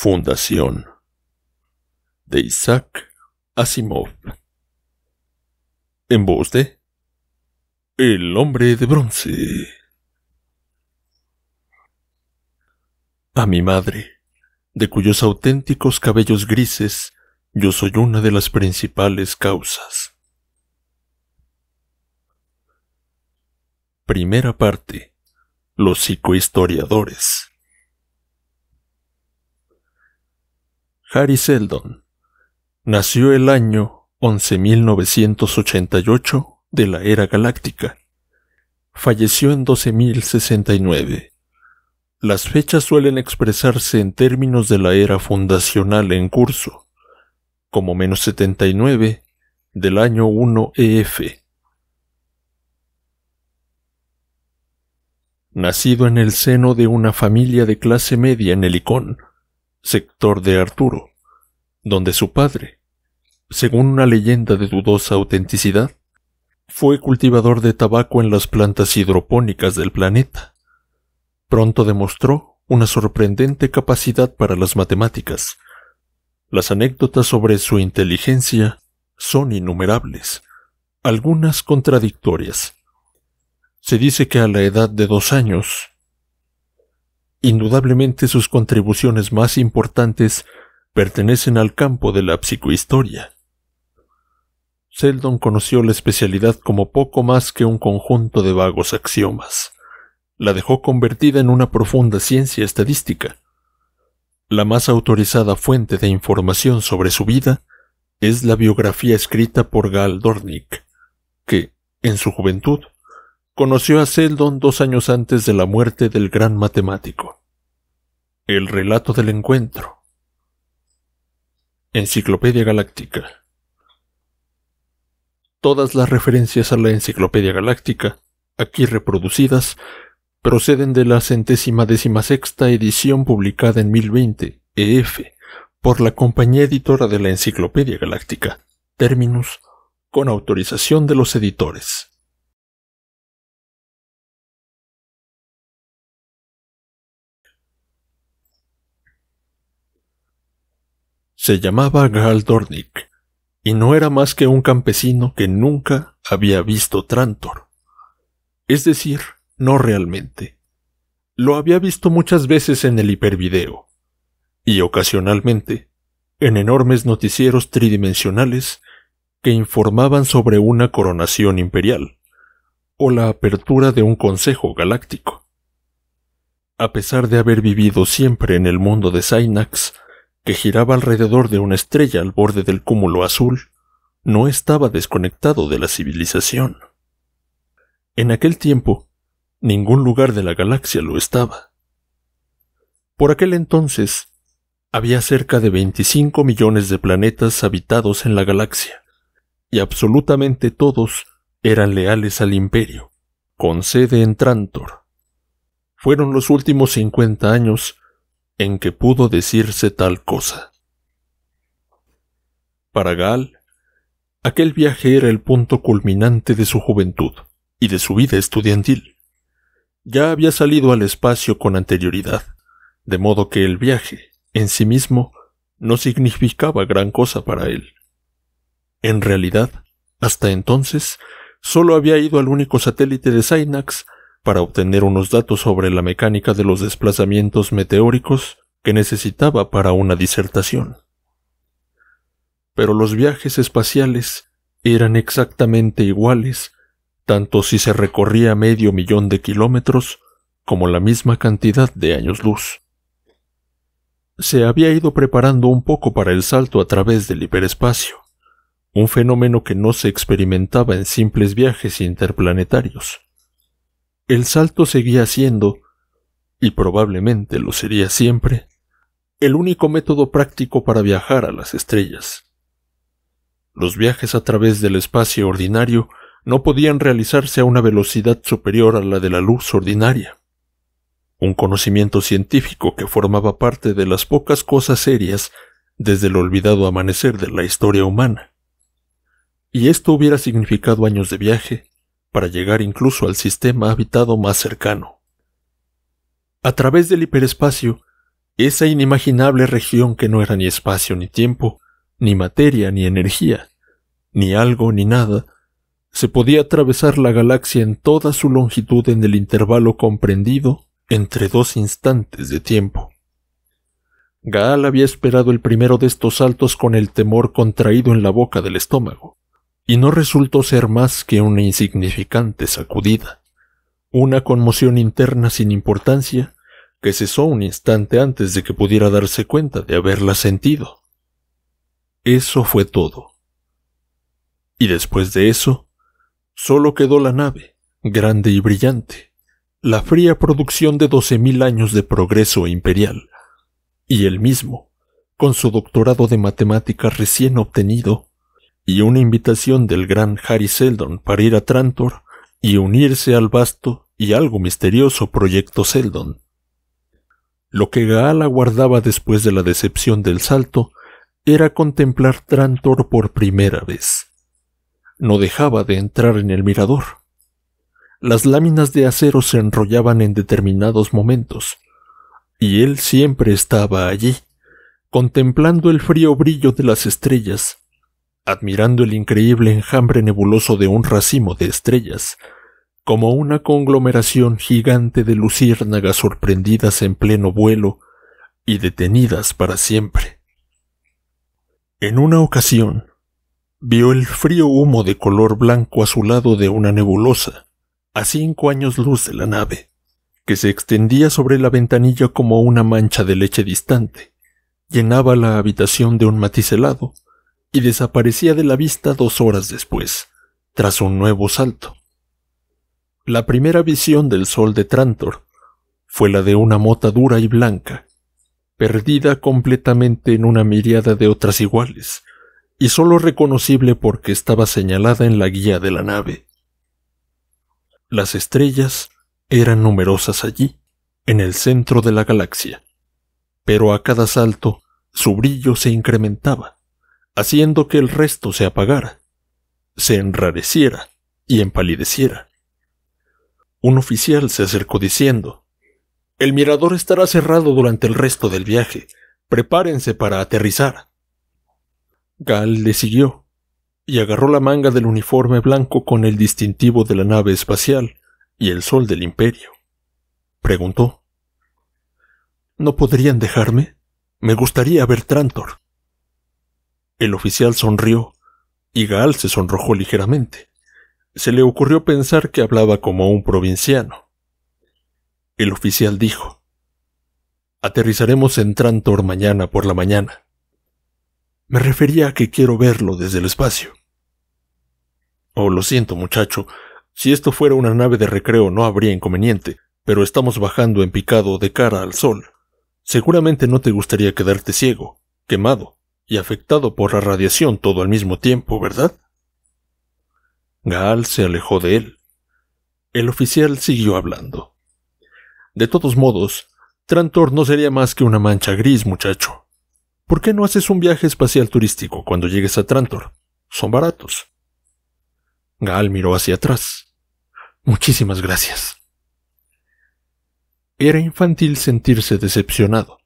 Fundación de Isaac Asimov. En voz de El hombre de bronce. A mi madre, de cuyos auténticos cabellos grises yo soy una de las principales causas. Primera parte. Los psicohistoriadores. Harry Seldon. Nació el año 11.988 de la era galáctica. Falleció en 12.069. Las fechas suelen expresarse en términos de la era fundacional en curso, como menos 79 del año 1 EF. Nacido en el seno de una familia de clase media en Helicón, sector de Arturo, donde su padre, según una leyenda de dudosa autenticidad, fue cultivador de tabaco en las plantas hidropónicas del planeta. Pronto demostró una sorprendente capacidad para las matemáticas. Las anécdotas sobre su inteligencia son innumerables, algunas contradictorias. Se dice que a la edad de dos años Indudablemente sus contribuciones más importantes pertenecen al campo de la psicohistoria. Seldon conoció la especialidad como poco más que un conjunto de vagos axiomas. La dejó convertida en una profunda ciencia estadística. La más autorizada fuente de información sobre su vida es la biografía escrita por Galdornick, que, en su juventud, conoció a Seldon dos años antes de la muerte del gran matemático. El relato del encuentro. Enciclopedia Galáctica. Todas las referencias a la Enciclopedia Galáctica, aquí reproducidas, proceden de la centésima décima sexta edición publicada en 1020, EF, por la compañía editora de la Enciclopedia Galáctica, Terminus, con autorización de los editores. Se llamaba Galdornik, y no era más que un campesino que nunca había visto Trantor. Es decir, no realmente. Lo había visto muchas veces en el hipervideo, y ocasionalmente en enormes noticieros tridimensionales que informaban sobre una coronación imperial, o la apertura de un consejo galáctico. A pesar de haber vivido siempre en el mundo de Synax, que giraba alrededor de una estrella al borde del cúmulo azul, no estaba desconectado de la civilización. En aquel tiempo, ningún lugar de la galaxia lo estaba. Por aquel entonces, había cerca de 25 millones de planetas habitados en la galaxia, y absolutamente todos eran leales al imperio, con sede en Trantor. Fueron los últimos 50 años en que pudo decirse tal cosa. Para Gaal, aquel viaje era el punto culminante de su juventud y de su vida estudiantil. Ya había salido al espacio con anterioridad, de modo que el viaje, en sí mismo, no significaba gran cosa para él. En realidad, hasta entonces, solo había ido al único satélite de Synax para obtener unos datos sobre la mecánica de los desplazamientos meteóricos que necesitaba para una disertación. Pero los viajes espaciales eran exactamente iguales, tanto si se recorría medio millón de kilómetros como la misma cantidad de años luz. Se había ido preparando un poco para el salto a través del hiperespacio, un fenómeno que no se experimentaba en simples viajes interplanetarios, el salto seguía siendo, y probablemente lo sería siempre, el único método práctico para viajar a las estrellas. Los viajes a través del espacio ordinario no podían realizarse a una velocidad superior a la de la luz ordinaria. Un conocimiento científico que formaba parte de las pocas cosas serias desde el olvidado amanecer de la historia humana. Y esto hubiera significado años de viaje, para llegar incluso al sistema habitado más cercano. A través del hiperespacio, esa inimaginable región que no era ni espacio ni tiempo, ni materia ni energía, ni algo ni nada, se podía atravesar la galaxia en toda su longitud en el intervalo comprendido entre dos instantes de tiempo. Gaal había esperado el primero de estos saltos con el temor contraído en la boca del estómago y no resultó ser más que una insignificante sacudida, una conmoción interna sin importancia que cesó un instante antes de que pudiera darse cuenta de haberla sentido. Eso fue todo. Y después de eso, solo quedó la nave, grande y brillante, la fría producción de doce mil años de progreso imperial, y él mismo, con su doctorado de matemáticas recién obtenido, y una invitación del gran Harry Seldon para ir a Trantor y unirse al vasto y algo misterioso proyecto Seldon. Lo que Gaal aguardaba después de la decepción del salto era contemplar Trantor por primera vez. No dejaba de entrar en el mirador. Las láminas de acero se enrollaban en determinados momentos, y él siempre estaba allí, contemplando el frío brillo de las estrellas admirando el increíble enjambre nebuloso de un racimo de estrellas, como una conglomeración gigante de luciérnagas sorprendidas en pleno vuelo y detenidas para siempre. En una ocasión, vio el frío humo de color blanco azulado de una nebulosa, a cinco años luz de la nave, que se extendía sobre la ventanilla como una mancha de leche distante, llenaba la habitación de un matiz helado, y desaparecía de la vista dos horas después, tras un nuevo salto. La primera visión del sol de Trantor fue la de una mota dura y blanca, perdida completamente en una miriada de otras iguales, y sólo reconocible porque estaba señalada en la guía de la nave. Las estrellas eran numerosas allí, en el centro de la galaxia, pero a cada salto su brillo se incrementaba, haciendo que el resto se apagara, se enrareciera y empalideciera. Un oficial se acercó diciendo, El mirador estará cerrado durante el resto del viaje. Prepárense para aterrizar. Gal le siguió y agarró la manga del uniforme blanco con el distintivo de la nave espacial y el sol del imperio. Preguntó. ¿No podrían dejarme? Me gustaría ver Trantor. El oficial sonrió, y Gaal se sonrojó ligeramente. Se le ocurrió pensar que hablaba como un provinciano. El oficial dijo Aterrizaremos en Trantor mañana por la mañana. Me refería a que quiero verlo desde el espacio. Oh, lo siento, muchacho. Si esto fuera una nave de recreo no habría inconveniente, pero estamos bajando en picado de cara al sol. Seguramente no te gustaría quedarte ciego, quemado, y afectado por la radiación todo al mismo tiempo, ¿verdad? Gaal se alejó de él. El oficial siguió hablando. De todos modos, Trantor no sería más que una mancha gris, muchacho. ¿Por qué no haces un viaje espacial turístico cuando llegues a Trantor? Son baratos. Gaal miró hacia atrás. Muchísimas gracias. Era infantil sentirse decepcionado.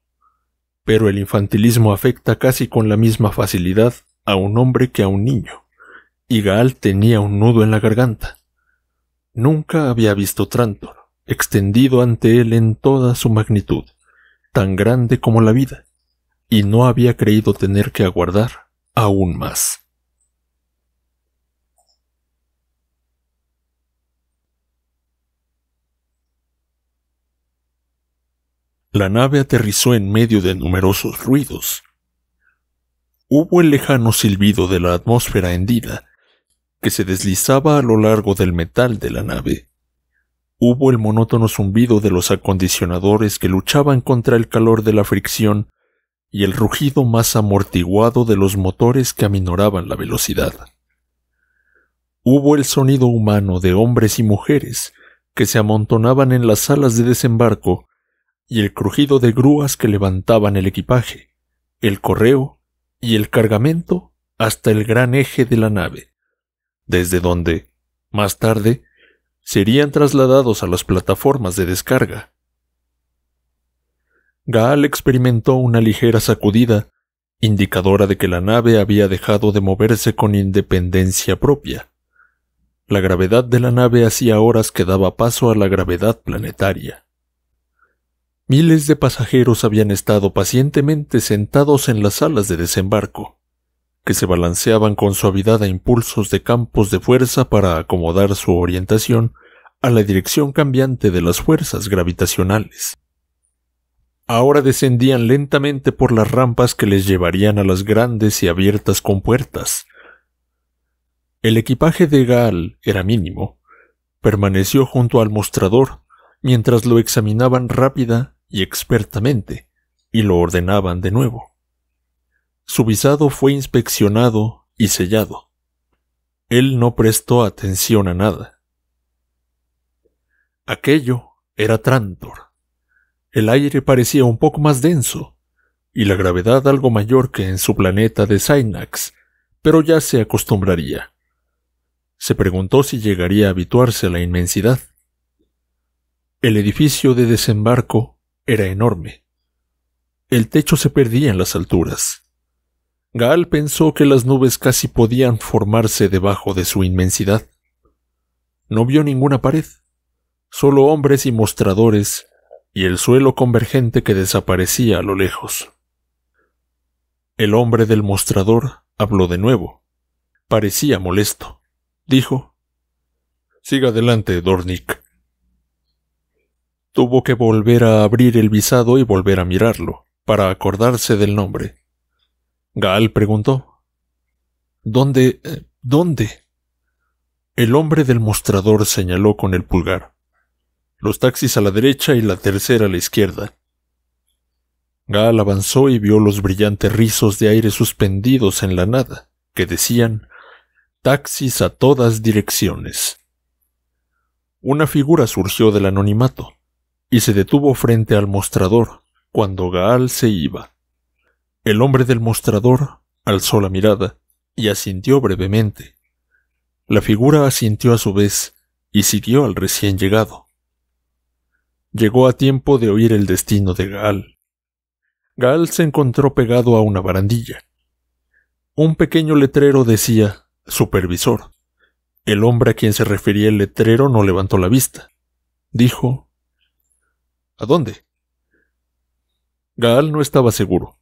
Pero el infantilismo afecta casi con la misma facilidad a un hombre que a un niño, y Gaal tenía un nudo en la garganta. Nunca había visto Trantor, extendido ante él en toda su magnitud, tan grande como la vida, y no había creído tener que aguardar aún más. La nave aterrizó en medio de numerosos ruidos. Hubo el lejano silbido de la atmósfera hendida, que se deslizaba a lo largo del metal de la nave. Hubo el monótono zumbido de los acondicionadores que luchaban contra el calor de la fricción y el rugido más amortiguado de los motores que aminoraban la velocidad. Hubo el sonido humano de hombres y mujeres que se amontonaban en las salas de desembarco y el crujido de grúas que levantaban el equipaje, el correo y el cargamento hasta el gran eje de la nave, desde donde, más tarde, serían trasladados a las plataformas de descarga. Gaal experimentó una ligera sacudida, indicadora de que la nave había dejado de moverse con independencia propia. La gravedad de la nave hacía horas que daba paso a la gravedad planetaria. Miles de pasajeros habían estado pacientemente sentados en las salas de desembarco, que se balanceaban con suavidad a impulsos de campos de fuerza para acomodar su orientación a la dirección cambiante de las fuerzas gravitacionales. Ahora descendían lentamente por las rampas que les llevarían a las grandes y abiertas compuertas. El equipaje de Gaal era mínimo. Permaneció junto al mostrador mientras lo examinaban rápida y expertamente, y lo ordenaban de nuevo. Su visado fue inspeccionado y sellado. Él no prestó atención a nada. Aquello era Trantor. El aire parecía un poco más denso, y la gravedad algo mayor que en su planeta de Synax, pero ya se acostumbraría. Se preguntó si llegaría a habituarse a la inmensidad. El edificio de desembarco era enorme. El techo se perdía en las alturas. Gaal pensó que las nubes casi podían formarse debajo de su inmensidad. No vio ninguna pared, solo hombres y mostradores y el suelo convergente que desaparecía a lo lejos. El hombre del mostrador habló de nuevo. Parecía molesto. Dijo Siga adelante, Dornick. Tuvo que volver a abrir el visado y volver a mirarlo, para acordarse del nombre. Gaal preguntó. ¿Dónde? Eh, ¿Dónde? El hombre del mostrador señaló con el pulgar. Los taxis a la derecha y la tercera a la izquierda. Gaal avanzó y vio los brillantes rizos de aire suspendidos en la nada, que decían taxis a todas direcciones. Una figura surgió del anonimato y se detuvo frente al mostrador cuando Gaal se iba. El hombre del mostrador alzó la mirada y asintió brevemente. La figura asintió a su vez y siguió al recién llegado. Llegó a tiempo de oír el destino de Gaal. Gaal se encontró pegado a una barandilla. Un pequeño letrero decía Supervisor. El hombre a quien se refería el letrero no levantó la vista. Dijo ¿A dónde? Gaal no estaba seguro,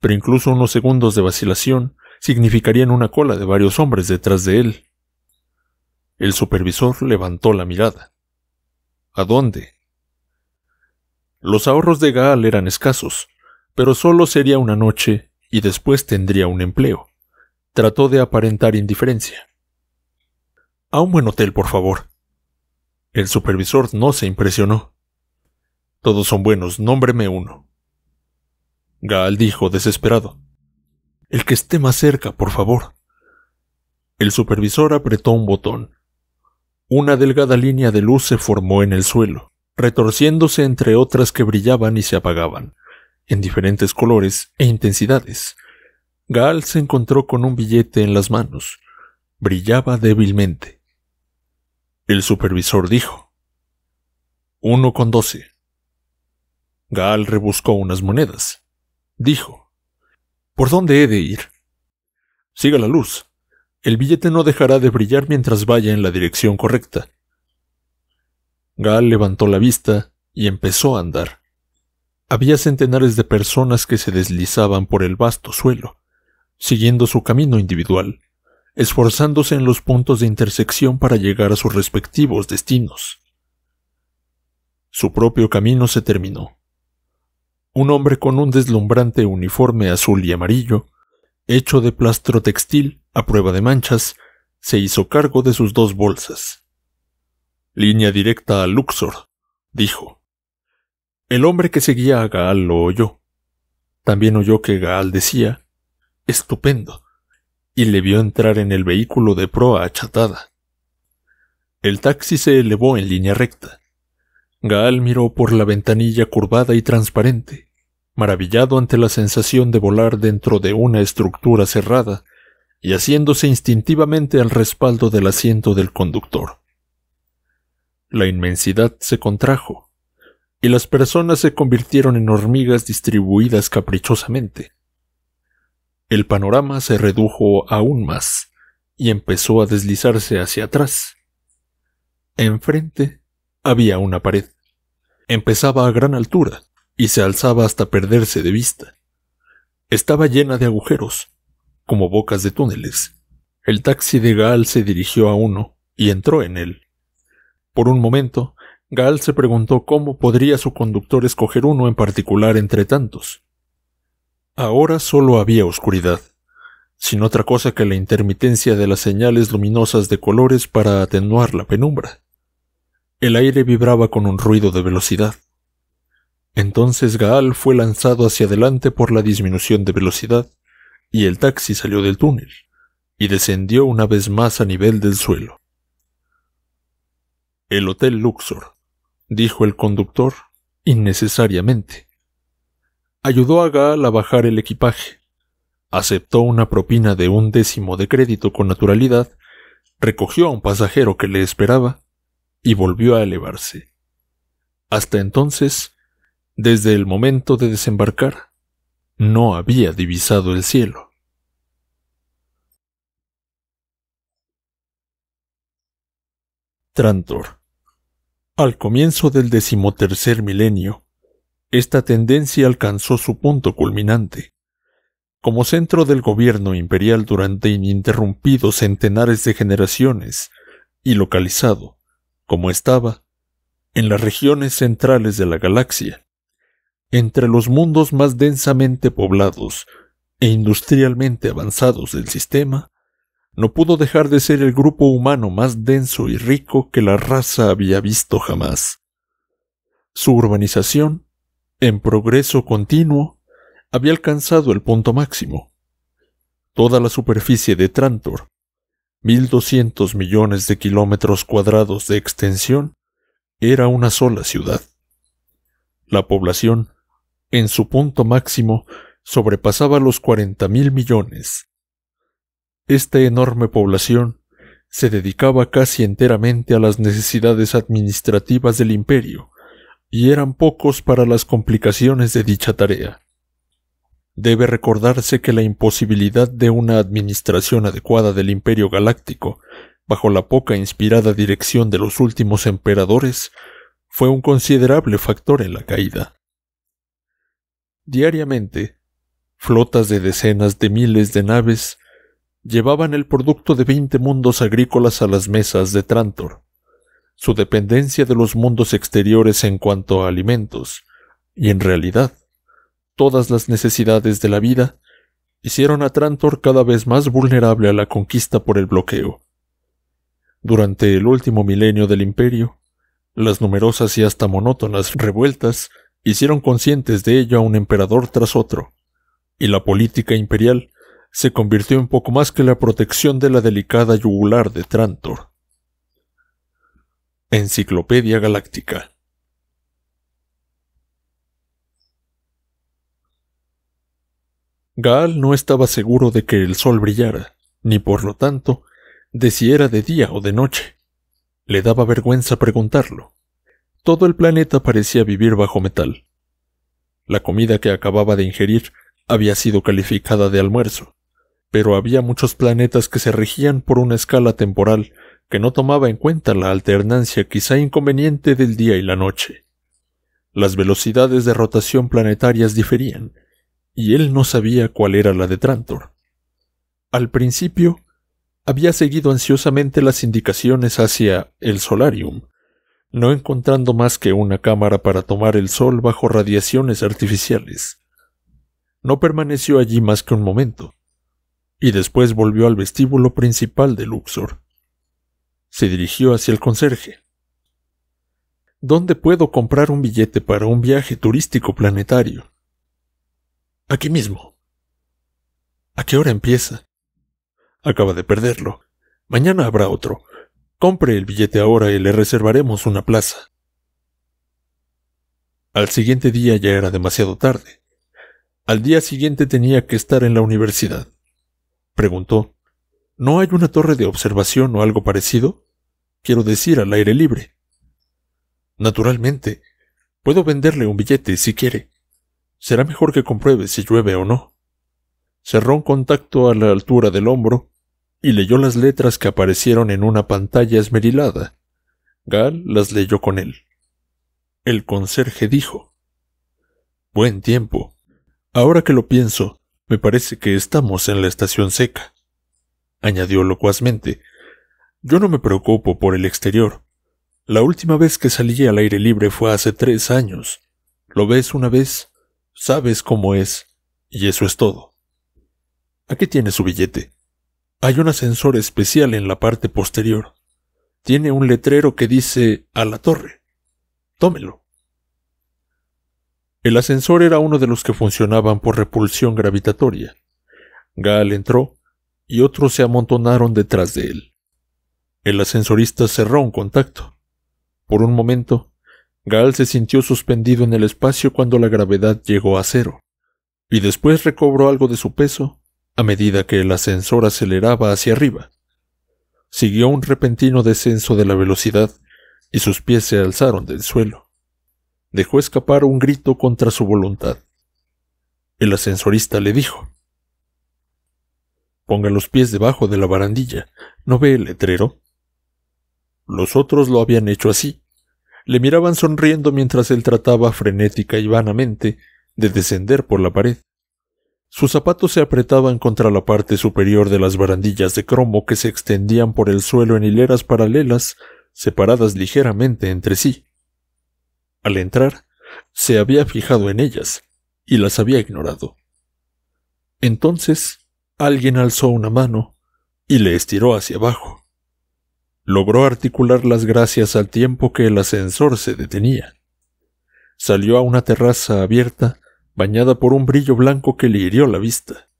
pero incluso unos segundos de vacilación significarían una cola de varios hombres detrás de él. El supervisor levantó la mirada. ¿A dónde? Los ahorros de Gaal eran escasos, pero solo sería una noche y después tendría un empleo. Trató de aparentar indiferencia. A un buen hotel, por favor. El supervisor no se impresionó. Todos son buenos, nómbreme uno. Gaal dijo, desesperado. El que esté más cerca, por favor. El supervisor apretó un botón. Una delgada línea de luz se formó en el suelo, retorciéndose entre otras que brillaban y se apagaban, en diferentes colores e intensidades. Gaal se encontró con un billete en las manos. Brillaba débilmente. El supervisor dijo. Uno con doce. Gal rebuscó unas monedas. Dijo, ¿Por dónde he de ir? Siga la luz. El billete no dejará de brillar mientras vaya en la dirección correcta. Gal levantó la vista y empezó a andar. Había centenares de personas que se deslizaban por el vasto suelo, siguiendo su camino individual, esforzándose en los puntos de intersección para llegar a sus respectivos destinos. Su propio camino se terminó un hombre con un deslumbrante uniforme azul y amarillo, hecho de plastro textil a prueba de manchas, se hizo cargo de sus dos bolsas. Línea directa a Luxor, dijo. El hombre que seguía a Gaal lo oyó. También oyó que Gaal decía, Estupendo, y le vio entrar en el vehículo de proa achatada. El taxi se elevó en línea recta. Gaal miró por la ventanilla curvada y transparente maravillado ante la sensación de volar dentro de una estructura cerrada, y haciéndose instintivamente al respaldo del asiento del conductor. La inmensidad se contrajo, y las personas se convirtieron en hormigas distribuidas caprichosamente. El panorama se redujo aún más, y empezó a deslizarse hacia atrás. Enfrente había una pared. Empezaba a gran altura, y se alzaba hasta perderse de vista. Estaba llena de agujeros, como bocas de túneles. El taxi de Gal se dirigió a uno y entró en él. Por un momento, Gal se preguntó cómo podría su conductor escoger uno en particular entre tantos. Ahora solo había oscuridad, sin otra cosa que la intermitencia de las señales luminosas de colores para atenuar la penumbra. El aire vibraba con un ruido de velocidad. Entonces Gaal fue lanzado hacia adelante por la disminución de velocidad, y el taxi salió del túnel, y descendió una vez más a nivel del suelo. El Hotel Luxor, dijo el conductor, innecesariamente. Ayudó a Gaal a bajar el equipaje, aceptó una propina de un décimo de crédito con naturalidad, recogió a un pasajero que le esperaba y volvió a elevarse. Hasta entonces desde el momento de desembarcar, no había divisado el cielo. Trantor. Al comienzo del decimotercer milenio, esta tendencia alcanzó su punto culminante. Como centro del gobierno imperial durante ininterrumpidos centenares de generaciones y localizado, como estaba, en las regiones centrales de la galaxia, entre los mundos más densamente poblados e industrialmente avanzados del sistema, no pudo dejar de ser el grupo humano más denso y rico que la raza había visto jamás. Su urbanización, en progreso continuo, había alcanzado el punto máximo. Toda la superficie de Trantor, 1.200 millones de kilómetros cuadrados de extensión, era una sola ciudad. La población en su punto máximo, sobrepasaba los 40 mil millones. Esta enorme población se dedicaba casi enteramente a las necesidades administrativas del imperio, y eran pocos para las complicaciones de dicha tarea. Debe recordarse que la imposibilidad de una administración adecuada del imperio galáctico, bajo la poca inspirada dirección de los últimos emperadores, fue un considerable factor en la caída. Diariamente, flotas de decenas de miles de naves llevaban el producto de veinte mundos agrícolas a las mesas de Trantor. Su dependencia de los mundos exteriores en cuanto a alimentos, y en realidad, todas las necesidades de la vida, hicieron a Trantor cada vez más vulnerable a la conquista por el bloqueo. Durante el último milenio del imperio, las numerosas y hasta monótonas revueltas hicieron conscientes de ello a un emperador tras otro, y la política imperial se convirtió en poco más que la protección de la delicada yugular de Trantor. Enciclopedia Galáctica Gaal no estaba seguro de que el sol brillara, ni por lo tanto de si era de día o de noche. Le daba vergüenza preguntarlo. Todo el planeta parecía vivir bajo metal. La comida que acababa de ingerir había sido calificada de almuerzo, pero había muchos planetas que se regían por una escala temporal que no tomaba en cuenta la alternancia quizá inconveniente del día y la noche. Las velocidades de rotación planetarias diferían, y él no sabía cuál era la de Trantor. Al principio, había seguido ansiosamente las indicaciones hacia el Solarium, no encontrando más que una cámara para tomar el sol bajo radiaciones artificiales. No permaneció allí más que un momento, y después volvió al vestíbulo principal de Luxor. Se dirigió hacia el conserje. ¿Dónde puedo comprar un billete para un viaje turístico planetario? Aquí mismo. ¿A qué hora empieza? Acaba de perderlo. Mañana habrá otro. Compre el billete ahora y le reservaremos una plaza. Al siguiente día ya era demasiado tarde. Al día siguiente tenía que estar en la universidad. Preguntó, ¿No hay una torre de observación o algo parecido? Quiero decir, al aire libre. Naturalmente. Puedo venderle un billete si quiere. Será mejor que compruebe si llueve o no. Cerró un contacto a la altura del hombro y leyó las letras que aparecieron en una pantalla esmerilada. Gal las leyó con él. El conserje dijo Buen tiempo. Ahora que lo pienso, me parece que estamos en la estación seca. añadió locuazmente. Yo no me preocupo por el exterior. La última vez que salí al aire libre fue hace tres años. Lo ves una vez, sabes cómo es, y eso es todo. Aquí tiene su billete. Hay un ascensor especial en la parte posterior. Tiene un letrero que dice a la torre. Tómelo. El ascensor era uno de los que funcionaban por repulsión gravitatoria. Gal entró y otros se amontonaron detrás de él. El ascensorista cerró un contacto. Por un momento, Gal se sintió suspendido en el espacio cuando la gravedad llegó a cero, y después recobró algo de su peso a medida que el ascensor aceleraba hacia arriba. Siguió un repentino descenso de la velocidad y sus pies se alzaron del suelo. Dejó escapar un grito contra su voluntad. El ascensorista le dijo Ponga los pies debajo de la barandilla. ¿No ve el letrero? Los otros lo habían hecho así. Le miraban sonriendo mientras él trataba frenética y vanamente de descender por la pared. Sus zapatos se apretaban contra la parte superior de las barandillas de cromo que se extendían por el suelo en hileras paralelas, separadas ligeramente entre sí. Al entrar, se había fijado en ellas, y las había ignorado. Entonces, alguien alzó una mano y le estiró hacia abajo. Logró articular las gracias al tiempo que el ascensor se detenía. Salió a una terraza abierta bañada por un brillo blanco que le hirió la vista.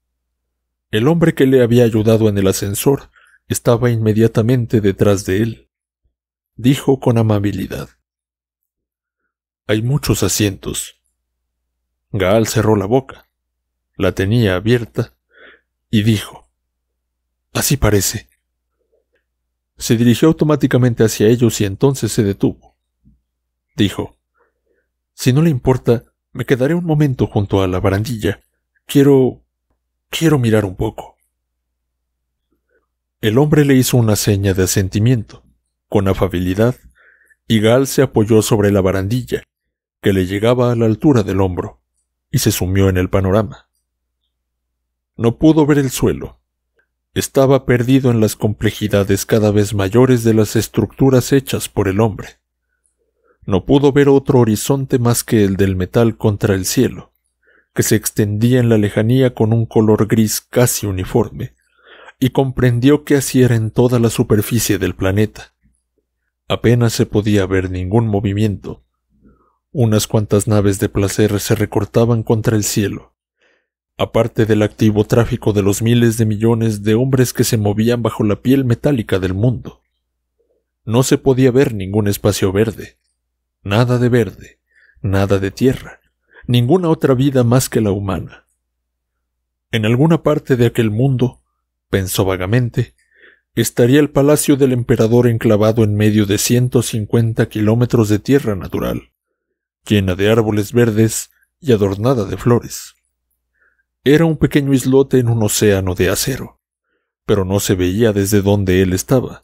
El hombre que le había ayudado en el ascensor estaba inmediatamente detrás de él. Dijo con amabilidad. Hay muchos asientos. Gaal cerró la boca. La tenía abierta y dijo. Así parece. Se dirigió automáticamente hacia ellos y entonces se detuvo. Dijo. Si no le importa, me quedaré un momento junto a la barandilla. Quiero. quiero mirar un poco. El hombre le hizo una seña de asentimiento, con afabilidad, y Gal se apoyó sobre la barandilla, que le llegaba a la altura del hombro, y se sumió en el panorama. No pudo ver el suelo. Estaba perdido en las complejidades cada vez mayores de las estructuras hechas por el hombre. No pudo ver otro horizonte más que el del metal contra el cielo, que se extendía en la lejanía con un color gris casi uniforme, y comprendió que así era en toda la superficie del planeta. Apenas se podía ver ningún movimiento. Unas cuantas naves de placer se recortaban contra el cielo, aparte del activo tráfico de los miles de millones de hombres que se movían bajo la piel metálica del mundo. No se podía ver ningún espacio verde, nada de verde, nada de tierra, ninguna otra vida más que la humana. En alguna parte de aquel mundo, pensó vagamente, estaría el palacio del emperador enclavado en medio de ciento cincuenta kilómetros de tierra natural, llena de árboles verdes y adornada de flores. Era un pequeño islote en un océano de acero, pero no se veía desde donde él estaba.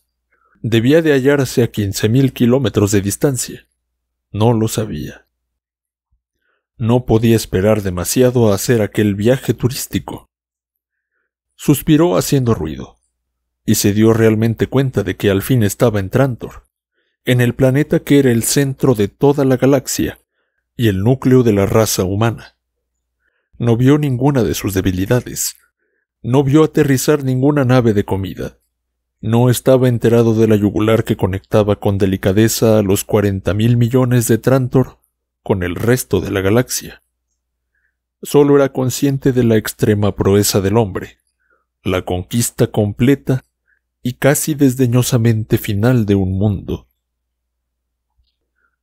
Debía de hallarse a mil kilómetros de distancia. No lo sabía. No podía esperar demasiado a hacer aquel viaje turístico. Suspiró haciendo ruido, y se dio realmente cuenta de que al fin estaba en Trantor, en el planeta que era el centro de toda la galaxia y el núcleo de la raza humana. No vio ninguna de sus debilidades, no vio aterrizar ninguna nave de comida, no estaba enterado de la yugular que conectaba con delicadeza a los cuarenta mil millones de Trantor con el resto de la galaxia. Solo era consciente de la extrema proeza del hombre, la conquista completa y casi desdeñosamente final de un mundo.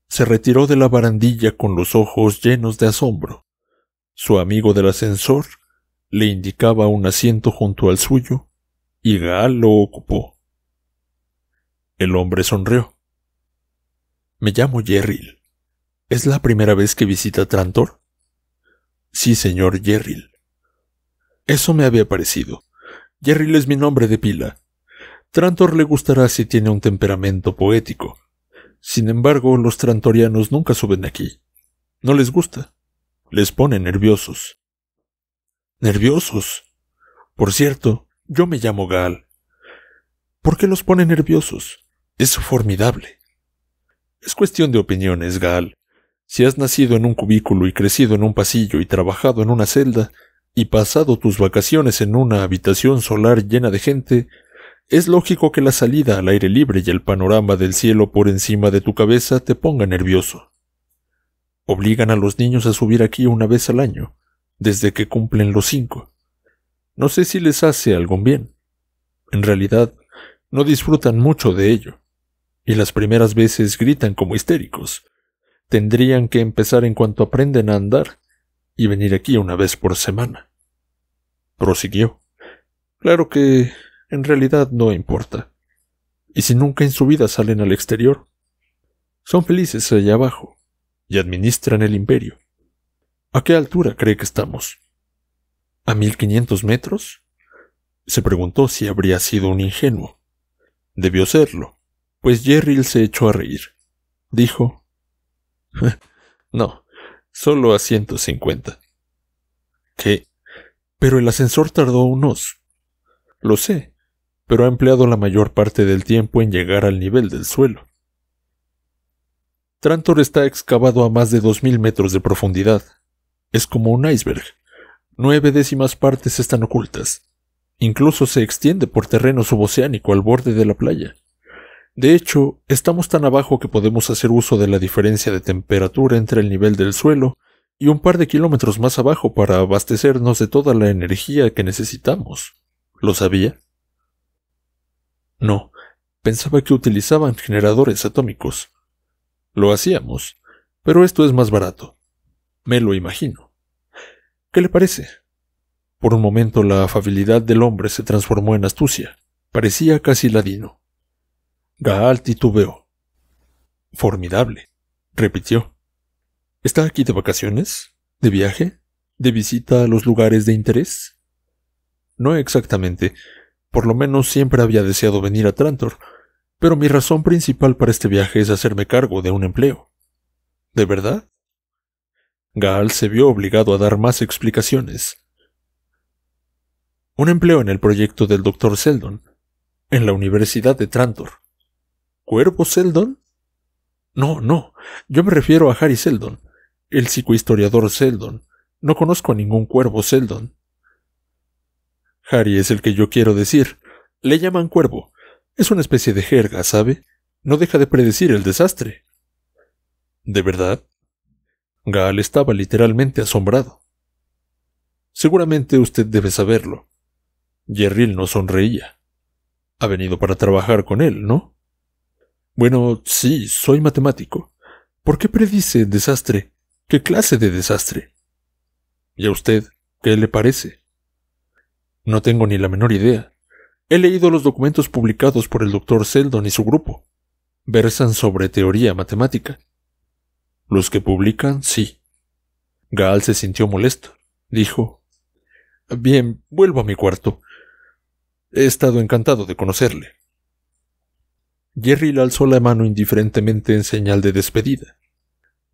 Se retiró de la barandilla con los ojos llenos de asombro. Su amigo del ascensor le indicaba un asiento junto al suyo y Gaal lo ocupó. El hombre sonrió. Me llamo Yerril. ¿Es la primera vez que visita Trantor? Sí, señor Yerril. Eso me había parecido. Yerril es mi nombre de pila. Trantor le gustará si tiene un temperamento poético. Sin embargo, los trantorianos nunca suben aquí. No les gusta. Les pone nerviosos. Nerviosos. Por cierto, yo me llamo Gal. ¿Por qué los pone nerviosos? Es formidable. Es cuestión de opiniones, Gal. Si has nacido en un cubículo y crecido en un pasillo y trabajado en una celda y pasado tus vacaciones en una habitación solar llena de gente, es lógico que la salida al aire libre y el panorama del cielo por encima de tu cabeza te ponga nervioso. Obligan a los niños a subir aquí una vez al año, desde que cumplen los cinco no sé si les hace algún bien. En realidad, no disfrutan mucho de ello, y las primeras veces gritan como histéricos. Tendrían que empezar en cuanto aprenden a andar y venir aquí una vez por semana. Prosiguió. Claro que en realidad no importa. Y si nunca en su vida salen al exterior, son felices allá abajo y administran el imperio. ¿A qué altura cree que estamos? A 1500 metros, se preguntó si habría sido un ingenuo. Debió serlo, pues Jerry se echó a reír. Dijo, no, solo a 150. ¿Qué? Pero el ascensor tardó unos. Lo sé, pero ha empleado la mayor parte del tiempo en llegar al nivel del suelo. Trantor está excavado a más de 2.000 metros de profundidad. Es como un iceberg nueve décimas partes están ocultas. Incluso se extiende por terreno suboceánico al borde de la playa. De hecho, estamos tan abajo que podemos hacer uso de la diferencia de temperatura entre el nivel del suelo y un par de kilómetros más abajo para abastecernos de toda la energía que necesitamos. ¿Lo sabía? No, pensaba que utilizaban generadores atómicos. Lo hacíamos, pero esto es más barato. Me lo imagino. ¿Qué le parece? Por un momento la afabilidad del hombre se transformó en astucia. Parecía casi ladino. Gaal titubeó. Formidable, repitió. ¿Está aquí de vacaciones? ¿De viaje? ¿De visita a los lugares de interés? No exactamente. Por lo menos siempre había deseado venir a Trantor, pero mi razón principal para este viaje es hacerme cargo de un empleo. ¿De verdad? Gaal se vio obligado a dar más explicaciones. Un empleo en el proyecto del Dr. Seldon, en la Universidad de Trantor. ¿Cuervo Seldon? No, no, yo me refiero a Harry Seldon, el psicohistoriador Seldon. No conozco a ningún cuervo Seldon. Harry es el que yo quiero decir. Le llaman cuervo. Es una especie de jerga, ¿sabe? No deja de predecir el desastre. ¿De verdad? Gal estaba literalmente asombrado. Seguramente usted debe saberlo. Yerril no sonreía. Ha venido para trabajar con él, ¿no? Bueno, sí, soy matemático. ¿Por qué predice desastre? ¿Qué clase de desastre? ¿Y a usted qué le parece? No tengo ni la menor idea. He leído los documentos publicados por el doctor Seldon y su grupo. Versan sobre teoría matemática, los que publican, sí. Gaal se sintió molesto. Dijo Bien, vuelvo a mi cuarto. He estado encantado de conocerle. Jerry le alzó la mano indiferentemente en señal de despedida.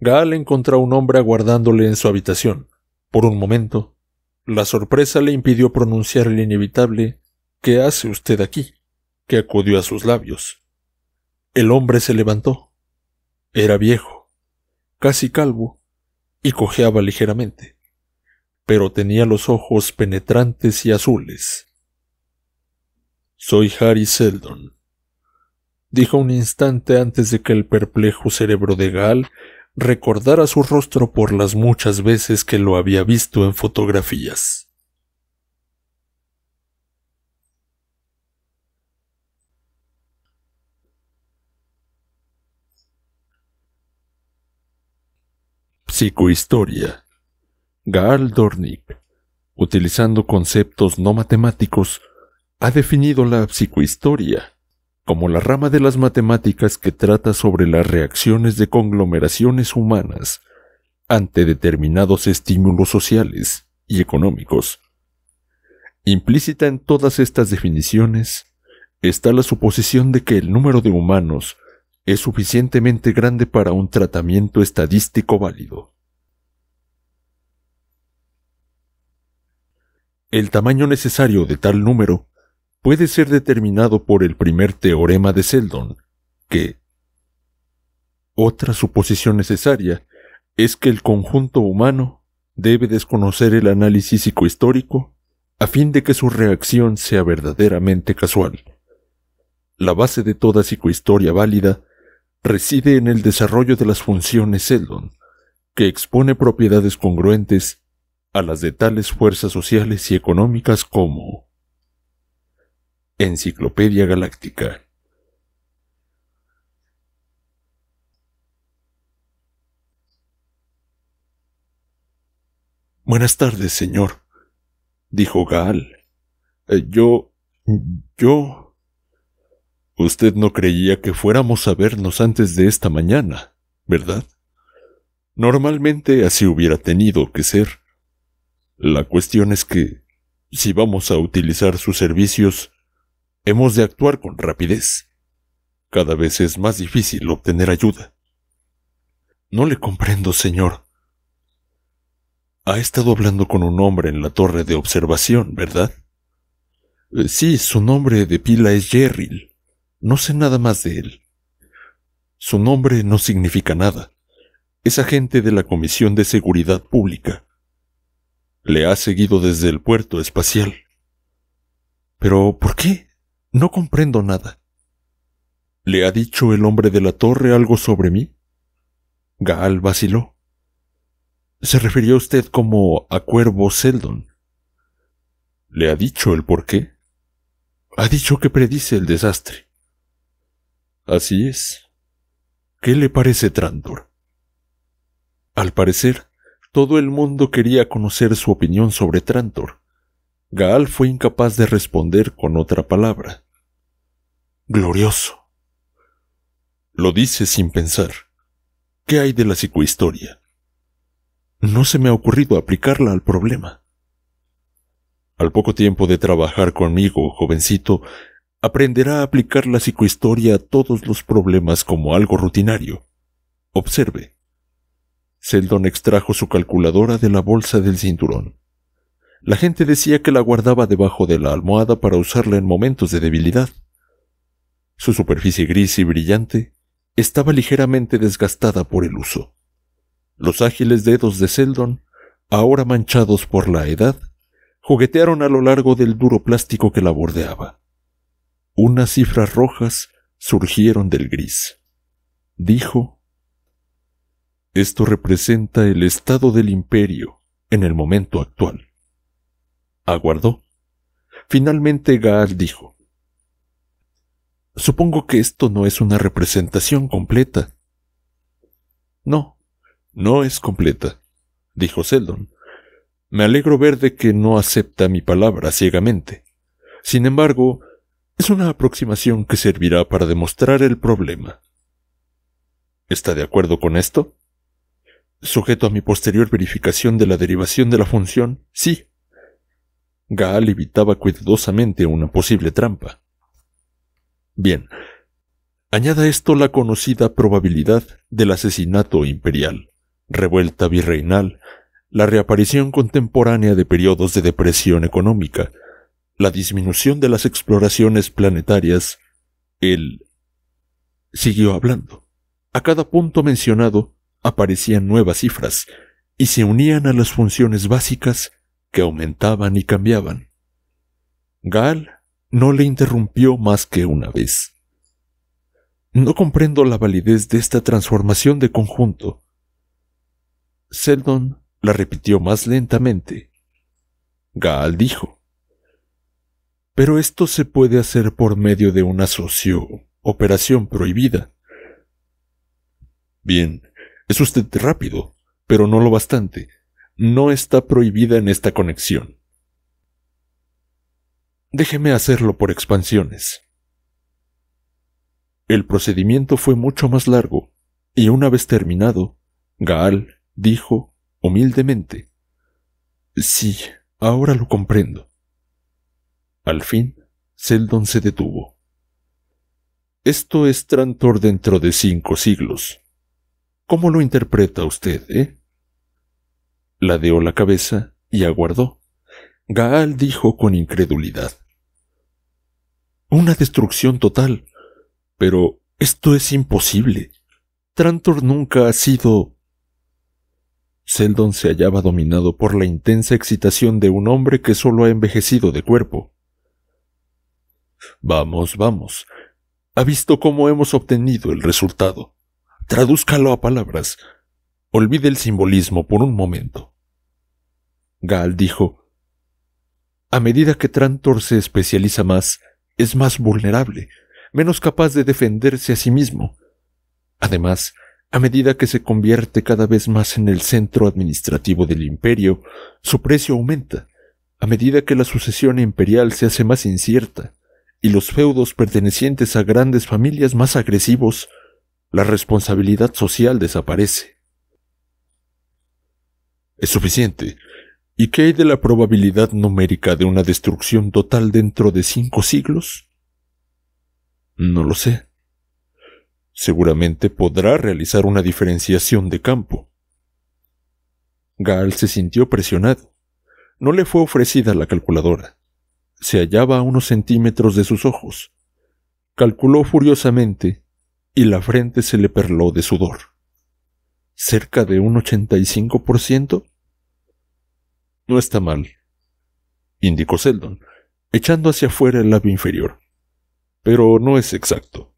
Gaal encontró a un hombre aguardándole en su habitación. Por un momento, la sorpresa le impidió pronunciar el inevitable ¿Qué hace usted aquí? que acudió a sus labios. El hombre se levantó. Era viejo casi calvo, y cojeaba ligeramente, pero tenía los ojos penetrantes y azules. Soy Harry Seldon, dijo un instante antes de que el perplejo cerebro de Gal recordara su rostro por las muchas veces que lo había visto en fotografías. Psicohistoria. Gaal Dornick, utilizando conceptos no matemáticos, ha definido la psicohistoria como la rama de las matemáticas que trata sobre las reacciones de conglomeraciones humanas ante determinados estímulos sociales y económicos. Implícita en todas estas definiciones está la suposición de que el número de humanos es suficientemente grande para un tratamiento estadístico válido. El tamaño necesario de tal número puede ser determinado por el primer teorema de Seldon, que otra suposición necesaria es que el conjunto humano debe desconocer el análisis psicohistórico a fin de que su reacción sea verdaderamente casual. La base de toda psicohistoria válida reside en el desarrollo de las funciones Eldon, que expone propiedades congruentes a las de tales fuerzas sociales y económicas como Enciclopedia Galáctica. Buenas tardes, señor, dijo Gaal. Eh, yo. yo. Usted no creía que fuéramos a vernos antes de esta mañana, ¿verdad? Normalmente así hubiera tenido que ser. La cuestión es que, si vamos a utilizar sus servicios, hemos de actuar con rapidez. Cada vez es más difícil obtener ayuda. No le comprendo, señor. Ha estado hablando con un hombre en la torre de observación, ¿verdad? Eh, sí, su nombre de pila es Jerry. No sé nada más de él. Su nombre no significa nada. Es agente de la Comisión de Seguridad Pública. Le ha seguido desde el puerto espacial. Pero, ¿por qué? No comprendo nada. ¿Le ha dicho el hombre de la torre algo sobre mí? Gaal vaciló. Se refirió a usted como a Cuervo Seldon. ¿Le ha dicho el por qué? Ha dicho que predice el desastre. Así es. ¿Qué le parece Trantor? Al parecer, todo el mundo quería conocer su opinión sobre Trantor. Gaal fue incapaz de responder con otra palabra. Glorioso. Lo dice sin pensar. ¿Qué hay de la psicohistoria? No se me ha ocurrido aplicarla al problema. Al poco tiempo de trabajar conmigo, jovencito, aprenderá a aplicar la psicohistoria a todos los problemas como algo rutinario. Observe. Seldon extrajo su calculadora de la bolsa del cinturón. La gente decía que la guardaba debajo de la almohada para usarla en momentos de debilidad. Su superficie gris y brillante estaba ligeramente desgastada por el uso. Los ágiles dedos de Seldon, ahora manchados por la edad, juguetearon a lo largo del duro plástico que la bordeaba. Unas cifras rojas surgieron del gris. Dijo, Esto representa el estado del imperio en el momento actual. Aguardó. Finalmente Gaal dijo, Supongo que esto no es una representación completa. No, no es completa, dijo Seldon. Me alegro ver de que no acepta mi palabra ciegamente. Sin embargo, es una aproximación que servirá para demostrar el problema. ¿Está de acuerdo con esto? Sujeto a mi posterior verificación de la derivación de la función, sí. Gaal evitaba cuidadosamente una posible trampa. Bien, añada esto la conocida probabilidad del asesinato imperial, revuelta virreinal, la reaparición contemporánea de periodos de depresión económica, la disminución de las exploraciones planetarias, él siguió hablando. A cada punto mencionado aparecían nuevas cifras y se unían a las funciones básicas que aumentaban y cambiaban. Gaal no le interrumpió más que una vez. No comprendo la validez de esta transformación de conjunto. Seldon la repitió más lentamente. Gaal dijo, pero esto se puede hacer por medio de una socio operación prohibida. Bien, es usted rápido, pero no lo bastante. No está prohibida en esta conexión. Déjeme hacerlo por expansiones. El procedimiento fue mucho más largo, y una vez terminado, Gaal dijo humildemente, Sí, ahora lo comprendo. Al fin, Seldon se detuvo. Esto es Trantor dentro de cinco siglos. ¿Cómo lo interpreta usted, eh? Ladeó la cabeza y aguardó. Gaal dijo con incredulidad. Una destrucción total. Pero esto es imposible. Trantor nunca ha sido... Seldon se hallaba dominado por la intensa excitación de un hombre que solo ha envejecido de cuerpo. Vamos, vamos. Ha visto cómo hemos obtenido el resultado. Tradúzcalo a palabras. Olvide el simbolismo por un momento. Gal dijo, A medida que Trantor se especializa más, es más vulnerable, menos capaz de defenderse a sí mismo. Además, a medida que se convierte cada vez más en el centro administrativo del imperio, su precio aumenta, a medida que la sucesión imperial se hace más incierta y los feudos pertenecientes a grandes familias más agresivos, la responsabilidad social desaparece. Es suficiente. ¿Y qué hay de la probabilidad numérica de una destrucción total dentro de cinco siglos? No lo sé. Seguramente podrá realizar una diferenciación de campo. Gall se sintió presionado. No le fue ofrecida la calculadora se hallaba a unos centímetros de sus ojos. Calculó furiosamente y la frente se le perló de sudor. ¿Cerca de un 85%? No está mal, indicó Seldon, echando hacia afuera el labio inferior. Pero no es exacto.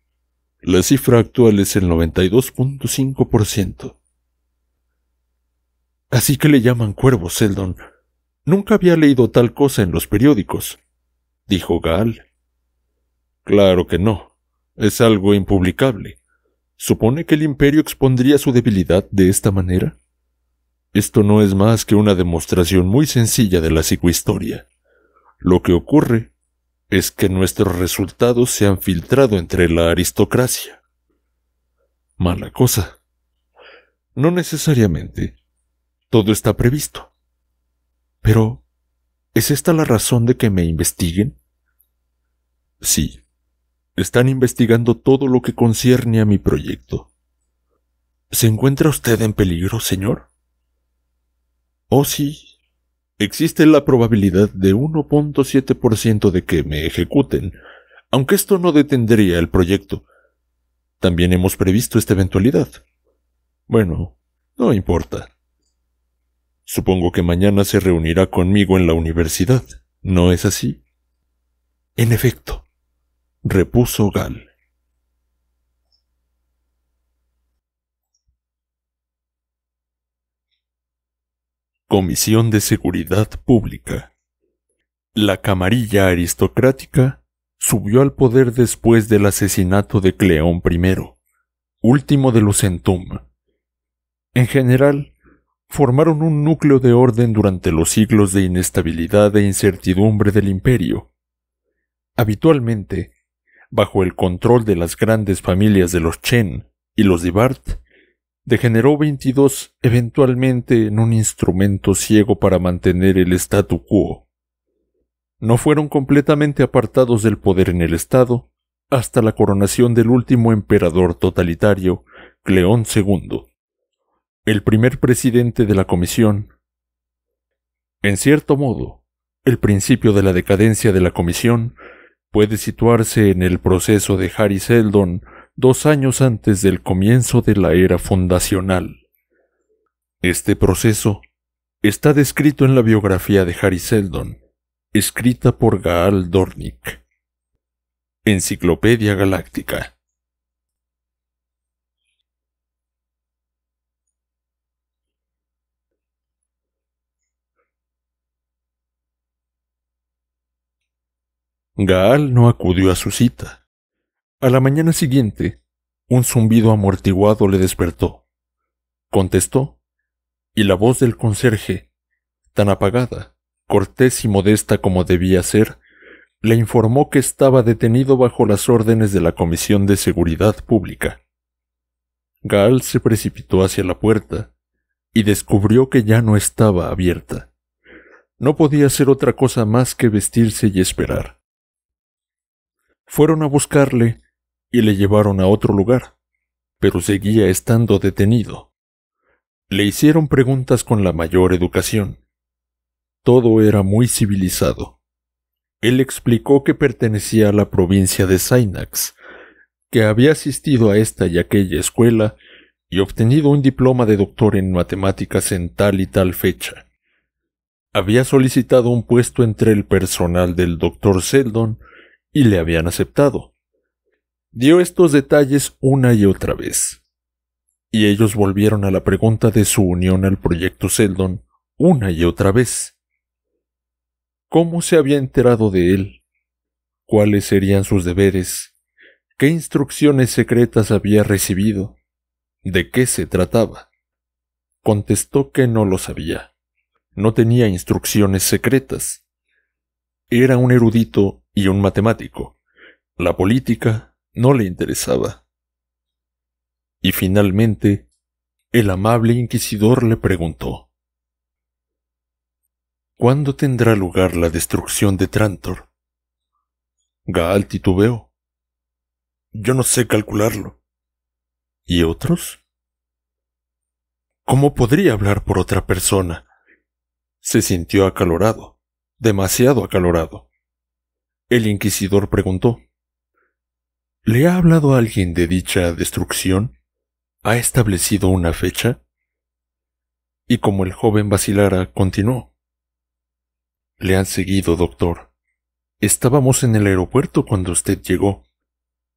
La cifra actual es el 92.5%. Así que le llaman cuervo, Seldon. Nunca había leído tal cosa en los periódicos dijo gal Claro que no. Es algo impublicable. ¿Supone que el imperio expondría su debilidad de esta manera? Esto no es más que una demostración muy sencilla de la psicohistoria. Lo que ocurre es que nuestros resultados se han filtrado entre la aristocracia. Mala cosa. No necesariamente. Todo está previsto. Pero, ¿es esta la razón de que me investiguen? Sí, están investigando todo lo que concierne a mi proyecto. ¿Se encuentra usted en peligro, señor? Oh, sí. Existe la probabilidad de 1.7% de que me ejecuten, aunque esto no detendría el proyecto. También hemos previsto esta eventualidad. Bueno, no importa. Supongo que mañana se reunirá conmigo en la universidad, ¿no es así? En efecto repuso Gal. Comisión de Seguridad Pública. La camarilla aristocrática subió al poder después del asesinato de Cleón I, último de los centum En general, formaron un núcleo de orden durante los siglos de inestabilidad e incertidumbre del imperio. Habitualmente, bajo el control de las grandes familias de los Chen y los Dibart, degeneró veintidós eventualmente en un instrumento ciego para mantener el statu quo. No fueron completamente apartados del poder en el Estado hasta la coronación del último emperador totalitario, Cleón II, el primer presidente de la Comisión. En cierto modo, el principio de la decadencia de la Comisión puede situarse en el proceso de Harry Seldon dos años antes del comienzo de la era fundacional. Este proceso está descrito en la biografía de Harry Seldon, escrita por Gaal Dornick. Enciclopedia Galáctica. Gaal no acudió a su cita. A la mañana siguiente, un zumbido amortiguado le despertó. Contestó, y la voz del conserje, tan apagada, cortés y modesta como debía ser, le informó que estaba detenido bajo las órdenes de la Comisión de Seguridad Pública. Gaal se precipitó hacia la puerta y descubrió que ya no estaba abierta. No podía hacer otra cosa más que vestirse y esperar. Fueron a buscarle y le llevaron a otro lugar, pero seguía estando detenido. Le hicieron preguntas con la mayor educación. Todo era muy civilizado. Él explicó que pertenecía a la provincia de Sainax, que había asistido a esta y aquella escuela y obtenido un diploma de doctor en matemáticas en tal y tal fecha. Había solicitado un puesto entre el personal del doctor Seldon y le habían aceptado. Dio estos detalles una y otra vez. Y ellos volvieron a la pregunta de su unión al proyecto Seldon una y otra vez. ¿Cómo se había enterado de él? ¿Cuáles serían sus deberes? ¿Qué instrucciones secretas había recibido? ¿De qué se trataba? Contestó que no lo sabía. No tenía instrucciones secretas. Era un erudito y un matemático. La política no le interesaba. Y finalmente, el amable inquisidor le preguntó ¿Cuándo tendrá lugar la destrucción de Trantor? Gaal titubeó. Yo no sé calcularlo. ¿Y otros? ¿Cómo podría hablar por otra persona? Se sintió acalorado, demasiado acalorado. El inquisidor preguntó, ¿Le ha hablado alguien de dicha destrucción? ¿Ha establecido una fecha? Y como el joven vacilara, continuó. Le han seguido, doctor. Estábamos en el aeropuerto cuando usted llegó,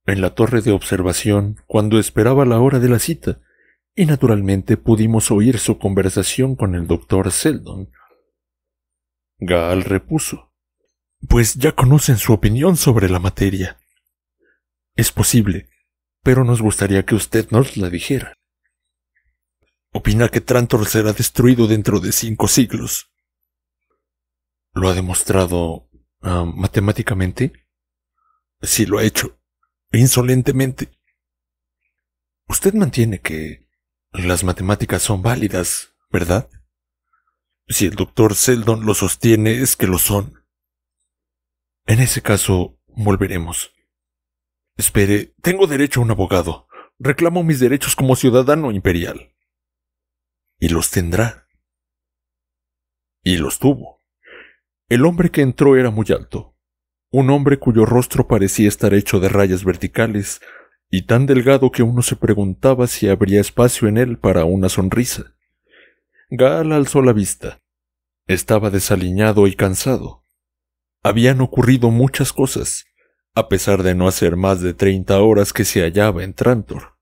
en la torre de observación cuando esperaba la hora de la cita, y naturalmente pudimos oír su conversación con el doctor Seldon. Gaal repuso pues ya conocen su opinión sobre la materia. Es posible, pero nos gustaría que usted nos la dijera. Opina que Trantor será destruido dentro de cinco siglos. ¿Lo ha demostrado ah, matemáticamente? Sí, lo ha hecho. Insolentemente. Usted mantiene que las matemáticas son válidas, ¿verdad? Si el doctor Seldon lo sostiene es que lo son. En ese caso, volveremos. Espere, tengo derecho a un abogado. Reclamo mis derechos como ciudadano imperial. Y los tendrá. Y los tuvo. El hombre que entró era muy alto, un hombre cuyo rostro parecía estar hecho de rayas verticales y tan delgado que uno se preguntaba si habría espacio en él para una sonrisa. Gal alzó la vista. Estaba desaliñado y cansado. Habían ocurrido muchas cosas, a pesar de no hacer más de treinta horas que se hallaba en Trantor.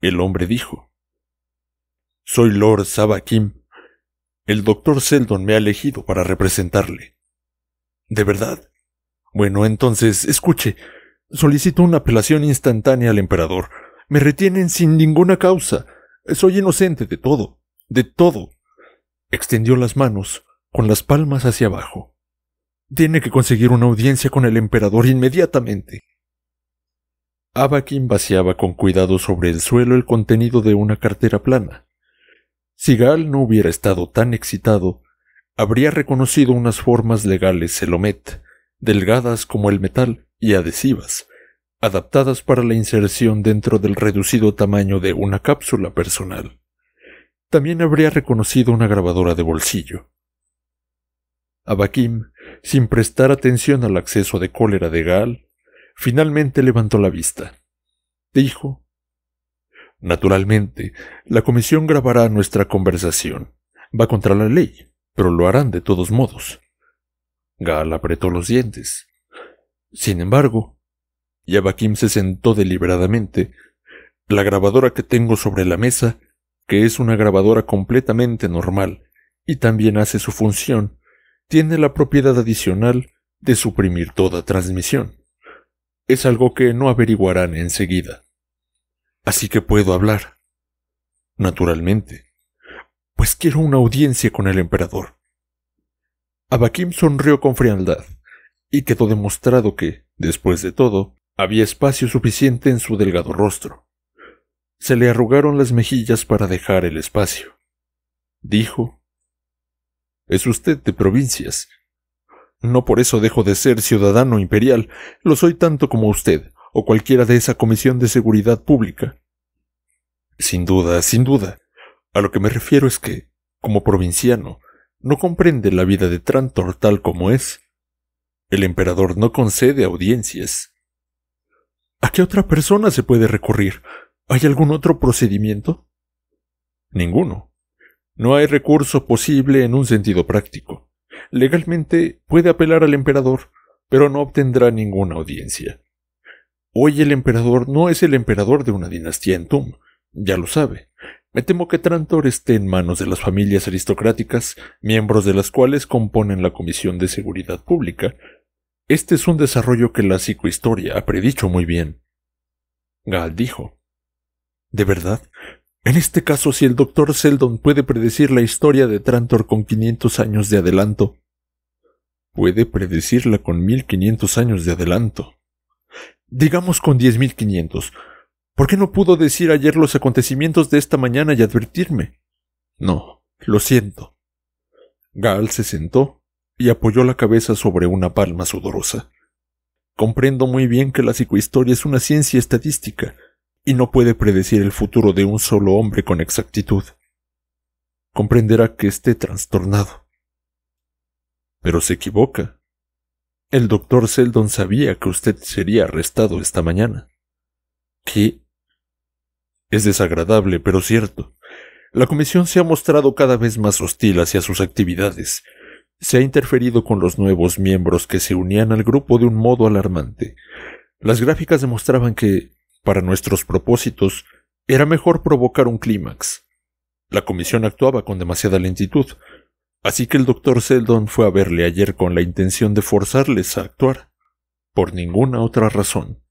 El hombre dijo, Soy Lord Sabakim. El doctor Seldon me ha elegido para representarle. ¿De verdad? Bueno, entonces, escuche. Solicito una apelación instantánea al emperador. Me retienen sin ninguna causa. Soy inocente de todo. De todo. Extendió las manos, con las palmas hacia abajo. Tiene que conseguir una audiencia con el emperador inmediatamente. Abakin vaciaba con cuidado sobre el suelo el contenido de una cartera plana. Si Gaal no hubiera estado tan excitado, habría reconocido unas formas legales celomet, delgadas como el metal y adhesivas, adaptadas para la inserción dentro del reducido tamaño de una cápsula personal. También habría reconocido una grabadora de bolsillo, Abakim, sin prestar atención al acceso de cólera de Gal, finalmente levantó la vista. Dijo Naturalmente, la comisión grabará nuestra conversación. Va contra la ley, pero lo harán de todos modos. Gal apretó los dientes. Sin embargo, Abakim se sentó deliberadamente. La grabadora que tengo sobre la mesa, que es una grabadora completamente normal, y también hace su función, tiene la propiedad adicional de suprimir toda transmisión. Es algo que no averiguarán enseguida. Así que puedo hablar. Naturalmente. Pues quiero una audiencia con el emperador. Abakim sonrió con frialdad, y quedó demostrado que, después de todo, había espacio suficiente en su delgado rostro. Se le arrugaron las mejillas para dejar el espacio. Dijo, es usted de provincias. No por eso dejo de ser ciudadano imperial, lo soy tanto como usted, o cualquiera de esa Comisión de Seguridad Pública. Sin duda, sin duda. A lo que me refiero es que, como provinciano, no comprende la vida de Trantor tal como es. El emperador no concede audiencias. ¿A qué otra persona se puede recurrir? ¿Hay algún otro procedimiento? Ninguno. No hay recurso posible en un sentido práctico. Legalmente puede apelar al emperador, pero no obtendrá ninguna audiencia. Hoy el emperador no es el emperador de una dinastía en Tum, ya lo sabe. Me temo que Trantor esté en manos de las familias aristocráticas, miembros de las cuales componen la Comisión de Seguridad Pública. Este es un desarrollo que la psicohistoria ha predicho muy bien. Gal dijo. ¿De verdad? En este caso, si el doctor Seldon puede predecir la historia de Trantor con 500 años de adelanto, puede predecirla con 1500 años de adelanto. Digamos con 10500. ¿Por qué no pudo decir ayer los acontecimientos de esta mañana y advertirme? No, lo siento. Gall se sentó y apoyó la cabeza sobre una palma sudorosa. Comprendo muy bien que la psicohistoria es una ciencia estadística, y no puede predecir el futuro de un solo hombre con exactitud. Comprenderá que esté trastornado. Pero se equivoca. El doctor Seldon sabía que usted sería arrestado esta mañana. ¿Qué? Es desagradable, pero cierto. La Comisión se ha mostrado cada vez más hostil hacia sus actividades. Se ha interferido con los nuevos miembros que se unían al grupo de un modo alarmante. Las gráficas demostraban que para nuestros propósitos, era mejor provocar un clímax. La comisión actuaba con demasiada lentitud, así que el doctor Seldon fue a verle ayer con la intención de forzarles a actuar, por ninguna otra razón.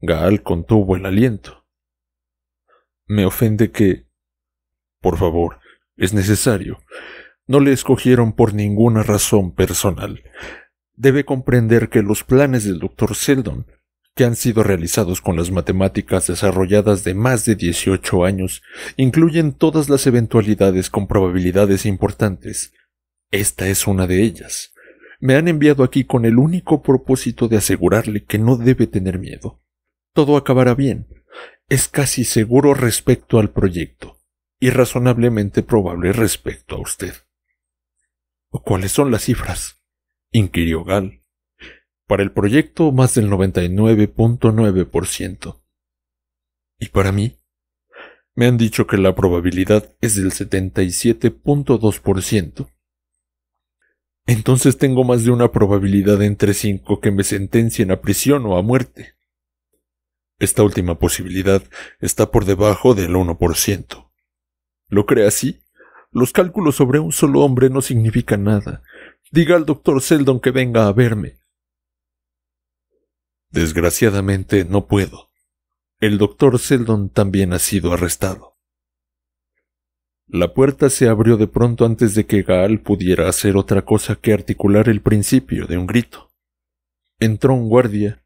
Gaal contuvo el aliento. Me ofende que... Por favor, es necesario. No le escogieron por ninguna razón personal. Debe comprender que los planes del doctor Seldon que han sido realizados con las matemáticas desarrolladas de más de 18 años incluyen todas las eventualidades con probabilidades importantes. Esta es una de ellas. Me han enviado aquí con el único propósito de asegurarle que no debe tener miedo. Todo acabará bien. Es casi seguro respecto al proyecto y razonablemente probable respecto a usted. ¿Cuáles son las cifras? inquirió Gal. Para el proyecto más del 99.9%. ¿Y para mí? Me han dicho que la probabilidad es del 77.2%. Entonces tengo más de una probabilidad entre 5 que me sentencien a prisión o a muerte. Esta última posibilidad está por debajo del 1%. ¿Lo cree así? Los cálculos sobre un solo hombre no significan nada. Diga al doctor Seldon que venga a verme. Desgraciadamente no puedo. El doctor Seldon también ha sido arrestado. La puerta se abrió de pronto antes de que Gaal pudiera hacer otra cosa que articular el principio de un grito. Entró un guardia,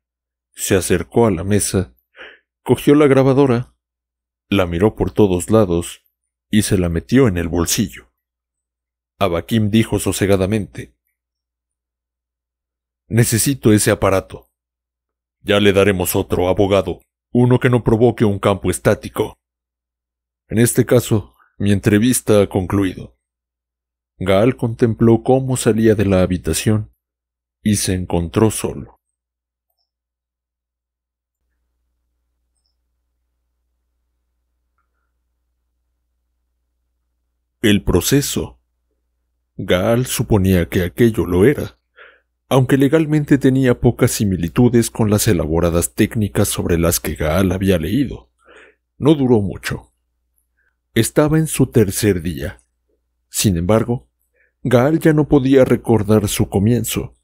se acercó a la mesa, cogió la grabadora, la miró por todos lados y se la metió en el bolsillo. Abakim dijo sosegadamente Necesito ese aparato. Ya le daremos otro abogado, uno que no provoque un campo estático. En este caso, mi entrevista ha concluido. Gaal contempló cómo salía de la habitación y se encontró solo. El proceso. Gaal suponía que aquello lo era aunque legalmente tenía pocas similitudes con las elaboradas técnicas sobre las que Gaal había leído. No duró mucho. Estaba en su tercer día. Sin embargo, Gaal ya no podía recordar su comienzo.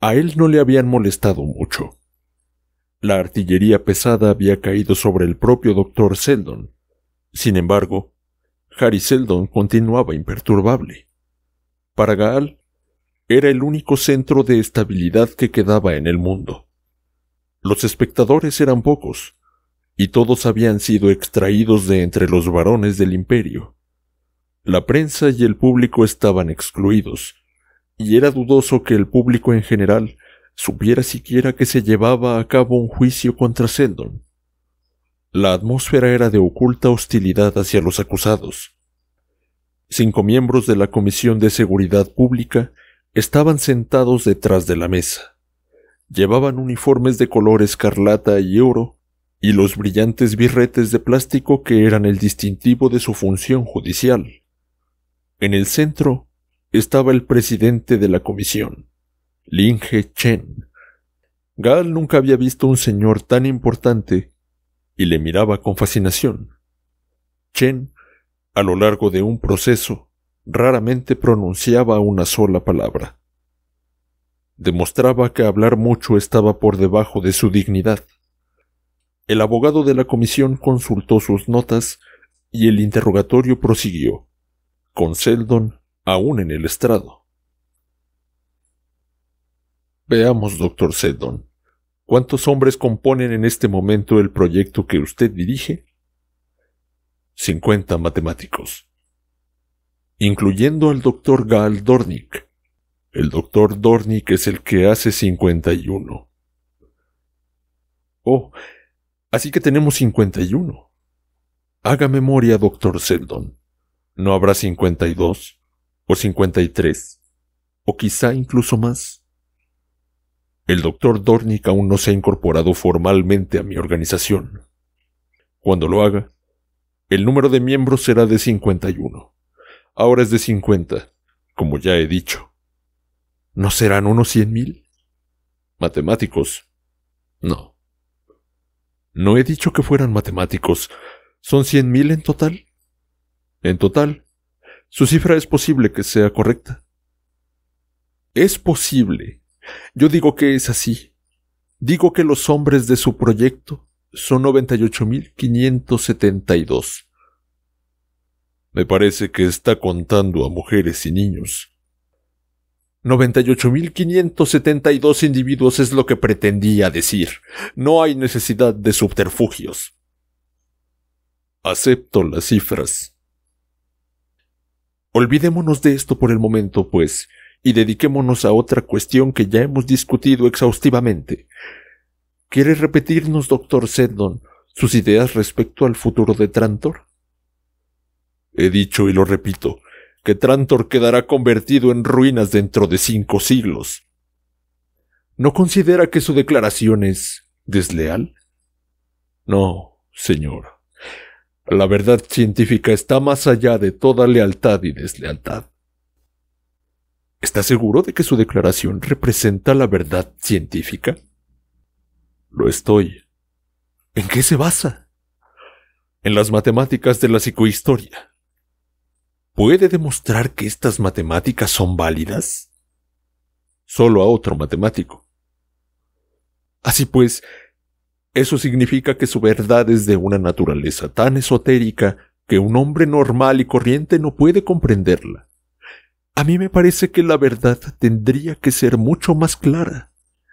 A él no le habían molestado mucho. La artillería pesada había caído sobre el propio doctor Seldon. Sin embargo, Harry Seldon continuaba imperturbable. Para Gaal, era el único centro de estabilidad que quedaba en el mundo. Los espectadores eran pocos, y todos habían sido extraídos de entre los varones del imperio. La prensa y el público estaban excluidos, y era dudoso que el público en general supiera siquiera que se llevaba a cabo un juicio contra Seldon. La atmósfera era de oculta hostilidad hacia los acusados. Cinco miembros de la Comisión de Seguridad Pública Estaban sentados detrás de la mesa. Llevaban uniformes de color escarlata y oro y los brillantes birretes de plástico que eran el distintivo de su función judicial. En el centro estaba el presidente de la comisión, Lin He Chen. Gal nunca había visto un señor tan importante y le miraba con fascinación. Chen, a lo largo de un proceso, raramente pronunciaba una sola palabra. Demostraba que hablar mucho estaba por debajo de su dignidad. El abogado de la comisión consultó sus notas y el interrogatorio prosiguió, con Seldon aún en el estrado. Veamos, doctor Seldon, ¿cuántos hombres componen en este momento el proyecto que usted dirige? Cincuenta matemáticos incluyendo al doctor Gal Dornick. El doctor Dornick es el que hace 51. Oh, así que tenemos 51. Haga memoria, doctor Seldon. No habrá 52, o 53, o quizá incluso más. El doctor Dornick aún no se ha incorporado formalmente a mi organización. Cuando lo haga, el número de miembros será de 51 ahora es de cincuenta, como ya he dicho. ¿No serán unos cien mil? Matemáticos. No. No he dicho que fueran matemáticos. ¿Son cien mil en total? En total. Su cifra es posible que sea correcta. Es posible. Yo digo que es así. Digo que los hombres de su proyecto son 98.572. Me parece que está contando a mujeres y niños. 98.572 individuos es lo que pretendía decir. No hay necesidad de subterfugios. Acepto las cifras. Olvidémonos de esto por el momento, pues, y dediquémonos a otra cuestión que ya hemos discutido exhaustivamente. ¿Quiere repetirnos, doctor Seddon, sus ideas respecto al futuro de Trantor? He dicho y lo repito, que Trantor quedará convertido en ruinas dentro de cinco siglos. ¿No considera que su declaración es desleal? No, señor. La verdad científica está más allá de toda lealtad y deslealtad. ¿Está seguro de que su declaración representa la verdad científica? Lo estoy. ¿En qué se basa? En las matemáticas de la psicohistoria puede demostrar que estas matemáticas son válidas? Solo a otro matemático. Así pues, eso significa que su verdad es de una naturaleza tan esotérica que un hombre normal y corriente no puede comprenderla. A mí me parece que la verdad tendría que ser mucho más clara,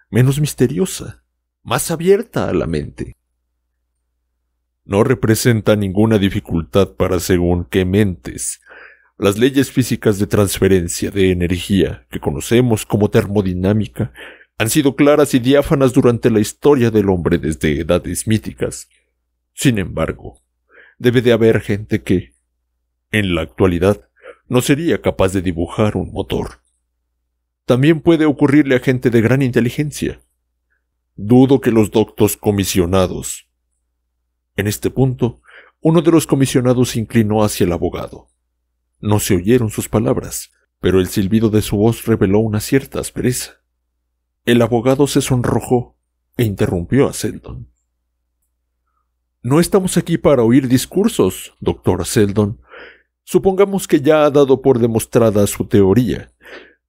menos misteriosa, más abierta a la mente. No representa ninguna dificultad para según qué mentes, las leyes físicas de transferencia de energía, que conocemos como termodinámica, han sido claras y diáfanas durante la historia del hombre desde edades míticas. Sin embargo, debe de haber gente que, en la actualidad, no sería capaz de dibujar un motor. También puede ocurrirle a gente de gran inteligencia. Dudo que los doctos comisionados. En este punto, uno de los comisionados se inclinó hacia el abogado. No se oyeron sus palabras, pero el silbido de su voz reveló una cierta aspereza. El abogado se sonrojó e interrumpió a Seldon. No estamos aquí para oír discursos, doctor Seldon. Supongamos que ya ha dado por demostrada su teoría.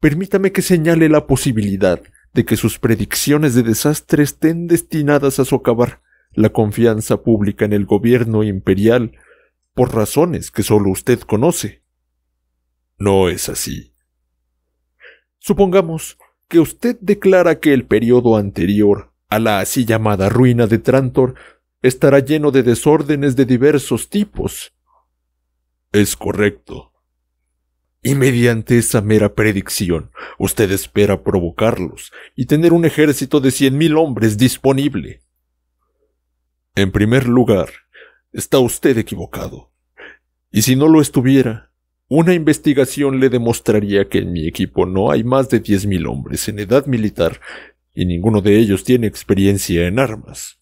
Permítame que señale la posibilidad de que sus predicciones de desastre estén destinadas a socavar la confianza pública en el gobierno imperial por razones que solo usted conoce. No es así. Supongamos que usted declara que el periodo anterior a la así llamada ruina de Trantor estará lleno de desórdenes de diversos tipos. Es correcto. Y mediante esa mera predicción, usted espera provocarlos y tener un ejército de cien mil hombres disponible. En primer lugar, está usted equivocado. Y si no lo estuviera, una investigación le demostraría que en mi equipo no hay más de 10.000 hombres en edad militar y ninguno de ellos tiene experiencia en armas.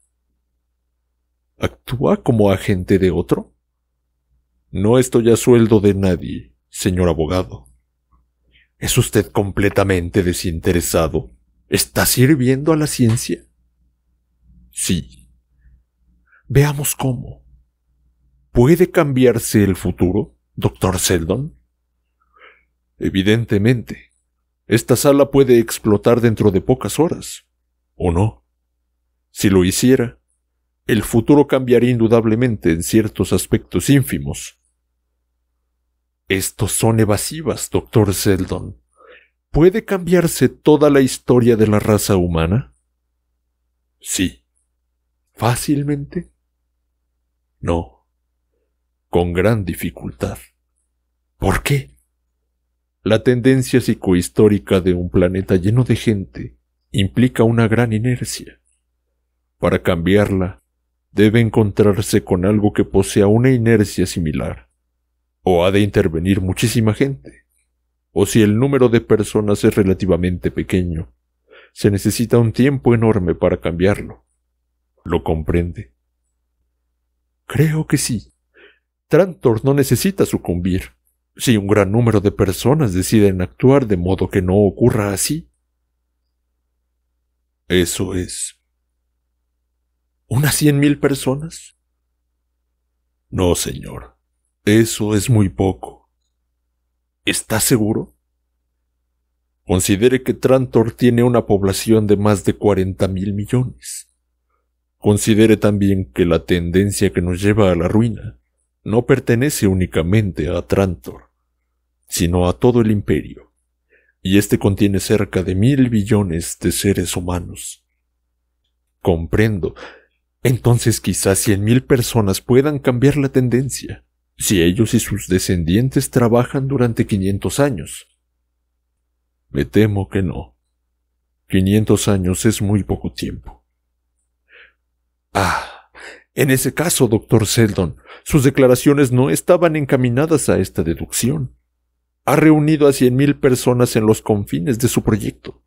¿Actúa como agente de otro? No estoy a sueldo de nadie, señor abogado. ¿Es usted completamente desinteresado? ¿Está sirviendo a la ciencia? Sí. Veamos cómo. ¿Puede cambiarse el futuro? doctor Seldon? Evidentemente, esta sala puede explotar dentro de pocas horas, ¿o no? Si lo hiciera, el futuro cambiaría indudablemente en ciertos aspectos ínfimos. Estos son evasivas, doctor Seldon. ¿Puede cambiarse toda la historia de la raza humana? Sí. ¿Fácilmente? No con gran dificultad. ¿Por qué? La tendencia psicohistórica de un planeta lleno de gente implica una gran inercia. Para cambiarla, debe encontrarse con algo que posea una inercia similar, o ha de intervenir muchísima gente, o si el número de personas es relativamente pequeño, se necesita un tiempo enorme para cambiarlo. ¿Lo comprende? Creo que sí, Trantor no necesita sucumbir. Si un gran número de personas deciden actuar de modo que no ocurra así. Eso es. ¿Unas cien mil personas? No, señor. Eso es muy poco. ¿Está seguro? Considere que Trantor tiene una población de más de cuarenta mil millones. Considere también que la tendencia que nos lleva a la ruina no pertenece únicamente a Trantor, sino a todo el imperio, y este contiene cerca de mil billones de seres humanos. Comprendo. Entonces quizás cien mil personas puedan cambiar la tendencia, si ellos y sus descendientes trabajan durante 500 años. Me temo que no. 500 años es muy poco tiempo. Ah, en ese caso, doctor Seldon, sus declaraciones no estaban encaminadas a esta deducción. Ha reunido a 100.000 personas en los confines de su proyecto.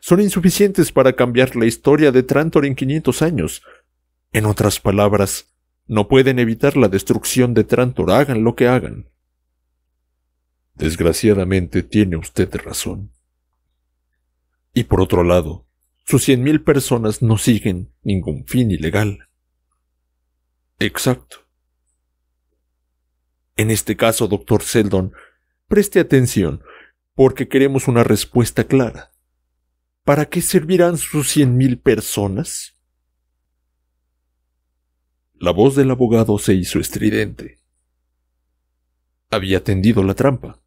Son insuficientes para cambiar la historia de Trantor en 500 años. En otras palabras, no pueden evitar la destrucción de Trantor, hagan lo que hagan. Desgraciadamente tiene usted razón. Y por otro lado, sus 100.000 personas no siguen ningún fin ilegal. Exacto. En este caso, doctor Seldon, preste atención, porque queremos una respuesta clara. ¿Para qué servirán sus cien mil personas? La voz del abogado se hizo estridente. Había tendido la trampa.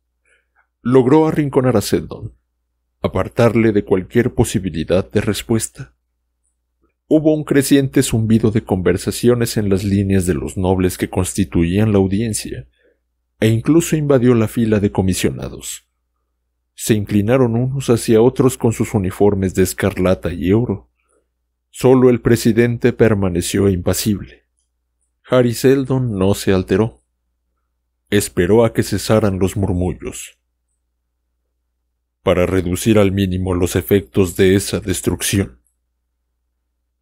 Logró arrinconar a Seldon, apartarle de cualquier posibilidad de respuesta. Hubo un creciente zumbido de conversaciones en las líneas de los nobles que constituían la audiencia, e incluso invadió la fila de comisionados. Se inclinaron unos hacia otros con sus uniformes de escarlata y oro. Solo el presidente permaneció impasible. Harry Seldon no se alteró. Esperó a que cesaran los murmullos. Para reducir al mínimo los efectos de esa destrucción.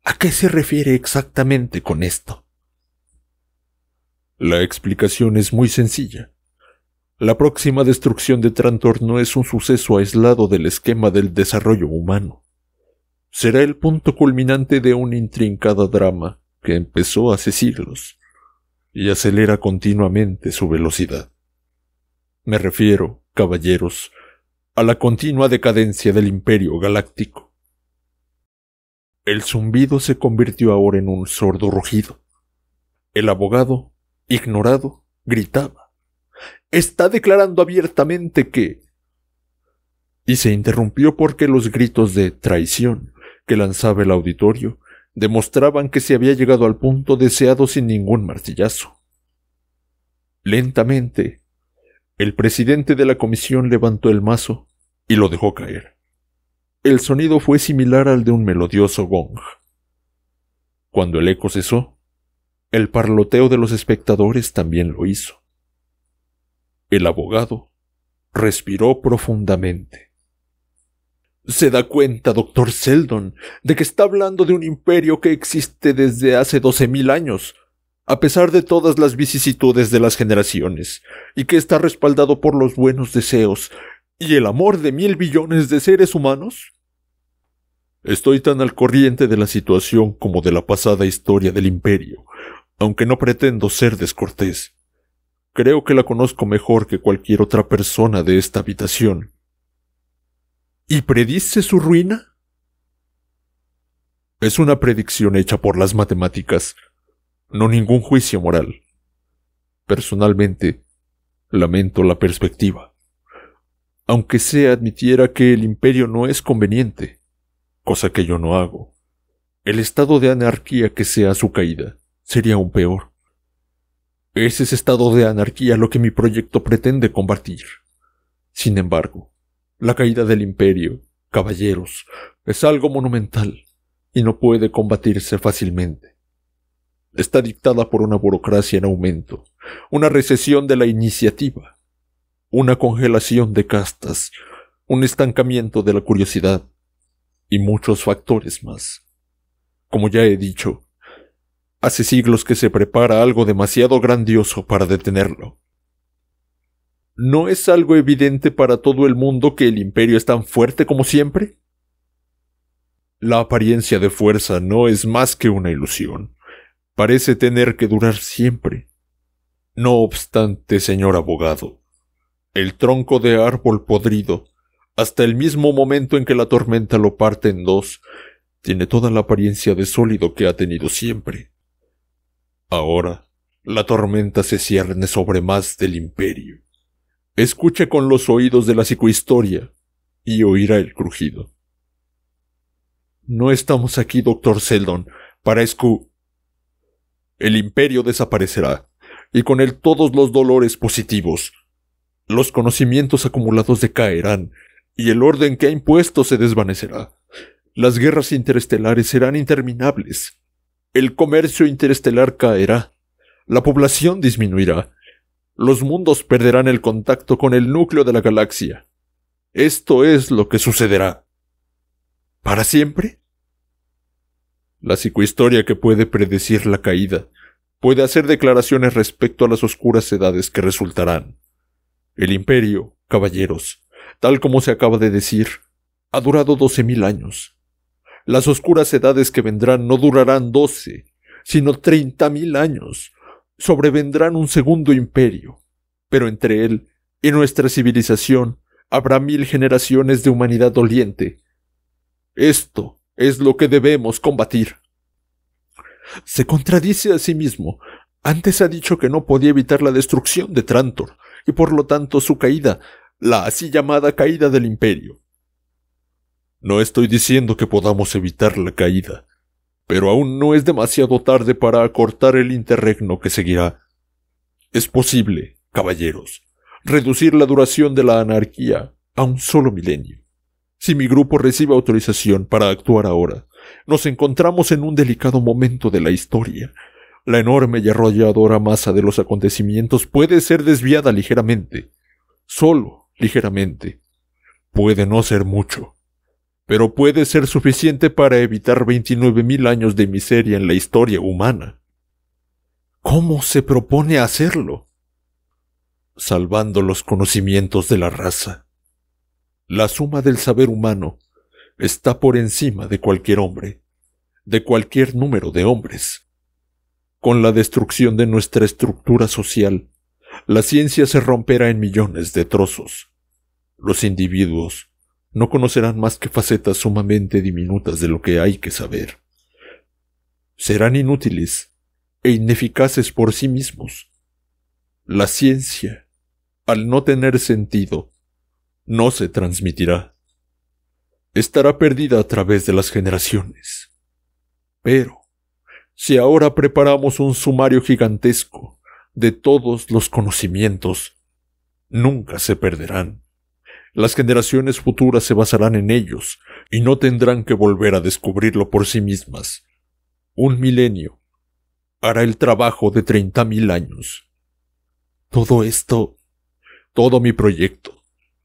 ¿A qué se refiere exactamente con esto? La explicación es muy sencilla. La próxima destrucción de Trantor no es un suceso aislado del esquema del desarrollo humano. Será el punto culminante de un intrincado drama que empezó hace siglos y acelera continuamente su velocidad. Me refiero, caballeros, a la continua decadencia del Imperio Galáctico. El zumbido se convirtió ahora en un sordo rugido. El abogado, ignorado, gritaba. Está declarando abiertamente que... Y se interrumpió porque los gritos de traición que lanzaba el auditorio demostraban que se había llegado al punto deseado sin ningún martillazo. Lentamente, el presidente de la comisión levantó el mazo y lo dejó caer. El sonido fue similar al de un melodioso gong. Cuando el eco cesó, el parloteo de los espectadores también lo hizo. El abogado respiró profundamente. Se da cuenta, doctor Seldon, de que está hablando de un imperio que existe desde hace doce mil años, a pesar de todas las vicisitudes de las generaciones, y que está respaldado por los buenos deseos y el amor de mil billones de seres humanos? Estoy tan al corriente de la situación como de la pasada historia del imperio, aunque no pretendo ser descortés. Creo que la conozco mejor que cualquier otra persona de esta habitación. ¿Y predice su ruina? Es una predicción hecha por las matemáticas, no ningún juicio moral. Personalmente, lamento la perspectiva aunque se admitiera que el imperio no es conveniente, cosa que yo no hago. El estado de anarquía que sea su caída sería aún peor. Es ese estado de anarquía lo que mi proyecto pretende combatir. Sin embargo, la caída del imperio, caballeros, es algo monumental y no puede combatirse fácilmente. Está dictada por una burocracia en aumento, una recesión de la iniciativa, una congelación de castas, un estancamiento de la curiosidad y muchos factores más. Como ya he dicho, hace siglos que se prepara algo demasiado grandioso para detenerlo. ¿No es algo evidente para todo el mundo que el imperio es tan fuerte como siempre? La apariencia de fuerza no es más que una ilusión. Parece tener que durar siempre. No obstante, señor abogado, el tronco de árbol podrido, hasta el mismo momento en que la tormenta lo parte en dos, tiene toda la apariencia de sólido que ha tenido siempre. Ahora, la tormenta se cierne sobre más del imperio. Escuche con los oídos de la psicohistoria y oirá el crujido. No estamos aquí, doctor Seldon, para escu... El imperio desaparecerá, y con él todos los dolores positivos, los conocimientos acumulados decaerán, y el orden que ha impuesto se desvanecerá. Las guerras interestelares serán interminables. El comercio interestelar caerá. La población disminuirá. Los mundos perderán el contacto con el núcleo de la galaxia. Esto es lo que sucederá. ¿Para siempre? La psicohistoria que puede predecir la caída puede hacer declaraciones respecto a las oscuras edades que resultarán. El imperio, caballeros, tal como se acaba de decir, ha durado doce mil años. Las oscuras edades que vendrán no durarán doce, sino treinta mil años. Sobrevendrán un segundo imperio, pero entre él y nuestra civilización habrá mil generaciones de humanidad doliente. Esto es lo que debemos combatir. Se contradice a sí mismo. Antes ha dicho que no podía evitar la destrucción de Trantor, y por lo tanto su caída, la así llamada caída del imperio. No estoy diciendo que podamos evitar la caída, pero aún no es demasiado tarde para acortar el interregno que seguirá. Es posible, caballeros, reducir la duración de la anarquía a un solo milenio. Si mi grupo recibe autorización para actuar ahora, nos encontramos en un delicado momento de la historia la enorme y arrolladora masa de los acontecimientos puede ser desviada ligeramente, solo ligeramente. Puede no ser mucho, pero puede ser suficiente para evitar 29.000 años de miseria en la historia humana. ¿Cómo se propone hacerlo? Salvando los conocimientos de la raza. La suma del saber humano está por encima de cualquier hombre, de cualquier número de hombres con la destrucción de nuestra estructura social, la ciencia se romperá en millones de trozos. Los individuos no conocerán más que facetas sumamente diminutas de lo que hay que saber. Serán inútiles e ineficaces por sí mismos. La ciencia, al no tener sentido, no se transmitirá. Estará perdida a través de las generaciones. Pero, si ahora preparamos un sumario gigantesco de todos los conocimientos, nunca se perderán. Las generaciones futuras se basarán en ellos y no tendrán que volver a descubrirlo por sí mismas. Un milenio hará el trabajo de treinta mil años. Todo esto, todo mi proyecto,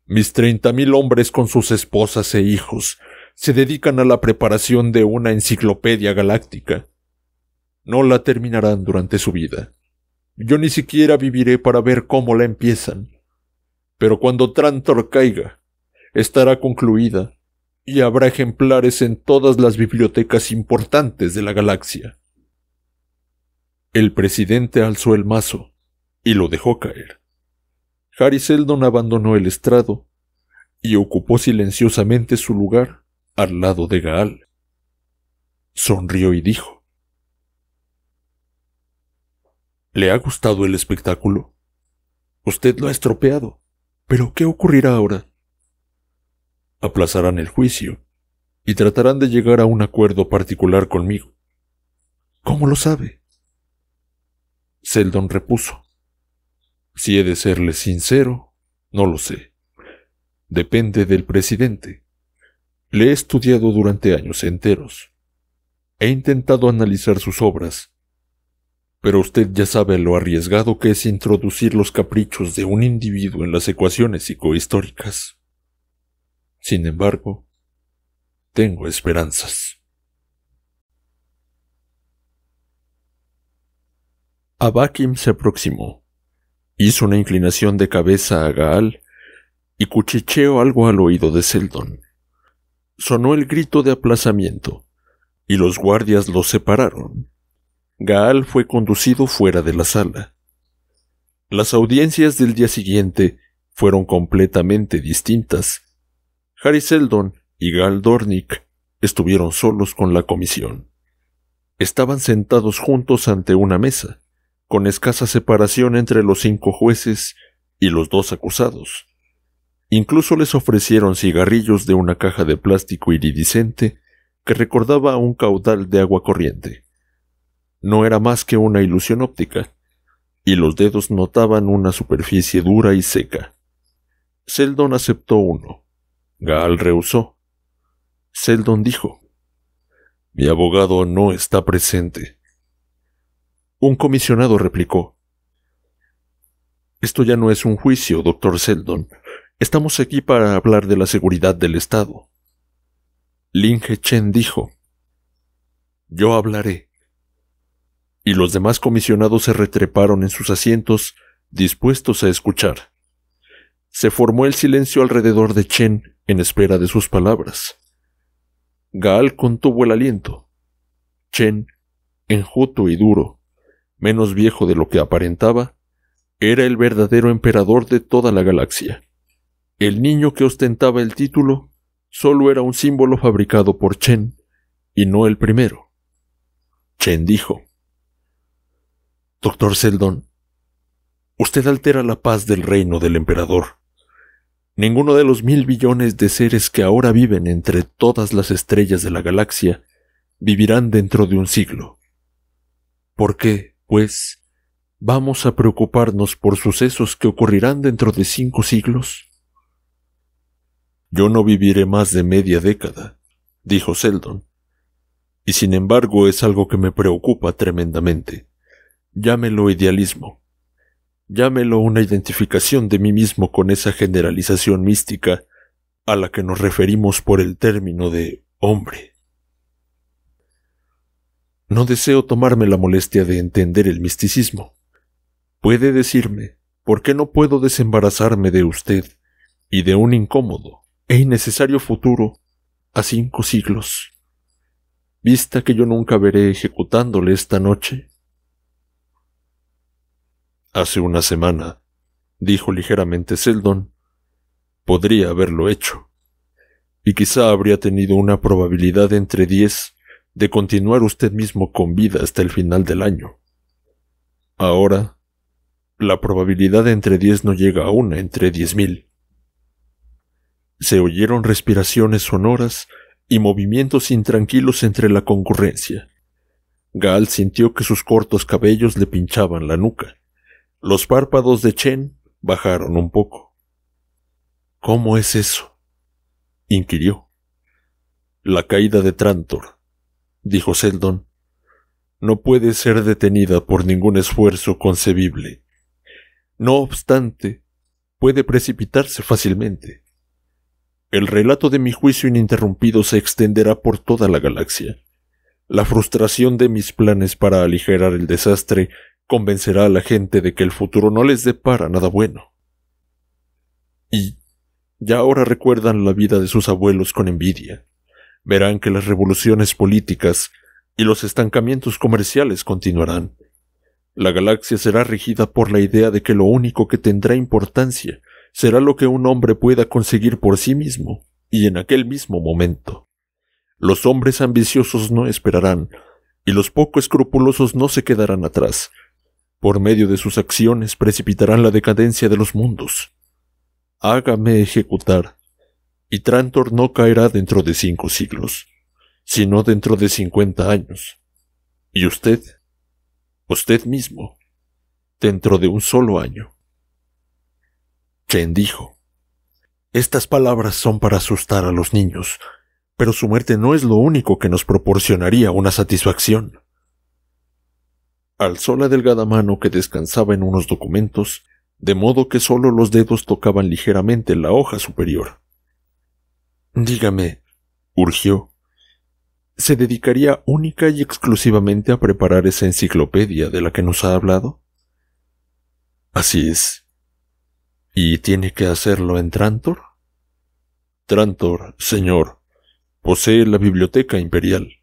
mis 30.000 hombres con sus esposas e hijos, se dedican a la preparación de una enciclopedia galáctica no la terminarán durante su vida. Yo ni siquiera viviré para ver cómo la empiezan. Pero cuando Trantor caiga, estará concluida y habrá ejemplares en todas las bibliotecas importantes de la galaxia. El presidente alzó el mazo y lo dejó caer. Harry Seldon abandonó el estrado y ocupó silenciosamente su lugar al lado de Gaal. Sonrió y dijo ¿Le ha gustado el espectáculo? Usted lo ha estropeado. Pero ¿qué ocurrirá ahora? Aplazarán el juicio y tratarán de llegar a un acuerdo particular conmigo. ¿Cómo lo sabe? Seldon repuso. Si he de serle sincero, no lo sé. Depende del presidente. Le he estudiado durante años enteros. He intentado analizar sus obras pero usted ya sabe lo arriesgado que es introducir los caprichos de un individuo en las ecuaciones psicohistóricas. Sin embargo, tengo esperanzas. Abakim se aproximó, hizo una inclinación de cabeza a Gaal y cuchicheó algo al oído de Seldon. Sonó el grito de aplazamiento, y los guardias los separaron Gaal fue conducido fuera de la sala. Las audiencias del día siguiente fueron completamente distintas. Harry Seldon y Gaal Dornick estuvieron solos con la comisión. Estaban sentados juntos ante una mesa, con escasa separación entre los cinco jueces y los dos acusados. Incluso les ofrecieron cigarrillos de una caja de plástico iridiscente que recordaba un caudal de agua corriente no era más que una ilusión óptica, y los dedos notaban una superficie dura y seca. Seldon aceptó uno. Gaal rehusó. Seldon dijo, Mi abogado no está presente. Un comisionado replicó, Esto ya no es un juicio, doctor Seldon. Estamos aquí para hablar de la seguridad del Estado. Lin Chen dijo, Yo hablaré y los demás comisionados se retreparon en sus asientos, dispuestos a escuchar. Se formó el silencio alrededor de Chen en espera de sus palabras. Gaal contuvo el aliento. Chen, enjuto y duro, menos viejo de lo que aparentaba, era el verdadero emperador de toda la galaxia. El niño que ostentaba el título solo era un símbolo fabricado por Chen, y no el primero. Chen dijo, Doctor Seldon, usted altera la paz del reino del emperador. Ninguno de los mil billones de seres que ahora viven entre todas las estrellas de la galaxia vivirán dentro de un siglo. ¿Por qué, pues, vamos a preocuparnos por sucesos que ocurrirán dentro de cinco siglos? Yo no viviré más de media década, dijo Seldon, y sin embargo es algo que me preocupa tremendamente. Llámelo idealismo. Llámelo una identificación de mí mismo con esa generalización mística a la que nos referimos por el término de hombre. No deseo tomarme la molestia de entender el misticismo. Puede decirme, ¿por qué no puedo desembarazarme de usted y de un incómodo e innecesario futuro a cinco siglos? Vista que yo nunca veré ejecutándole esta noche, Hace una semana, dijo ligeramente Seldon, podría haberlo hecho, y quizá habría tenido una probabilidad entre diez de continuar usted mismo con vida hasta el final del año. Ahora, la probabilidad entre diez no llega a una entre diez mil. Se oyeron respiraciones sonoras y movimientos intranquilos entre la concurrencia. Gal sintió que sus cortos cabellos le pinchaban la nuca. Los párpados de Chen bajaron un poco. ¿Cómo es eso? inquirió. La caída de Trantor, dijo Seldon, no puede ser detenida por ningún esfuerzo concebible. No obstante, puede precipitarse fácilmente. El relato de mi juicio ininterrumpido se extenderá por toda la galaxia. La frustración de mis planes para aligerar el desastre convencerá a la gente de que el futuro no les depara nada bueno. Y ya ahora recuerdan la vida de sus abuelos con envidia. Verán que las revoluciones políticas y los estancamientos comerciales continuarán. La galaxia será regida por la idea de que lo único que tendrá importancia será lo que un hombre pueda conseguir por sí mismo y en aquel mismo momento. Los hombres ambiciosos no esperarán, y los poco escrupulosos no se quedarán atrás, por medio de sus acciones precipitarán la decadencia de los mundos. Hágame ejecutar, y Trantor no caerá dentro de cinco siglos, sino dentro de cincuenta años. Y usted, usted mismo, dentro de un solo año. Chen dijo, Estas palabras son para asustar a los niños, pero su muerte no es lo único que nos proporcionaría una satisfacción. Alzó la delgada mano que descansaba en unos documentos, de modo que solo los dedos tocaban ligeramente la hoja superior. Dígame, urgió. ¿Se dedicaría única y exclusivamente a preparar esa enciclopedia de la que nos ha hablado? Así es. ¿Y tiene que hacerlo en Trantor? Trantor, señor, posee la Biblioteca Imperial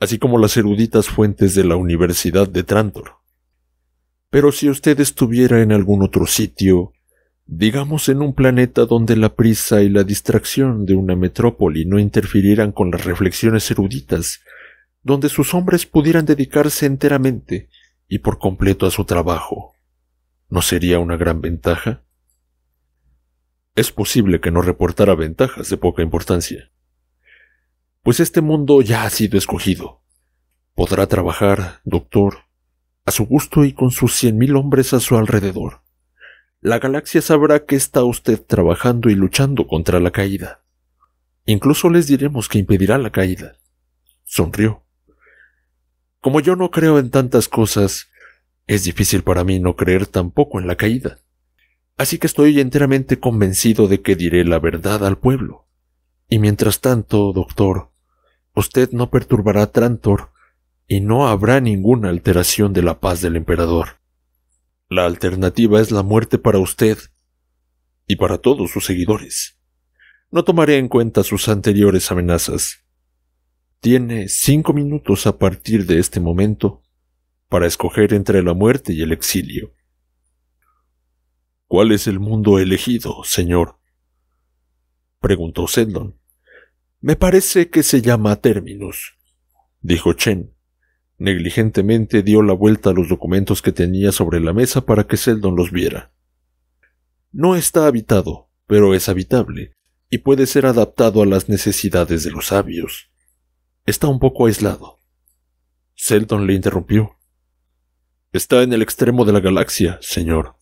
así como las eruditas fuentes de la Universidad de Trantor. Pero si usted estuviera en algún otro sitio, digamos en un planeta donde la prisa y la distracción de una metrópoli no interfirieran con las reflexiones eruditas, donde sus hombres pudieran dedicarse enteramente y por completo a su trabajo. ¿No sería una gran ventaja? Es posible que no reportara ventajas de poca importancia pues este mundo ya ha sido escogido. Podrá trabajar, doctor, a su gusto y con sus cien mil hombres a su alrededor. La galaxia sabrá que está usted trabajando y luchando contra la caída. Incluso les diremos que impedirá la caída. Sonrió. Como yo no creo en tantas cosas, es difícil para mí no creer tampoco en la caída. Así que estoy enteramente convencido de que diré la verdad al pueblo. Y mientras tanto, doctor, usted no perturbará Trantor y no habrá ninguna alteración de la paz del emperador. La alternativa es la muerte para usted y para todos sus seguidores. No tomaré en cuenta sus anteriores amenazas. Tiene cinco minutos a partir de este momento para escoger entre la muerte y el exilio. ¿Cuál es el mundo elegido, señor? preguntó Sedlon. Me parece que se llama términos, dijo Chen. Negligentemente dio la vuelta a los documentos que tenía sobre la mesa para que Seldon los viera. No está habitado, pero es habitable, y puede ser adaptado a las necesidades de los sabios. Está un poco aislado. Seldon le interrumpió. Está en el extremo de la galaxia, señor.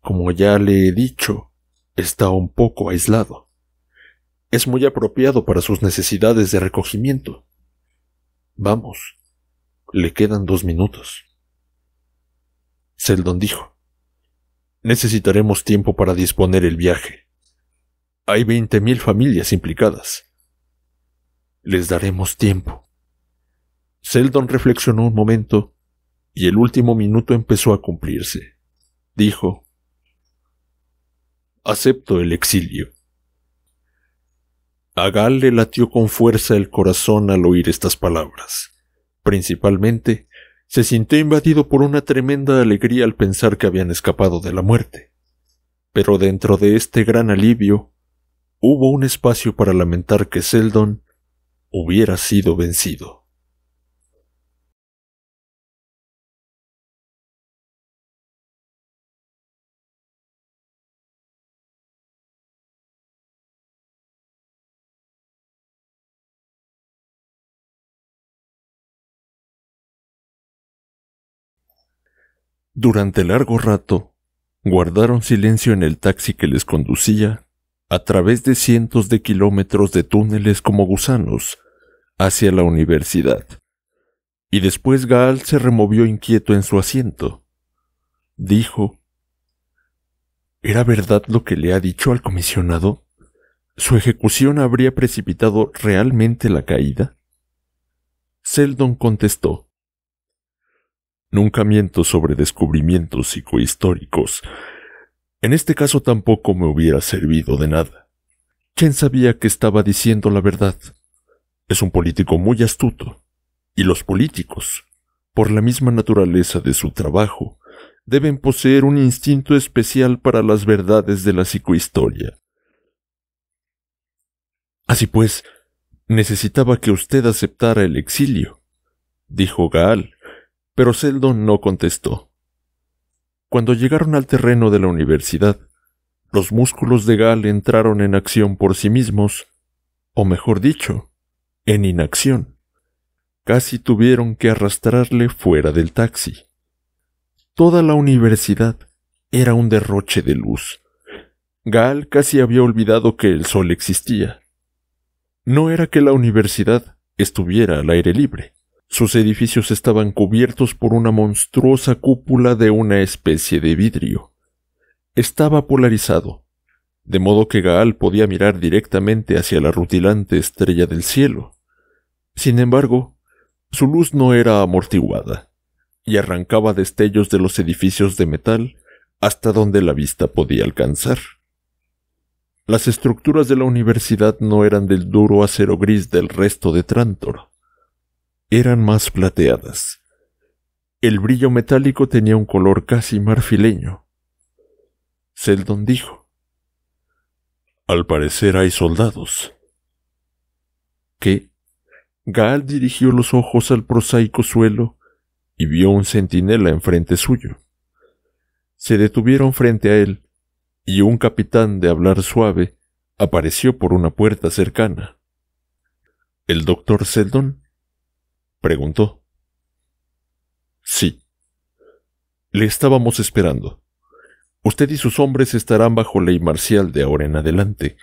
Como ya le he dicho, está un poco aislado es muy apropiado para sus necesidades de recogimiento. Vamos, le quedan dos minutos. Seldon dijo, necesitaremos tiempo para disponer el viaje. Hay veinte mil familias implicadas. Les daremos tiempo. Seldon reflexionó un momento y el último minuto empezó a cumplirse. Dijo, acepto el exilio. A le latió con fuerza el corazón al oír estas palabras. Principalmente, se sintió invadido por una tremenda alegría al pensar que habían escapado de la muerte. Pero dentro de este gran alivio, hubo un espacio para lamentar que Seldon hubiera sido vencido. Durante largo rato, guardaron silencio en el taxi que les conducía a través de cientos de kilómetros de túneles como gusanos hacia la universidad. Y después Gaal se removió inquieto en su asiento. Dijo, ¿Era verdad lo que le ha dicho al comisionado? ¿Su ejecución habría precipitado realmente la caída? Seldon contestó, Nunca miento sobre descubrimientos psicohistóricos. En este caso tampoco me hubiera servido de nada. ¿Quién sabía que estaba diciendo la verdad. Es un político muy astuto. Y los políticos, por la misma naturaleza de su trabajo, deben poseer un instinto especial para las verdades de la psicohistoria. Así pues, necesitaba que usted aceptara el exilio, dijo Gaal, pero Seldon no contestó. Cuando llegaron al terreno de la universidad, los músculos de Gal entraron en acción por sí mismos, o mejor dicho, en inacción. Casi tuvieron que arrastrarle fuera del taxi. Toda la universidad era un derroche de luz. Gal casi había olvidado que el sol existía. No era que la universidad estuviera al aire libre. Sus edificios estaban cubiertos por una monstruosa cúpula de una especie de vidrio. Estaba polarizado, de modo que Gaal podía mirar directamente hacia la rutilante estrella del cielo. Sin embargo, su luz no era amortiguada, y arrancaba destellos de los edificios de metal hasta donde la vista podía alcanzar. Las estructuras de la universidad no eran del duro acero gris del resto de Trántor eran más plateadas. El brillo metálico tenía un color casi marfileño. Seldon dijo. Al parecer hay soldados. ¿Qué? Gaal dirigió los ojos al prosaico suelo y vio un centinela enfrente suyo. Se detuvieron frente a él, y un capitán de hablar suave apareció por una puerta cercana. El doctor Seldon Preguntó. Sí. Le estábamos esperando. Usted y sus hombres estarán bajo ley marcial de ahora en adelante.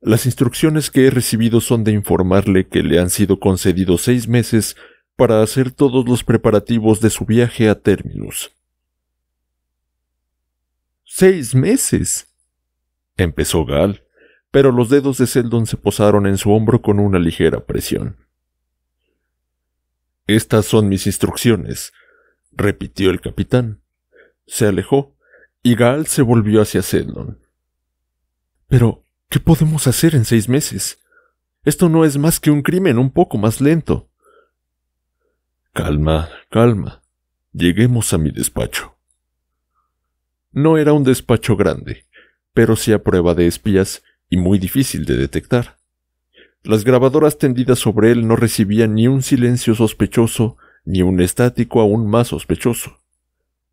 Las instrucciones que he recibido son de informarle que le han sido concedidos seis meses para hacer todos los preparativos de su viaje a Terminus. Seis meses. empezó Gal, pero los dedos de Seldon se posaron en su hombro con una ligera presión. Estas son mis instrucciones, repitió el capitán. Se alejó y Gaal se volvió hacia Sedlon. Pero, ¿qué podemos hacer en seis meses? Esto no es más que un crimen un poco más lento. Calma, calma. Lleguemos a mi despacho. No era un despacho grande, pero sí a prueba de espías y muy difícil de detectar. Las grabadoras tendidas sobre él no recibían ni un silencio sospechoso, ni un estático aún más sospechoso.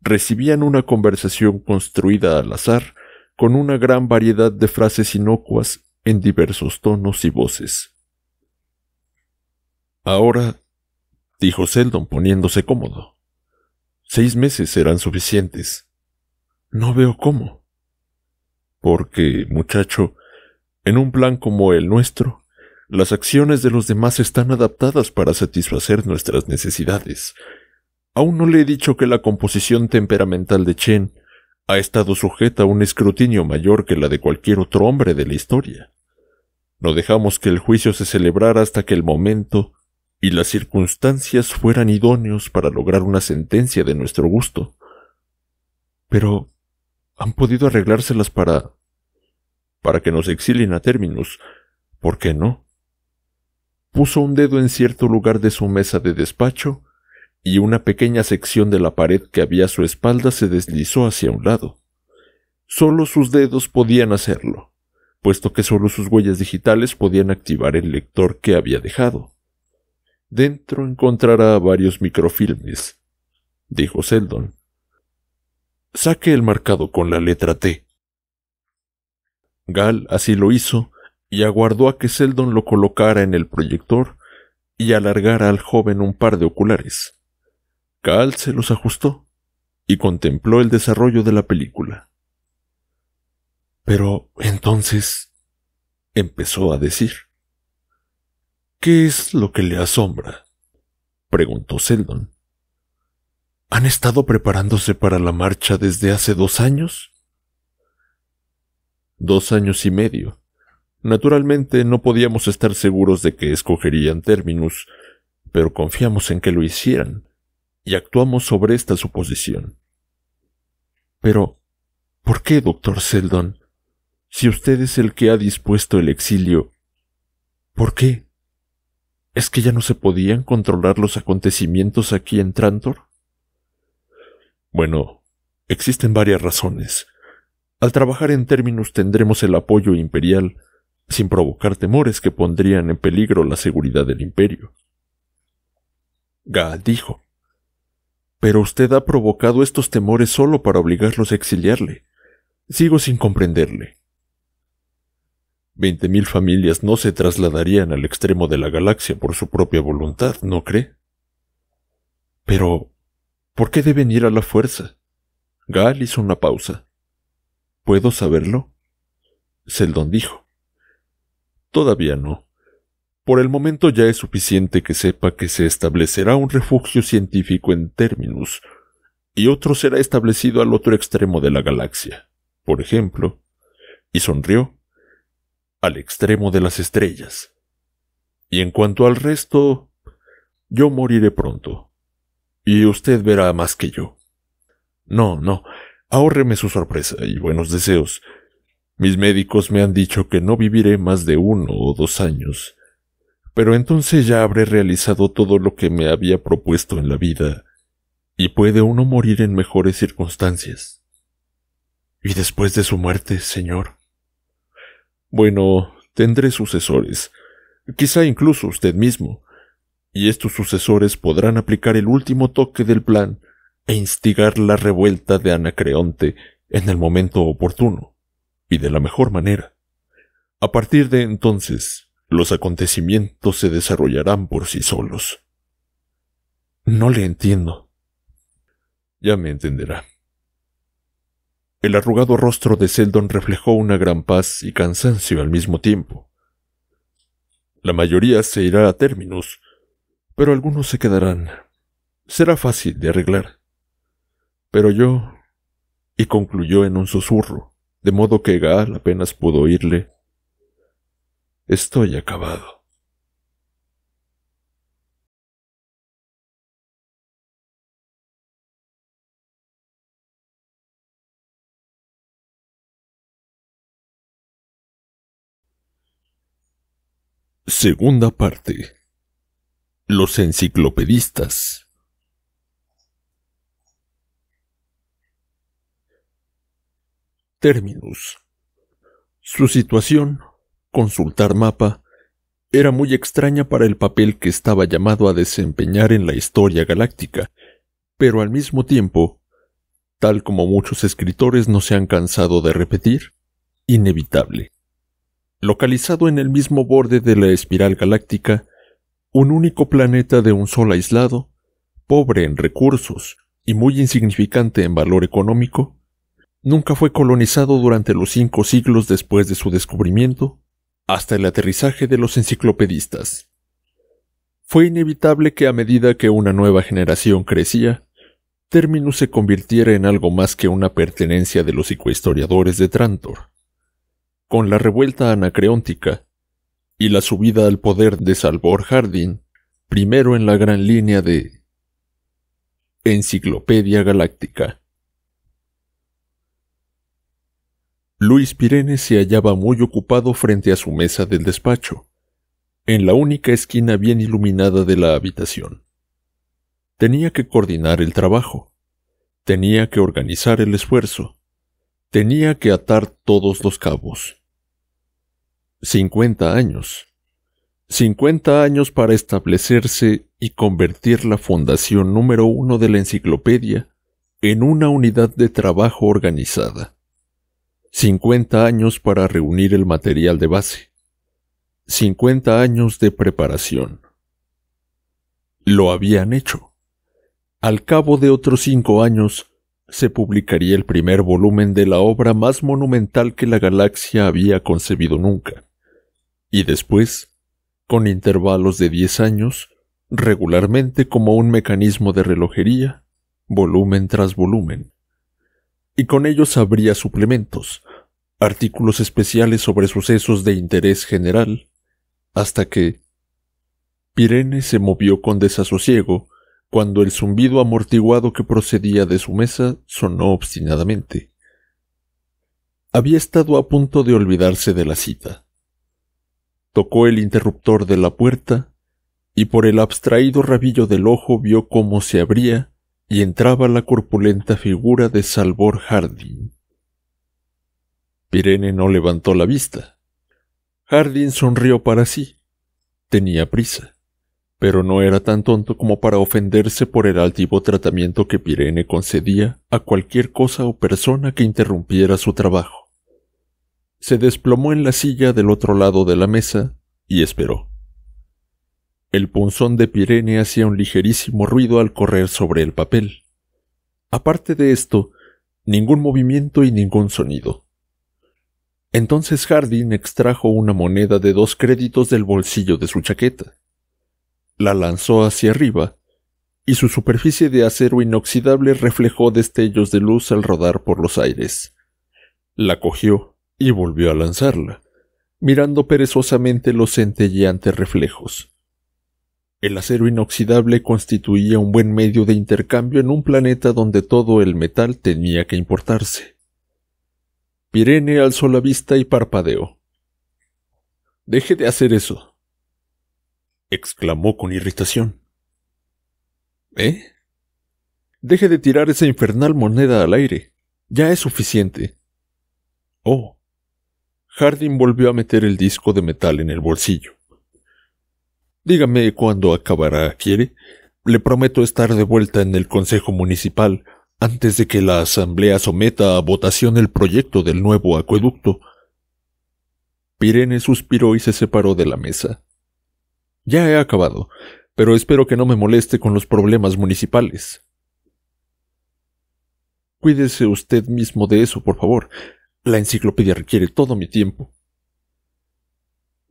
Recibían una conversación construida al azar, con una gran variedad de frases inocuas en diversos tonos y voces. Ahora, dijo Seldon poniéndose cómodo. Seis meses serán suficientes. No veo cómo. Porque, muchacho, en un plan como el nuestro, las acciones de los demás están adaptadas para satisfacer nuestras necesidades. Aún no le he dicho que la composición temperamental de Chen ha estado sujeta a un escrutinio mayor que la de cualquier otro hombre de la historia. No dejamos que el juicio se celebrara hasta que el momento y las circunstancias fueran idóneos para lograr una sentencia de nuestro gusto. Pero han podido arreglárselas para. para que nos exilien a términos. ¿Por qué no? puso un dedo en cierto lugar de su mesa de despacho, y una pequeña sección de la pared que había a su espalda se deslizó hacia un lado. Solo sus dedos podían hacerlo, puesto que solo sus huellas digitales podían activar el lector que había dejado. Dentro encontrará varios microfilmes, dijo Seldon. Saque el marcado con la letra T. Gal así lo hizo, y aguardó a que Seldon lo colocara en el proyector y alargara al joven un par de oculares. Cal se los ajustó y contempló el desarrollo de la película. Pero entonces empezó a decir. ¿Qué es lo que le asombra? preguntó Seldon. ¿Han estado preparándose para la marcha desde hace dos años? Dos años y medio, Naturalmente no podíamos estar seguros de que escogerían términos, pero confiamos en que lo hicieran, y actuamos sobre esta suposición. Pero, ¿por qué, doctor Seldon? Si usted es el que ha dispuesto el exilio, ¿por qué? ¿Es que ya no se podían controlar los acontecimientos aquí en Trantor? Bueno, existen varias razones. Al trabajar en términos tendremos el apoyo imperial sin provocar temores que pondrían en peligro la seguridad del imperio. Gaal dijo, Pero usted ha provocado estos temores solo para obligarlos a exiliarle. Sigo sin comprenderle. Veinte mil familias no se trasladarían al extremo de la galaxia por su propia voluntad, ¿no cree? Pero, ¿por qué deben ir a la fuerza? Gaal hizo una pausa. ¿Puedo saberlo? Seldon dijo. Todavía no. Por el momento ya es suficiente que sepa que se establecerá un refugio científico en Terminus, y otro será establecido al otro extremo de la galaxia, por ejemplo, y sonrió, al extremo de las estrellas. Y en cuanto al resto, yo moriré pronto, y usted verá más que yo. No, no, ahórreme su sorpresa y buenos deseos. Mis médicos me han dicho que no viviré más de uno o dos años, pero entonces ya habré realizado todo lo que me había propuesto en la vida, y puede uno morir en mejores circunstancias. ¿Y después de su muerte, señor? Bueno, tendré sucesores, quizá incluso usted mismo, y estos sucesores podrán aplicar el último toque del plan e instigar la revuelta de Anacreonte en el momento oportuno y de la mejor manera. A partir de entonces, los acontecimientos se desarrollarán por sí solos. No le entiendo. Ya me entenderá. El arrugado rostro de Seldon reflejó una gran paz y cansancio al mismo tiempo. La mayoría se irá a términos, pero algunos se quedarán. Será fácil de arreglar. Pero yo... y concluyó en un susurro de modo que Gaal apenas pudo oírle. Estoy acabado. Segunda parte. Los enciclopedistas. términos. Su situación, consultar mapa, era muy extraña para el papel que estaba llamado a desempeñar en la historia galáctica, pero al mismo tiempo, tal como muchos escritores no se han cansado de repetir, inevitable. Localizado en el mismo borde de la espiral galáctica, un único planeta de un sol aislado, pobre en recursos y muy insignificante en valor económico, nunca fue colonizado durante los cinco siglos después de su descubrimiento, hasta el aterrizaje de los enciclopedistas. Fue inevitable que a medida que una nueva generación crecía, Terminus se convirtiera en algo más que una pertenencia de los psicohistoriadores de Trantor. Con la revuelta anacreóntica y la subida al poder de Salvor Hardin, primero en la gran línea de Enciclopedia Galáctica, Luis Pirene se hallaba muy ocupado frente a su mesa del despacho, en la única esquina bien iluminada de la habitación. Tenía que coordinar el trabajo, tenía que organizar el esfuerzo, tenía que atar todos los cabos. 50 años. 50 años para establecerse y convertir la fundación número uno de la enciclopedia en una unidad de trabajo organizada 50 años para reunir el material de base. 50 años de preparación. Lo habían hecho. Al cabo de otros cinco años, se publicaría el primer volumen de la obra más monumental que la galaxia había concebido nunca. Y después, con intervalos de 10 años, regularmente como un mecanismo de relojería, volumen tras volumen y con ellos habría suplementos, artículos especiales sobre sucesos de interés general, hasta que Pirene se movió con desasosiego cuando el zumbido amortiguado que procedía de su mesa sonó obstinadamente. Había estado a punto de olvidarse de la cita. Tocó el interruptor de la puerta y por el abstraído rabillo del ojo vio cómo se abría y entraba la corpulenta figura de Salvor Hardin. Pirene no levantó la vista. Hardin sonrió para sí. Tenía prisa, pero no era tan tonto como para ofenderse por el altivo tratamiento que Pirene concedía a cualquier cosa o persona que interrumpiera su trabajo. Se desplomó en la silla del otro lado de la mesa y esperó. El punzón de Pirene hacía un ligerísimo ruido al correr sobre el papel. Aparte de esto, ningún movimiento y ningún sonido. Entonces Hardin extrajo una moneda de dos créditos del bolsillo de su chaqueta. La lanzó hacia arriba, y su superficie de acero inoxidable reflejó destellos de luz al rodar por los aires. La cogió y volvió a lanzarla, mirando perezosamente los centelleantes reflejos. El acero inoxidable constituía un buen medio de intercambio en un planeta donde todo el metal tenía que importarse. Pirene alzó la vista y parpadeó. Deje de hacer eso, exclamó con irritación. ¿Eh? Deje de tirar esa infernal moneda al aire. Ya es suficiente. Oh. Hardin volvió a meter el disco de metal en el bolsillo. Dígame cuándo acabará, ¿quiere? Le prometo estar de vuelta en el Consejo Municipal antes de que la Asamblea someta a votación el proyecto del nuevo acueducto. Pirene suspiró y se separó de la mesa. Ya he acabado, pero espero que no me moleste con los problemas municipales. Cuídese usted mismo de eso, por favor. La enciclopedia requiere todo mi tiempo.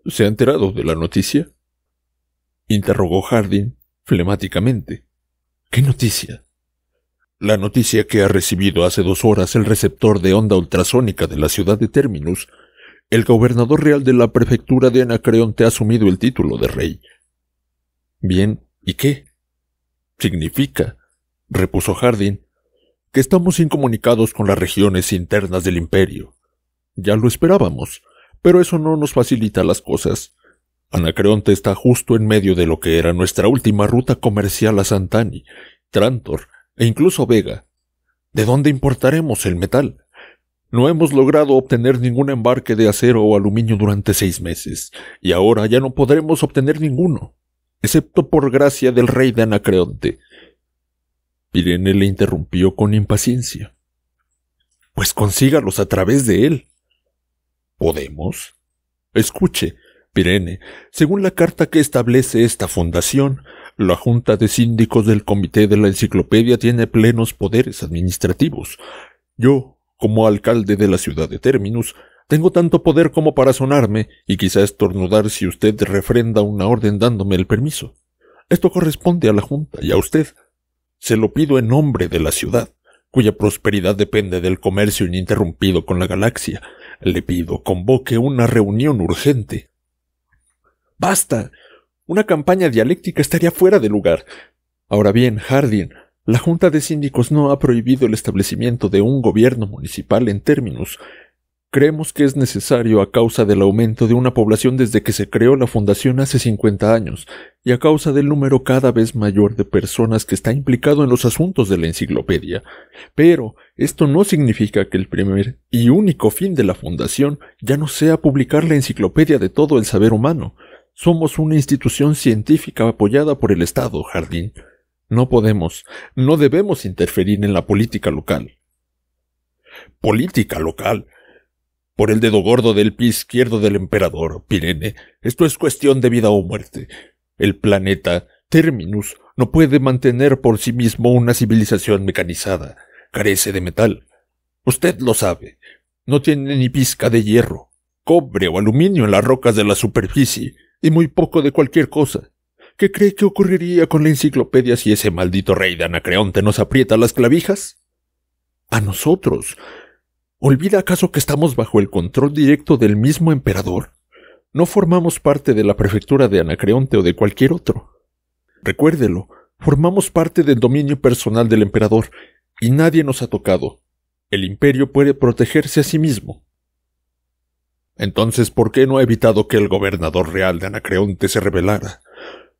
¿Se ha enterado de la noticia? interrogó Harding flemáticamente. ¿Qué noticia? La noticia que ha recibido hace dos horas el receptor de onda ultrasónica de la ciudad de Terminus, el gobernador real de la prefectura de Anacreonte ha asumido el título de rey. Bien, ¿y qué? Significa, repuso Hardin, que estamos incomunicados con las regiones internas del imperio. Ya lo esperábamos, pero eso no nos facilita las cosas. Anacreonte está justo en medio de lo que era nuestra última ruta comercial a Santani, Trantor e incluso Vega. ¿De dónde importaremos el metal? No hemos logrado obtener ningún embarque de acero o aluminio durante seis meses, y ahora ya no podremos obtener ninguno, excepto por gracia del rey de Anacreonte. Pirene le interrumpió con impaciencia. Pues consígalos a través de él. ¿Podemos? Escuche, Pirene, según la carta que establece esta fundación, la Junta de Síndicos del Comité de la Enciclopedia tiene plenos poderes administrativos. Yo, como alcalde de la ciudad de Terminus, tengo tanto poder como para sonarme y quizás estornudar si usted refrenda una orden dándome el permiso. Esto corresponde a la Junta y a usted. Se lo pido en nombre de la ciudad, cuya prosperidad depende del comercio ininterrumpido con la galaxia. Le pido convoque una reunión urgente Basta. Una campaña dialéctica estaría fuera de lugar. Ahora bien, Hardin, la Junta de Síndicos no ha prohibido el establecimiento de un gobierno municipal en términos. Creemos que es necesario a causa del aumento de una población desde que se creó la fundación hace 50 años y a causa del número cada vez mayor de personas que está implicado en los asuntos de la enciclopedia. Pero esto no significa que el primer y único fin de la fundación ya no sea publicar la enciclopedia de todo el saber humano. Somos una institución científica apoyada por el Estado, Jardín. No podemos, no debemos interferir en la política local. Política local. Por el dedo gordo del pie izquierdo del emperador, Pirene, esto es cuestión de vida o muerte. El planeta, Terminus, no puede mantener por sí mismo una civilización mecanizada. Carece de metal. Usted lo sabe. No tiene ni pizca de hierro, cobre o aluminio en las rocas de la superficie y muy poco de cualquier cosa. ¿Qué cree que ocurriría con la enciclopedia si ese maldito rey de Anacreonte nos aprieta las clavijas? A nosotros. ¿Olvida acaso que estamos bajo el control directo del mismo emperador? No formamos parte de la prefectura de Anacreonte o de cualquier otro. Recuérdelo, formamos parte del dominio personal del emperador, y nadie nos ha tocado. El imperio puede protegerse a sí mismo. Entonces, ¿por qué no ha evitado que el gobernador real de Anacreonte se rebelara?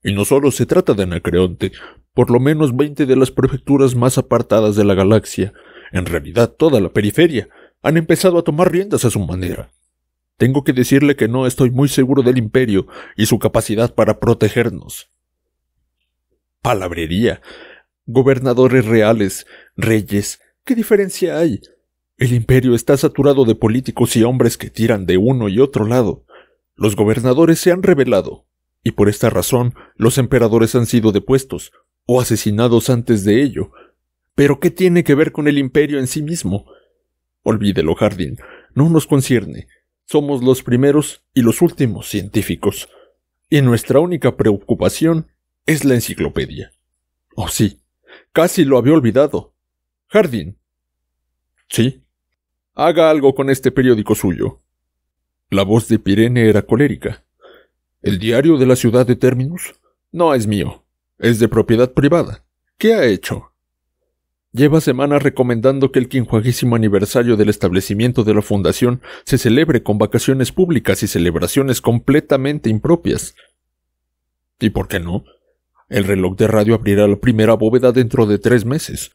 Y no solo se trata de Anacreonte, por lo menos veinte de las prefecturas más apartadas de la galaxia, en realidad toda la periferia, han empezado a tomar riendas a su manera. Tengo que decirle que no estoy muy seguro del imperio y su capacidad para protegernos. Palabrería. Gobernadores reales, reyes, ¿qué diferencia hay? El imperio está saturado de políticos y hombres que tiran de uno y otro lado. Los gobernadores se han rebelado, y por esta razón los emperadores han sido depuestos o asesinados antes de ello. Pero ¿qué tiene que ver con el imperio en sí mismo? Olvídelo, Jardín, no nos concierne. Somos los primeros y los últimos científicos. Y nuestra única preocupación es la enciclopedia. Oh sí, casi lo había olvidado. Jardín. Sí, Haga algo con este periódico suyo. La voz de Pirene era colérica. El diario de la ciudad de Terminus no es mío, es de propiedad privada. ¿Qué ha hecho? Lleva semanas recomendando que el quinjuaguísimo aniversario del establecimiento de la fundación se celebre con vacaciones públicas y celebraciones completamente impropias. ¿Y por qué no? El reloj de radio abrirá la primera bóveda dentro de tres meses.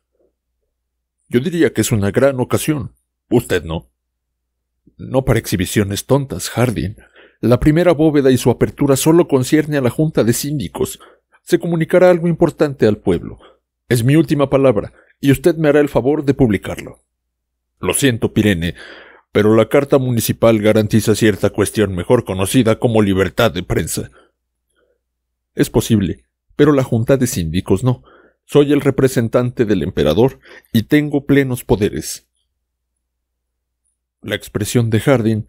Yo diría que es una gran ocasión. Usted no. No para exhibiciones tontas, Hardin. La primera bóveda y su apertura solo concierne a la Junta de Síndicos. Se comunicará algo importante al pueblo. Es mi última palabra, y usted me hará el favor de publicarlo. Lo siento, Pirene, pero la Carta Municipal garantiza cierta cuestión mejor conocida como libertad de prensa. Es posible, pero la Junta de Síndicos no. Soy el representante del emperador y tengo plenos poderes. La expresión de Harding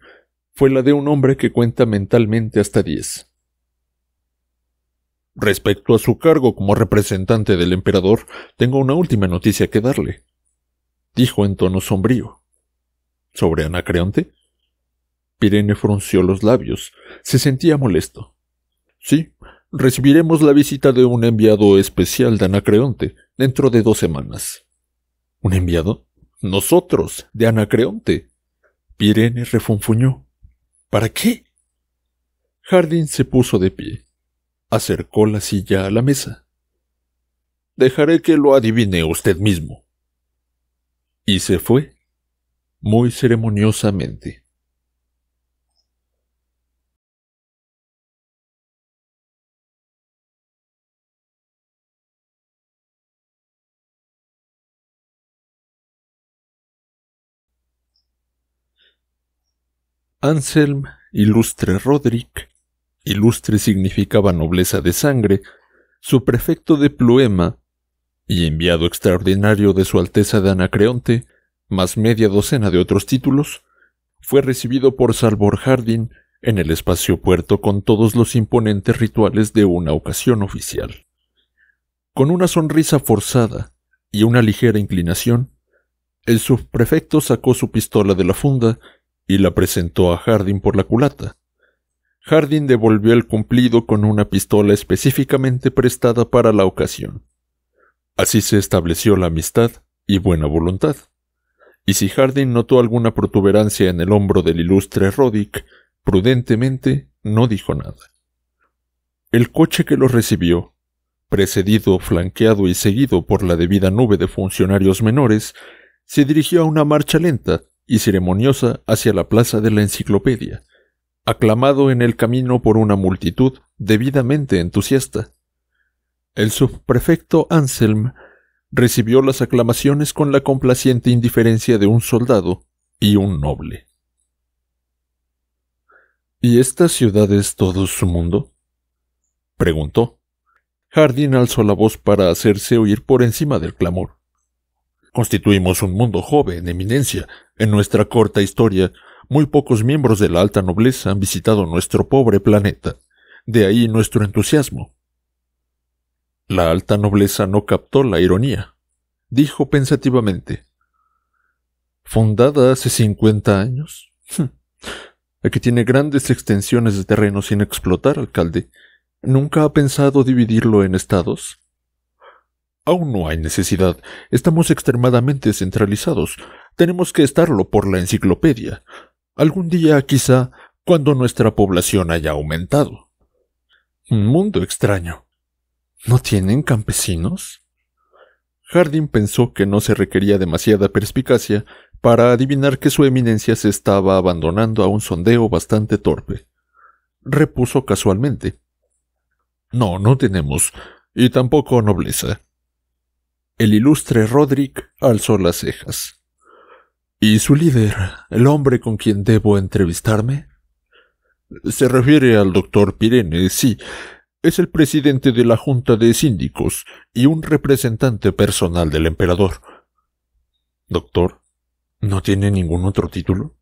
fue la de un hombre que cuenta mentalmente hasta diez. Respecto a su cargo como representante del emperador, tengo una última noticia que darle, dijo en tono sombrío. ¿Sobre Anacreonte? Pirene frunció los labios. Se sentía molesto. Sí, recibiremos la visita de un enviado especial de Anacreonte dentro de dos semanas. ¿Un enviado? Nosotros, de Anacreonte. Pirene refunfuñó. ¿Para qué? Jardín se puso de pie. Acercó la silla a la mesa. Dejaré que lo adivine usted mismo. Y se fue, muy ceremoniosamente. Anselm, ilustre Roderick, ilustre significaba nobleza de sangre, su prefecto de Pluema y enviado extraordinario de Su Alteza de Anacreonte, más media docena de otros títulos, fue recibido por Salvor Hardin en el espacio puerto con todos los imponentes rituales de una ocasión oficial. Con una sonrisa forzada y una ligera inclinación, el subprefecto sacó su pistola de la funda y la presentó a Hardin por la culata. Hardin devolvió el cumplido con una pistola específicamente prestada para la ocasión. Así se estableció la amistad y buena voluntad. Y si Hardin notó alguna protuberancia en el hombro del ilustre Roddick, prudentemente no dijo nada. El coche que lo recibió, precedido, flanqueado y seguido por la debida nube de funcionarios menores, se dirigió a una marcha lenta, y ceremoniosa hacia la plaza de la enciclopedia, aclamado en el camino por una multitud debidamente entusiasta. El subprefecto Anselm recibió las aclamaciones con la complaciente indiferencia de un soldado y un noble. ¿Y esta ciudad es todo su mundo? preguntó. Hardin alzó la voz para hacerse oír por encima del clamor. Constituimos un mundo joven, eminencia. En nuestra corta historia, muy pocos miembros de la alta nobleza han visitado nuestro pobre planeta. De ahí nuestro entusiasmo. La alta nobleza no captó la ironía. Dijo pensativamente. Fundada hace cincuenta años. Hm. Aquí tiene grandes extensiones de terreno sin explotar, alcalde. ¿Nunca ha pensado dividirlo en estados? Aún no hay necesidad. Estamos extremadamente centralizados. Tenemos que estarlo por la enciclopedia. Algún día, quizá, cuando nuestra población haya aumentado. Un mundo extraño. ¿No tienen campesinos? Harding pensó que no se requería demasiada perspicacia para adivinar que su eminencia se estaba abandonando a un sondeo bastante torpe. Repuso casualmente. No, no tenemos, y tampoco nobleza. El ilustre Roderick alzó las cejas. ¿Y su líder, el hombre con quien debo entrevistarme? Se refiere al doctor Pirene, sí. Es el presidente de la Junta de Síndicos y un representante personal del emperador. Doctor, ¿no tiene ningún otro título?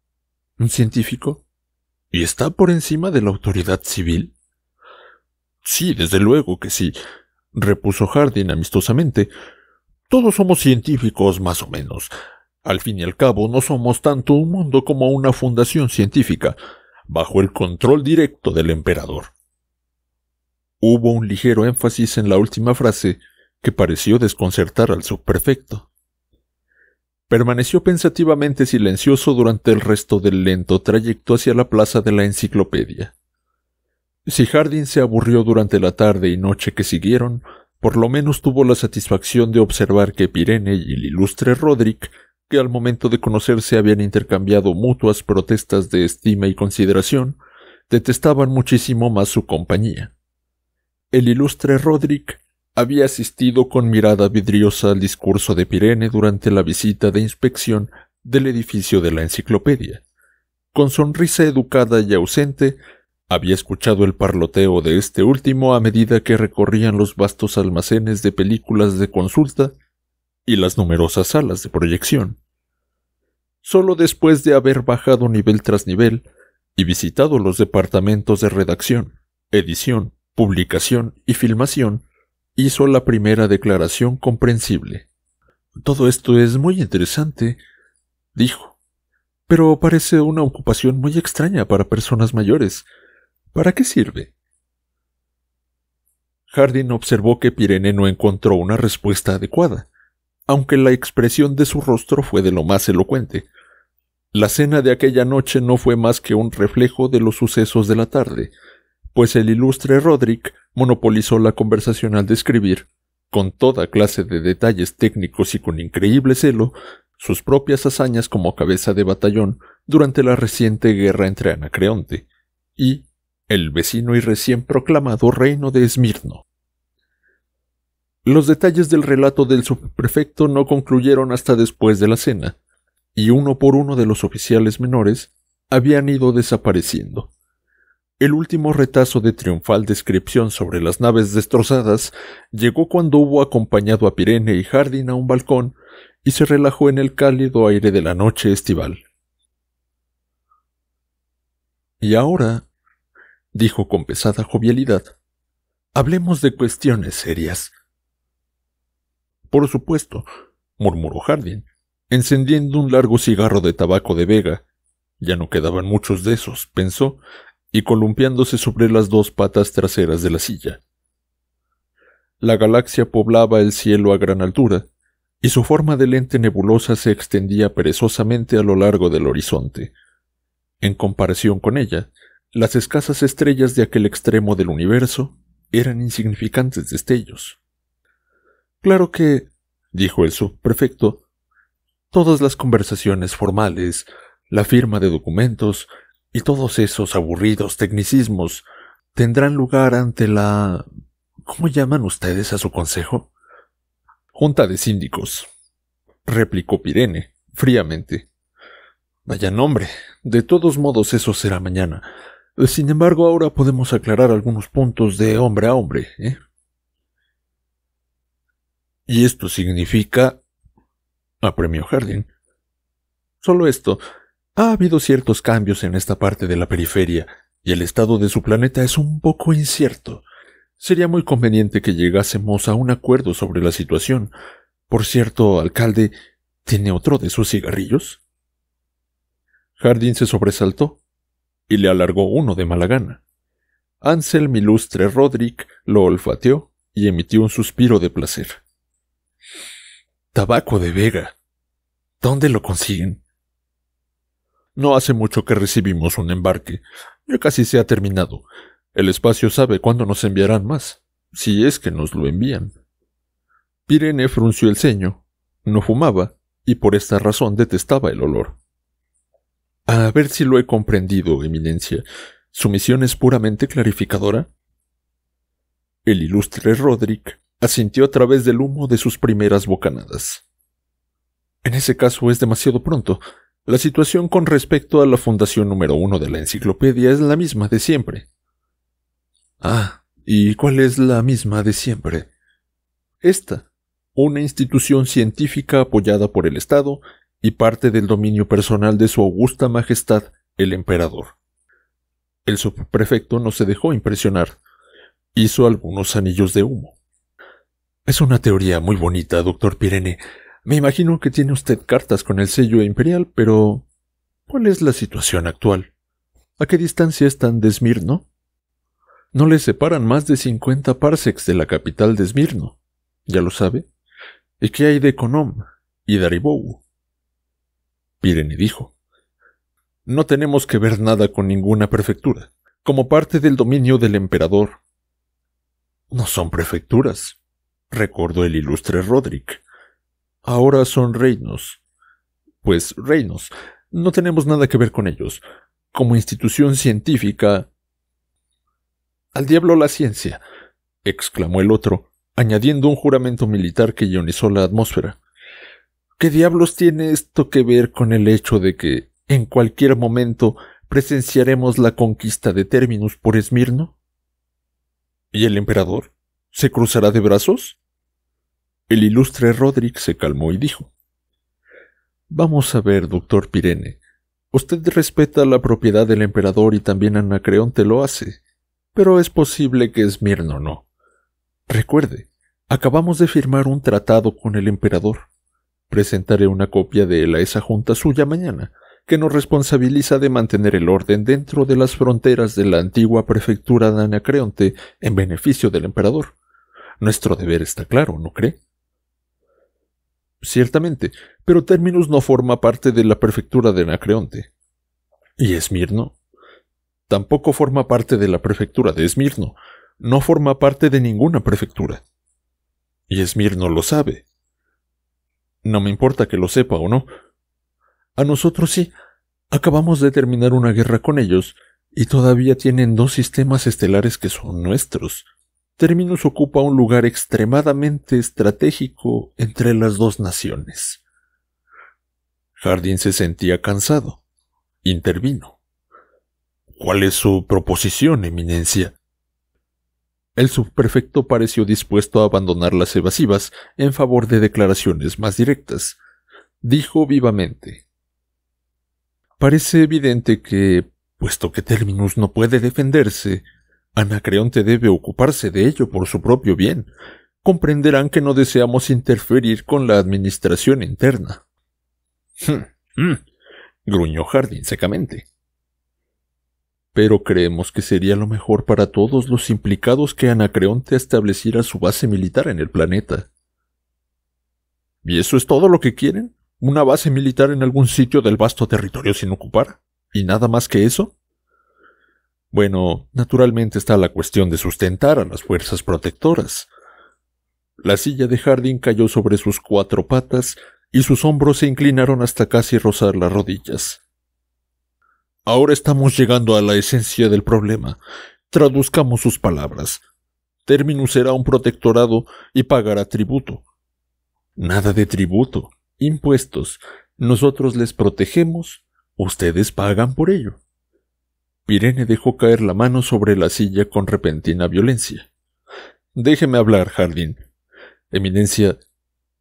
¿Un científico? ¿Y está por encima de la autoridad civil? Sí, desde luego que sí, repuso Hardin amistosamente. Todos somos científicos más o menos. Al fin y al cabo, no somos tanto un mundo como una fundación científica, bajo el control directo del emperador. Hubo un ligero énfasis en la última frase que pareció desconcertar al subprefecto. Permaneció pensativamente silencioso durante el resto del lento trayecto hacia la plaza de la enciclopedia. Si Hardin se aburrió durante la tarde y noche que siguieron, por lo menos tuvo la satisfacción de observar que Pirene y el ilustre Rodrick que al momento de conocerse habían intercambiado mutuas protestas de estima y consideración, detestaban muchísimo más su compañía. El ilustre Roderick había asistido con mirada vidriosa al discurso de Pirene durante la visita de inspección del edificio de la enciclopedia. Con sonrisa educada y ausente, había escuchado el parloteo de este último a medida que recorrían los vastos almacenes de películas de consulta y las numerosas salas de proyección. Solo después de haber bajado nivel tras nivel y visitado los departamentos de redacción, edición, publicación y filmación, hizo la primera declaración comprensible. Todo esto es muy interesante, dijo, pero parece una ocupación muy extraña para personas mayores. ¿Para qué sirve? Hardin observó que Pirene no encontró una respuesta adecuada, aunque la expresión de su rostro fue de lo más elocuente. La cena de aquella noche no fue más que un reflejo de los sucesos de la tarde, pues el ilustre Roderick monopolizó la conversación al describir, con toda clase de detalles técnicos y con increíble celo, sus propias hazañas como cabeza de batallón durante la reciente guerra entre Anacreonte y el vecino y recién proclamado reino de Esmirno. Los detalles del relato del subprefecto no concluyeron hasta después de la cena, y uno por uno de los oficiales menores habían ido desapareciendo. El último retazo de triunfal descripción sobre las naves destrozadas llegó cuando hubo acompañado a Pirene y Jardín a un balcón y se relajó en el cálido aire de la noche estival. Y ahora dijo con pesada jovialidad. Hablemos de cuestiones serias. Por supuesto, murmuró Hardin, encendiendo un largo cigarro de tabaco de Vega. Ya no quedaban muchos de esos, pensó, y columpiándose sobre las dos patas traseras de la silla. La galaxia poblaba el cielo a gran altura, y su forma de lente nebulosa se extendía perezosamente a lo largo del horizonte. En comparación con ella, las escasas estrellas de aquel extremo del universo eran insignificantes destellos. Claro que, dijo el subprefecto, todas las conversaciones formales, la firma de documentos y todos esos aburridos tecnicismos tendrán lugar ante la... ¿Cómo llaman ustedes a su consejo? Junta de síndicos, replicó Pirene, fríamente. Vaya nombre. De todos modos eso será mañana, eh, sin embargo, ahora podemos aclarar algunos puntos de hombre a hombre. ¿eh? Y esto significa... a premio Harding. Solo esto. Ha habido ciertos cambios en esta parte de la periferia, y el estado de su planeta es un poco incierto. Sería muy conveniente que llegásemos a un acuerdo sobre la situación. Por cierto, alcalde, ¿tiene otro de sus cigarrillos? Hardin se sobresaltó y le alargó uno de mala gana. Anselm ilustre Roderick lo olfateó y emitió un suspiro de placer. Tabaco de Vega. ¿Dónde lo consiguen? No hace mucho que recibimos un embarque. Ya casi se ha terminado. El espacio sabe cuándo nos enviarán más, si es que nos lo envían. Pirene frunció el ceño, no fumaba, y por esta razón detestaba el olor. A ver si lo he comprendido, Eminencia. ¿Su misión es puramente clarificadora? El ilustre Roderick asintió a través del humo de sus primeras bocanadas. En ese caso es demasiado pronto. La situación con respecto a la fundación número uno de la enciclopedia es la misma de siempre. Ah, ¿y cuál es la misma de siempre? Esta, una institución científica apoyada por el Estado y parte del dominio personal de su augusta majestad, el emperador. El subprefecto no se dejó impresionar. Hizo algunos anillos de humo. Es una teoría muy bonita, doctor Pirene. Me imagino que tiene usted cartas con el sello imperial, pero ¿cuál es la situación actual? ¿A qué distancia están de Esmirno? No le separan más de 50 parsecs de la capital de Esmirno. ¿Ya lo sabe? ¿Y qué hay de Konom y Daribou? Pirene dijo. No tenemos que ver nada con ninguna prefectura, como parte del dominio del emperador. No son prefecturas, recordó el ilustre Roderick. Ahora son reinos. Pues reinos, no tenemos nada que ver con ellos. Como institución científica... Al diablo la ciencia, exclamó el otro, añadiendo un juramento militar que ionizó la atmósfera. ¿Qué diablos tiene esto que ver con el hecho de que en cualquier momento presenciaremos la conquista de Terminus por Esmirno? ¿Y el emperador? ¿Se cruzará de brazos? El ilustre rodrick se calmó y dijo Vamos a ver, doctor Pirene. Usted respeta la propiedad del emperador y también Anacreonte lo hace, pero es posible que Esmirno no. Recuerde, acabamos de firmar un tratado con el emperador. Presentaré una copia de él a esa junta suya mañana, que nos responsabiliza de mantener el orden dentro de las fronteras de la antigua prefectura de Anacreonte en beneficio del emperador. Nuestro deber está claro, ¿no cree? Ciertamente, pero Terminus no forma parte de la prefectura de Anacreonte. ¿Y Esmirno? Tampoco forma parte de la prefectura de Esmirno. No forma parte de ninguna prefectura. Y Esmirno lo sabe. No me importa que lo sepa o no. A nosotros sí. Acabamos de terminar una guerra con ellos, y todavía tienen dos sistemas estelares que son nuestros. Terminus ocupa un lugar extremadamente estratégico entre las dos naciones. Jardín se sentía cansado. Intervino. ¿Cuál es su proposición, Eminencia? El subprefecto pareció dispuesto a abandonar las evasivas en favor de declaraciones más directas. Dijo vivamente Parece evidente que, puesto que Terminus no puede defenderse, Anacreonte debe ocuparse de ello por su propio bien. Comprenderán que no deseamos interferir con la administración interna. Hmm, hmm", gruñó Jardín secamente pero creemos que sería lo mejor para todos los implicados que Anacreonte estableciera su base militar en el planeta. ¿Y eso es todo lo que quieren? ¿Una base militar en algún sitio del vasto territorio sin ocupar? ¿Y nada más que eso? Bueno, naturalmente está la cuestión de sustentar a las fuerzas protectoras. La silla de Harding cayó sobre sus cuatro patas y sus hombros se inclinaron hasta casi rozar las rodillas. Ahora estamos llegando a la esencia del problema. Traduzcamos sus palabras. Terminus será un protectorado y pagará tributo. Nada de tributo, impuestos. Nosotros les protegemos, ustedes pagan por ello. Pirene dejó caer la mano sobre la silla con repentina violencia. Déjeme hablar, Jardín. Eminencia,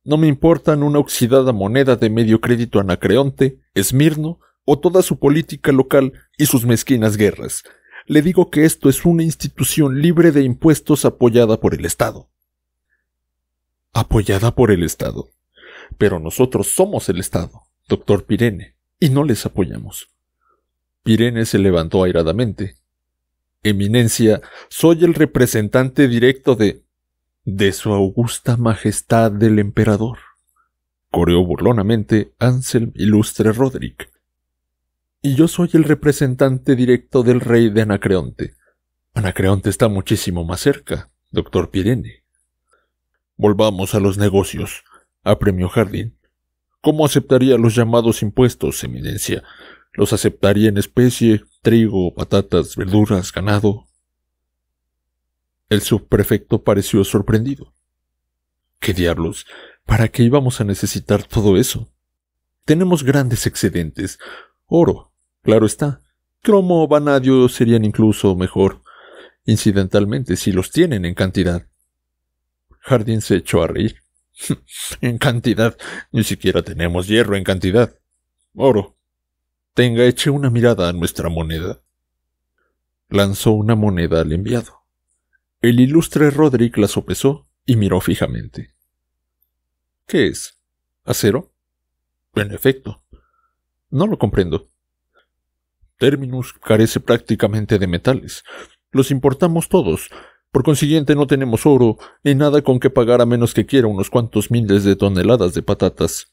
no me importan una oxidada moneda de medio crédito anacreonte, esmirno o toda su política local y sus mezquinas guerras. Le digo que esto es una institución libre de impuestos apoyada por el Estado. Apoyada por el Estado. Pero nosotros somos el Estado, doctor Pirene, y no les apoyamos. Pirene se levantó airadamente. Eminencia, soy el representante directo de... de su augusta majestad del emperador. Coreó burlonamente Anselm Ilustre Roderick y yo soy el representante directo del rey de Anacreonte. Anacreonte está muchísimo más cerca, doctor Pirene. Volvamos a los negocios, a Premio Jardín. ¿Cómo aceptaría los llamados impuestos, Eminencia? ¿Los aceptaría en especie, trigo, patatas, verduras, ganado? El subprefecto pareció sorprendido. ¿Qué diablos? ¿Para qué íbamos a necesitar todo eso? Tenemos grandes excedentes, oro, Claro está. Cromo o vanadio serían incluso mejor, incidentalmente, si los tienen en cantidad. Jardín se echó a reír. en cantidad. Ni siquiera tenemos hierro en cantidad. Oro. Tenga eche una mirada a nuestra moneda. Lanzó una moneda al enviado. El ilustre Roderick la sopesó y miró fijamente. ¿Qué es? ¿Acero? En efecto. No lo comprendo. Terminus carece prácticamente de metales. Los importamos todos. Por consiguiente, no tenemos oro ni nada con que pagar a menos que quiera unos cuantos miles de toneladas de patatas.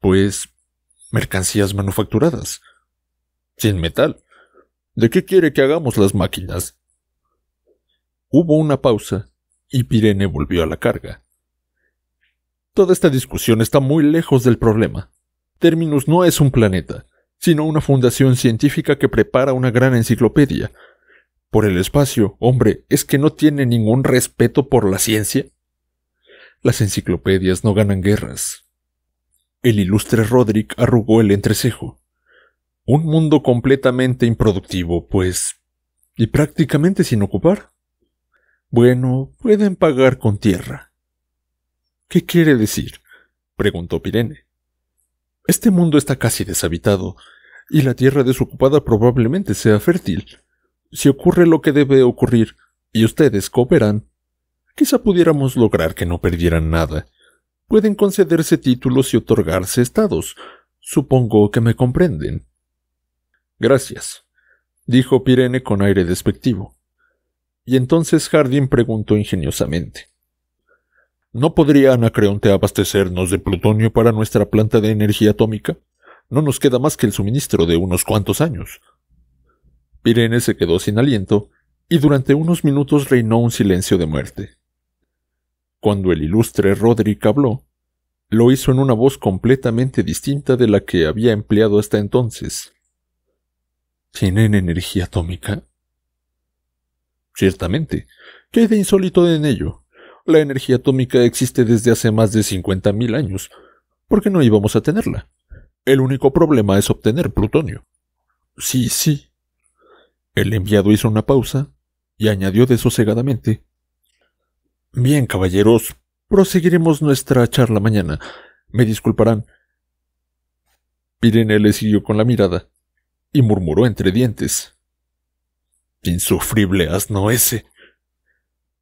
Pues, mercancías manufacturadas. Sin metal. ¿De qué quiere que hagamos las máquinas? Hubo una pausa y Pirene volvió a la carga. Toda esta discusión está muy lejos del problema. Terminus no es un planeta sino una fundación científica que prepara una gran enciclopedia. Por el espacio, hombre, ¿es que no tiene ningún respeto por la ciencia? Las enciclopedias no ganan guerras. El ilustre Roderick arrugó el entrecejo. Un mundo completamente improductivo, pues. y prácticamente sin ocupar. Bueno, pueden pagar con tierra. ¿Qué quiere decir? preguntó Pirene. Este mundo está casi deshabitado, y la tierra desocupada probablemente sea fértil. Si ocurre lo que debe ocurrir, y ustedes cooperan, quizá pudiéramos lograr que no perdieran nada. Pueden concederse títulos y otorgarse estados. Supongo que me comprenden. Gracias, dijo Pirene con aire despectivo. Y entonces Hardin preguntó ingeniosamente. ¿No podría Anacreonte abastecernos de plutonio para nuestra planta de energía atómica? no nos queda más que el suministro de unos cuantos años. Pirene se quedó sin aliento y durante unos minutos reinó un silencio de muerte. Cuando el ilustre Roderick habló, lo hizo en una voz completamente distinta de la que había empleado hasta entonces. ¿Tienen energía atómica? Ciertamente. ¿Qué de insólito en ello? La energía atómica existe desde hace más de 50.000 años. ¿Por qué no íbamos a tenerla? El único problema es obtener plutonio. Sí, sí. El enviado hizo una pausa y añadió desosegadamente. Bien, caballeros, proseguiremos nuestra charla mañana. Me disculparán. Pirene le siguió con la mirada y murmuró entre dientes. Insufrible asno ese.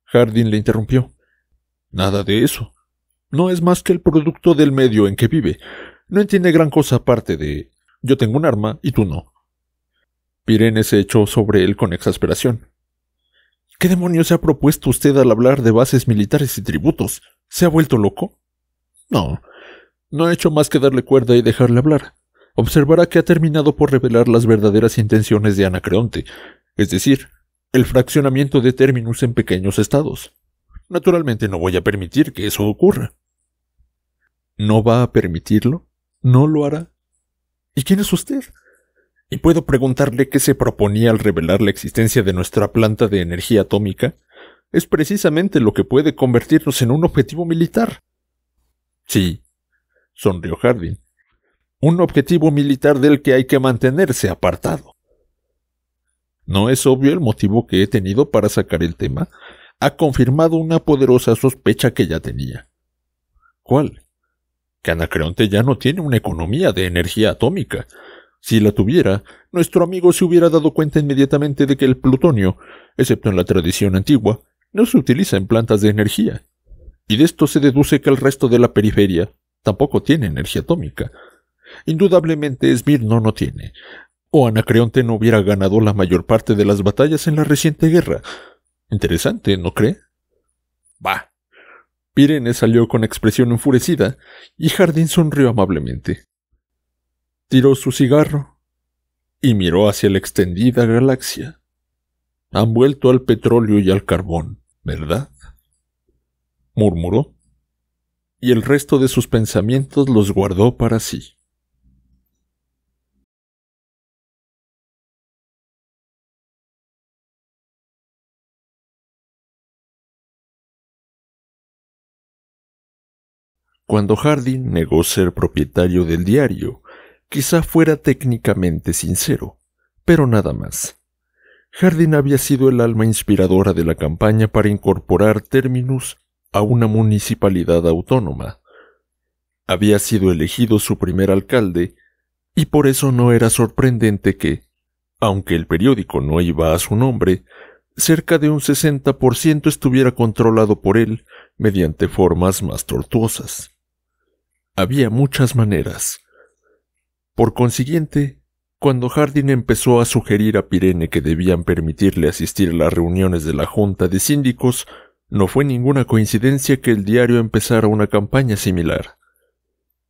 Hardin le interrumpió. Nada de eso. No es más que el producto del medio en que vive no entiende gran cosa aparte de yo tengo un arma y tú no. Pirene se echó sobre él con exasperación. ¿Qué demonios se ha propuesto usted al hablar de bases militares y tributos? ¿Se ha vuelto loco? No, no ha hecho más que darle cuerda y dejarle hablar. Observará que ha terminado por revelar las verdaderas intenciones de Anacreonte, es decir, el fraccionamiento de términos en pequeños estados. Naturalmente no voy a permitir que eso ocurra. ¿No va a permitirlo? ¿No lo hará? ¿Y quién es usted? ¿Y puedo preguntarle qué se proponía al revelar la existencia de nuestra planta de energía atómica? Es precisamente lo que puede convertirnos en un objetivo militar. Sí, sonrió Hardin. Un objetivo militar del que hay que mantenerse apartado. ¿No es obvio el motivo que he tenido para sacar el tema? Ha confirmado una poderosa sospecha que ya tenía. ¿Cuál? que Anacreonte ya no tiene una economía de energía atómica. Si la tuviera, nuestro amigo se hubiera dado cuenta inmediatamente de que el plutonio, excepto en la tradición antigua, no se utiliza en plantas de energía. Y de esto se deduce que el resto de la periferia tampoco tiene energía atómica. Indudablemente Esmirno no tiene, o Anacreonte no hubiera ganado la mayor parte de las batallas en la reciente guerra. Interesante, ¿no cree? Bah, Pirene salió con expresión enfurecida y Jardín sonrió amablemente. Tiró su cigarro y miró hacia la extendida galaxia. Han vuelto al petróleo y al carbón, ¿verdad? murmuró, y el resto de sus pensamientos los guardó para sí. cuando Hardin negó ser propietario del diario. Quizá fuera técnicamente sincero, pero nada más. Hardin había sido el alma inspiradora de la campaña para incorporar términos a una municipalidad autónoma. Había sido elegido su primer alcalde, y por eso no era sorprendente que, aunque el periódico no iba a su nombre, cerca de un 60% estuviera controlado por él mediante formas más tortuosas. Había muchas maneras. Por consiguiente, cuando Hardin empezó a sugerir a Pirene que debían permitirle asistir a las reuniones de la Junta de Síndicos, no fue ninguna coincidencia que el diario empezara una campaña similar.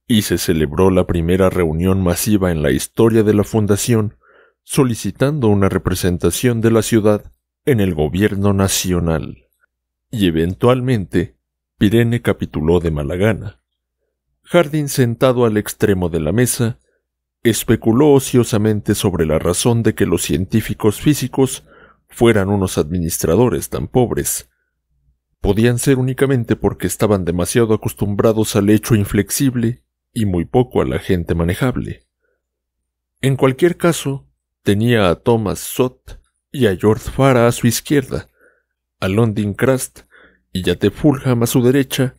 Y se celebró la primera reunión masiva en la historia de la Fundación, solicitando una representación de la ciudad en el gobierno nacional. Y eventualmente, Pirene capituló de mala gana. Hardin, sentado al extremo de la mesa, especuló ociosamente sobre la razón de que los científicos físicos fueran unos administradores tan pobres. Podían ser únicamente porque estaban demasiado acostumbrados al hecho inflexible y muy poco a la gente manejable. En cualquier caso, tenía a Thomas Sot y a George Farah a su izquierda, a London Crust y a T. Fulham a su derecha,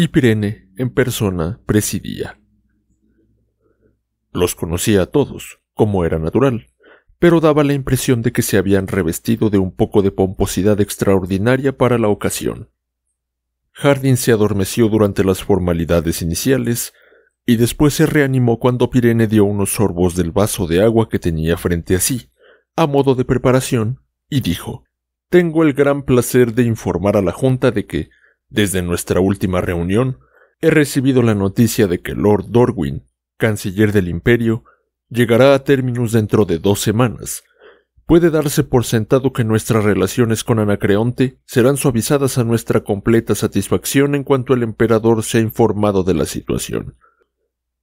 y Pirene en persona presidía. Los conocía a todos, como era natural, pero daba la impresión de que se habían revestido de un poco de pomposidad extraordinaria para la ocasión. Hardin se adormeció durante las formalidades iniciales y después se reanimó cuando Pirene dio unos sorbos del vaso de agua que tenía frente a sí, a modo de preparación, y dijo Tengo el gran placer de informar a la Junta de que, desde nuestra última reunión, he recibido la noticia de que Lord Dorwin, canciller del imperio, llegará a términos dentro de dos semanas. Puede darse por sentado que nuestras relaciones con Anacreonte serán suavizadas a nuestra completa satisfacción en cuanto el emperador se ha informado de la situación.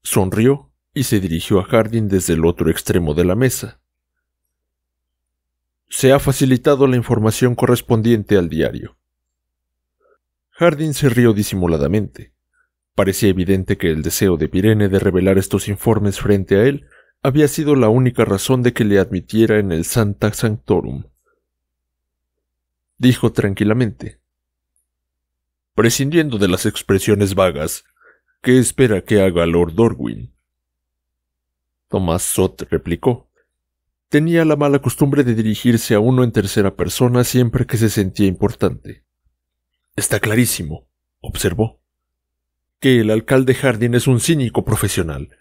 Sonrió y se dirigió a Hardin desde el otro extremo de la mesa. Se ha facilitado la información correspondiente al diario. Hardin se rió disimuladamente. Parecía evidente que el deseo de Pirene de revelar estos informes frente a él había sido la única razón de que le admitiera en el Santa Sanctorum. Dijo tranquilamente. Prescindiendo de las expresiones vagas, ¿qué espera que haga Lord Dorwin? Tomás Sot replicó. Tenía la mala costumbre de dirigirse a uno en tercera persona siempre que se sentía importante. Está clarísimo, observó, que el alcalde Jardín es un cínico profesional.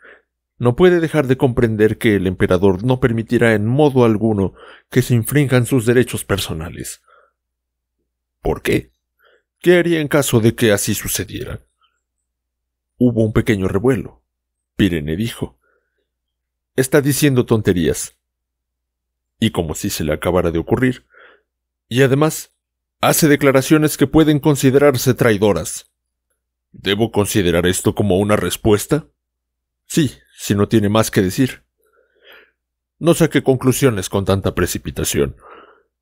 No puede dejar de comprender que el emperador no permitirá en modo alguno que se infrinjan sus derechos personales. ¿Por qué? ¿Qué haría en caso de que así sucediera? Hubo un pequeño revuelo. Pirene dijo. Está diciendo tonterías. Y como si se le acabara de ocurrir. Y además, hace declaraciones que pueden considerarse traidoras. ¿Debo considerar esto como una respuesta? Sí, si no tiene más que decir. No saqué conclusiones con tanta precipitación.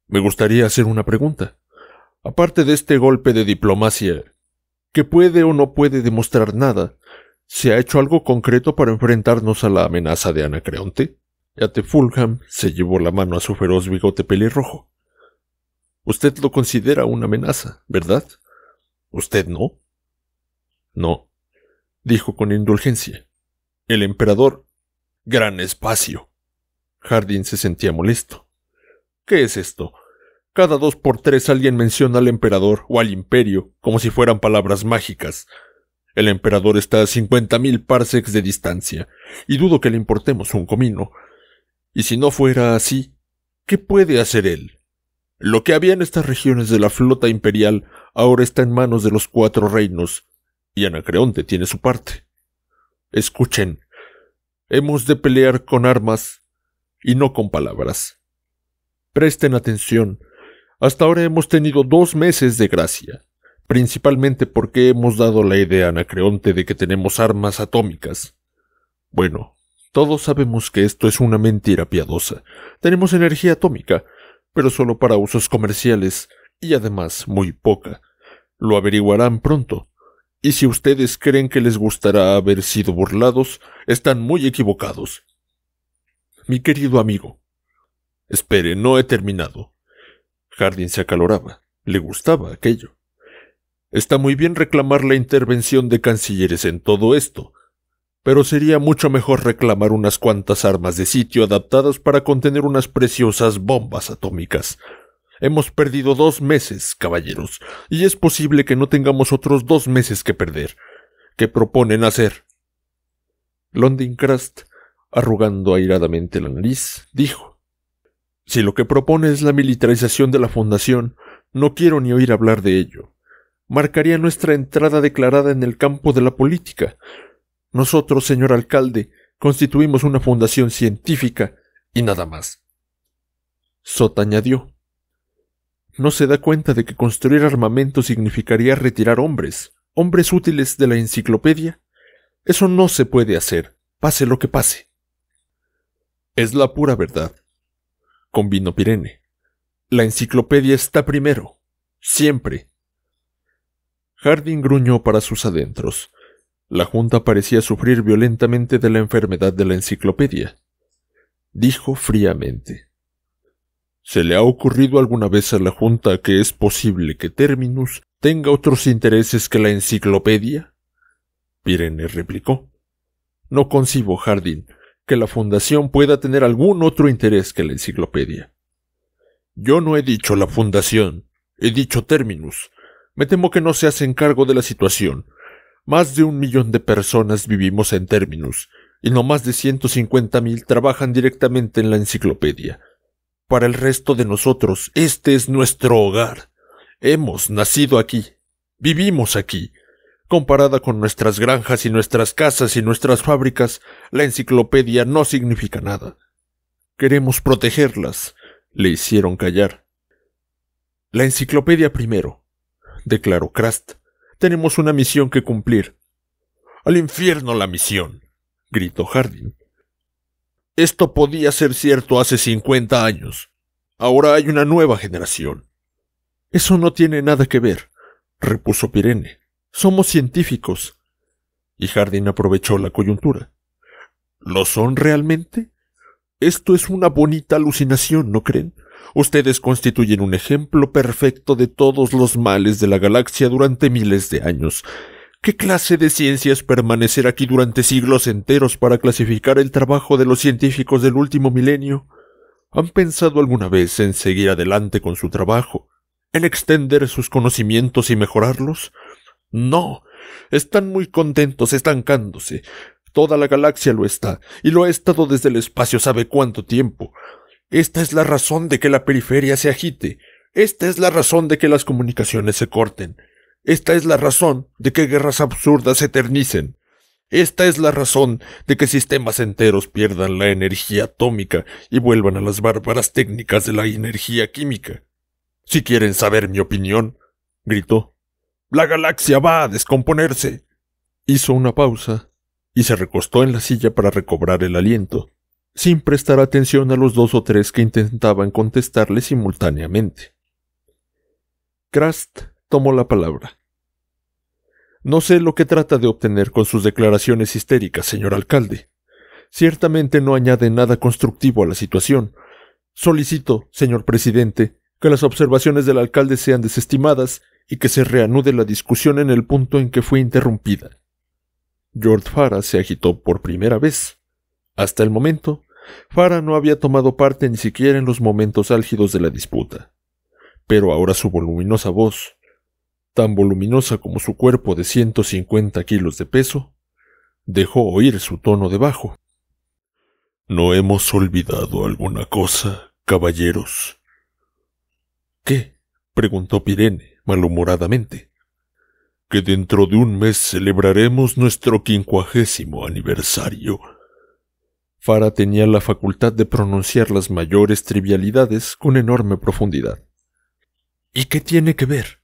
Me gustaría hacer una pregunta. Aparte de este golpe de diplomacia, que puede o no puede demostrar nada, ¿se ha hecho algo concreto para enfrentarnos a la amenaza de Anacreonte? Yate Fulham se llevó la mano a su feroz bigote pelirrojo. Usted lo considera una amenaza, ¿verdad? ¿Usted no? No, dijo con indulgencia. El emperador. Gran espacio. Jardín se sentía molesto. ¿Qué es esto? Cada dos por tres alguien menciona al emperador o al imperio como si fueran palabras mágicas. El emperador está a cincuenta mil parsecs de distancia, y dudo que le importemos un comino. Y si no fuera así, ¿qué puede hacer él? Lo que había en estas regiones de la flota imperial ahora está en manos de los cuatro reinos, y Anacreonte tiene su parte. Escuchen, hemos de pelear con armas y no con palabras. Presten atención, hasta ahora hemos tenido dos meses de gracia, principalmente porque hemos dado la idea a Anacreonte de que tenemos armas atómicas. Bueno, todos sabemos que esto es una mentira piadosa. Tenemos energía atómica, pero solo para usos comerciales y además muy poca. Lo averiguarán pronto. Y si ustedes creen que les gustará haber sido burlados, están muy equivocados. Mi querido amigo. Espere, no he terminado. jardín se acaloraba. Le gustaba aquello. Está muy bien reclamar la intervención de cancilleres en todo esto, pero sería mucho mejor reclamar unas cuantas armas de sitio adaptadas para contener unas preciosas bombas atómicas. Hemos perdido dos meses, caballeros, y es posible que no tengamos otros dos meses que perder. ¿Qué proponen hacer? Londincrust, arrugando airadamente la nariz, dijo Si lo que propone es la militarización de la Fundación, no quiero ni oír hablar de ello. Marcaría nuestra entrada declarada en el campo de la política nosotros, señor alcalde, constituimos una fundación científica y nada más. Sot añadió. No se da cuenta de que construir armamento significaría retirar hombres, hombres útiles de la enciclopedia. Eso no se puede hacer, pase lo que pase. Es la pura verdad, convino Pirene. La enciclopedia está primero, siempre. Harding gruñó para sus adentros, la Junta parecía sufrir violentamente de la enfermedad de la enciclopedia. Dijo fríamente. ¿Se le ha ocurrido alguna vez a la Junta que es posible que Terminus tenga otros intereses que la enciclopedia? Pirene replicó. No concibo, Jardín, que la Fundación pueda tener algún otro interés que la enciclopedia. Yo no he dicho la Fundación, he dicho Terminus. Me temo que no se hacen cargo de la situación, más de un millón de personas vivimos en términos, y no más de 150.000 mil trabajan directamente en la enciclopedia. Para el resto de nosotros, este es nuestro hogar. Hemos nacido aquí. Vivimos aquí. Comparada con nuestras granjas y nuestras casas y nuestras fábricas, la enciclopedia no significa nada. Queremos protegerlas. Le hicieron callar. La enciclopedia primero, declaró Krast. Tenemos una misión que cumplir. Al infierno la misión, gritó Hardin. Esto podía ser cierto hace 50 años. Ahora hay una nueva generación. Eso no tiene nada que ver, repuso Pirene. Somos científicos. Y Hardin aprovechó la coyuntura. ¿Lo son realmente? Esto es una bonita alucinación, ¿no creen? Ustedes constituyen un ejemplo perfecto de todos los males de la galaxia durante miles de años. ¿Qué clase de ciencias permanecer aquí durante siglos enteros para clasificar el trabajo de los científicos del último milenio? ¿Han pensado alguna vez en seguir adelante con su trabajo? ¿En extender sus conocimientos y mejorarlos? No. Están muy contentos estancándose. Toda la galaxia lo está, y lo ha estado desde el espacio sabe cuánto tiempo. Esta es la razón de que la periferia se agite. Esta es la razón de que las comunicaciones se corten. Esta es la razón de que guerras absurdas se eternicen. Esta es la razón de que sistemas enteros pierdan la energía atómica y vuelvan a las bárbaras técnicas de la energía química. Si quieren saber mi opinión, gritó. La galaxia va a descomponerse. Hizo una pausa y se recostó en la silla para recobrar el aliento sin prestar atención a los dos o tres que intentaban contestarle simultáneamente. Krast tomó la palabra. No sé lo que trata de obtener con sus declaraciones histéricas, señor alcalde. Ciertamente no añade nada constructivo a la situación. Solicito, señor presidente, que las observaciones del alcalde sean desestimadas y que se reanude la discusión en el punto en que fue interrumpida. George Farah se agitó por primera vez. Hasta el momento, Fara no había tomado parte ni siquiera en los momentos álgidos de la disputa. Pero ahora su voluminosa voz, tan voluminosa como su cuerpo de ciento cincuenta kilos de peso, dejó oír su tono de bajo. No hemos olvidado alguna cosa, caballeros. ¿Qué? preguntó Pirene malhumoradamente. Que dentro de un mes celebraremos nuestro quincuagésimo aniversario Fara tenía la facultad de pronunciar las mayores trivialidades con enorme profundidad. ¿Y qué tiene que ver?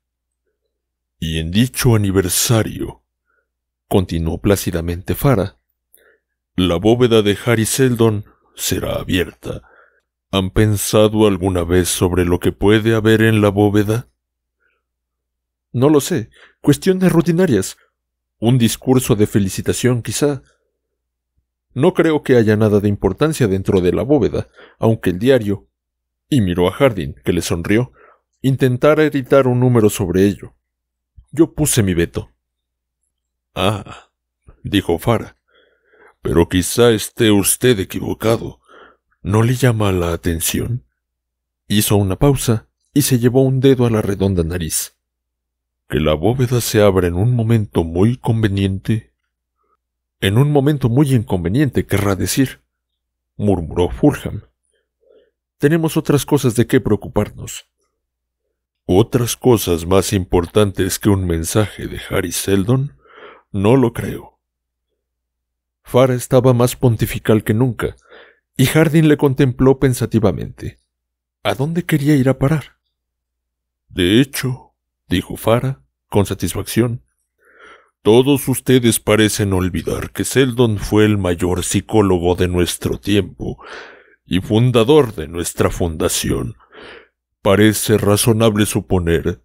Y en dicho aniversario, continuó plácidamente Fara, la bóveda de Harry Seldon será abierta. ¿Han pensado alguna vez sobre lo que puede haber en la bóveda? No lo sé. Cuestiones rutinarias. Un discurso de felicitación, quizá. No creo que haya nada de importancia dentro de la bóveda, aunque el diario, y miró a Hardin, que le sonrió, intentara editar un número sobre ello. Yo puse mi veto. Ah, dijo Fara. Pero quizá esté usted equivocado. ¿No le llama la atención? Hizo una pausa y se llevó un dedo a la redonda nariz. Que la bóveda se abra en un momento muy conveniente en un momento muy inconveniente, querrá decir, murmuró Fulham. Tenemos otras cosas de qué preocuparnos. Otras cosas más importantes que un mensaje de Harry Seldon? No lo creo. Farah estaba más pontifical que nunca, y Hardin le contempló pensativamente. ¿A dónde quería ir a parar? De hecho, dijo Farah, con satisfacción, todos ustedes parecen olvidar que Seldon fue el mayor psicólogo de nuestro tiempo y fundador de nuestra fundación. Parece razonable suponer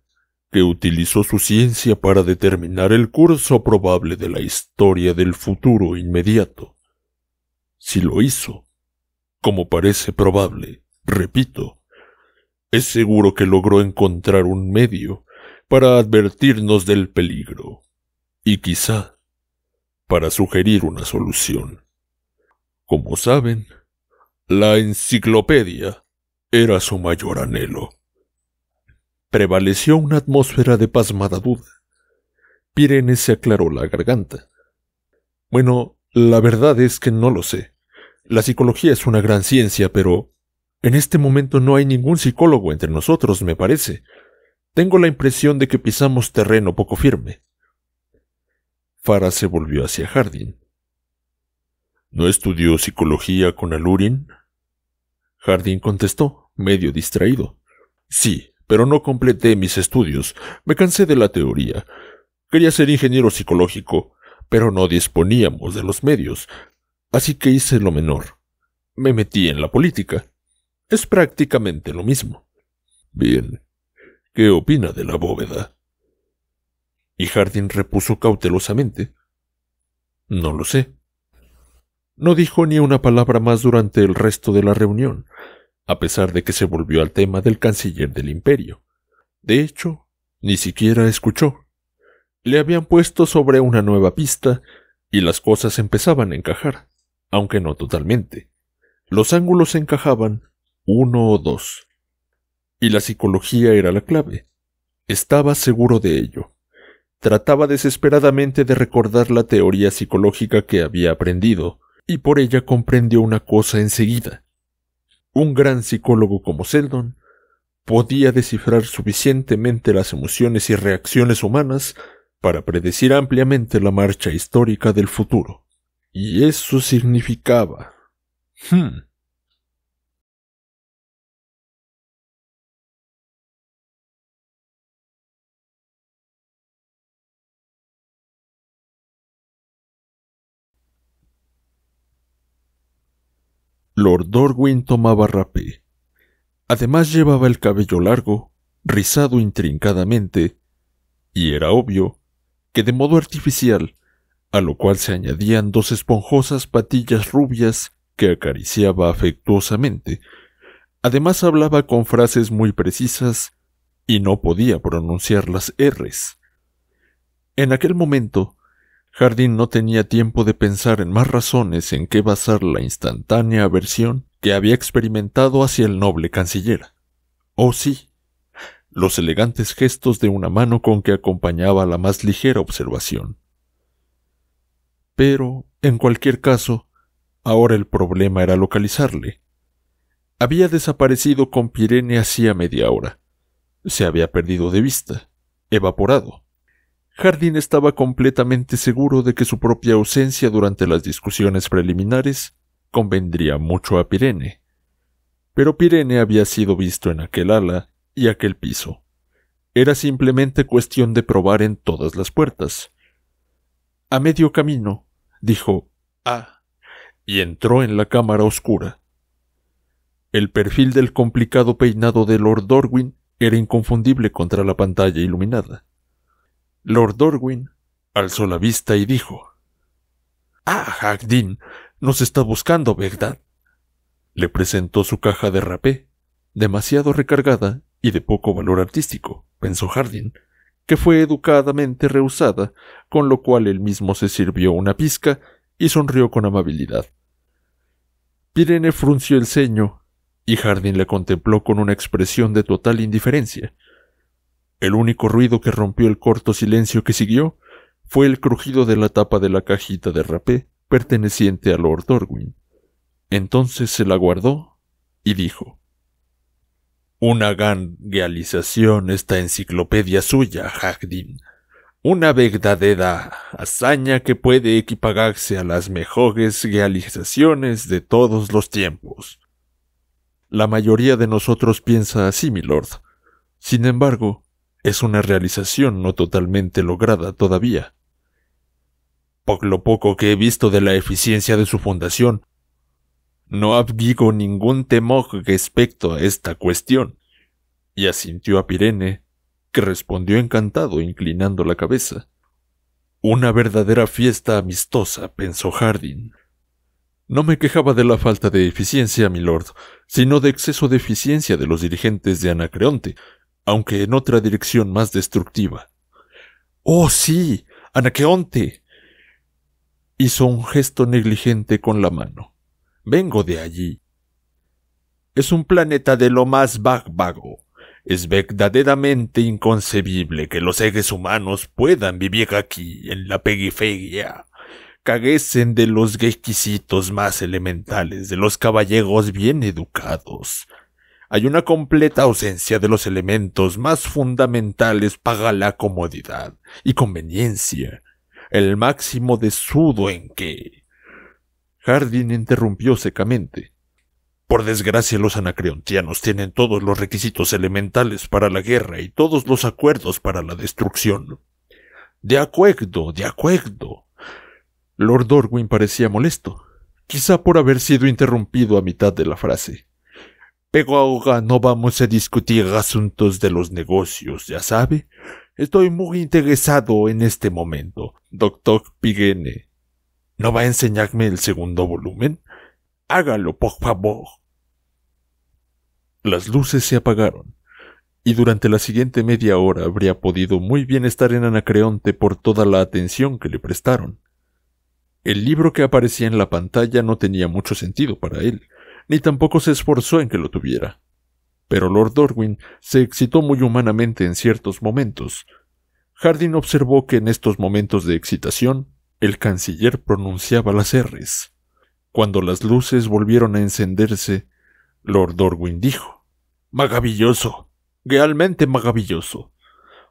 que utilizó su ciencia para determinar el curso probable de la historia del futuro inmediato. Si lo hizo, como parece probable, repito, es seguro que logró encontrar un medio para advertirnos del peligro y quizá para sugerir una solución. Como saben, la enciclopedia era su mayor anhelo. Prevaleció una atmósfera de pasmada duda. Pirene se aclaró la garganta. Bueno, la verdad es que no lo sé. La psicología es una gran ciencia, pero en este momento no hay ningún psicólogo entre nosotros, me parece. Tengo la impresión de que pisamos terreno poco firme. Farah se volvió hacia Hardin. ¿No estudió psicología con Alurin? Hardin contestó, medio distraído. Sí, pero no completé mis estudios. Me cansé de la teoría. Quería ser ingeniero psicológico, pero no disponíamos de los medios. Así que hice lo menor. Me metí en la política. Es prácticamente lo mismo. Bien. ¿Qué opina de la bóveda? Y Harding repuso cautelosamente. No lo sé. No dijo ni una palabra más durante el resto de la reunión, a pesar de que se volvió al tema del canciller del imperio. De hecho, ni siquiera escuchó. Le habían puesto sobre una nueva pista y las cosas empezaban a encajar, aunque no totalmente. Los ángulos encajaban uno o dos. Y la psicología era la clave. Estaba seguro de ello. Trataba desesperadamente de recordar la teoría psicológica que había aprendido, y por ella comprendió una cosa enseguida. Un gran psicólogo como Seldon podía descifrar suficientemente las emociones y reacciones humanas para predecir ampliamente la marcha histórica del futuro. Y eso significaba. Hmm, Lord Dorwin tomaba rapé. Además llevaba el cabello largo, rizado intrincadamente, y era obvio que de modo artificial, a lo cual se añadían dos esponjosas patillas rubias que acariciaba afectuosamente. Además hablaba con frases muy precisas y no podía pronunciar las R's. En aquel momento, Jardín no tenía tiempo de pensar en más razones en qué basar la instantánea aversión que había experimentado hacia el noble canciller. Oh sí, los elegantes gestos de una mano con que acompañaba la más ligera observación. Pero, en cualquier caso, ahora el problema era localizarle. Había desaparecido con Pirene hacía media hora. Se había perdido de vista, evaporado. Jardín estaba completamente seguro de que su propia ausencia durante las discusiones preliminares convendría mucho a Pirene. Pero Pirene había sido visto en aquel ala y aquel piso. Era simplemente cuestión de probar en todas las puertas. A medio camino, dijo Ah, y entró en la cámara oscura. El perfil del complicado peinado de Lord Dorwin era inconfundible contra la pantalla iluminada. Lord Dorwin alzó la vista y dijo: Ah, Hardin, nos está buscando, ¿verdad? Le presentó su caja de rapé, demasiado recargada y de poco valor artístico, pensó Hardin, que fue educadamente rehusada, con lo cual él mismo se sirvió una pizca y sonrió con amabilidad. Pirene frunció el ceño, y Hardin le contempló con una expresión de total indiferencia, el único ruido que rompió el corto silencio que siguió fue el crujido de la tapa de la cajita de rapé perteneciente a Lord Orwin. Entonces se la guardó y dijo Una gealización esta enciclopedia suya, Hagdin. Una verdadera hazaña que puede equipagarse a las mejores realizaciones de todos los tiempos. La mayoría de nosotros piensa así, Lord. Sin embargo, es una realización no totalmente lograda todavía. Por lo poco que he visto de la eficiencia de su fundación, no abdigo ningún temor respecto a esta cuestión. Y asintió a Pirene, que respondió encantado inclinando la cabeza. Una verdadera fiesta amistosa, pensó Hardin. No me quejaba de la falta de eficiencia, lord, sino de exceso de eficiencia de los dirigentes de Anacreonte, aunque en otra dirección más destructiva. ¡Oh, sí! ¡Anaqueonte! hizo un gesto negligente con la mano. Vengo de allí. Es un planeta de lo más vago. Es verdaderamente inconcebible que los seres humanos puedan vivir aquí, en la periferia. Carecen de los requisitos más elementales de los caballeros bien educados hay una completa ausencia de los elementos más fundamentales para la comodidad y conveniencia, el máximo de sudo en que. Hardin interrumpió secamente. Por desgracia los anacreontianos tienen todos los requisitos elementales para la guerra y todos los acuerdos para la destrucción. De acuerdo, de acuerdo. Lord Orwin parecía molesto, quizá por haber sido interrumpido a mitad de la frase. Pero ahora no vamos a discutir asuntos de los negocios, ya sabe. Estoy muy interesado en este momento, doctor Pigene. ¿No va a enseñarme el segundo volumen? Hágalo, por favor. Las luces se apagaron, y durante la siguiente media hora habría podido muy bien estar en Anacreonte por toda la atención que le prestaron. El libro que aparecía en la pantalla no tenía mucho sentido para él ni tampoco se esforzó en que lo tuviera. Pero Lord Darwin se excitó muy humanamente en ciertos momentos. Hardin observó que en estos momentos de excitación el canciller pronunciaba las R's. Cuando las luces volvieron a encenderse, Lord Darwin dijo: Maravilloso, realmente maravilloso.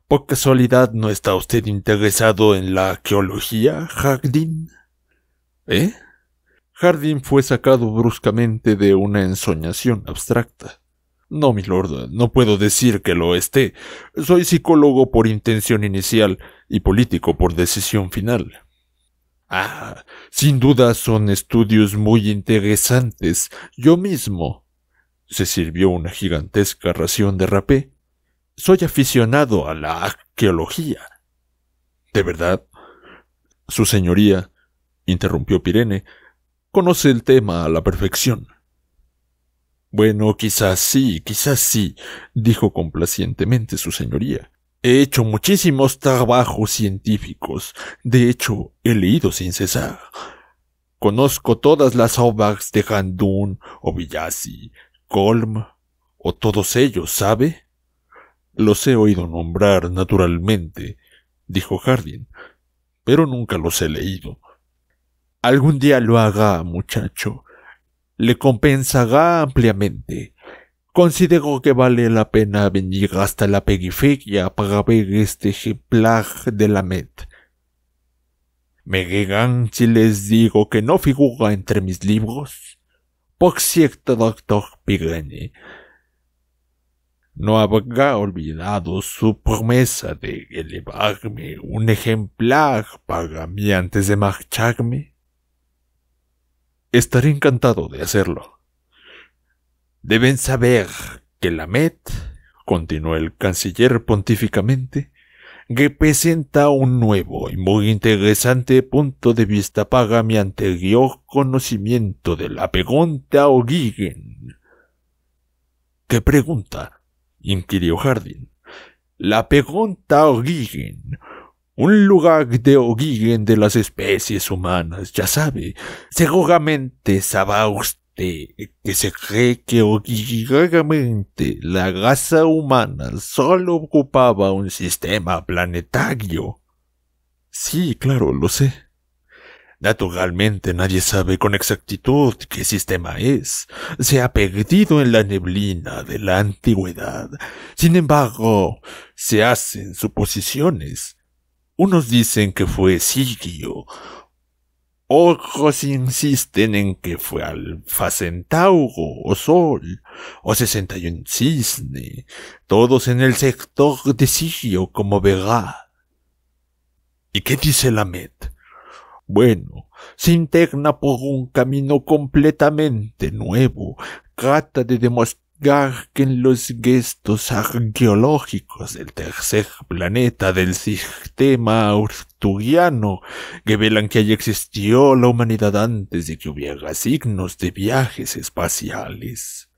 ¿Por casualidad no está usted interesado en la arqueología, Hardin? ¿Eh? Jardín fue sacado bruscamente de una ensoñación abstracta. No, mi lord, no puedo decir que lo esté. Soy psicólogo por intención inicial y político por decisión final. Ah, sin duda son estudios muy interesantes. Yo mismo. Se sirvió una gigantesca ración de rapé. Soy aficionado a la arqueología. ¿De verdad? Su señoría, interrumpió Pirene, conoce el tema a la perfección. Bueno, quizás sí, quizás sí, dijo complacientemente su señoría. He hecho muchísimos trabajos científicos. De hecho, he leído sin cesar. Conozco todas las obras de Handun o Colm, o todos ellos, ¿sabe? Los he oído nombrar naturalmente, dijo Hardin, pero nunca los he leído. Algún día lo haga, muchacho. Le compensará ampliamente. Considero que vale la pena venir hasta la periferia para ver este ejemplar de la MED. ¿Me si les digo que no figura entre mis libros? Por cierto, doctor Pirene, no habrá olvidado su promesa de elevarme un ejemplar para mí antes de marcharme. Estaré encantado de hacerlo. Deben saber que la MET, continuó el canciller pontíficamente, representa un nuevo y muy interesante punto de vista para mi anterior conocimiento de la pregunta origen. ¿Qué pregunta? inquirió Hardin. La pregunta origen un lugar de origen de las especies humanas, ya sabe. Seguramente sabe usted que se cree que originariamente la raza humana solo ocupaba un sistema planetario. Sí, claro, lo sé. Naturalmente nadie sabe con exactitud qué sistema es. Se ha perdido en la neblina de la antigüedad. Sin embargo, se hacen suposiciones. Unos dicen que fue Sigio, otros insisten en que fue Alfa Centauro o Sol o 61 Cisne, todos en el sector de Sigio, como verá. ¿Y qué dice la Met? Bueno, se interna por un camino completamente nuevo, trata de demostrar que en los gestos arqueológicos del tercer planeta del sistema ortugiano, que velan que allí existió la humanidad antes de que hubiera signos de viajes espaciales.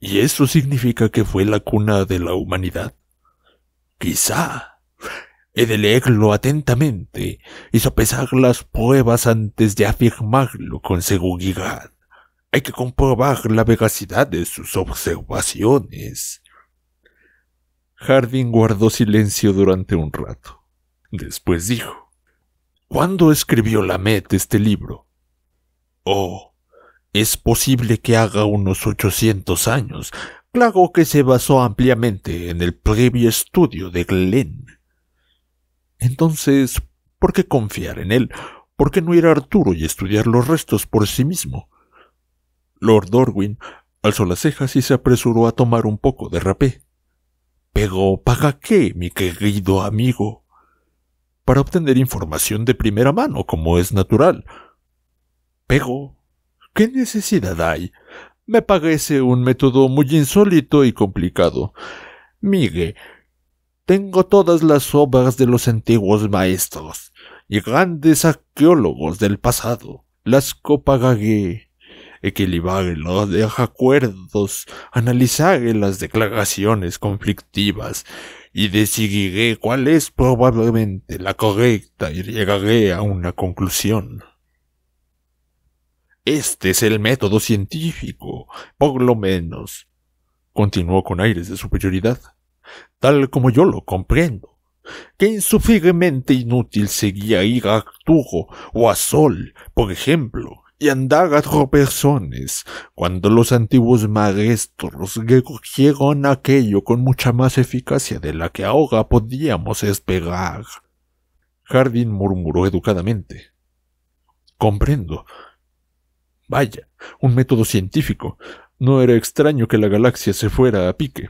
¿Y eso significa que fue la cuna de la humanidad? Quizá. He de leerlo atentamente y sopesar las pruebas antes de afirmarlo con seguridad. Hay que comprobar la veracidad de sus observaciones. Harding guardó silencio durante un rato. Después dijo, ¿Cuándo escribió Lamet este libro? Oh, es posible que haga unos ochocientos años. Claro que se basó ampliamente en el previo estudio de Glenn. Entonces, ¿por qué confiar en él? ¿Por qué no ir a Arturo y estudiar los restos por sí mismo? Lord Darwin alzó las cejas y se apresuró a tomar un poco de rapé. Pego paga qué, mi querido amigo? Para obtener información de primera mano, como es natural. Pego, ¿qué necesidad hay? Me parece un método muy insólito y complicado. —Migue, tengo todas las obras de los antiguos maestros y grandes arqueólogos del pasado. Las copagagué equilibrar los acuerdos, analizaré las declaraciones conflictivas y decidiré cuál es probablemente la correcta y llegaré a una conclusión. Este es el método científico, por lo menos, continuó con aires de superioridad, tal como yo lo comprendo. Que insufriblemente inútil sería ir a Arturo o a Sol, por ejemplo, y andar a tropezones, cuando los antiguos maestros recogieron aquello con mucha más eficacia de la que ahora podíamos esperar. Jardín murmuró educadamente. Comprendo. Vaya, un método científico. No era extraño que la galaxia se fuera a pique.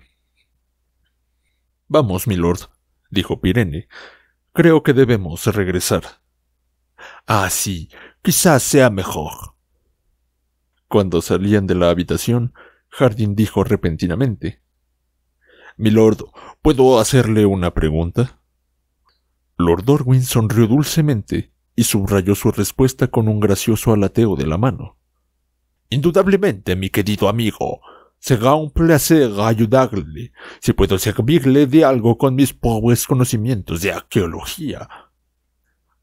Vamos, milord, dijo Pirene. Creo que debemos regresar. Ah, sí, Quizás sea mejor. Cuando salían de la habitación, Hardin dijo repentinamente. Milord, ¿puedo hacerle una pregunta? Lord Orwin sonrió dulcemente y subrayó su respuesta con un gracioso alateo de la mano. Indudablemente, mi querido amigo, será un placer ayudarle si puedo servirle de algo con mis pobres conocimientos de arqueología.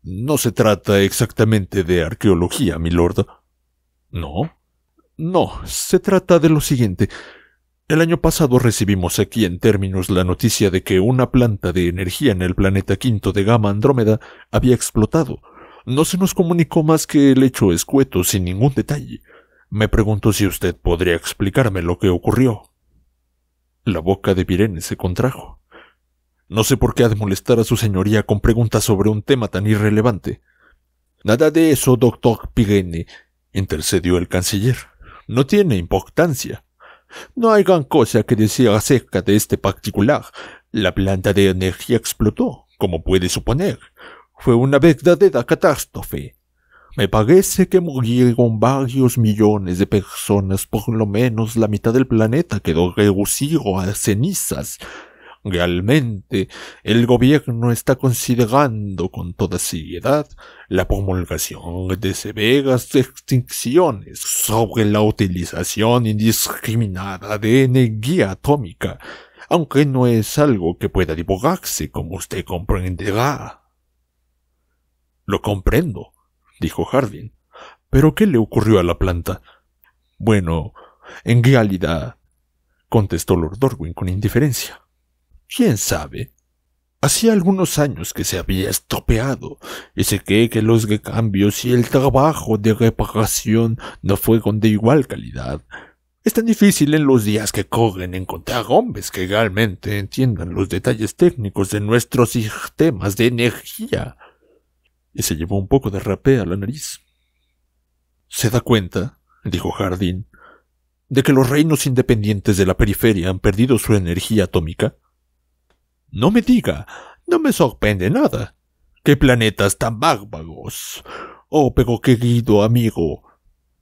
No se trata exactamente de arqueología, mi lord. ¿No? No, se trata de lo siguiente. El año pasado recibimos aquí en términos la noticia de que una planta de energía en el planeta quinto de Gama Andrómeda había explotado. No se nos comunicó más que el hecho escueto sin ningún detalle. Me pregunto si usted podría explicarme lo que ocurrió. La boca de Virene se contrajo. No sé por qué ha de molestar a su señoría con preguntas sobre un tema tan irrelevante. Nada de eso, doctor Pirene, intercedió el canciller. No tiene importancia. No hay gran cosa que decir acerca de este particular. La planta de energía explotó, como puede suponer. Fue una verdadera catástrofe. Me parece que murieron varios millones de personas, por lo menos la mitad del planeta quedó reducido a cenizas. Realmente, el gobierno está considerando con toda seriedad la promulgación de severas extinciones sobre la utilización indiscriminada de energía atómica, aunque no es algo que pueda divulgarse, como usted comprenderá. Lo comprendo, dijo Hardin. ¿Pero qué le ocurrió a la planta? Bueno, en realidad, contestó Lord Darwin con indiferencia. ¿Quién sabe? Hacía algunos años que se había estropeado y se que los recambios y el trabajo de reparación no fueron de igual calidad. Es tan difícil en los días que corren encontrar hombres que realmente entiendan los detalles técnicos de nuestros sistemas de energía. Y se llevó un poco de rapé a la nariz. Se da cuenta, dijo Jardín, de que los reinos independientes de la periferia han perdido su energía atómica. No me diga, no me sorprende nada. ¡Qué planetas tan bárbaros! Oh, pero querido amigo,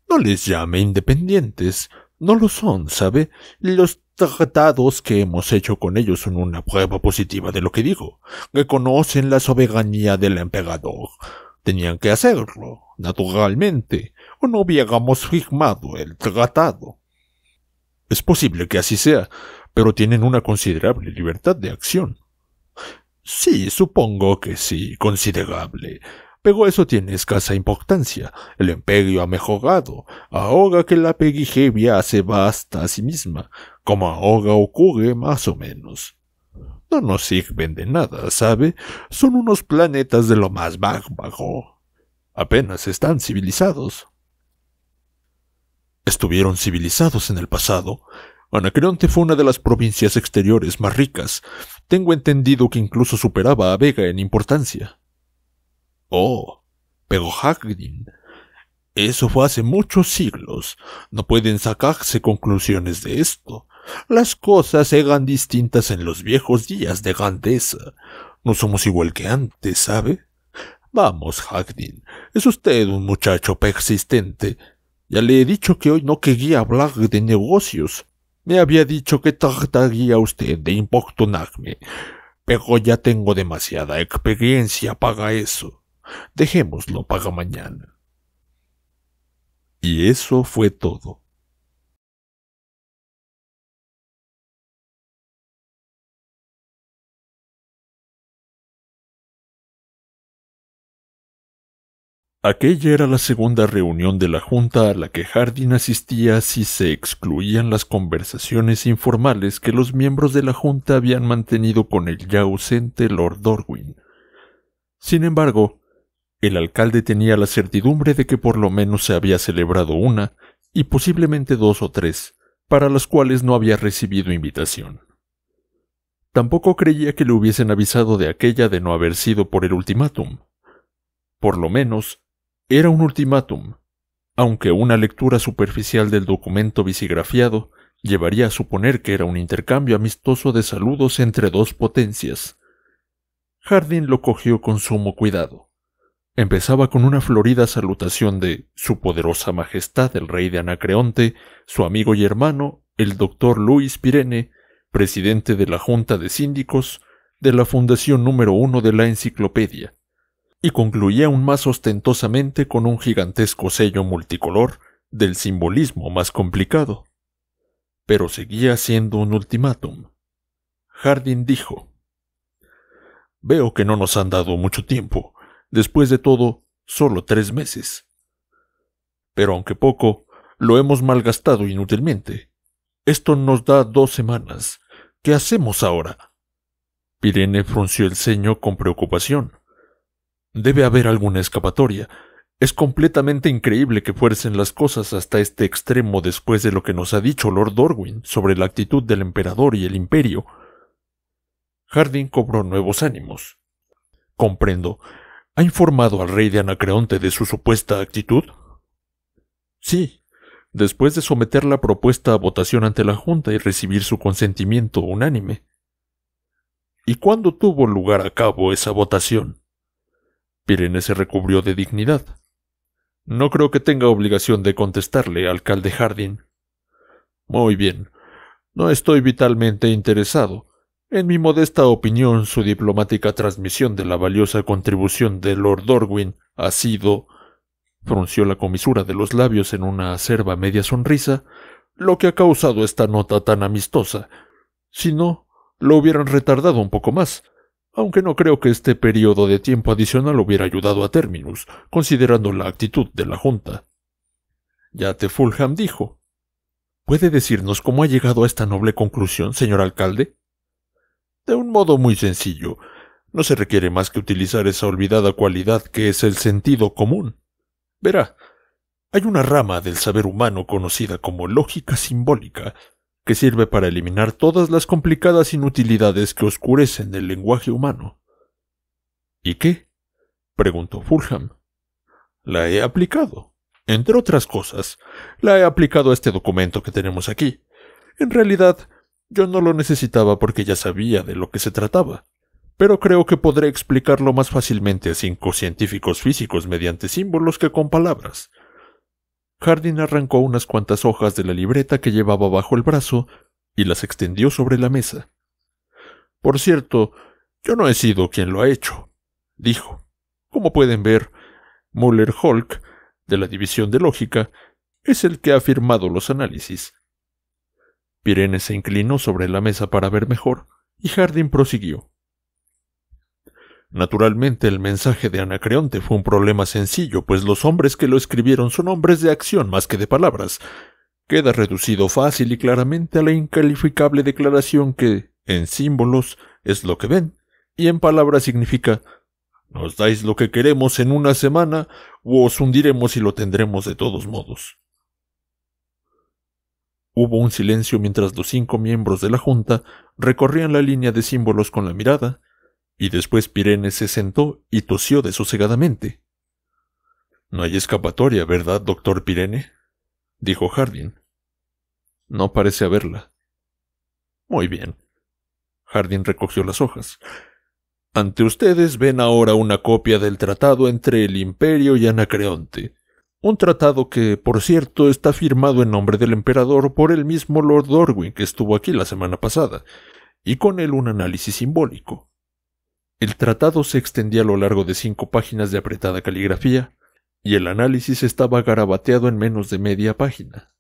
no les llame independientes. No lo son, ¿sabe? Los tratados que hemos hecho con ellos son una prueba positiva de lo que digo. Reconocen la soberanía del emperador. Tenían que hacerlo, naturalmente, o no hubiéramos firmado el tratado. Es posible que así sea, pero tienen una considerable libertad de acción. Sí, supongo que sí, considerable. Pero eso tiene escasa importancia. El imperio ha mejorado. Ahora que la perigevia se basta a sí misma, como ahora ocurre más o menos. No nos sirven de nada, ¿sabe? Son unos planetas de lo más bárbaro. Apenas están civilizados. Estuvieron civilizados en el pasado, Anacreonte fue una de las provincias exteriores más ricas. Tengo entendido que incluso superaba a Vega en importancia. Oh, pero Hagdin. Eso fue hace muchos siglos. No pueden sacarse conclusiones de esto. Las cosas eran distintas en los viejos días de grandeza. No somos igual que antes, ¿sabe? Vamos, Hagdin. Es usted un muchacho persistente. Ya le he dicho que hoy no quería hablar de negocios. Me había dicho que trataría usted de importunarme, pero ya tengo demasiada experiencia para eso. Dejémoslo para mañana. Y eso fue todo. Aquella era la segunda reunión de la Junta a la que Hardin asistía si se excluían las conversaciones informales que los miembros de la Junta habían mantenido con el ya ausente Lord Dorwin. Sin embargo, el alcalde tenía la certidumbre de que por lo menos se había celebrado una, y posiblemente dos o tres, para las cuales no había recibido invitación. Tampoco creía que le hubiesen avisado de aquella de no haber sido por el ultimátum. Por lo menos, era un ultimátum, aunque una lectura superficial del documento visigrafiado llevaría a suponer que era un intercambio amistoso de saludos entre dos potencias. Jardín lo cogió con sumo cuidado. Empezaba con una florida salutación de Su Poderosa Majestad el Rey de Anacreonte, su amigo y hermano, el doctor Luis Pirene, presidente de la Junta de Síndicos de la Fundación número uno de la Enciclopedia, y concluía aún más ostentosamente con un gigantesco sello multicolor del simbolismo más complicado. Pero seguía siendo un ultimátum. Hardin dijo Veo que no nos han dado mucho tiempo. Después de todo, solo tres meses. Pero aunque poco, lo hemos malgastado inútilmente. Esto nos da dos semanas. ¿Qué hacemos ahora? Pirene frunció el ceño con preocupación. Debe haber alguna escapatoria. Es completamente increíble que fuercen las cosas hasta este extremo después de lo que nos ha dicho Lord Darwin sobre la actitud del emperador y el imperio. Harding cobró nuevos ánimos. Comprendo. ¿Ha informado al rey de Anacreonte de su supuesta actitud? Sí. Después de someter la propuesta a votación ante la Junta y recibir su consentimiento unánime. ¿Y cuándo tuvo lugar a cabo esa votación? Pirene se recubrió de dignidad. No creo que tenga obligación de contestarle, alcalde Hardin. Muy bien. No estoy vitalmente interesado. En mi modesta opinión, su diplomática transmisión de la valiosa contribución de Lord Dorwin ha sido frunció la comisura de los labios en una acerba media sonrisa, lo que ha causado esta nota tan amistosa. Si no, lo hubieran retardado un poco más aunque no creo que este periodo de tiempo adicional hubiera ayudado a términos, considerando la actitud de la Junta. te Fulham dijo. ¿Puede decirnos cómo ha llegado a esta noble conclusión, señor alcalde? De un modo muy sencillo. No se requiere más que utilizar esa olvidada cualidad que es el sentido común. Verá, hay una rama del saber humano conocida como lógica simbólica, que sirve para eliminar todas las complicadas inutilidades que oscurecen el lenguaje humano. ¿Y qué? preguntó Fulham. La he aplicado. Entre otras cosas, la he aplicado a este documento que tenemos aquí. En realidad, yo no lo necesitaba porque ya sabía de lo que se trataba, pero creo que podré explicarlo más fácilmente a cinco científicos físicos mediante símbolos que con palabras, Hardin arrancó unas cuantas hojas de la libreta que llevaba bajo el brazo y las extendió sobre la mesa. Por cierto, yo no he sido quien lo ha hecho, dijo. Como pueden ver, Muller Hulk, de la División de Lógica, es el que ha firmado los análisis. Pirene se inclinó sobre la mesa para ver mejor, y Hardin prosiguió. Naturalmente el mensaje de Anacreonte fue un problema sencillo, pues los hombres que lo escribieron son hombres de acción más que de palabras. Queda reducido fácil y claramente a la incalificable declaración que, en símbolos, es lo que ven, y en palabras significa nos dais lo que queremos en una semana, o os hundiremos y lo tendremos de todos modos. Hubo un silencio mientras los cinco miembros de la Junta recorrían la línea de símbolos con la mirada, y después Pirene se sentó y tosió desosegadamente. No hay escapatoria, ¿verdad, doctor Pirene? dijo Hardin. No parece haberla. Muy bien. Hardin recogió las hojas. Ante ustedes ven ahora una copia del tratado entre el Imperio y Anacreonte, un tratado que, por cierto, está firmado en nombre del emperador por el mismo Lord Orwin que estuvo aquí la semana pasada, y con él un análisis simbólico. El tratado se extendía a lo largo de cinco páginas de apretada caligrafía, y el análisis estaba garabateado en menos de media página.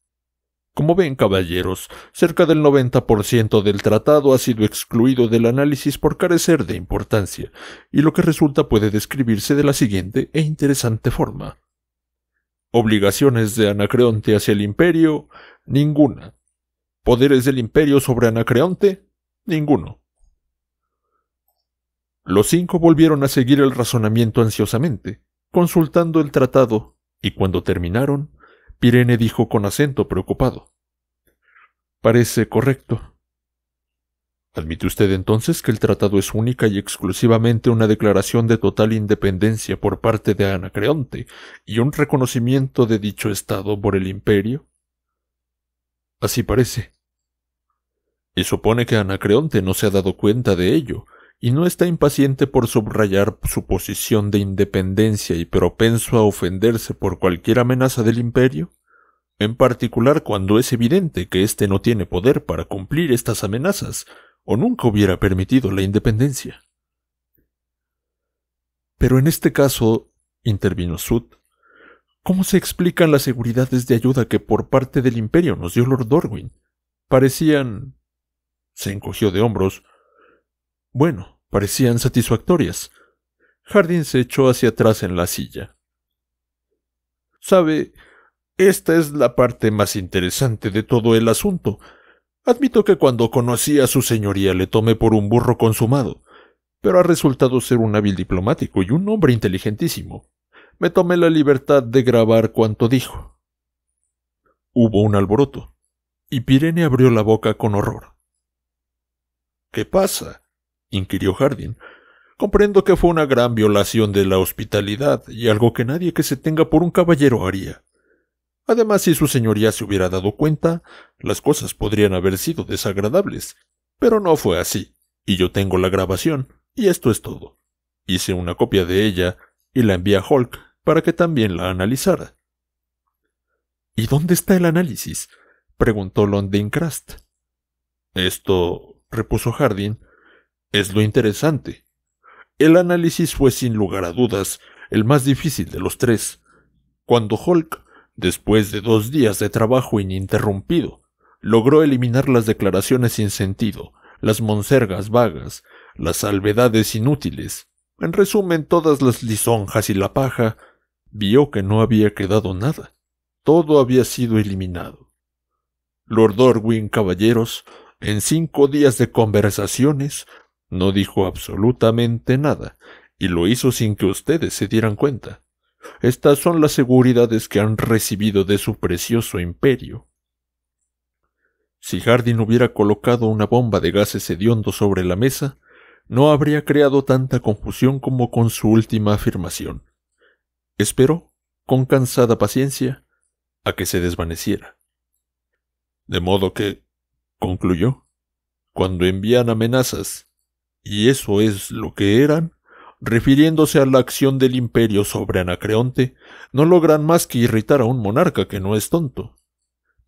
Como ven, caballeros, cerca del 90% del tratado ha sido excluido del análisis por carecer de importancia, y lo que resulta puede describirse de la siguiente e interesante forma. Obligaciones de Anacreonte hacia el imperio, ninguna. Poderes del imperio sobre Anacreonte, ninguno. Los cinco volvieron a seguir el razonamiento ansiosamente, consultando el tratado, y cuando terminaron, Pirene dijo con acento preocupado. Parece correcto. ¿Admite usted entonces que el tratado es única y exclusivamente una declaración de total independencia por parte de Anacreonte y un reconocimiento de dicho Estado por el imperio? Así parece. Y supone que Anacreonte no se ha dado cuenta de ello, y no está impaciente por subrayar su posición de independencia y propenso a ofenderse por cualquier amenaza del imperio? En particular cuando es evidente que éste no tiene poder para cumplir estas amenazas, o nunca hubiera permitido la independencia. Pero en este caso, intervino Sud, ¿cómo se explican las seguridades de ayuda que por parte del imperio nos dio Lord Darwin? Parecían. se encogió de hombros bueno, parecían satisfactorias. Jardín se echó hacia atrás en la silla. Sabe, esta es la parte más interesante de todo el asunto. Admito que cuando conocí a su señoría le tomé por un burro consumado, pero ha resultado ser un hábil diplomático y un hombre inteligentísimo. Me tomé la libertad de grabar cuanto dijo. Hubo un alboroto, y Pirene abrió la boca con horror. ¿Qué pasa? inquirió Hardin. Comprendo que fue una gran violación de la hospitalidad y algo que nadie que se tenga por un caballero haría. Además, si su señoría se hubiera dado cuenta, las cosas podrían haber sido desagradables. Pero no fue así, y yo tengo la grabación, y esto es todo. Hice una copia de ella y la envié a Hulk para que también la analizara. ¿Y dónde está el análisis? preguntó Londin Esto, repuso Hardin, es lo interesante. El análisis fue sin lugar a dudas el más difícil de los tres. Cuando Hulk, después de dos días de trabajo ininterrumpido, logró eliminar las declaraciones sin sentido, las monsergas vagas, las salvedades inútiles, en resumen todas las lisonjas y la paja, vio que no había quedado nada. Todo había sido eliminado. Lord Orwin, caballeros, en cinco días de conversaciones no dijo absolutamente nada, y lo hizo sin que ustedes se dieran cuenta. Estas son las seguridades que han recibido de su precioso imperio. Si Hardin hubiera colocado una bomba de gases hediondo sobre la mesa, no habría creado tanta confusión como con su última afirmación. Esperó, con cansada paciencia, a que se desvaneciera. De modo que, concluyó, cuando envían amenazas, y eso es lo que eran, refiriéndose a la acción del imperio sobre Anacreonte, no logran más que irritar a un monarca que no es tonto.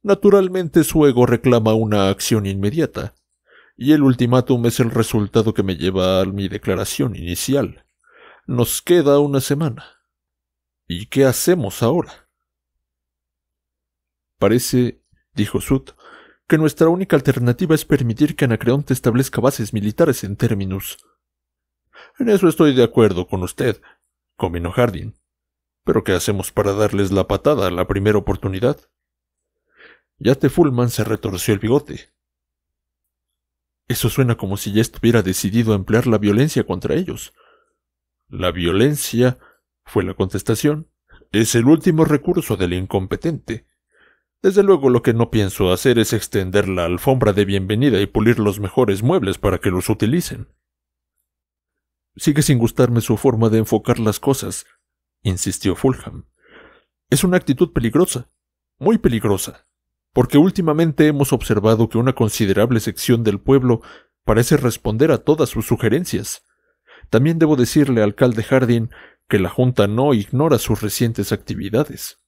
Naturalmente su ego reclama una acción inmediata, y el ultimátum es el resultado que me lleva a mi declaración inicial. Nos queda una semana. ¿Y qué hacemos ahora? Parece, dijo Sut que nuestra única alternativa es permitir que Anacreonte establezca bases militares en términus. En eso estoy de acuerdo con usted, comino Hardin. Pero ¿qué hacemos para darles la patada a la primera oportunidad? Yate Fullman se retorció el bigote. Eso suena como si ya estuviera decidido a emplear la violencia contra ellos. La violencia, fue la contestación, es el último recurso del incompetente. Desde luego lo que no pienso hacer es extender la alfombra de bienvenida y pulir los mejores muebles para que los utilicen. Sigue sin gustarme su forma de enfocar las cosas, insistió Fulham. Es una actitud peligrosa, muy peligrosa, porque últimamente hemos observado que una considerable sección del pueblo parece responder a todas sus sugerencias. También debo decirle, alcalde Hardin, que la Junta no ignora sus recientes actividades.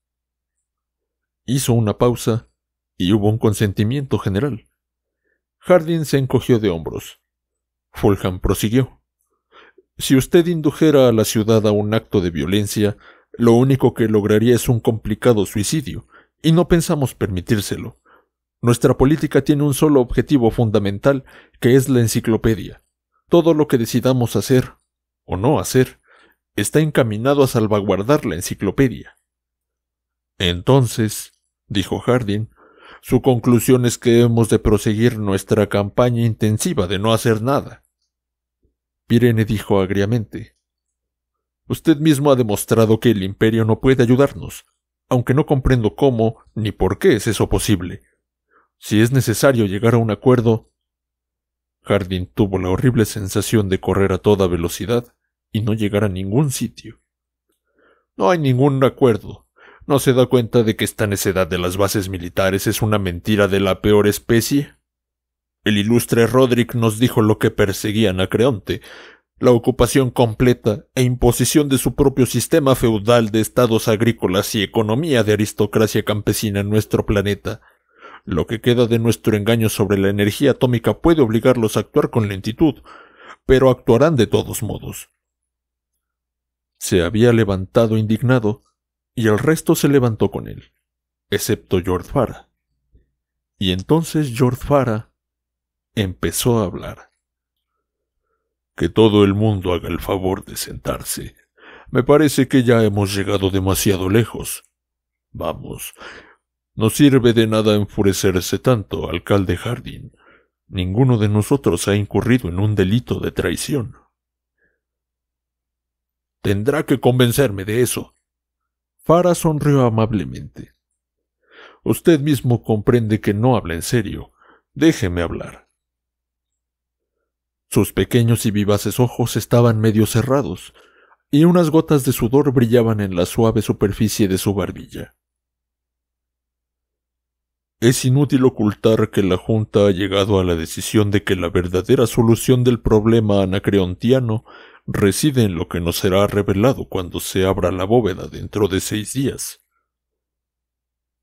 Hizo una pausa y hubo un consentimiento general. Hardin se encogió de hombros. Fulham prosiguió. Si usted indujera a la ciudad a un acto de violencia, lo único que lograría es un complicado suicidio, y no pensamos permitírselo. Nuestra política tiene un solo objetivo fundamental, que es la enciclopedia. Todo lo que decidamos hacer, o no hacer, está encaminado a salvaguardar la enciclopedia. Entonces, dijo Hardin, su conclusión es que hemos de proseguir nuestra campaña intensiva de no hacer nada. Pirene dijo agriamente Usted mismo ha demostrado que el imperio no puede ayudarnos, aunque no comprendo cómo ni por qué es eso posible. Si es necesario llegar a un acuerdo. Hardin tuvo la horrible sensación de correr a toda velocidad y no llegar a ningún sitio. No hay ningún acuerdo, ¿No se da cuenta de que esta necedad de las bases militares es una mentira de la peor especie? El ilustre Roderick nos dijo lo que perseguían a Creonte, la ocupación completa e imposición de su propio sistema feudal de estados agrícolas y economía de aristocracia campesina en nuestro planeta. Lo que queda de nuestro engaño sobre la energía atómica puede obligarlos a actuar con lentitud, pero actuarán de todos modos. Se había levantado indignado, y el resto se levantó con él, excepto George Farah. Y entonces George Farah empezó a hablar. Que todo el mundo haga el favor de sentarse. Me parece que ya hemos llegado demasiado lejos. Vamos, no sirve de nada enfurecerse tanto, alcalde Harding. Ninguno de nosotros ha incurrido en un delito de traición. Tendrá que convencerme de eso, Farah sonrió amablemente. Usted mismo comprende que no habla en serio. Déjeme hablar. Sus pequeños y vivaces ojos estaban medio cerrados, y unas gotas de sudor brillaban en la suave superficie de su barbilla. Es inútil ocultar que la Junta ha llegado a la decisión de que la verdadera solución del problema anacreontiano reside en lo que nos será revelado cuando se abra la bóveda dentro de seis días.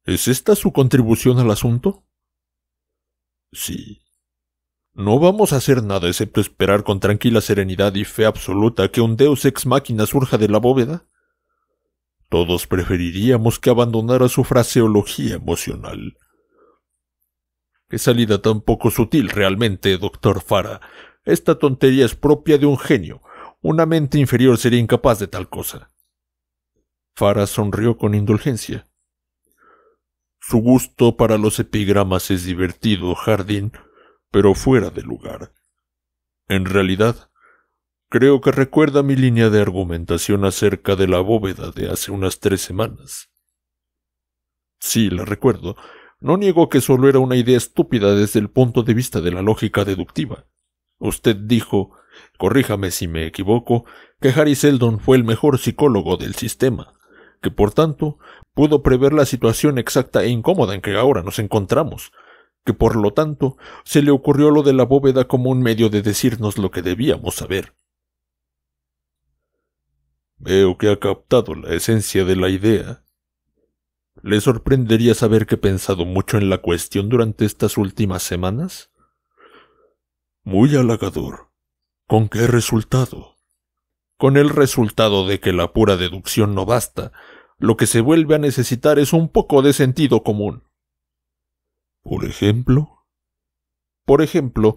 ¿Es esta su contribución al asunto? Sí. No vamos a hacer nada excepto esperar con tranquila serenidad y fe absoluta que un deus ex machina surja de la bóveda. Todos preferiríamos que abandonara su fraseología emocional. Qué salida tan poco sutil realmente, doctor Fara. Esta tontería es propia de un genio, una mente inferior sería incapaz de tal cosa. Farah sonrió con indulgencia. Su gusto para los epigramas es divertido, Jardín, pero fuera de lugar. En realidad, creo que recuerda mi línea de argumentación acerca de la bóveda de hace unas tres semanas. Sí, la recuerdo. No niego que solo era una idea estúpida desde el punto de vista de la lógica deductiva. Usted dijo corríjame si me equivoco, que Harry Seldon fue el mejor psicólogo del sistema, que por tanto pudo prever la situación exacta e incómoda en que ahora nos encontramos, que por lo tanto se le ocurrió lo de la bóveda como un medio de decirnos lo que debíamos saber. Veo que ha captado la esencia de la idea. ¿Le sorprendería saber que he pensado mucho en la cuestión durante estas últimas semanas? Muy halagador. ¿Con qué resultado? Con el resultado de que la pura deducción no basta, lo que se vuelve a necesitar es un poco de sentido común. Por ejemplo, por ejemplo,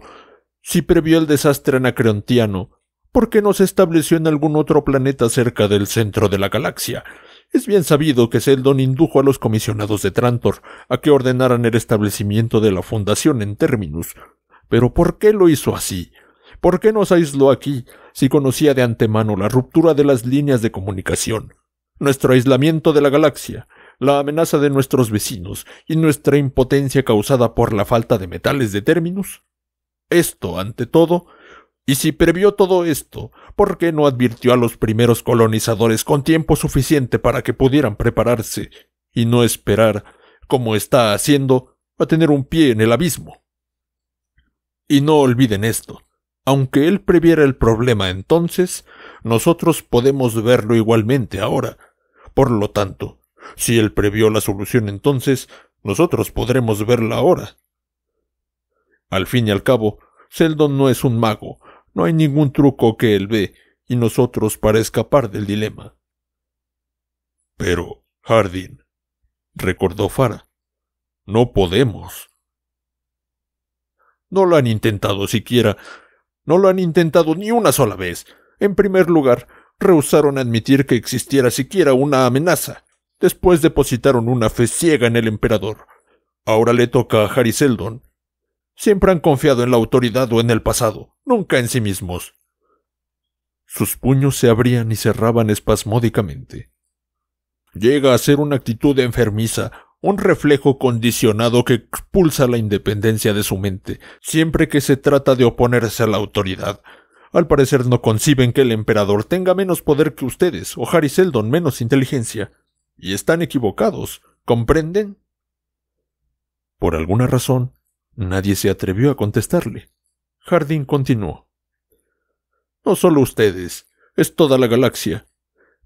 si previó el desastre anacreontiano, ¿por qué no se estableció en algún otro planeta cerca del centro de la galaxia? Es bien sabido que Seldon indujo a los comisionados de Trantor a que ordenaran el establecimiento de la fundación en Terminus. Pero ¿por qué lo hizo así? ¿Por qué nos aisló aquí si conocía de antemano la ruptura de las líneas de comunicación, nuestro aislamiento de la galaxia, la amenaza de nuestros vecinos y nuestra impotencia causada por la falta de metales de términos? Esto, ante todo, y si previó todo esto, ¿por qué no advirtió a los primeros colonizadores con tiempo suficiente para que pudieran prepararse y no esperar, como está haciendo, a tener un pie en el abismo? Y no olviden esto. Aunque él previera el problema entonces, nosotros podemos verlo igualmente ahora. Por lo tanto, si él previó la solución entonces, nosotros podremos verla ahora. Al fin y al cabo, Seldon no es un mago, no hay ningún truco que él ve, y nosotros para escapar del dilema. Pero, Hardin, recordó Fara, no podemos. No lo han intentado siquiera, no lo han intentado ni una sola vez. En primer lugar, rehusaron admitir que existiera siquiera una amenaza. Después depositaron una fe ciega en el emperador. Ahora le toca a Harry Seldon. Siempre han confiado en la autoridad o en el pasado, nunca en sí mismos. Sus puños se abrían y cerraban espasmódicamente. Llega a ser una actitud enfermiza, un reflejo condicionado que expulsa la independencia de su mente, siempre que se trata de oponerse a la autoridad. Al parecer no conciben que el emperador tenga menos poder que ustedes, o Harry Seldon menos inteligencia. Y están equivocados, ¿comprenden? Por alguna razón, nadie se atrevió a contestarle. Jardín continuó. No solo ustedes, es toda la galaxia.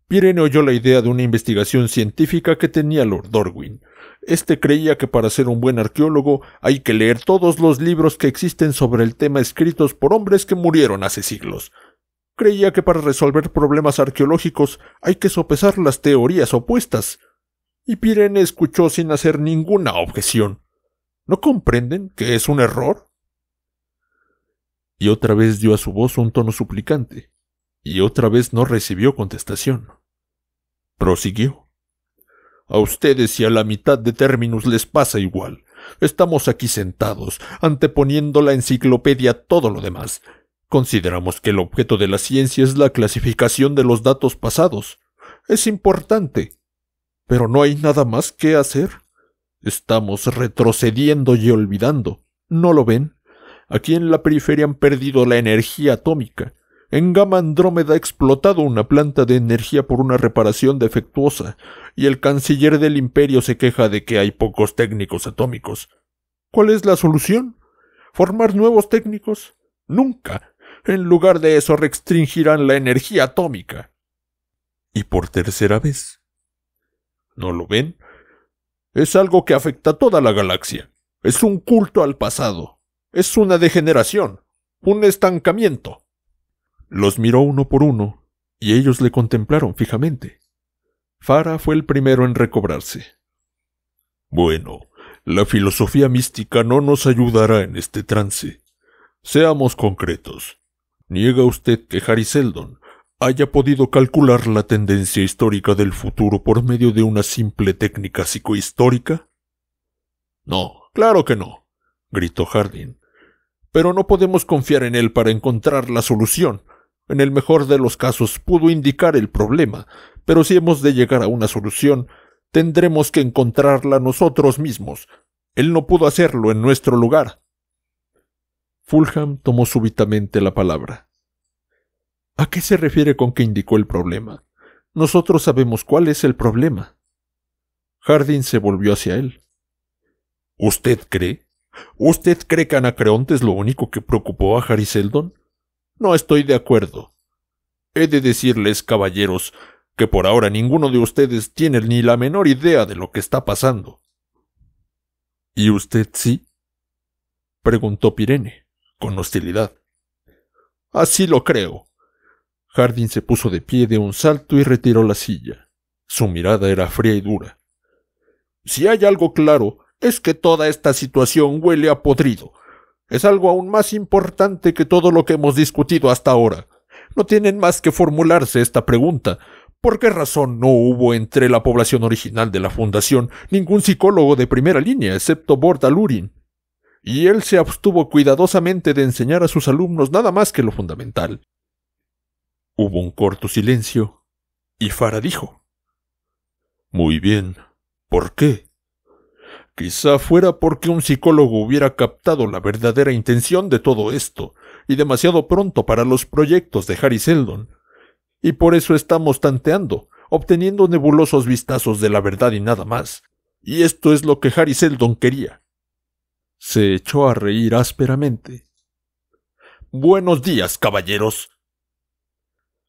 Pirene oyó la idea de una investigación científica que tenía Lord Darwin. Este creía que para ser un buen arqueólogo hay que leer todos los libros que existen sobre el tema escritos por hombres que murieron hace siglos. Creía que para resolver problemas arqueológicos hay que sopesar las teorías opuestas. Y Pirene escuchó sin hacer ninguna objeción. ¿No comprenden que es un error? Y otra vez dio a su voz un tono suplicante y otra vez no recibió contestación. Prosiguió. A ustedes y a la mitad de términos les pasa igual. Estamos aquí sentados, anteponiendo la enciclopedia a todo lo demás. Consideramos que el objeto de la ciencia es la clasificación de los datos pasados. Es importante. Pero no hay nada más que hacer. Estamos retrocediendo y olvidando. ¿No lo ven? Aquí en la periferia han perdido la energía atómica en Gama Andrómeda ha explotado una planta de energía por una reparación defectuosa, y el canciller del imperio se queja de que hay pocos técnicos atómicos. ¿Cuál es la solución? ¿Formar nuevos técnicos? Nunca. En lugar de eso restringirán la energía atómica. Y por tercera vez. ¿No lo ven? Es algo que afecta a toda la galaxia. Es un culto al pasado. Es una degeneración. Un estancamiento. Los miró uno por uno, y ellos le contemplaron fijamente. Fara fue el primero en recobrarse. Bueno, la filosofía mística no nos ayudará en este trance. Seamos concretos. ¿Niega usted que Harry Seldon haya podido calcular la tendencia histórica del futuro por medio de una simple técnica psicohistórica? No, claro que no, gritó Hardin. Pero no podemos confiar en él para encontrar la solución. En el mejor de los casos pudo indicar el problema, pero si hemos de llegar a una solución, tendremos que encontrarla nosotros mismos. Él no pudo hacerlo en nuestro lugar. Fulham tomó súbitamente la palabra. ¿A qué se refiere con que indicó el problema? Nosotros sabemos cuál es el problema. Harding se volvió hacia él. ¿Usted cree? ¿Usted cree que Anacreonte es lo único que preocupó a Harry no estoy de acuerdo. He de decirles, caballeros, que por ahora ninguno de ustedes tiene ni la menor idea de lo que está pasando. ¿Y usted sí? preguntó Pirene, con hostilidad. Así lo creo. Jardín se puso de pie de un salto y retiró la silla. Su mirada era fría y dura. Si hay algo claro, es que toda esta situación huele a podrido, es algo aún más importante que todo lo que hemos discutido hasta ahora. No tienen más que formularse esta pregunta. ¿Por qué razón no hubo entre la población original de la Fundación ningún psicólogo de primera línea, excepto Borda Lurin? Y él se abstuvo cuidadosamente de enseñar a sus alumnos nada más que lo fundamental. Hubo un corto silencio, y Fara dijo Muy bien, ¿por qué? Quizá fuera porque un psicólogo hubiera captado la verdadera intención de todo esto, y demasiado pronto para los proyectos de Harry Seldon. Y por eso estamos tanteando, obteniendo nebulosos vistazos de la verdad y nada más. Y esto es lo que Harry Seldon quería. Se echó a reír ásperamente. Buenos días, caballeros.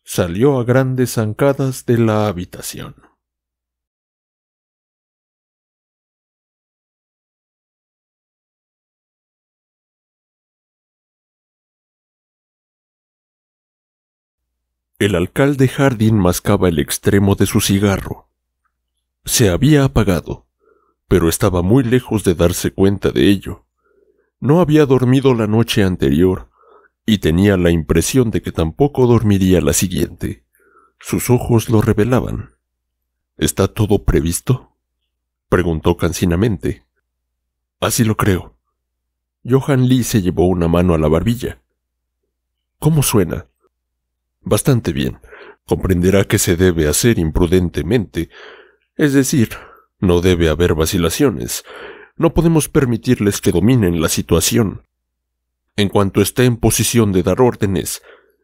Salió a grandes zancadas de la habitación. El alcalde Jardín mascaba el extremo de su cigarro. Se había apagado, pero estaba muy lejos de darse cuenta de ello. No había dormido la noche anterior, y tenía la impresión de que tampoco dormiría la siguiente. Sus ojos lo revelaban. ¿Está todo previsto? preguntó cansinamente. Así lo creo. Johan Lee se llevó una mano a la barbilla. ¿Cómo suena? bastante bien, comprenderá que se debe hacer imprudentemente, es decir, no debe haber vacilaciones, no podemos permitirles que dominen la situación. En cuanto esté en posición de dar órdenes,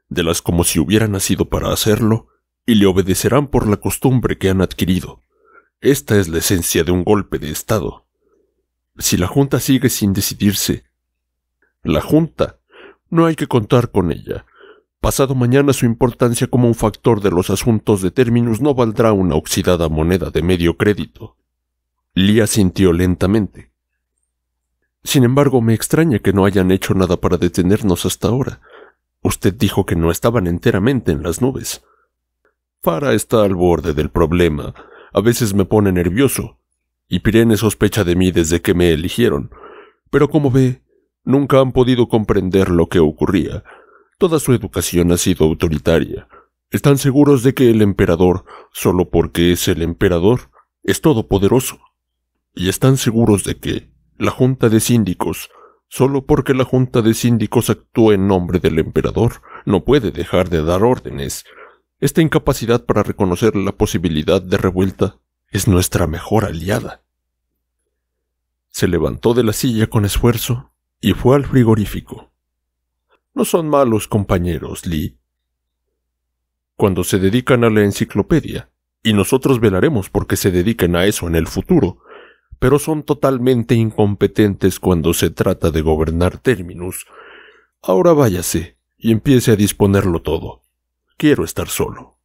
de las como si hubiera nacido para hacerlo, y le obedecerán por la costumbre que han adquirido. Esta es la esencia de un golpe de Estado. Si la Junta sigue sin decidirse, la Junta, no hay que contar con ella, Pasado mañana su importancia como un factor de los asuntos de términos no valdrá una oxidada moneda de medio crédito. Lía sintió lentamente. Sin embargo, me extraña que no hayan hecho nada para detenernos hasta ahora. Usted dijo que no estaban enteramente en las nubes. Fara está al borde del problema. A veces me pone nervioso. Y Pirene sospecha de mí desde que me eligieron. Pero como ve, nunca han podido comprender lo que ocurría Toda su educación ha sido autoritaria. Están seguros de que el emperador, solo porque es el emperador, es todopoderoso. Y están seguros de que la Junta de Síndicos, solo porque la Junta de Síndicos actúa en nombre del emperador, no puede dejar de dar órdenes. Esta incapacidad para reconocer la posibilidad de revuelta es nuestra mejor aliada. Se levantó de la silla con esfuerzo y fue al frigorífico. No son malos compañeros, Lee. Cuando se dedican a la enciclopedia, y nosotros velaremos porque se dediquen a eso en el futuro, pero son totalmente incompetentes cuando se trata de gobernar términos. Ahora váyase y empiece a disponerlo todo. Quiero estar solo.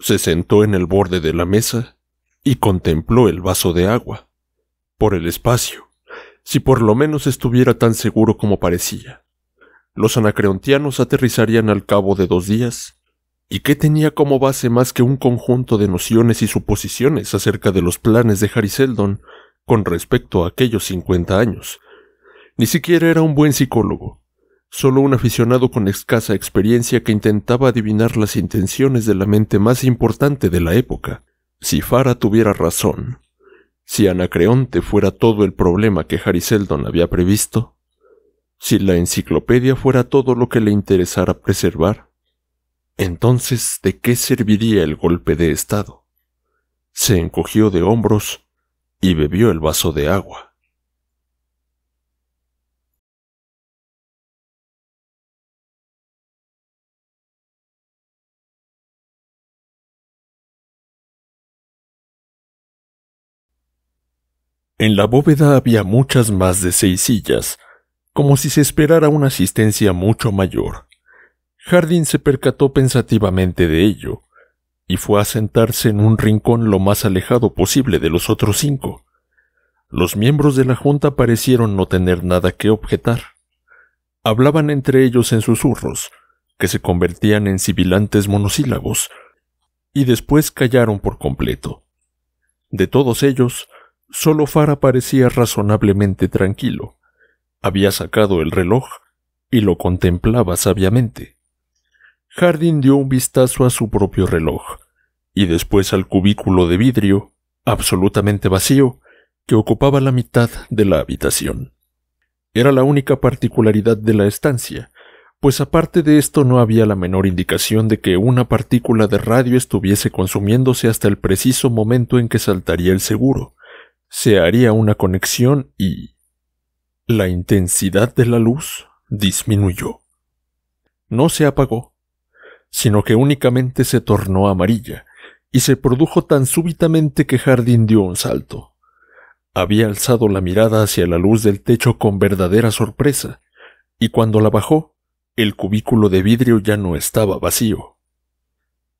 Se sentó en el borde de la mesa y contempló el vaso de agua. Por el espacio, si por lo menos estuviera tan seguro como parecía los anacreontianos aterrizarían al cabo de dos días, y qué tenía como base más que un conjunto de nociones y suposiciones acerca de los planes de Hariseldon con respecto a aquellos 50 años. Ni siquiera era un buen psicólogo, solo un aficionado con escasa experiencia que intentaba adivinar las intenciones de la mente más importante de la época. Si Fara tuviera razón, si Anacreonte fuera todo el problema que Hariseldon había previsto, si la enciclopedia fuera todo lo que le interesara preservar, entonces ¿de qué serviría el golpe de Estado? Se encogió de hombros y bebió el vaso de agua. En la bóveda había muchas más de seis sillas, como si se esperara una asistencia mucho mayor. Hardin se percató pensativamente de ello, y fue a sentarse en un rincón lo más alejado posible de los otros cinco. Los miembros de la Junta parecieron no tener nada que objetar. Hablaban entre ellos en susurros, que se convertían en sibilantes monosílabos, y después callaron por completo. De todos ellos, solo Fara parecía razonablemente tranquilo. Había sacado el reloj y lo contemplaba sabiamente. Hardin dio un vistazo a su propio reloj y después al cubículo de vidrio, absolutamente vacío, que ocupaba la mitad de la habitación. Era la única particularidad de la estancia, pues aparte de esto no había la menor indicación de que una partícula de radio estuviese consumiéndose hasta el preciso momento en que saltaría el seguro. Se haría una conexión y... La intensidad de la luz disminuyó. No se apagó, sino que únicamente se tornó amarilla y se produjo tan súbitamente que Jardín dio un salto. Había alzado la mirada hacia la luz del techo con verdadera sorpresa, y cuando la bajó, el cubículo de vidrio ya no estaba vacío.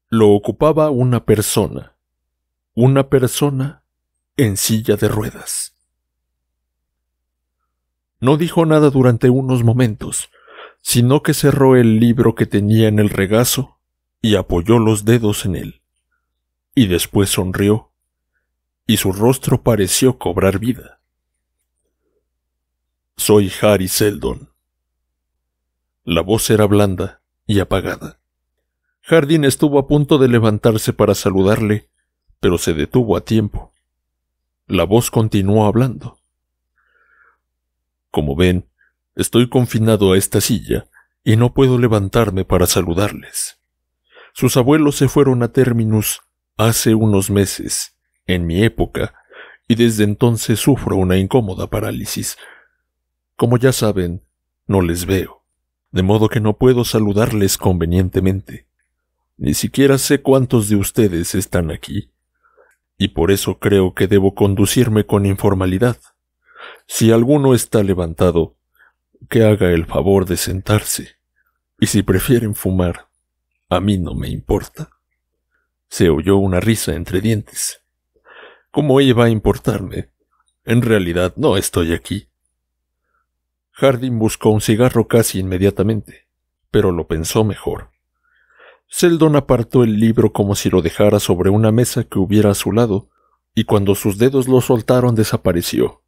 Lo ocupaba una persona, una persona en silla de ruedas. No dijo nada durante unos momentos, sino que cerró el libro que tenía en el regazo y apoyó los dedos en él. Y después sonrió, y su rostro pareció cobrar vida. Soy Harry Seldon. La voz era blanda y apagada. Jardín estuvo a punto de levantarse para saludarle, pero se detuvo a tiempo. La voz continuó hablando. Como ven, estoy confinado a esta silla y no puedo levantarme para saludarles. Sus abuelos se fueron a Terminus hace unos meses, en mi época, y desde entonces sufro una incómoda parálisis. Como ya saben, no les veo, de modo que no puedo saludarles convenientemente. Ni siquiera sé cuántos de ustedes están aquí, y por eso creo que debo conducirme con informalidad. Si alguno está levantado, que haga el favor de sentarse. Y si prefieren fumar, a mí no me importa. Se oyó una risa entre dientes. ¿Cómo iba a importarme? En realidad no estoy aquí. Harding buscó un cigarro casi inmediatamente, pero lo pensó mejor. Seldon apartó el libro como si lo dejara sobre una mesa que hubiera a su lado, y cuando sus dedos lo soltaron desapareció.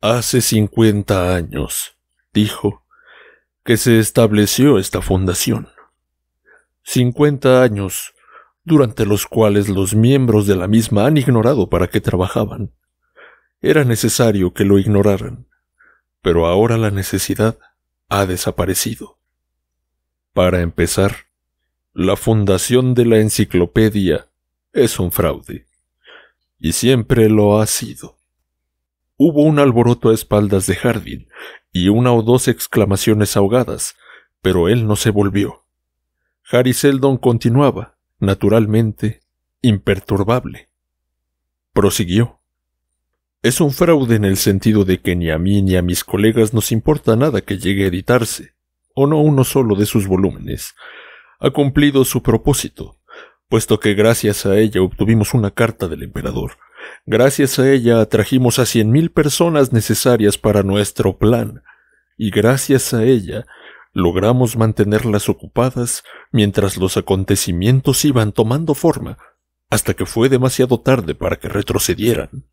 Hace 50 años, dijo, que se estableció esta fundación. 50 años durante los cuales los miembros de la misma han ignorado para qué trabajaban. Era necesario que lo ignoraran, pero ahora la necesidad ha desaparecido. Para empezar, la fundación de la enciclopedia es un fraude, y siempre lo ha sido. Hubo un alboroto a espaldas de Jardín y una o dos exclamaciones ahogadas, pero él no se volvió. Harry Seldon continuaba, naturalmente, imperturbable. Prosiguió. Es un fraude en el sentido de que ni a mí ni a mis colegas nos importa nada que llegue a editarse, o no uno solo de sus volúmenes. Ha cumplido su propósito, puesto que gracias a ella obtuvimos una carta del emperador, Gracias a ella atrajimos a cien mil personas necesarias para nuestro plan, y gracias a ella logramos mantenerlas ocupadas mientras los acontecimientos iban tomando forma, hasta que fue demasiado tarde para que retrocedieran.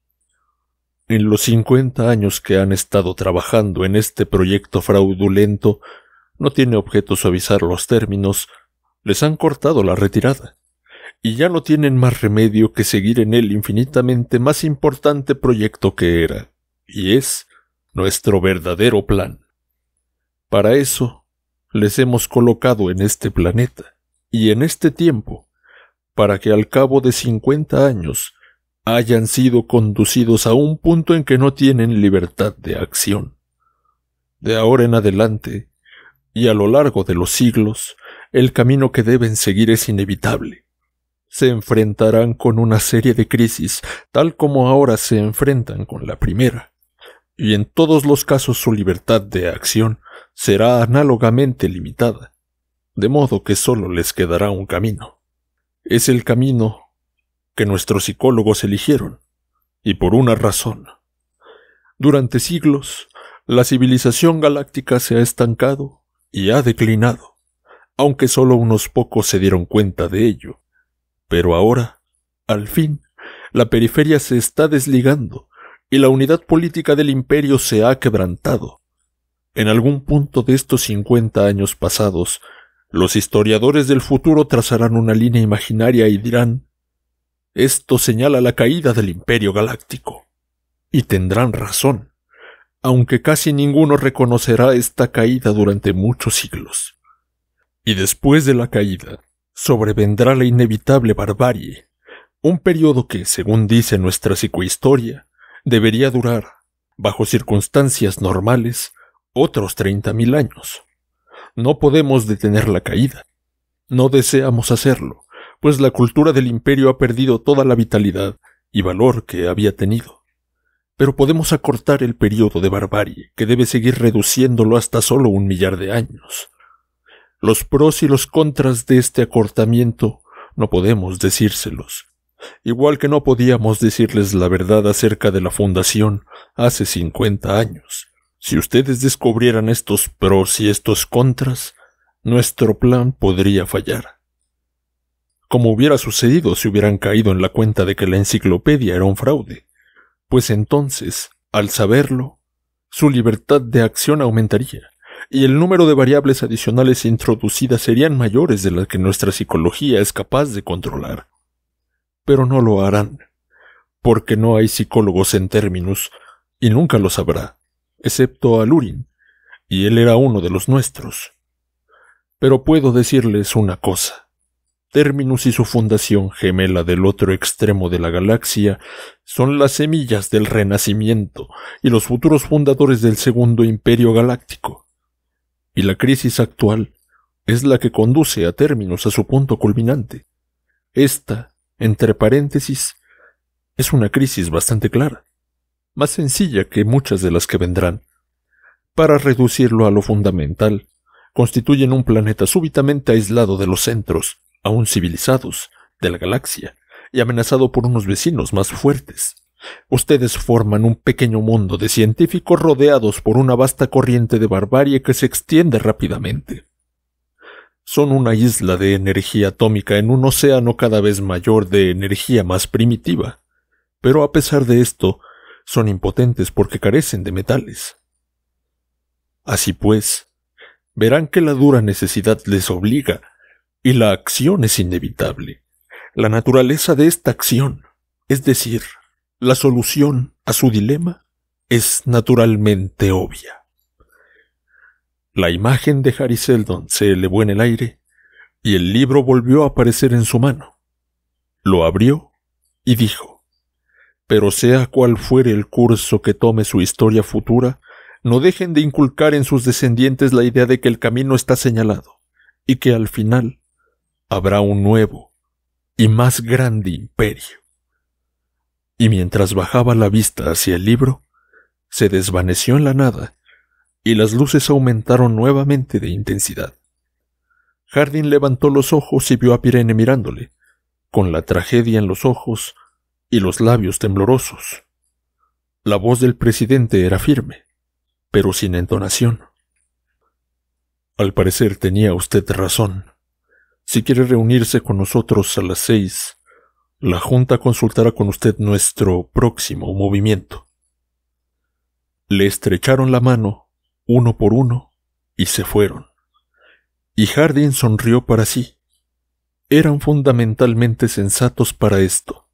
En los cincuenta años que han estado trabajando en este proyecto fraudulento, no tiene objeto suavizar los términos, les han cortado la retirada y ya no tienen más remedio que seguir en el infinitamente más importante proyecto que era, y es nuestro verdadero plan. Para eso, les hemos colocado en este planeta, y en este tiempo, para que al cabo de cincuenta años hayan sido conducidos a un punto en que no tienen libertad de acción. De ahora en adelante, y a lo largo de los siglos, el camino que deben seguir es inevitable se enfrentarán con una serie de crisis, tal como ahora se enfrentan con la primera. Y en todos los casos su libertad de acción será análogamente limitada, de modo que solo les quedará un camino. Es el camino que nuestros psicólogos eligieron, y por una razón. Durante siglos, la civilización galáctica se ha estancado y ha declinado, aunque solo unos pocos se dieron cuenta de ello, pero ahora, al fin, la periferia se está desligando y la unidad política del imperio se ha quebrantado. En algún punto de estos 50 años pasados, los historiadores del futuro trazarán una línea imaginaria y dirán, esto señala la caída del imperio galáctico. Y tendrán razón, aunque casi ninguno reconocerá esta caída durante muchos siglos. Y después de la caída, sobrevendrá la inevitable barbarie, un periodo que, según dice nuestra psicohistoria, debería durar, bajo circunstancias normales, otros treinta mil años. No podemos detener la caída. No deseamos hacerlo, pues la cultura del imperio ha perdido toda la vitalidad y valor que había tenido. Pero podemos acortar el periodo de barbarie, que debe seguir reduciéndolo hasta solo un millar de años, los pros y los contras de este acortamiento no podemos decírselos, igual que no podíamos decirles la verdad acerca de la fundación hace 50 años. Si ustedes descubrieran estos pros y estos contras, nuestro plan podría fallar. Como hubiera sucedido si hubieran caído en la cuenta de que la enciclopedia era un fraude, pues entonces, al saberlo, su libertad de acción aumentaría, y el número de variables adicionales introducidas serían mayores de las que nuestra psicología es capaz de controlar. Pero no lo harán, porque no hay psicólogos en términos, y nunca lo sabrá, excepto a Lurin, y él era uno de los nuestros. Pero puedo decirles una cosa. Terminus y su fundación gemela del otro extremo de la galaxia son las semillas del renacimiento y los futuros fundadores del segundo imperio galáctico y la crisis actual es la que conduce a términos a su punto culminante. Esta, entre paréntesis, es una crisis bastante clara, más sencilla que muchas de las que vendrán. Para reducirlo a lo fundamental, constituyen un planeta súbitamente aislado de los centros, aún civilizados, de la galaxia, y amenazado por unos vecinos más fuertes. Ustedes forman un pequeño mundo de científicos rodeados por una vasta corriente de barbarie que se extiende rápidamente. Son una isla de energía atómica en un océano cada vez mayor de energía más primitiva. Pero a pesar de esto, son impotentes porque carecen de metales. Así pues, verán que la dura necesidad les obliga, y la acción es inevitable. La naturaleza de esta acción, es decir, la solución a su dilema es naturalmente obvia. La imagen de Harry Seldon se elevó en el aire y el libro volvió a aparecer en su mano. Lo abrió y dijo, pero sea cual fuere el curso que tome su historia futura, no dejen de inculcar en sus descendientes la idea de que el camino está señalado y que al final habrá un nuevo y más grande imperio y mientras bajaba la vista hacia el libro, se desvaneció en la nada, y las luces aumentaron nuevamente de intensidad. Jardín levantó los ojos y vio a Pirene mirándole, con la tragedia en los ojos y los labios temblorosos. La voz del presidente era firme, pero sin entonación. Al parecer tenía usted razón. Si quiere reunirse con nosotros a las seis, la Junta consultará con usted nuestro próximo movimiento. Le estrecharon la mano, uno por uno, y se fueron. Y Hardin sonrió para sí. Eran fundamentalmente sensatos para esto.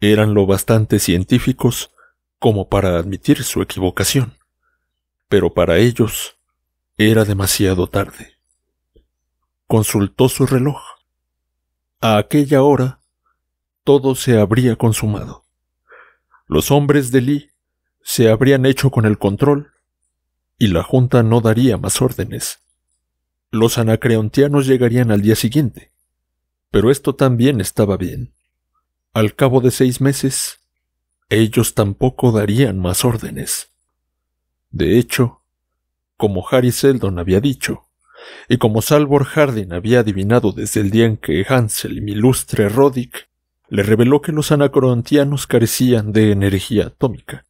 Eran lo bastante científicos como para admitir su equivocación. Pero para ellos era demasiado tarde. Consultó su reloj. A aquella hora todo se habría consumado. Los hombres de Lee se habrían hecho con el control y la Junta no daría más órdenes. Los anacreontianos llegarían al día siguiente. Pero esto también estaba bien. Al cabo de seis meses, ellos tampoco darían más órdenes. De hecho, como Harry Seldon había dicho, y como Salvor Hardin había adivinado desde el día en que Hansel y mi ilustre Roddick le reveló que los anacroantianos carecían de energía atómica.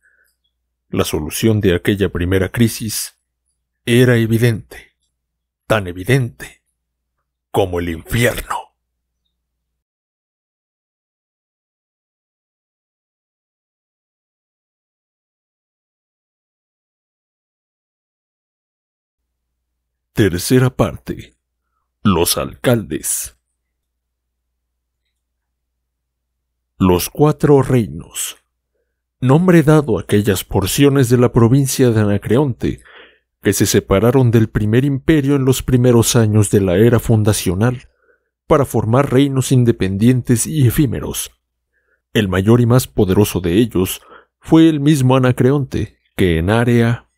La solución de aquella primera crisis era evidente, tan evidente como el infierno. Tercera parte. Los alcaldes. Los cuatro reinos. Nombre dado a aquellas porciones de la provincia de Anacreonte que se separaron del primer imperio en los primeros años de la era fundacional para formar reinos independientes y efímeros. El mayor y más poderoso de ellos fue el mismo Anacreonte, que en área...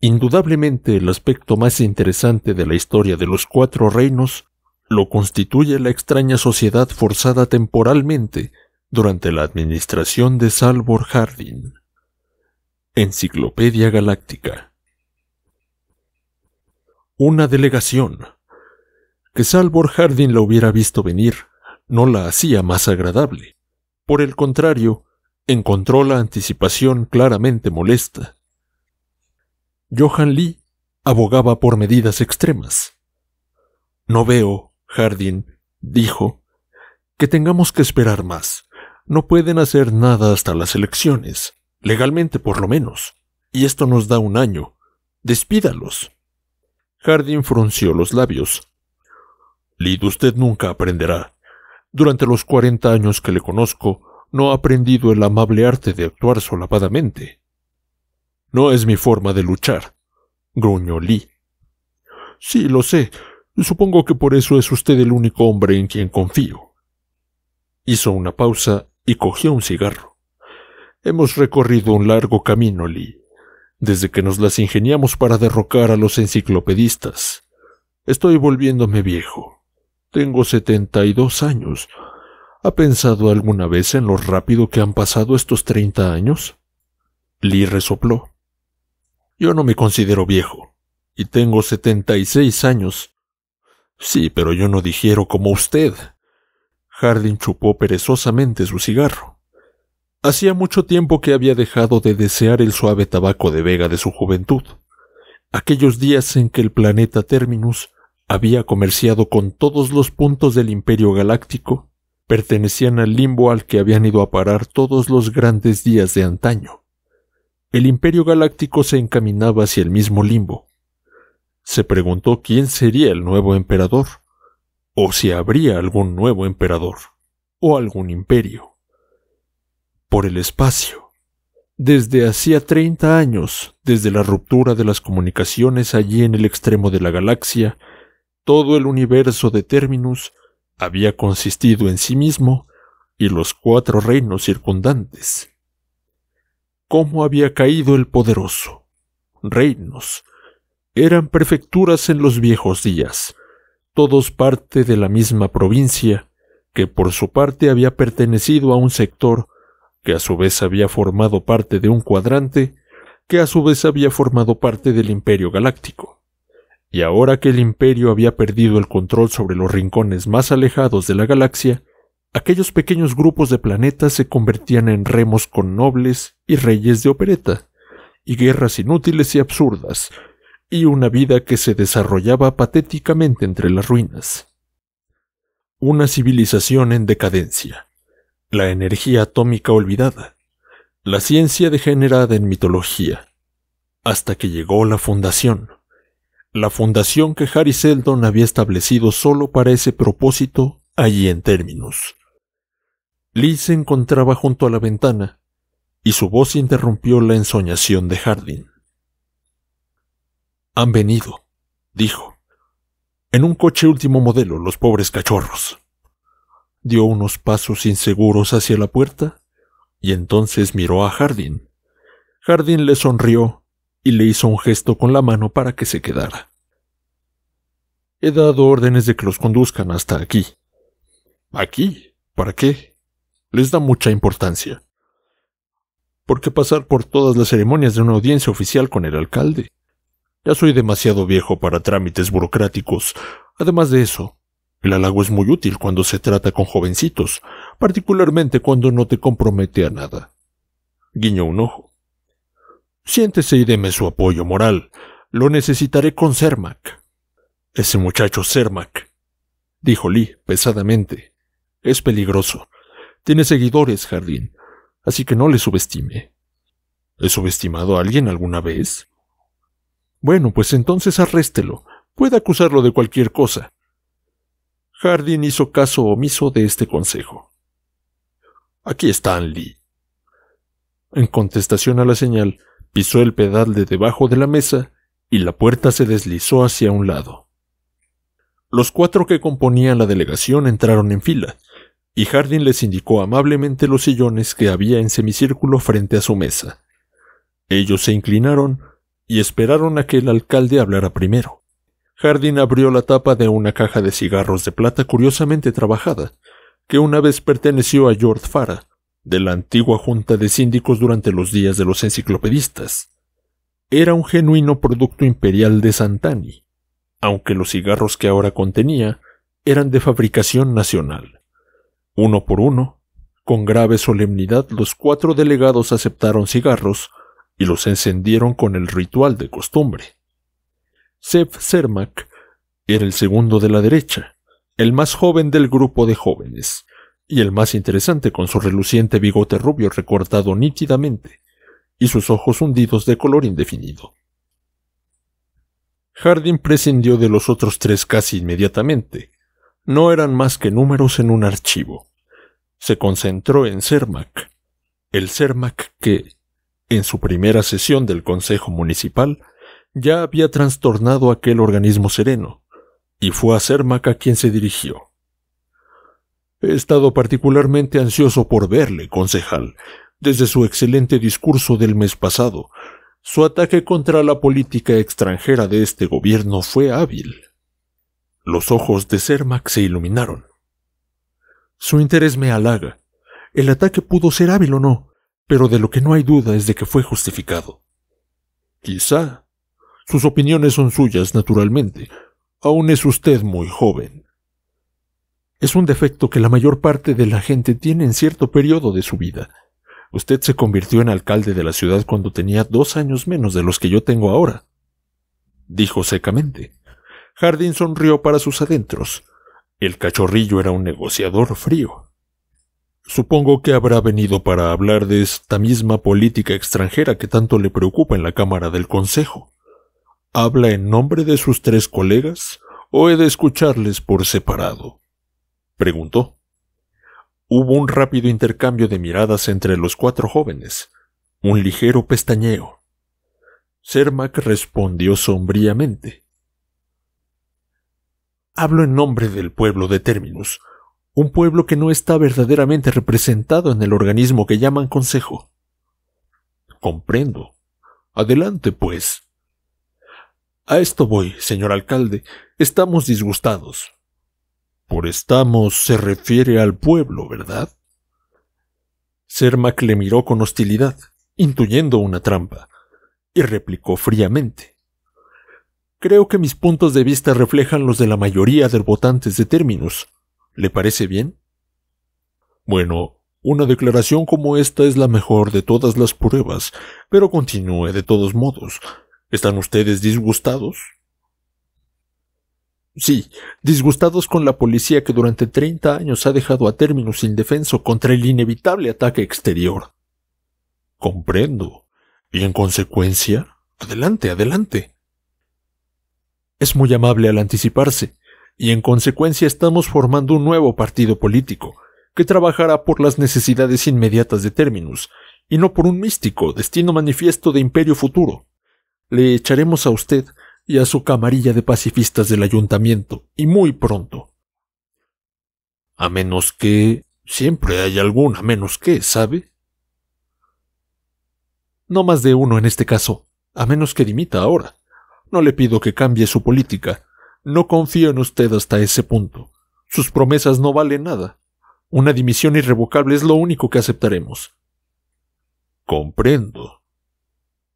Indudablemente el aspecto más interesante de la historia de los cuatro reinos lo constituye la extraña sociedad forzada temporalmente durante la administración de Salvor Hardin. Enciclopedia Galáctica. Una delegación. Que Salvor Hardin la hubiera visto venir no la hacía más agradable. Por el contrario, encontró la anticipación claramente molesta. Johan Lee abogaba por medidas extremas. No veo Hardin dijo que tengamos que esperar más. No pueden hacer nada hasta las elecciones, legalmente por lo menos. Y esto nos da un año. Despídalos. Hardin frunció los labios. Lid, usted nunca aprenderá. Durante los cuarenta años que le conozco, no ha aprendido el amable arte de actuar solapadamente. No es mi forma de luchar, gruñó Lee. Sí, lo sé, Supongo que por eso es usted el único hombre en quien confío. Hizo una pausa y cogió un cigarro. Hemos recorrido un largo camino, Lee, desde que nos las ingeniamos para derrocar a los enciclopedistas. Estoy volviéndome viejo. Tengo setenta y dos años. ¿Ha pensado alguna vez en lo rápido que han pasado estos treinta años? Lee resopló. Yo no me considero viejo, y tengo setenta y seis años, Sí, pero yo no digiero como usted. Harding chupó perezosamente su cigarro. Hacía mucho tiempo que había dejado de desear el suave tabaco de Vega de su juventud, aquellos días en que el planeta Terminus había comerciado con todos los puntos del Imperio Galáctico, pertenecían al limbo al que habían ido a parar todos los grandes días de antaño. El Imperio Galáctico se encaminaba hacia el mismo limbo, se preguntó quién sería el nuevo emperador, o si habría algún nuevo emperador, o algún imperio. Por el espacio. Desde hacía 30 años, desde la ruptura de las comunicaciones allí en el extremo de la galaxia, todo el universo de Terminus había consistido en sí mismo y los cuatro reinos circundantes. ¿Cómo había caído el poderoso? Reinos, eran prefecturas en los viejos días, todos parte de la misma provincia, que por su parte había pertenecido a un sector, que a su vez había formado parte de un cuadrante, que a su vez había formado parte del Imperio Galáctico. Y ahora que el Imperio había perdido el control sobre los rincones más alejados de la galaxia, aquellos pequeños grupos de planetas se convertían en remos con nobles y reyes de opereta, y guerras inútiles y absurdas, y una vida que se desarrollaba patéticamente entre las ruinas. Una civilización en decadencia, la energía atómica olvidada, la ciencia degenerada en mitología, hasta que llegó la fundación. La fundación que Harry Seldon había establecido solo para ese propósito allí en términos. Lee se encontraba junto a la ventana, y su voz interrumpió la ensoñación de Hardin. Han venido, dijo. En un coche último modelo, los pobres cachorros. Dio unos pasos inseguros hacia la puerta y entonces miró a Jardín. Jardín le sonrió y le hizo un gesto con la mano para que se quedara. He dado órdenes de que los conduzcan hasta aquí. ¿Aquí? ¿Para qué? Les da mucha importancia. ¿Por qué pasar por todas las ceremonias de una audiencia oficial con el alcalde? Ya soy demasiado viejo para trámites burocráticos. Además de eso, el halago es muy útil cuando se trata con jovencitos, particularmente cuando no te compromete a nada. Guiñó un ojo. Siéntese y deme su apoyo moral. Lo necesitaré con Cermac. Ese muchacho Cermac, dijo Lee pesadamente, es peligroso. Tiene seguidores, Jardín, así que no le subestime. ¿He subestimado a alguien alguna vez? Bueno, pues entonces arréstelo. Puede acusarlo de cualquier cosa. Hardin hizo caso omiso de este consejo. Aquí está Lee. En contestación a la señal, pisó el pedal de debajo de la mesa y la puerta se deslizó hacia un lado. Los cuatro que componían la delegación entraron en fila, y Hardin les indicó amablemente los sillones que había en semicírculo frente a su mesa. Ellos se inclinaron y esperaron a que el alcalde hablara primero. Hardin abrió la tapa de una caja de cigarros de plata curiosamente trabajada, que una vez perteneció a George Fara, de la antigua junta de síndicos durante los días de los enciclopedistas. Era un genuino producto imperial de Santani, aunque los cigarros que ahora contenía eran de fabricación nacional. Uno por uno, con grave solemnidad los cuatro delegados aceptaron cigarros y los encendieron con el ritual de costumbre. Sef Cermak era el segundo de la derecha, el más joven del grupo de jóvenes, y el más interesante con su reluciente bigote rubio recortado nítidamente, y sus ojos hundidos de color indefinido. Hardin prescindió de los otros tres casi inmediatamente. No eran más que números en un archivo. Se concentró en Sermac, el Sermac que, en su primera sesión del Consejo Municipal, ya había trastornado aquel organismo sereno, y fue a a quien se dirigió. He estado particularmente ansioso por verle, concejal, desde su excelente discurso del mes pasado. Su ataque contra la política extranjera de este gobierno fue hábil. Los ojos de Sermac se iluminaron. Su interés me halaga. El ataque pudo ser hábil o no, pero de lo que no hay duda es de que fue justificado. Quizá. Sus opiniones son suyas, naturalmente. Aún es usted muy joven. Es un defecto que la mayor parte de la gente tiene en cierto periodo de su vida. Usted se convirtió en alcalde de la ciudad cuando tenía dos años menos de los que yo tengo ahora. Dijo secamente. Hardin sonrió para sus adentros. El cachorrillo era un negociador frío. Supongo que habrá venido para hablar de esta misma política extranjera que tanto le preocupa en la Cámara del Consejo. ¿Habla en nombre de sus tres colegas o he de escucharles por separado? preguntó. Hubo un rápido intercambio de miradas entre los cuatro jóvenes, un ligero pestañeo. Sermac respondió sombríamente. Hablo en nombre del pueblo de Terminus, un pueblo que no está verdaderamente representado en el organismo que llaman Consejo. Comprendo. Adelante, pues. A esto voy, señor alcalde. Estamos disgustados. Por estamos se refiere al pueblo, ¿verdad? Sermac le miró con hostilidad, intuyendo una trampa, y replicó fríamente. Creo que mis puntos de vista reflejan los de la mayoría de votantes de términos. ¿Le parece bien? Bueno, una declaración como esta es la mejor de todas las pruebas, pero continúe de todos modos. ¿Están ustedes disgustados? Sí, disgustados con la policía que durante 30 años ha dejado a términos indefenso contra el inevitable ataque exterior. Comprendo. Y en consecuencia, adelante, adelante. Es muy amable al anticiparse, y en consecuencia estamos formando un nuevo partido político, que trabajará por las necesidades inmediatas de Terminus, y no por un místico destino manifiesto de imperio futuro. Le echaremos a usted y a su camarilla de pacifistas del ayuntamiento, y muy pronto. A menos que... siempre hay algún a menos que, ¿sabe? No más de uno en este caso, a menos que dimita ahora. No le pido que cambie su política, no confío en usted hasta ese punto. Sus promesas no valen nada. Una dimisión irrevocable es lo único que aceptaremos. Comprendo.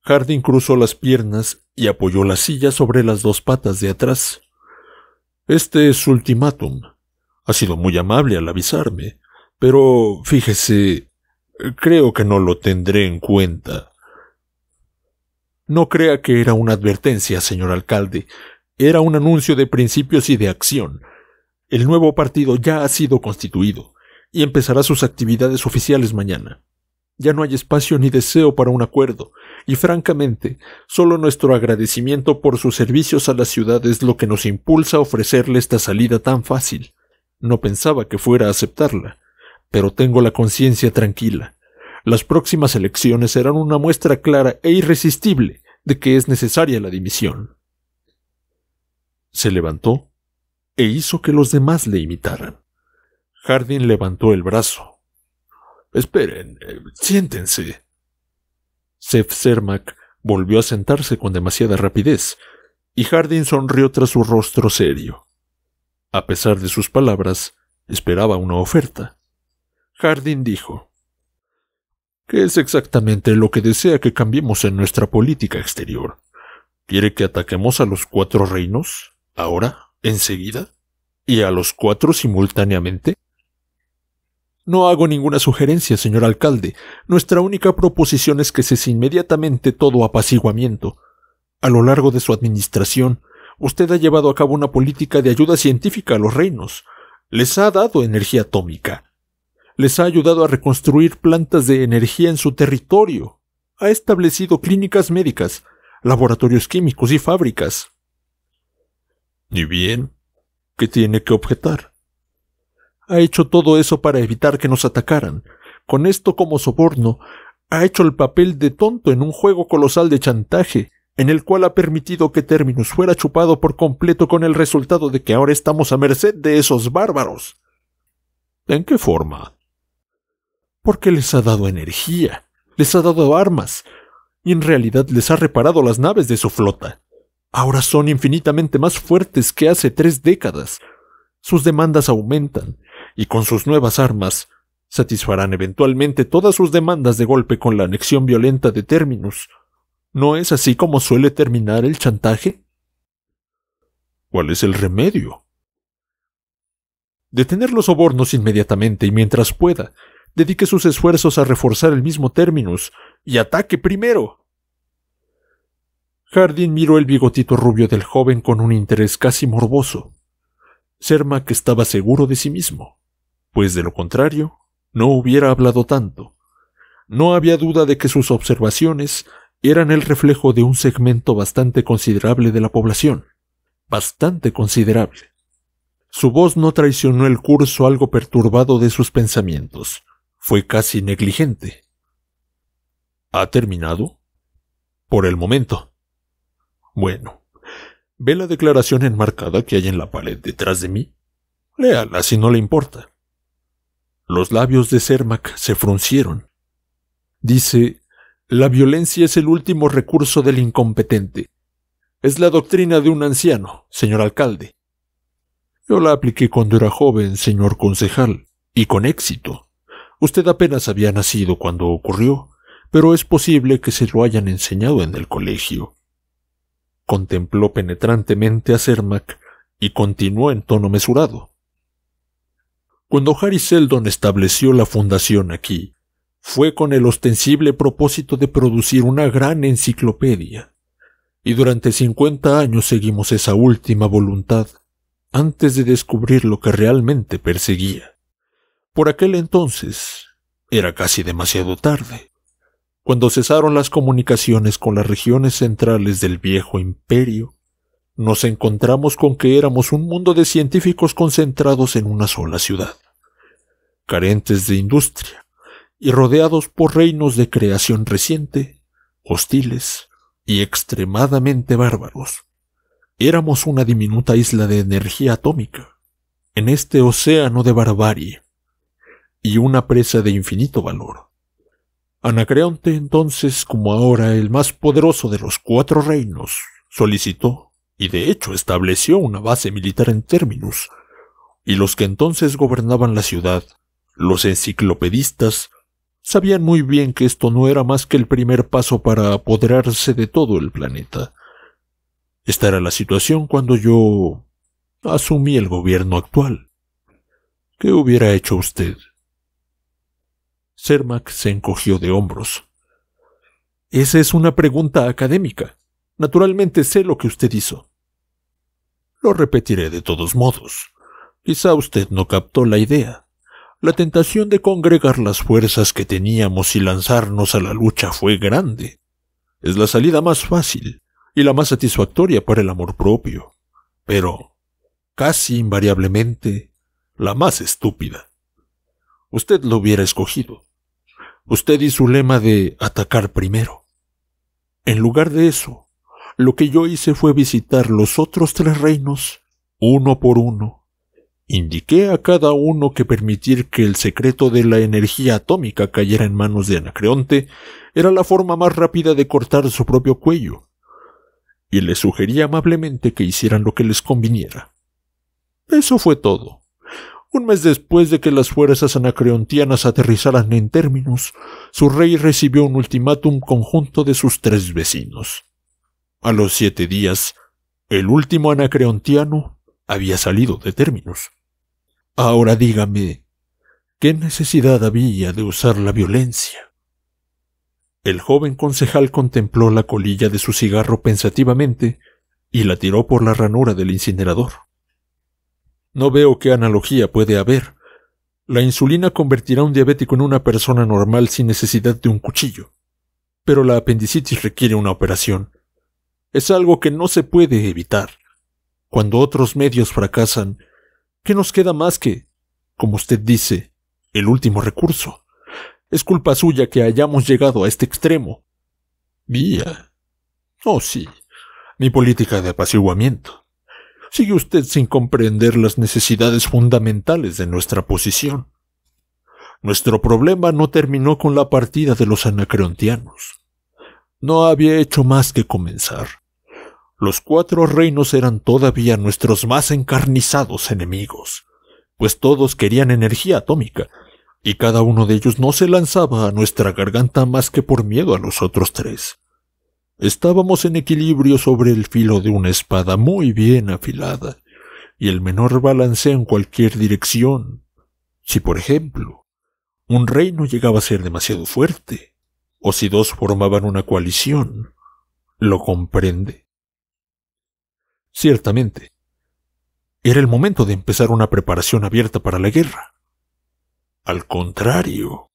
Harding cruzó las piernas y apoyó la silla sobre las dos patas de atrás. Este es su ultimátum. Ha sido muy amable al avisarme, pero fíjese, creo que no lo tendré en cuenta. No crea que era una advertencia, señor alcalde. Era un anuncio de principios y de acción. El nuevo partido ya ha sido constituido y empezará sus actividades oficiales mañana. Ya no hay espacio ni deseo para un acuerdo, y francamente, solo nuestro agradecimiento por sus servicios a la ciudad es lo que nos impulsa a ofrecerle esta salida tan fácil. No pensaba que fuera a aceptarla, pero tengo la conciencia tranquila. Las próximas elecciones serán una muestra clara e irresistible de que es necesaria la dimisión. Se levantó e hizo que los demás le imitaran. Hardin levantó el brazo. Esperen, eh, siéntense. Seth Zermak volvió a sentarse con demasiada rapidez, y Hardin sonrió tras su rostro serio. A pesar de sus palabras, esperaba una oferta. Hardin dijo ¿Qué es exactamente lo que desea que cambiemos en nuestra política exterior? ¿Quiere que ataquemos a los cuatro reinos? ¿Ahora? ¿Enseguida? ¿Y a los cuatro simultáneamente? No hago ninguna sugerencia, señor alcalde. Nuestra única proposición es que cese inmediatamente todo apaciguamiento. A lo largo de su administración, usted ha llevado a cabo una política de ayuda científica a los reinos. Les ha dado energía atómica. Les ha ayudado a reconstruir plantas de energía en su territorio. Ha establecido clínicas médicas, laboratorios químicos y fábricas. —¿Y bien, ¿qué tiene que objetar? Ha hecho todo eso para evitar que nos atacaran. Con esto como soborno, ha hecho el papel de tonto en un juego colosal de chantaje, en el cual ha permitido que Terminus fuera chupado por completo con el resultado de que ahora estamos a merced de esos bárbaros. ¿En qué forma? Porque les ha dado energía, les ha dado armas, y en realidad les ha reparado las naves de su flota ahora son infinitamente más fuertes que hace tres décadas. Sus demandas aumentan, y con sus nuevas armas, satisfarán eventualmente todas sus demandas de golpe con la anexión violenta de Terminus. ¿No es así como suele terminar el chantaje? ¿Cuál es el remedio? Detener los sobornos inmediatamente y mientras pueda, dedique sus esfuerzos a reforzar el mismo Terminus y ataque primero. Jardín miró el bigotito rubio del joven con un interés casi morboso. que estaba seguro de sí mismo, pues de lo contrario, no hubiera hablado tanto. No había duda de que sus observaciones eran el reflejo de un segmento bastante considerable de la población. Bastante considerable. Su voz no traicionó el curso algo perturbado de sus pensamientos. Fue casi negligente. ¿Ha terminado? Por el momento, bueno, ¿ve la declaración enmarcada que hay en la pared detrás de mí? Léala si no le importa. Los labios de Sermac se fruncieron. Dice, la violencia es el último recurso del incompetente. Es la doctrina de un anciano, señor alcalde. Yo la apliqué cuando era joven, señor concejal, y con éxito. Usted apenas había nacido cuando ocurrió, pero es posible que se lo hayan enseñado en el colegio contempló penetrantemente a Cermac y continuó en tono mesurado. Cuando Harry Seldon estableció la fundación aquí, fue con el ostensible propósito de producir una gran enciclopedia, y durante cincuenta años seguimos esa última voluntad antes de descubrir lo que realmente perseguía. Por aquel entonces era casi demasiado tarde. Cuando cesaron las comunicaciones con las regiones centrales del viejo imperio, nos encontramos con que éramos un mundo de científicos concentrados en una sola ciudad, carentes de industria y rodeados por reinos de creación reciente, hostiles y extremadamente bárbaros. Éramos una diminuta isla de energía atómica, en este océano de barbarie, y una presa de infinito valor. Anacreonte entonces, como ahora el más poderoso de los cuatro reinos, solicitó, y de hecho estableció una base militar en Terminus, y los que entonces gobernaban la ciudad, los enciclopedistas, sabían muy bien que esto no era más que el primer paso para apoderarse de todo el planeta. Esta era la situación cuando yo asumí el gobierno actual. ¿Qué hubiera hecho usted? Cermak se encogió de hombros. Esa es una pregunta académica. Naturalmente sé lo que usted hizo. Lo repetiré de todos modos. Quizá usted no captó la idea. La tentación de congregar las fuerzas que teníamos y lanzarnos a la lucha fue grande. Es la salida más fácil y la más satisfactoria para el amor propio, pero casi invariablemente la más estúpida. Usted lo hubiera escogido usted y su lema de atacar primero. En lugar de eso, lo que yo hice fue visitar los otros tres reinos, uno por uno. Indiqué a cada uno que permitir que el secreto de la energía atómica cayera en manos de Anacreonte era la forma más rápida de cortar su propio cuello, y les sugerí amablemente que hicieran lo que les conviniera. Eso fue todo. Un mes después de que las fuerzas anacreontianas aterrizaran en términos, su rey recibió un ultimátum conjunto de sus tres vecinos. A los siete días, el último anacreontiano había salido de términos. Ahora dígame, ¿qué necesidad había de usar la violencia? El joven concejal contempló la colilla de su cigarro pensativamente y la tiró por la ranura del incinerador. No veo qué analogía puede haber. La insulina convertirá a un diabético en una persona normal sin necesidad de un cuchillo. Pero la apendicitis requiere una operación. Es algo que no se puede evitar. Cuando otros medios fracasan, ¿qué nos queda más que, como usted dice, el último recurso? Es culpa suya que hayamos llegado a este extremo. Vía. Oh, sí. mi política de apaciguamiento sigue usted sin comprender las necesidades fundamentales de nuestra posición. Nuestro problema no terminó con la partida de los anacreontianos. No había hecho más que comenzar. Los cuatro reinos eran todavía nuestros más encarnizados enemigos, pues todos querían energía atómica, y cada uno de ellos no se lanzaba a nuestra garganta más que por miedo a los otros tres. Estábamos en equilibrio sobre el filo de una espada muy bien afilada, y el menor balanceo en cualquier dirección. Si, por ejemplo, un reino llegaba a ser demasiado fuerte, o si dos formaban una coalición, lo comprende. Ciertamente, era el momento de empezar una preparación abierta para la guerra. Al contrario,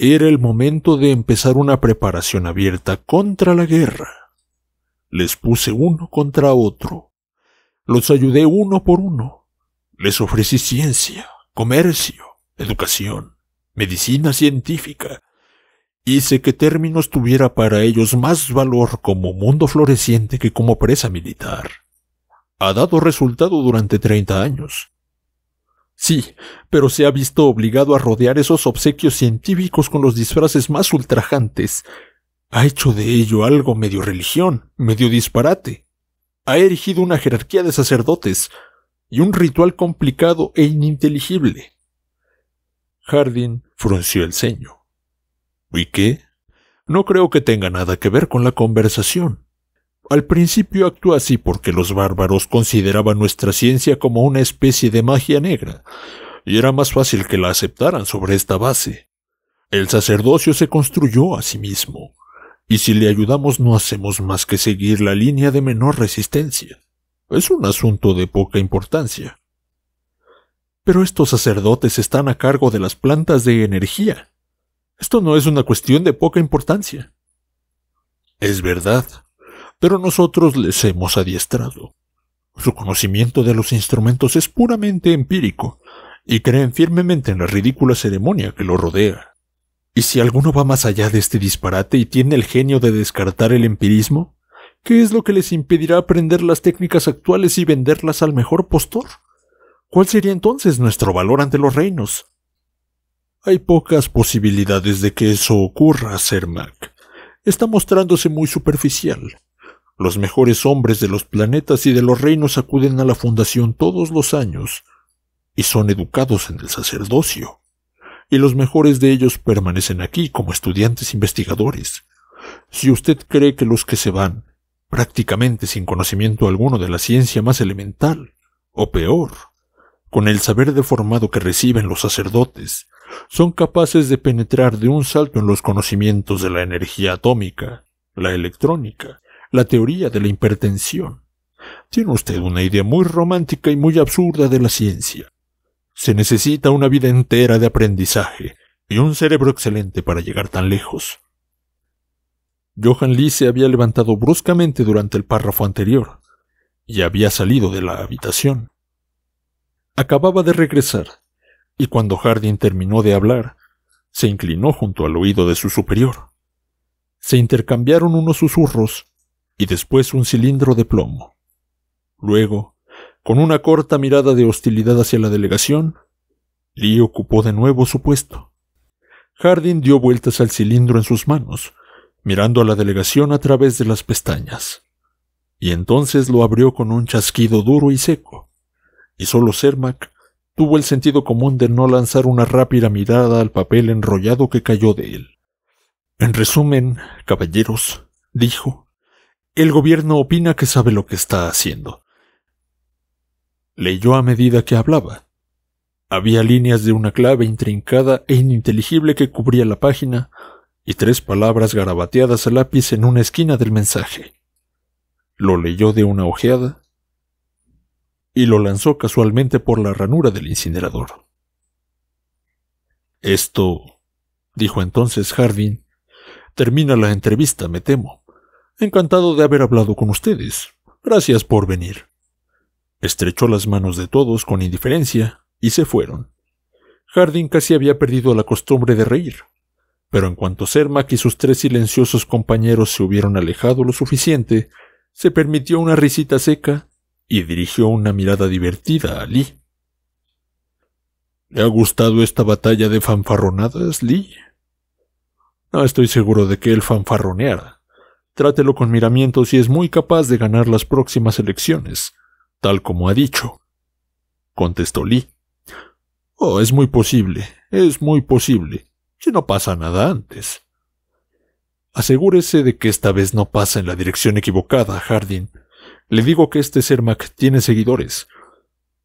era el momento de empezar una preparación abierta contra la guerra. Les puse uno contra otro. Los ayudé uno por uno. Les ofrecí ciencia, comercio, educación, medicina científica. Hice que términos tuviera para ellos más valor como mundo floreciente que como presa militar. Ha dado resultado durante treinta años. Sí, pero se ha visto obligado a rodear esos obsequios científicos con los disfraces más ultrajantes. Ha hecho de ello algo medio religión, medio disparate. Ha erigido una jerarquía de sacerdotes y un ritual complicado e ininteligible. Hardin frunció el ceño. ¿Y qué? No creo que tenga nada que ver con la conversación. Al principio actuó así porque los bárbaros consideraban nuestra ciencia como una especie de magia negra, y era más fácil que la aceptaran sobre esta base. El sacerdocio se construyó a sí mismo, y si le ayudamos no hacemos más que seguir la línea de menor resistencia. Es un asunto de poca importancia. Pero estos sacerdotes están a cargo de las plantas de energía. Esto no es una cuestión de poca importancia. Es verdad, pero nosotros les hemos adiestrado. Su conocimiento de los instrumentos es puramente empírico, y creen firmemente en la ridícula ceremonia que lo rodea. Y si alguno va más allá de este disparate y tiene el genio de descartar el empirismo, ¿qué es lo que les impedirá aprender las técnicas actuales y venderlas al mejor postor? ¿Cuál sería entonces nuestro valor ante los reinos? Hay pocas posibilidades de que eso ocurra, sermac Está mostrándose muy superficial. Los mejores hombres de los planetas y de los reinos acuden a la fundación todos los años y son educados en el sacerdocio. Y los mejores de ellos permanecen aquí como estudiantes investigadores. Si usted cree que los que se van, prácticamente sin conocimiento alguno de la ciencia más elemental, o peor, con el saber deformado que reciben los sacerdotes, son capaces de penetrar de un salto en los conocimientos de la energía atómica, la electrónica, la teoría de la hipertensión. Tiene usted una idea muy romántica y muy absurda de la ciencia. Se necesita una vida entera de aprendizaje y un cerebro excelente para llegar tan lejos. Johan Lee se había levantado bruscamente durante el párrafo anterior y había salido de la habitación. Acababa de regresar, y cuando Harding terminó de hablar, se inclinó junto al oído de su superior. Se intercambiaron unos susurros y después un cilindro de plomo. Luego, con una corta mirada de hostilidad hacia la delegación, Lee ocupó de nuevo su puesto. Hardin dio vueltas al cilindro en sus manos, mirando a la delegación a través de las pestañas, y entonces lo abrió con un chasquido duro y seco, y solo Cermak tuvo el sentido común de no lanzar una rápida mirada al papel enrollado que cayó de él. En resumen, caballeros, dijo, el gobierno opina que sabe lo que está haciendo. Leyó a medida que hablaba. Había líneas de una clave intrincada e ininteligible que cubría la página y tres palabras garabateadas a lápiz en una esquina del mensaje. Lo leyó de una ojeada y lo lanzó casualmente por la ranura del incinerador. Esto, dijo entonces Hardin, termina la entrevista, me temo. Encantado de haber hablado con ustedes. Gracias por venir. Estrechó las manos de todos con indiferencia y se fueron. Harding casi había perdido la costumbre de reír, pero en cuanto Sermac y sus tres silenciosos compañeros se hubieron alejado lo suficiente, se permitió una risita seca y dirigió una mirada divertida a Lee. ¿Le ha gustado esta batalla de fanfarronadas, Lee? No estoy seguro de que él fanfarroneara. Trátelo con miramiento si es muy capaz de ganar las próximas elecciones, tal como ha dicho. Contestó Lee. Oh, es muy posible, es muy posible, si no pasa nada antes. Asegúrese de que esta vez no pasa en la dirección equivocada, Hardin. Le digo que este sermac tiene seguidores.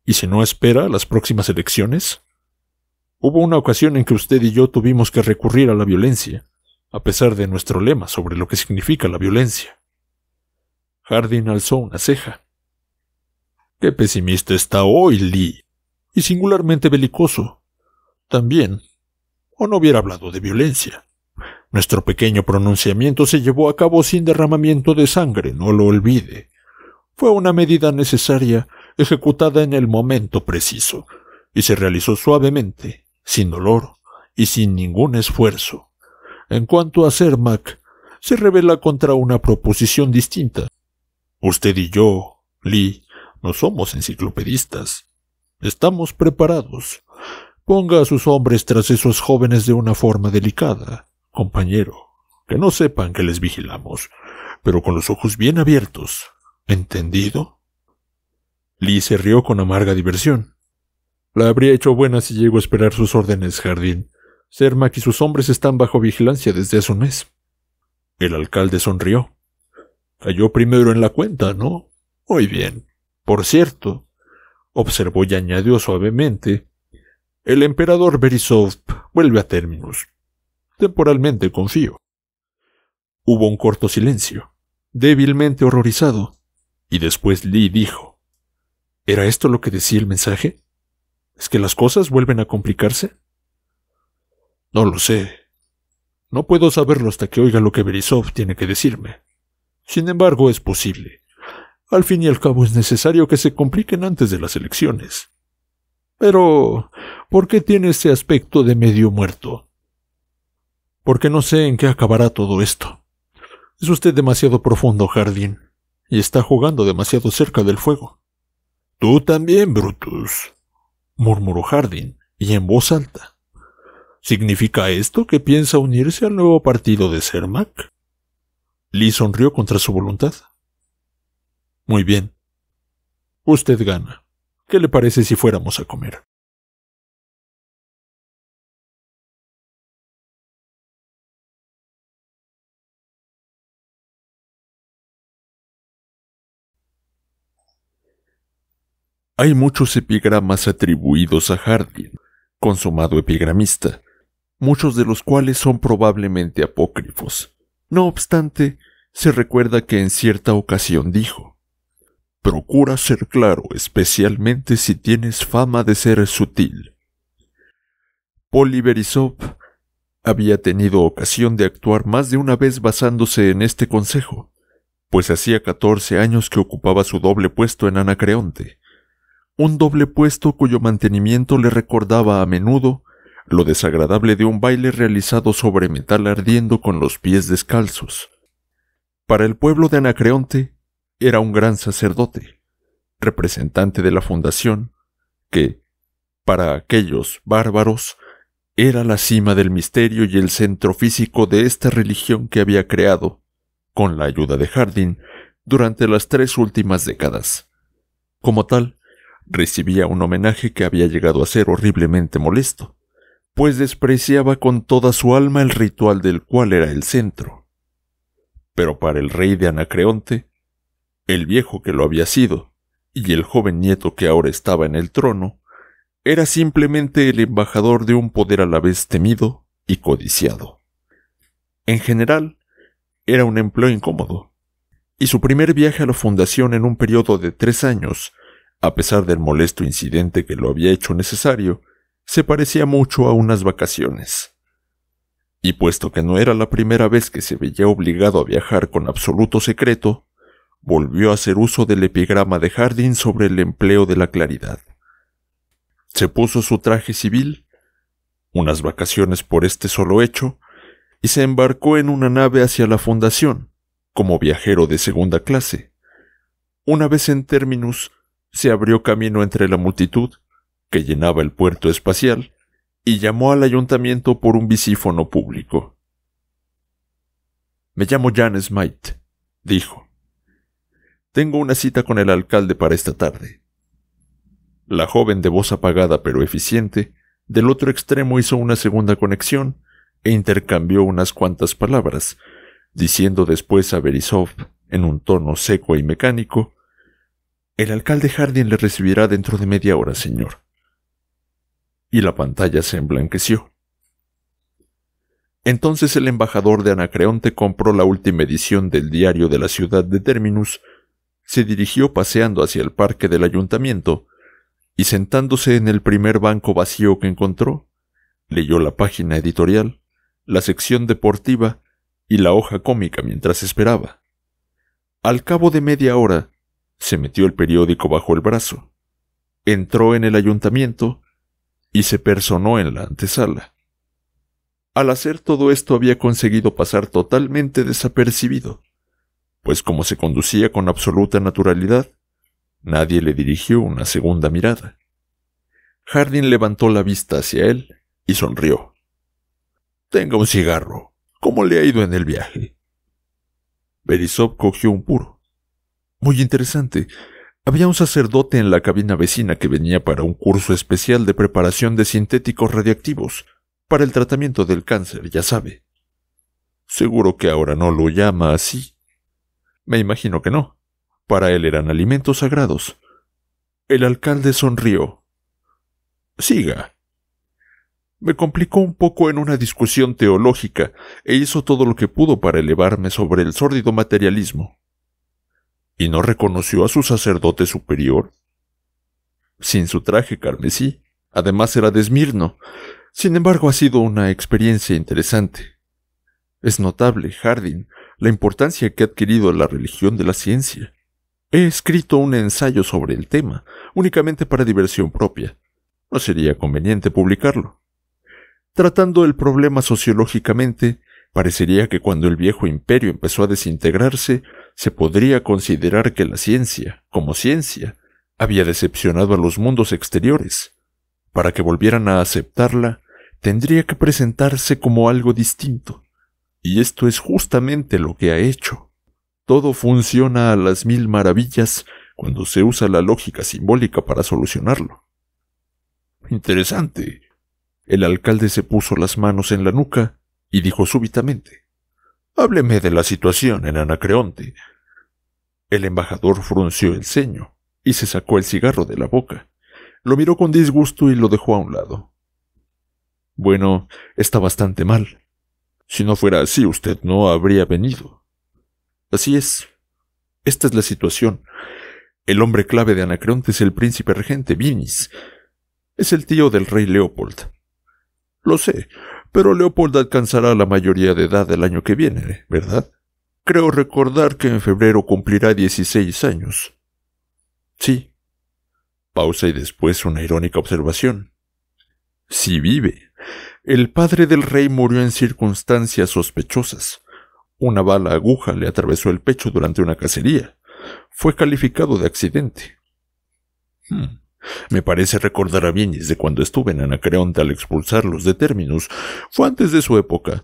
¿Y si no espera las próximas elecciones? Hubo una ocasión en que usted y yo tuvimos que recurrir a la violencia a pesar de nuestro lema sobre lo que significa la violencia. Hardin alzó una ceja. Qué pesimista está hoy, Lee. Y singularmente belicoso. También. O no hubiera hablado de violencia. Nuestro pequeño pronunciamiento se llevó a cabo sin derramamiento de sangre, no lo olvide. Fue una medida necesaria, ejecutada en el momento preciso, y se realizó suavemente, sin dolor y sin ningún esfuerzo. En cuanto a Mac, se revela contra una proposición distinta. Usted y yo, Lee, no somos enciclopedistas. Estamos preparados. Ponga a sus hombres tras esos jóvenes de una forma delicada, compañero, que no sepan que les vigilamos, pero con los ojos bien abiertos. ¿Entendido? Lee se rió con amarga diversión. La habría hecho buena si llego a esperar sus órdenes, Jardín. Cermak y sus hombres están bajo vigilancia desde hace un mes. El alcalde sonrió. Cayó primero en la cuenta, ¿no? Muy bien. Por cierto, observó y añadió suavemente, el emperador Berisov vuelve a términos. Temporalmente confío. Hubo un corto silencio, débilmente horrorizado, y después Lee dijo, ¿Era esto lo que decía el mensaje? ¿Es que las cosas vuelven a complicarse? No lo sé. No puedo saberlo hasta que oiga lo que Berisov tiene que decirme. Sin embargo, es posible. Al fin y al cabo es necesario que se compliquen antes de las elecciones. Pero, ¿por qué tiene ese aspecto de medio muerto? Porque no sé en qué acabará todo esto. Es usted demasiado profundo, Jardín, y está jugando demasiado cerca del fuego. Tú también, Brutus, murmuró Jardín, y en voz alta. ¿Significa esto que piensa unirse al nuevo partido de Cermak? Lee sonrió contra su voluntad. Muy bien. Usted gana. ¿Qué le parece si fuéramos a comer? Hay muchos epigramas atribuidos a Hardin, consumado epigramista, muchos de los cuales son probablemente apócrifos. No obstante, se recuerda que en cierta ocasión dijo Procura ser claro, especialmente si tienes fama de ser sutil. Poliberisov había tenido ocasión de actuar más de una vez basándose en este consejo, pues hacía catorce años que ocupaba su doble puesto en Anacreonte, un doble puesto cuyo mantenimiento le recordaba a menudo lo desagradable de un baile realizado sobre metal ardiendo con los pies descalzos. Para el pueblo de Anacreonte era un gran sacerdote, representante de la fundación, que, para aquellos bárbaros, era la cima del misterio y el centro físico de esta religión que había creado, con la ayuda de Hardin, durante las tres últimas décadas. Como tal, recibía un homenaje que había llegado a ser horriblemente molesto pues despreciaba con toda su alma el ritual del cual era el centro. Pero para el rey de Anacreonte, el viejo que lo había sido, y el joven nieto que ahora estaba en el trono, era simplemente el embajador de un poder a la vez temido y codiciado. En general, era un empleo incómodo, y su primer viaje a la fundación en un periodo de tres años, a pesar del molesto incidente que lo había hecho necesario, se parecía mucho a unas vacaciones. Y puesto que no era la primera vez que se veía obligado a viajar con absoluto secreto, volvió a hacer uso del epigrama de Hardin sobre el empleo de la claridad. Se puso su traje civil, unas vacaciones por este solo hecho, y se embarcó en una nave hacia la fundación, como viajero de segunda clase. Una vez en términos, se abrió camino entre la multitud que llenaba el puerto espacial, y llamó al ayuntamiento por un visífono público. Me llamo Jan Smite, dijo. Tengo una cita con el alcalde para esta tarde. La joven de voz apagada pero eficiente, del otro extremo hizo una segunda conexión e intercambió unas cuantas palabras, diciendo después a Berisov, en un tono seco y mecánico, El alcalde Hardin le recibirá dentro de media hora, señor y la pantalla se emblanqueció. Entonces el embajador de Anacreonte compró la última edición del diario de la ciudad de Terminus, se dirigió paseando hacia el parque del ayuntamiento, y sentándose en el primer banco vacío que encontró, leyó la página editorial, la sección deportiva y la hoja cómica mientras esperaba. Al cabo de media hora, se metió el periódico bajo el brazo, entró en el ayuntamiento y se personó en la antesala. Al hacer todo esto había conseguido pasar totalmente desapercibido, pues como se conducía con absoluta naturalidad, nadie le dirigió una segunda mirada. Hardin levantó la vista hacia él y sonrió. Tenga un cigarro. ¿Cómo le ha ido en el viaje? Berisov cogió un puro. Muy interesante. Había un sacerdote en la cabina vecina que venía para un curso especial de preparación de sintéticos radiactivos, para el tratamiento del cáncer, ya sabe. Seguro que ahora no lo llama así. Me imagino que no. Para él eran alimentos sagrados. El alcalde sonrió. Siga. Me complicó un poco en una discusión teológica e hizo todo lo que pudo para elevarme sobre el sórdido materialismo y no reconoció a su sacerdote superior. Sin su traje carmesí, además era de Esmirno. Sin embargo, ha sido una experiencia interesante. Es notable, Hardin, la importancia que ha adquirido la religión de la ciencia. He escrito un ensayo sobre el tema, únicamente para diversión propia. No sería conveniente publicarlo. Tratando el problema sociológicamente, parecería que cuando el viejo imperio empezó a desintegrarse, se podría considerar que la ciencia, como ciencia, había decepcionado a los mundos exteriores. Para que volvieran a aceptarla, tendría que presentarse como algo distinto. Y esto es justamente lo que ha hecho. Todo funciona a las mil maravillas cuando se usa la lógica simbólica para solucionarlo. Interesante. El alcalde se puso las manos en la nuca y dijo súbitamente Hábleme de la situación en Anacreonte. El embajador frunció el ceño y se sacó el cigarro de la boca. Lo miró con disgusto y lo dejó a un lado. Bueno, está bastante mal. Si no fuera así, usted no habría venido. Así es. Esta es la situación. El hombre clave de Anacreonte es el príncipe regente Vinis. Es el tío del rey Leopold. Lo sé, pero Leopold alcanzará la mayoría de edad el año que viene, ¿verdad? Creo recordar que en febrero cumplirá 16 años. Sí. Pausa y después una irónica observación. Si vive. El padre del rey murió en circunstancias sospechosas. Una bala aguja le atravesó el pecho durante una cacería. Fue calificado de accidente. Hmm. Me parece recordar a bien de cuando estuve en Anacreonte al expulsarlos de términos. Fue antes de su época.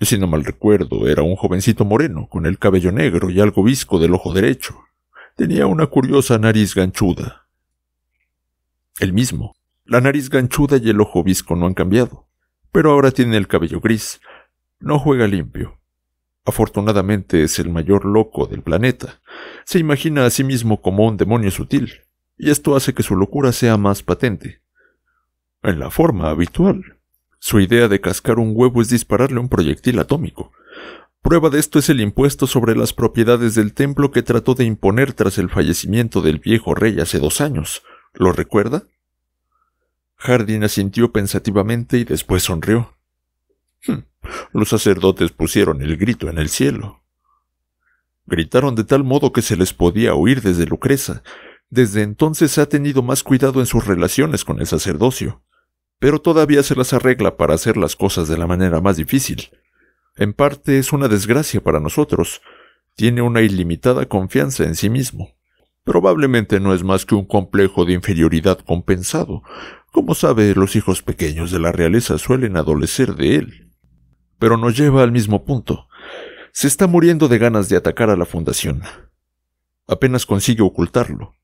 Si no mal recuerdo, era un jovencito moreno, con el cabello negro y algo visco del ojo derecho. Tenía una curiosa nariz ganchuda. El mismo. La nariz ganchuda y el ojo visco no han cambiado, pero ahora tiene el cabello gris. No juega limpio. Afortunadamente es el mayor loco del planeta. Se imagina a sí mismo como un demonio sutil, y esto hace que su locura sea más patente. En la forma habitual, su idea de cascar un huevo es dispararle un proyectil atómico. Prueba de esto es el impuesto sobre las propiedades del templo que trató de imponer tras el fallecimiento del viejo rey hace dos años. ¿Lo recuerda? Jardín asintió pensativamente y después sonrió. Hmm, los sacerdotes pusieron el grito en el cielo. Gritaron de tal modo que se les podía oír desde Lucresa. Desde entonces ha tenido más cuidado en sus relaciones con el sacerdocio, pero todavía se las arregla para hacer las cosas de la manera más difícil. En parte es una desgracia para nosotros, tiene una ilimitada confianza en sí mismo. Probablemente no es más que un complejo de inferioridad compensado. Como sabe, los hijos pequeños de la realeza suelen adolecer de él. Pero nos lleva al mismo punto. Se está muriendo de ganas de atacar a la Fundación. Apenas consigue ocultarlo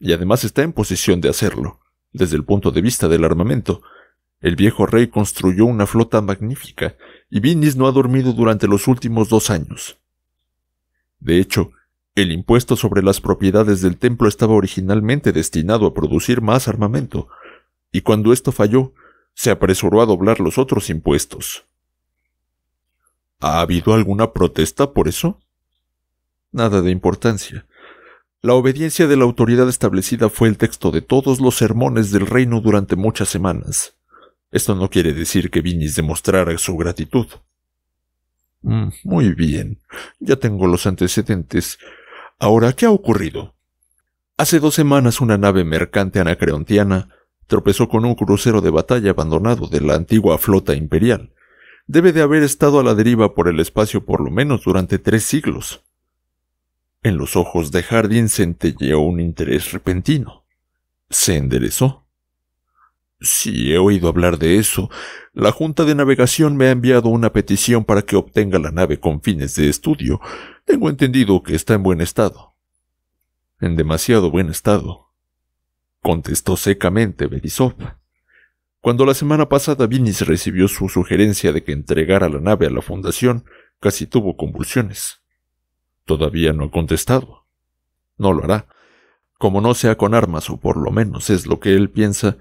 y además está en posición de hacerlo. Desde el punto de vista del armamento, el viejo rey construyó una flota magnífica, y Vinis no ha dormido durante los últimos dos años. De hecho, el impuesto sobre las propiedades del templo estaba originalmente destinado a producir más armamento, y cuando esto falló, se apresuró a doblar los otros impuestos. ¿Ha habido alguna protesta por eso? Nada de importancia. La obediencia de la autoridad establecida fue el texto de todos los sermones del reino durante muchas semanas. Esto no quiere decir que Vinis demostrara su gratitud. Mm, muy bien. Ya tengo los antecedentes. Ahora, ¿qué ha ocurrido? Hace dos semanas una nave mercante anacreontiana tropezó con un crucero de batalla abandonado de la antigua flota imperial. Debe de haber estado a la deriva por el espacio por lo menos durante tres siglos. En los ojos de Hardin centelleó un interés repentino. Se enderezó. Sí, he oído hablar de eso. La Junta de Navegación me ha enviado una petición para que obtenga la nave con fines de estudio. Tengo entendido que está en buen estado. En demasiado buen estado. Contestó secamente Belisov. Cuando la semana pasada Vinis recibió su sugerencia de que entregara la nave a la Fundación, casi tuvo convulsiones. Todavía no ha contestado. No lo hará. Como no sea con armas, o por lo menos es lo que él piensa.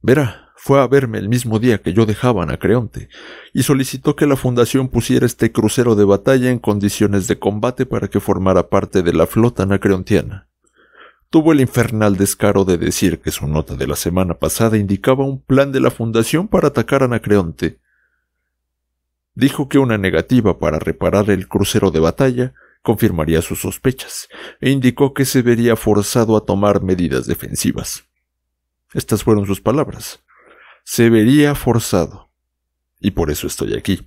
Verá, fue a verme el mismo día que yo dejaba Anacreonte, y solicitó que la Fundación pusiera este crucero de batalla en condiciones de combate para que formara parte de la flota anacreontiana tuvo el infernal descaro de decir que su nota de la semana pasada indicaba un plan de la Fundación para atacar a Anacreonte. Dijo que una negativa para reparar el crucero de batalla confirmaría sus sospechas e indicó que se vería forzado a tomar medidas defensivas. Estas fueron sus palabras. Se vería forzado. Y por eso estoy aquí.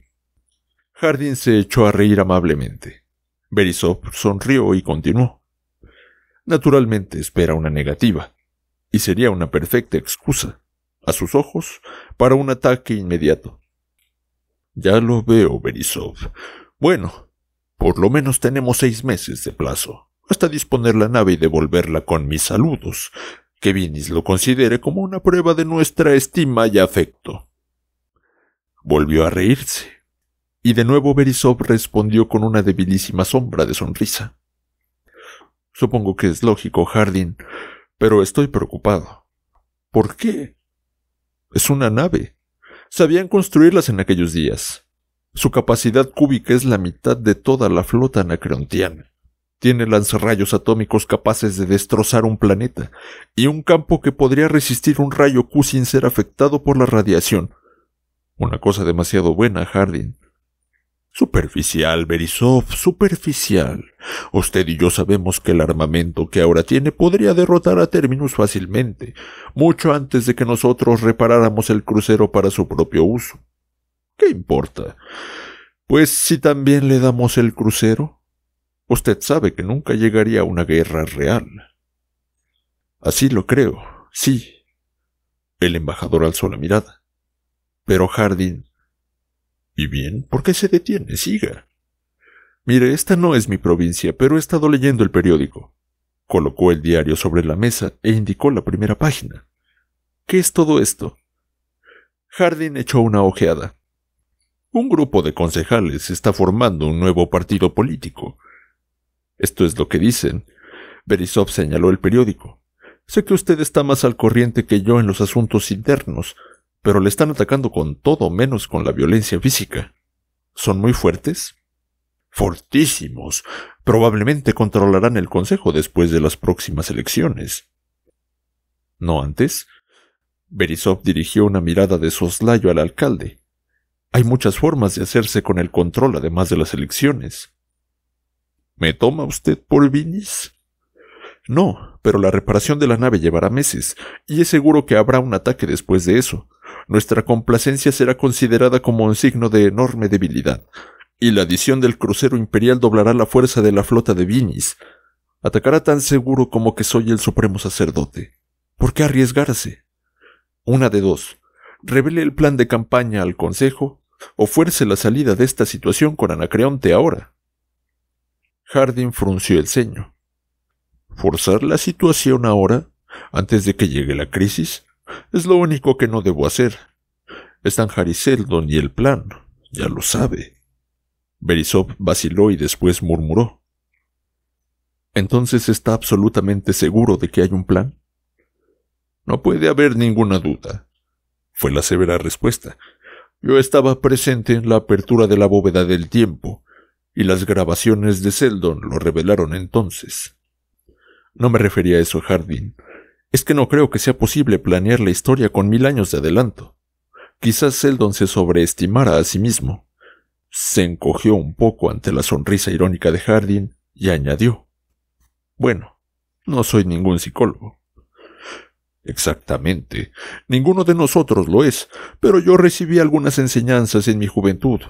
Hardin se echó a reír amablemente. Berisov sonrió y continuó. Naturalmente espera una negativa, y sería una perfecta excusa, a sus ojos, para un ataque inmediato. Ya lo veo, Berisov. Bueno, por lo menos tenemos seis meses de plazo, hasta disponer la nave y devolverla con mis saludos, que Vinis lo considere como una prueba de nuestra estima y afecto. Volvió a reírse, y de nuevo Berisov respondió con una debilísima sombra de sonrisa. Supongo que es lógico, Hardin, pero estoy preocupado. ¿Por qué? Es una nave. Sabían construirlas en aquellos días. Su capacidad cúbica es la mitad de toda la flota anacreontiana. Tiene lanzarrayos atómicos capaces de destrozar un planeta y un campo que podría resistir un rayo Q sin ser afectado por la radiación. Una cosa demasiado buena, Hardin. Superficial, Berisov, superficial. Usted y yo sabemos que el armamento que ahora tiene podría derrotar a Terminus fácilmente, mucho antes de que nosotros reparáramos el crucero para su propio uso. ¿Qué importa? Pues si también le damos el crucero, usted sabe que nunca llegaría a una guerra real. Así lo creo, sí. El embajador alzó la mirada. Pero Hardin. ¿Y bien? ¿Por qué se detiene? Siga. Mire, esta no es mi provincia, pero he estado leyendo el periódico. Colocó el diario sobre la mesa e indicó la primera página. ¿Qué es todo esto? Hardin echó una ojeada un grupo de concejales está formando un nuevo partido político. Esto es lo que dicen. Berisov señaló el periódico. Sé que usted está más al corriente que yo en los asuntos internos, pero le están atacando con todo menos con la violencia física. ¿Son muy fuertes? Fortísimos. Probablemente controlarán el Consejo después de las próximas elecciones. ¿No antes? Berisov dirigió una mirada de soslayo al alcalde, hay muchas formas de hacerse con el control además de las elecciones. ¿Me toma usted por Vinis? No, pero la reparación de la nave llevará meses, y es seguro que habrá un ataque después de eso. Nuestra complacencia será considerada como un signo de enorme debilidad, y la adición del crucero imperial doblará la fuerza de la flota de Vinis. Atacará tan seguro como que soy el supremo sacerdote. ¿Por qué arriesgarse? Una de dos revele el plan de campaña al Consejo o fuerce la salida de esta situación con Anacreonte ahora. Harding frunció el ceño. Forzar la situación ahora, antes de que llegue la crisis, es lo único que no debo hacer. Están Hariseldon y el plan, ya lo sabe. Berisov vaciló y después murmuró. Entonces está absolutamente seguro de que hay un plan. No puede haber ninguna duda fue la severa respuesta. Yo estaba presente en la apertura de la bóveda del tiempo, y las grabaciones de Seldon lo revelaron entonces. No me refería a eso, Hardin. Es que no creo que sea posible planear la historia con mil años de adelanto. Quizás Seldon se sobreestimara a sí mismo. Se encogió un poco ante la sonrisa irónica de Hardin y añadió Bueno, no soy ningún psicólogo. Exactamente. Ninguno de nosotros lo es, pero yo recibí algunas enseñanzas en mi juventud,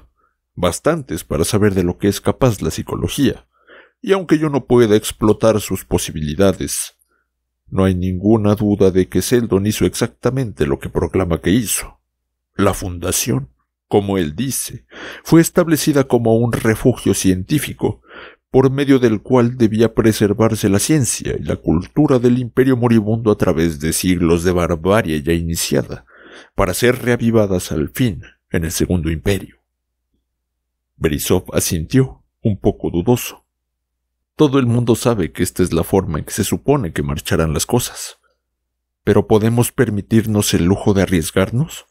bastantes para saber de lo que es capaz la psicología, y aunque yo no pueda explotar sus posibilidades, no hay ninguna duda de que Seldon hizo exactamente lo que proclama que hizo. La fundación, como él dice, fue establecida como un refugio científico, por medio del cual debía preservarse la ciencia y la cultura del imperio moribundo a través de siglos de barbarie ya iniciada, para ser reavivadas al fin en el segundo imperio. Brisov asintió, un poco dudoso. Todo el mundo sabe que esta es la forma en que se supone que marcharán las cosas. Pero ¿podemos permitirnos el lujo de arriesgarnos?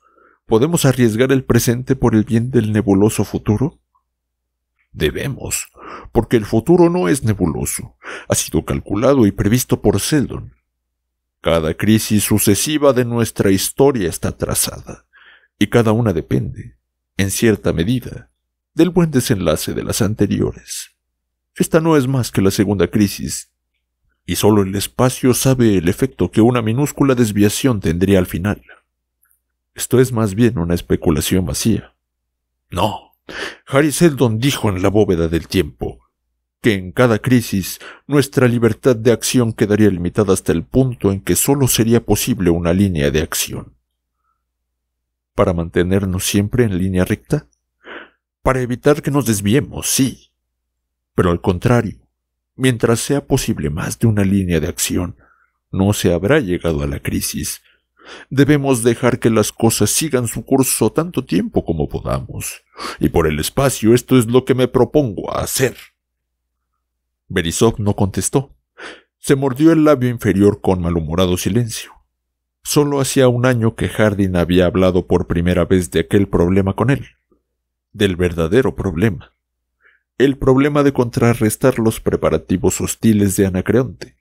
¿Podemos arriesgar el presente por el bien del nebuloso futuro? Debemos, porque el futuro no es nebuloso, ha sido calculado y previsto por Seldon. Cada crisis sucesiva de nuestra historia está trazada, y cada una depende, en cierta medida, del buen desenlace de las anteriores. Esta no es más que la segunda crisis, y solo el espacio sabe el efecto que una minúscula desviación tendría al final. Esto es más bien una especulación vacía. No, Harry Seldon dijo en la bóveda del tiempo que en cada crisis nuestra libertad de acción quedaría limitada hasta el punto en que sólo sería posible una línea de acción. ¿Para mantenernos siempre en línea recta? Para evitar que nos desviemos, sí. Pero al contrario, mientras sea posible más de una línea de acción, no se habrá llegado a la crisis, Debemos dejar que las cosas sigan su curso tanto tiempo como podamos. Y por el espacio esto es lo que me propongo hacer. Berisov no contestó. Se mordió el labio inferior con malhumorado silencio. Solo hacía un año que Hardin había hablado por primera vez de aquel problema con él. Del verdadero problema. El problema de contrarrestar los preparativos hostiles de Anacreonte.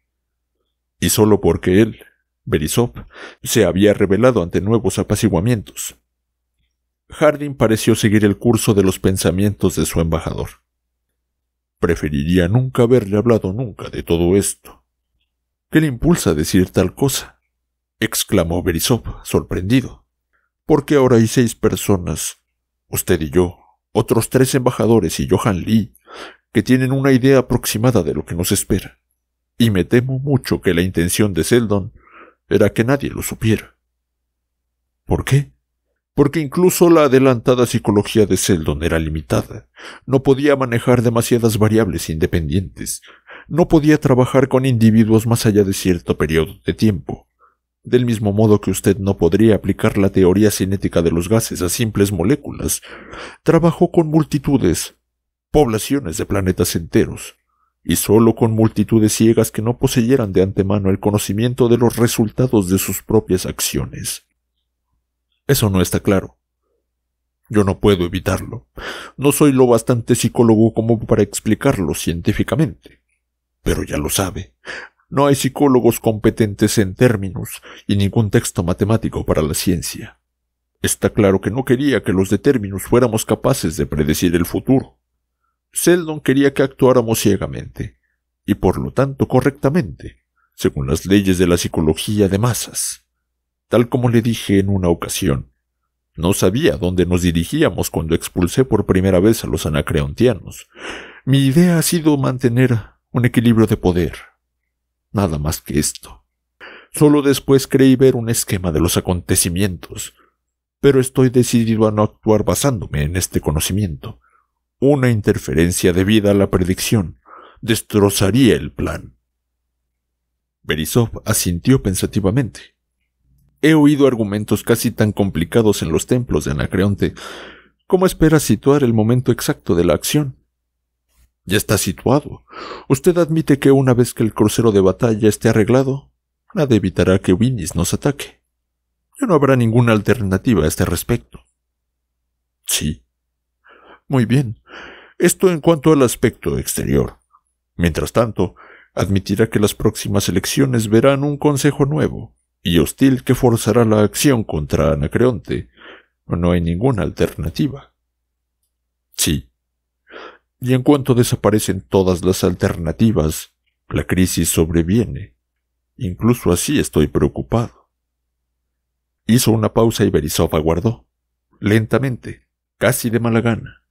Y solo porque él, Berisov, se había revelado ante nuevos apaciguamientos. Harding pareció seguir el curso de los pensamientos de su embajador. Preferiría nunca haberle hablado nunca de todo esto. ¿Qué le impulsa a decir tal cosa? exclamó Berisop, sorprendido. Porque ahora hay seis personas, usted y yo, otros tres embajadores y Johan Lee, que tienen una idea aproximada de lo que nos espera. Y me temo mucho que la intención de Seldon era que nadie lo supiera. ¿Por qué? Porque incluso la adelantada psicología de Seldon era limitada. No podía manejar demasiadas variables independientes. No podía trabajar con individuos más allá de cierto periodo de tiempo. Del mismo modo que usted no podría aplicar la teoría cinética de los gases a simples moléculas, trabajó con multitudes, poblaciones de planetas enteros y solo con multitudes ciegas que no poseyeran de antemano el conocimiento de los resultados de sus propias acciones. Eso no está claro. Yo no puedo evitarlo. No soy lo bastante psicólogo como para explicarlo científicamente. Pero ya lo sabe. No hay psicólogos competentes en términos y ningún texto matemático para la ciencia. Está claro que no quería que los de términos fuéramos capaces de predecir el futuro. Seldon quería que actuáramos ciegamente, y por lo tanto correctamente, según las leyes de la psicología de masas. Tal como le dije en una ocasión, no sabía dónde nos dirigíamos cuando expulsé por primera vez a los anacreontianos. Mi idea ha sido mantener un equilibrio de poder. Nada más que esto. Solo después creí ver un esquema de los acontecimientos, pero estoy decidido a no actuar basándome en este conocimiento. Una interferencia debida a la predicción destrozaría el plan. Berisov asintió pensativamente. He oído argumentos casi tan complicados en los templos de Anacreonte. ¿Cómo espera situar el momento exacto de la acción? Ya está situado. Usted admite que una vez que el crucero de batalla esté arreglado, nada evitará que Vinis nos ataque. Ya no habrá ninguna alternativa a este respecto. Sí, muy bien. Esto en cuanto al aspecto exterior. Mientras tanto, admitirá que las próximas elecciones verán un consejo nuevo y hostil que forzará la acción contra Anacreonte. No hay ninguna alternativa. Sí. Y en cuanto desaparecen todas las alternativas, la crisis sobreviene. Incluso así estoy preocupado. Hizo una pausa y Berisov aguardó, lentamente, casi de mala gana.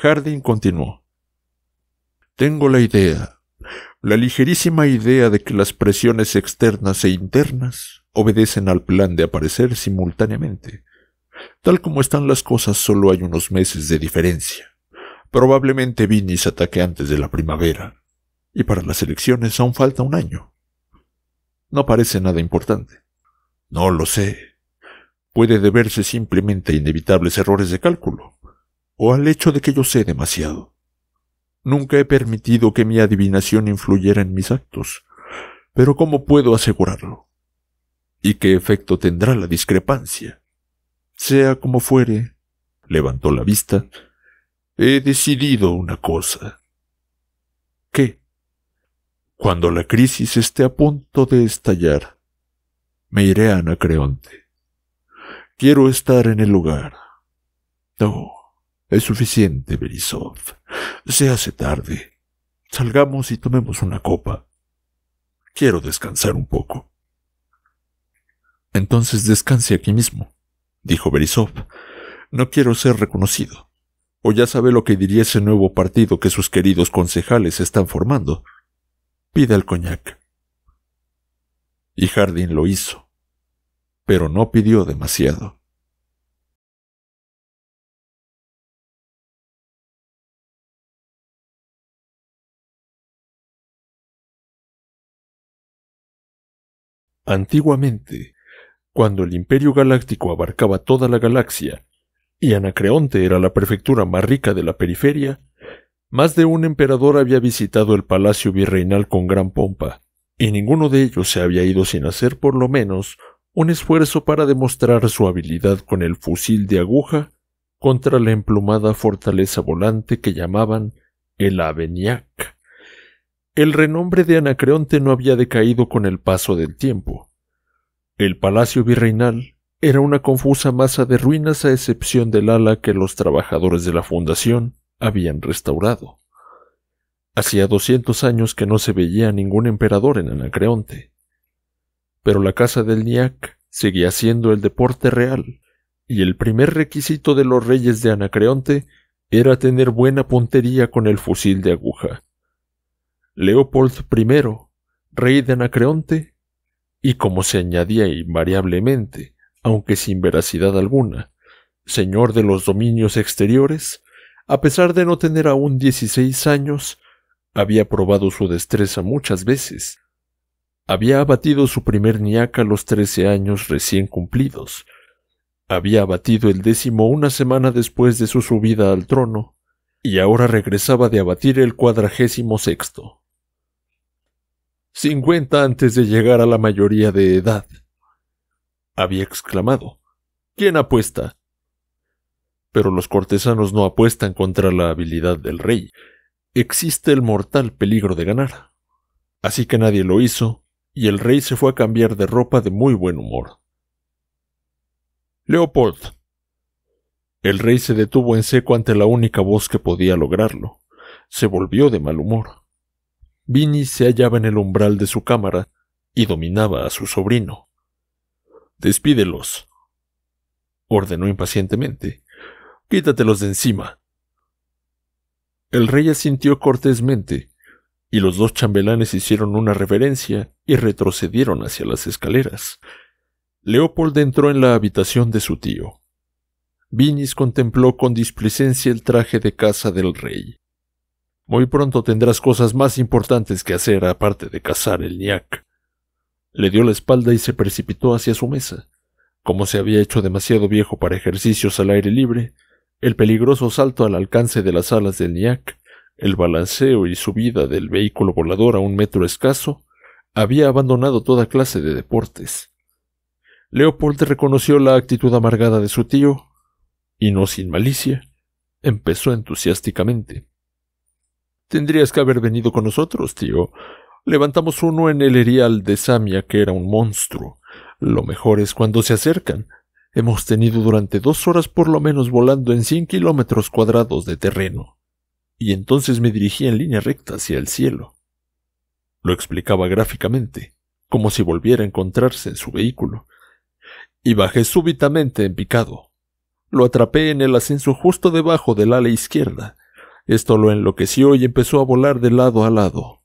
Harding continuó. Tengo la idea, la ligerísima idea de que las presiones externas e internas obedecen al plan de aparecer simultáneamente. Tal como están las cosas, solo hay unos meses de diferencia. Probablemente se ataque antes de la primavera, y para las elecciones aún falta un año. No parece nada importante. No lo sé. Puede deberse simplemente a inevitables errores de cálculo o al hecho de que yo sé demasiado. Nunca he permitido que mi adivinación influyera en mis actos, pero ¿cómo puedo asegurarlo? ¿Y qué efecto tendrá la discrepancia? Sea como fuere, levantó la vista, he decidido una cosa. ¿Qué? Cuando la crisis esté a punto de estallar, me iré a Anacreonte. Quiero estar en el lugar. Es suficiente, Berisov. Se hace tarde. Salgamos y tomemos una copa. Quiero descansar un poco. Entonces descanse aquí mismo, dijo Berisov. No quiero ser reconocido. O ya sabe lo que diría ese nuevo partido que sus queridos concejales están formando. Pida el coñac. Y Jardín lo hizo, pero no pidió demasiado. Antiguamente, cuando el Imperio Galáctico abarcaba toda la galaxia, y Anacreonte era la prefectura más rica de la periferia, más de un emperador había visitado el palacio virreinal con gran pompa, y ninguno de ellos se había ido sin hacer por lo menos un esfuerzo para demostrar su habilidad con el fusil de aguja contra la emplumada fortaleza volante que llamaban el Aveniac. El renombre de Anacreonte no había decaído con el paso del tiempo. El palacio virreinal era una confusa masa de ruinas a excepción del ala que los trabajadores de la fundación habían restaurado. Hacía doscientos años que no se veía ningún emperador en Anacreonte. Pero la casa del Niac seguía siendo el deporte real, y el primer requisito de los reyes de Anacreonte era tener buena puntería con el fusil de aguja. Leopold I, rey de Anacreonte, y como se añadía invariablemente, aunque sin veracidad alguna, señor de los dominios exteriores, a pesar de no tener aún dieciséis años, había probado su destreza muchas veces. Había abatido su primer niaca a los trece años recién cumplidos. Había abatido el décimo una semana después de su subida al trono, y ahora regresaba de abatir el cuadragésimo sexto. 50 antes de llegar a la mayoría de edad. Había exclamado. ¿Quién apuesta? Pero los cortesanos no apuestan contra la habilidad del rey. Existe el mortal peligro de ganar. Así que nadie lo hizo, y el rey se fue a cambiar de ropa de muy buen humor. Leopold. El rey se detuvo en seco ante la única voz que podía lograrlo. Se volvió de mal humor. Vinis se hallaba en el umbral de su cámara y dominaba a su sobrino. Despídelos, ordenó impacientemente. Quítatelos de encima. El rey asintió cortésmente, y los dos chambelanes hicieron una reverencia y retrocedieron hacia las escaleras. Leopold entró en la habitación de su tío. Vinis contempló con displicencia el traje de casa del rey. Muy pronto tendrás cosas más importantes que hacer aparte de cazar el niac. Le dio la espalda y se precipitó hacia su mesa. Como se había hecho demasiado viejo para ejercicios al aire libre, el peligroso salto al alcance de las alas del niac, el balanceo y subida del vehículo volador a un metro escaso, había abandonado toda clase de deportes. Leopold reconoció la actitud amargada de su tío, y no sin malicia, empezó entusiásticamente. Tendrías que haber venido con nosotros, tío. Levantamos uno en el erial de Samia, que era un monstruo. Lo mejor es cuando se acercan. Hemos tenido durante dos horas por lo menos volando en cien kilómetros cuadrados de terreno. Y entonces me dirigí en línea recta hacia el cielo. Lo explicaba gráficamente, como si volviera a encontrarse en su vehículo. Y bajé súbitamente en picado. Lo atrapé en el ascenso justo debajo del ala izquierda, esto lo enloqueció y empezó a volar de lado a lado.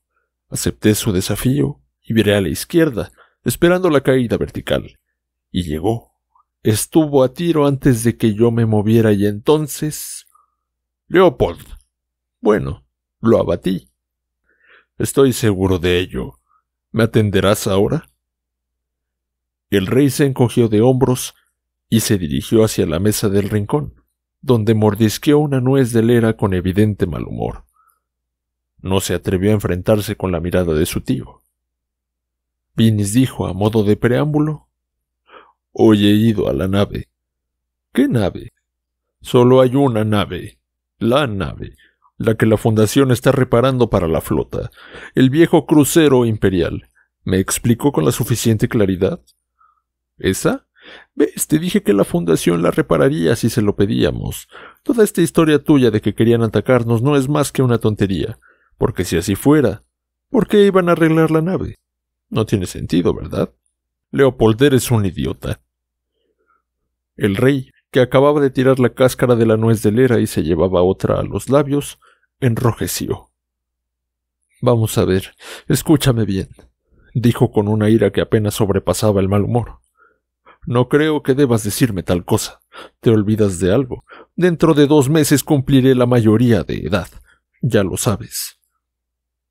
Acepté su desafío y viré a la izquierda, esperando la caída vertical. Y llegó. Estuvo a tiro antes de que yo me moviera y entonces... Leopold. Bueno, lo abatí. Estoy seguro de ello. ¿Me atenderás ahora? El rey se encogió de hombros y se dirigió hacia la mesa del rincón donde mordisqueó una nuez de lera con evidente mal humor. No se atrevió a enfrentarse con la mirada de su tío. Vinis dijo a modo de preámbulo Hoy he ido a la nave. ¿Qué nave? Solo hay una nave. La nave. La que la Fundación está reparando para la flota. El viejo crucero imperial. ¿Me explicó con la suficiente claridad? ¿Esa? ¿Ves? Te dije que la fundación la repararía si se lo pedíamos. Toda esta historia tuya de que querían atacarnos no es más que una tontería. Porque si así fuera, ¿por qué iban a arreglar la nave? No tiene sentido, ¿verdad? Leopolder es un idiota. El rey, que acababa de tirar la cáscara de la nuez de lera y se llevaba otra a los labios, enrojeció. Vamos a ver, escúchame bien, dijo con una ira que apenas sobrepasaba el mal humor. No creo que debas decirme tal cosa. Te olvidas de algo. Dentro de dos meses cumpliré la mayoría de edad. Ya lo sabes.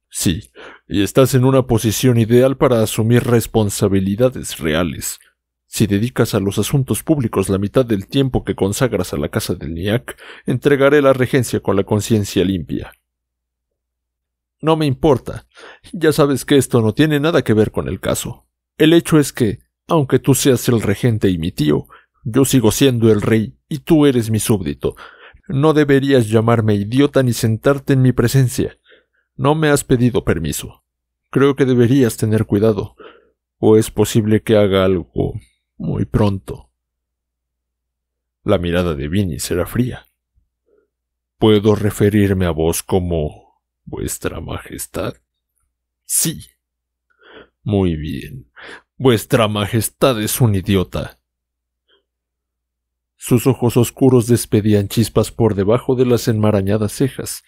Sí, y estás en una posición ideal para asumir responsabilidades reales. Si dedicas a los asuntos públicos la mitad del tiempo que consagras a la casa del NIAC, entregaré la regencia con la conciencia limpia. No me importa. Ya sabes que esto no tiene nada que ver con el caso. El hecho es que aunque tú seas el regente y mi tío, yo sigo siendo el rey y tú eres mi súbdito. No deberías llamarme idiota ni sentarte en mi presencia. No me has pedido permiso. Creo que deberías tener cuidado, o es posible que haga algo muy pronto. La mirada de Vinny será fría. ¿Puedo referirme a vos como vuestra majestad? Sí. Muy bien. Vuestra Majestad es un idiota. Sus ojos oscuros despedían chispas por debajo de las enmarañadas cejas,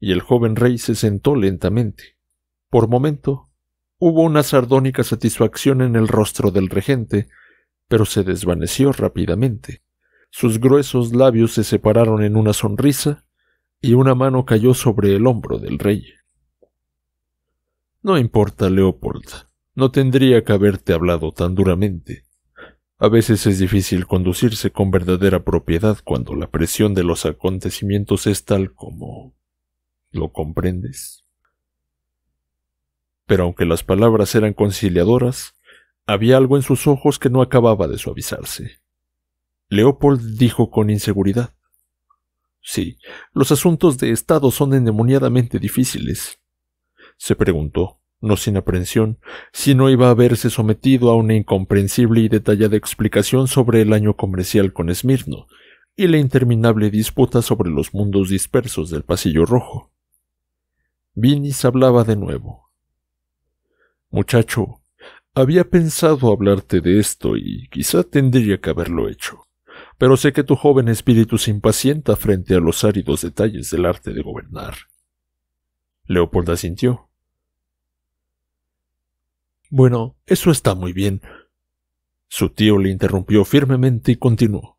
y el joven rey se sentó lentamente. Por momento, hubo una sardónica satisfacción en el rostro del regente, pero se desvaneció rápidamente. Sus gruesos labios se separaron en una sonrisa y una mano cayó sobre el hombro del rey. No importa, Leopold, no tendría que haberte hablado tan duramente. A veces es difícil conducirse con verdadera propiedad cuando la presión de los acontecimientos es tal como lo comprendes. Pero aunque las palabras eran conciliadoras, había algo en sus ojos que no acababa de suavizarse. Leopold dijo con inseguridad. Sí, los asuntos de Estado son endemoniadamente difíciles. Se preguntó, no sin aprensión, no iba a verse sometido a una incomprensible y detallada explicación sobre el año comercial con Esmirno y la interminable disputa sobre los mundos dispersos del pasillo rojo. Vinis hablaba de nuevo. Muchacho, había pensado hablarte de esto y quizá tendría que haberlo hecho, pero sé que tu joven espíritu se impacienta frente a los áridos detalles del arte de gobernar. Leopold asintió. Bueno, eso está muy bien. Su tío le interrumpió firmemente y continuó.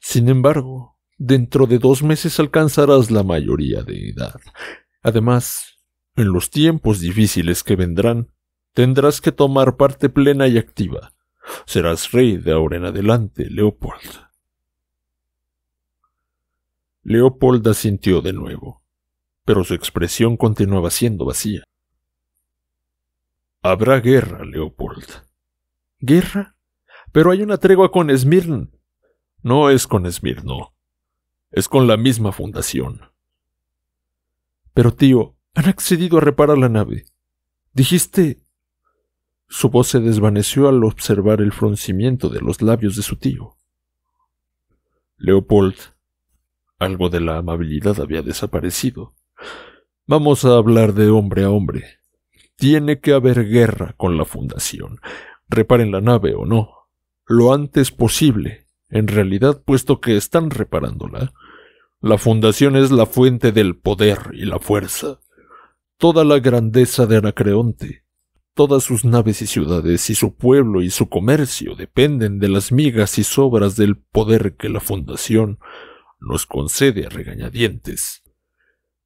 Sin embargo, dentro de dos meses alcanzarás la mayoría de edad. Además, en los tiempos difíciles que vendrán, tendrás que tomar parte plena y activa. Serás rey de ahora en adelante, Leopold. Leopold asintió de nuevo, pero su expresión continuaba siendo vacía. Habrá guerra, Leopold. ¿Guerra? Pero hay una tregua con Smirn. No es con no. Es con la misma fundación. Pero tío, han accedido a reparar la nave. Dijiste. Su voz se desvaneció al observar el fruncimiento de los labios de su tío. Leopold, algo de la amabilidad había desaparecido. Vamos a hablar de hombre a hombre. Tiene que haber guerra con la Fundación. Reparen la nave o no. Lo antes posible. En realidad, puesto que están reparándola. La Fundación es la fuente del poder y la fuerza. Toda la grandeza de Anacreonte, todas sus naves y ciudades y su pueblo y su comercio dependen de las migas y sobras del poder que la Fundación nos concede a regañadientes.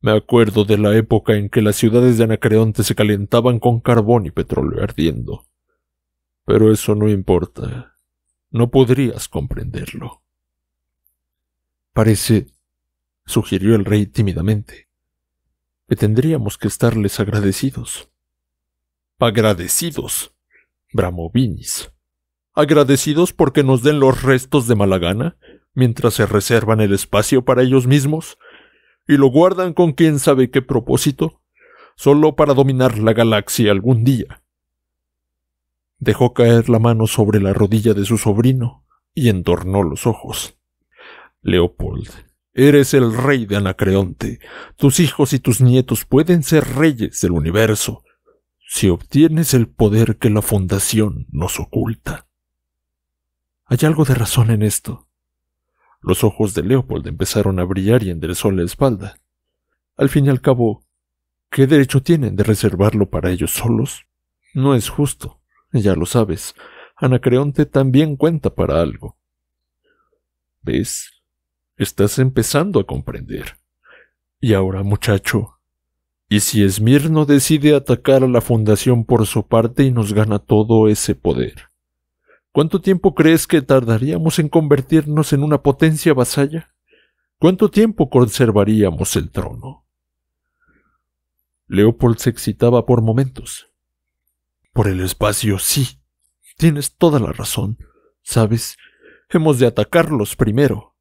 Me acuerdo de la época en que las ciudades de Anacreonte se calentaban con carbón y petróleo ardiendo. Pero eso no importa. No podrías comprenderlo. Parece, sugirió el rey tímidamente, que tendríamos que estarles agradecidos. Agradecidos, bramó Agradecidos porque nos den los restos de Malagana, mientras se reservan el espacio para ellos mismos y lo guardan con quién sabe qué propósito, solo para dominar la galaxia algún día. Dejó caer la mano sobre la rodilla de su sobrino y entornó los ojos. Leopold, eres el rey de Anacreonte. Tus hijos y tus nietos pueden ser reyes del universo si obtienes el poder que la Fundación nos oculta. Hay algo de razón en esto, los ojos de Leopold empezaron a brillar y enderezó la espalda. Al fin y al cabo, ¿qué derecho tienen de reservarlo para ellos solos? No es justo, ya lo sabes. Anacreonte también cuenta para algo. ¿Ves? Estás empezando a comprender. Y ahora, muchacho, ¿y si Esmirno decide atacar a la Fundación por su parte y nos gana todo ese poder? ¿Cuánto tiempo crees que tardaríamos en convertirnos en una potencia vasalla? ¿Cuánto tiempo conservaríamos el trono? Leopold se excitaba por momentos. Por el espacio, sí. Tienes toda la razón. Sabes, hemos de atacarlos primero.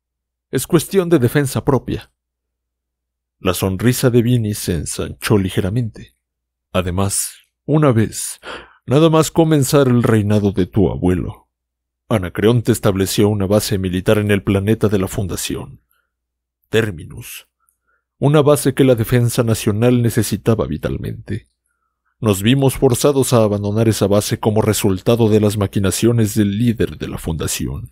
Es cuestión de defensa propia. La sonrisa de Vinny se ensanchó ligeramente. Además, una vez, Nada más comenzar el reinado de tu abuelo. Anacreonte estableció una base militar en el planeta de la Fundación, Terminus, una base que la defensa nacional necesitaba vitalmente. Nos vimos forzados a abandonar esa base como resultado de las maquinaciones del líder de la Fundación,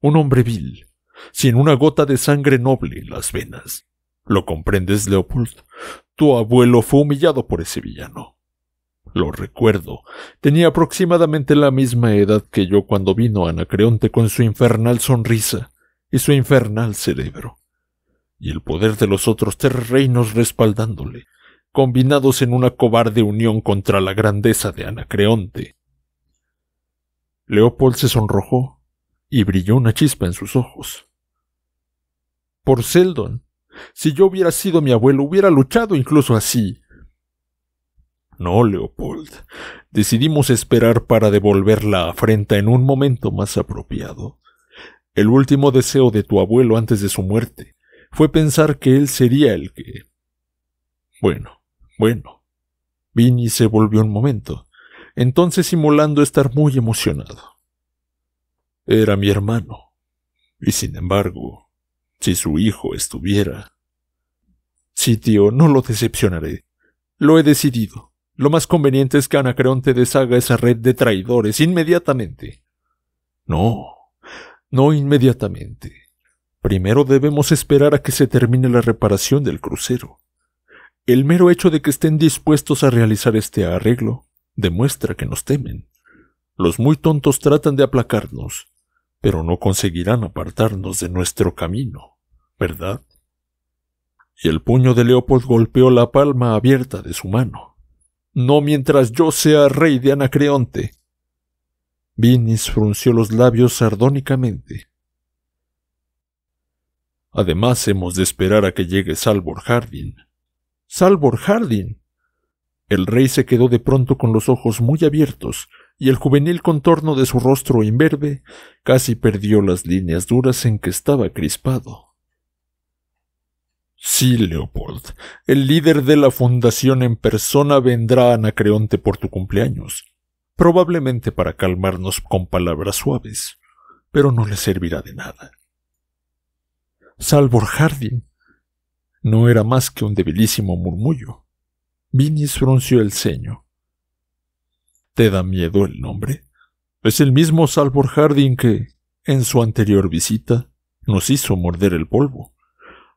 un hombre vil, sin una gota de sangre noble en las venas. ¿Lo comprendes, Leopold? Tu abuelo fue humillado por ese villano. Lo recuerdo. Tenía aproximadamente la misma edad que yo cuando vino Anacreonte con su infernal sonrisa y su infernal cerebro, y el poder de los otros tres reinos respaldándole, combinados en una cobarde unión contra la grandeza de Anacreonte. Leopold se sonrojó y brilló una chispa en sus ojos. Por Seldon, si yo hubiera sido mi abuelo, hubiera luchado incluso así, no, Leopold. Decidimos esperar para devolver la afrenta en un momento más apropiado. El último deseo de tu abuelo antes de su muerte fue pensar que él sería el que. Bueno, bueno. y se volvió un momento, entonces simulando estar muy emocionado. Era mi hermano. Y sin embargo, si su hijo estuviera. Sí, tío, no lo decepcionaré. Lo he decidido. Lo más conveniente es que Anacreonte deshaga esa red de traidores inmediatamente. No, no inmediatamente. Primero debemos esperar a que se termine la reparación del crucero. El mero hecho de que estén dispuestos a realizar este arreglo demuestra que nos temen. Los muy tontos tratan de aplacarnos, pero no conseguirán apartarnos de nuestro camino, ¿verdad? Y el puño de Leopold golpeó la palma abierta de su mano. No mientras yo sea rey de Anacreonte. Vinis frunció los labios sardónicamente. Además, hemos de esperar a que llegue Salvor Hardin. ¡Salvor Hardin! El rey se quedó de pronto con los ojos muy abiertos, y el juvenil contorno de su rostro imberbe casi perdió las líneas duras en que estaba crispado. Sí, Leopold, el líder de la fundación en persona vendrá a Anacreonte por tu cumpleaños, probablemente para calmarnos con palabras suaves, pero no le servirá de nada. Salvor Hardin no era más que un debilísimo murmullo. Vinis frunció el ceño. ¿Te da miedo el nombre? Es el mismo Salvor Hardin que, en su anterior visita, nos hizo morder el polvo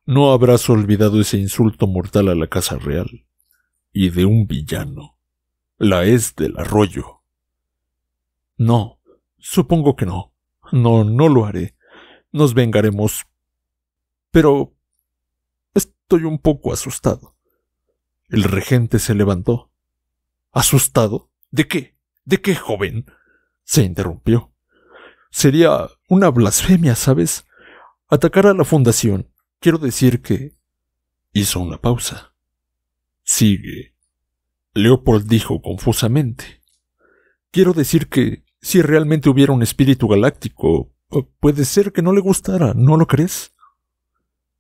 no habrás olvidado ese insulto mortal a la Casa Real y de un villano, la es del arroyo. No, supongo que no. No, no lo haré. Nos vengaremos. Pero... Estoy un poco asustado. El regente se levantó. ¿Asustado? ¿De qué? ¿De qué, joven? se interrumpió. Sería una blasfemia, ¿sabes? Atacar a la fundación, Quiero decir que... hizo una pausa. Sigue. Leopold dijo confusamente. Quiero decir que, si realmente hubiera un espíritu galáctico, puede ser que no le gustara, ¿no lo crees?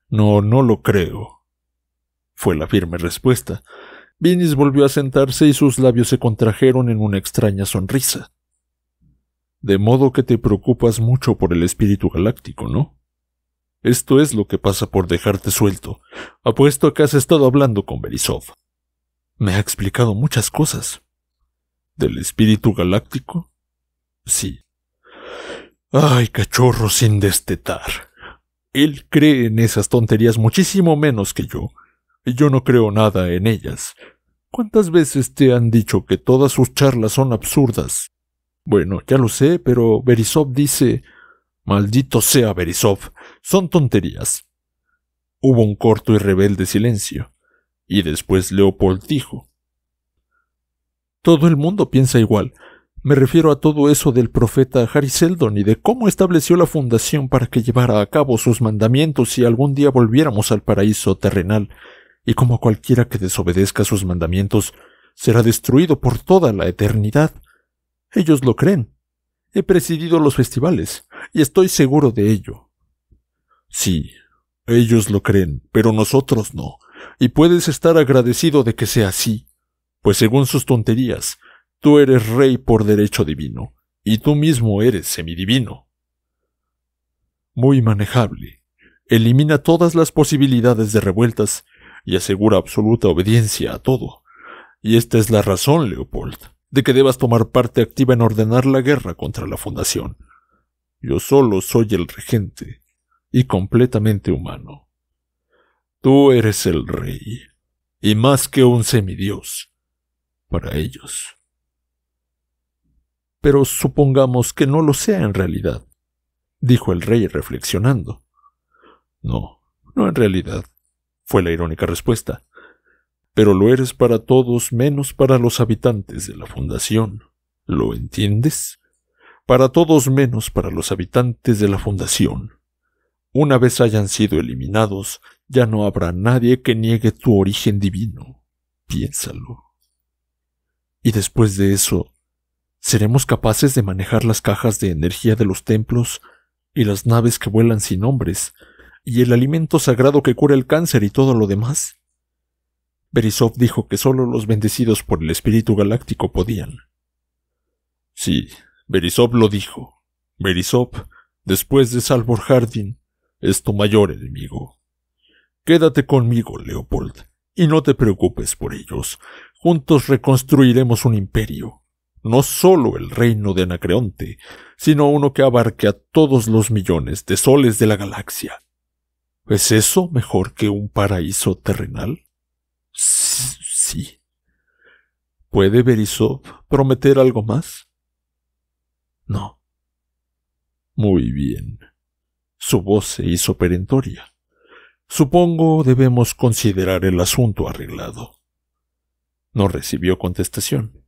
No, no lo creo. Fue la firme respuesta. Vinis volvió a sentarse y sus labios se contrajeron en una extraña sonrisa. De modo que te preocupas mucho por el espíritu galáctico, ¿no? Esto es lo que pasa por dejarte suelto. Apuesto a que has estado hablando con Berisov. Me ha explicado muchas cosas. ¿Del espíritu galáctico? Sí. Ay, cachorro sin destetar. Él cree en esas tonterías muchísimo menos que yo. Y yo no creo nada en ellas. ¿Cuántas veces te han dicho que todas sus charlas son absurdas? Bueno, ya lo sé, pero Berisov dice Maldito sea Berisov. Son tonterías. Hubo un corto y rebelde silencio, y después Leopold dijo Todo el mundo piensa igual. Me refiero a todo eso del profeta Harry Seldon y de cómo estableció la fundación para que llevara a cabo sus mandamientos si algún día volviéramos al paraíso terrenal, y como cualquiera que desobedezca sus mandamientos será destruido por toda la eternidad. Ellos lo creen, He presidido los festivales, y estoy seguro de ello. Sí, ellos lo creen, pero nosotros no, y puedes estar agradecido de que sea así, pues según sus tonterías, tú eres rey por derecho divino, y tú mismo eres semidivino. Muy manejable. Elimina todas las posibilidades de revueltas y asegura absoluta obediencia a todo. Y esta es la razón, Leopold, de que debas tomar parte activa en ordenar la guerra contra la Fundación. Yo solo soy el regente y completamente humano. Tú eres el rey, y más que un semidios, para ellos. Pero supongamos que no lo sea en realidad, dijo el rey reflexionando. No, no en realidad, fue la irónica respuesta pero lo eres para todos menos para los habitantes de la fundación. ¿Lo entiendes? Para todos menos para los habitantes de la fundación. Una vez hayan sido eliminados, ya no habrá nadie que niegue tu origen divino. Piénsalo. Y después de eso, ¿seremos capaces de manejar las cajas de energía de los templos y las naves que vuelan sin hombres, y el alimento sagrado que cura el cáncer y todo lo demás? Berisov dijo que solo los bendecidos por el espíritu galáctico podían. Sí, Berisov lo dijo. Berisov, después de Salvor Hardin, es tu mayor enemigo. Quédate conmigo, Leopold, y no te preocupes por ellos. Juntos reconstruiremos un imperio, no solo el reino de Anacreonte, sino uno que abarque a todos los millones de soles de la galaxia. ¿Es eso mejor que un paraíso terrenal? sí. ¿Puede Berisov prometer algo más? No. Muy bien. Su voz se hizo perentoria. Supongo debemos considerar el asunto arreglado. No recibió contestación.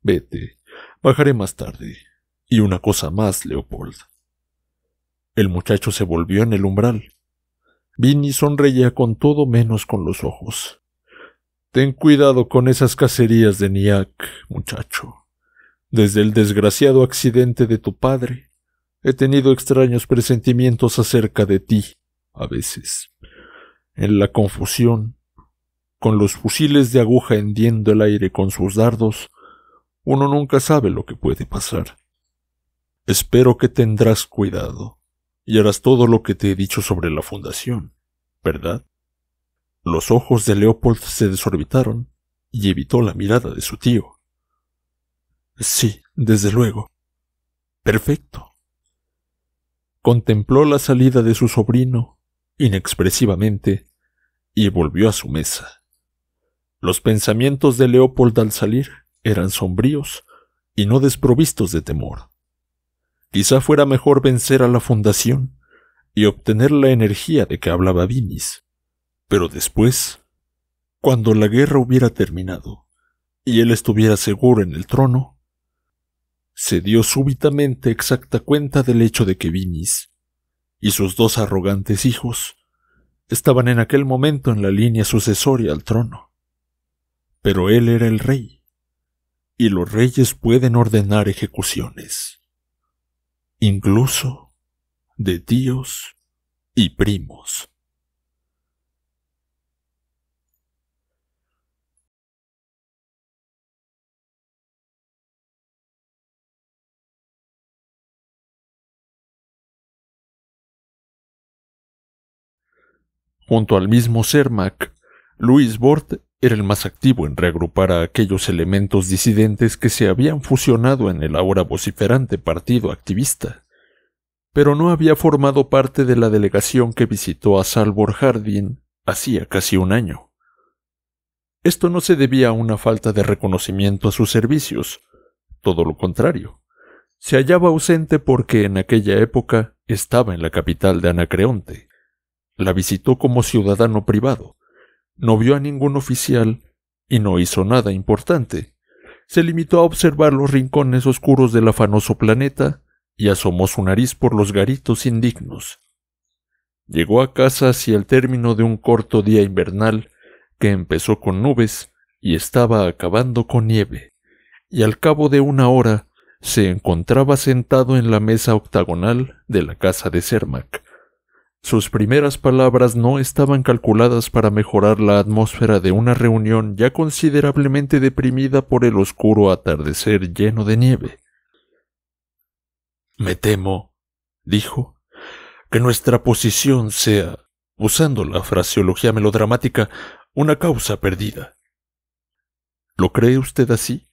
Vete, bajaré más tarde. Y una cosa más, Leopold. El muchacho se volvió en el umbral. Vini sonreía con todo menos con los ojos. Ten cuidado con esas cacerías de Niak, muchacho. Desde el desgraciado accidente de tu padre, he tenido extraños presentimientos acerca de ti, a veces. En la confusión, con los fusiles de aguja hendiendo el aire con sus dardos, uno nunca sabe lo que puede pasar. Espero que tendrás cuidado y harás todo lo que te he dicho sobre la fundación, ¿verdad? Los ojos de Leopold se desorbitaron y evitó la mirada de su tío. Sí, desde luego. Perfecto. Contempló la salida de su sobrino inexpresivamente y volvió a su mesa. Los pensamientos de Leopold al salir eran sombríos y no desprovistos de temor. Quizá fuera mejor vencer a la fundación y obtener la energía de que hablaba Vinis, pero después, cuando la guerra hubiera terminado y él estuviera seguro en el trono, se dio súbitamente exacta cuenta del hecho de que Vinis y sus dos arrogantes hijos estaban en aquel momento en la línea sucesoria al trono. Pero él era el rey, y los reyes pueden ordenar ejecuciones, incluso de tíos y primos. Junto al mismo Cermak, Louis Bort era el más activo en reagrupar a aquellos elementos disidentes que se habían fusionado en el ahora vociferante partido activista, pero no había formado parte de la delegación que visitó a Salvor Hardin hacía casi un año. Esto no se debía a una falta de reconocimiento a sus servicios, todo lo contrario. Se hallaba ausente porque en aquella época estaba en la capital de Anacreonte, la visitó como ciudadano privado. No vio a ningún oficial y no hizo nada importante. Se limitó a observar los rincones oscuros del afanoso planeta y asomó su nariz por los garitos indignos. Llegó a casa hacia el término de un corto día invernal que empezó con nubes y estaba acabando con nieve, y al cabo de una hora se encontraba sentado en la mesa octagonal de la casa de Cermak. Sus primeras palabras no estaban calculadas para mejorar la atmósfera de una reunión ya considerablemente deprimida por el oscuro atardecer lleno de nieve. Me temo, dijo, que nuestra posición sea, usando la fraseología melodramática, una causa perdida. ¿Lo cree usted así?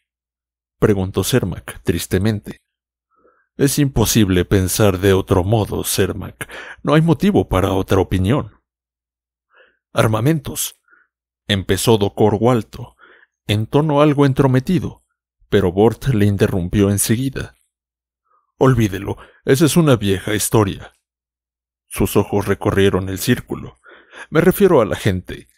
preguntó Sermac tristemente. Es imposible pensar de otro modo, Sermac. No hay motivo para otra opinión. Armamentos. Empezó Docor Walto, en tono algo entrometido, pero Bort le interrumpió enseguida. Olvídelo, esa es una vieja historia. Sus ojos recorrieron el círculo. Me refiero a la gente.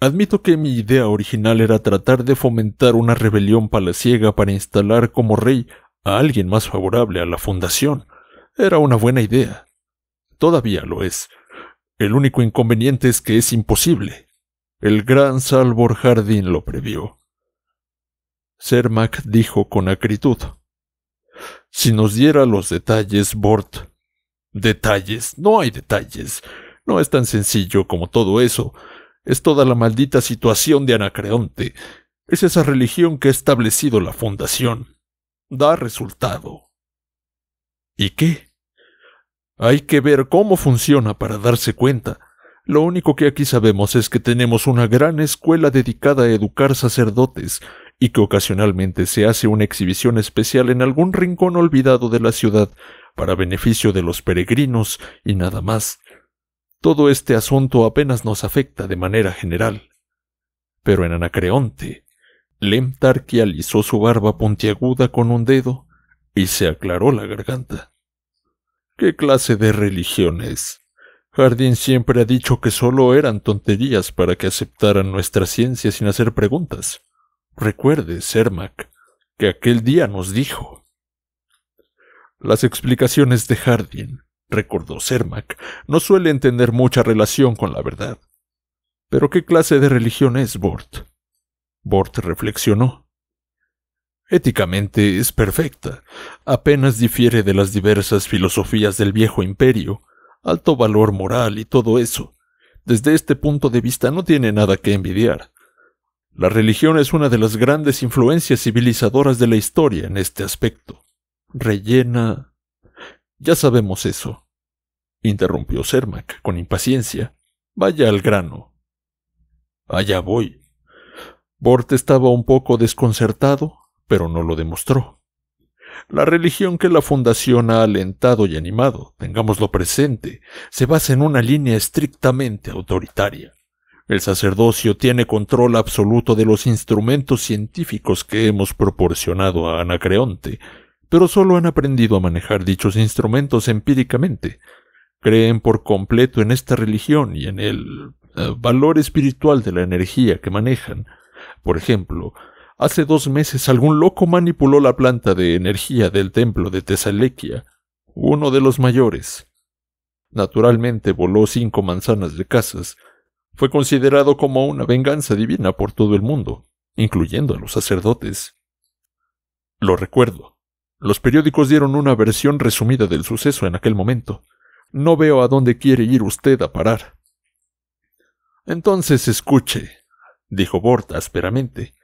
Admito que mi idea original era tratar de fomentar una rebelión palaciega para instalar como rey a alguien más favorable a la fundación era una buena idea. Todavía lo es. El único inconveniente es que es imposible. El gran Salvor Jardín lo previó. Sermac dijo con acritud. Si nos diera los detalles, Bort. Detalles, no hay detalles. No es tan sencillo como todo eso. Es toda la maldita situación de Anacreonte. Es esa religión que ha establecido la Fundación da resultado. ¿Y qué? Hay que ver cómo funciona para darse cuenta. Lo único que aquí sabemos es que tenemos una gran escuela dedicada a educar sacerdotes y que ocasionalmente se hace una exhibición especial en algún rincón olvidado de la ciudad para beneficio de los peregrinos y nada más. Todo este asunto apenas nos afecta de manera general. Pero en Anacreonte Lemtarki alisó su barba puntiaguda con un dedo y se aclaró la garganta. ¿Qué clase de religión es? Jardín siempre ha dicho que solo eran tonterías para que aceptaran nuestra ciencia sin hacer preguntas. Recuerde, Sermac, que aquel día nos dijo. Las explicaciones de Hardin, recordó Sermac, no suelen tener mucha relación con la verdad. Pero ¿qué clase de religión es, Bort? Bort reflexionó. Éticamente es perfecta, apenas difiere de las diversas filosofías del viejo imperio, alto valor moral y todo eso. Desde este punto de vista no tiene nada que envidiar. La religión es una de las grandes influencias civilizadoras de la historia en este aspecto. Rellena. Ya sabemos eso, interrumpió Sermac con impaciencia. Vaya al grano. Allá voy. Bort estaba un poco desconcertado, pero no lo demostró. La religión que la Fundación ha alentado y animado, tengámoslo presente, se basa en una línea estrictamente autoritaria. El sacerdocio tiene control absoluto de los instrumentos científicos que hemos proporcionado a Anacreonte, pero solo han aprendido a manejar dichos instrumentos empíricamente. Creen por completo en esta religión y en el eh, valor espiritual de la energía que manejan, por ejemplo, hace dos meses algún loco manipuló la planta de energía del templo de Tesalequia, uno de los mayores. Naturalmente voló cinco manzanas de casas. Fue considerado como una venganza divina por todo el mundo, incluyendo a los sacerdotes. Lo recuerdo. Los periódicos dieron una versión resumida del suceso en aquel momento. No veo a dónde quiere ir usted a parar. Entonces escuche, dijo Bort ásperamente.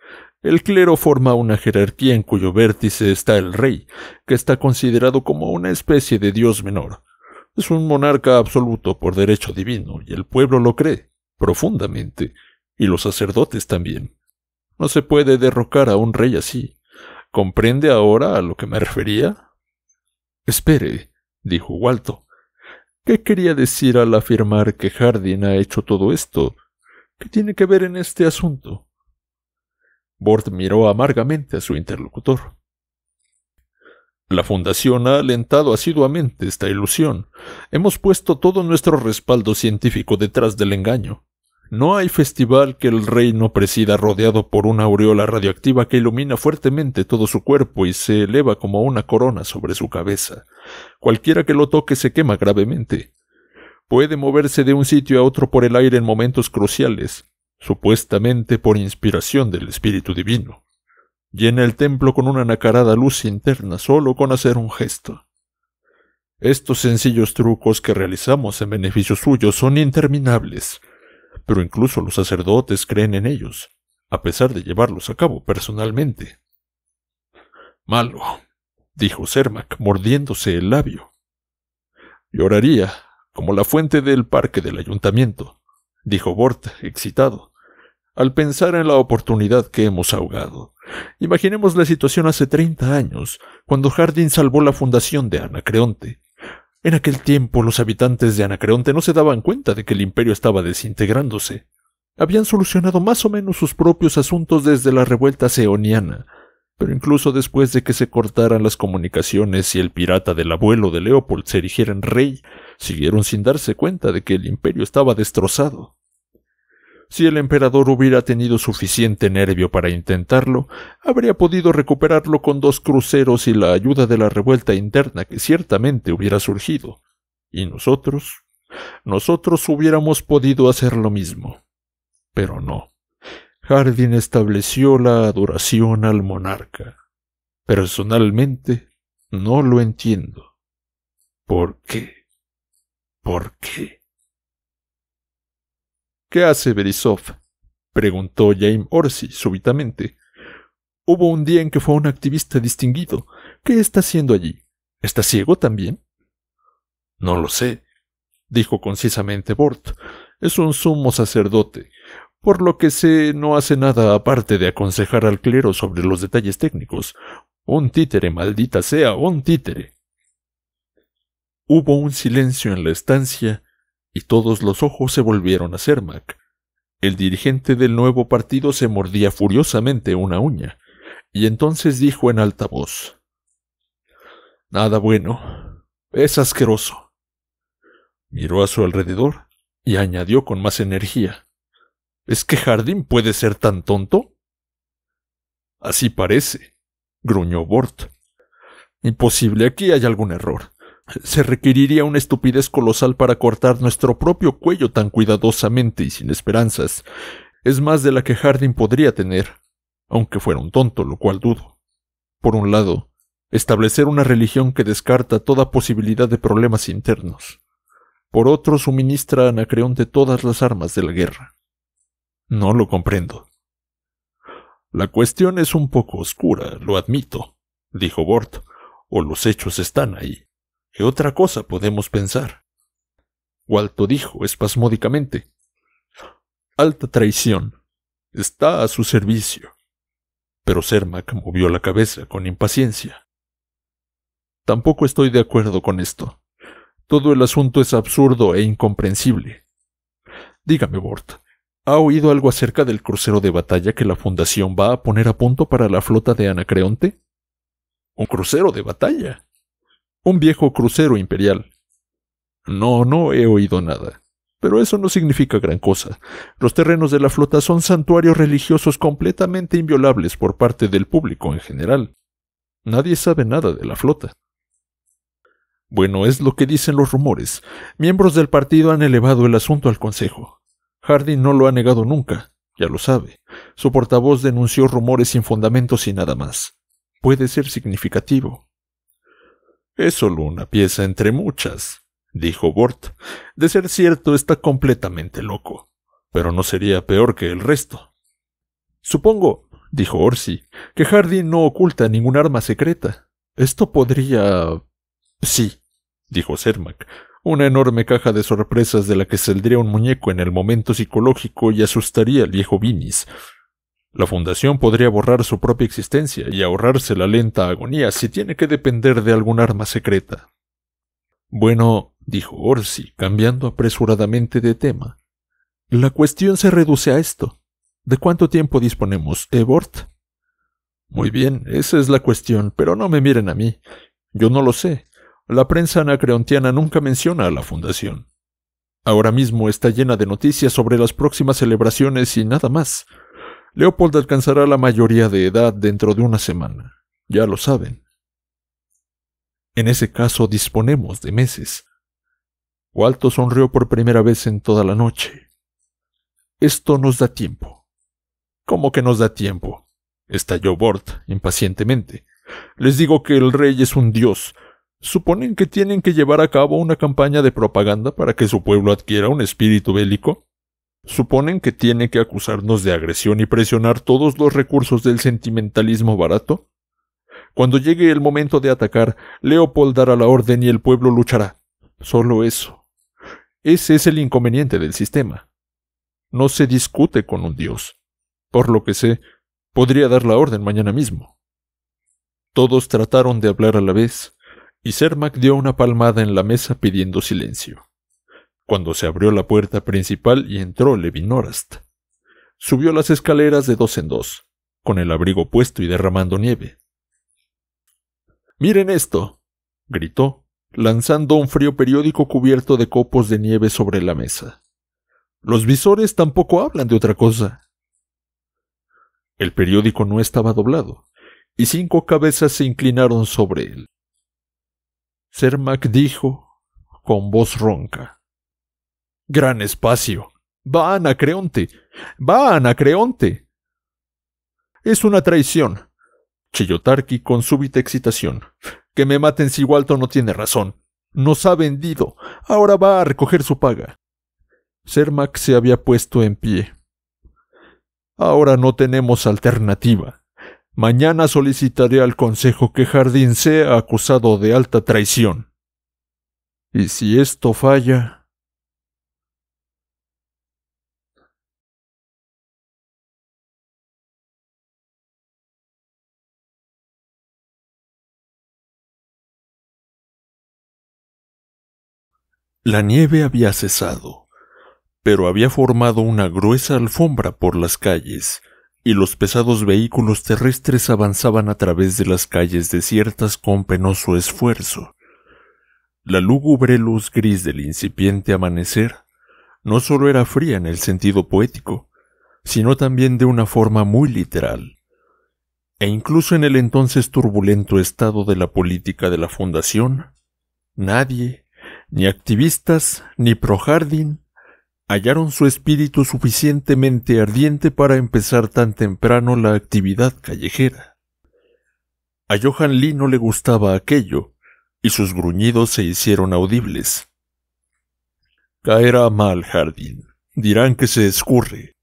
El clero forma una jerarquía en cuyo vértice está el rey, que está considerado como una especie de dios menor. Es un monarca absoluto por derecho divino, y el pueblo lo cree, profundamente, y los sacerdotes también. No se puede derrocar a un rey así. ¿Comprende ahora a lo que me refería? Espere, dijo Walto. ¿Qué quería decir al afirmar que Hardin ha hecho todo esto? ¿Qué tiene que ver en este asunto? Bord miró amargamente a su interlocutor. La Fundación ha alentado asiduamente esta ilusión. Hemos puesto todo nuestro respaldo científico detrás del engaño. No hay festival que el rey no presida rodeado por una aureola radioactiva que ilumina fuertemente todo su cuerpo y se eleva como una corona sobre su cabeza. Cualquiera que lo toque se quema gravemente. Puede moverse de un sitio a otro por el aire en momentos cruciales, supuestamente por inspiración del Espíritu Divino. Llena el templo con una nacarada luz interna solo con hacer un gesto. Estos sencillos trucos que realizamos en beneficio suyo son interminables, pero incluso los sacerdotes creen en ellos, a pesar de llevarlos a cabo personalmente. Malo, dijo Sermac, mordiéndose el labio. Lloraría como la fuente del parque del ayuntamiento, dijo Bort, excitado, al pensar en la oportunidad que hemos ahogado. Imaginemos la situación hace treinta años, cuando Hardin salvó la fundación de Anacreonte. En aquel tiempo los habitantes de Anacreonte no se daban cuenta de que el imperio estaba desintegrándose. Habían solucionado más o menos sus propios asuntos desde la revuelta seoniana, pero incluso después de que se cortaran las comunicaciones y el pirata del abuelo de Leopold se erigiera en rey, siguieron sin darse cuenta de que el imperio estaba destrozado. Si el emperador hubiera tenido suficiente nervio para intentarlo, habría podido recuperarlo con dos cruceros y la ayuda de la revuelta interna que ciertamente hubiera surgido. Y nosotros, nosotros hubiéramos podido hacer lo mismo. Pero no. Hardin estableció la adoración al monarca. Personalmente, no lo entiendo. ¿Por qué? ¿Por qué? ¿Qué hace Berisov? preguntó James Orsi súbitamente. Hubo un día en que fue un activista distinguido. ¿Qué está haciendo allí? ¿Está ciego también? No lo sé, dijo concisamente Bort. Es un sumo sacerdote por lo que sé no hace nada aparte de aconsejar al clero sobre los detalles técnicos. Un títere, maldita sea, un títere. Hubo un silencio en la estancia y todos los ojos se volvieron a Cermak. El dirigente del nuevo partido se mordía furiosamente una uña, y entonces dijo en alta voz Nada bueno. Es asqueroso. Miró a su alrededor y añadió con más energía ¿Es que Harding puede ser tan tonto? Así parece, gruñó Bort. Imposible, aquí hay algún error. Se requeriría una estupidez colosal para cortar nuestro propio cuello tan cuidadosamente y sin esperanzas. Es más de la que Hardin podría tener, aunque fuera un tonto, lo cual dudo. Por un lado, establecer una religión que descarta toda posibilidad de problemas internos. Por otro, suministra a Anacreonte todas las armas de la guerra. No lo comprendo. La cuestión es un poco oscura, lo admito, dijo Bort, o los hechos están ahí. ¿Qué otra cosa podemos pensar? Walto dijo espasmódicamente. Alta traición. Está a su servicio. Pero Sermac movió la cabeza con impaciencia. Tampoco estoy de acuerdo con esto. Todo el asunto es absurdo e incomprensible. Dígame, Bort, ha oído algo acerca del crucero de batalla que la Fundación va a poner a punto para la flota de Anacreonte? Un crucero de batalla. Un viejo crucero imperial. No, no he oído nada. Pero eso no significa gran cosa. Los terrenos de la flota son santuarios religiosos completamente inviolables por parte del público en general. Nadie sabe nada de la flota. Bueno, es lo que dicen los rumores. Miembros del partido han elevado el asunto al Consejo. Hardy no lo ha negado nunca, ya lo sabe. Su portavoz denunció rumores sin fundamentos y nada más. Puede ser significativo. Es solo una pieza entre muchas, dijo Bort. De ser cierto, está completamente loco. Pero no sería peor que el resto. Supongo, dijo Orsi, que Hardy no oculta ningún arma secreta. Esto podría. Sí, dijo Cermak una enorme caja de sorpresas de la que saldría un muñeco en el momento psicológico y asustaría al viejo Vinis. La fundación podría borrar su propia existencia y ahorrarse la lenta agonía si tiene que depender de algún arma secreta. Bueno, dijo Orsi, cambiando apresuradamente de tema. La cuestión se reduce a esto. ¿De cuánto tiempo disponemos, Ebort? Muy bien, esa es la cuestión, pero no me miren a mí. Yo no lo sé la prensa anacreontiana nunca menciona a la fundación. Ahora mismo está llena de noticias sobre las próximas celebraciones y nada más. Leopold alcanzará la mayoría de edad dentro de una semana. Ya lo saben. En ese caso disponemos de meses. Walto sonrió por primera vez en toda la noche. Esto nos da tiempo. ¿Cómo que nos da tiempo? estalló Bort impacientemente. Les digo que el rey es un dios, ¿Suponen que tienen que llevar a cabo una campaña de propaganda para que su pueblo adquiera un espíritu bélico? ¿Suponen que tienen que acusarnos de agresión y presionar todos los recursos del sentimentalismo barato? Cuando llegue el momento de atacar, Leopold dará la orden y el pueblo luchará. Solo eso. Ese es el inconveniente del sistema. No se discute con un dios. Por lo que sé, podría dar la orden mañana mismo. Todos trataron de hablar a la vez, y Sermac dio una palmada en la mesa pidiendo silencio. Cuando se abrió la puerta principal y entró Levinorast, Subió las escaleras de dos en dos, con el abrigo puesto y derramando nieve. Miren esto, gritó, lanzando un frío periódico cubierto de copos de nieve sobre la mesa. Los visores tampoco hablan de otra cosa. El periódico no estaba doblado, y cinco cabezas se inclinaron sobre él. Sermac dijo con voz ronca. Gran espacio. Va a Anacreonte. Va a Anacreonte. Es una traición. Chillotarki con súbita excitación. Que me maten si Walton no tiene razón. Nos ha vendido. Ahora va a recoger su paga. sermac se había puesto en pie. Ahora no tenemos alternativa. Mañana solicitaré al Consejo que Jardín sea acusado de alta traición. Y si esto falla... La nieve había cesado, pero había formado una gruesa alfombra por las calles, y los pesados vehículos terrestres avanzaban a través de las calles desiertas con penoso esfuerzo. La lúgubre luz gris del incipiente amanecer no solo era fría en el sentido poético, sino también de una forma muy literal. E incluso en el entonces turbulento estado de la política de la Fundación, nadie, ni activistas, ni pro Harding, hallaron su espíritu suficientemente ardiente para empezar tan temprano la actividad callejera. A Johan Lee no le gustaba aquello, y sus gruñidos se hicieron audibles. Caerá mal, Jardín. Dirán que se escurre.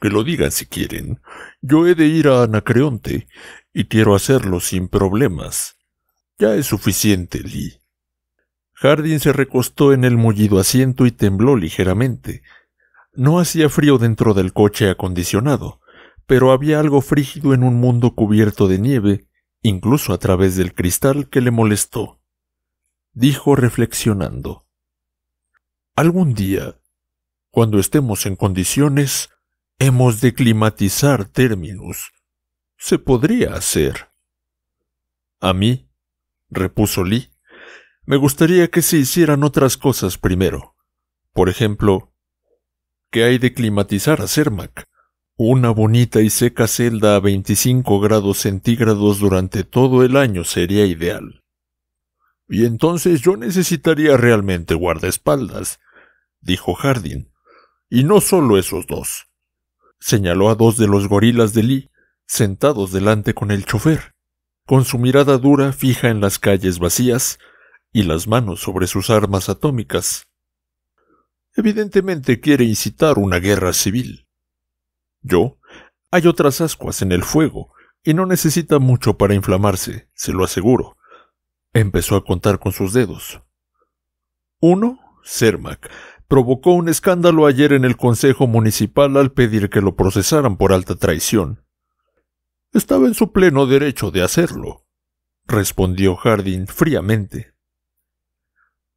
Que lo digan si quieren. Yo he de ir a Anacreonte, y quiero hacerlo sin problemas. Ya es suficiente, Lee. Hardin se recostó en el mullido asiento y tembló ligeramente. No hacía frío dentro del coche acondicionado, pero había algo frígido en un mundo cubierto de nieve, incluso a través del cristal que le molestó. Dijo reflexionando. Algún día, cuando estemos en condiciones, hemos de climatizar términos. Se podría hacer. A mí, repuso Lee, me gustaría que se hicieran otras cosas primero. Por ejemplo, ¿qué hay de climatizar a Cermac? Una bonita y seca celda a 25 grados centígrados durante todo el año sería ideal. Y entonces yo necesitaría realmente guardaespaldas, dijo Hardin. Y no solo esos dos. Señaló a dos de los gorilas de Lee, sentados delante con el chofer, con su mirada dura fija en las calles vacías y las manos sobre sus armas atómicas. Evidentemente quiere incitar una guerra civil. Yo, hay otras ascuas en el fuego, y no necesita mucho para inflamarse, se lo aseguro. Empezó a contar con sus dedos. Uno, Sermac, provocó un escándalo ayer en el Consejo Municipal al pedir que lo procesaran por alta traición. Estaba en su pleno derecho de hacerlo, respondió jardín fríamente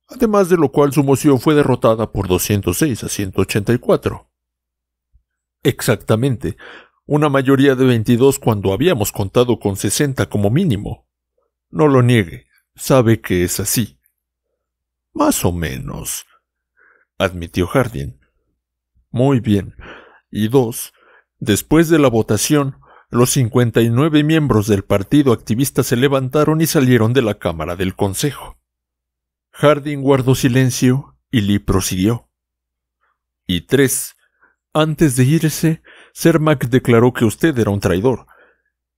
además de lo cual su moción fue derrotada por 206 a 184. Exactamente, una mayoría de 22 cuando habíamos contado con 60 como mínimo. No lo niegue, sabe que es así. Más o menos, admitió Hardin. Muy bien. Y dos, después de la votación, los 59 miembros del partido activista se levantaron y salieron de la Cámara del Consejo. Harding guardó silencio y Lee prosiguió. Y tres, antes de irse, Sermac declaró que usted era un traidor,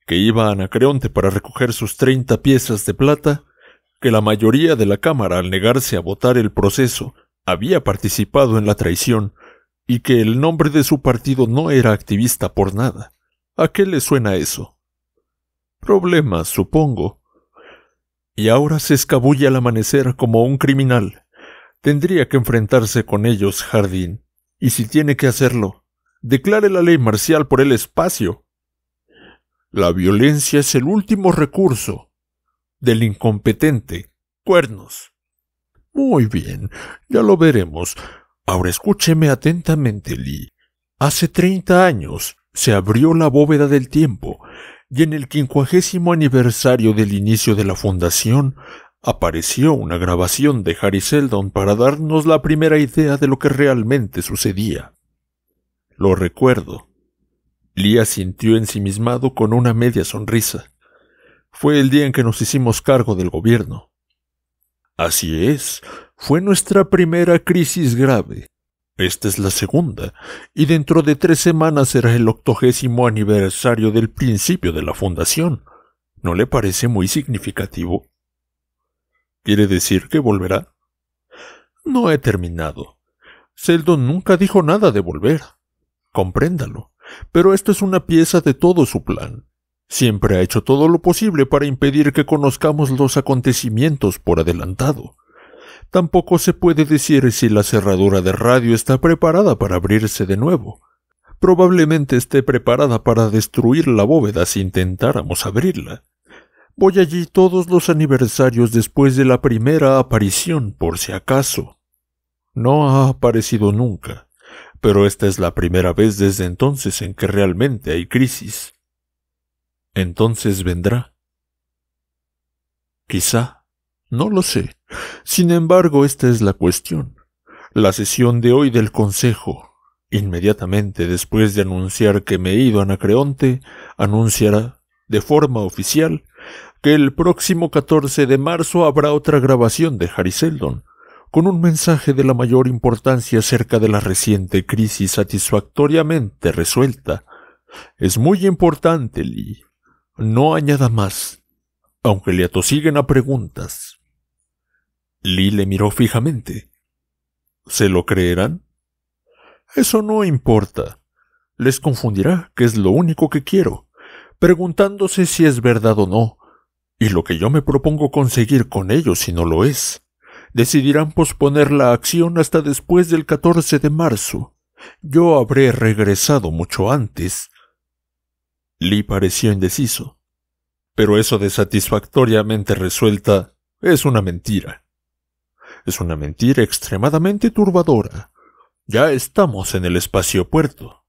que iba a Anacreonte para recoger sus treinta piezas de plata, que la mayoría de la Cámara, al negarse a votar el proceso, había participado en la traición, y que el nombre de su partido no era activista por nada. ¿A qué le suena eso? Problemas, supongo, y ahora se escabulle al amanecer como un criminal. Tendría que enfrentarse con ellos, Jardín. Y si tiene que hacerlo, declare la ley marcial por el espacio. La violencia es el último recurso del incompetente. Cuernos. Muy bien, ya lo veremos. Ahora escúcheme atentamente, Lee. Hace treinta años se abrió la bóveda del tiempo y en el quincuagésimo aniversario del inicio de la fundación, apareció una grabación de Harry Seldon para darnos la primera idea de lo que realmente sucedía. Lo recuerdo. Lía sintió ensimismado con una media sonrisa. Fue el día en que nos hicimos cargo del gobierno. Así es, fue nuestra primera crisis grave, esta es la segunda, y dentro de tres semanas será el octogésimo aniversario del principio de la fundación. ¿No le parece muy significativo? ¿Quiere decir que volverá? No he terminado. Seldon nunca dijo nada de volver. Compréndalo. Pero esto es una pieza de todo su plan. Siempre ha hecho todo lo posible para impedir que conozcamos los acontecimientos por adelantado. Tampoco se puede decir si la cerradura de radio está preparada para abrirse de nuevo. Probablemente esté preparada para destruir la bóveda si intentáramos abrirla. Voy allí todos los aniversarios después de la primera aparición, por si acaso. No ha aparecido nunca, pero esta es la primera vez desde entonces en que realmente hay crisis. Entonces vendrá. Quizá. No lo sé. Sin embargo, esta es la cuestión. La sesión de hoy del Consejo, inmediatamente después de anunciar que me he ido a Anacreonte, anunciará, de forma oficial, que el próximo 14 de marzo habrá otra grabación de Harry Seldon, con un mensaje de la mayor importancia acerca de la reciente crisis satisfactoriamente resuelta. Es muy importante, Lee. No añada más, aunque le atosiguen a preguntas. Lee le miró fijamente. ¿Se lo creerán? Eso no importa. Les confundirá, que es lo único que quiero, preguntándose si es verdad o no, y lo que yo me propongo conseguir con ellos si no lo es. Decidirán posponer la acción hasta después del 14 de marzo. Yo habré regresado mucho antes. Lee pareció indeciso. Pero eso de satisfactoriamente resuelta es una mentira. Es una mentira extremadamente turbadora. Ya estamos en el espacio-puerto.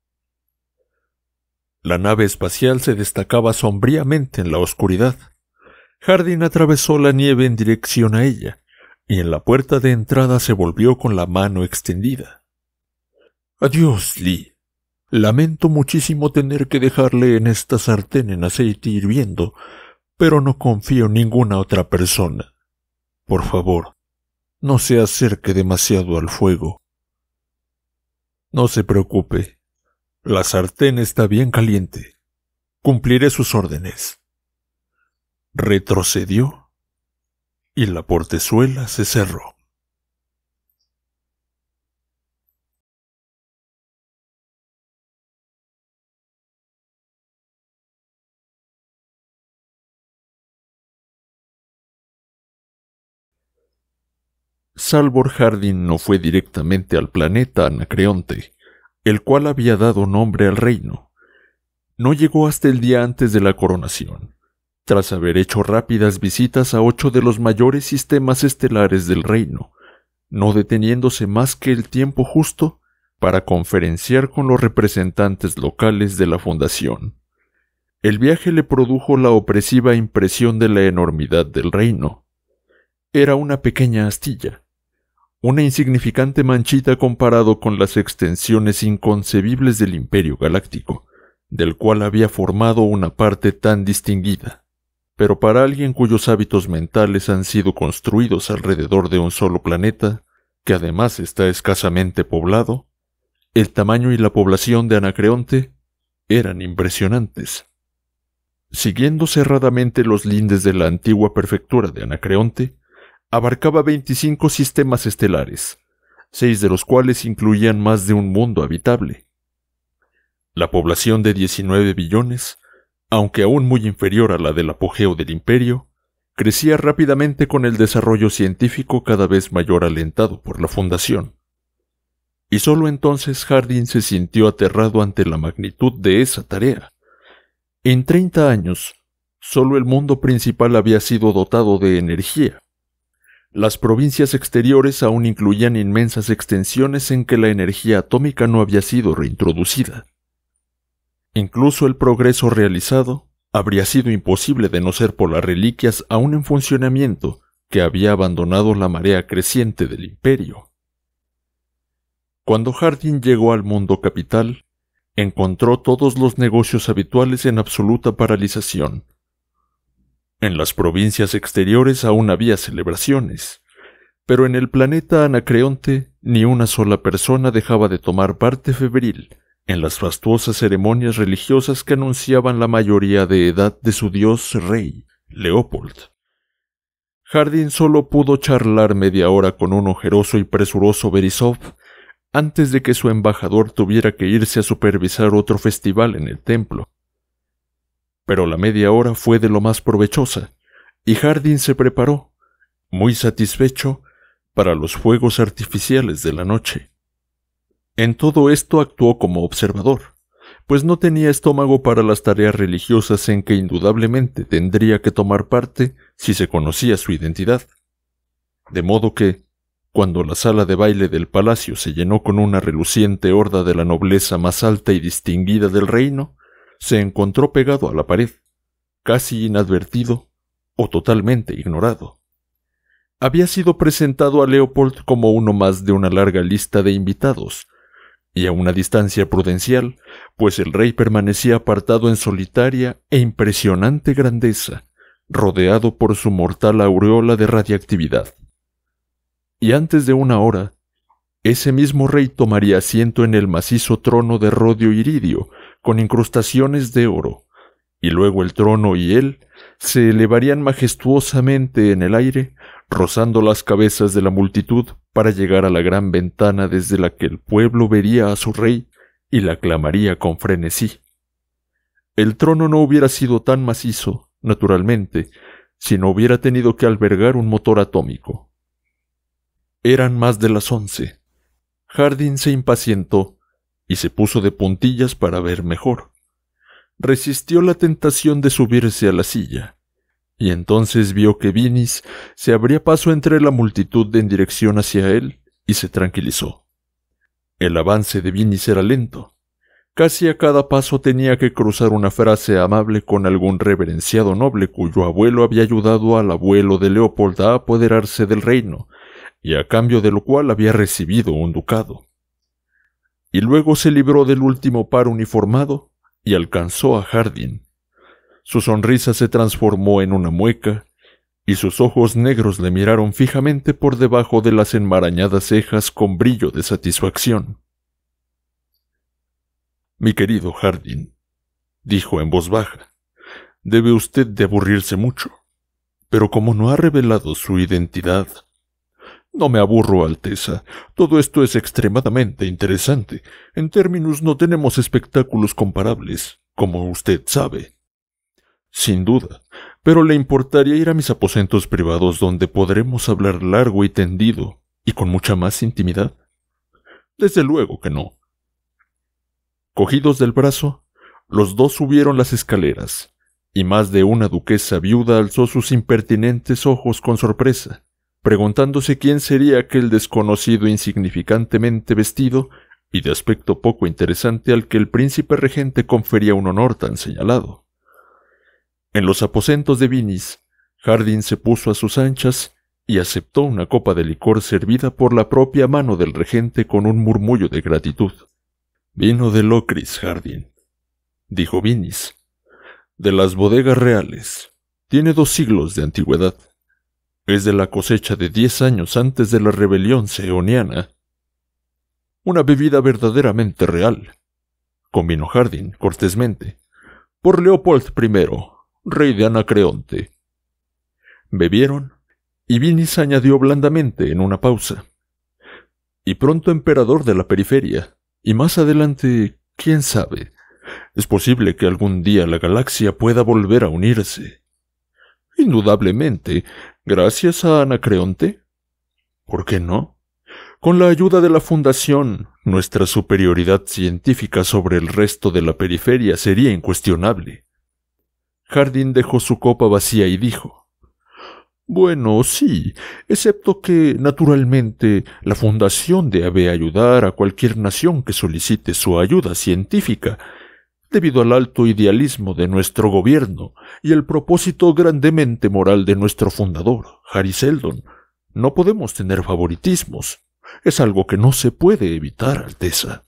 La nave espacial se destacaba sombríamente en la oscuridad. Hardin atravesó la nieve en dirección a ella, y en la puerta de entrada se volvió con la mano extendida. Adiós, Lee. Lamento muchísimo tener que dejarle en esta sartén en aceite hirviendo, pero no confío en ninguna otra persona. Por favor, no se acerque demasiado al fuego. No se preocupe. La sartén está bien caliente. Cumpliré sus órdenes. Retrocedió y la portezuela se cerró. Albor Hardin no fue directamente al planeta Anacreonte, el cual había dado nombre al reino. No llegó hasta el día antes de la coronación, tras haber hecho rápidas visitas a ocho de los mayores sistemas estelares del reino, no deteniéndose más que el tiempo justo para conferenciar con los representantes locales de la fundación. El viaje le produjo la opresiva impresión de la enormidad del reino. Era una pequeña astilla, una insignificante manchita comparado con las extensiones inconcebibles del imperio galáctico, del cual había formado una parte tan distinguida. Pero para alguien cuyos hábitos mentales han sido construidos alrededor de un solo planeta, que además está escasamente poblado, el tamaño y la población de Anacreonte eran impresionantes. Siguiendo cerradamente los lindes de la antigua prefectura de Anacreonte, abarcaba 25 sistemas estelares, seis de los cuales incluían más de un mundo habitable. La población de 19 billones, aunque aún muy inferior a la del apogeo del imperio, crecía rápidamente con el desarrollo científico cada vez mayor alentado por la fundación. Y solo entonces Hardin se sintió aterrado ante la magnitud de esa tarea. En 30 años, solo el mundo principal había sido dotado de energía, las provincias exteriores aún incluían inmensas extensiones en que la energía atómica no había sido reintroducida. Incluso el progreso realizado habría sido imposible de no ser por las reliquias aún en funcionamiento que había abandonado la marea creciente del imperio. Cuando Hardin llegó al mundo capital, encontró todos los negocios habituales en absoluta paralización en las provincias exteriores aún había celebraciones, pero en el planeta Anacreonte ni una sola persona dejaba de tomar parte febril en las fastuosas ceremonias religiosas que anunciaban la mayoría de edad de su dios rey, Leopold. Jardín solo pudo charlar media hora con un ojeroso y presuroso Berisov antes de que su embajador tuviera que irse a supervisar otro festival en el templo pero la media hora fue de lo más provechosa, y Jardín se preparó, muy satisfecho, para los fuegos artificiales de la noche. En todo esto actuó como observador, pues no tenía estómago para las tareas religiosas en que indudablemente tendría que tomar parte si se conocía su identidad. De modo que, cuando la sala de baile del palacio se llenó con una reluciente horda de la nobleza más alta y distinguida del reino, se encontró pegado a la pared, casi inadvertido o totalmente ignorado. Había sido presentado a Leopold como uno más de una larga lista de invitados, y a una distancia prudencial, pues el rey permanecía apartado en solitaria e impresionante grandeza, rodeado por su mortal aureola de radiactividad. Y antes de una hora, ese mismo rey tomaría asiento en el macizo trono de rodio iridio con incrustaciones de oro, y luego el trono y él se elevarían majestuosamente en el aire, rozando las cabezas de la multitud para llegar a la gran ventana desde la que el pueblo vería a su rey y la clamaría con frenesí. El trono no hubiera sido tan macizo, naturalmente, si no hubiera tenido que albergar un motor atómico. Eran más de las once. Jardín se impacientó y se puso de puntillas para ver mejor. Resistió la tentación de subirse a la silla, y entonces vio que Vinis se abría paso entre la multitud en dirección hacia él y se tranquilizó. El avance de Vinis era lento. Casi a cada paso tenía que cruzar una frase amable con algún reverenciado noble cuyo abuelo había ayudado al abuelo de Leopolda a apoderarse del reino, y a cambio de lo cual había recibido un ducado y luego se libró del último par uniformado y alcanzó a Hardin. Su sonrisa se transformó en una mueca, y sus ojos negros le miraron fijamente por debajo de las enmarañadas cejas con brillo de satisfacción. Mi querido Hardin, dijo en voz baja, debe usted de aburrirse mucho. Pero como no ha revelado su identidad, no me aburro, Alteza. Todo esto es extremadamente interesante. En términos no tenemos espectáculos comparables, como usted sabe. Sin duda. Pero le importaría ir a mis aposentos privados donde podremos hablar largo y tendido, y con mucha más intimidad. Desde luego que no. Cogidos del brazo, los dos subieron las escaleras, y más de una duquesa viuda alzó sus impertinentes ojos con sorpresa preguntándose quién sería aquel desconocido insignificantemente vestido y de aspecto poco interesante al que el príncipe regente confería un honor tan señalado. En los aposentos de Vinis, Hardin se puso a sus anchas y aceptó una copa de licor servida por la propia mano del regente con un murmullo de gratitud. Vino de Locris, Hardin, dijo Vinis, de las bodegas reales. Tiene dos siglos de antigüedad. Es de la cosecha de diez años antes de la rebelión seoniana. Una bebida verdaderamente real. Combinó Harding cortésmente. Por Leopold I, rey de Anacreonte. Bebieron, y Vinis añadió blandamente en una pausa. Y pronto emperador de la periferia, y más adelante, quién sabe, es posible que algún día la galaxia pueda volver a unirse. Indudablemente, Gracias a Anacreonte. ¿Por qué no? Con la ayuda de la Fundación, nuestra superioridad científica sobre el resto de la periferia sería incuestionable. Jardín dejó su copa vacía y dijo Bueno, sí, excepto que, naturalmente, la Fundación debe ayudar a cualquier nación que solicite su ayuda científica, debido al alto idealismo de nuestro gobierno y el propósito grandemente moral de nuestro fundador, Harry Seldon. No podemos tener favoritismos. Es algo que no se puede evitar, Alteza.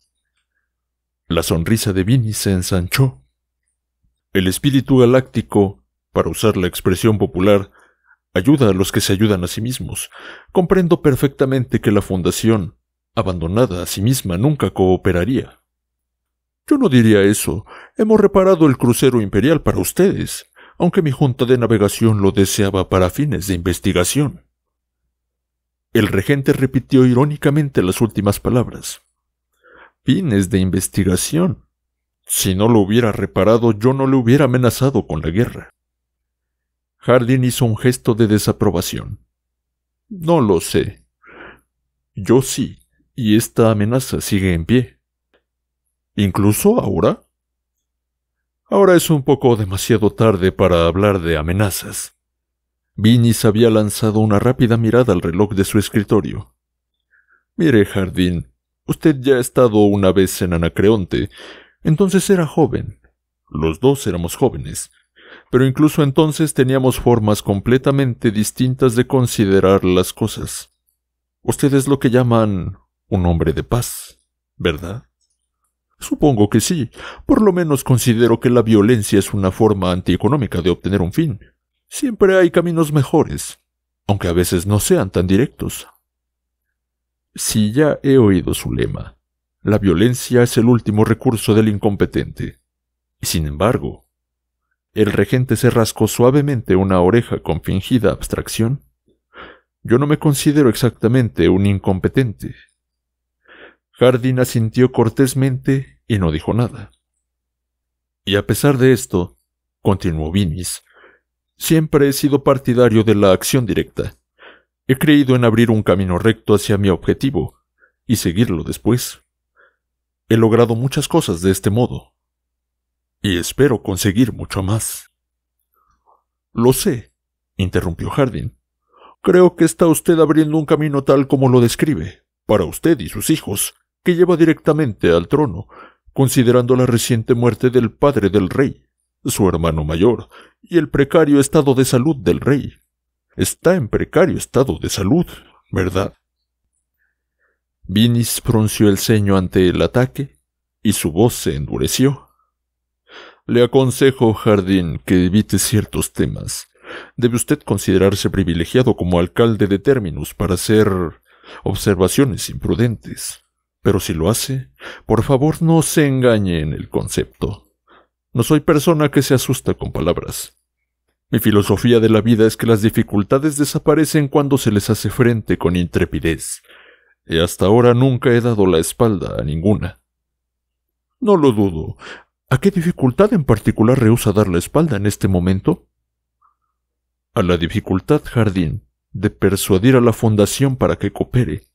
La sonrisa de Vinny se ensanchó. El espíritu galáctico, para usar la expresión popular, ayuda a los que se ayudan a sí mismos. Comprendo perfectamente que la Fundación, abandonada a sí misma, nunca cooperaría. Yo no diría eso. Hemos reparado el crucero imperial para ustedes, aunque mi junta de navegación lo deseaba para fines de investigación. El regente repitió irónicamente las últimas palabras. Fines de investigación. Si no lo hubiera reparado, yo no le hubiera amenazado con la guerra. Hardin hizo un gesto de desaprobación. No lo sé. Yo sí, y esta amenaza sigue en pie incluso ahora. Ahora es un poco demasiado tarde para hablar de amenazas. Vinis había lanzado una rápida mirada al reloj de su escritorio. Mire, Jardín, usted ya ha estado una vez en Anacreonte, entonces era joven. Los dos éramos jóvenes, pero incluso entonces teníamos formas completamente distintas de considerar las cosas. Usted es lo que llaman un hombre de paz, ¿verdad? Supongo que sí. Por lo menos considero que la violencia es una forma antieconómica de obtener un fin. Siempre hay caminos mejores, aunque a veces no sean tan directos. —Sí, ya he oído su lema, la violencia es el último recurso del incompetente. Y sin embargo, el regente se rascó suavemente una oreja con fingida abstracción. Yo no me considero exactamente un incompetente, Hardin asintió cortésmente y no dijo nada. Y a pesar de esto, continuó Vinis, siempre he sido partidario de la acción directa. He creído en abrir un camino recto hacia mi objetivo y seguirlo después. He logrado muchas cosas de este modo. Y espero conseguir mucho más. Lo sé, interrumpió Hardin. Creo que está usted abriendo un camino tal como lo describe, para usted y sus hijos, que lleva directamente al trono, considerando la reciente muerte del padre del rey, su hermano mayor, y el precario estado de salud del rey. Está en precario estado de salud, ¿verdad? Vinis pronunció el ceño ante el ataque, y su voz se endureció. Le aconsejo, Jardín, que evite ciertos temas. Debe usted considerarse privilegiado como alcalde de términos para hacer observaciones imprudentes. Pero si lo hace, por favor no se engañe en el concepto. No soy persona que se asusta con palabras. Mi filosofía de la vida es que las dificultades desaparecen cuando se les hace frente con intrepidez, y hasta ahora nunca he dado la espalda a ninguna. No lo dudo. ¿A qué dificultad en particular rehúsa dar la espalda en este momento? A la dificultad, Jardín, de persuadir a la Fundación para que coopere.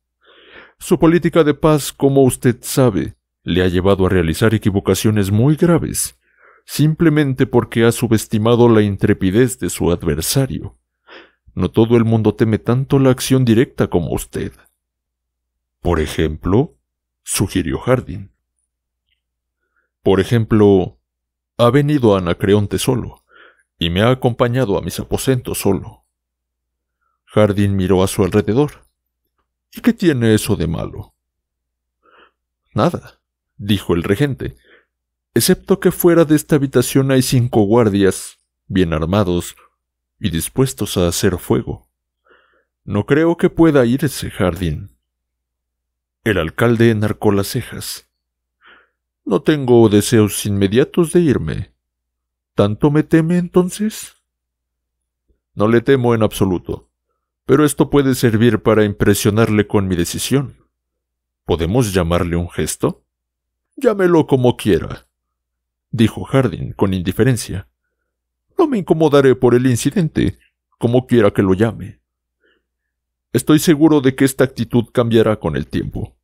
Su política de paz, como usted sabe, le ha llevado a realizar equivocaciones muy graves, simplemente porque ha subestimado la intrepidez de su adversario. No todo el mundo teme tanto la acción directa como usted. Por ejemplo, sugirió Hardin. Por ejemplo, ha venido a Anacreonte solo, y me ha acompañado a mis aposentos solo. Hardin miró a su alrededor qué tiene eso de malo? Nada, dijo el regente, excepto que fuera de esta habitación hay cinco guardias, bien armados y dispuestos a hacer fuego. No creo que pueda ir ese jardín. El alcalde enarcó las cejas. No tengo deseos inmediatos de irme. ¿Tanto me teme entonces? No le temo en absoluto. Pero esto puede servir para impresionarle con mi decisión. ¿Podemos llamarle un gesto? Llámelo como quiera, dijo Hardin con indiferencia. No me incomodaré por el incidente, como quiera que lo llame. Estoy seguro de que esta actitud cambiará con el tiempo,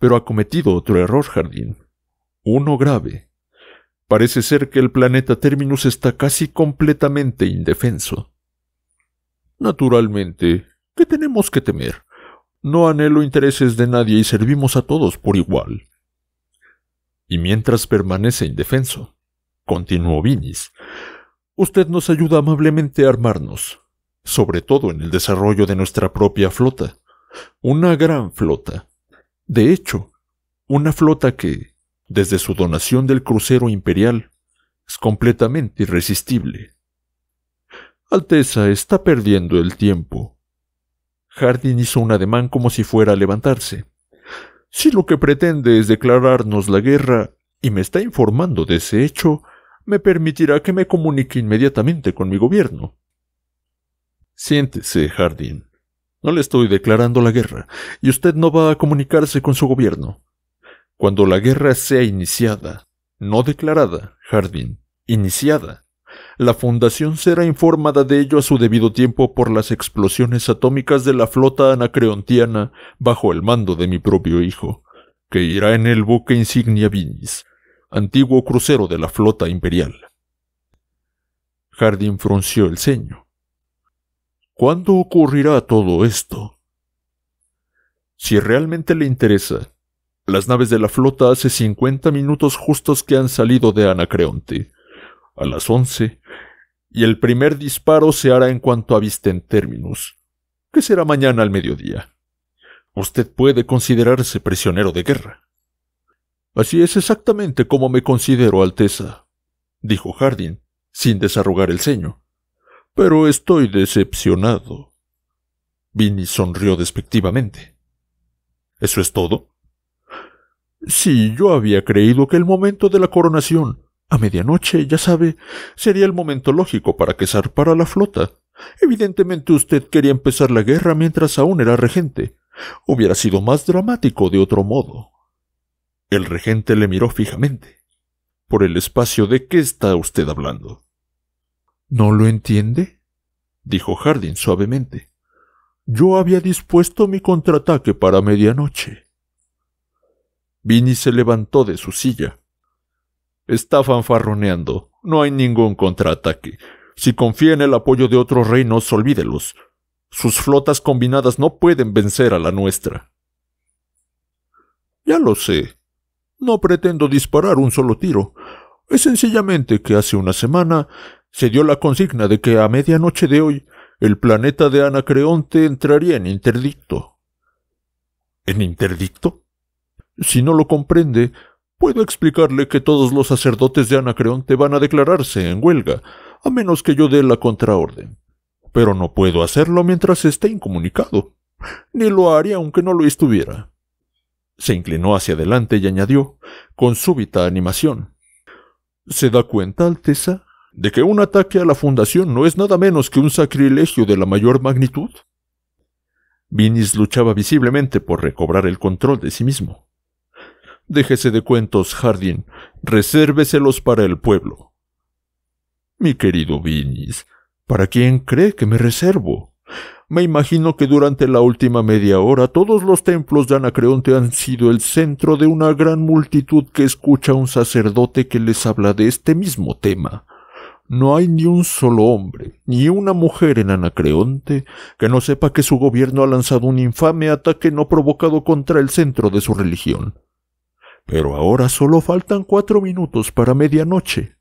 pero ha cometido otro error, Hardin. Uno grave. Parece ser que el planeta Terminus está casi completamente indefenso. Naturalmente, ¿qué tenemos que temer? No anhelo intereses de nadie y servimos a todos por igual. Y mientras permanece indefenso, continuó Vinis, usted nos ayuda amablemente a armarnos, sobre todo en el desarrollo de nuestra propia flota, una gran flota. De hecho, una flota que, desde su donación del crucero imperial, es completamente irresistible. Alteza está perdiendo el tiempo. Hardin hizo un ademán como si fuera a levantarse. Si lo que pretende es declararnos la guerra, y me está informando de ese hecho, me permitirá que me comunique inmediatamente con mi gobierno. Siéntese, Hardin. No le estoy declarando la guerra, y usted no va a comunicarse con su gobierno. Cuando la guerra sea iniciada, no declarada, Hardin, iniciada, la Fundación será informada de ello a su debido tiempo por las explosiones atómicas de la flota anacreontiana bajo el mando de mi propio hijo, que irá en el buque insignia Vinis, antiguo crucero de la flota imperial. Jardín frunció el ceño. ¿Cuándo ocurrirá todo esto? Si realmente le interesa, las naves de la flota hace cincuenta minutos justos que han salido de Anacreonte a las once, y el primer disparo se hará en cuanto avisten términos, que será mañana al mediodía. Usted puede considerarse prisionero de guerra. Así es exactamente como me considero, Alteza, dijo Hardin, sin desarrugar el ceño. Pero estoy decepcionado. Vinny sonrió despectivamente. ¿Eso es todo? Sí, yo había creído que el momento de la coronación a medianoche, ya sabe, sería el momento lógico para que zarpara la flota. Evidentemente usted quería empezar la guerra mientras aún era regente. Hubiera sido más dramático de otro modo. El regente le miró fijamente. Por el espacio de qué está usted hablando. ¿No lo entiende? dijo Harding suavemente. Yo había dispuesto mi contraataque para medianoche. Vinny se levantó de su silla. Está fanfarroneando. No hay ningún contraataque. Si confía en el apoyo de otros reinos, olvídelos. Sus flotas combinadas no pueden vencer a la nuestra. Ya lo sé. No pretendo disparar un solo tiro. Es sencillamente que hace una semana se dio la consigna de que a medianoche de hoy el planeta de Anacreonte entraría en interdicto. ¿En interdicto? Si no lo comprende, Puedo explicarle que todos los sacerdotes de Anacreonte van a declararse en huelga, a menos que yo dé la contraorden. Pero no puedo hacerlo mientras esté incomunicado. Ni lo haría aunque no lo estuviera. Se inclinó hacia adelante y añadió, con súbita animación. ¿Se da cuenta, Alteza, de que un ataque a la Fundación no es nada menos que un sacrilegio de la mayor magnitud? Vinis luchaba visiblemente por recobrar el control de sí mismo. Déjese de cuentos, Jardín. Resérveselos para el pueblo. Mi querido Vinis, ¿para quién cree que me reservo? Me imagino que durante la última media hora todos los templos de Anacreonte han sido el centro de una gran multitud que escucha a un sacerdote que les habla de este mismo tema. No hay ni un solo hombre, ni una mujer en Anacreonte, que no sepa que su gobierno ha lanzado un infame ataque no provocado contra el centro de su religión. Pero ahora solo faltan cuatro minutos para medianoche.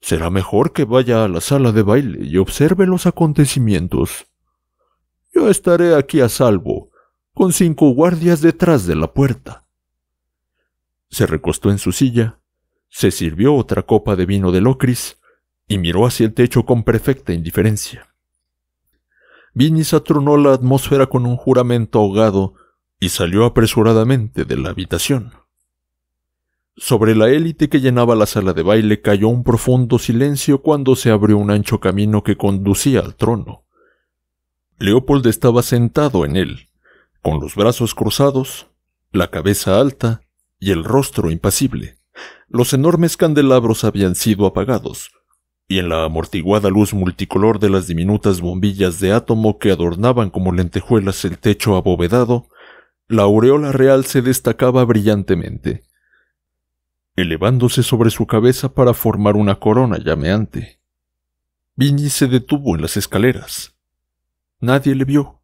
Será mejor que vaya a la sala de baile y observe los acontecimientos. Yo estaré aquí a salvo, con cinco guardias detrás de la puerta. Se recostó en su silla, se sirvió otra copa de vino de Locris y miró hacia el techo con perfecta indiferencia. Vinis atronó la atmósfera con un juramento ahogado y salió apresuradamente de la habitación. Sobre la élite que llenaba la sala de baile cayó un profundo silencio cuando se abrió un ancho camino que conducía al trono. Leopold estaba sentado en él, con los brazos cruzados, la cabeza alta y el rostro impasible. Los enormes candelabros habían sido apagados, y en la amortiguada luz multicolor de las diminutas bombillas de átomo que adornaban como lentejuelas el techo abovedado, la aureola real se destacaba brillantemente elevándose sobre su cabeza para formar una corona llameante. Vinny se detuvo en las escaleras. Nadie le vio.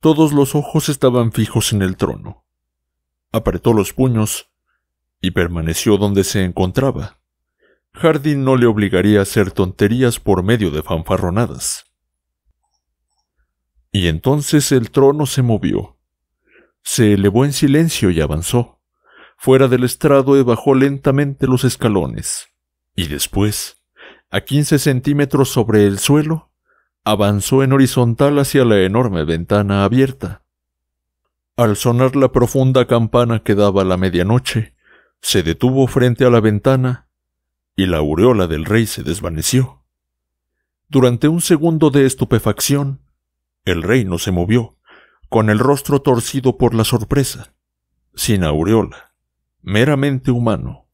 Todos los ojos estaban fijos en el trono. Apretó los puños y permaneció donde se encontraba. Jardín no le obligaría a hacer tonterías por medio de fanfarronadas. Y entonces el trono se movió. Se elevó en silencio y avanzó. Fuera del estrado y bajó lentamente los escalones y después, a 15 centímetros sobre el suelo, avanzó en horizontal hacia la enorme ventana abierta. Al sonar la profunda campana que daba la medianoche, se detuvo frente a la ventana y la aureola del rey se desvaneció. Durante un segundo de estupefacción, el rey no se movió, con el rostro torcido por la sorpresa, sin aureola meramente humano.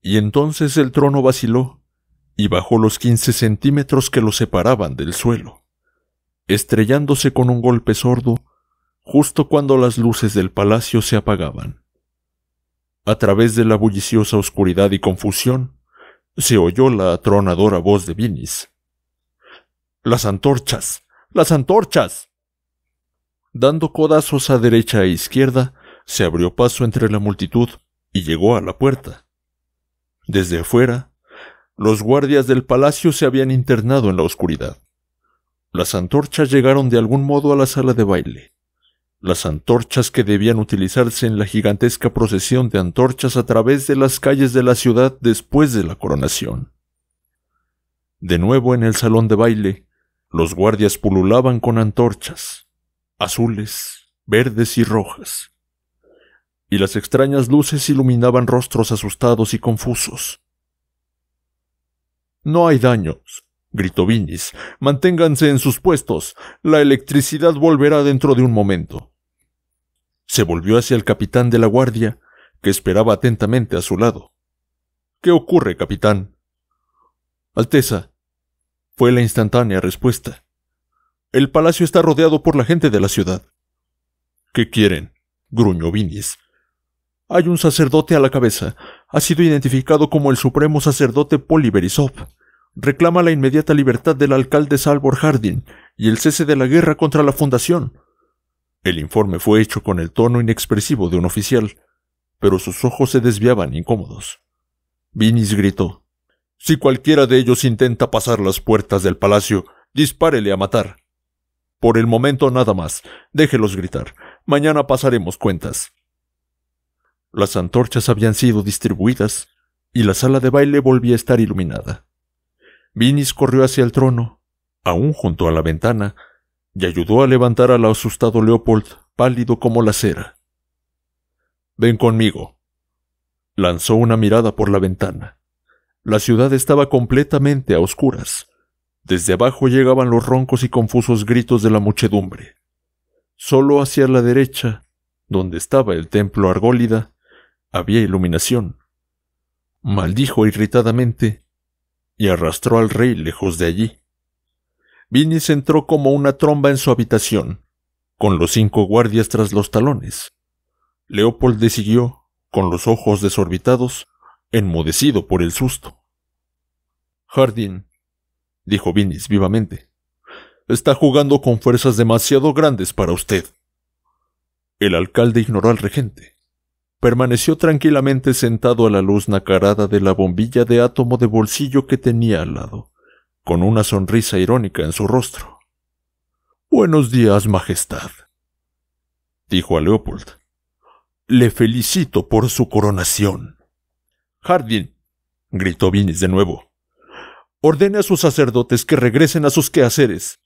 Y entonces el trono vaciló y bajó los quince centímetros que lo separaban del suelo, estrellándose con un golpe sordo justo cuando las luces del palacio se apagaban. A través de la bulliciosa oscuridad y confusión, se oyó la atronadora voz de Vinis. Las antorchas. Las antorchas. Dando codazos a derecha e izquierda, se abrió paso entre la multitud y llegó a la puerta. Desde afuera, los guardias del palacio se habían internado en la oscuridad. Las antorchas llegaron de algún modo a la sala de baile. Las antorchas que debían utilizarse en la gigantesca procesión de antorchas a través de las calles de la ciudad después de la coronación. De nuevo en el salón de baile, los guardias pululaban con antorchas, azules, verdes y rojas, y las extrañas luces iluminaban rostros asustados y confusos. No hay daños, gritó Vinis. Manténganse en sus puestos. La electricidad volverá dentro de un momento. Se volvió hacia el capitán de la guardia, que esperaba atentamente a su lado. ¿Qué ocurre, capitán? Alteza, fue la instantánea respuesta. El palacio está rodeado por la gente de la ciudad. ¿Qué quieren? gruñó Vinis, hay un sacerdote a la cabeza. Ha sido identificado como el supremo sacerdote Poliverisov. Reclama la inmediata libertad del alcalde Salvor Hardin y el cese de la guerra contra la Fundación. El informe fue hecho con el tono inexpresivo de un oficial, pero sus ojos se desviaban incómodos. Vinis gritó Si cualquiera de ellos intenta pasar las puertas del palacio, dispárele a matar. Por el momento nada más. Déjelos gritar. Mañana pasaremos cuentas. Las antorchas habían sido distribuidas y la sala de baile volvía a estar iluminada. Vinis corrió hacia el trono, aún junto a la ventana, y ayudó a levantar al asustado Leopold, pálido como la cera. Ven conmigo. Lanzó una mirada por la ventana. La ciudad estaba completamente a oscuras. Desde abajo llegaban los roncos y confusos gritos de la muchedumbre. Solo hacia la derecha, donde estaba el templo Argólida, había iluminación. Maldijo irritadamente y arrastró al rey lejos de allí. Vinis entró como una tromba en su habitación, con los cinco guardias tras los talones. Leopold le siguió, con los ojos desorbitados, enmudecido por el susto. Hardin, dijo Vinis vivamente, está jugando con fuerzas demasiado grandes para usted. El alcalde ignoró al regente permaneció tranquilamente sentado a la luz nacarada de la bombilla de átomo de bolsillo que tenía al lado, con una sonrisa irónica en su rostro. Buenos días, Majestad, dijo a Leopold. Le felicito por su coronación. Hardin, gritó Vinis de nuevo. Ordene a sus sacerdotes que regresen a sus quehaceres.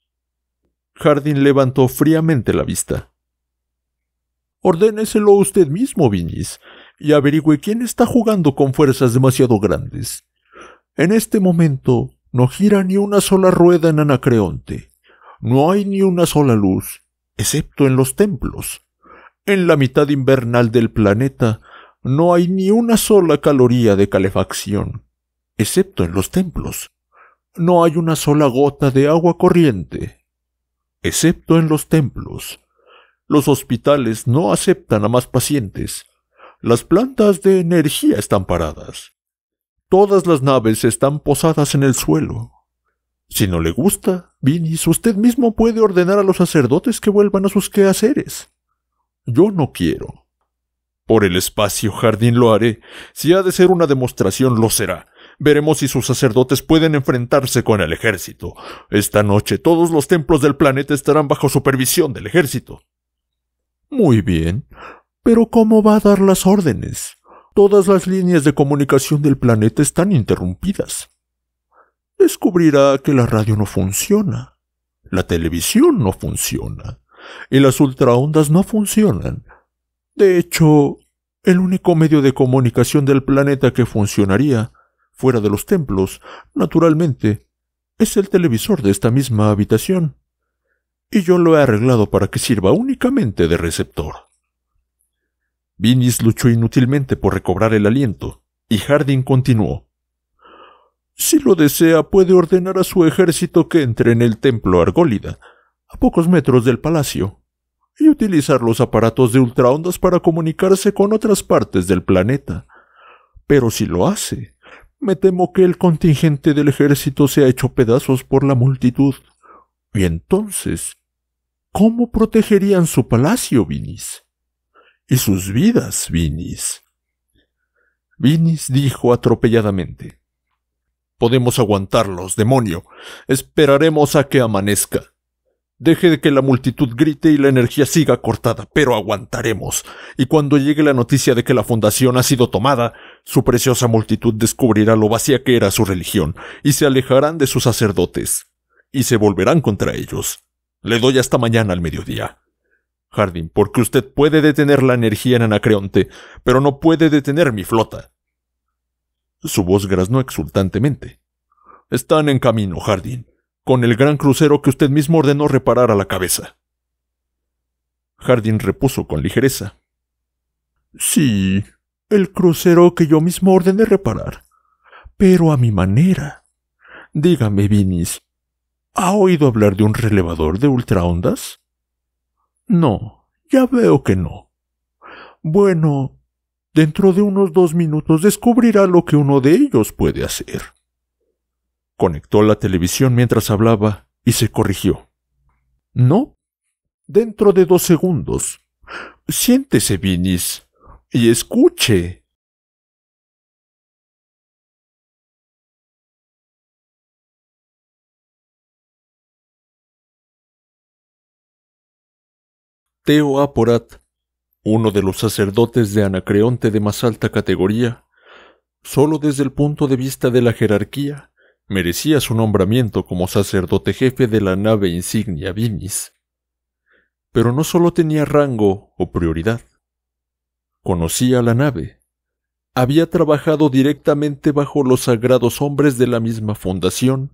Hardin levantó fríamente la vista. Ordéneselo usted mismo, Vinis, y averigüe quién está jugando con fuerzas demasiado grandes. En este momento no gira ni una sola rueda en Anacreonte. No hay ni una sola luz, excepto en los templos. En la mitad invernal del planeta no hay ni una sola caloría de calefacción, excepto en los templos. No hay una sola gota de agua corriente, excepto en los templos. Los hospitales no aceptan a más pacientes. Las plantas de energía están paradas. Todas las naves están posadas en el suelo. Si no le gusta, Vinis, usted mismo puede ordenar a los sacerdotes que vuelvan a sus quehaceres. Yo no quiero. Por el espacio, jardín lo haré. Si ha de ser una demostración, lo será. Veremos si sus sacerdotes pueden enfrentarse con el ejército. Esta noche todos los templos del planeta estarán bajo supervisión del ejército. Muy bien. Pero ¿cómo va a dar las órdenes? Todas las líneas de comunicación del planeta están interrumpidas. Descubrirá que la radio no funciona, la televisión no funciona, y las ultraondas no funcionan. De hecho, el único medio de comunicación del planeta que funcionaría, fuera de los templos, naturalmente, es el televisor de esta misma habitación y yo lo he arreglado para que sirva únicamente de receptor. Vinis luchó inútilmente por recobrar el aliento, y Harding continuó. Si lo desea, puede ordenar a su ejército que entre en el templo Argólida, a pocos metros del palacio, y utilizar los aparatos de ultraondas para comunicarse con otras partes del planeta. Pero si lo hace, me temo que el contingente del ejército se ha hecho pedazos por la multitud, y entonces ¿Cómo protegerían su palacio, Vinis? Y sus vidas, Vinis. Vinis dijo atropelladamente. Podemos aguantarlos, demonio. Esperaremos a que amanezca. Deje de que la multitud grite y la energía siga cortada, pero aguantaremos. Y cuando llegue la noticia de que la fundación ha sido tomada, su preciosa multitud descubrirá lo vacía que era su religión, y se alejarán de sus sacerdotes, y se volverán contra ellos. Le doy hasta mañana al mediodía. Hardin, porque usted puede detener la energía en Anacreonte, pero no puede detener mi flota. Su voz graznó exultantemente. Están en camino, Hardin, con el gran crucero que usted mismo ordenó reparar a la cabeza. Hardin repuso con ligereza. Sí, el crucero que yo mismo ordené reparar, pero a mi manera. Dígame, Vinis, ¿Ha oído hablar de un relevador de ultraondas? No, ya veo que no. Bueno, dentro de unos dos minutos descubrirá lo que uno de ellos puede hacer. Conectó la televisión mientras hablaba y se corrigió. No, dentro de dos segundos. Siéntese, Vinis, y escuche. Teo Aporat, uno de los sacerdotes de Anacreonte de más alta categoría, solo desde el punto de vista de la jerarquía, merecía su nombramiento como sacerdote jefe de la nave insignia Vinis. Pero no solo tenía rango o prioridad. Conocía la nave. Había trabajado directamente bajo los sagrados hombres de la misma fundación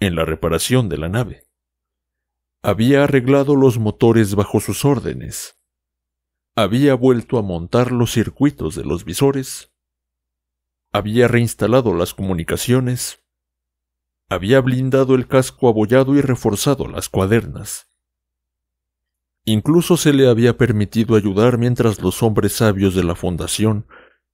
en la reparación de la nave. Había arreglado los motores bajo sus órdenes. Había vuelto a montar los circuitos de los visores. Había reinstalado las comunicaciones. Había blindado el casco abollado y reforzado las cuadernas. Incluso se le había permitido ayudar mientras los hombres sabios de la Fundación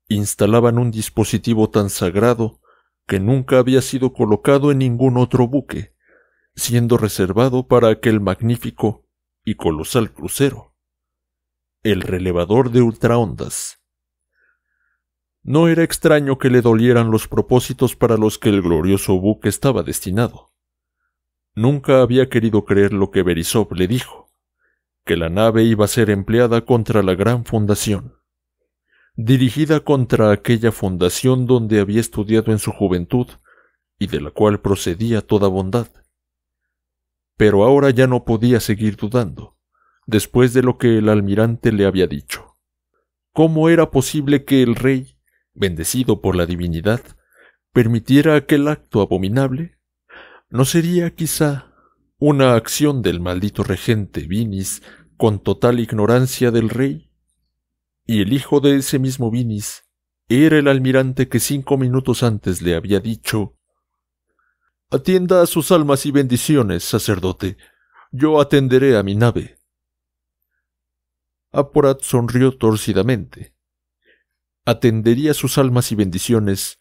instalaban un dispositivo tan sagrado que nunca había sido colocado en ningún otro buque siendo reservado para aquel magnífico y colosal crucero, el relevador de ultraondas. No era extraño que le dolieran los propósitos para los que el glorioso buque estaba destinado. Nunca había querido creer lo que Berisov le dijo, que la nave iba a ser empleada contra la gran fundación, dirigida contra aquella fundación donde había estudiado en su juventud y de la cual procedía toda bondad pero ahora ya no podía seguir dudando, después de lo que el almirante le había dicho. ¿Cómo era posible que el rey, bendecido por la divinidad, permitiera aquel acto abominable? ¿No sería quizá una acción del maldito regente Vinis con total ignorancia del rey? Y el hijo de ese mismo Vinis era el almirante que cinco minutos antes le había dicho Atienda a sus almas y bendiciones, sacerdote. Yo atenderé a mi nave. Aporat sonrió torcidamente. Atendería a sus almas y bendiciones,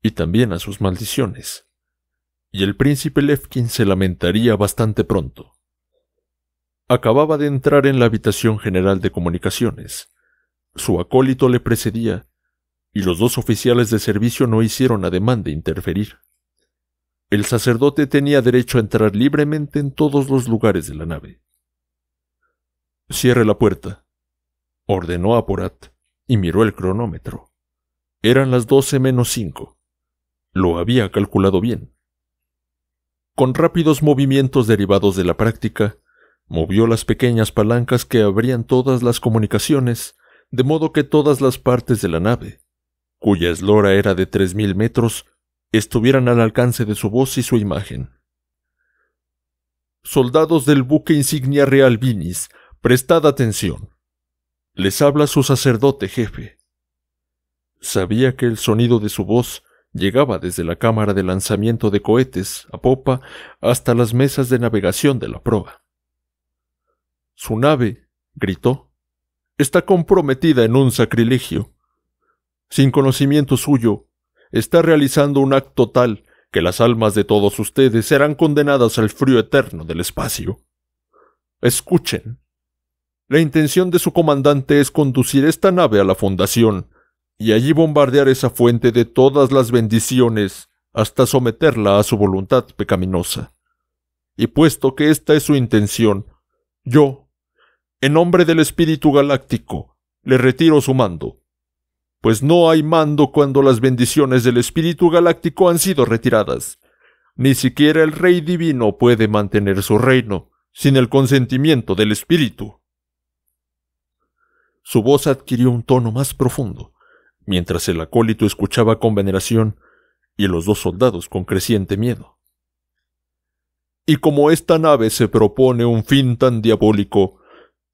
y también a sus maldiciones. Y el príncipe Lefkin se lamentaría bastante pronto. Acababa de entrar en la habitación general de comunicaciones. Su acólito le precedía, y los dos oficiales de servicio no hicieron ademán de interferir. El sacerdote tenía derecho a entrar libremente en todos los lugares de la nave. Cierre la puerta, ordenó a y miró el cronómetro. Eran las doce menos cinco. Lo había calculado bien. Con rápidos movimientos derivados de la práctica, movió las pequeñas palancas que abrían todas las comunicaciones, de modo que todas las partes de la nave, cuya eslora era de tres mil metros, estuvieran al alcance de su voz y su imagen. Soldados del buque insignia real Vinis, prestad atención. Les habla su sacerdote jefe. Sabía que el sonido de su voz llegaba desde la cámara de lanzamiento de cohetes a popa hasta las mesas de navegación de la proa. Su nave, gritó, está comprometida en un sacrilegio. Sin conocimiento suyo, está realizando un acto tal que las almas de todos ustedes serán condenadas al frío eterno del espacio. Escuchen. La intención de su comandante es conducir esta nave a la Fundación y allí bombardear esa fuente de todas las bendiciones hasta someterla a su voluntad pecaminosa. Y puesto que esta es su intención, yo, en nombre del Espíritu Galáctico, le retiro su mando pues no hay mando cuando las bendiciones del Espíritu Galáctico han sido retiradas. Ni siquiera el Rey Divino puede mantener su reino sin el consentimiento del Espíritu. Su voz adquirió un tono más profundo, mientras el acólito escuchaba con veneración y los dos soldados con creciente miedo. Y como esta nave se propone un fin tan diabólico,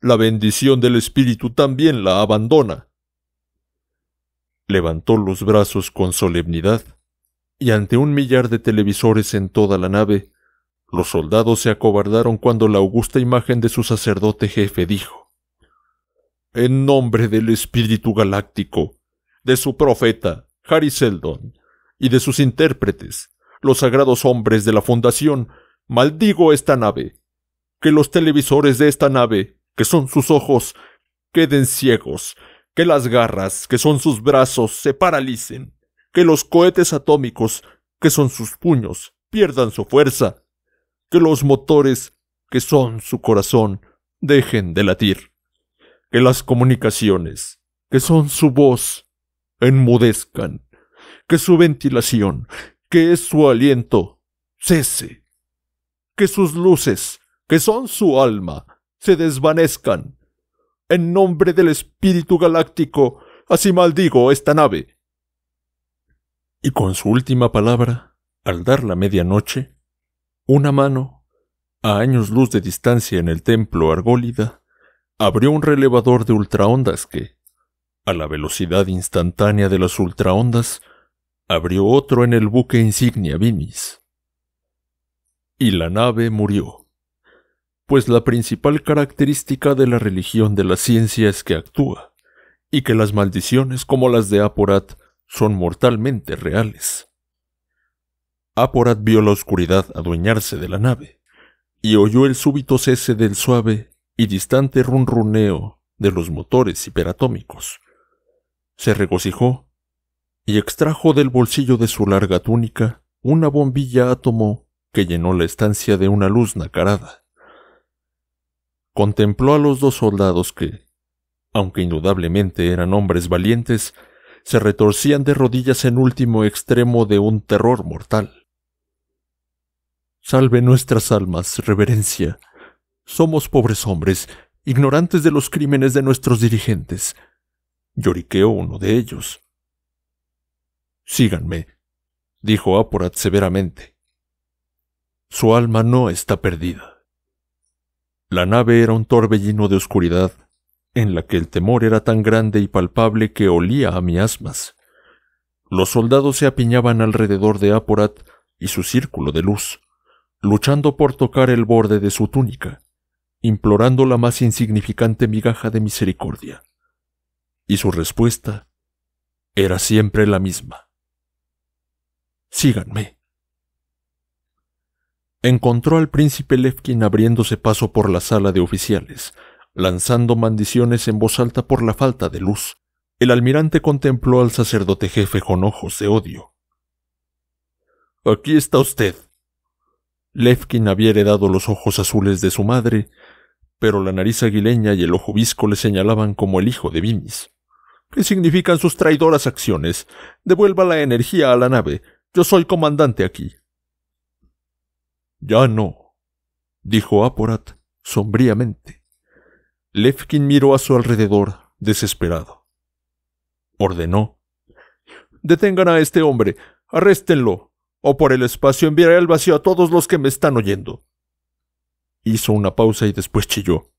la bendición del Espíritu también la abandona levantó los brazos con solemnidad, y ante un millar de televisores en toda la nave, los soldados se acobardaron cuando la augusta imagen de su sacerdote jefe dijo En nombre del Espíritu Galáctico, de su profeta, Harry Seldon, y de sus intérpretes, los sagrados hombres de la Fundación, maldigo esta nave. Que los televisores de esta nave, que son sus ojos, queden ciegos que las garras, que son sus brazos, se paralicen, que los cohetes atómicos, que son sus puños, pierdan su fuerza, que los motores, que son su corazón, dejen de latir, que las comunicaciones, que son su voz, enmudezcan, que su ventilación, que es su aliento, cese, que sus luces, que son su alma, se desvanezcan, en nombre del espíritu galáctico, así maldigo esta nave. Y con su última palabra, al dar la medianoche, una mano, a años luz de distancia en el templo Argólida, abrió un relevador de ultraondas que, a la velocidad instantánea de las ultraondas, abrió otro en el buque insignia Vinis. Y la nave murió pues la principal característica de la religión de la ciencia es que actúa, y que las maldiciones como las de Aporat son mortalmente reales. Aporat vio la oscuridad adueñarse de la nave, y oyó el súbito cese del suave y distante runruneo de los motores hiperatómicos. Se regocijó y extrajo del bolsillo de su larga túnica una bombilla átomo que llenó la estancia de una luz nacarada contempló a los dos soldados que, aunque indudablemente eran hombres valientes, se retorcían de rodillas en último extremo de un terror mortal. Salve nuestras almas, reverencia. Somos pobres hombres, ignorantes de los crímenes de nuestros dirigentes. Lloriqueó uno de ellos. Síganme, dijo Aporat severamente. Su alma no está perdida. La nave era un torbellino de oscuridad, en la que el temor era tan grande y palpable que olía a miasmas. Los soldados se apiñaban alrededor de Aporat y su círculo de luz, luchando por tocar el borde de su túnica, implorando la más insignificante migaja de misericordia. Y su respuesta era siempre la misma. Síganme encontró al príncipe Levkin abriéndose paso por la sala de oficiales, lanzando maldiciones en voz alta por la falta de luz. El almirante contempló al sacerdote jefe con ojos de odio. Aquí está usted. Levkin había heredado los ojos azules de su madre, pero la nariz aguileña y el ojo visco le señalaban como el hijo de Vimis. ¿Qué significan sus traidoras acciones? Devuelva la energía a la nave. Yo soy comandante aquí. Ya no, dijo Aporat sombríamente. Levkin miró a su alrededor, desesperado. Ordenó. Detengan a este hombre, arréstenlo, o por el espacio enviaré al vacío a todos los que me están oyendo. Hizo una pausa y después chilló.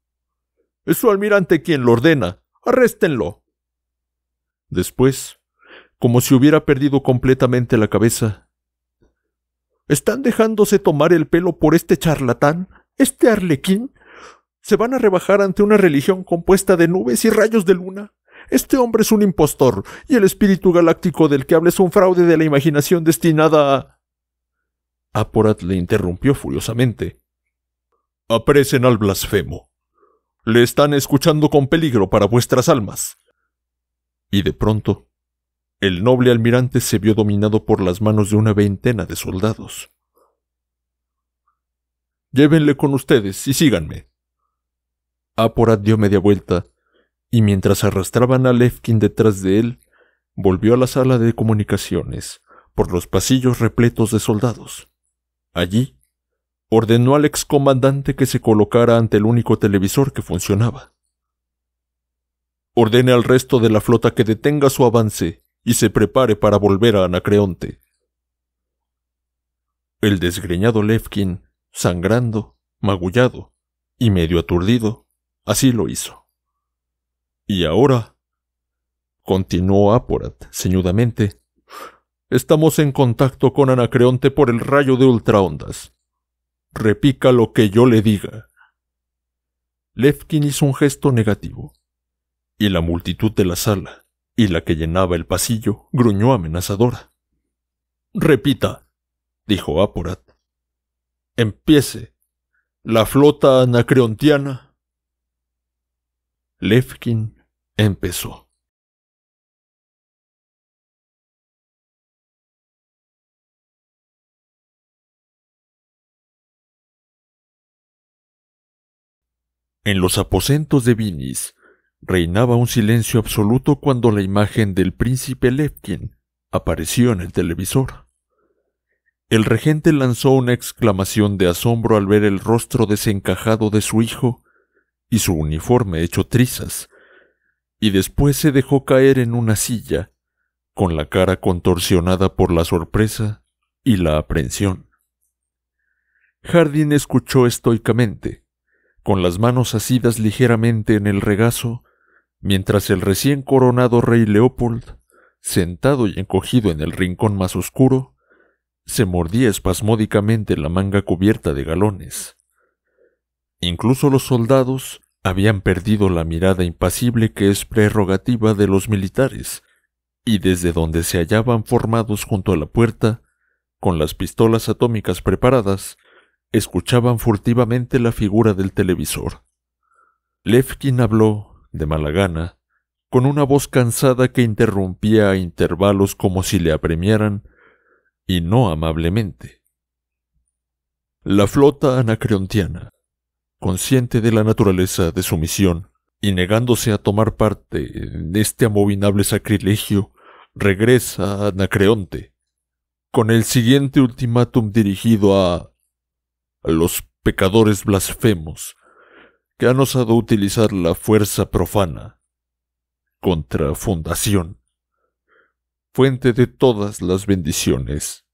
Es su almirante quien lo ordena. Arréstenlo. Después, como si hubiera perdido completamente la cabeza, ¿Están dejándose tomar el pelo por este charlatán? ¿Este arlequín? ¿Se van a rebajar ante una religión compuesta de nubes y rayos de luna? Este hombre es un impostor, y el espíritu galáctico del que habla es un fraude de la imaginación destinada a... Aporat le interrumpió furiosamente. Apresen al blasfemo. Le están escuchando con peligro para vuestras almas. Y de pronto, el noble almirante se vio dominado por las manos de una veintena de soldados. Llévenle con ustedes y síganme. Aporat dio media vuelta, y mientras arrastraban a Levkin detrás de él, volvió a la sala de comunicaciones, por los pasillos repletos de soldados. Allí, ordenó al excomandante que se colocara ante el único televisor que funcionaba. Ordene al resto de la flota que detenga su avance y se prepare para volver a Anacreonte. El desgreñado Levkin, sangrando, magullado y medio aturdido, así lo hizo. Y ahora, continuó Aporat ceñudamente, estamos en contacto con Anacreonte por el rayo de ultraondas. Repica lo que yo le diga. Levkin hizo un gesto negativo, y la multitud de la sala, y la que llenaba el pasillo gruñó amenazadora. Repita, dijo Aporat. Empiece. La flota anacreontiana. Lefkin empezó. En los aposentos de Vinis Reinaba un silencio absoluto cuando la imagen del príncipe Levkin apareció en el televisor. El regente lanzó una exclamación de asombro al ver el rostro desencajado de su hijo y su uniforme hecho trizas, y después se dejó caer en una silla, con la cara contorsionada por la sorpresa y la aprensión. Hardin escuchó estoicamente, con las manos asidas ligeramente en el regazo, mientras el recién coronado rey Leopold, sentado y encogido en el rincón más oscuro, se mordía espasmódicamente la manga cubierta de galones. Incluso los soldados habían perdido la mirada impasible que es prerrogativa de los militares, y desde donde se hallaban formados junto a la puerta, con las pistolas atómicas preparadas, escuchaban furtivamente la figura del televisor. Levkin habló de mala gana, con una voz cansada que interrumpía a intervalos como si le apremiaran, y no amablemente. La flota anacreontiana, consciente de la naturaleza de su misión y negándose a tomar parte en este abominable sacrilegio, regresa a Anacreonte, con el siguiente ultimátum dirigido a los pecadores blasfemos que han osado utilizar la fuerza profana contra Fundación, fuente de todas las bendiciones,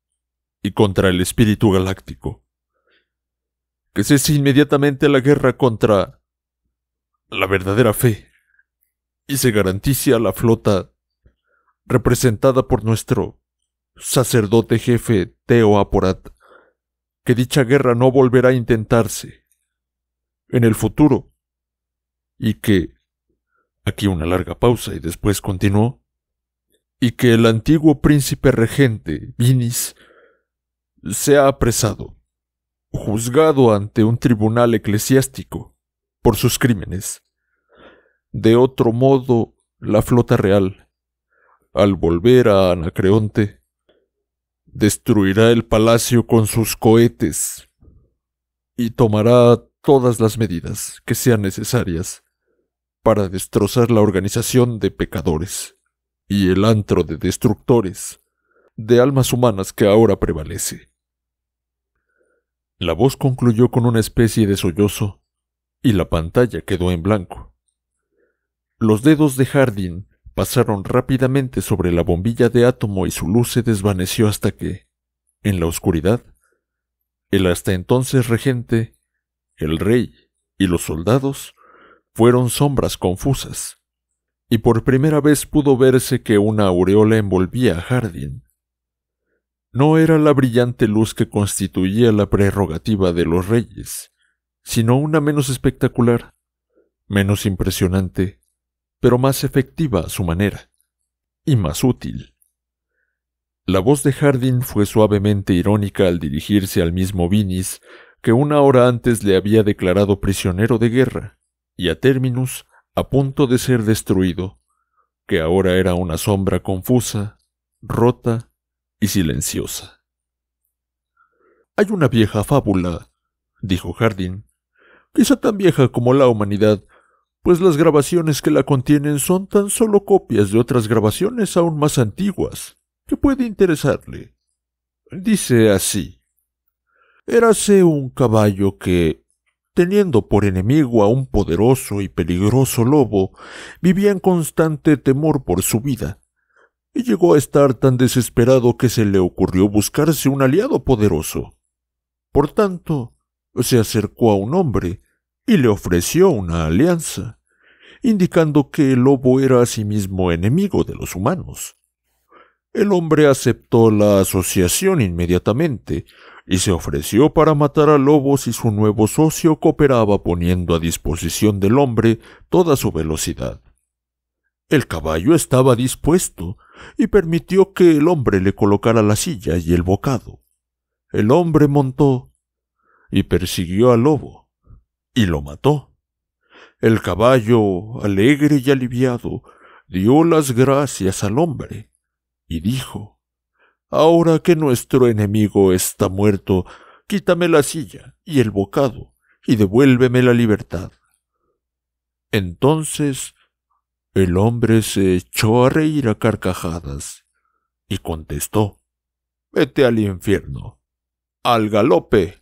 y contra el espíritu galáctico, que cese inmediatamente la guerra contra la verdadera fe y se garantice a la flota representada por nuestro sacerdote jefe Teo Aporat, que dicha guerra no volverá a intentarse en el futuro. Y que... Aquí una larga pausa y después continuó. Y que el antiguo príncipe regente, Vinis, sea apresado, juzgado ante un tribunal eclesiástico por sus crímenes. De otro modo, la flota real, al volver a Anacreonte, destruirá el palacio con sus cohetes y tomará todas las medidas que sean necesarias para destrozar la organización de pecadores y el antro de destructores de almas humanas que ahora prevalece. La voz concluyó con una especie de sollozo y la pantalla quedó en blanco. Los dedos de Hardin pasaron rápidamente sobre la bombilla de átomo y su luz se desvaneció hasta que, en la oscuridad, el hasta entonces regente el rey y los soldados fueron sombras confusas, y por primera vez pudo verse que una aureola envolvía a Hardin. No era la brillante luz que constituía la prerrogativa de los reyes, sino una menos espectacular, menos impresionante, pero más efectiva a su manera, y más útil. La voz de Hardin fue suavemente irónica al dirigirse al mismo Vinis que una hora antes le había declarado prisionero de guerra, y a términos, a punto de ser destruido, que ahora era una sombra confusa, rota y silenciosa. Hay una vieja fábula, dijo Jardín, quizá tan vieja como la humanidad, pues las grabaciones que la contienen son tan solo copias de otras grabaciones aún más antiguas, que puede interesarle. Dice así. Érase un caballo que, teniendo por enemigo a un poderoso y peligroso lobo, vivía en constante temor por su vida, y llegó a estar tan desesperado que se le ocurrió buscarse un aliado poderoso. Por tanto, se acercó a un hombre y le ofreció una alianza, indicando que el lobo era asimismo sí enemigo de los humanos. El hombre aceptó la asociación inmediatamente, y se ofreció para matar al Lobo si su nuevo socio cooperaba poniendo a disposición del hombre toda su velocidad. El caballo estaba dispuesto y permitió que el hombre le colocara la silla y el bocado. El hombre montó y persiguió al lobo y lo mató. El caballo, alegre y aliviado, dio las gracias al hombre y dijo Ahora que nuestro enemigo está muerto, quítame la silla y el bocado, y devuélveme la libertad. Entonces el hombre se echó a reír a carcajadas y contestó Vete al infierno, al galope.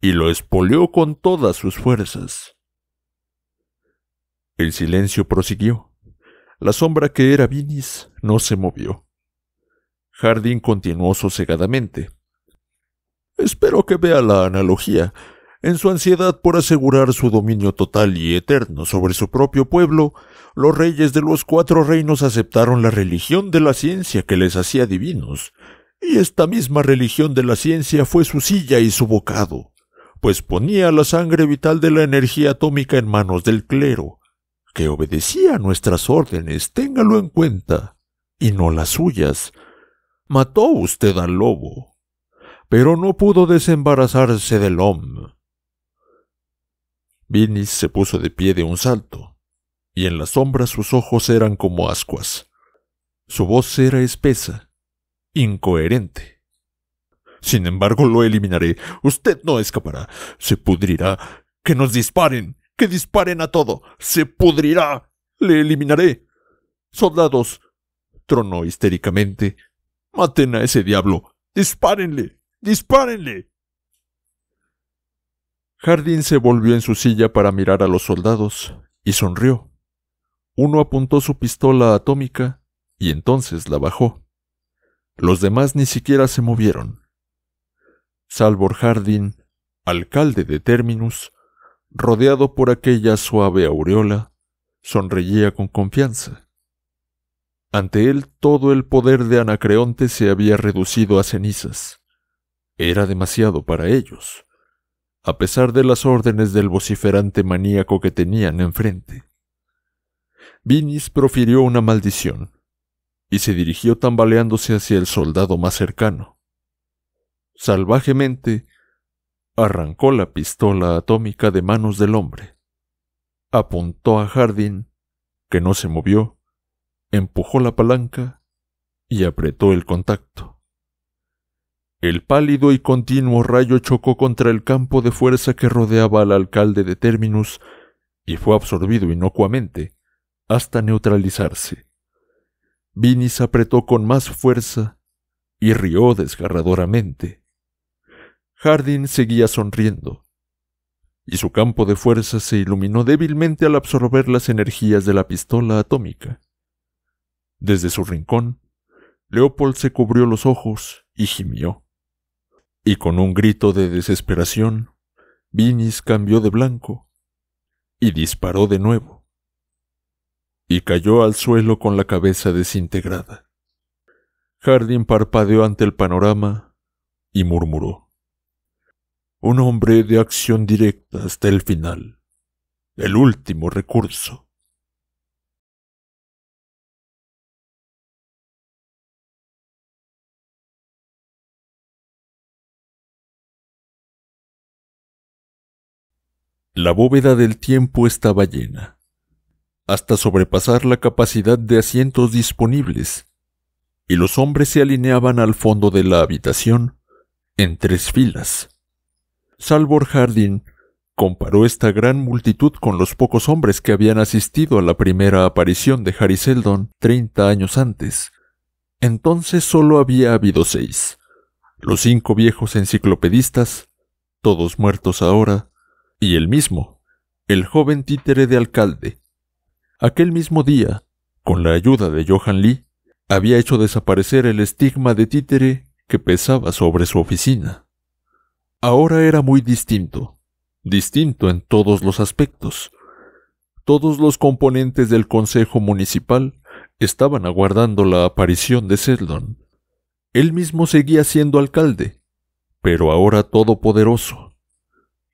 y lo espoleó con todas sus fuerzas. El silencio prosiguió. La sombra que era Vinis no se movió. Harding continuó sosegadamente. Espero que vea la analogía. En su ansiedad por asegurar su dominio total y eterno sobre su propio pueblo, los reyes de los cuatro reinos aceptaron la religión de la ciencia que les hacía divinos, y esta misma religión de la ciencia fue su silla y su bocado, pues ponía la sangre vital de la energía atómica en manos del clero, que obedecía a nuestras órdenes, téngalo en cuenta, y no las suyas, Mató usted al lobo, pero no pudo desembarazarse del hombre. Vinis se puso de pie de un salto, y en la sombra sus ojos eran como ascuas. Su voz era espesa, incoherente. Sin embargo, lo eliminaré. Usted no escapará. Se pudrirá. Que nos disparen. Que disparen a todo. Se pudrirá. Le eliminaré. Soldados. tronó histéricamente, Maten a ese diablo. Dispárenle. Dispárenle. Jardín se volvió en su silla para mirar a los soldados y sonrió. Uno apuntó su pistola atómica y entonces la bajó. Los demás ni siquiera se movieron. Salvor Hardin, alcalde de Terminus, rodeado por aquella suave aureola, sonreía con confianza. Ante él todo el poder de Anacreonte se había reducido a cenizas. Era demasiado para ellos, a pesar de las órdenes del vociferante maníaco que tenían enfrente. Vinis profirió una maldición y se dirigió tambaleándose hacia el soldado más cercano. Salvajemente, arrancó la pistola atómica de manos del hombre. Apuntó a Hardin, que no se movió, empujó la palanca y apretó el contacto. El pálido y continuo rayo chocó contra el campo de fuerza que rodeaba al alcalde de Terminus y fue absorbido inocuamente hasta neutralizarse. Vinis apretó con más fuerza y rió desgarradoramente. Hardin seguía sonriendo, y su campo de fuerza se iluminó débilmente al absorber las energías de la pistola atómica. Desde su rincón, Leopold se cubrió los ojos y gimió. Y con un grito de desesperación, Vinis cambió de blanco y disparó de nuevo. Y cayó al suelo con la cabeza desintegrada. Hardin parpadeó ante el panorama y murmuró. Un hombre de acción directa hasta el final. El último recurso. La bóveda del tiempo estaba llena, hasta sobrepasar la capacidad de asientos disponibles, y los hombres se alineaban al fondo de la habitación en tres filas. Salvor Hardin comparó esta gran multitud con los pocos hombres que habían asistido a la primera aparición de Harry Seldon 30 años antes. Entonces solo había habido seis. Los cinco viejos enciclopedistas, todos muertos ahora, y él mismo, el joven títere de alcalde. Aquel mismo día, con la ayuda de Johan Lee, había hecho desaparecer el estigma de títere que pesaba sobre su oficina. Ahora era muy distinto, distinto en todos los aspectos. Todos los componentes del Consejo Municipal estaban aguardando la aparición de Seldon. Él mismo seguía siendo alcalde, pero ahora todopoderoso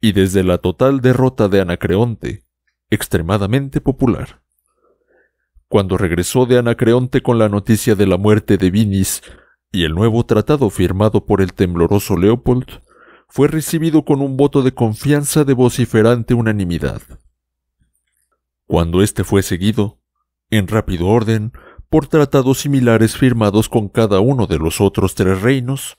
y desde la total derrota de Anacreonte, extremadamente popular. Cuando regresó de Anacreonte con la noticia de la muerte de Vinis y el nuevo tratado firmado por el tembloroso Leopold, fue recibido con un voto de confianza de vociferante unanimidad. Cuando éste fue seguido, en rápido orden, por tratados similares firmados con cada uno de los otros tres reinos,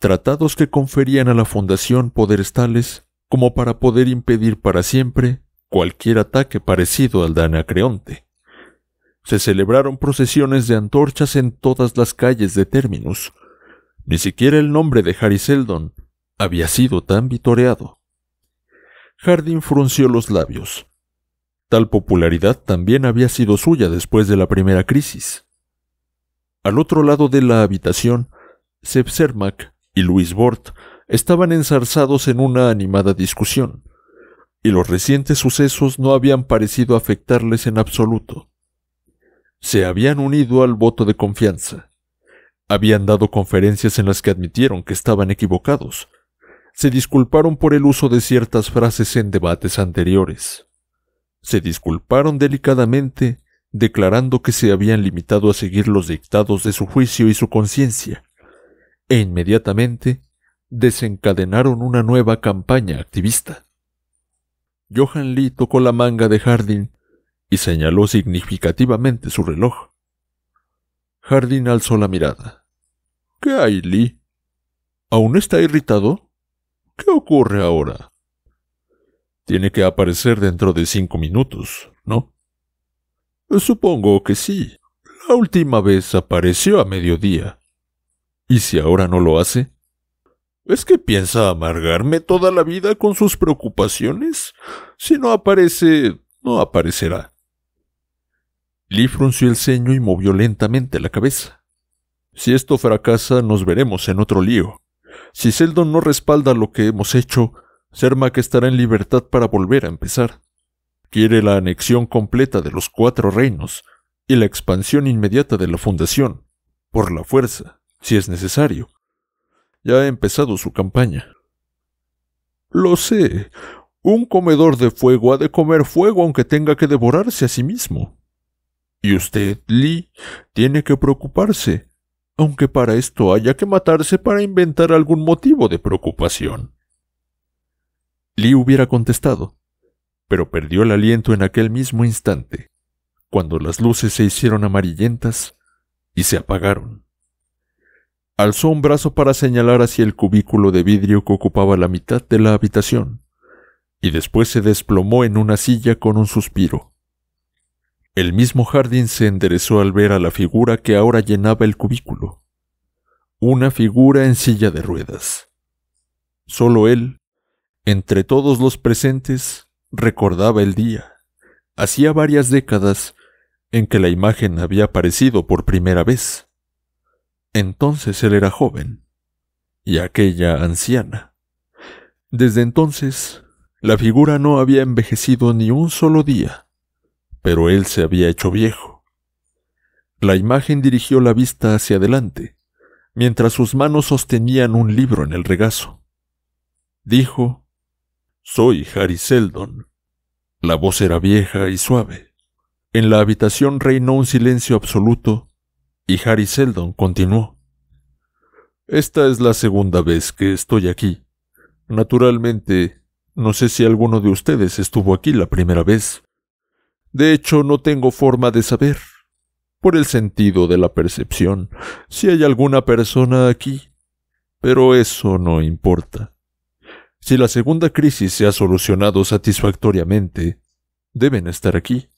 tratados que conferían a la Fundación poderes tales como para poder impedir para siempre cualquier ataque parecido al de Anacreonte. Se celebraron procesiones de antorchas en todas las calles de Terminus. Ni siquiera el nombre de Harry Seldon había sido tan vitoreado. Hardin frunció los labios. Tal popularidad también había sido suya después de la primera crisis. Al otro lado de la habitación, Sepsermac y Luis Bort estaban ensarzados en una animada discusión, y los recientes sucesos no habían parecido afectarles en absoluto. Se habían unido al voto de confianza. Habían dado conferencias en las que admitieron que estaban equivocados. Se disculparon por el uso de ciertas frases en debates anteriores. Se disculparon delicadamente, declarando que se habían limitado a seguir los dictados de su juicio y su conciencia, e inmediatamente desencadenaron una nueva campaña activista. Johan Lee tocó la manga de Hardin y señaló significativamente su reloj. Hardin alzó la mirada. ¿Qué hay, Lee? ¿Aún está irritado? ¿Qué ocurre ahora? Tiene que aparecer dentro de cinco minutos, ¿no? Supongo que sí. La última vez apareció a mediodía. ¿Y si ahora no lo hace? ¿Es que piensa amargarme toda la vida con sus preocupaciones? Si no aparece, no aparecerá. Lee frunció el ceño y movió lentamente la cabeza. Si esto fracasa, nos veremos en otro lío. Si Seldon no respalda lo que hemos hecho, que estará en libertad para volver a empezar. Quiere la anexión completa de los cuatro reinos y la expansión inmediata de la fundación, por la fuerza, si es necesario ya ha empezado su campaña. Lo sé. Un comedor de fuego ha de comer fuego aunque tenga que devorarse a sí mismo. Y usted, Lee, tiene que preocuparse, aunque para esto haya que matarse para inventar algún motivo de preocupación. Lee hubiera contestado, pero perdió el aliento en aquel mismo instante, cuando las luces se hicieron amarillentas y se apagaron. Alzó un brazo para señalar hacia el cubículo de vidrio que ocupaba la mitad de la habitación, y después se desplomó en una silla con un suspiro. El mismo Jardín se enderezó al ver a la figura que ahora llenaba el cubículo. Una figura en silla de ruedas. Solo él, entre todos los presentes, recordaba el día. Hacía varias décadas en que la imagen había aparecido por primera vez. Entonces él era joven y aquella anciana. Desde entonces, la figura no había envejecido ni un solo día, pero él se había hecho viejo. La imagen dirigió la vista hacia adelante, mientras sus manos sostenían un libro en el regazo. Dijo, Soy Harry Seldon. La voz era vieja y suave. En la habitación reinó un silencio absoluto y Harry Seldon continuó. Esta es la segunda vez que estoy aquí. Naturalmente, no sé si alguno de ustedes estuvo aquí la primera vez. De hecho, no tengo forma de saber, por el sentido de la percepción, si hay alguna persona aquí. Pero eso no importa. Si la segunda crisis se ha solucionado satisfactoriamente, deben estar aquí.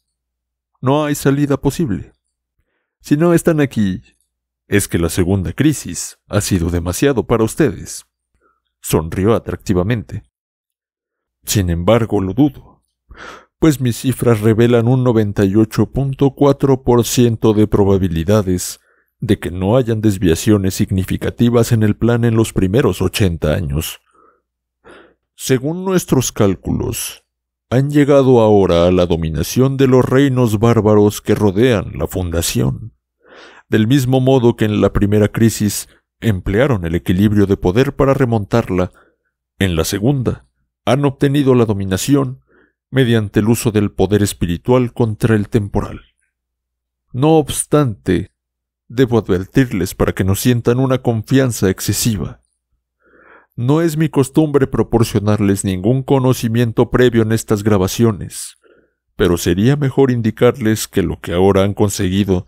No hay salida posible. Si no están aquí, es que la segunda crisis ha sido demasiado para ustedes. Sonrió atractivamente. Sin embargo, lo dudo, pues mis cifras revelan un 98.4% de probabilidades de que no hayan desviaciones significativas en el plan en los primeros 80 años. Según nuestros cálculos, han llegado ahora a la dominación de los reinos bárbaros que rodean la fundación del mismo modo que en la primera crisis emplearon el equilibrio de poder para remontarla, en la segunda han obtenido la dominación mediante el uso del poder espiritual contra el temporal. No obstante, debo advertirles para que no sientan una confianza excesiva. No es mi costumbre proporcionarles ningún conocimiento previo en estas grabaciones, pero sería mejor indicarles que lo que ahora han conseguido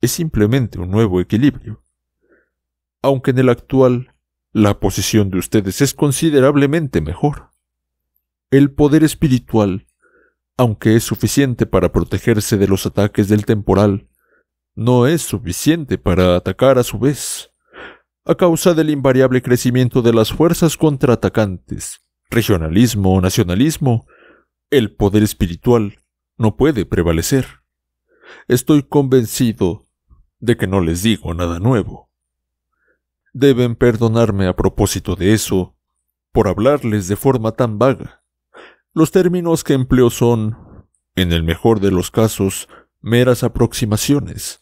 es simplemente un nuevo equilibrio. Aunque en el actual, la posición de ustedes es considerablemente mejor. El poder espiritual, aunque es suficiente para protegerse de los ataques del temporal, no es suficiente para atacar a su vez, a causa del invariable crecimiento de las fuerzas contraatacantes, regionalismo o nacionalismo, el poder espiritual no puede prevalecer. Estoy convencido de que no les digo nada nuevo. Deben perdonarme a propósito de eso por hablarles de forma tan vaga. Los términos que empleo son, en el mejor de los casos, meras aproximaciones,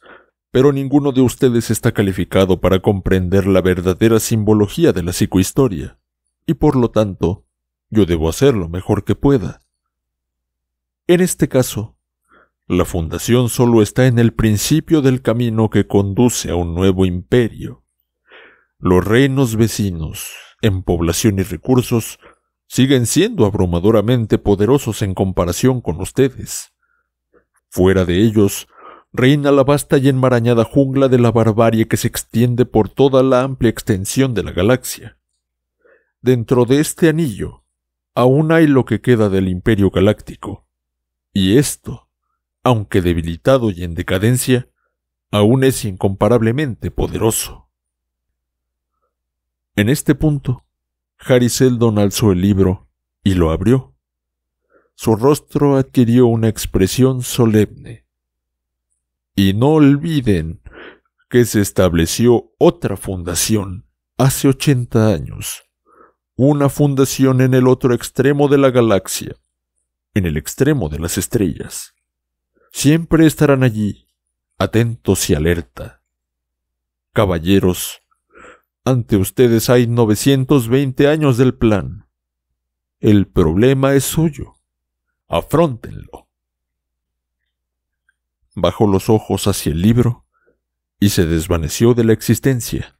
pero ninguno de ustedes está calificado para comprender la verdadera simbología de la psicohistoria, y por lo tanto, yo debo hacer lo mejor que pueda. En este caso, la fundación solo está en el principio del camino que conduce a un nuevo imperio. Los reinos vecinos, en población y recursos, siguen siendo abrumadoramente poderosos en comparación con ustedes. Fuera de ellos, reina la vasta y enmarañada jungla de la barbarie que se extiende por toda la amplia extensión de la galaxia. Dentro de este anillo, aún hay lo que queda del imperio galáctico. Y esto aunque debilitado y en decadencia, aún es incomparablemente poderoso. En este punto, Harry Seldon alzó el libro y lo abrió. Su rostro adquirió una expresión solemne. Y no olviden que se estableció otra fundación hace ochenta años, una fundación en el otro extremo de la galaxia, en el extremo de las estrellas siempre estarán allí, atentos y alerta. Caballeros, ante ustedes hay 920 años del plan. El problema es suyo. Afróntenlo. Bajó los ojos hacia el libro y se desvaneció de la existencia,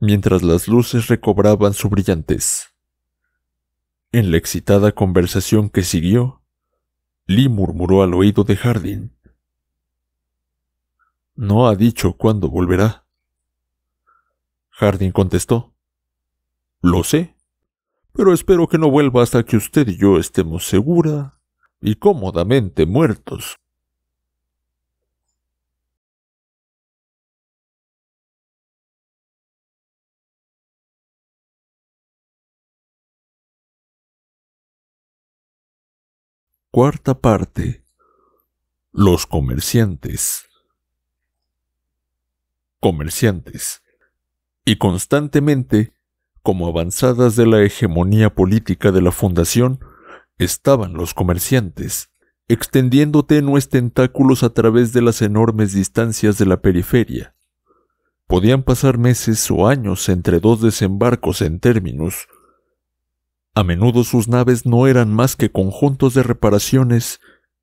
mientras las luces recobraban su brillantez. En la excitada conversación que siguió, Lee murmuró al oído de Hardin. No ha dicho cuándo volverá. Hardin contestó. Lo sé, pero espero que no vuelva hasta que usted y yo estemos segura y cómodamente muertos. Cuarta parte. Los comerciantes. Comerciantes. Y constantemente, como avanzadas de la hegemonía política de la Fundación, estaban los comerciantes, extendiendo tenues tentáculos a través de las enormes distancias de la periferia. Podían pasar meses o años entre dos desembarcos en términos, a menudo sus naves no eran más que conjuntos de reparaciones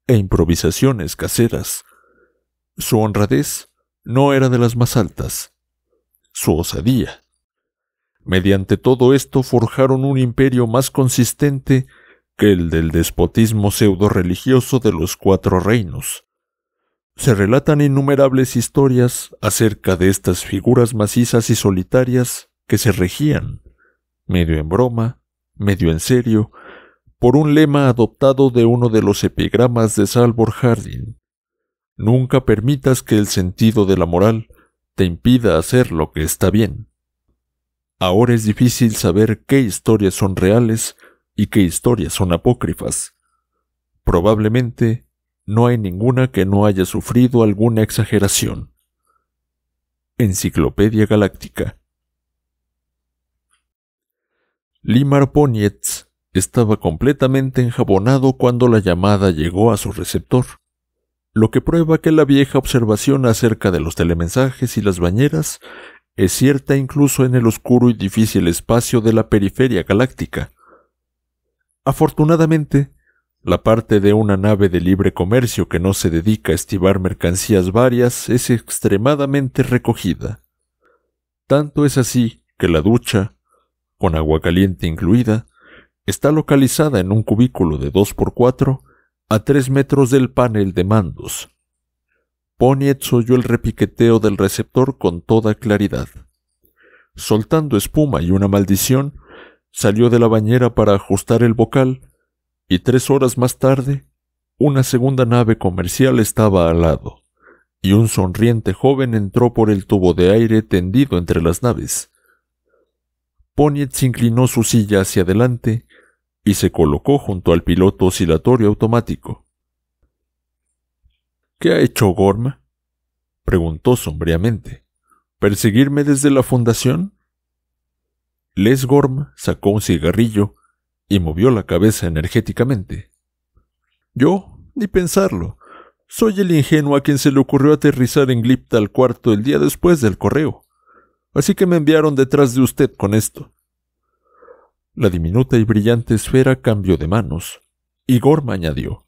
e improvisaciones caseras. Su honradez no era de las más altas. Su osadía. Mediante todo esto forjaron un imperio más consistente que el del despotismo pseudo-religioso de los cuatro reinos. Se relatan innumerables historias acerca de estas figuras macizas y solitarias que se regían, medio en broma, medio en serio, por un lema adoptado de uno de los epigramas de Salvor Hardin. Nunca permitas que el sentido de la moral te impida hacer lo que está bien. Ahora es difícil saber qué historias son reales y qué historias son apócrifas. Probablemente no hay ninguna que no haya sufrido alguna exageración. Enciclopedia Galáctica Limar Ponietz estaba completamente enjabonado cuando la llamada llegó a su receptor, lo que prueba que la vieja observación acerca de los telemensajes y las bañeras es cierta incluso en el oscuro y difícil espacio de la periferia galáctica. Afortunadamente, la parte de una nave de libre comercio que no se dedica a estibar mercancías varias es extremadamente recogida. Tanto es así que la ducha, con agua caliente incluida, está localizada en un cubículo de 2x4 a 3 metros del panel de mandos. Ponietz oyó el repiqueteo del receptor con toda claridad. Soltando espuma y una maldición, salió de la bañera para ajustar el bocal y tres horas más tarde, una segunda nave comercial estaba al lado, y un sonriente joven entró por el tubo de aire tendido entre las naves se inclinó su silla hacia adelante y se colocó junto al piloto oscilatorio automático. ¿Qué ha hecho Gorm? preguntó sombríamente. ¿Perseguirme desde la fundación? Les Gorm sacó un cigarrillo y movió la cabeza energéticamente. Yo, ni pensarlo. Soy el ingenuo a quien se le ocurrió aterrizar en Glipta al cuarto el día después del correo. Así que me enviaron detrás de usted con esto. La diminuta y brillante esfera cambió de manos. Y Gorma añadió.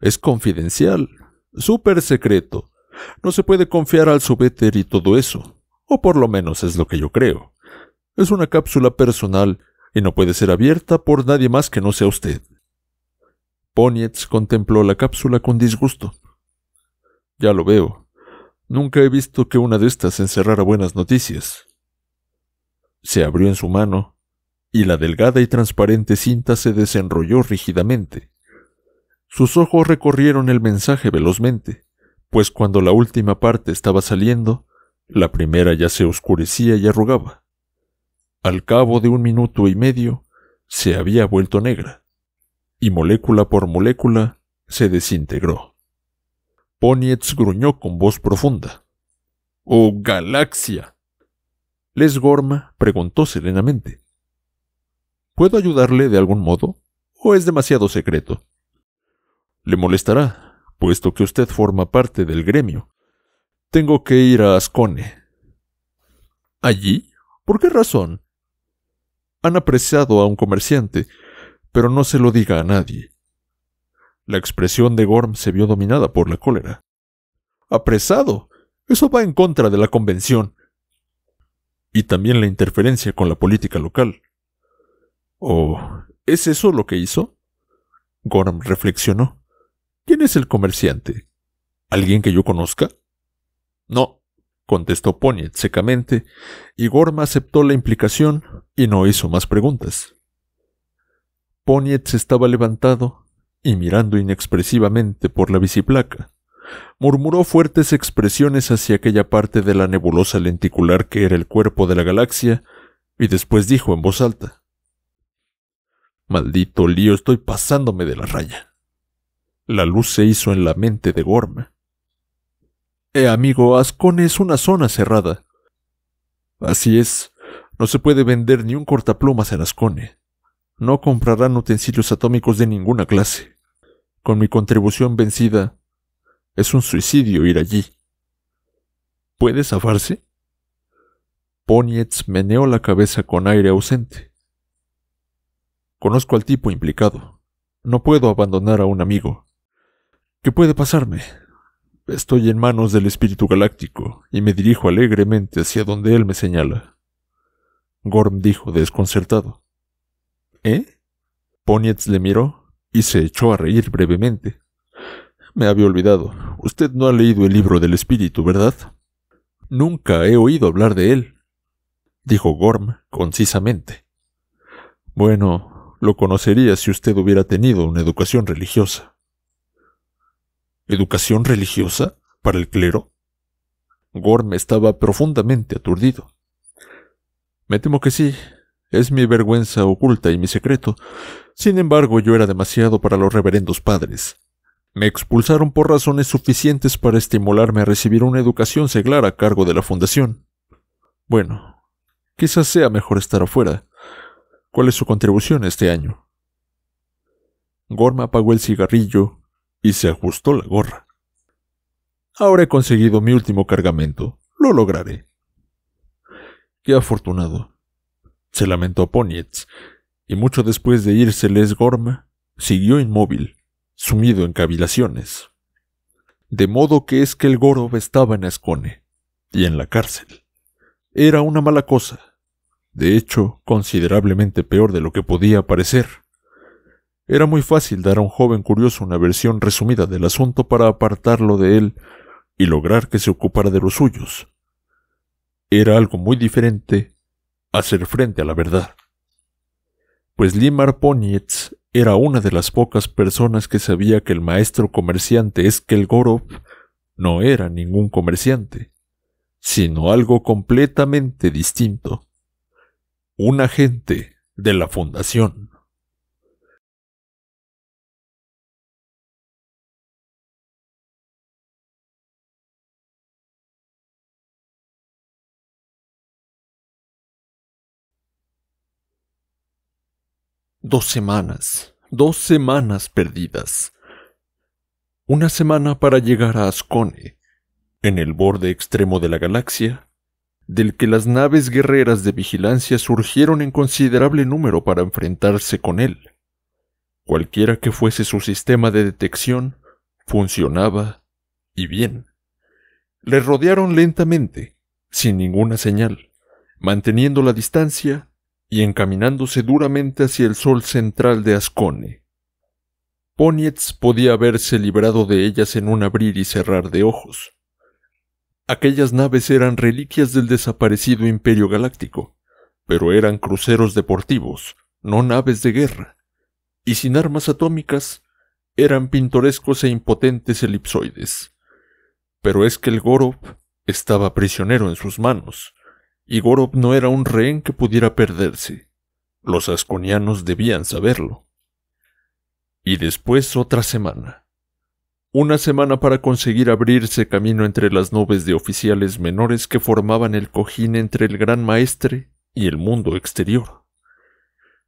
Es confidencial, súper secreto. No se puede confiar al subéter y todo eso. O por lo menos es lo que yo creo. Es una cápsula personal y no puede ser abierta por nadie más que no sea usted. Ponietz contempló la cápsula con disgusto. Ya lo veo, Nunca he visto que una de estas encerrara buenas noticias. Se abrió en su mano, y la delgada y transparente cinta se desenrolló rígidamente. Sus ojos recorrieron el mensaje velozmente, pues cuando la última parte estaba saliendo, la primera ya se oscurecía y arrugaba. Al cabo de un minuto y medio, se había vuelto negra, y molécula por molécula se desintegró. Ponietz gruñó con voz profunda. ¡Oh, galaxia! Les Gorma preguntó serenamente. ¿Puedo ayudarle de algún modo? ¿O es demasiado secreto? Le molestará, puesto que usted forma parte del gremio. Tengo que ir a Ascone. ¿Allí? ¿Por qué razón? Han apreciado a un comerciante, pero no se lo diga a nadie. La expresión de Gorm se vio dominada por la cólera. ¡Apresado! Eso va en contra de la convención. Y también la interferencia con la política local. ¿O oh, es eso lo que hizo? Gorm reflexionó. ¿Quién es el comerciante? ¿Alguien que yo conozca? No, contestó Ponyet secamente, y Gorm aceptó la implicación y no hizo más preguntas. se estaba levantado y mirando inexpresivamente por la biciplaca, murmuró fuertes expresiones hacia aquella parte de la nebulosa lenticular que era el cuerpo de la galaxia, y después dijo en voz alta Maldito lío, estoy pasándome de la raya. La luz se hizo en la mente de Gorm. Eh, amigo, Ascone es una zona cerrada. Así es, no se puede vender ni un cortaplumas en Ascone. No comprarán utensilios atómicos de ninguna clase con mi contribución vencida, es un suicidio ir allí. ¿Puede zafarse? Ponietz meneó la cabeza con aire ausente. Conozco al tipo implicado. No puedo abandonar a un amigo. ¿Qué puede pasarme? Estoy en manos del espíritu galáctico y me dirijo alegremente hacia donde él me señala. Gorm dijo desconcertado. ¿Eh? Ponietz le miró y se echó a reír brevemente. Me había olvidado. Usted no ha leído el libro del espíritu, ¿verdad? Nunca he oído hablar de él, dijo Gorm concisamente. Bueno, lo conocería si usted hubiera tenido una educación religiosa. ¿Educación religiosa? ¿Para el clero? Gorm estaba profundamente aturdido. Me temo que sí, es mi vergüenza oculta y mi secreto. Sin embargo, yo era demasiado para los reverendos padres. Me expulsaron por razones suficientes para estimularme a recibir una educación seglar a cargo de la fundación. Bueno, quizás sea mejor estar afuera. ¿Cuál es su contribución este año? Gorma apagó el cigarrillo y se ajustó la gorra. Ahora he conseguido mi último cargamento. Lo lograré. Qué afortunado se lamentó Ponietz, y mucho después de irse Gorma, siguió inmóvil, sumido en cavilaciones. De modo que es que el Gorob estaba en Ascone, y en la cárcel. Era una mala cosa, de hecho, considerablemente peor de lo que podía parecer. Era muy fácil dar a un joven curioso una versión resumida del asunto para apartarlo de él y lograr que se ocupara de los suyos. Era algo muy diferente hacer frente a la verdad. Pues Limar Ponietz era una de las pocas personas que sabía que el maestro comerciante Eskelgorov no era ningún comerciante, sino algo completamente distinto. Un agente de la fundación. Dos semanas, dos semanas perdidas. Una semana para llegar a Ascone, en el borde extremo de la galaxia, del que las naves guerreras de vigilancia surgieron en considerable número para enfrentarse con él. Cualquiera que fuese su sistema de detección, funcionaba y bien. Le rodearon lentamente, sin ninguna señal, manteniendo la distancia y encaminándose duramente hacia el sol central de Ascone. Ponietz podía haberse librado de ellas en un abrir y cerrar de ojos. Aquellas naves eran reliquias del desaparecido Imperio Galáctico, pero eran cruceros deportivos, no naves de guerra, y sin armas atómicas eran pintorescos e impotentes elipsoides. Pero es que el Gorov estaba prisionero en sus manos, y no era un rehén que pudiera perderse. Los asconianos debían saberlo. Y después otra semana. Una semana para conseguir abrirse camino entre las nubes de oficiales menores que formaban el cojín entre el gran maestre y el mundo exterior.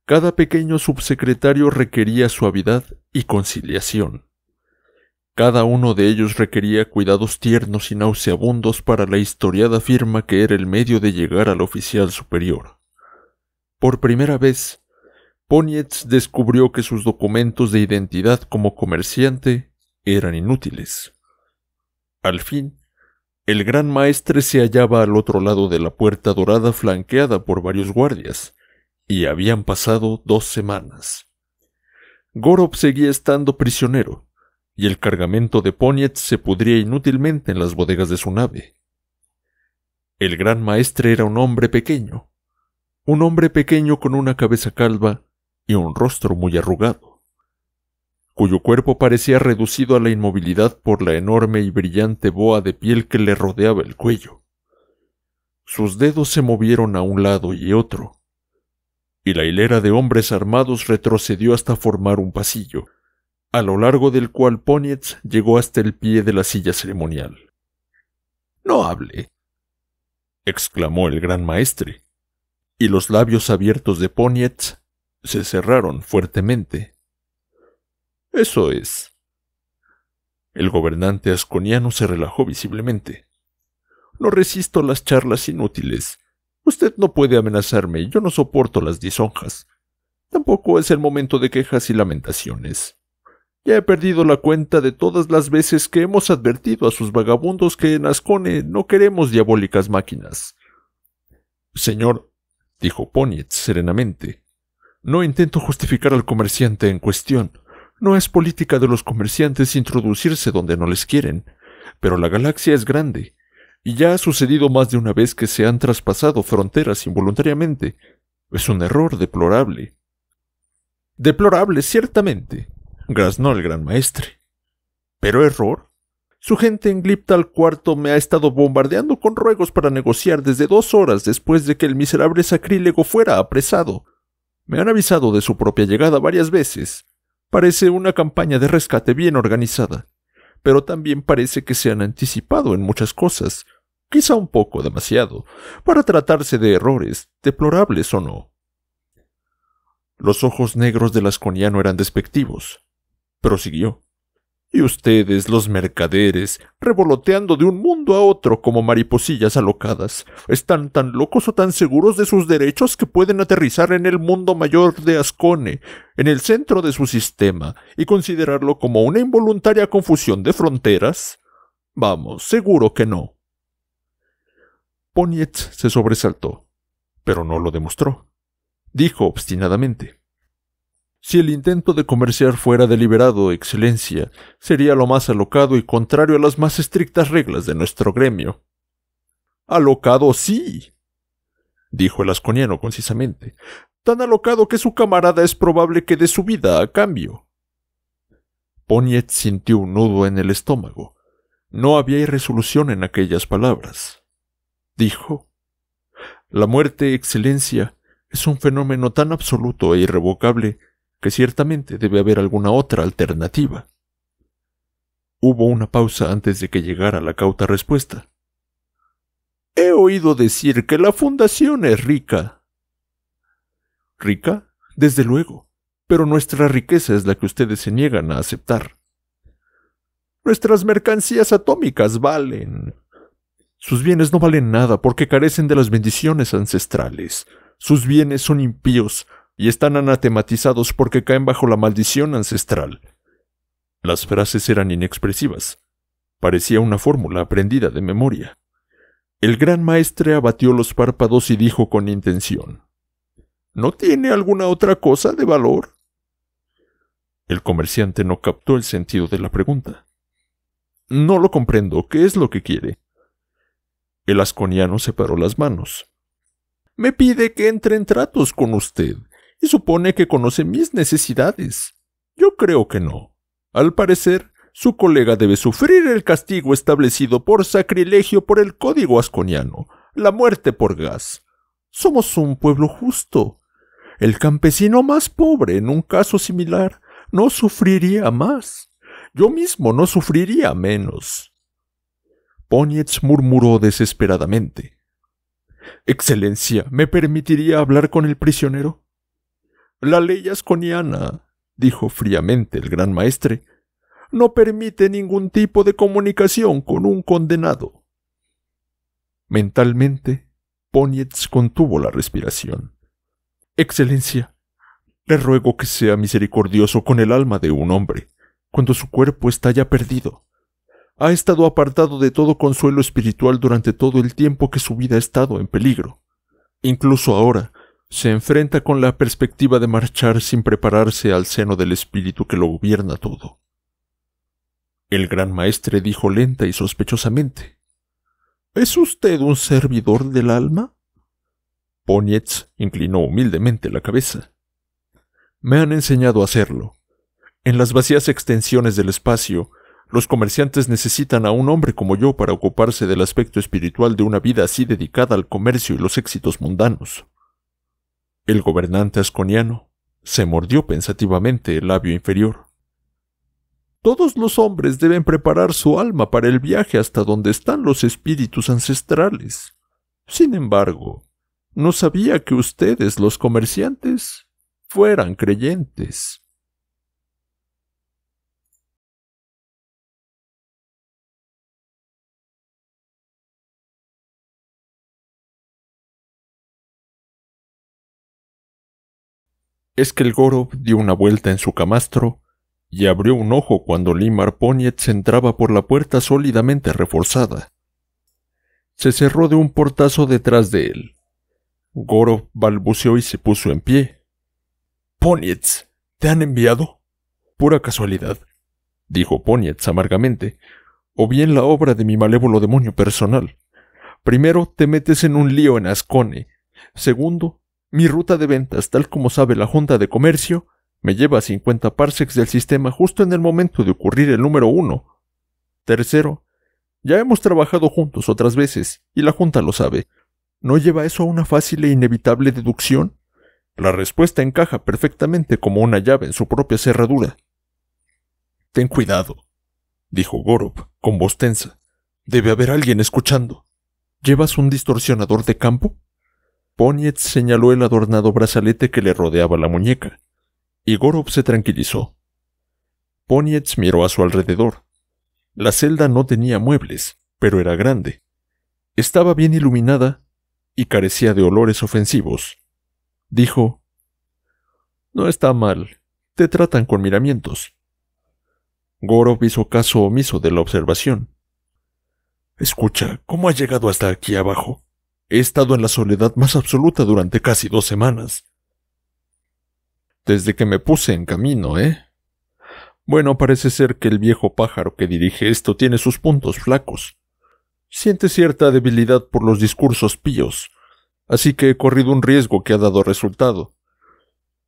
Cada pequeño subsecretario requería suavidad y conciliación. Cada uno de ellos requería cuidados tiernos y nauseabundos para la historiada firma que era el medio de llegar al oficial superior. Por primera vez, Ponietz descubrió que sus documentos de identidad como comerciante eran inútiles. Al fin, el gran maestre se hallaba al otro lado de la puerta dorada flanqueada por varios guardias, y habían pasado dos semanas. Gorob seguía estando prisionero, y el cargamento de Poniet se pudría inútilmente en las bodegas de su nave. El gran maestre era un hombre pequeño, un hombre pequeño con una cabeza calva y un rostro muy arrugado, cuyo cuerpo parecía reducido a la inmovilidad por la enorme y brillante boa de piel que le rodeaba el cuello. Sus dedos se movieron a un lado y otro, y la hilera de hombres armados retrocedió hasta formar un pasillo, a lo largo del cual Ponietz llegó hasta el pie de la silla ceremonial. No hable, exclamó el gran maestre, y los labios abiertos de Ponietz se cerraron fuertemente. Eso es. El gobernante asconiano se relajó visiblemente. No resisto las charlas inútiles. Usted no puede amenazarme, yo no soporto las disonjas. Tampoco es el momento de quejas y lamentaciones. Ya he perdido la cuenta de todas las veces que hemos advertido a sus vagabundos que en Ascone no queremos diabólicas máquinas. Señor, dijo Ponietz serenamente, no intento justificar al comerciante en cuestión. No es política de los comerciantes introducirse donde no les quieren. Pero la galaxia es grande, y ya ha sucedido más de una vez que se han traspasado fronteras involuntariamente. Es un error deplorable. Deplorable, ciertamente, Grasnó el gran maestre. Pero error. Su gente en Gliptal Cuarto me ha estado bombardeando con ruegos para negociar desde dos horas después de que el miserable sacrílego fuera apresado. Me han avisado de su propia llegada varias veces. Parece una campaña de rescate bien organizada. Pero también parece que se han anticipado en muchas cosas, quizá un poco demasiado, para tratarse de errores, deplorables o no. Los ojos negros del asconiano eran despectivos, prosiguió. Y ustedes, los mercaderes, revoloteando de un mundo a otro como mariposillas alocadas, están tan locos o tan seguros de sus derechos que pueden aterrizar en el mundo mayor de Ascone, en el centro de su sistema, y considerarlo como una involuntaria confusión de fronteras? Vamos, seguro que no. Ponietz se sobresaltó, pero no lo demostró. Dijo obstinadamente. Si el intento de comerciar fuera deliberado, Excelencia, sería lo más alocado y contrario a las más estrictas reglas de nuestro gremio. Alocado sí, dijo el asconiano concisamente, tan alocado que su camarada es probable que dé su vida a cambio. Poniet sintió un nudo en el estómago. No había irresolución en aquellas palabras. Dijo La muerte, Excelencia, es un fenómeno tan absoluto e irrevocable que ciertamente debe haber alguna otra alternativa. Hubo una pausa antes de que llegara la cauta respuesta. He oído decir que la fundación es rica. ¿Rica? Desde luego, pero nuestra riqueza es la que ustedes se niegan a aceptar. Nuestras mercancías atómicas valen. Sus bienes no valen nada porque carecen de las bendiciones ancestrales. Sus bienes son impíos, y están anatematizados porque caen bajo la maldición ancestral. Las frases eran inexpresivas. Parecía una fórmula aprendida de memoria. El gran maestre abatió los párpados y dijo con intención ¿No tiene alguna otra cosa de valor? El comerciante no captó el sentido de la pregunta. No lo comprendo. ¿Qué es lo que quiere? El asconiano separó las manos. Me pide que entre en tratos con usted supone que conoce mis necesidades. Yo creo que no. Al parecer, su colega debe sufrir el castigo establecido por sacrilegio por el código asconiano, la muerte por gas. Somos un pueblo justo. El campesino más pobre en un caso similar no sufriría más. Yo mismo no sufriría menos. Ponietz murmuró desesperadamente. Excelencia, ¿me permitiría hablar con el prisionero? La ley asconiana, dijo fríamente el gran maestre, no permite ningún tipo de comunicación con un condenado. Mentalmente, Ponietz contuvo la respiración. Excelencia, le ruego que sea misericordioso con el alma de un hombre, cuando su cuerpo está ya perdido. Ha estado apartado de todo consuelo espiritual durante todo el tiempo que su vida ha estado en peligro. Incluso ahora, se enfrenta con la perspectiva de marchar sin prepararse al seno del espíritu que lo gobierna todo. El gran maestre dijo lenta y sospechosamente ¿Es usted un servidor del alma? Ponietz inclinó humildemente la cabeza. Me han enseñado a hacerlo. En las vacías extensiones del espacio, los comerciantes necesitan a un hombre como yo para ocuparse del aspecto espiritual de una vida así dedicada al comercio y los éxitos mundanos. El gobernante asconiano se mordió pensativamente el labio inferior. Todos los hombres deben preparar su alma para el viaje hasta donde están los espíritus ancestrales. Sin embargo, no sabía que ustedes, los comerciantes, fueran creyentes. es que el Gorov dio una vuelta en su camastro y abrió un ojo cuando Limar Ponietz entraba por la puerta sólidamente reforzada. Se cerró de un portazo detrás de él. Gorov balbuceó y se puso en pie. Ponietz, ¿te han enviado? Pura casualidad, dijo Ponietz amargamente, o bien la obra de mi malévolo demonio personal. Primero te metes en un lío en Ascone. Segundo, mi ruta de ventas, tal como sabe la Junta de Comercio, me lleva a 50 parsecs del sistema justo en el momento de ocurrir el número 1. Tercero, ya hemos trabajado juntos otras veces, y la Junta lo sabe. ¿No lleva eso a una fácil e inevitable deducción? La respuesta encaja perfectamente como una llave en su propia cerradura. Ten cuidado, dijo Gorov, con voz tensa. Debe haber alguien escuchando. ¿Llevas un distorsionador de campo? Ponietz señaló el adornado brazalete que le rodeaba la muñeca. y Gorov se tranquilizó. Ponietz miró a su alrededor. La celda no tenía muebles, pero era grande. Estaba bien iluminada y carecía de olores ofensivos. Dijo, No está mal, te tratan con miramientos. Gorov hizo caso omiso de la observación. Escucha, ¿cómo ha llegado hasta aquí abajo? He estado en la soledad más absoluta durante casi dos semanas. Desde que me puse en camino, ¿eh? Bueno, parece ser que el viejo pájaro que dirige esto tiene sus puntos flacos. Siente cierta debilidad por los discursos píos, así que he corrido un riesgo que ha dado resultado.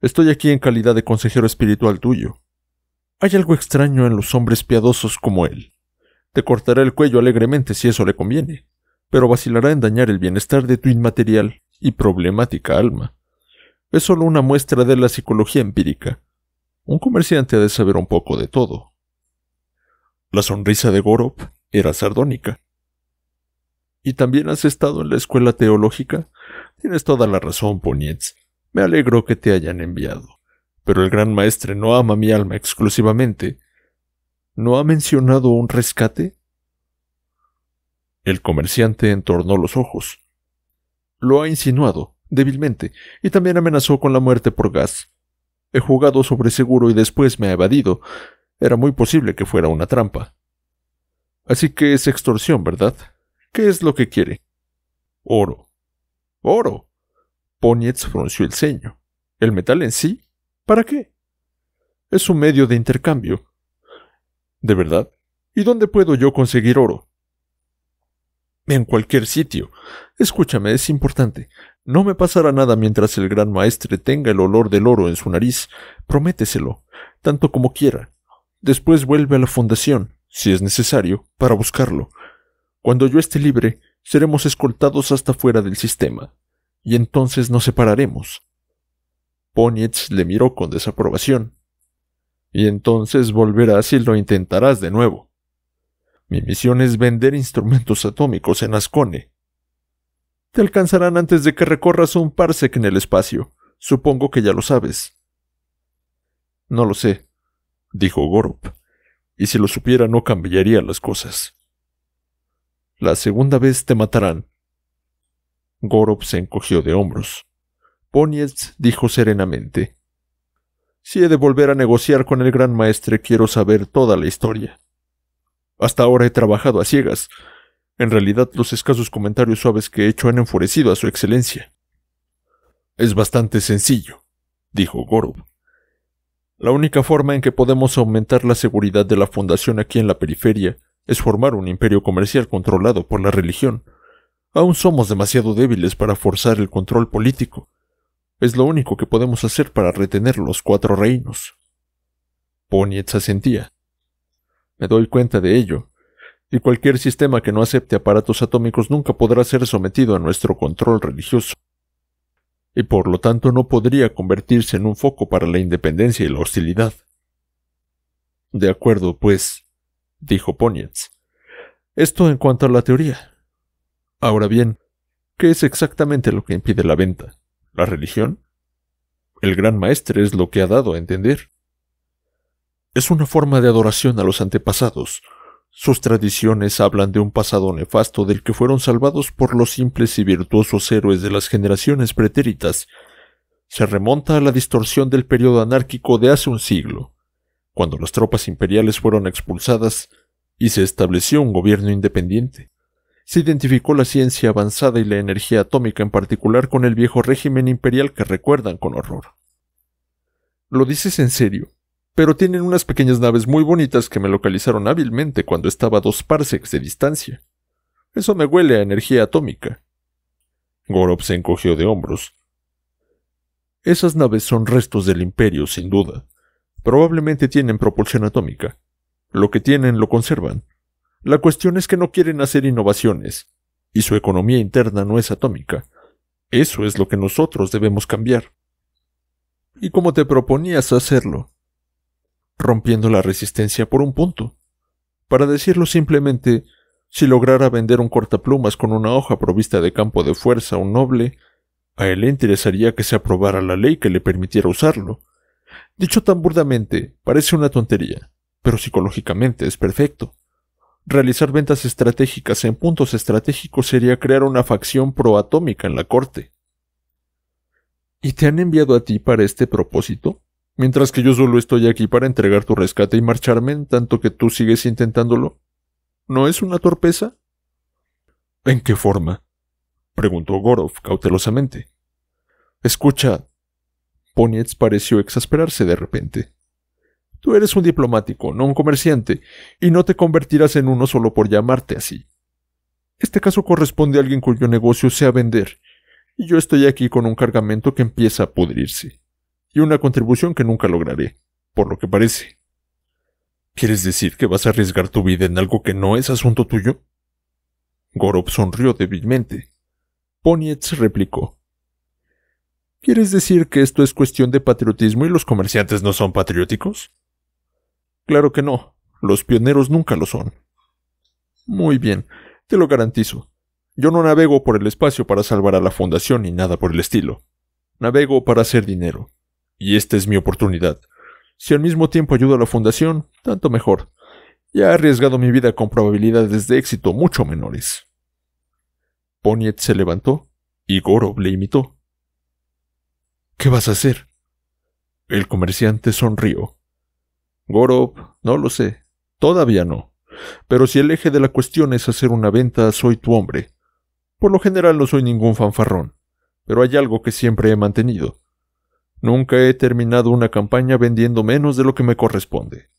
Estoy aquí en calidad de consejero espiritual tuyo. Hay algo extraño en los hombres piadosos como él. Te cortará el cuello alegremente si eso le conviene pero vacilará en dañar el bienestar de tu inmaterial y problemática alma. Es solo una muestra de la psicología empírica. Un comerciante ha de saber un poco de todo. La sonrisa de Gorop era sardónica. ¿Y también has estado en la escuela teológica? Tienes toda la razón, Ponietz. Me alegro que te hayan enviado. Pero el gran maestre no ama mi alma exclusivamente. ¿No ha mencionado un rescate? El comerciante entornó los ojos. Lo ha insinuado, débilmente, y también amenazó con la muerte por gas. He jugado sobre seguro y después me ha evadido. Era muy posible que fuera una trampa. Así que es extorsión, ¿verdad? ¿Qué es lo que quiere? Oro. ¿Oro? Ponietz frunció el ceño. ¿El metal en sí? ¿Para qué? Es un medio de intercambio. ¿De verdad? ¿Y dónde puedo yo conseguir oro? en cualquier sitio. Escúchame, es importante. No me pasará nada mientras el gran maestre tenga el olor del oro en su nariz. Prométeselo, tanto como quiera. Después vuelve a la fundación, si es necesario, para buscarlo. Cuando yo esté libre, seremos escoltados hasta fuera del sistema, y entonces nos separaremos. Ponietz le miró con desaprobación. Y entonces volverás y lo intentarás de nuevo. Mi misión es vender instrumentos atómicos en Ascone. Te alcanzarán antes de que recorras un parsec en el espacio. Supongo que ya lo sabes. No lo sé, dijo Gorop, y si lo supiera no cambiaría las cosas. La segunda vez te matarán. Gorop se encogió de hombros. Poniets dijo serenamente: Si he de volver a negociar con el gran maestre, quiero saber toda la historia. Hasta ahora he trabajado a ciegas. En realidad los escasos comentarios suaves que he hecho han enfurecido a su excelencia. Es bastante sencillo, dijo Gorub. La única forma en que podemos aumentar la seguridad de la fundación aquí en la periferia es formar un imperio comercial controlado por la religión. Aún somos demasiado débiles para forzar el control político. Es lo único que podemos hacer para retener los cuatro reinos. se asentía. Me doy cuenta de ello. Y cualquier sistema que no acepte aparatos atómicos nunca podrá ser sometido a nuestro control religioso. Y por lo tanto no podría convertirse en un foco para la independencia y la hostilidad. De acuerdo, pues, dijo Ponyets. Esto en cuanto a la teoría. Ahora bien, ¿qué es exactamente lo que impide la venta? ¿La religión? El gran maestre es lo que ha dado a entender. Es una forma de adoración a los antepasados. Sus tradiciones hablan de un pasado nefasto del que fueron salvados por los simples y virtuosos héroes de las generaciones pretéritas. Se remonta a la distorsión del periodo anárquico de hace un siglo, cuando las tropas imperiales fueron expulsadas y se estableció un gobierno independiente. Se identificó la ciencia avanzada y la energía atómica en particular con el viejo régimen imperial que recuerdan con horror. ¿Lo dices en serio? pero tienen unas pequeñas naves muy bonitas que me localizaron hábilmente cuando estaba a dos parsecs de distancia. Eso me huele a energía atómica. Gorob se encogió de hombros. Esas naves son restos del imperio, sin duda. Probablemente tienen propulsión atómica. Lo que tienen lo conservan. La cuestión es que no quieren hacer innovaciones, y su economía interna no es atómica. Eso es lo que nosotros debemos cambiar. ¿Y cómo te proponías hacerlo? rompiendo la resistencia por un punto. Para decirlo simplemente, si lograra vender un cortaplumas con una hoja provista de campo de fuerza a un noble, a él le interesaría que se aprobara la ley que le permitiera usarlo. Dicho tan burdamente, parece una tontería, pero psicológicamente es perfecto. Realizar ventas estratégicas en puntos estratégicos sería crear una facción proatómica en la corte. ¿Y te han enviado a ti para este propósito? mientras que yo solo estoy aquí para entregar tu rescate y marcharme en tanto que tú sigues intentándolo. ¿No es una torpeza? ¿En qué forma? preguntó Gorov cautelosamente. Escucha. Ponietz pareció exasperarse de repente. Tú eres un diplomático, no un comerciante, y no te convertirás en uno solo por llamarte así. Este caso corresponde a alguien cuyo negocio sea vender, y yo estoy aquí con un cargamento que empieza a pudrirse y una contribución que nunca lograré, por lo que parece. ¿Quieres decir que vas a arriesgar tu vida en algo que no es asunto tuyo? Gorob sonrió débilmente. Ponietz replicó. ¿Quieres decir que esto es cuestión de patriotismo y los comerciantes no son patrióticos? Claro que no, los pioneros nunca lo son. Muy bien, te lo garantizo. Yo no navego por el espacio para salvar a la fundación ni nada por el estilo. Navego para hacer dinero. Y esta es mi oportunidad. Si al mismo tiempo ayudo a la fundación, tanto mejor. Ya he arriesgado mi vida con probabilidades de éxito mucho menores. Poniet se levantó y Gorob le imitó. ¿Qué vas a hacer? El comerciante sonrió. —Gorob, no lo sé. Todavía no. Pero si el eje de la cuestión es hacer una venta, soy tu hombre. Por lo general no soy ningún fanfarrón, pero hay algo que siempre he mantenido. Nunca he terminado una campaña vendiendo menos de lo que me corresponde.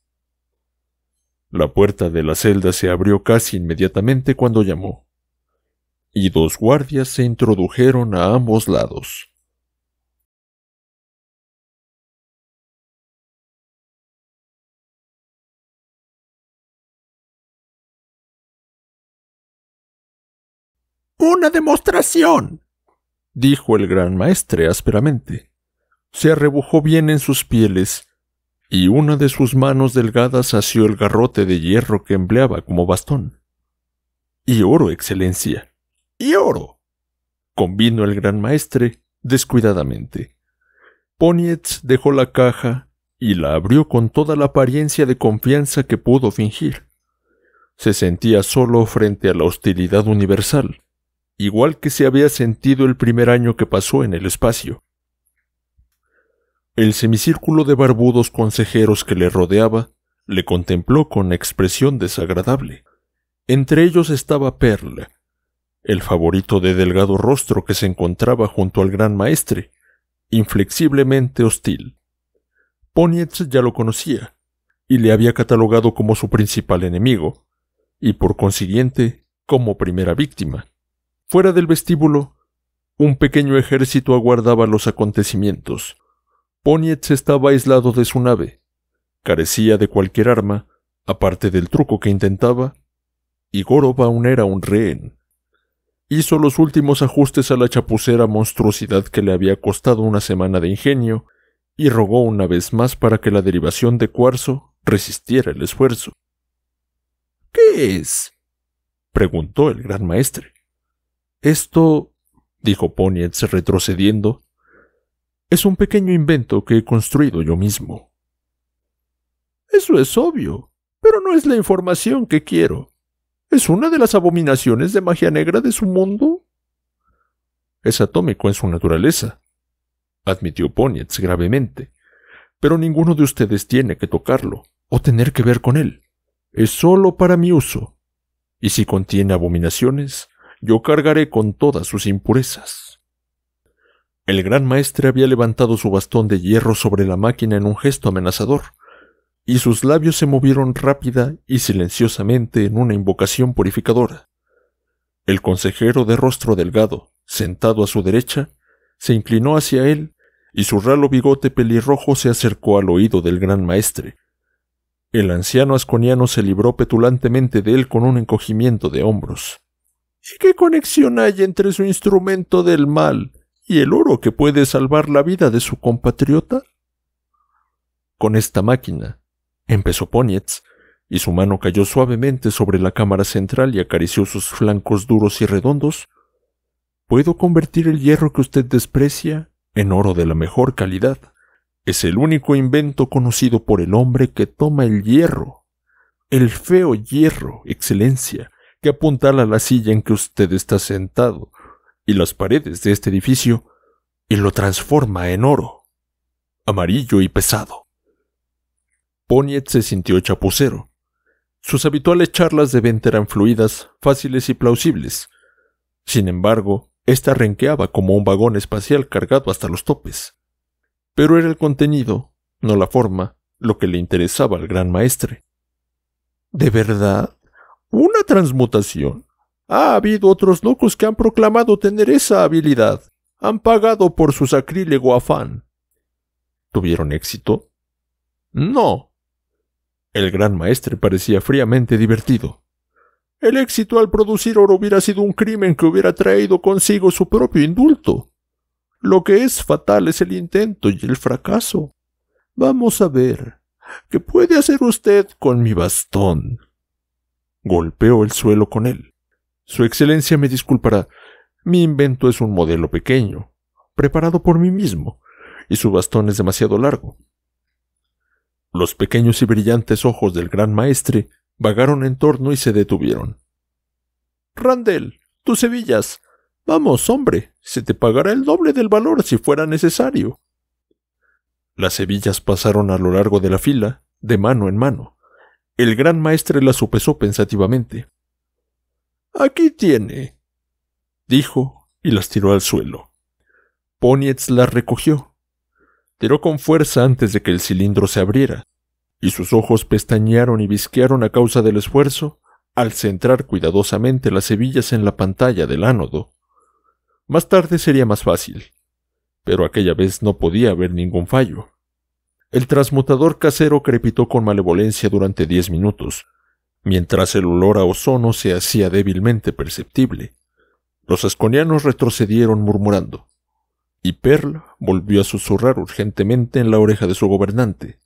La puerta de la celda se abrió casi inmediatamente cuando llamó, y dos guardias se introdujeron a ambos lados. Una demostración, dijo el gran maestre ásperamente se arrebujó bien en sus pieles, y una de sus manos delgadas asió el garrote de hierro que empleaba como bastón. Y oro, excelencia. Y oro. convino el gran maestre descuidadamente. Ponietz dejó la caja y la abrió con toda la apariencia de confianza que pudo fingir. Se sentía solo frente a la hostilidad universal, igual que se había sentido el primer año que pasó en el espacio. El semicírculo de barbudos consejeros que le rodeaba le contempló con expresión desagradable. Entre ellos estaba Perla, el favorito de delgado rostro que se encontraba junto al gran maestre, inflexiblemente hostil. Ponietz ya lo conocía, y le había catalogado como su principal enemigo, y por consiguiente como primera víctima. Fuera del vestíbulo, un pequeño ejército aguardaba los acontecimientos. Ponietz estaba aislado de su nave, carecía de cualquier arma, aparte del truco que intentaba, y Gorov aún era un rehén. Hizo los últimos ajustes a la chapucera monstruosidad que le había costado una semana de ingenio, y rogó una vez más para que la derivación de cuarzo resistiera el esfuerzo. ¿Qué es? preguntó el gran maestre. Esto, dijo Ponietz retrocediendo, es un pequeño invento que he construido yo mismo. Eso es obvio, pero no es la información que quiero. ¿Es una de las abominaciones de magia negra de su mundo? Es atómico en su naturaleza, admitió Ponietz gravemente. Pero ninguno de ustedes tiene que tocarlo o tener que ver con él. Es solo para mi uso. Y si contiene abominaciones, yo cargaré con todas sus impurezas. El gran maestre había levantado su bastón de hierro sobre la máquina en un gesto amenazador, y sus labios se movieron rápida y silenciosamente en una invocación purificadora. El consejero de rostro delgado, sentado a su derecha, se inclinó hacia él y su ralo bigote pelirrojo se acercó al oído del gran maestre. El anciano asconiano se libró petulantemente de él con un encogimiento de hombros. ¿Y qué conexión hay entre su instrumento del mal y el oro que puede salvar la vida de su compatriota? Con esta máquina, empezó Ponietz, y su mano cayó suavemente sobre la cámara central y acarició sus flancos duros y redondos, puedo convertir el hierro que usted desprecia en oro de la mejor calidad. Es el único invento conocido por el hombre que toma el hierro, el feo hierro, excelencia, que apuntala la silla en que usted está sentado, y las paredes de este edificio y lo transforma en oro, amarillo y pesado. Poniet se sintió chapucero. Sus habituales charlas de venta eran fluidas, fáciles y plausibles. Sin embargo, ésta renqueaba como un vagón espacial cargado hasta los topes. Pero era el contenido, no la forma, lo que le interesaba al gran maestre. ¿De verdad? ¿Una transmutación? Ha habido otros locos que han proclamado tener esa habilidad. Han pagado por su sacrílego afán. ¿Tuvieron éxito? No. El gran maestre parecía fríamente divertido. El éxito al producir oro hubiera sido un crimen que hubiera traído consigo su propio indulto. Lo que es fatal es el intento y el fracaso. Vamos a ver. ¿Qué puede hacer usted con mi bastón? Golpeó el suelo con él. Su Excelencia me disculpará. Mi invento es un modelo pequeño, preparado por mí mismo, y su bastón es demasiado largo. Los pequeños y brillantes ojos del gran maestre vagaron en torno y se detuvieron. Randel, tus hebillas. Vamos, hombre, se te pagará el doble del valor si fuera necesario. Las hebillas pasaron a lo largo de la fila, de mano en mano. El gran maestre las sopesó pensativamente. Aquí tiene, dijo y las tiró al suelo. Ponietz las recogió. Tiró con fuerza antes de que el cilindro se abriera, y sus ojos pestañearon y visquearon a causa del esfuerzo al centrar cuidadosamente las hebillas en la pantalla del ánodo. Más tarde sería más fácil, pero aquella vez no podía haber ningún fallo. El transmutador casero crepitó con malevolencia durante diez minutos, mientras el olor a ozono se hacía débilmente perceptible. Los asconianos retrocedieron murmurando, y Pearl volvió a susurrar urgentemente en la oreja de su gobernante.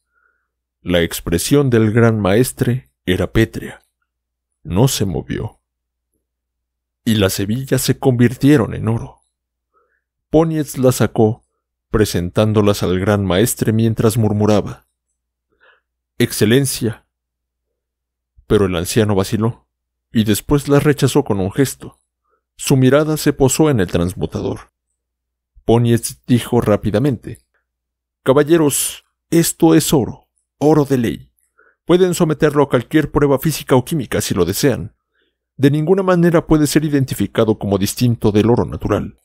La expresión del gran maestre era pétrea. No se movió. Y las hebillas se convirtieron en oro. Ponyets las sacó, presentándolas al gran maestre mientras murmuraba. Excelencia, pero el anciano vaciló, y después la rechazó con un gesto. Su mirada se posó en el transmutador. Ponies dijo rápidamente Caballeros, esto es oro, oro de ley. Pueden someterlo a cualquier prueba física o química si lo desean. De ninguna manera puede ser identificado como distinto del oro natural.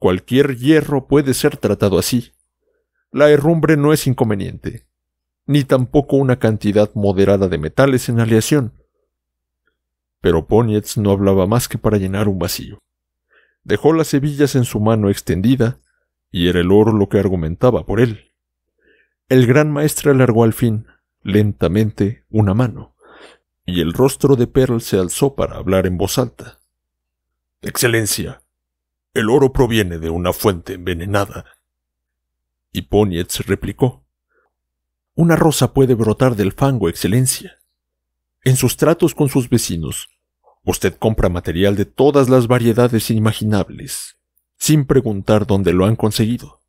Cualquier hierro puede ser tratado así. La herrumbre no es inconveniente ni tampoco una cantidad moderada de metales en aleación. Pero Ponietz no hablaba más que para llenar un vacío. Dejó las hebillas en su mano extendida, y era el oro lo que argumentaba por él. El gran maestre alargó al fin, lentamente, una mano, y el rostro de Perl se alzó para hablar en voz alta. Excelencia, el oro proviene de una fuente envenenada. Y Ponietz replicó. Una rosa puede brotar del fango, Excelencia. En sus tratos con sus vecinos, usted compra material de todas las variedades inimaginables, sin preguntar dónde lo han conseguido.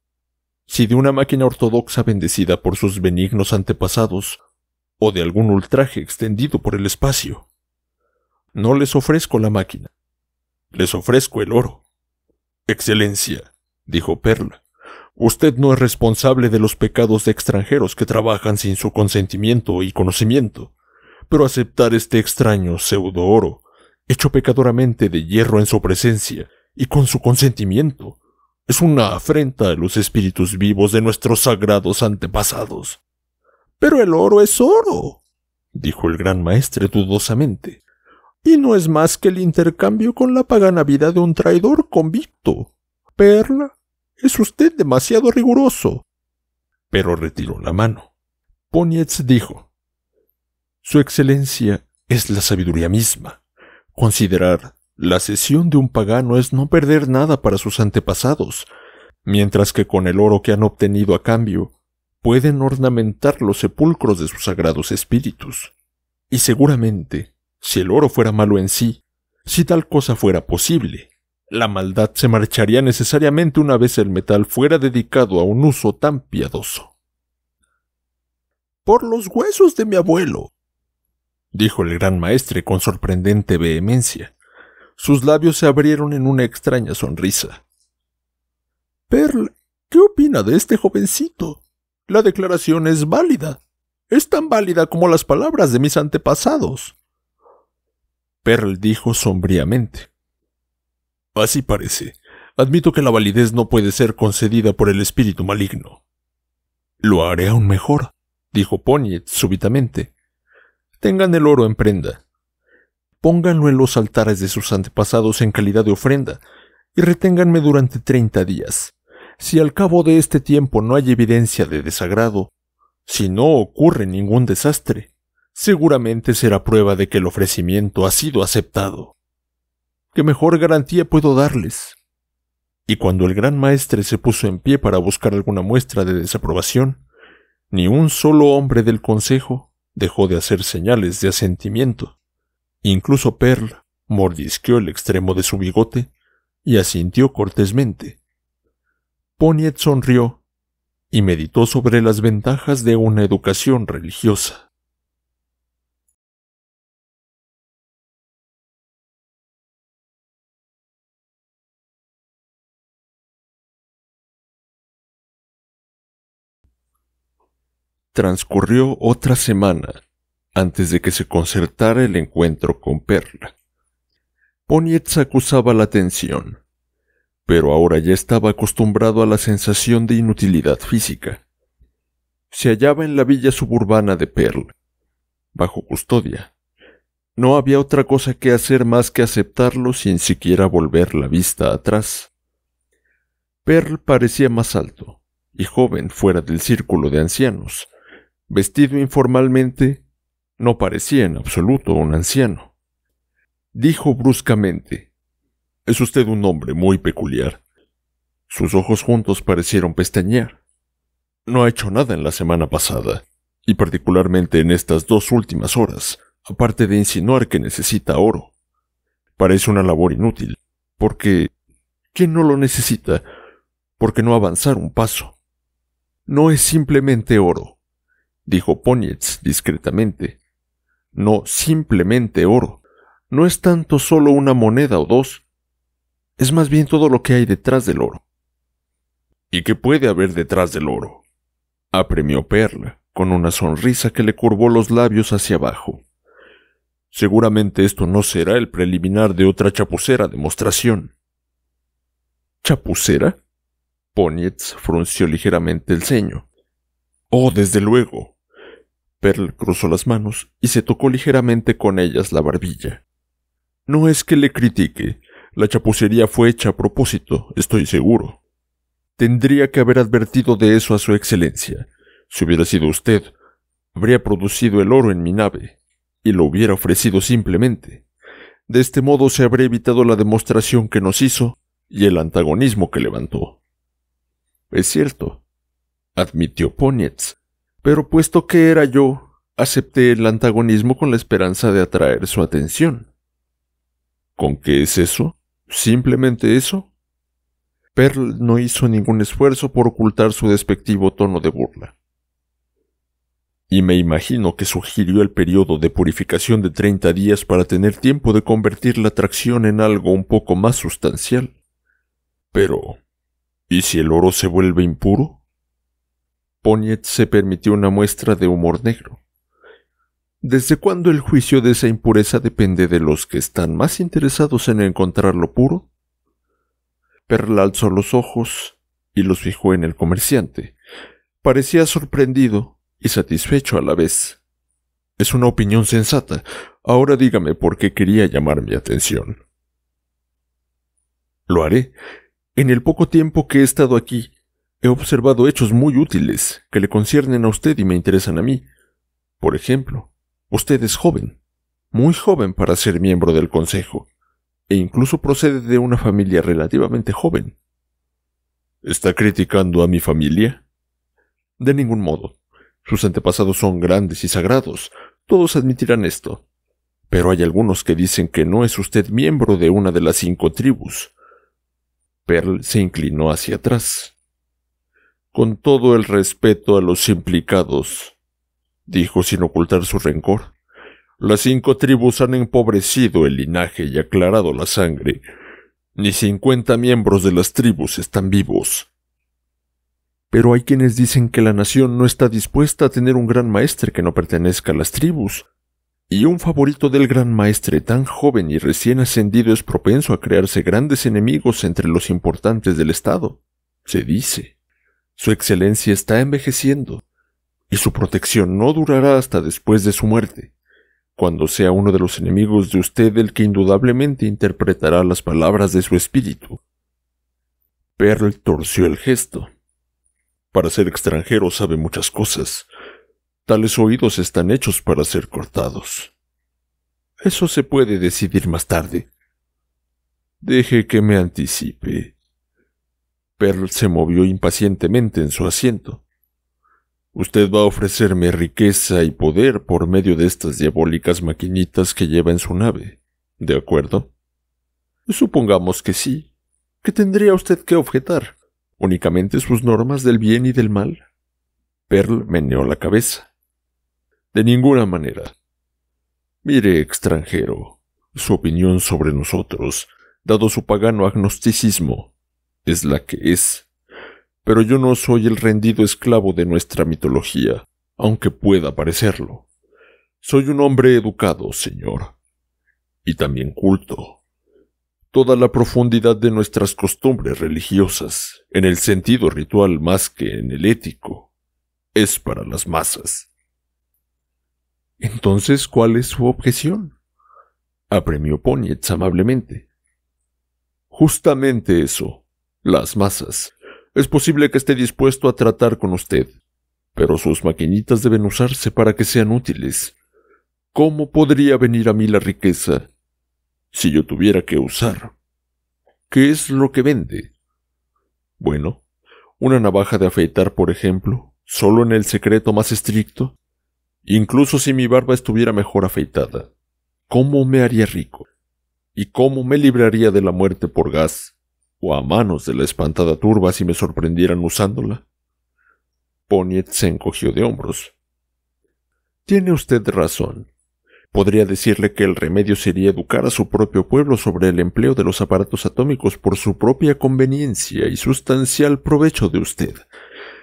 Si de una máquina ortodoxa bendecida por sus benignos antepasados, o de algún ultraje extendido por el espacio. No les ofrezco la máquina, les ofrezco el oro. Excelencia, dijo Perla, Usted no es responsable de los pecados de extranjeros que trabajan sin su consentimiento y conocimiento. Pero aceptar este extraño pseudo oro, hecho pecadoramente de hierro en su presencia y con su consentimiento, es una afrenta a los espíritus vivos de nuestros sagrados antepasados. Pero el oro es oro, dijo el gran maestre dudosamente, y no es más que el intercambio con la pagana vida de un traidor convicto. Perla, es usted demasiado riguroso. Pero retiró la mano. Ponietz dijo, Su excelencia es la sabiduría misma. Considerar la cesión de un pagano es no perder nada para sus antepasados, mientras que con el oro que han obtenido a cambio, pueden ornamentar los sepulcros de sus sagrados espíritus. Y seguramente, si el oro fuera malo en sí, si tal cosa fuera posible, la maldad se marcharía necesariamente una vez el metal fuera dedicado a un uso tan piadoso. Por los huesos de mi abuelo, dijo el gran maestre con sorprendente vehemencia. Sus labios se abrieron en una extraña sonrisa. Perl, ¿qué opina de este jovencito? La declaración es válida. Es tan válida como las palabras de mis antepasados. Perl dijo sombríamente. Así parece. Admito que la validez no puede ser concedida por el espíritu maligno. Lo haré aún mejor, dijo Ponyet súbitamente. Tengan el oro en prenda. Pónganlo en los altares de sus antepasados en calidad de ofrenda y reténganme durante treinta días. Si al cabo de este tiempo no hay evidencia de desagrado, si no ocurre ningún desastre, seguramente será prueba de que el ofrecimiento ha sido aceptado. ¿Qué mejor garantía puedo darles? Y cuando el gran maestre se puso en pie para buscar alguna muestra de desaprobación, ni un solo hombre del consejo dejó de hacer señales de asentimiento. Incluso Pearl mordisqueó el extremo de su bigote y asintió cortésmente. Poniet sonrió y meditó sobre las ventajas de una educación religiosa. Transcurrió otra semana antes de que se concertara el encuentro con Perla. Ponietz acusaba la tensión, pero ahora ya estaba acostumbrado a la sensación de inutilidad física. Se hallaba en la villa suburbana de Perla, bajo custodia. No había otra cosa que hacer más que aceptarlo sin siquiera volver la vista atrás. Perl parecía más alto y joven fuera del círculo de ancianos, Vestido informalmente, no parecía en absoluto un anciano. Dijo bruscamente, Es usted un hombre muy peculiar. Sus ojos juntos parecieron pestañear. No ha hecho nada en la semana pasada, y particularmente en estas dos últimas horas, aparte de insinuar que necesita oro. Parece una labor inútil, porque ¿quién no lo necesita? Porque no avanzar un paso. No es simplemente oro, dijo Ponietz discretamente. No simplemente oro. No es tanto solo una moneda o dos. Es más bien todo lo que hay detrás del oro. ¿Y qué puede haber detrás del oro? apremió Perla, con una sonrisa que le curvó los labios hacia abajo. Seguramente esto no será el preliminar de otra chapucera demostración. ¿Chapucera? Ponietz frunció ligeramente el ceño. Oh, desde luego. Pearl cruzó las manos y se tocó ligeramente con ellas la barbilla. No es que le critique, la chapucería fue hecha a propósito, estoy seguro. Tendría que haber advertido de eso a su excelencia. Si hubiera sido usted, habría producido el oro en mi nave, y lo hubiera ofrecido simplemente. De este modo se habría evitado la demostración que nos hizo y el antagonismo que levantó. Es cierto, admitió Ponietz, pero puesto que era yo, acepté el antagonismo con la esperanza de atraer su atención. ¿Con qué es eso? ¿Simplemente eso? Pearl no hizo ningún esfuerzo por ocultar su despectivo tono de burla. Y me imagino que sugirió el periodo de purificación de 30 días para tener tiempo de convertir la atracción en algo un poco más sustancial. Pero, ¿y si el oro se vuelve impuro? Poniet se permitió una muestra de humor negro. ¿Desde cuándo el juicio de esa impureza depende de los que están más interesados en encontrar lo puro? Perla alzó los ojos y los fijó en el comerciante. Parecía sorprendido y satisfecho a la vez. Es una opinión sensata. Ahora dígame por qué quería llamar mi atención. Lo haré. En el poco tiempo que he estado aquí, He observado hechos muy útiles que le conciernen a usted y me interesan a mí. Por ejemplo, usted es joven, muy joven para ser miembro del Consejo, e incluso procede de una familia relativamente joven. ¿Está criticando a mi familia? De ningún modo. Sus antepasados son grandes y sagrados. Todos admitirán esto. Pero hay algunos que dicen que no es usted miembro de una de las cinco tribus. Perl se inclinó hacia atrás. Con todo el respeto a los implicados, dijo sin ocultar su rencor, las cinco tribus han empobrecido el linaje y aclarado la sangre. Ni cincuenta miembros de las tribus están vivos. Pero hay quienes dicen que la nación no está dispuesta a tener un gran maestre que no pertenezca a las tribus, y un favorito del gran maestre tan joven y recién ascendido es propenso a crearse grandes enemigos entre los importantes del Estado, se dice. Su excelencia está envejeciendo, y su protección no durará hasta después de su muerte, cuando sea uno de los enemigos de usted el que indudablemente interpretará las palabras de su espíritu. Pearl torció el gesto. Para ser extranjero sabe muchas cosas. Tales oídos están hechos para ser cortados. Eso se puede decidir más tarde. Deje que me anticipe. Pearl se movió impacientemente en su asiento. Usted va a ofrecerme riqueza y poder por medio de estas diabólicas maquinitas que lleva en su nave, ¿de acuerdo? Supongamos que sí. ¿Qué tendría usted que objetar? ¿Únicamente sus normas del bien y del mal? Pearl meneó la cabeza. De ninguna manera. Mire, extranjero, su opinión sobre nosotros, dado su pagano agnosticismo, es la que es. Pero yo no soy el rendido esclavo de nuestra mitología, aunque pueda parecerlo. Soy un hombre educado, señor, y también culto. Toda la profundidad de nuestras costumbres religiosas, en el sentido ritual más que en el ético, es para las masas. Entonces, ¿cuál es su objeción? apremió Ponietz amablemente. Justamente eso, las masas. Es posible que esté dispuesto a tratar con usted, pero sus maquinitas deben usarse para que sean útiles. ¿Cómo podría venir a mí la riqueza si yo tuviera que usar? ¿Qué es lo que vende? Bueno, una navaja de afeitar, por ejemplo, solo en el secreto más estricto, incluso si mi barba estuviera mejor afeitada. ¿Cómo me haría rico? ¿Y cómo me libraría de la muerte por gas? o a manos de la espantada turba si me sorprendieran usándola. Poniet se encogió de hombros. Tiene usted razón. Podría decirle que el remedio sería educar a su propio pueblo sobre el empleo de los aparatos atómicos por su propia conveniencia y sustancial provecho de usted.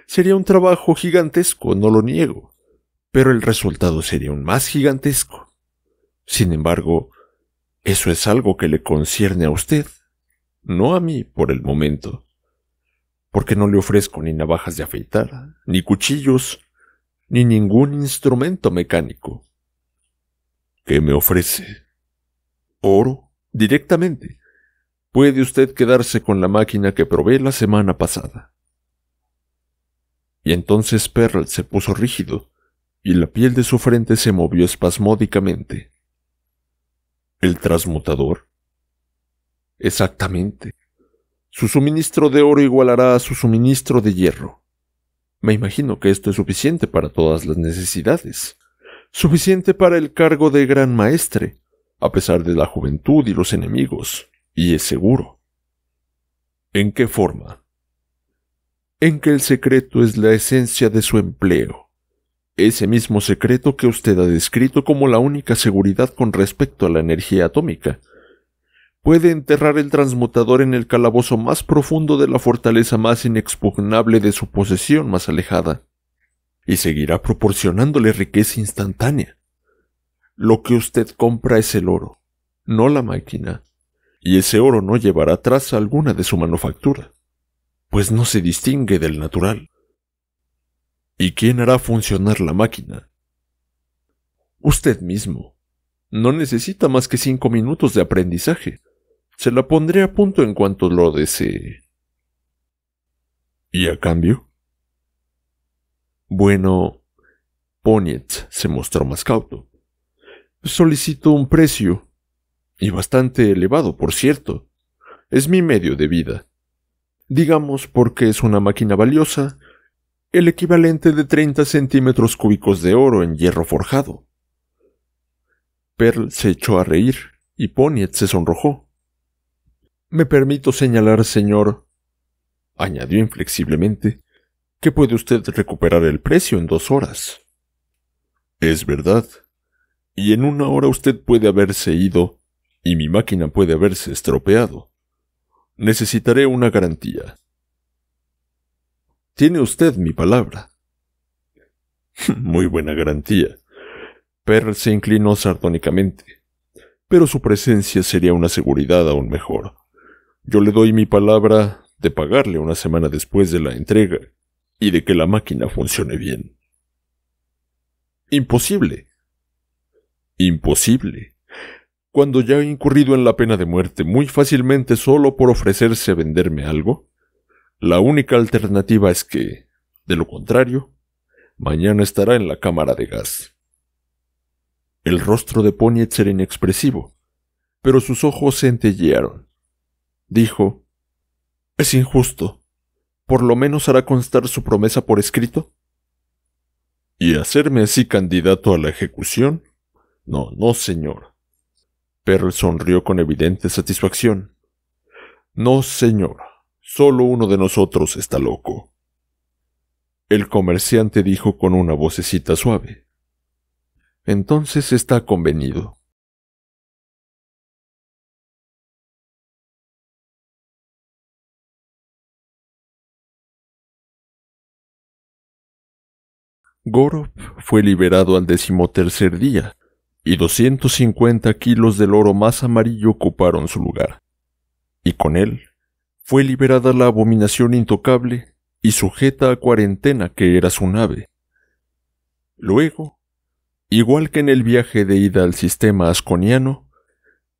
Sería un trabajo gigantesco, no lo niego, pero el resultado sería un más gigantesco. Sin embargo, eso es algo que le concierne a usted no a mí por el momento, porque no le ofrezco ni navajas de afeitar, ni cuchillos, ni ningún instrumento mecánico. ¿Qué me ofrece? Oro, directamente. Puede usted quedarse con la máquina que probé la semana pasada. Y entonces Perl se puso rígido, y la piel de su frente se movió espasmódicamente. El transmutador Exactamente. Su suministro de oro igualará a su suministro de hierro. Me imagino que esto es suficiente para todas las necesidades. Suficiente para el cargo de gran maestre, a pesar de la juventud y los enemigos, y es seguro. ¿En qué forma? En que el secreto es la esencia de su empleo. Ese mismo secreto que usted ha descrito como la única seguridad con respecto a la energía atómica, puede enterrar el transmutador en el calabozo más profundo de la fortaleza más inexpugnable de su posesión más alejada, y seguirá proporcionándole riqueza instantánea. Lo que usted compra es el oro, no la máquina, y ese oro no llevará traza alguna de su manufactura, pues no se distingue del natural. ¿Y quién hará funcionar la máquina? Usted mismo. No necesita más que cinco minutos de aprendizaje. Se la pondré a punto en cuanto lo desee. ¿Y a cambio? Bueno, Poniet se mostró más cauto. Solicito un precio, y bastante elevado, por cierto. Es mi medio de vida. Digamos porque es una máquina valiosa, el equivalente de 30 centímetros cúbicos de oro en hierro forjado. Pearl se echó a reír y Poniet se sonrojó. Me permito señalar, señor, añadió inflexiblemente, que puede usted recuperar el precio en dos horas. Es verdad. Y en una hora usted puede haberse ido y mi máquina puede haberse estropeado. Necesitaré una garantía. Tiene usted mi palabra. Muy buena garantía. Per se inclinó sardónicamente, pero su presencia sería una seguridad aún mejor. Yo le doy mi palabra de pagarle una semana después de la entrega y de que la máquina funcione bien. Imposible. Imposible. Cuando ya he incurrido en la pena de muerte muy fácilmente solo por ofrecerse a venderme algo, la única alternativa es que, de lo contrario, mañana estará en la cámara de gas. El rostro de Ponyet era inexpresivo, pero sus ojos centellearon dijo, es injusto. Por lo menos hará constar su promesa por escrito. ¿Y hacerme así candidato a la ejecución? No, no, señor. Perl sonrió con evidente satisfacción. No, señor. Solo uno de nosotros está loco. El comerciante dijo con una vocecita suave. Entonces está convenido. Gorob fue liberado al decimotercer día, y 250 kilos del oro más amarillo ocuparon su lugar. Y con él fue liberada la abominación intocable y sujeta a cuarentena que era su nave. Luego, igual que en el viaje de ida al sistema asconiano,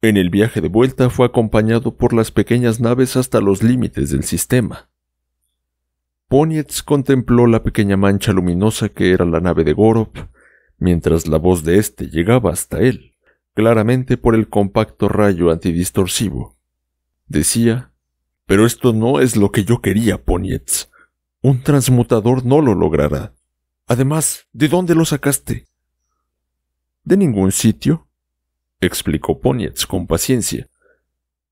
en el viaje de vuelta fue acompañado por las pequeñas naves hasta los límites del sistema. Ponietz contempló la pequeña mancha luminosa que era la nave de Gorov, mientras la voz de éste llegaba hasta él, claramente por el compacto rayo antidistorsivo. Decía, Pero esto no es lo que yo quería, Ponietz. Un transmutador no lo logrará. Además, ¿de dónde lo sacaste? De ningún sitio, explicó Ponietz con paciencia.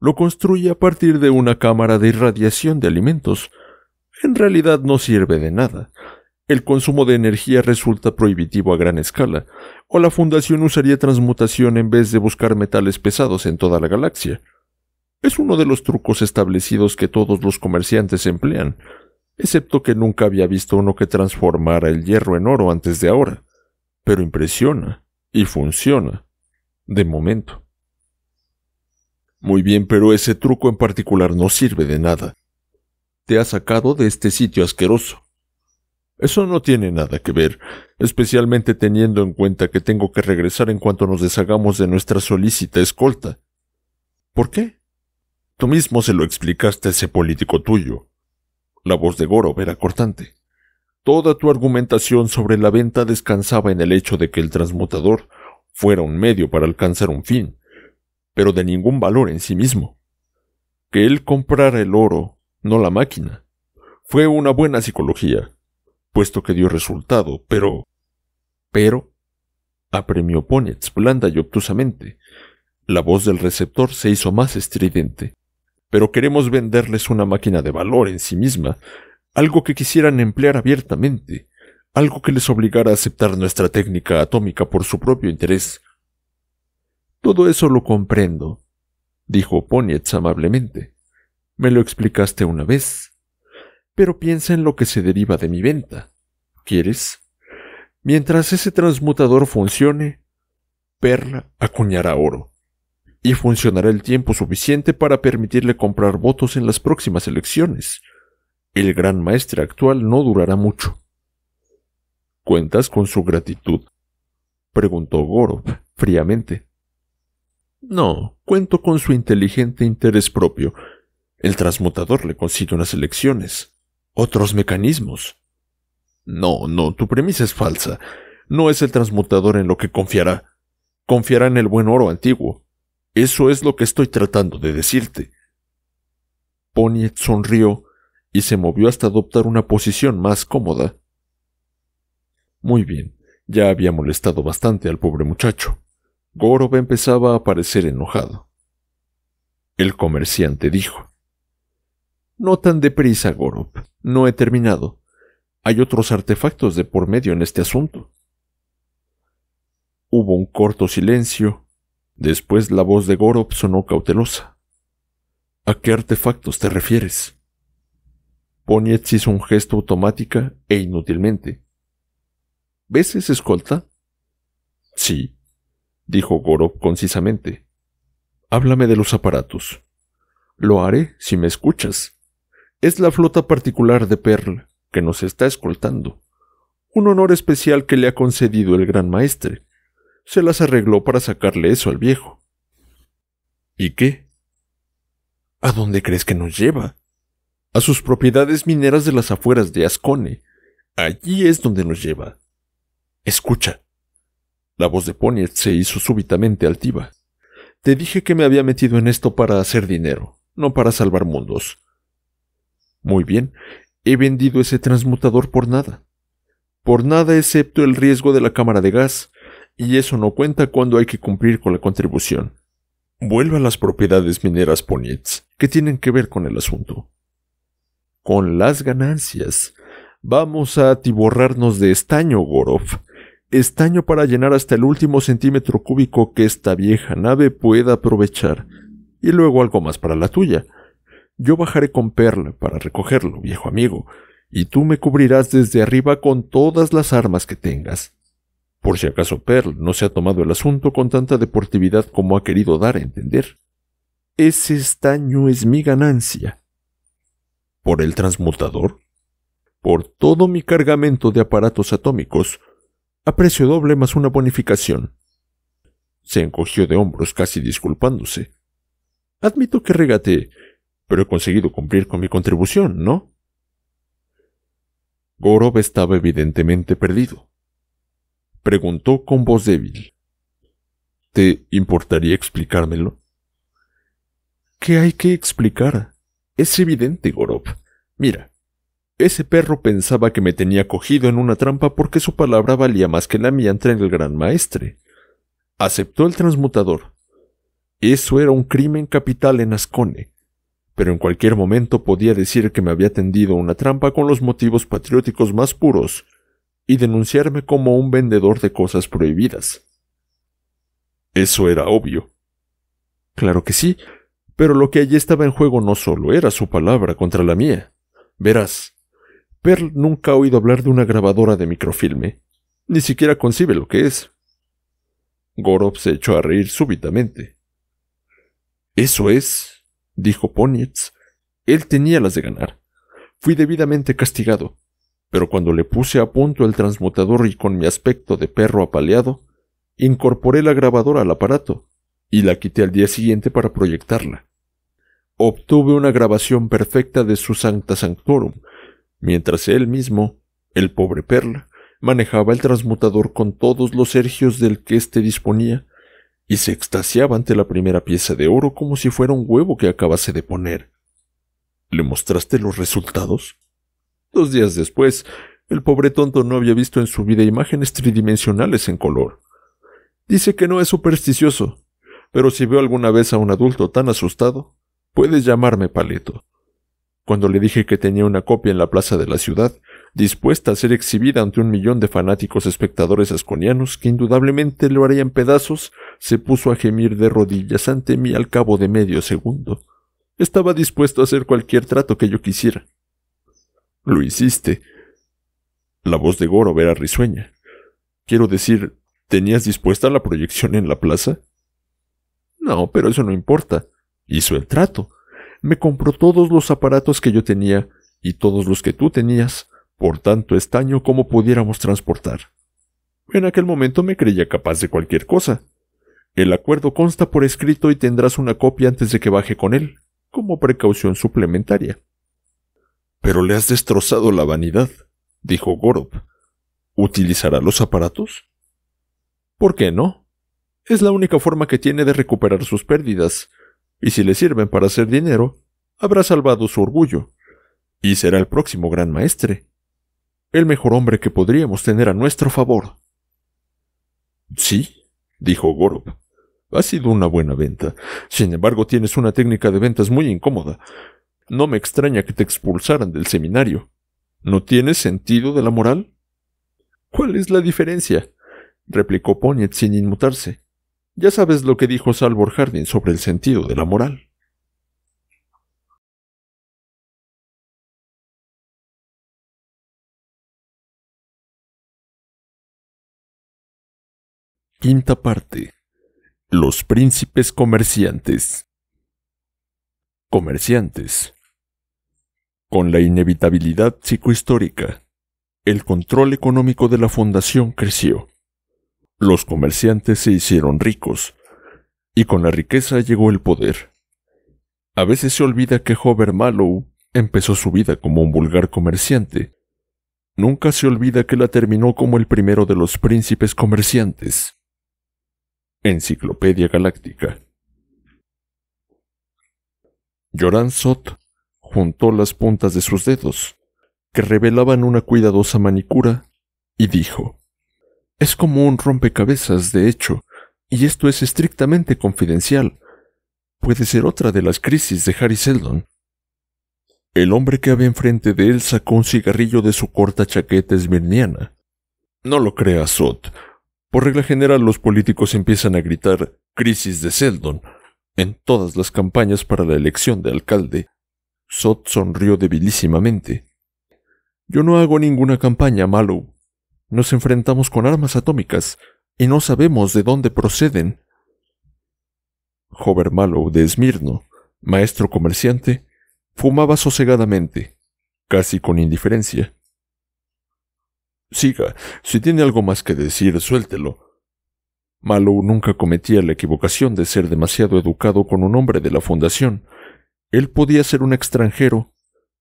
Lo construí a partir de una cámara de irradiación de alimentos, en realidad no sirve de nada. El consumo de energía resulta prohibitivo a gran escala, o la Fundación usaría transmutación en vez de buscar metales pesados en toda la galaxia. Es uno de los trucos establecidos que todos los comerciantes emplean, excepto que nunca había visto uno que transformara el hierro en oro antes de ahora. Pero impresiona y funciona. De momento. Muy bien, pero ese truco en particular no sirve de nada te ha sacado de este sitio asqueroso. Eso no tiene nada que ver, especialmente teniendo en cuenta que tengo que regresar en cuanto nos deshagamos de nuestra solícita escolta. ¿Por qué? Tú mismo se lo explicaste a ese político tuyo. La voz de Goro era cortante. Toda tu argumentación sobre la venta descansaba en el hecho de que el transmutador fuera un medio para alcanzar un fin, pero de ningún valor en sí mismo. Que él comprara el oro no la máquina. Fue una buena psicología, puesto que dio resultado, pero... Pero... apremió Ponetz blanda y obtusamente. La voz del receptor se hizo más estridente. Pero queremos venderles una máquina de valor en sí misma, algo que quisieran emplear abiertamente, algo que les obligara a aceptar nuestra técnica atómica por su propio interés. Todo eso lo comprendo, dijo Ponietz amablemente. Me lo explicaste una vez. Pero piensa en lo que se deriva de mi venta. ¿Quieres? Mientras ese transmutador funcione, Perla acuñará oro. Y funcionará el tiempo suficiente para permitirle comprar votos en las próximas elecciones. El gran maestre actual no durará mucho. ¿Cuentas con su gratitud? preguntó Gorov fríamente. No, cuento con su inteligente interés propio el transmutador le consigue unas elecciones, otros mecanismos. No, no, tu premisa es falsa. No es el transmutador en lo que confiará. Confiará en el buen oro antiguo. Eso es lo que estoy tratando de decirte. Poniet sonrió y se movió hasta adoptar una posición más cómoda. Muy bien, ya había molestado bastante al pobre muchacho. Gorob empezaba a parecer enojado. El comerciante dijo no tan deprisa, Gorob. No he terminado. Hay otros artefactos de por medio en este asunto. Hubo un corto silencio. Después la voz de Gorob sonó cautelosa. ¿A qué artefactos te refieres? Ponietz hizo un gesto automática e inútilmente. ¿Ves esa escolta? Sí, dijo Gorob concisamente. Háblame de los aparatos. Lo haré si me escuchas. Es la flota particular de Perl que nos está escoltando. Un honor especial que le ha concedido el gran maestre. Se las arregló para sacarle eso al viejo. ¿Y qué? ¿A dónde crees que nos lleva? A sus propiedades mineras de las afueras de Ascone. Allí es donde nos lleva. Escucha. La voz de Pony se hizo súbitamente altiva. Te dije que me había metido en esto para hacer dinero, no para salvar mundos. Muy bien, he vendido ese transmutador por nada. Por nada excepto el riesgo de la cámara de gas, y eso no cuenta cuando hay que cumplir con la contribución. Vuelvo a las propiedades mineras Ponitz, que tienen que ver con el asunto. Con las ganancias, vamos a atiborrarnos de estaño, Gorov. Estaño para llenar hasta el último centímetro cúbico que esta vieja nave pueda aprovechar, y luego algo más para la tuya. Yo bajaré con Perla para recogerlo, viejo amigo, y tú me cubrirás desde arriba con todas las armas que tengas. Por si acaso Perl no se ha tomado el asunto con tanta deportividad como ha querido dar a entender. Ese estaño es mi ganancia. ¿Por el transmutador? Por todo mi cargamento de aparatos atómicos, a precio doble más una bonificación. Se encogió de hombros casi disculpándose. Admito que regateé, pero he conseguido cumplir con mi contribución, ¿no? Gorov estaba evidentemente perdido. Preguntó con voz débil. ¿Te importaría explicármelo? ¿Qué hay que explicar? Es evidente, Gorov. Mira, ese perro pensaba que me tenía cogido en una trampa porque su palabra valía más que la mía entre el gran maestre. Aceptó el transmutador. Eso era un crimen capital en Ascone, pero en cualquier momento podía decir que me había tendido una trampa con los motivos patrióticos más puros y denunciarme como un vendedor de cosas prohibidas. Eso era obvio. Claro que sí, pero lo que allí estaba en juego no solo era su palabra contra la mía. Verás, Pearl nunca ha oído hablar de una grabadora de microfilme. Ni siquiera concibe lo que es. Gorov se echó a reír súbitamente. Eso es, dijo Ponietz, él tenía las de ganar. Fui debidamente castigado, pero cuando le puse a punto el transmutador y con mi aspecto de perro apaleado, incorporé la grabadora al aparato y la quité al día siguiente para proyectarla. Obtuve una grabación perfecta de su Sancta Sanctorum, mientras él mismo, el pobre Perla, manejaba el transmutador con todos los sergios del que éste disponía y se extasiaba ante la primera pieza de oro como si fuera un huevo que acabase de poner. ¿Le mostraste los resultados? Dos días después, el pobre tonto no había visto en su vida imágenes tridimensionales en color. Dice que no es supersticioso, pero si veo alguna vez a un adulto tan asustado, puedes llamarme paleto. Cuando le dije que tenía una copia en la plaza de la ciudad, dispuesta a ser exhibida ante un millón de fanáticos espectadores asconianos que indudablemente lo harían pedazos, se puso a gemir de rodillas ante mí al cabo de medio segundo. Estaba dispuesto a hacer cualquier trato que yo quisiera. Lo hiciste. La voz de Goro era risueña. Quiero decir, ¿tenías dispuesta la proyección en la plaza? No, pero eso no importa. Hizo el trato. Me compró todos los aparatos que yo tenía y todos los que tú tenías por tanto estaño como pudiéramos transportar. En aquel momento me creía capaz de cualquier cosa. El acuerdo consta por escrito y tendrás una copia antes de que baje con él, como precaución suplementaria. Pero le has destrozado la vanidad, dijo Gorob. ¿Utilizará los aparatos? ¿Por qué no? Es la única forma que tiene de recuperar sus pérdidas, y si le sirven para hacer dinero, habrá salvado su orgullo, y será el próximo gran maestre el mejor hombre que podríamos tener a nuestro favor. Sí, dijo Gorob—, Ha sido una buena venta. Sin embargo, tienes una técnica de ventas muy incómoda. No me extraña que te expulsaran del seminario. ¿No tienes sentido de la moral? ¿Cuál es la diferencia? replicó Ponet sin inmutarse. Ya sabes lo que dijo Salvor Hardin sobre el sentido de la moral. Quinta parte. Los príncipes comerciantes. Comerciantes. Con la inevitabilidad psicohistórica, el control económico de la fundación creció. Los comerciantes se hicieron ricos, y con la riqueza llegó el poder. A veces se olvida que Hover Mallow empezó su vida como un vulgar comerciante. Nunca se olvida que la terminó como el primero de los príncipes comerciantes. Enciclopedia Galáctica. Joran Sot juntó las puntas de sus dedos, que revelaban una cuidadosa manicura, y dijo: Es como un rompecabezas, de hecho, y esto es estrictamente confidencial. Puede ser otra de las crisis de Harry Seldon. El hombre que había enfrente de él sacó un cigarrillo de su corta chaqueta esmirniana. No lo creas, Sot. Por regla general, los políticos empiezan a gritar crisis de Seldon en todas las campañas para la elección de alcalde. Sot sonrió debilísimamente. Yo no hago ninguna campaña, Malow. Nos enfrentamos con armas atómicas y no sabemos de dónde proceden. Jover Malow de Esmirno, maestro comerciante, fumaba sosegadamente, casi con indiferencia, Siga, si tiene algo más que decir, suéltelo. Malou nunca cometía la equivocación de ser demasiado educado con un hombre de la fundación. Él podía ser un extranjero,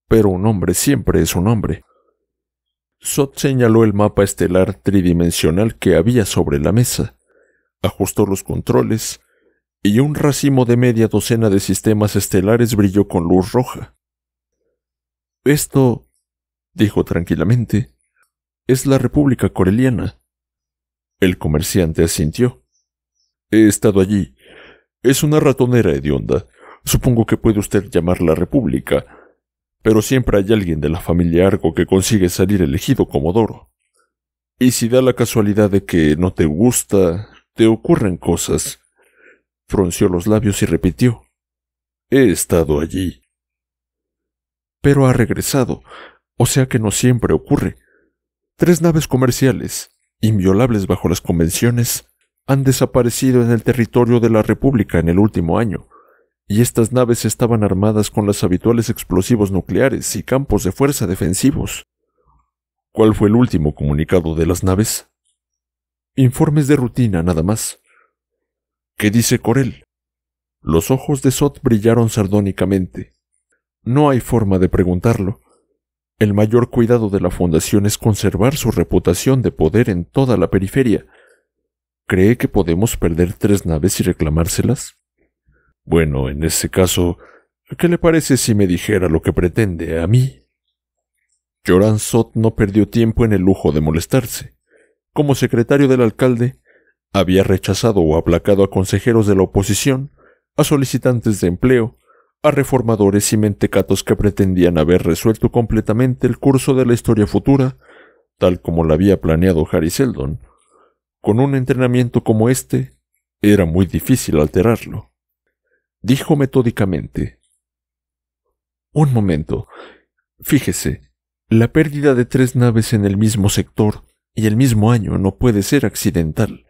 pero un hombre siempre es un hombre. Sot señaló el mapa estelar tridimensional que había sobre la mesa, ajustó los controles, y un racimo de media docena de sistemas estelares brilló con luz roja. Esto, dijo tranquilamente, es la República Coreliana. El comerciante asintió. He estado allí. Es una ratonera hedionda. Supongo que puede usted llamarla República, pero siempre hay alguien de la familia Argo que consigue salir elegido comodoro. Y si da la casualidad de que no te gusta, te ocurren cosas. Frunció los labios y repitió. He estado allí. Pero ha regresado, o sea que no siempre ocurre tres naves comerciales, inviolables bajo las convenciones, han desaparecido en el territorio de la República en el último año, y estas naves estaban armadas con los habituales explosivos nucleares y campos de fuerza defensivos. ¿Cuál fue el último comunicado de las naves? Informes de rutina nada más. ¿Qué dice Corel? Los ojos de Sot brillaron sardónicamente. No hay forma de preguntarlo. El mayor cuidado de la Fundación es conservar su reputación de poder en toda la periferia. ¿Cree que podemos perder tres naves y reclamárselas? Bueno, en ese caso, ¿qué le parece si me dijera lo que pretende a mí? Joran Sot no perdió tiempo en el lujo de molestarse. Como secretario del alcalde, había rechazado o aplacado a consejeros de la oposición, a solicitantes de empleo, a reformadores y mentecatos que pretendían haber resuelto completamente el curso de la historia futura, tal como la había planeado Harry Seldon. Con un entrenamiento como este, era muy difícil alterarlo. Dijo metódicamente. Un momento. Fíjese, la pérdida de tres naves en el mismo sector y el mismo año no puede ser accidental.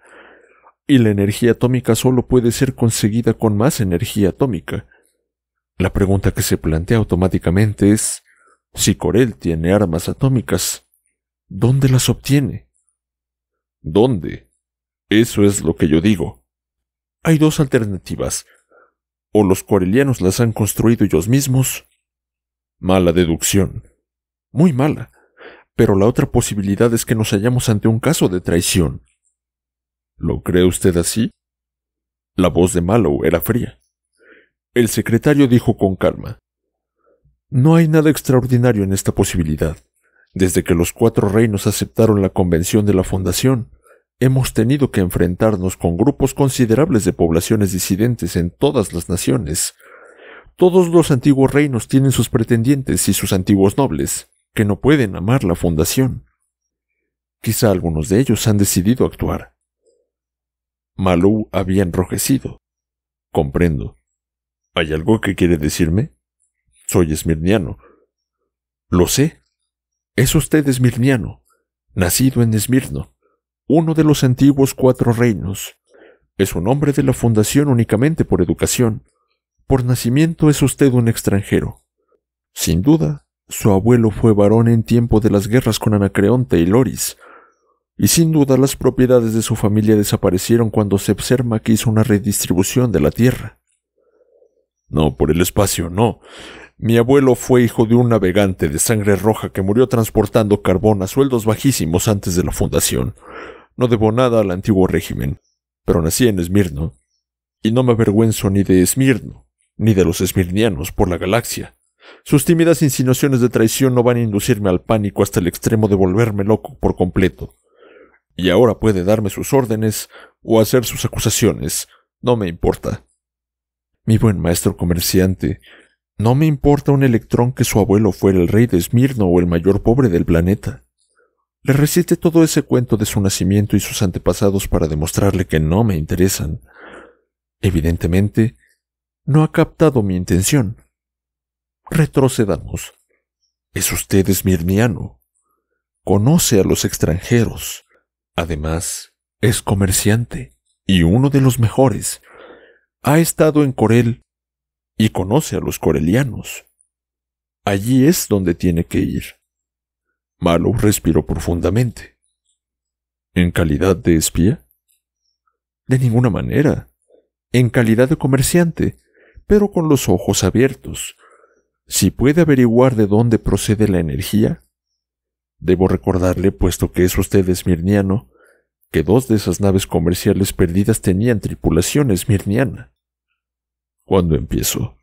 Y la energía atómica solo puede ser conseguida con más energía atómica. La pregunta que se plantea automáticamente es, si Corel tiene armas atómicas, ¿dónde las obtiene? ¿Dónde? Eso es lo que yo digo. Hay dos alternativas. O los corelianos las han construido ellos mismos. Mala deducción. Muy mala. Pero la otra posibilidad es que nos hallamos ante un caso de traición. ¿Lo cree usted así? La voz de Mallow era fría. El secretario dijo con calma. No hay nada extraordinario en esta posibilidad. Desde que los cuatro reinos aceptaron la convención de la Fundación, hemos tenido que enfrentarnos con grupos considerables de poblaciones disidentes en todas las naciones. Todos los antiguos reinos tienen sus pretendientes y sus antiguos nobles, que no pueden amar la Fundación. Quizá algunos de ellos han decidido actuar. Malú había enrojecido. Comprendo. ¿Hay algo que quiere decirme? Soy esmirniano. Lo sé. Es usted esmirniano, nacido en Esmirno, uno de los antiguos cuatro reinos. Es un hombre de la fundación únicamente por educación. Por nacimiento es usted un extranjero. Sin duda, su abuelo fue varón en tiempo de las guerras con Anacreonte y Loris, y sin duda las propiedades de su familia desaparecieron cuando que hizo una redistribución de la tierra. No, por el espacio, no. Mi abuelo fue hijo de un navegante de sangre roja que murió transportando carbón a sueldos bajísimos antes de la fundación. No debo nada al antiguo régimen, pero nací en Esmirno, y no me avergüenzo ni de Esmirno, ni de los esmirnianos por la galaxia. Sus tímidas insinuaciones de traición no van a inducirme al pánico hasta el extremo de volverme loco por completo. Y ahora puede darme sus órdenes o hacer sus acusaciones, no me importa. Mi buen maestro comerciante, no me importa un electrón que su abuelo fuera el rey de Esmirno o el mayor pobre del planeta. Le recite todo ese cuento de su nacimiento y sus antepasados para demostrarle que no me interesan. Evidentemente, no ha captado mi intención. Retrocedamos. Es usted esmirniano. Conoce a los extranjeros. Además, es comerciante y uno de los mejores. Ha estado en Corel y conoce a los corelianos. Allí es donde tiene que ir. Malo respiró profundamente. ¿En calidad de espía? De ninguna manera. En calidad de comerciante, pero con los ojos abiertos. Si puede averiguar de dónde procede la energía. Debo recordarle, puesto que es usted esmirniano, que dos de esas naves comerciales perdidas tenían tripulaciones esmirniana. ¿Cuándo empiezo?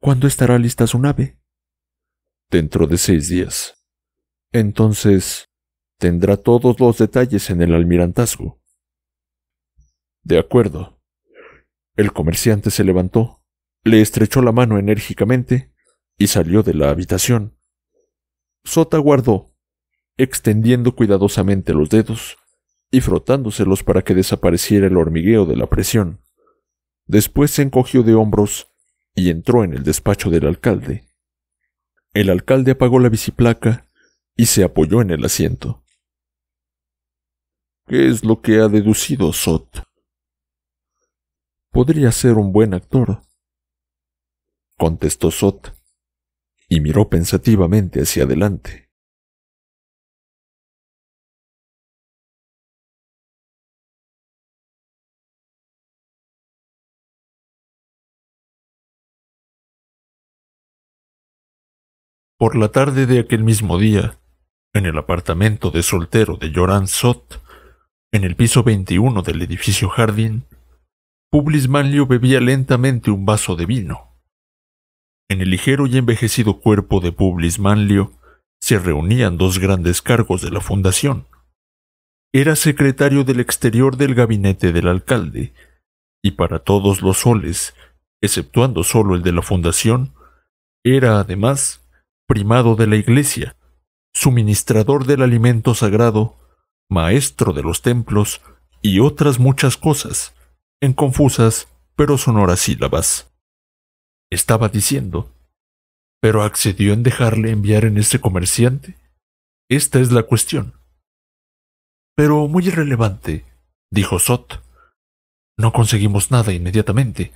¿Cuándo estará lista su nave? Dentro de seis días. Entonces, tendrá todos los detalles en el almirantazgo. De acuerdo. El comerciante se levantó, le estrechó la mano enérgicamente y salió de la habitación. Sota guardó, extendiendo cuidadosamente los dedos y frotándoselos para que desapareciera el hormigueo de la presión. Después se encogió de hombros y entró en el despacho del alcalde. El alcalde apagó la biciplaca y se apoyó en el asiento. ¿Qué es lo que ha deducido Sot? Podría ser un buen actor, contestó Sot, y miró pensativamente hacia adelante. Por la tarde de aquel mismo día, en el apartamento de soltero de Joran Sot, en el piso 21 del edificio Jardín, Publismanlio Manlio bebía lentamente un vaso de vino. En el ligero y envejecido cuerpo de Publismanlio Manlio se reunían dos grandes cargos de la fundación. Era secretario del exterior del gabinete del alcalde, y para todos los soles, exceptuando solo el de la fundación, era además primado de la iglesia, suministrador del alimento sagrado, maestro de los templos y otras muchas cosas, en confusas pero sonoras sílabas. Estaba diciendo, ¿pero accedió en dejarle enviar en ese comerciante? Esta es la cuestión. Pero muy irrelevante, dijo Sot. No conseguimos nada inmediatamente.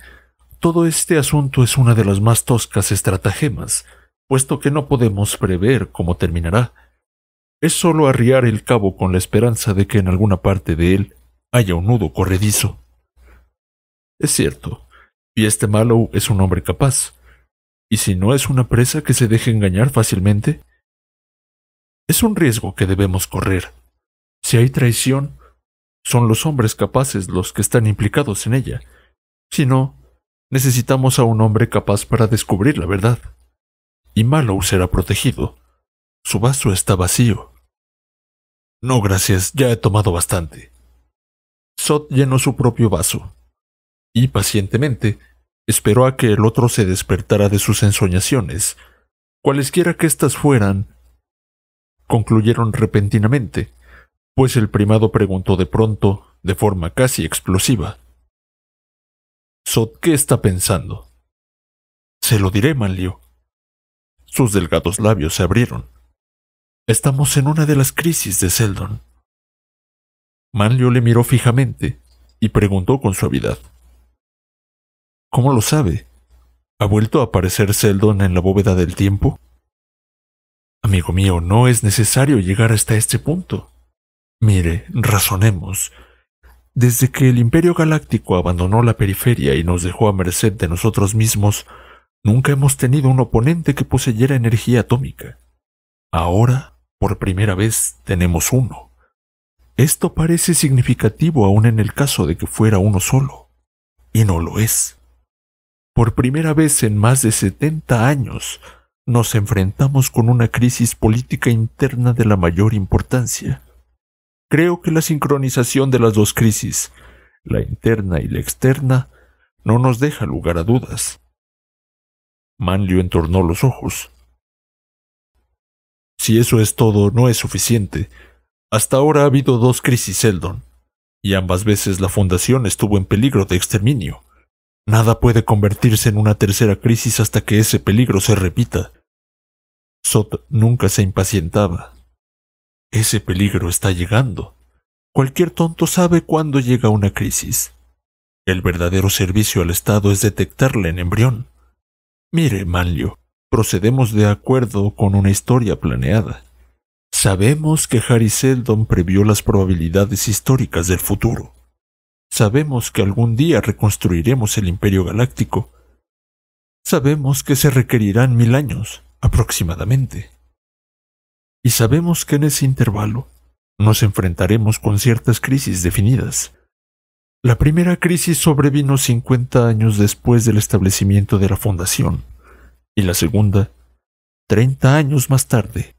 Todo este asunto es una de las más toscas estratagemas puesto que no podemos prever cómo terminará. Es solo arriar el cabo con la esperanza de que en alguna parte de él haya un nudo corredizo. Es cierto, y este malo es un hombre capaz, y si no es una presa que se deje engañar fácilmente, es un riesgo que debemos correr. Si hay traición, son los hombres capaces los que están implicados en ella. Si no, necesitamos a un hombre capaz para descubrir la verdad y Mallow será protegido. Su vaso está vacío. No, gracias, ya he tomado bastante. Sot llenó su propio vaso, y pacientemente esperó a que el otro se despertara de sus ensoñaciones, cualesquiera que éstas fueran. Concluyeron repentinamente, pues el primado preguntó de pronto, de forma casi explosiva. Sot, ¿qué está pensando? Se lo diré, Manlio. Sus delgados labios se abrieron. Estamos en una de las crisis de Seldon. Manlio le miró fijamente y preguntó con suavidad. ¿Cómo lo sabe? ¿Ha vuelto a aparecer Seldon en la bóveda del tiempo? Amigo mío, no es necesario llegar hasta este punto. Mire, razonemos. Desde que el Imperio Galáctico abandonó la periferia y nos dejó a merced de nosotros mismos, Nunca hemos tenido un oponente que poseyera energía atómica. Ahora, por primera vez, tenemos uno. Esto parece significativo aún en el caso de que fuera uno solo, y no lo es. Por primera vez en más de 70 años, nos enfrentamos con una crisis política interna de la mayor importancia. Creo que la sincronización de las dos crisis, la interna y la externa, no nos deja lugar a dudas. Manlio entornó los ojos. Si eso es todo, no es suficiente. Hasta ahora ha habido dos crisis Eldon, y ambas veces la Fundación estuvo en peligro de exterminio. Nada puede convertirse en una tercera crisis hasta que ese peligro se repita. Sot nunca se impacientaba. Ese peligro está llegando. Cualquier tonto sabe cuándo llega una crisis. El verdadero servicio al Estado es detectarla en embrión. Mire, Manlio, procedemos de acuerdo con una historia planeada. Sabemos que Harry Seldon previó las probabilidades históricas del futuro. Sabemos que algún día reconstruiremos el Imperio Galáctico. Sabemos que se requerirán mil años, aproximadamente. Y sabemos que en ese intervalo nos enfrentaremos con ciertas crisis definidas. La primera crisis sobrevino cincuenta años después del establecimiento de la fundación y la segunda treinta años más tarde.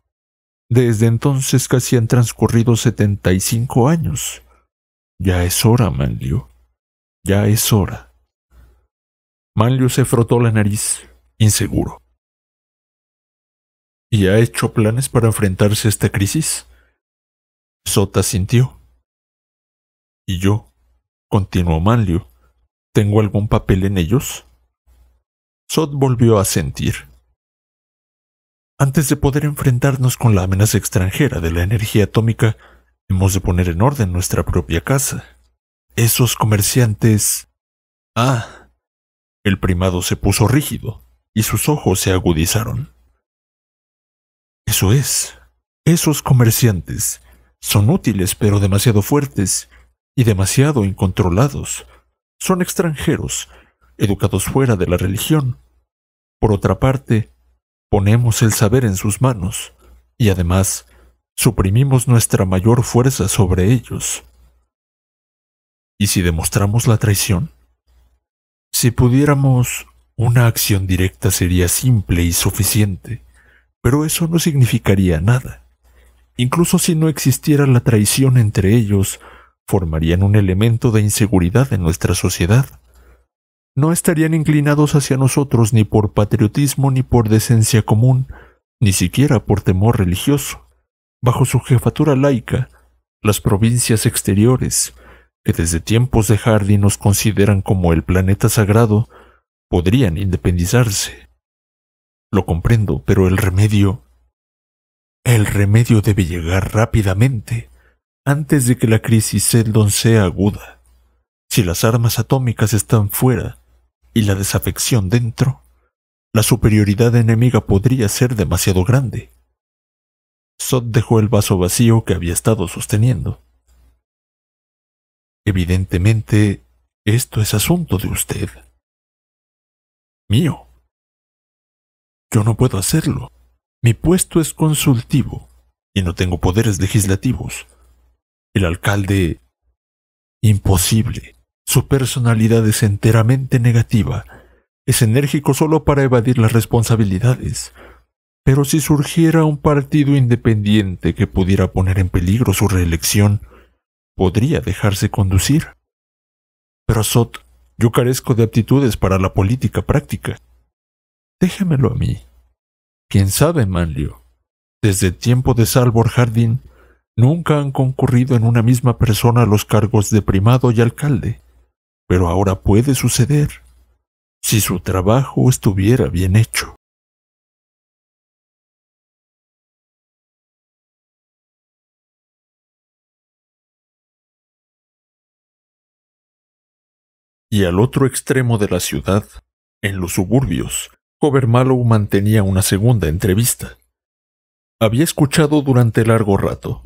Desde entonces casi han transcurrido cinco años. Ya es hora, Manlio. Ya es hora. Manlio se frotó la nariz, inseguro. ¿Y ha hecho planes para enfrentarse a esta crisis? Sota sintió. Y yo, Continuó Manlio. ¿Tengo algún papel en ellos? Sod volvió a sentir. Antes de poder enfrentarnos con la amenaza extranjera de la energía atómica, hemos de poner en orden nuestra propia casa. Esos comerciantes... Ah. El primado se puso rígido y sus ojos se agudizaron. Eso es. Esos comerciantes son útiles pero demasiado fuertes y demasiado incontrolados. Son extranjeros, educados fuera de la religión. Por otra parte, ponemos el saber en sus manos y además suprimimos nuestra mayor fuerza sobre ellos. ¿Y si demostramos la traición? Si pudiéramos, una acción directa sería simple y suficiente, pero eso no significaría nada. Incluso si no existiera la traición entre ellos, formarían un elemento de inseguridad en nuestra sociedad. No estarían inclinados hacia nosotros ni por patriotismo ni por decencia común, ni siquiera por temor religioso. Bajo su jefatura laica, las provincias exteriores, que desde tiempos de Hardy nos consideran como el planeta sagrado, podrían independizarse. Lo comprendo, pero el remedio... El remedio debe llegar rápidamente antes de que la crisis Seldon sea aguda. Si las armas atómicas están fuera y la desafección dentro, la superioridad enemiga podría ser demasiado grande. Sot dejó el vaso vacío que había estado sosteniendo. Evidentemente, esto es asunto de usted. Mío. Yo no puedo hacerlo. Mi puesto es consultivo y no tengo poderes legislativos. El alcalde... Imposible. Su personalidad es enteramente negativa. Es enérgico solo para evadir las responsabilidades. Pero si surgiera un partido independiente que pudiera poner en peligro su reelección, podría dejarse conducir. Pero Sot, yo carezco de aptitudes para la política práctica. Déjemelo a mí. Quién sabe, Manlio. Desde el tiempo de Salvor Hardin Nunca han concurrido en una misma persona los cargos de primado y alcalde, pero ahora puede suceder si su trabajo estuviera bien hecho. Y al otro extremo de la ciudad, en los suburbios, Cover mantenía una segunda entrevista. Había escuchado durante largo rato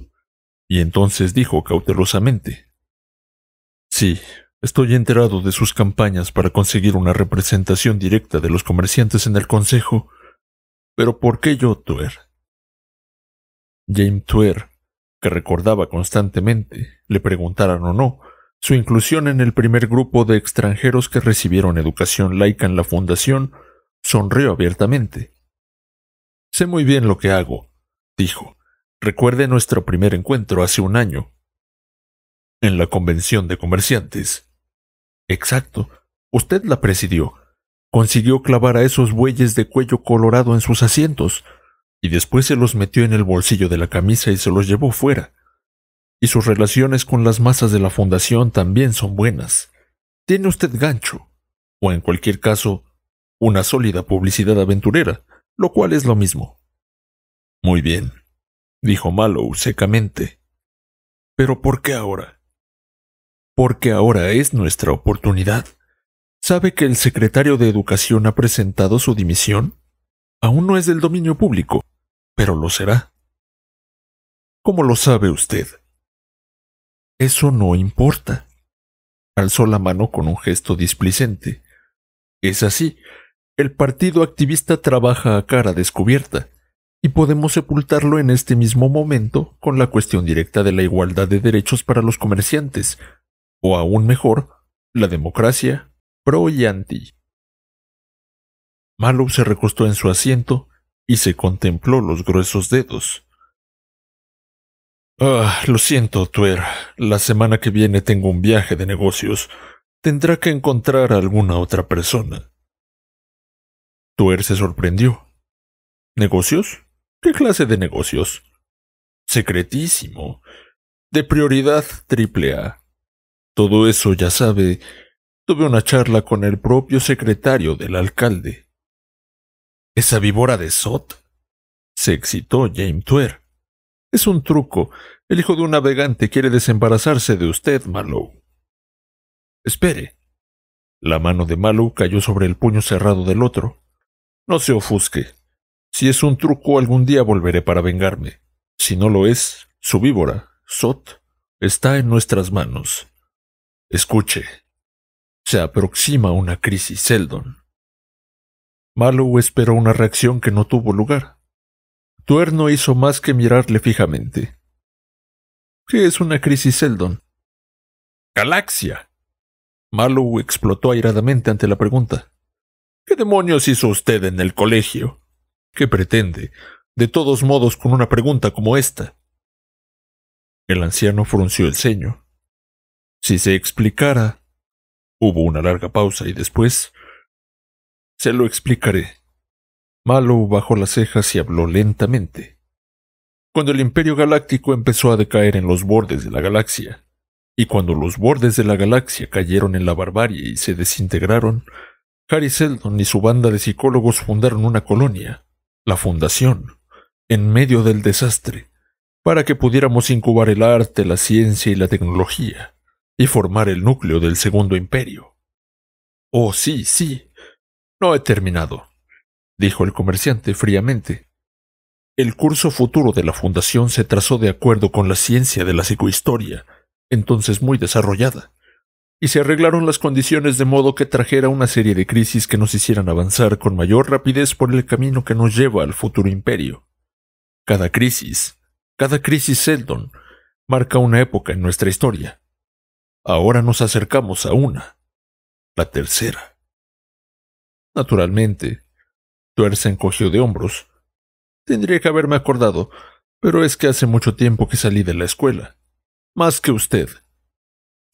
y entonces dijo cautelosamente Sí, estoy enterado de sus campañas para conseguir una representación directa de los comerciantes en el Consejo, pero ¿por qué yo, Tuer? James Tuer, que recordaba constantemente, le preguntaran o no, su inclusión en el primer grupo de extranjeros que recibieron educación laica en la Fundación, sonrió abiertamente. Sé muy bien lo que hago, dijo, Recuerde nuestro primer encuentro hace un año, en la Convención de Comerciantes. Exacto, usted la presidió. Consiguió clavar a esos bueyes de cuello colorado en sus asientos, y después se los metió en el bolsillo de la camisa y se los llevó fuera. Y sus relaciones con las masas de la Fundación también son buenas. Tiene usted gancho, o en cualquier caso, una sólida publicidad aventurera, lo cual es lo mismo. Muy bien dijo Malo, secamente. Pero ¿por qué ahora? Porque ahora es nuestra oportunidad. ¿Sabe que el secretario de Educación ha presentado su dimisión? Aún no es del dominio público, pero lo será. ¿Cómo lo sabe usted? Eso no importa. Alzó la mano con un gesto displicente. Es así. El partido activista trabaja a cara descubierta y podemos sepultarlo en este mismo momento con la cuestión directa de la igualdad de derechos para los comerciantes, o aún mejor, la democracia pro y anti. Malou se recostó en su asiento y se contempló los gruesos dedos. Ah, lo siento, Tuer. La semana que viene tengo un viaje de negocios. Tendrá que encontrar a alguna otra persona. Tuer se sorprendió. ¿Negocios? ¿Qué clase de negocios? Secretísimo. De prioridad triple A. Todo eso ya sabe. Tuve una charla con el propio secretario del alcalde. Esa víbora de Sot. Se excitó James Tuer. Es un truco. El hijo de un navegante quiere desembarazarse de usted, Malou. Espere. La mano de Malou cayó sobre el puño cerrado del otro. No se ofusque. Si es un truco, algún día volveré para vengarme. Si no lo es, su víbora, Sot, está en nuestras manos. Escuche. Se aproxima una crisis, Seldon. Malou esperó una reacción que no tuvo lugar. Tuer no hizo más que mirarle fijamente. ¿Qué es una crisis, Seldon? Galaxia. Malou explotó airadamente ante la pregunta. ¿Qué demonios hizo usted en el colegio? ¿Qué pretende? De todos modos, con una pregunta como esta. El anciano frunció el ceño. Si se explicara. Hubo una larga pausa y después. Se lo explicaré. Malo bajó las cejas y habló lentamente. Cuando el Imperio Galáctico empezó a decaer en los bordes de la galaxia, y cuando los bordes de la galaxia cayeron en la barbarie y se desintegraron, Harry Seldon y su banda de psicólogos fundaron una colonia, la fundación, en medio del desastre, para que pudiéramos incubar el arte, la ciencia y la tecnología, y formar el núcleo del Segundo Imperio. Oh, sí, sí. No he terminado, dijo el comerciante fríamente. El curso futuro de la fundación se trazó de acuerdo con la ciencia de la psicohistoria, entonces muy desarrollada, y se arreglaron las condiciones de modo que trajera una serie de crisis que nos hicieran avanzar con mayor rapidez por el camino que nos lleva al futuro imperio. Cada crisis, cada crisis Seldon, marca una época en nuestra historia. Ahora nos acercamos a una, la tercera. Naturalmente, Tuer se encogió de hombros. Tendría que haberme acordado, pero es que hace mucho tiempo que salí de la escuela. Más que usted,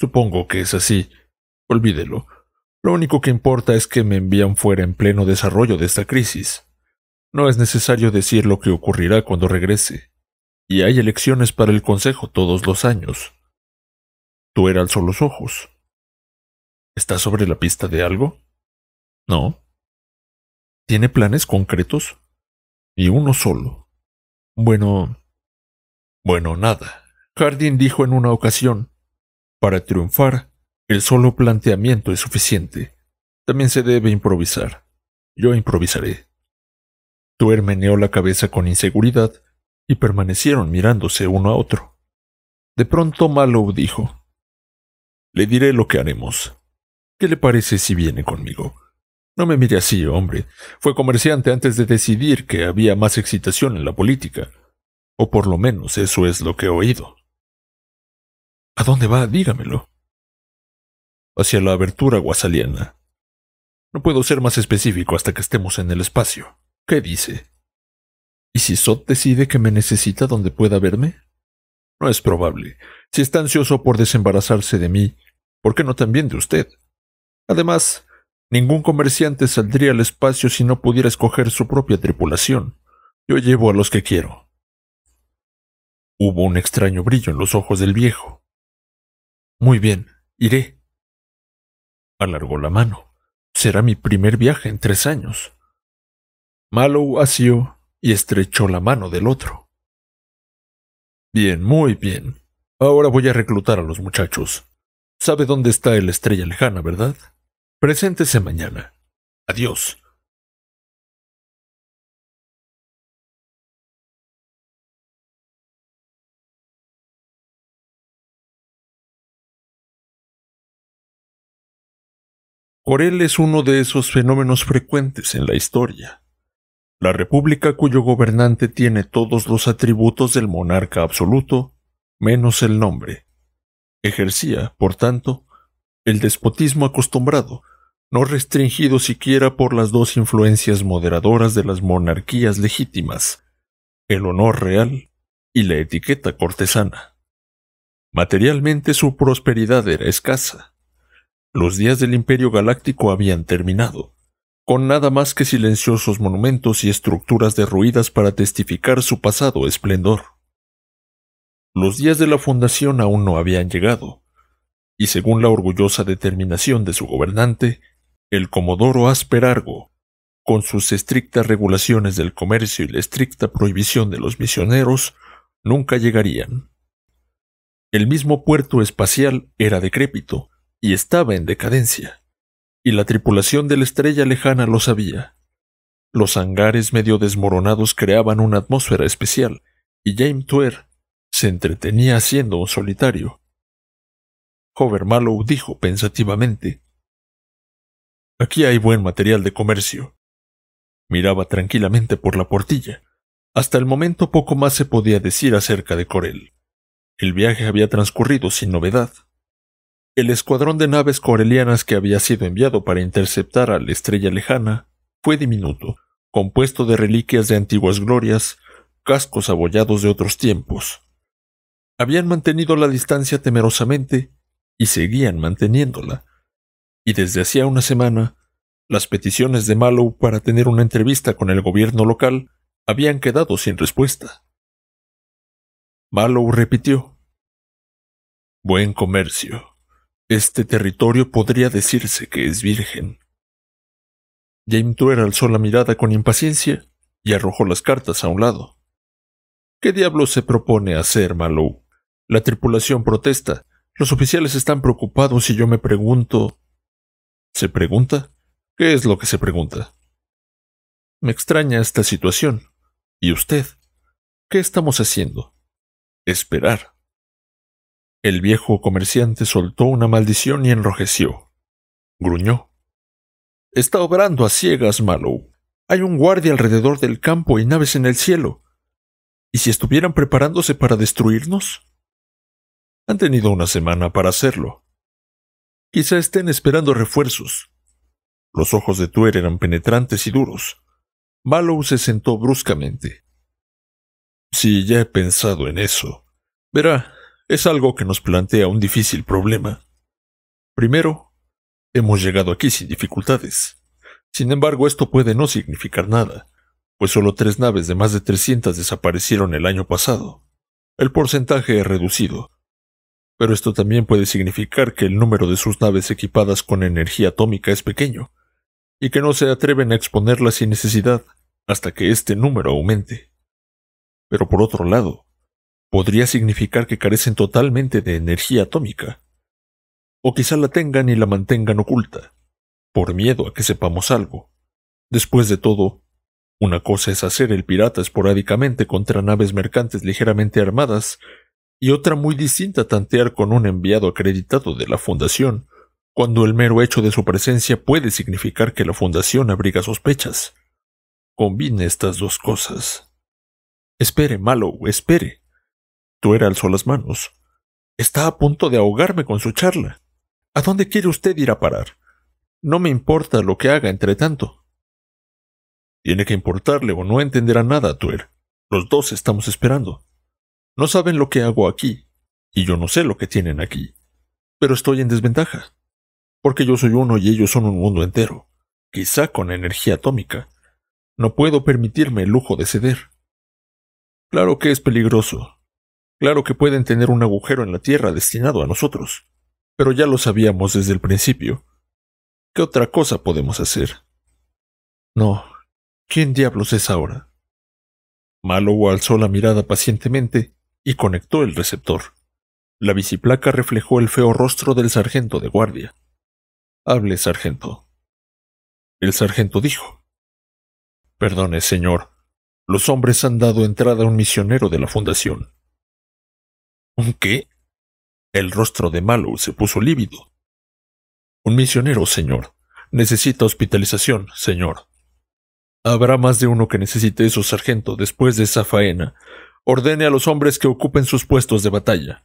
Supongo que es así. Olvídelo. Lo único que importa es que me envían fuera en pleno desarrollo de esta crisis. No es necesario decir lo que ocurrirá cuando regrese. Y hay elecciones para el Consejo todos los años. Tú alzó los ojos. —¿Estás sobre la pista de algo? No. ¿Tiene planes concretos? Y uno solo. Bueno. Bueno, nada. Jardín dijo en una ocasión para triunfar, el solo planteamiento es suficiente. También se debe improvisar. Yo improvisaré. Tuer la cabeza con inseguridad y permanecieron mirándose uno a otro. De pronto Mallow dijo: Le diré lo que haremos. ¿Qué le parece si viene conmigo? No me mire así, hombre. Fue comerciante antes de decidir que había más excitación en la política. O por lo menos eso es lo que he oído. ¿A dónde va? Dígamelo. Hacia la abertura guasaliana. No puedo ser más específico hasta que estemos en el espacio. ¿Qué dice? ¿Y si Sot decide que me necesita donde pueda verme? No es probable. Si está ansioso por desembarazarse de mí, ¿por qué no también de usted? Además, ningún comerciante saldría al espacio si no pudiera escoger su propia tripulación. Yo llevo a los que quiero. Hubo un extraño brillo en los ojos del viejo. Muy bien, iré. Alargó la mano. Será mi primer viaje en tres años. Mallow asió y estrechó la mano del otro. Bien, muy bien. Ahora voy a reclutar a los muchachos. Sabe dónde está el estrella lejana, ¿verdad? Preséntese mañana. Adiós. Corel es uno de esos fenómenos frecuentes en la historia. La república cuyo gobernante tiene todos los atributos del monarca absoluto, menos el nombre. Ejercía, por tanto, el despotismo acostumbrado, no restringido siquiera por las dos influencias moderadoras de las monarquías legítimas, el honor real y la etiqueta cortesana. Materialmente su prosperidad era escasa, los días del Imperio Galáctico habían terminado, con nada más que silenciosos monumentos y estructuras derruidas para testificar su pasado esplendor. Los días de la fundación aún no habían llegado, y según la orgullosa determinación de su gobernante, el Comodoro Argo, con sus estrictas regulaciones del comercio y la estricta prohibición de los misioneros, nunca llegarían. El mismo puerto espacial era decrépito, y estaba en decadencia. Y la tripulación de la estrella lejana lo sabía. Los hangares medio desmoronados creaban una atmósfera especial, y James Tuer se entretenía haciendo un solitario. Hover Mallow dijo pensativamente: Aquí hay buen material de comercio. Miraba tranquilamente por la portilla. Hasta el momento poco más se podía decir acerca de Corel. El viaje había transcurrido sin novedad. El escuadrón de naves corelianas que había sido enviado para interceptar a la estrella lejana fue diminuto, compuesto de reliquias de antiguas glorias, cascos abollados de otros tiempos. Habían mantenido la distancia temerosamente y seguían manteniéndola. Y desde hacía una semana, las peticiones de Malow para tener una entrevista con el gobierno local habían quedado sin respuesta. Mallow repitió. Buen comercio. Este territorio podría decirse que es virgen. James Tuer alzó la mirada con impaciencia y arrojó las cartas a un lado. ¿Qué diablo se propone hacer, Malou? La tripulación protesta. Los oficiales están preocupados y yo me pregunto. ¿Se pregunta? ¿Qué es lo que se pregunta? Me extraña esta situación. ¿Y usted? ¿Qué estamos haciendo? Esperar. El viejo comerciante soltó una maldición y enrojeció. Gruñó. Está obrando a ciegas, Mallow. Hay un guardia alrededor del campo y naves en el cielo. ¿Y si estuvieran preparándose para destruirnos? Han tenido una semana para hacerlo. Quizá estén esperando refuerzos. Los ojos de Tuer eran penetrantes y duros. Mallow se sentó bruscamente. Sí, ya he pensado en eso. Verá, es algo que nos plantea un difícil problema. Primero, hemos llegado aquí sin dificultades. Sin embargo, esto puede no significar nada, pues solo tres naves de más de 300 desaparecieron el año pasado. El porcentaje es reducido, pero esto también puede significar que el número de sus naves equipadas con energía atómica es pequeño, y que no se atreven a exponerlas sin necesidad hasta que este número aumente. Pero por otro lado, podría significar que carecen totalmente de energía atómica. O quizá la tengan y la mantengan oculta, por miedo a que sepamos algo. Después de todo, una cosa es hacer el pirata esporádicamente contra naves mercantes ligeramente armadas, y otra muy distinta tantear con un enviado acreditado de la Fundación, cuando el mero hecho de su presencia puede significar que la Fundación abriga sospechas. Combine estas dos cosas. Espere, Malo, espere, Tuera alzó las manos. Está a punto de ahogarme con su charla. ¿A dónde quiere usted ir a parar? No me importa lo que haga entre tanto. Tiene que importarle o no entenderá nada, Tuer. Los dos estamos esperando. No saben lo que hago aquí, y yo no sé lo que tienen aquí. Pero estoy en desventaja. Porque yo soy uno y ellos son un mundo entero, quizá con energía atómica. No puedo permitirme el lujo de ceder. Claro que es peligroso, Claro que pueden tener un agujero en la Tierra destinado a nosotros, pero ya lo sabíamos desde el principio. ¿Qué otra cosa podemos hacer? No. ¿Quién diablos es ahora? Malo alzó la mirada pacientemente y conectó el receptor. La biciplaca reflejó el feo rostro del sargento de guardia. Hable, sargento. El sargento dijo. Perdone, señor. Los hombres han dado entrada a un misionero de la Fundación. —¿Qué? el rostro de Malo se puso lívido. Un misionero, señor. Necesita hospitalización, señor. Habrá más de uno que necesite eso, sargento, después de esa faena. Ordene a los hombres que ocupen sus puestos de batalla.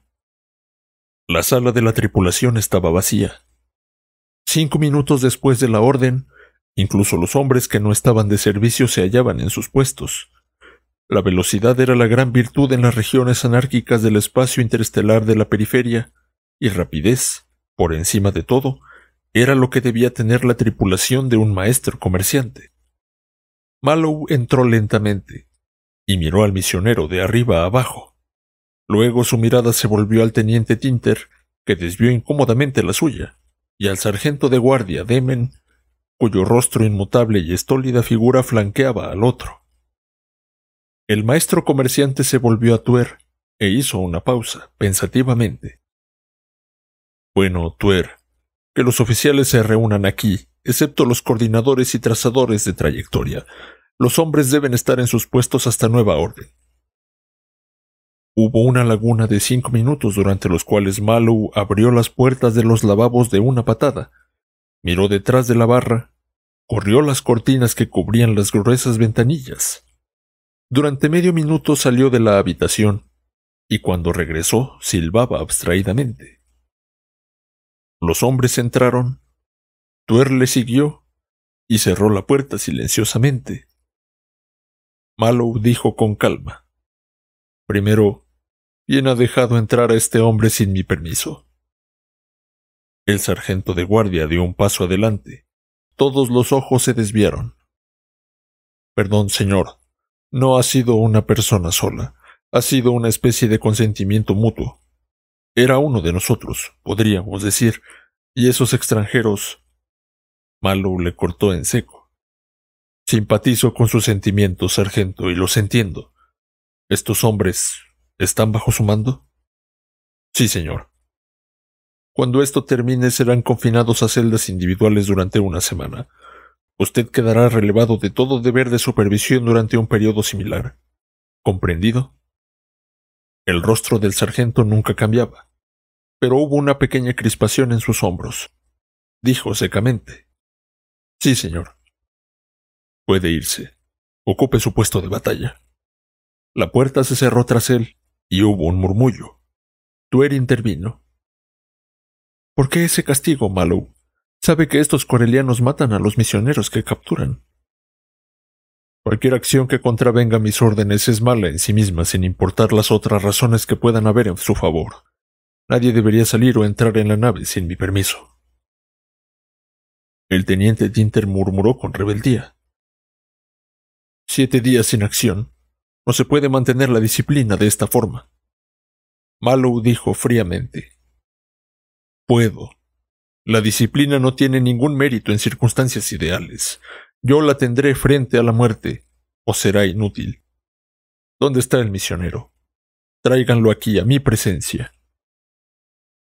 La sala de la tripulación estaba vacía. Cinco minutos después de la orden, incluso los hombres que no estaban de servicio se hallaban en sus puestos. La velocidad era la gran virtud en las regiones anárquicas del espacio interestelar de la periferia, y rapidez, por encima de todo, era lo que debía tener la tripulación de un maestro comerciante. Mallow entró lentamente, y miró al misionero de arriba a abajo. Luego su mirada se volvió al teniente Tinter, que desvió incómodamente la suya, y al sargento de guardia Demen, cuyo rostro inmutable y estólida figura flanqueaba al otro. El maestro comerciante se volvió a Tuer e hizo una pausa, pensativamente. Bueno, Tuer, que los oficiales se reúnan aquí, excepto los coordinadores y trazadores de trayectoria. Los hombres deben estar en sus puestos hasta nueva orden. Hubo una laguna de cinco minutos durante los cuales Malou abrió las puertas de los lavabos de una patada, miró detrás de la barra, corrió las cortinas que cubrían las gruesas ventanillas, durante medio minuto salió de la habitación, y cuando regresó silbaba abstraídamente. Los hombres entraron, Tuerle le siguió y cerró la puerta silenciosamente. Mallow dijo con calma. Primero, ¿quién ha dejado entrar a este hombre sin mi permiso? El sargento de guardia dio un paso adelante. Todos los ojos se desviaron. Perdón, señor, no ha sido una persona sola, ha sido una especie de consentimiento mutuo. Era uno de nosotros, podríamos decir, y esos extranjeros. Malo le cortó en seco. Simpatizo con sus sentimientos, sargento, y los entiendo. ¿Estos hombres están bajo su mando? Sí, señor. Cuando esto termine serán confinados a celdas individuales durante una semana usted quedará relevado de todo deber de supervisión durante un periodo similar. ¿Comprendido? El rostro del sargento nunca cambiaba, pero hubo una pequeña crispación en sus hombros. Dijo secamente. Sí, señor. Puede irse. Ocupe su puesto de batalla. La puerta se cerró tras él y hubo un murmullo. Tuer intervino. ¿Por qué ese castigo, Malou? sabe que estos corelianos matan a los misioneros que capturan. Cualquier acción que contravenga mis órdenes es mala en sí misma, sin importar las otras razones que puedan haber en su favor. Nadie debería salir o entrar en la nave sin mi permiso. El teniente Dinter murmuró con rebeldía. Siete días sin acción. No se puede mantener la disciplina de esta forma. Malou dijo fríamente. Puedo la disciplina no tiene ningún mérito en circunstancias ideales. Yo la tendré frente a la muerte, o será inútil. ¿Dónde está el misionero? Tráiganlo aquí a mi presencia.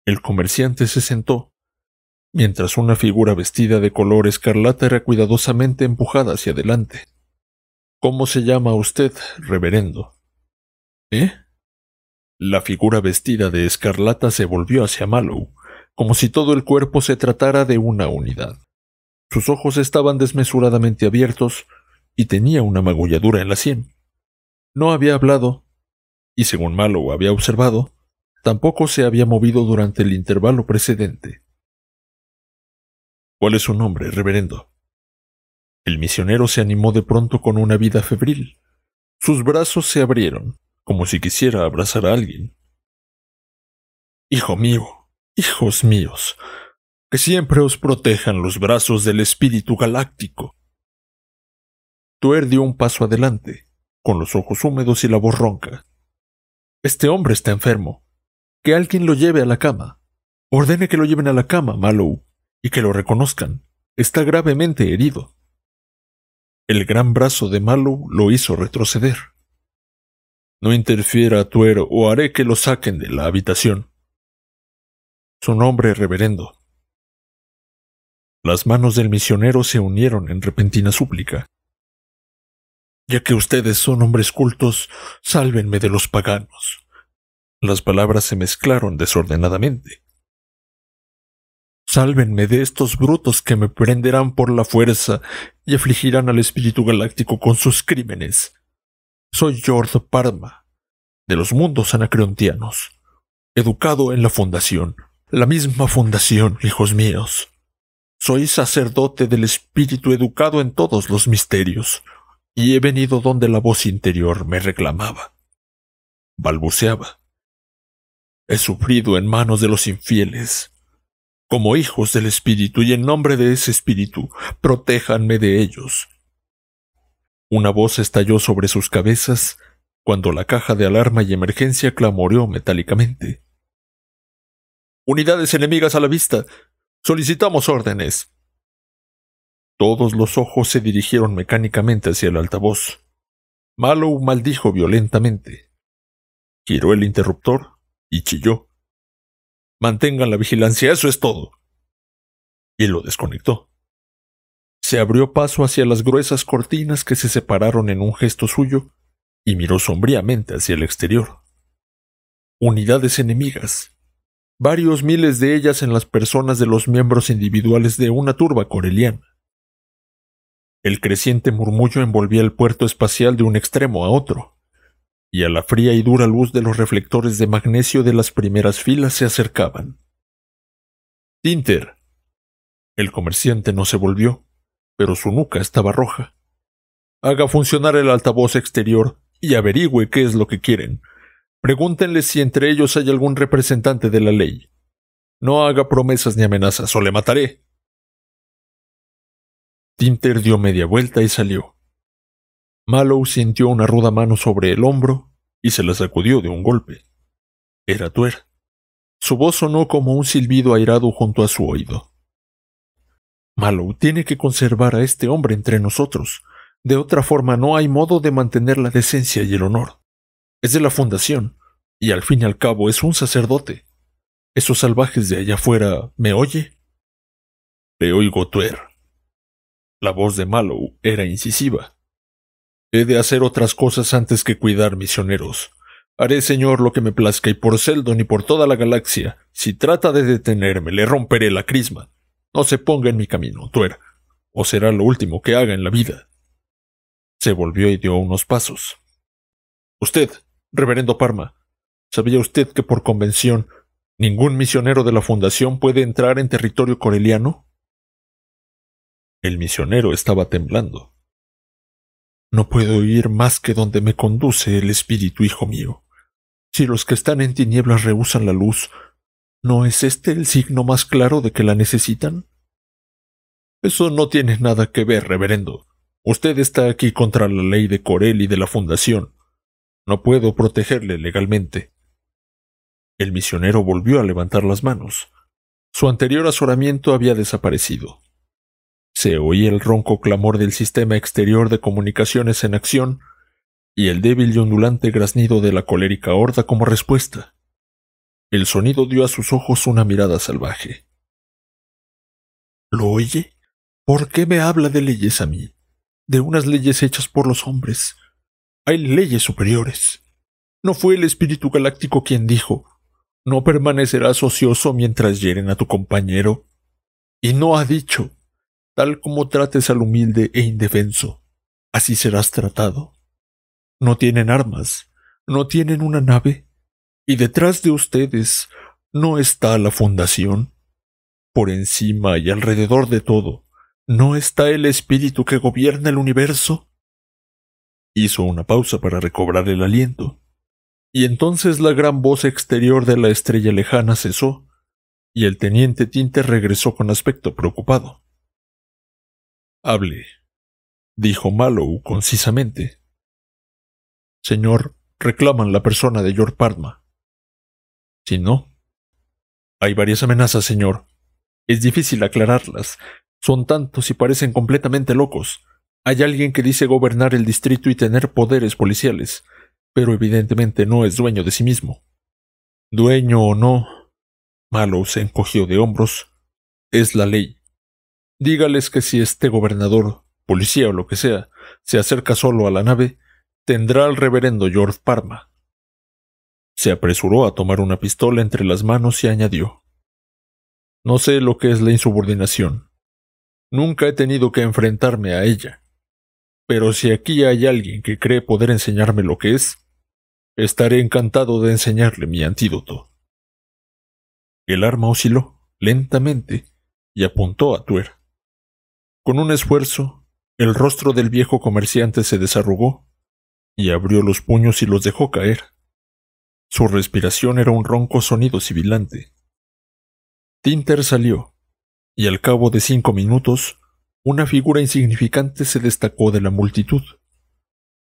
El comerciante se sentó, mientras una figura vestida de color escarlata era cuidadosamente empujada hacia adelante. ¿Cómo se llama usted, reverendo? ¿Eh? La figura vestida de escarlata se volvió hacia Mallow como si todo el cuerpo se tratara de una unidad. Sus ojos estaban desmesuradamente abiertos y tenía una magulladura en la sien. No había hablado, y según Malo había observado, tampoco se había movido durante el intervalo precedente. ¿Cuál es su nombre, reverendo? El misionero se animó de pronto con una vida febril. Sus brazos se abrieron, como si quisiera abrazar a alguien. Hijo mío, Hijos míos, que siempre os protejan los brazos del espíritu galáctico. Tuer dio un paso adelante, con los ojos húmedos y la voz ronca. Este hombre está enfermo. Que alguien lo lleve a la cama. Ordene que lo lleven a la cama, Malou, y que lo reconozcan. Está gravemente herido. El gran brazo de Malou lo hizo retroceder. No interfiera, Tuer, o haré que lo saquen de la habitación su nombre reverendo. Las manos del misionero se unieron en repentina súplica. Ya que ustedes son hombres cultos, sálvenme de los paganos. Las palabras se mezclaron desordenadamente. Sálvenme de estos brutos que me prenderán por la fuerza y afligirán al espíritu galáctico con sus crímenes. Soy George Parma, de los mundos anacreontianos, educado en la fundación la misma fundación, hijos míos. Soy sacerdote del espíritu educado en todos los misterios, y he venido donde la voz interior me reclamaba. Balbuceaba. He sufrido en manos de los infieles. Como hijos del espíritu y en nombre de ese espíritu, protéjanme de ellos. Una voz estalló sobre sus cabezas cuando la caja de alarma y emergencia clamoreó metálicamente. Unidades enemigas a la vista. Solicitamos órdenes. Todos los ojos se dirigieron mecánicamente hacia el altavoz. Mallow maldijo violentamente. Giró el interruptor y chilló. Mantengan la vigilancia, eso es todo. Y lo desconectó. Se abrió paso hacia las gruesas cortinas que se separaron en un gesto suyo y miró sombríamente hacia el exterior. Unidades enemigas, varios miles de ellas en las personas de los miembros individuales de una turba coreliana. El creciente murmullo envolvía el puerto espacial de un extremo a otro, y a la fría y dura luz de los reflectores de magnesio de las primeras filas se acercaban. Tinter. El comerciante no se volvió, pero su nuca estaba roja. Haga funcionar el altavoz exterior y averigüe qué es lo que quieren. Pregúntenle si entre ellos hay algún representante de la ley. No haga promesas ni amenazas o le mataré. Tinter dio media vuelta y salió. Malow sintió una ruda mano sobre el hombro y se la sacudió de un golpe. Era Tuer. Su voz sonó como un silbido airado junto a su oído. Malow tiene que conservar a este hombre entre nosotros. De otra forma no hay modo de mantener la decencia y el honor. Es de la fundación, y al fin y al cabo es un sacerdote. ¿Esos salvajes de allá afuera me oye? Le oigo tuer. La voz de Mallow era incisiva. He de hacer otras cosas antes que cuidar misioneros. Haré, señor, lo que me plazca y por Seldon y por toda la galaxia. Si trata de detenerme, le romperé la crisma. No se ponga en mi camino, tuer, o será lo último que haga en la vida. Se volvió y dio unos pasos. Usted, Reverendo Parma, ¿sabía usted que por convención ningún misionero de la Fundación puede entrar en territorio coreliano? El misionero estaba temblando. No puedo ir más que donde me conduce el Espíritu, hijo mío. Si los que están en tinieblas rehusan la luz, ¿no es este el signo más claro de que la necesitan? Eso no tiene nada que ver, reverendo. Usted está aquí contra la ley de Corel y de la Fundación. No puedo protegerle legalmente. El misionero volvió a levantar las manos. Su anterior azoramiento había desaparecido. Se oía el ronco clamor del sistema exterior de comunicaciones en acción y el débil y ondulante graznido de la colérica horda como respuesta. El sonido dio a sus ojos una mirada salvaje. ¿Lo oye? ¿Por qué me habla de leyes a mí? De unas leyes hechas por los hombres, hay leyes superiores. No fue el espíritu galáctico quien dijo, no permanecerás ocioso mientras hieren a tu compañero. Y no ha dicho, tal como trates al humilde e indefenso, así serás tratado. No tienen armas, no tienen una nave, y detrás de ustedes no está la fundación. Por encima y alrededor de todo, ¿no está el espíritu que gobierna el universo? Hizo una pausa para recobrar el aliento. Y entonces la gran voz exterior de la estrella lejana cesó, y el teniente Tinte regresó con aspecto preocupado. Hable, dijo Mallow concisamente. Señor, reclaman la persona de George Parma. Si no. Hay varias amenazas, señor. Es difícil aclararlas. Son tantos y parecen completamente locos. Hay alguien que dice gobernar el distrito y tener poderes policiales, pero evidentemente no es dueño de sí mismo. Dueño o no, Malo se encogió de hombros, es la ley. Dígales que si este gobernador, policía o lo que sea, se acerca solo a la nave, tendrá al reverendo George Parma. Se apresuró a tomar una pistola entre las manos y añadió No sé lo que es la insubordinación. Nunca he tenido que enfrentarme a ella. Pero si aquí hay alguien que cree poder enseñarme lo que es, estaré encantado de enseñarle mi antídoto. El arma osciló lentamente y apuntó a Tuer. Con un esfuerzo, el rostro del viejo comerciante se desarrugó y abrió los puños y los dejó caer. Su respiración era un ronco sonido sibilante. Tinter salió, y al cabo de cinco minutos una figura insignificante se destacó de la multitud.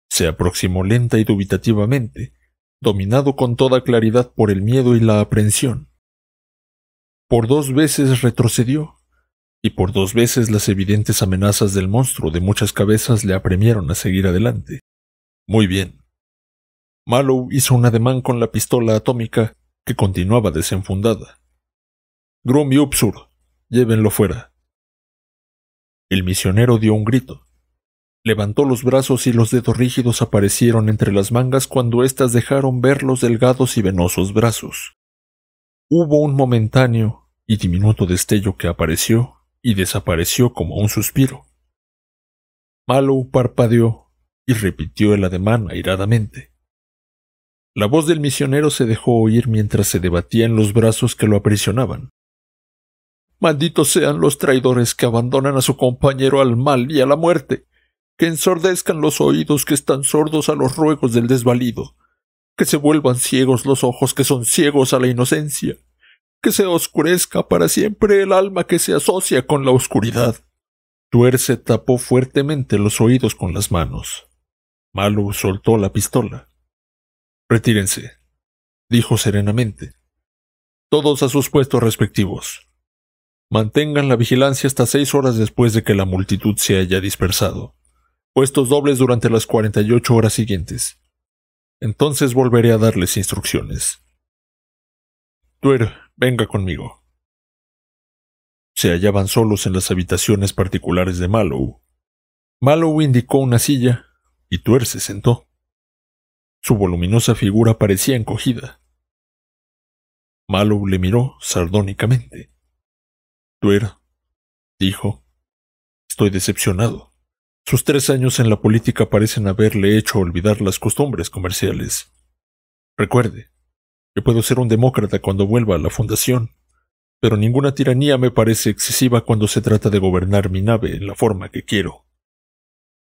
Se aproximó lenta y dubitativamente, dominado con toda claridad por el miedo y la aprensión. Por dos veces retrocedió, y por dos veces las evidentes amenazas del monstruo de muchas cabezas le apremieron a seguir adelante. Muy bien. Mallow hizo un ademán con la pistola atómica que continuaba desenfundada. Grum Upsur, llévenlo fuera. El misionero dio un grito. Levantó los brazos y los dedos rígidos aparecieron entre las mangas cuando éstas dejaron ver los delgados y venosos brazos. Hubo un momentáneo y diminuto destello que apareció y desapareció como un suspiro. Malo parpadeó y repitió el ademán airadamente. La voz del misionero se dejó oír mientras se debatía en los brazos que lo aprisionaban. Malditos sean los traidores que abandonan a su compañero al mal y a la muerte, que ensordezcan los oídos que están sordos a los ruegos del desvalido, que se vuelvan ciegos los ojos que son ciegos a la inocencia, que se oscurezca para siempre el alma que se asocia con la oscuridad. Tuerce tapó fuertemente los oídos con las manos. Malu soltó la pistola. Retírense, dijo serenamente. Todos a sus puestos respectivos. Mantengan la vigilancia hasta seis horas después de que la multitud se haya dispersado. Puestos dobles durante las cuarenta y ocho horas siguientes. Entonces volveré a darles instrucciones. Tuer, venga conmigo. Se hallaban solos en las habitaciones particulares de Malow. Malow indicó una silla y Tuer se sentó. Su voluminosa figura parecía encogida. Malow le miró sardónicamente. Tuer dijo, Estoy decepcionado. Sus tres años en la política parecen haberle hecho olvidar las costumbres comerciales. Recuerde, que puedo ser un demócrata cuando vuelva a la fundación, pero ninguna tiranía me parece excesiva cuando se trata de gobernar mi nave en la forma que quiero.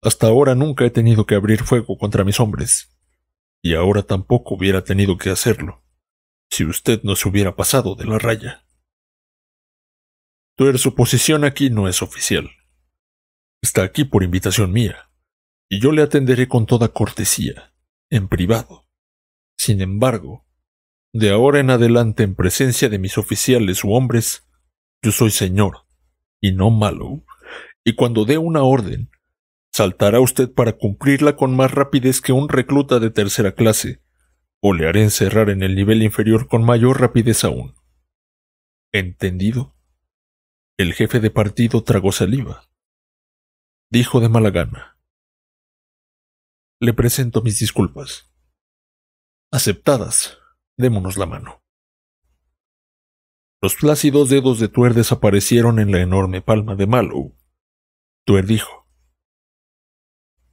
Hasta ahora nunca he tenido que abrir fuego contra mis hombres, y ahora tampoco hubiera tenido que hacerlo, si usted no se hubiera pasado de la raya su posición aquí no es oficial. Está aquí por invitación mía, y yo le atenderé con toda cortesía, en privado. Sin embargo, de ahora en adelante en presencia de mis oficiales u hombres, yo soy señor, y no malo, y cuando dé una orden, saltará usted para cumplirla con más rapidez que un recluta de tercera clase, o le haré encerrar en el nivel inferior con mayor rapidez aún. ¿Entendido? El jefe de partido tragó saliva. Dijo de mala gana. Le presento mis disculpas. Aceptadas. Démonos la mano. Los plácidos dedos de Tuer desaparecieron en la enorme palma de Malou. Tuer dijo.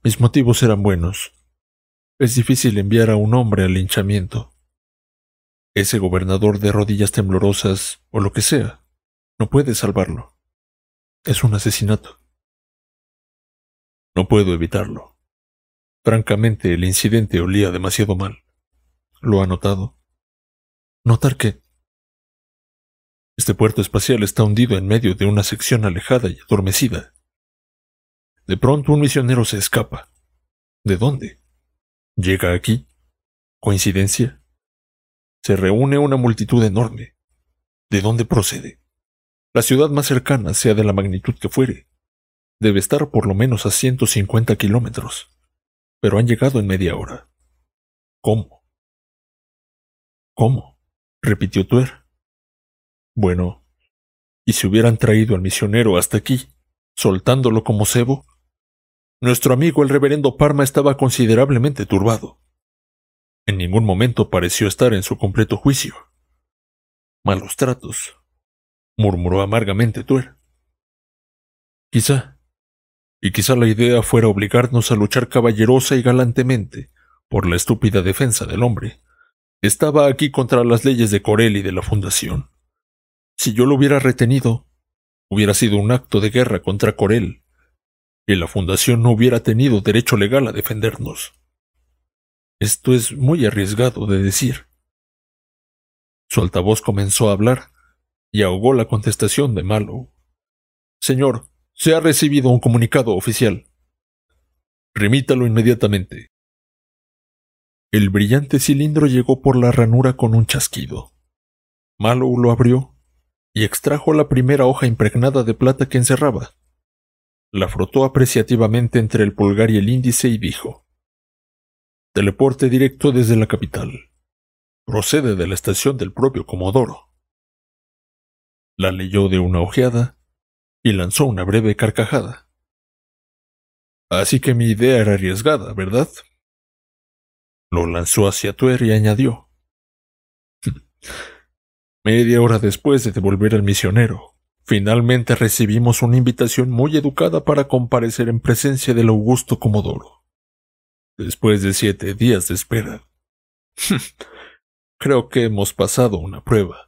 Mis motivos eran buenos. Es difícil enviar a un hombre al linchamiento. Ese gobernador de rodillas temblorosas, o lo que sea, no puede salvarlo. Es un asesinato. No puedo evitarlo. Francamente, el incidente olía demasiado mal. ¿Lo ha notado? Notar qué? Este puerto espacial está hundido en medio de una sección alejada y adormecida. De pronto un misionero se escapa. ¿De dónde? Llega aquí. ¿Coincidencia? Se reúne una multitud enorme. ¿De dónde procede? La ciudad más cercana, sea de la magnitud que fuere, debe estar por lo menos a 150 kilómetros, pero han llegado en media hora. ¿Cómo? ¿Cómo? repitió Tuer. Bueno, ¿y si hubieran traído al misionero hasta aquí, soltándolo como cebo? Nuestro amigo el reverendo Parma estaba considerablemente turbado. En ningún momento pareció estar en su completo juicio. Malos tratos, murmuró amargamente Tuer. Quizá. Y quizá la idea fuera obligarnos a luchar caballerosa y galantemente por la estúpida defensa del hombre. Estaba aquí contra las leyes de Corel y de la Fundación. Si yo lo hubiera retenido, hubiera sido un acto de guerra contra Corel, y la Fundación no hubiera tenido derecho legal a defendernos. Esto es muy arriesgado de decir. Su altavoz comenzó a hablar, y ahogó la contestación de Malo. Señor, se ha recibido un comunicado oficial. Remítalo inmediatamente. El brillante cilindro llegó por la ranura con un chasquido. Malo lo abrió y extrajo la primera hoja impregnada de plata que encerraba. La frotó apreciativamente entre el pulgar y el índice y dijo: Teleporte directo desde la capital. Procede de la estación del propio Comodoro. La leyó de una ojeada y lanzó una breve carcajada. Así que mi idea era arriesgada, ¿verdad? Lo lanzó hacia Tuer y añadió. Hmm, media hora después de devolver al misionero, finalmente recibimos una invitación muy educada para comparecer en presencia del augusto Comodoro. Después de siete días de espera. Hmm, creo que hemos pasado una prueba.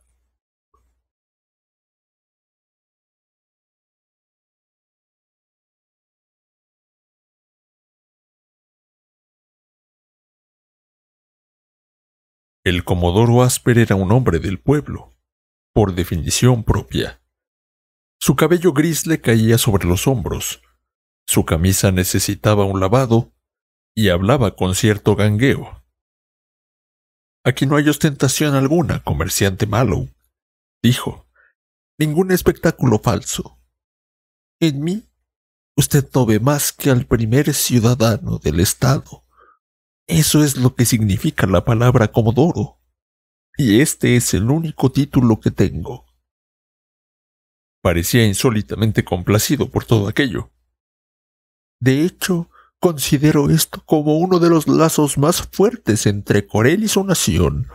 El comodoro Asper era un hombre del pueblo, por definición propia. Su cabello gris le caía sobre los hombros, su camisa necesitaba un lavado y hablaba con cierto gangueo. Aquí no hay ostentación alguna, comerciante Mallow, dijo. Ningún espectáculo falso. En mí, usted no ve más que al primer ciudadano del Estado. Eso es lo que significa la palabra Comodoro. Y este es el único título que tengo. Parecía insólitamente complacido por todo aquello. De hecho, considero esto como uno de los lazos más fuertes entre Corel y su nación.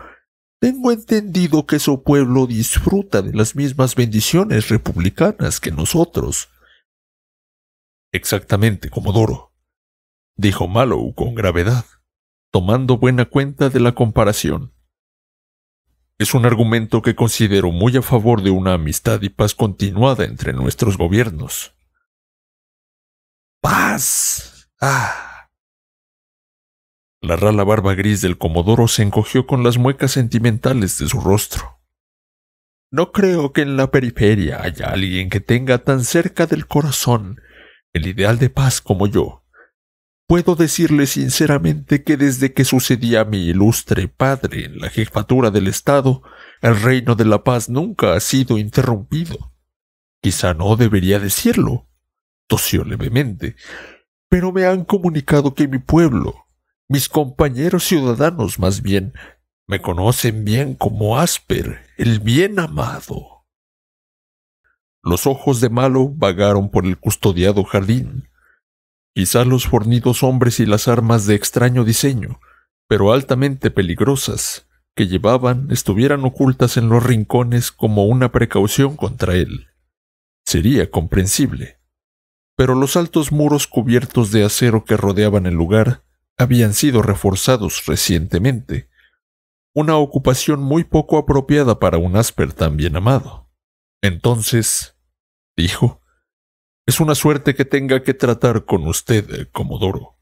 Tengo entendido que su pueblo disfruta de las mismas bendiciones republicanas que nosotros. Exactamente, Comodoro, dijo Mallow con gravedad tomando buena cuenta de la comparación. Es un argumento que considero muy a favor de una amistad y paz continuada entre nuestros gobiernos. ¡Paz! ¡Ah! La rala barba gris del comodoro se encogió con las muecas sentimentales de su rostro. No creo que en la periferia haya alguien que tenga tan cerca del corazón el ideal de paz como yo. Puedo decirle sinceramente que desde que sucedía a mi ilustre padre en la jefatura del Estado, el reino de la paz nunca ha sido interrumpido. Quizá no debería decirlo, tosió levemente, pero me han comunicado que mi pueblo, mis compañeros ciudadanos más bien, me conocen bien como Asper, el bien amado. Los ojos de Malo vagaron por el custodiado jardín, Quizá los fornidos hombres y las armas de extraño diseño, pero altamente peligrosas, que llevaban estuvieran ocultas en los rincones como una precaución contra él. Sería comprensible. Pero los altos muros cubiertos de acero que rodeaban el lugar habían sido reforzados recientemente, una ocupación muy poco apropiada para un Asper tan bien amado. Entonces, dijo, es una suerte que tenga que tratar con usted, eh, Comodoro.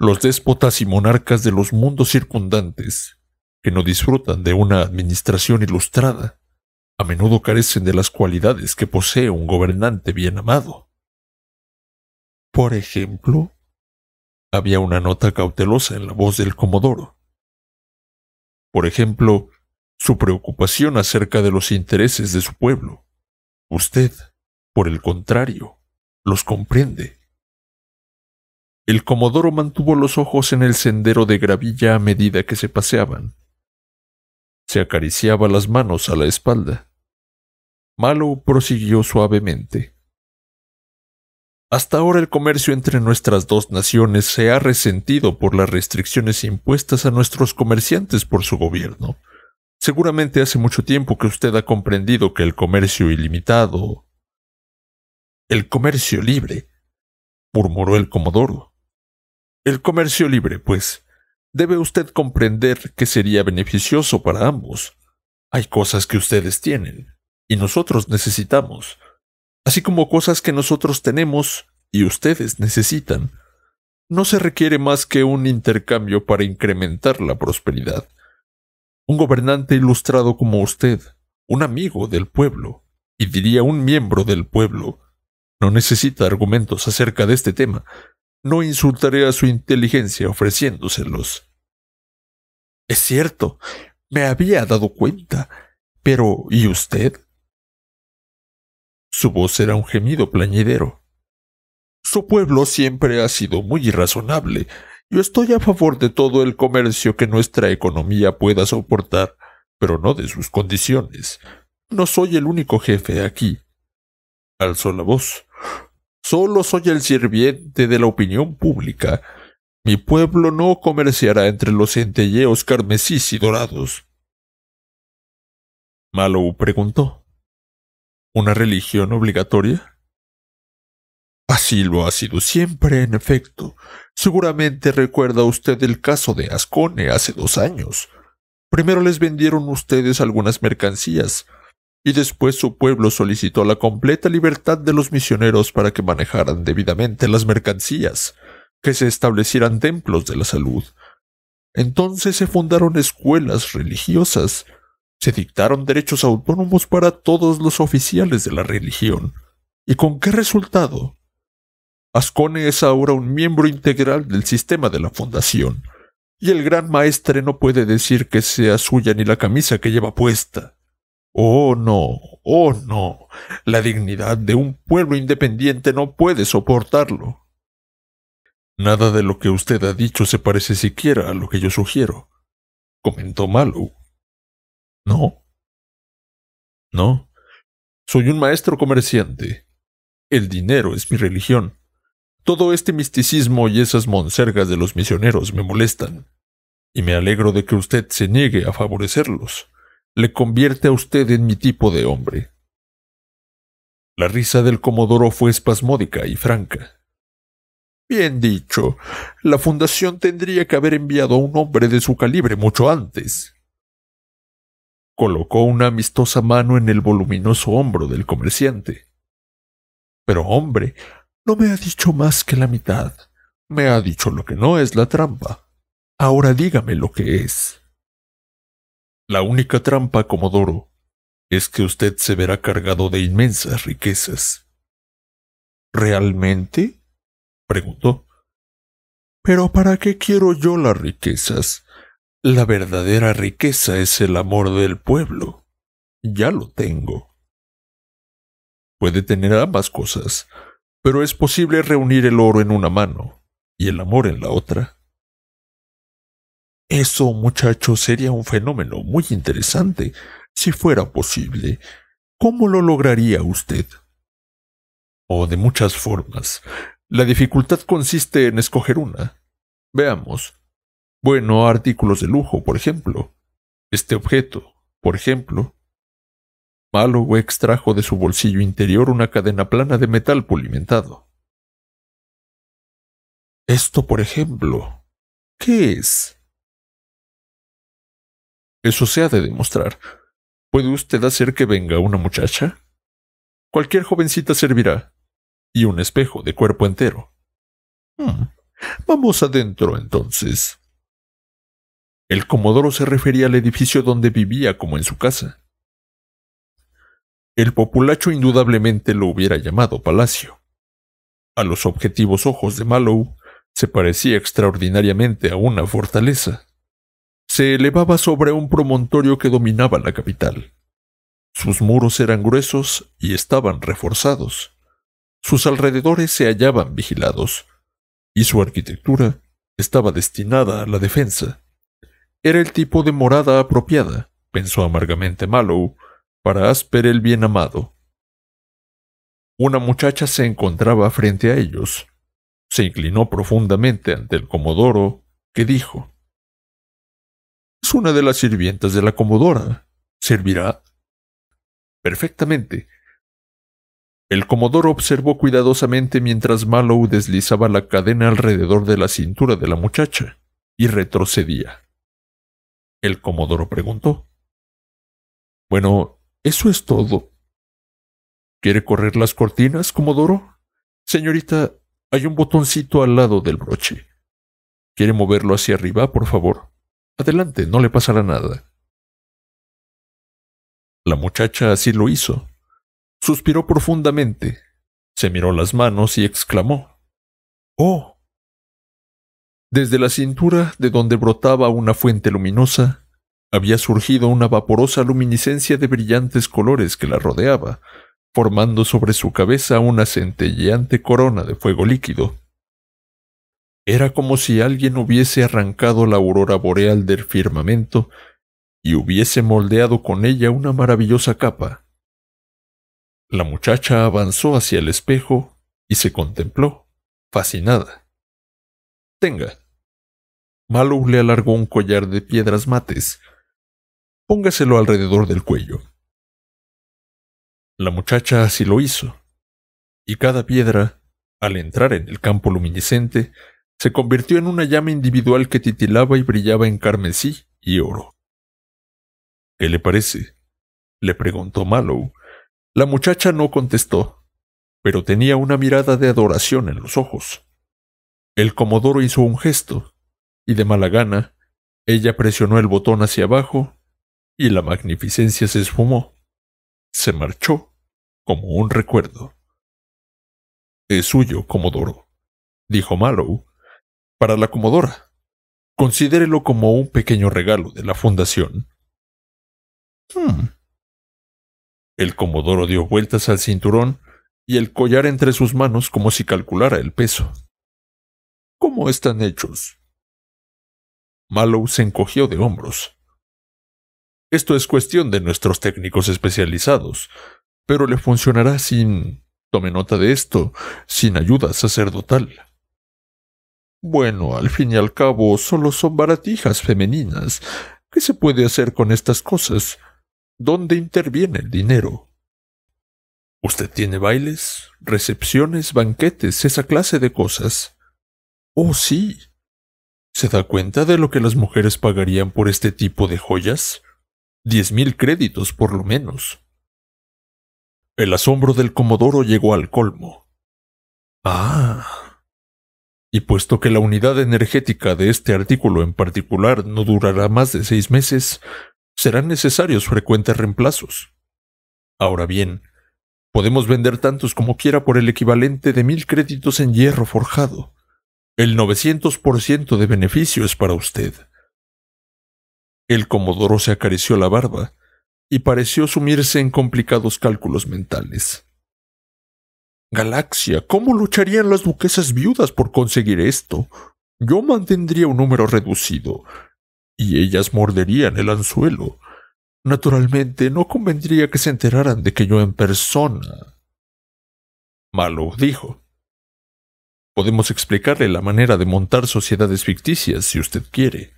Los déspotas y monarcas de los mundos circundantes, que no disfrutan de una administración ilustrada, a menudo carecen de las cualidades que posee un gobernante bien amado. Por ejemplo, había una nota cautelosa en la voz del Comodoro. Por ejemplo, su preocupación acerca de los intereses de su pueblo. Usted, por el contrario, los comprende. El comodoro mantuvo los ojos en el sendero de gravilla a medida que se paseaban. Se acariciaba las manos a la espalda. Malo prosiguió suavemente. Hasta ahora el comercio entre nuestras dos naciones se ha resentido por las restricciones impuestas a nuestros comerciantes por su gobierno. Seguramente hace mucho tiempo que usted ha comprendido que el comercio ilimitado el comercio libre, murmuró el comodoro. El comercio libre, pues, debe usted comprender que sería beneficioso para ambos. Hay cosas que ustedes tienen y nosotros necesitamos, así como cosas que nosotros tenemos y ustedes necesitan. No se requiere más que un intercambio para incrementar la prosperidad. Un gobernante ilustrado como usted, un amigo del pueblo, y diría un miembro del pueblo, no necesita argumentos acerca de este tema. No insultaré a su inteligencia ofreciéndoselos. Es cierto, me había dado cuenta. Pero, ¿y usted? Su voz era un gemido plañidero. Su pueblo siempre ha sido muy irrazonable. Yo estoy a favor de todo el comercio que nuestra economía pueda soportar, pero no de sus condiciones. No soy el único jefe aquí. Alzó la voz. Solo soy el sirviente de la opinión pública. Mi pueblo no comerciará entre los centelleos carmesí y dorados. Malou preguntó. ¿Una religión obligatoria? Así lo ha sido siempre, en efecto. Seguramente recuerda usted el caso de Ascone hace dos años. Primero les vendieron ustedes algunas mercancías, y después su pueblo solicitó la completa libertad de los misioneros para que manejaran debidamente las mercancías, que se establecieran templos de la salud. Entonces se fundaron escuelas religiosas, se dictaron derechos autónomos para todos los oficiales de la religión. ¿Y con qué resultado? Ascone es ahora un miembro integral del sistema de la fundación, y el gran maestre no puede decir que sea suya ni la camisa que lleva puesta. Oh no, oh no, la dignidad de un pueblo independiente no puede soportarlo. Nada de lo que usted ha dicho se parece siquiera a lo que yo sugiero, comentó Malou. No. No. Soy un maestro comerciante. El dinero es mi religión. Todo este misticismo y esas monsergas de los misioneros me molestan, y me alegro de que usted se niegue a favorecerlos le convierte a usted en mi tipo de hombre. La risa del comodoro fue espasmódica y franca. Bien dicho, la fundación tendría que haber enviado a un hombre de su calibre mucho antes. Colocó una amistosa mano en el voluminoso hombro del comerciante. Pero hombre, no me ha dicho más que la mitad. Me ha dicho lo que no es la trampa. Ahora dígame lo que es. La única trampa, Comodoro, es que usted se verá cargado de inmensas riquezas. ¿Realmente? preguntó. Pero ¿para qué quiero yo las riquezas? La verdadera riqueza es el amor del pueblo. Ya lo tengo. Puede tener ambas cosas, pero es posible reunir el oro en una mano y el amor en la otra. Eso, muchacho, sería un fenómeno muy interesante, si fuera posible. ¿Cómo lo lograría usted? O oh, de muchas formas. La dificultad consiste en escoger una. Veamos. Bueno, artículos de lujo, por ejemplo. Este objeto, por ejemplo. Malo extrajo de su bolsillo interior una cadena plana de metal pulimentado. Esto, por ejemplo. ¿Qué es? Eso se ha de demostrar. ¿Puede usted hacer que venga una muchacha? Cualquier jovencita servirá. Y un espejo de cuerpo entero. Hmm. Vamos adentro entonces. El comodoro se refería al edificio donde vivía como en su casa. El populacho indudablemente lo hubiera llamado palacio. A los objetivos ojos de Mallow se parecía extraordinariamente a una fortaleza se elevaba sobre un promontorio que dominaba la capital. Sus muros eran gruesos y estaban reforzados. Sus alrededores se hallaban vigilados, y su arquitectura estaba destinada a la defensa. Era el tipo de morada apropiada, pensó amargamente Mallow, para Asper el bien amado. Una muchacha se encontraba frente a ellos. Se inclinó profundamente ante el comodoro, que dijo es una de las sirvientas de la comodora. ¿Servirá? Perfectamente. El comodoro observó cuidadosamente mientras Mallow deslizaba la cadena alrededor de la cintura de la muchacha y retrocedía. El comodoro preguntó. Bueno, eso es todo. ¿Quiere correr las cortinas, comodoro? Señorita, hay un botoncito al lado del broche. ¿Quiere moverlo hacia arriba, por favor? Adelante, no le pasará nada. La muchacha así lo hizo. Suspiró profundamente, se miró las manos y exclamó. ¡Oh! Desde la cintura de donde brotaba una fuente luminosa, había surgido una vaporosa luminiscencia de brillantes colores que la rodeaba, formando sobre su cabeza una centelleante corona de fuego líquido. Era como si alguien hubiese arrancado la aurora boreal del firmamento y hubiese moldeado con ella una maravillosa capa. La muchacha avanzó hacia el espejo y se contempló, fascinada. Tenga. Malou le alargó un collar de piedras mates. Póngaselo alrededor del cuello. La muchacha así lo hizo, y cada piedra, al entrar en el campo luminiscente, se convirtió en una llama individual que titilaba y brillaba en carmesí y oro. ¿Qué le parece? le preguntó Mallow. La muchacha no contestó, pero tenía una mirada de adoración en los ojos. El comodoro hizo un gesto, y de mala gana, ella presionó el botón hacia abajo, y la magnificencia se esfumó. Se marchó, como un recuerdo. Es suyo, comodoro, dijo Mallow, para la comodora. Considérelo como un pequeño regalo de la fundación. Hmm. El comodoro dio vueltas al cinturón y el collar entre sus manos como si calculara el peso. ¿Cómo están hechos? Mallow se encogió de hombros. Esto es cuestión de nuestros técnicos especializados, pero le funcionará sin, tome nota de esto, sin ayuda sacerdotal. Bueno, al fin y al cabo, solo son baratijas femeninas. ¿Qué se puede hacer con estas cosas? ¿Dónde interviene el dinero? Usted tiene bailes, recepciones, banquetes, esa clase de cosas. Oh, sí. ¿Se da cuenta de lo que las mujeres pagarían por este tipo de joyas? Diez mil créditos por lo menos. El asombro del comodoro llegó al colmo. Ah. Y puesto que la unidad energética de este artículo en particular no durará más de seis meses, serán necesarios frecuentes reemplazos. Ahora bien, podemos vender tantos como quiera por el equivalente de mil créditos en hierro forjado. El 900% de beneficio es para usted. El comodoro se acarició la barba y pareció sumirse en complicados cálculos mentales galaxia, ¿cómo lucharían las duquesas viudas por conseguir esto? Yo mantendría un número reducido, y ellas morderían el anzuelo. Naturalmente, no convendría que se enteraran de que yo en persona. Malo dijo. Podemos explicarle la manera de montar sociedades ficticias si usted quiere.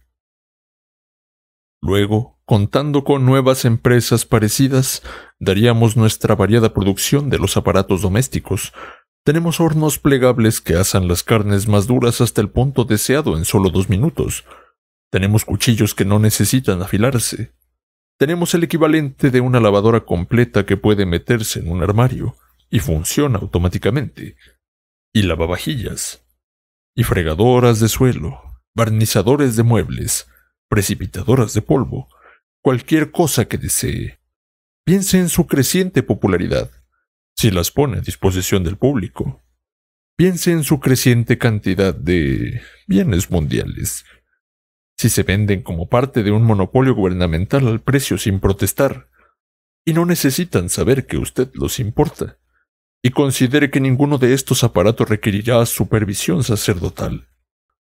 Luego, Contando con nuevas empresas parecidas, daríamos nuestra variada producción de los aparatos domésticos. Tenemos hornos plegables que asan las carnes más duras hasta el punto deseado en solo dos minutos. Tenemos cuchillos que no necesitan afilarse. Tenemos el equivalente de una lavadora completa que puede meterse en un armario y funciona automáticamente. Y lavavajillas. Y fregadoras de suelo, barnizadores de muebles, precipitadoras de polvo, cualquier cosa que desee. Piense en su creciente popularidad, si las pone a disposición del público. Piense en su creciente cantidad de bienes mundiales, si se venden como parte de un monopolio gubernamental al precio sin protestar, y no necesitan saber que usted los importa, y considere que ninguno de estos aparatos requerirá supervisión sacerdotal.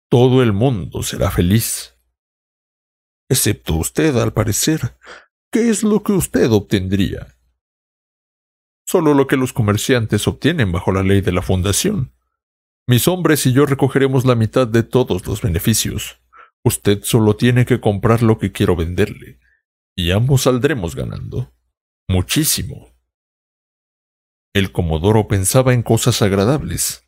Todo el mundo será feliz excepto usted al parecer. ¿Qué es lo que usted obtendría? Solo lo que los comerciantes obtienen bajo la ley de la fundación. Mis hombres y yo recogeremos la mitad de todos los beneficios. Usted solo tiene que comprar lo que quiero venderle. Y ambos saldremos ganando. Muchísimo. El comodoro pensaba en cosas agradables.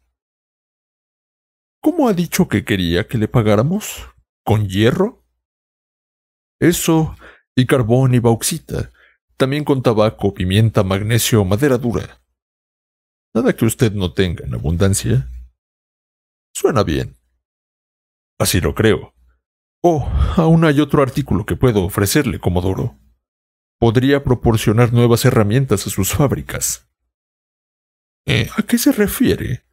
¿Cómo ha dicho que quería que le pagáramos? ¿Con hierro? Eso y carbón y bauxita, también con tabaco, pimienta, magnesio, madera dura. Nada que usted no tenga en abundancia. Suena bien. Así lo creo. Oh, aún hay otro artículo que puedo ofrecerle, Comodoro. Podría proporcionar nuevas herramientas a sus fábricas. Eh, ¿A qué se refiere?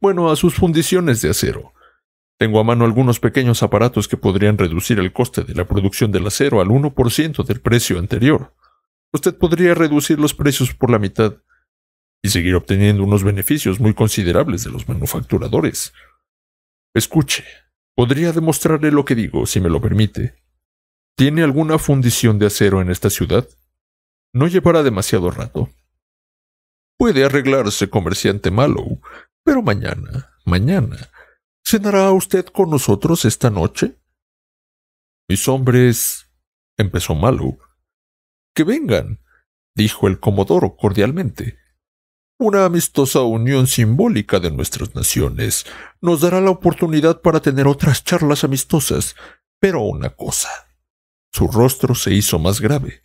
Bueno, a sus fundiciones de acero. Tengo a mano algunos pequeños aparatos que podrían reducir el coste de la producción del acero al 1% del precio anterior. Usted podría reducir los precios por la mitad y seguir obteniendo unos beneficios muy considerables de los manufacturadores. Escuche, podría demostrarle lo que digo, si me lo permite. ¿Tiene alguna fundición de acero en esta ciudad? No llevará demasiado rato. Puede arreglarse, comerciante malo, pero mañana, mañana, ¿Cenará usted con nosotros esta noche? Mis hombres. empezó Malu. Que vengan, dijo el comodoro cordialmente. Una amistosa unión simbólica de nuestras naciones nos dará la oportunidad para tener otras charlas amistosas, pero una cosa. Su rostro se hizo más grave.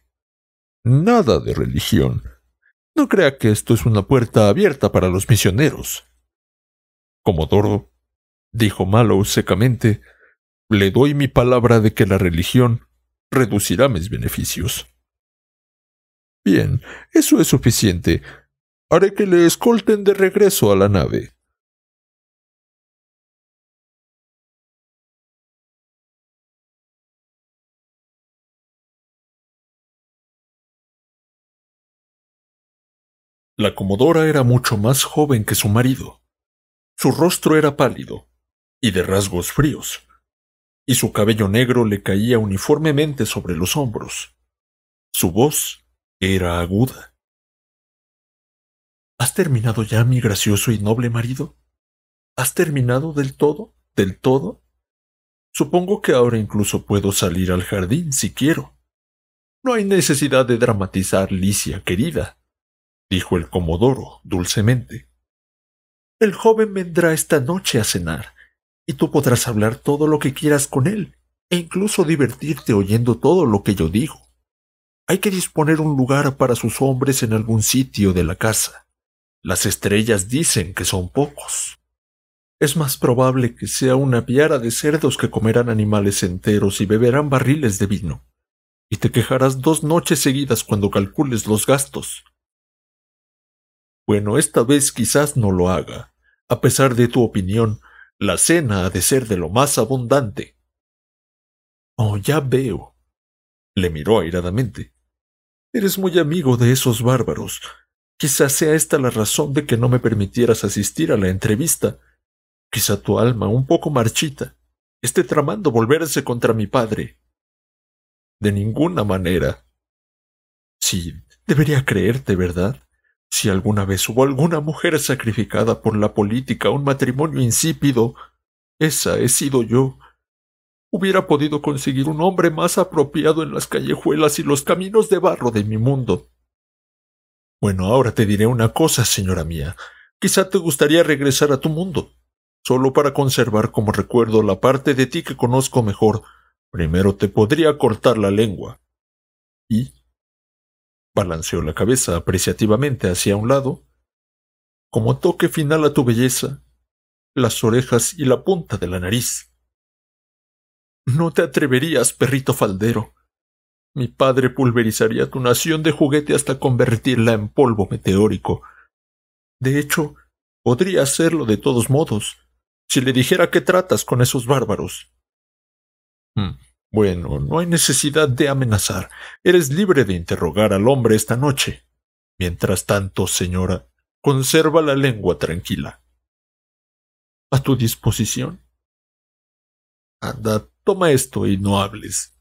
Nada de religión. No crea que esto es una puerta abierta para los misioneros. Comodoro dijo Malo secamente, le doy mi palabra de que la religión reducirá mis beneficios. Bien, eso es suficiente. Haré que le escolten de regreso a la nave. La comodora era mucho más joven que su marido. Su rostro era pálido, y de rasgos fríos, y su cabello negro le caía uniformemente sobre los hombros. Su voz era aguda. ¿Has terminado ya, mi gracioso y noble marido? ¿Has terminado del todo? ¿Del todo? Supongo que ahora incluso puedo salir al jardín si quiero. No hay necesidad de dramatizar, Licia, querida, dijo el comodoro dulcemente. El joven vendrá esta noche a cenar y tú podrás hablar todo lo que quieras con él, e incluso divertirte oyendo todo lo que yo digo. Hay que disponer un lugar para sus hombres en algún sitio de la casa. Las estrellas dicen que son pocos. Es más probable que sea una piara de cerdos que comerán animales enteros y beberán barriles de vino. Y te quejarás dos noches seguidas cuando calcules los gastos. Bueno, esta vez quizás no lo haga. A pesar de tu opinión, la cena ha de ser de lo más abundante. Oh, ya veo. Le miró airadamente. Eres muy amigo de esos bárbaros. Quizá sea esta la razón de que no me permitieras asistir a la entrevista. Quizá tu alma, un poco marchita, esté tramando volverse contra mi padre. De ninguna manera. Sí, debería creerte, ¿verdad? Si alguna vez hubo alguna mujer sacrificada por la política, a un matrimonio insípido, esa he sido yo. Hubiera podido conseguir un hombre más apropiado en las callejuelas y los caminos de barro de mi mundo. Bueno, ahora te diré una cosa, señora mía. Quizá te gustaría regresar a tu mundo, solo para conservar como recuerdo la parte de ti que conozco mejor. Primero te podría cortar la lengua. Y Balanceó la cabeza apreciativamente hacia un lado. Como toque final a tu belleza, las orejas y la punta de la nariz. No te atreverías, perrito faldero. Mi padre pulverizaría tu nación de juguete hasta convertirla en polvo meteórico. De hecho, podría hacerlo de todos modos, si le dijera que tratas con esos bárbaros. Hmm. Bueno, no hay necesidad de amenazar. Eres libre de interrogar al hombre esta noche. Mientras tanto, señora, conserva la lengua tranquila. A tu disposición. Anda, toma esto y no hables.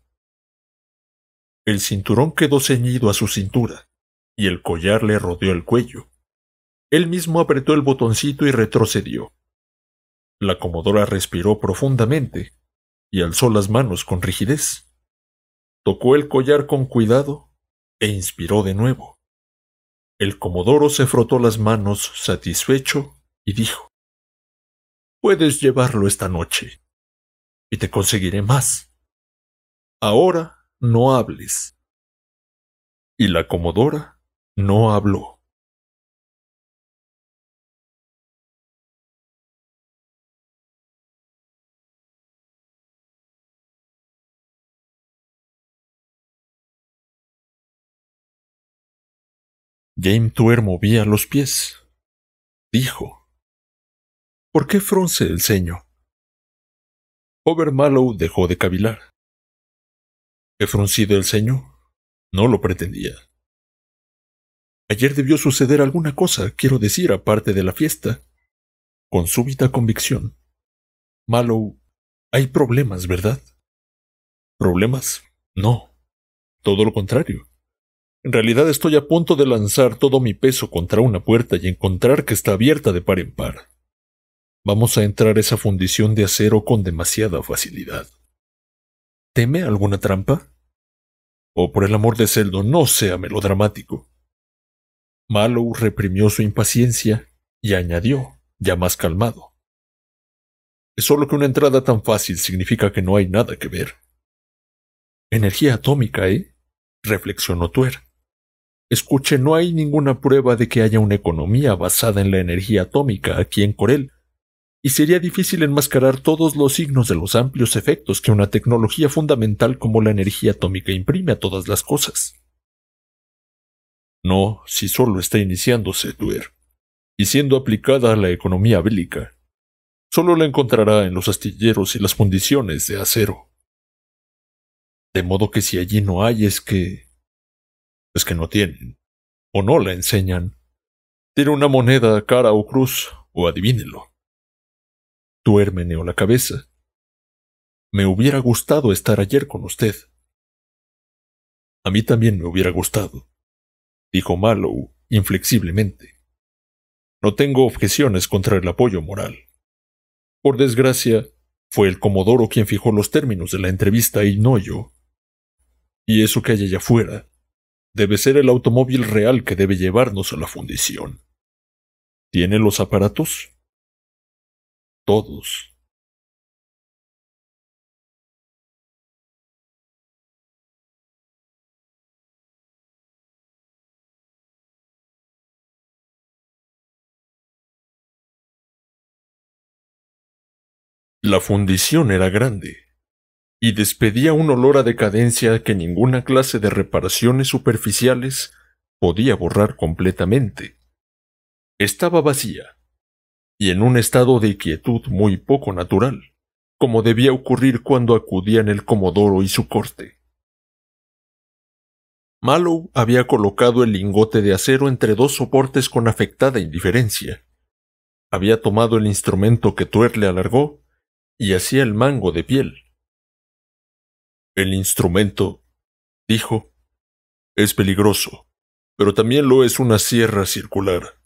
El cinturón quedó ceñido a su cintura, y el collar le rodeó el cuello. Él mismo apretó el botoncito y retrocedió. La comodora respiró profundamente, y alzó las manos con rigidez. Tocó el collar con cuidado e inspiró de nuevo. El comodoro se frotó las manos satisfecho y dijo Puedes llevarlo esta noche y te conseguiré más. Ahora no hables. Y la comodora no habló. Game Tuer movía los pies. Dijo. ¿Por qué frunce el ceño? Malow dejó de cavilar. ¿He fruncido el ceño? No lo pretendía. Ayer debió suceder alguna cosa, quiero decir, aparte de la fiesta. Con súbita convicción. Mallow, hay problemas, ¿verdad? ¿Problemas? No. Todo lo contrario. En realidad estoy a punto de lanzar todo mi peso contra una puerta y encontrar que está abierta de par en par. Vamos a entrar esa fundición de acero con demasiada facilidad. ¿Teme alguna trampa? —O por el amor de Celdo, no sea melodramático. Mallow reprimió su impaciencia y añadió, ya más calmado. Es solo que una entrada tan fácil significa que no hay nada que ver. Energía atómica, ¿eh? reflexionó Tuer. Escuche, no hay ninguna prueba de que haya una economía basada en la energía atómica aquí en Corel, y sería difícil enmascarar todos los signos de los amplios efectos que una tecnología fundamental como la energía atómica imprime a todas las cosas. No, si solo está iniciándose, tuer, y siendo aplicada a la economía bélica. Solo la encontrará en los astilleros y las fundiciones de acero. De modo que si allí no hay es que es que no tienen, o no la enseñan. Tiene una moneda, cara o cruz, o adivínelo. Tu o la cabeza. Me hubiera gustado estar ayer con usted. A mí también me hubiera gustado, dijo Mallow inflexiblemente. No tengo objeciones contra el apoyo moral. Por desgracia, fue el Comodoro quien fijó los términos de la entrevista y no yo. Y eso que hay allá afuera debe ser el automóvil real que debe llevarnos a la fundición. ¿Tiene los aparatos? Todos. La fundición era grande, y despedía un olor a decadencia que ninguna clase de reparaciones superficiales podía borrar completamente. Estaba vacía, y en un estado de quietud muy poco natural, como debía ocurrir cuando acudían el comodoro y su corte. Mallow había colocado el lingote de acero entre dos soportes con afectada indiferencia. Había tomado el instrumento que Tuer le alargó y hacía el mango de piel el instrumento, dijo, es peligroso, pero también lo es una sierra circular.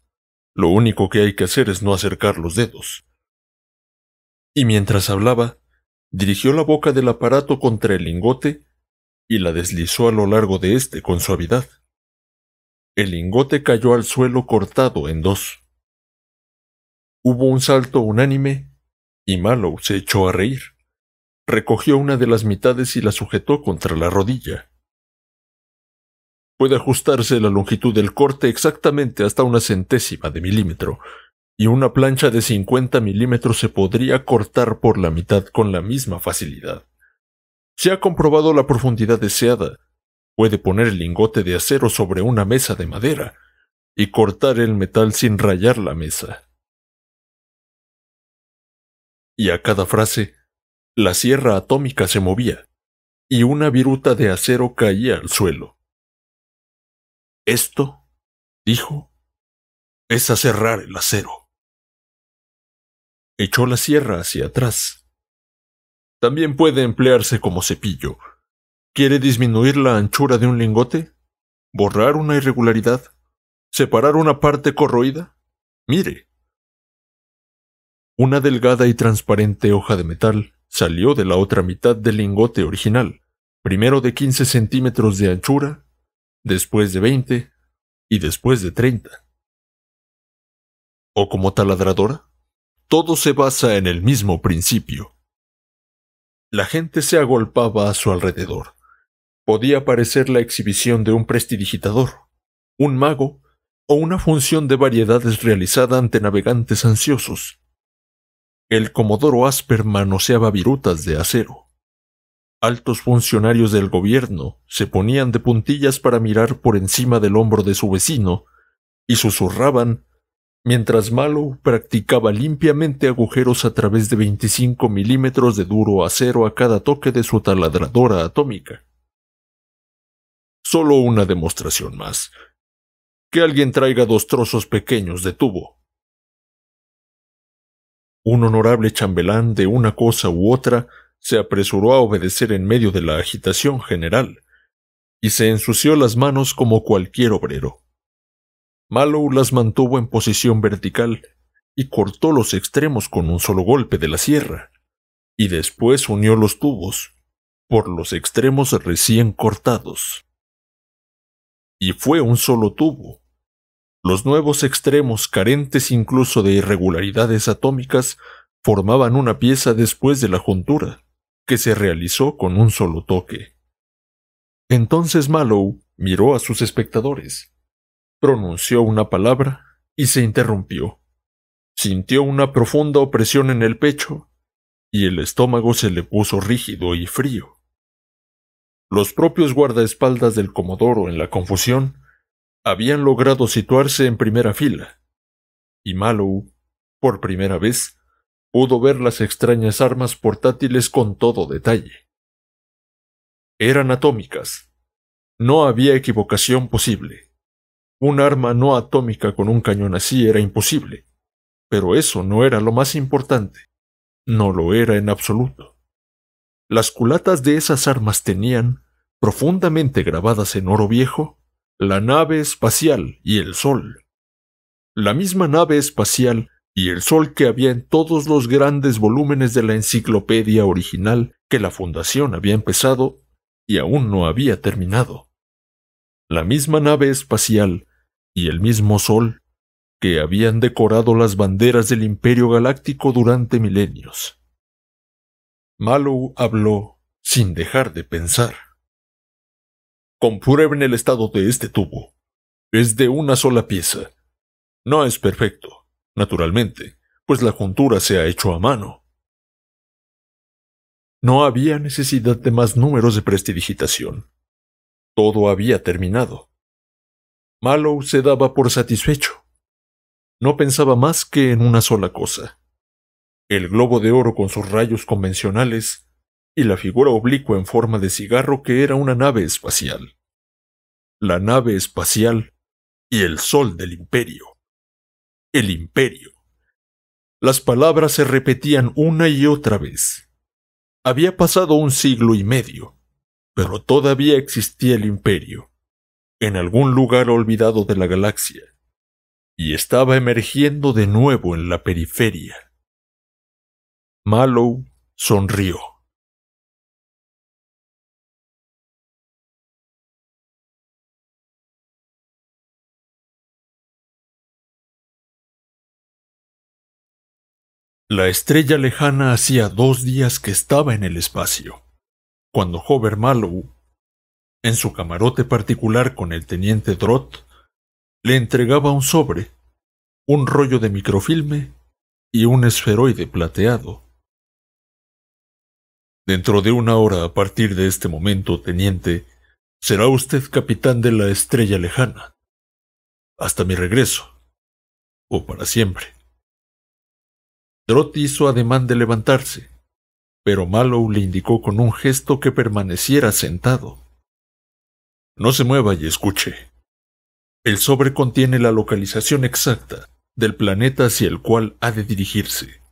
Lo único que hay que hacer es no acercar los dedos. Y mientras hablaba, dirigió la boca del aparato contra el lingote y la deslizó a lo largo de éste con suavidad. El lingote cayó al suelo cortado en dos. Hubo un salto unánime y Malo se echó a reír recogió una de las mitades y la sujetó contra la rodilla. Puede ajustarse la longitud del corte exactamente hasta una centésima de milímetro, y una plancha de 50 milímetros se podría cortar por la mitad con la misma facilidad. Se ha comprobado la profundidad deseada. Puede poner el lingote de acero sobre una mesa de madera y cortar el metal sin rayar la mesa. Y a cada frase la sierra atómica se movía, y una viruta de acero caía al suelo. Esto, dijo, es acerrar el acero. Echó la sierra hacia atrás. También puede emplearse como cepillo. ¿Quiere disminuir la anchura de un lingote? ¿Borrar una irregularidad? ¿Separar una parte corroída? Mire. Una delgada y transparente hoja de metal salió de la otra mitad del lingote original, primero de 15 centímetros de anchura, después de 20 y después de 30. O como taladradora, todo se basa en el mismo principio. La gente se agolpaba a su alrededor. Podía parecer la exhibición de un prestidigitador, un mago o una función de variedades realizada ante navegantes ansiosos. El comodoro Asper manoseaba virutas de acero. Altos funcionarios del gobierno se ponían de puntillas para mirar por encima del hombro de su vecino y susurraban, mientras Malo practicaba limpiamente agujeros a través de 25 milímetros de duro acero a cada toque de su taladradora atómica. Solo una demostración más. Que alguien traiga dos trozos pequeños de tubo. Un honorable chambelán de una cosa u otra se apresuró a obedecer en medio de la agitación general, y se ensució las manos como cualquier obrero. Malo las mantuvo en posición vertical y cortó los extremos con un solo golpe de la sierra, y después unió los tubos, por los extremos recién cortados. Y fue un solo tubo, los nuevos extremos, carentes incluso de irregularidades atómicas, formaban una pieza después de la juntura, que se realizó con un solo toque. Entonces Mallow miró a sus espectadores, pronunció una palabra y se interrumpió. Sintió una profunda opresión en el pecho y el estómago se le puso rígido y frío. Los propios guardaespaldas del Comodoro, en la confusión, habían logrado situarse en primera fila, y Malou, por primera vez, pudo ver las extrañas armas portátiles con todo detalle. Eran atómicas. No había equivocación posible. Un arma no atómica con un cañón así era imposible. Pero eso no era lo más importante. No lo era en absoluto. Las culatas de esas armas tenían, profundamente grabadas en oro viejo, la nave espacial y el Sol. La misma nave espacial y el Sol que había en todos los grandes volúmenes de la enciclopedia original que la Fundación había empezado y aún no había terminado. La misma nave espacial y el mismo Sol que habían decorado las banderas del Imperio Galáctico durante milenios. Malou habló sin dejar de pensar. Comprueben el estado de este tubo. Es de una sola pieza. No es perfecto, naturalmente, pues la juntura se ha hecho a mano. No había necesidad de más números de prestidigitación. Todo había terminado. Mallow se daba por satisfecho. No pensaba más que en una sola cosa. El globo de oro con sus rayos convencionales y la figura oblicua en forma de cigarro que era una nave espacial. La nave espacial y el sol del imperio. El imperio. Las palabras se repetían una y otra vez. Había pasado un siglo y medio, pero todavía existía el imperio, en algún lugar olvidado de la galaxia, y estaba emergiendo de nuevo en la periferia. Mallow sonrió. La estrella lejana hacía dos días que estaba en el espacio, cuando Hover Mallow, en su camarote particular con el teniente Drott, le entregaba un sobre, un rollo de microfilme y un esferoide plateado. Dentro de una hora a partir de este momento, teniente, será usted capitán de la estrella lejana. Hasta mi regreso. O para siempre. Trot hizo ademán de levantarse, pero Mallow le indicó con un gesto que permaneciera sentado. No se mueva y escuche. El sobre contiene la localización exacta del planeta hacia el cual ha de dirigirse.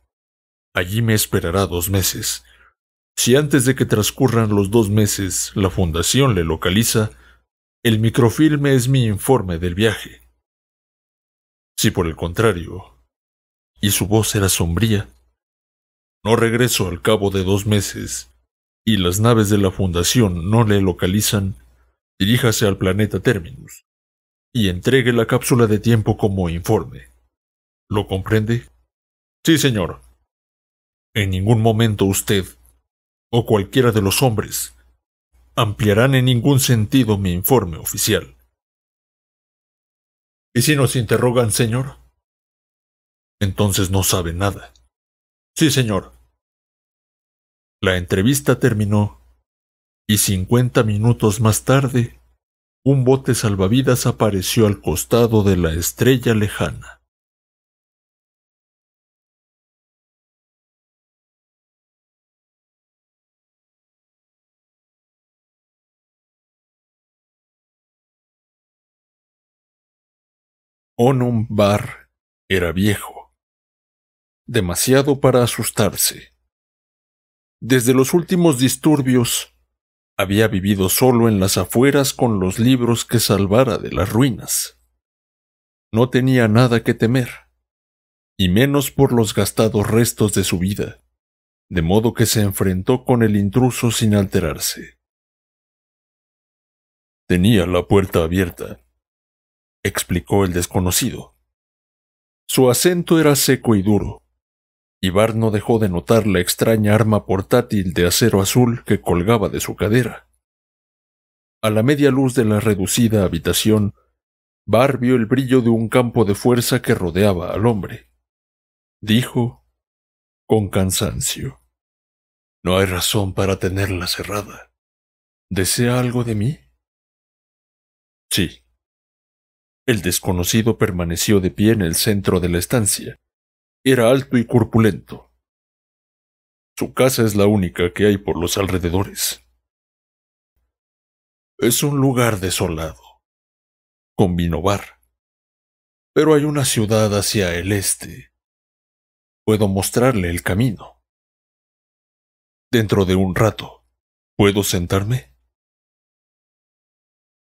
Allí me esperará dos meses. Si antes de que transcurran los dos meses la Fundación le localiza, el microfilme es mi informe del viaje. Si por el contrario y su voz era sombría. No regreso al cabo de dos meses, y las naves de la Fundación no le localizan, diríjase al planeta Terminus, y entregue la cápsula de tiempo como informe. ¿Lo comprende? Sí, señor. En ningún momento usted, o cualquiera de los hombres, ampliarán en ningún sentido mi informe oficial. ¿Y si nos interrogan, señor? Entonces no sabe nada. Sí, señor. La entrevista terminó y cincuenta minutos más tarde, un bote salvavidas apareció al costado de la estrella lejana. Onum Bar era viejo demasiado para asustarse. Desde los últimos disturbios, había vivido solo en las afueras con los libros que salvara de las ruinas. No tenía nada que temer, y menos por los gastados restos de su vida, de modo que se enfrentó con el intruso sin alterarse. Tenía la puerta abierta, explicó el desconocido. Su acento era seco y duro, Ibar no dejó de notar la extraña arma portátil de acero azul que colgaba de su cadera. A la media luz de la reducida habitación, Bar vio el brillo de un campo de fuerza que rodeaba al hombre. Dijo, con cansancio, No hay razón para tenerla cerrada. ¿Desea algo de mí? Sí. El desconocido permaneció de pie en el centro de la estancia, era alto y corpulento. Su casa es la única que hay por los alrededores. Es un lugar desolado, con vinovar. Pero hay una ciudad hacia el este. Puedo mostrarle el camino. Dentro de un rato, ¿puedo sentarme?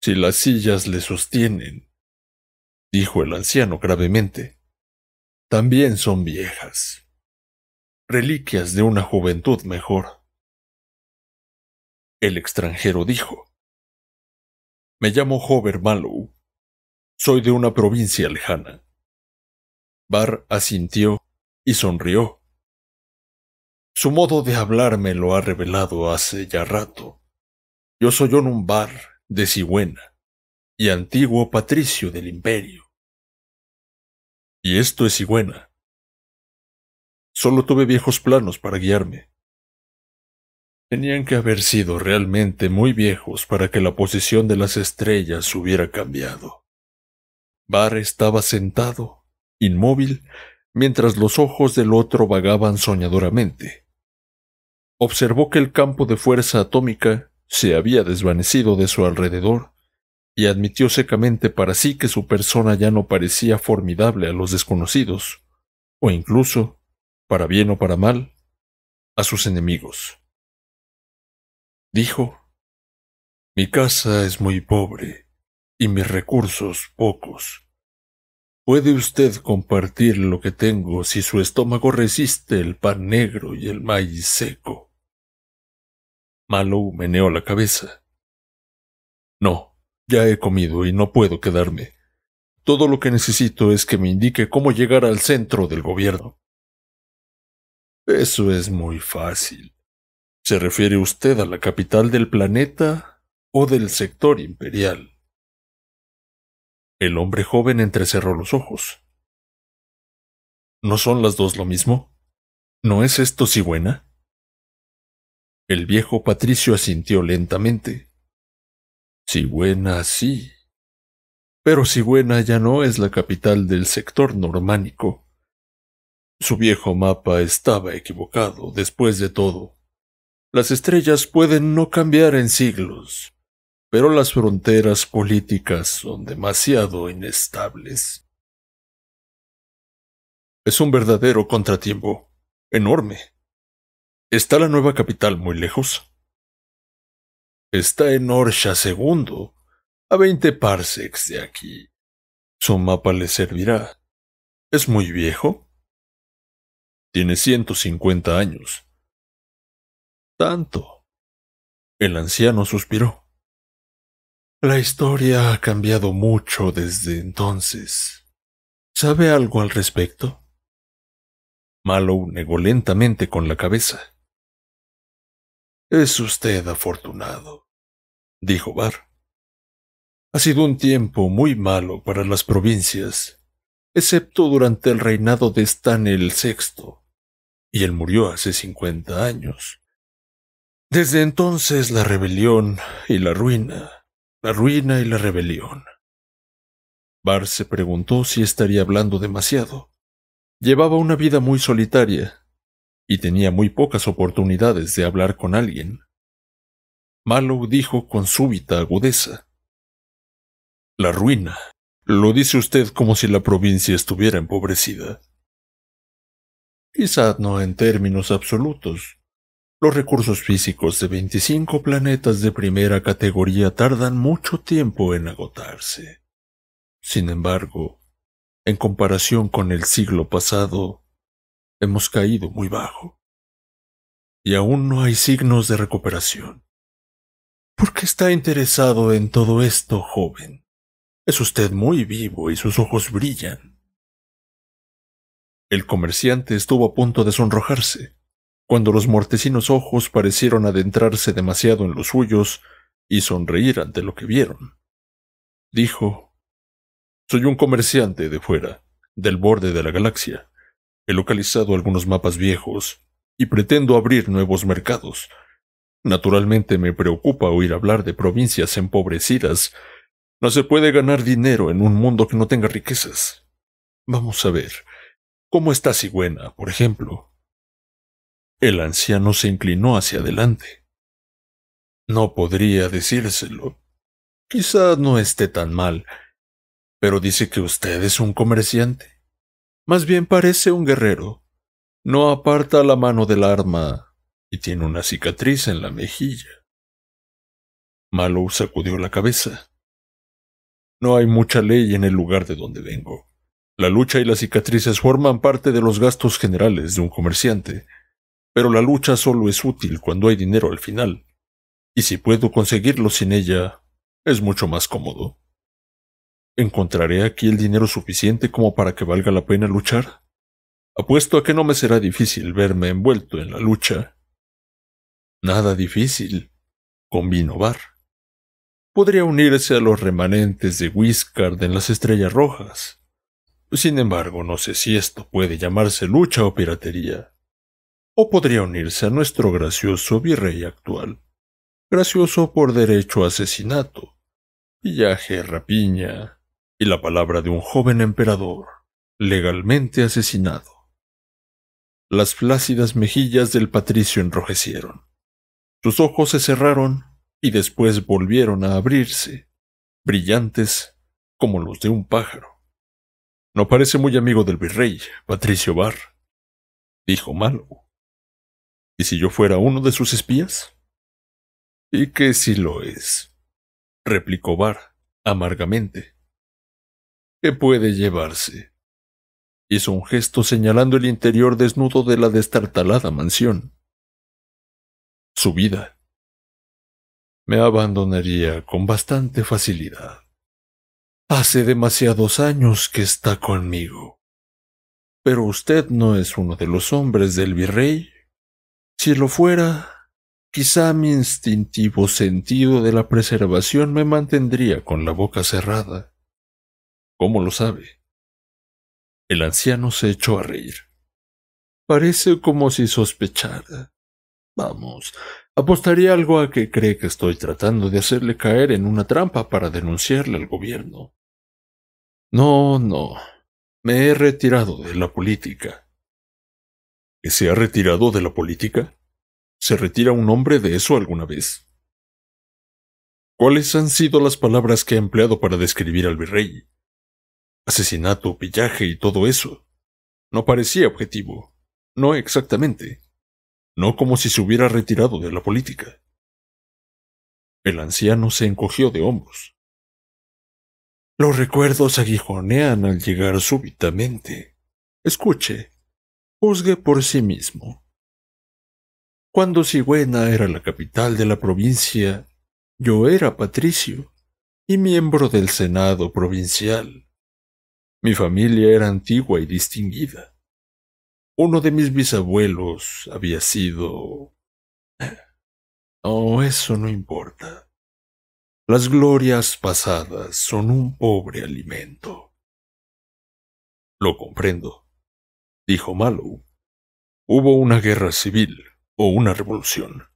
Si las sillas le sostienen, dijo el anciano gravemente también son viejas, reliquias de una juventud mejor. El extranjero dijo, Me llamo Hover Mallow, soy de una provincia lejana. Bar asintió y sonrió. Su modo de hablar me lo ha revelado hace ya rato. Yo soy un bar de Sigüena y antiguo patricio del imperio. Y esto es buena. Solo tuve viejos planos para guiarme. Tenían que haber sido realmente muy viejos para que la posición de las estrellas hubiera cambiado. Bar estaba sentado, inmóvil, mientras los ojos del otro vagaban soñadoramente. Observó que el campo de fuerza atómica se había desvanecido de su alrededor y admitió secamente para sí que su persona ya no parecía formidable a los desconocidos, o incluso, para bien o para mal, a sus enemigos. Dijo, Mi casa es muy pobre y mis recursos pocos. Puede usted compartir lo que tengo si su estómago resiste el pan negro y el maíz seco. Malo meneó la cabeza. No, ya he comido y no puedo quedarme. Todo lo que necesito es que me indique cómo llegar al centro del gobierno. Eso es muy fácil. ¿Se refiere usted a la capital del planeta o del sector imperial? El hombre joven entrecerró los ojos. ¿No son las dos lo mismo? ¿No es esto si buena? El viejo patricio asintió lentamente. Si sí. Pero Sigüena ya no es la capital del sector normánico. Su viejo mapa estaba equivocado, después de todo. Las estrellas pueden no cambiar en siglos, pero las fronteras políticas son demasiado inestables. Es un verdadero contratiempo, enorme. ¿Está la nueva capital muy lejos? Está en Orsha II, a veinte parsecs de aquí. Su mapa le servirá. ¿Es muy viejo? Tiene ciento cincuenta años. Tanto. El anciano suspiró. La historia ha cambiado mucho desde entonces. ¿Sabe algo al respecto? Malow negó lentamente con la cabeza. Es usted afortunado dijo Bar. Ha sido un tiempo muy malo para las provincias, excepto durante el reinado de el VI, y él murió hace cincuenta años. Desde entonces la rebelión y la ruina, la ruina y la rebelión. Bar se preguntó si estaría hablando demasiado. Llevaba una vida muy solitaria y tenía muy pocas oportunidades de hablar con alguien. Malou dijo con súbita agudeza. La ruina. Lo dice usted como si la provincia estuviera empobrecida. Quizá no en términos absolutos. Los recursos físicos de veinticinco planetas de primera categoría tardan mucho tiempo en agotarse. Sin embargo, en comparación con el siglo pasado, hemos caído muy bajo. Y aún no hay signos de recuperación. ¿Por qué está interesado en todo esto, joven? Es usted muy vivo y sus ojos brillan. El comerciante estuvo a punto de sonrojarse, cuando los mortecinos ojos parecieron adentrarse demasiado en los suyos y sonreír ante lo que vieron. Dijo, Soy un comerciante de fuera, del borde de la galaxia. He localizado algunos mapas viejos y pretendo abrir nuevos mercados Naturalmente me preocupa oír hablar de provincias empobrecidas. No se puede ganar dinero en un mundo que no tenga riquezas. Vamos a ver. ¿Cómo está Sigüena, por ejemplo? El anciano se inclinó hacia adelante. No podría decírselo. Quizá no esté tan mal, pero dice que usted es un comerciante. Más bien parece un guerrero. No aparta la mano del arma y tiene una cicatriz en la mejilla. Malo sacudió la cabeza. No hay mucha ley en el lugar de donde vengo. La lucha y las cicatrices forman parte de los gastos generales de un comerciante, pero la lucha solo es útil cuando hay dinero al final, y si puedo conseguirlo sin ella, es mucho más cómodo. ¿Encontraré aquí el dinero suficiente como para que valga la pena luchar? Apuesto a que no me será difícil verme envuelto en la lucha Nada difícil. Convino Bar. Podría unirse a los remanentes de Whiskard en las Estrellas Rojas. Sin embargo, no sé si esto puede llamarse lucha o piratería. O podría unirse a nuestro gracioso virrey actual. Gracioso por derecho a asesinato, pillaje, rapiña y la palabra de un joven emperador legalmente asesinado. Las flácidas mejillas del patricio enrojecieron. Sus ojos se cerraron y después volvieron a abrirse, brillantes como los de un pájaro. No parece muy amigo del virrey, Patricio Bar, dijo Malo. ¿Y si yo fuera uno de sus espías? ¿Y qué si lo es? replicó Bar amargamente. ¿Qué puede llevarse? Hizo un gesto señalando el interior desnudo de la destartalada mansión su vida. Me abandonaría con bastante facilidad. Hace demasiados años que está conmigo. Pero usted no es uno de los hombres del virrey. Si lo fuera, quizá mi instintivo sentido de la preservación me mantendría con la boca cerrada. ¿Cómo lo sabe? El anciano se echó a reír. Parece como si sospechara. Vamos, apostaría algo a que cree que estoy tratando de hacerle caer en una trampa para denunciarle al gobierno. No, no. Me he retirado de la política. ¿Que se ha retirado de la política? ¿Se retira un hombre de eso alguna vez? ¿Cuáles han sido las palabras que ha empleado para describir al virrey? Asesinato, pillaje y todo eso. No parecía objetivo. No exactamente no como si se hubiera retirado de la política. El anciano se encogió de hombros. Los recuerdos aguijonean al llegar súbitamente. Escuche, juzgue por sí mismo. Cuando Sigüena era la capital de la provincia, yo era patricio y miembro del Senado provincial. Mi familia era antigua y distinguida. Uno de mis bisabuelos había sido... Oh, eso no importa. Las glorias pasadas son un pobre alimento. Lo comprendo, dijo Malou. Hubo una guerra civil o una revolución.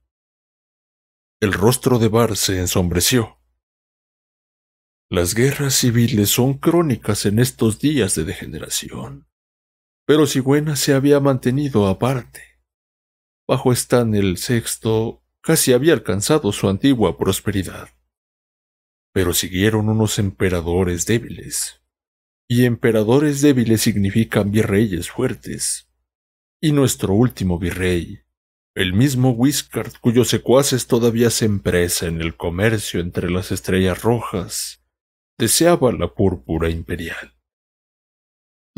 El rostro de Bar se ensombreció. Las guerras civiles son crónicas en estos días de degeneración pero Sigüena se había mantenido aparte. Bajo Stan el sexto casi había alcanzado su antigua prosperidad. Pero siguieron unos emperadores débiles. Y emperadores débiles significan virreyes fuertes. Y nuestro último virrey, el mismo Whiskard cuyos secuaces todavía se empresa en el comercio entre las estrellas rojas, deseaba la púrpura imperial.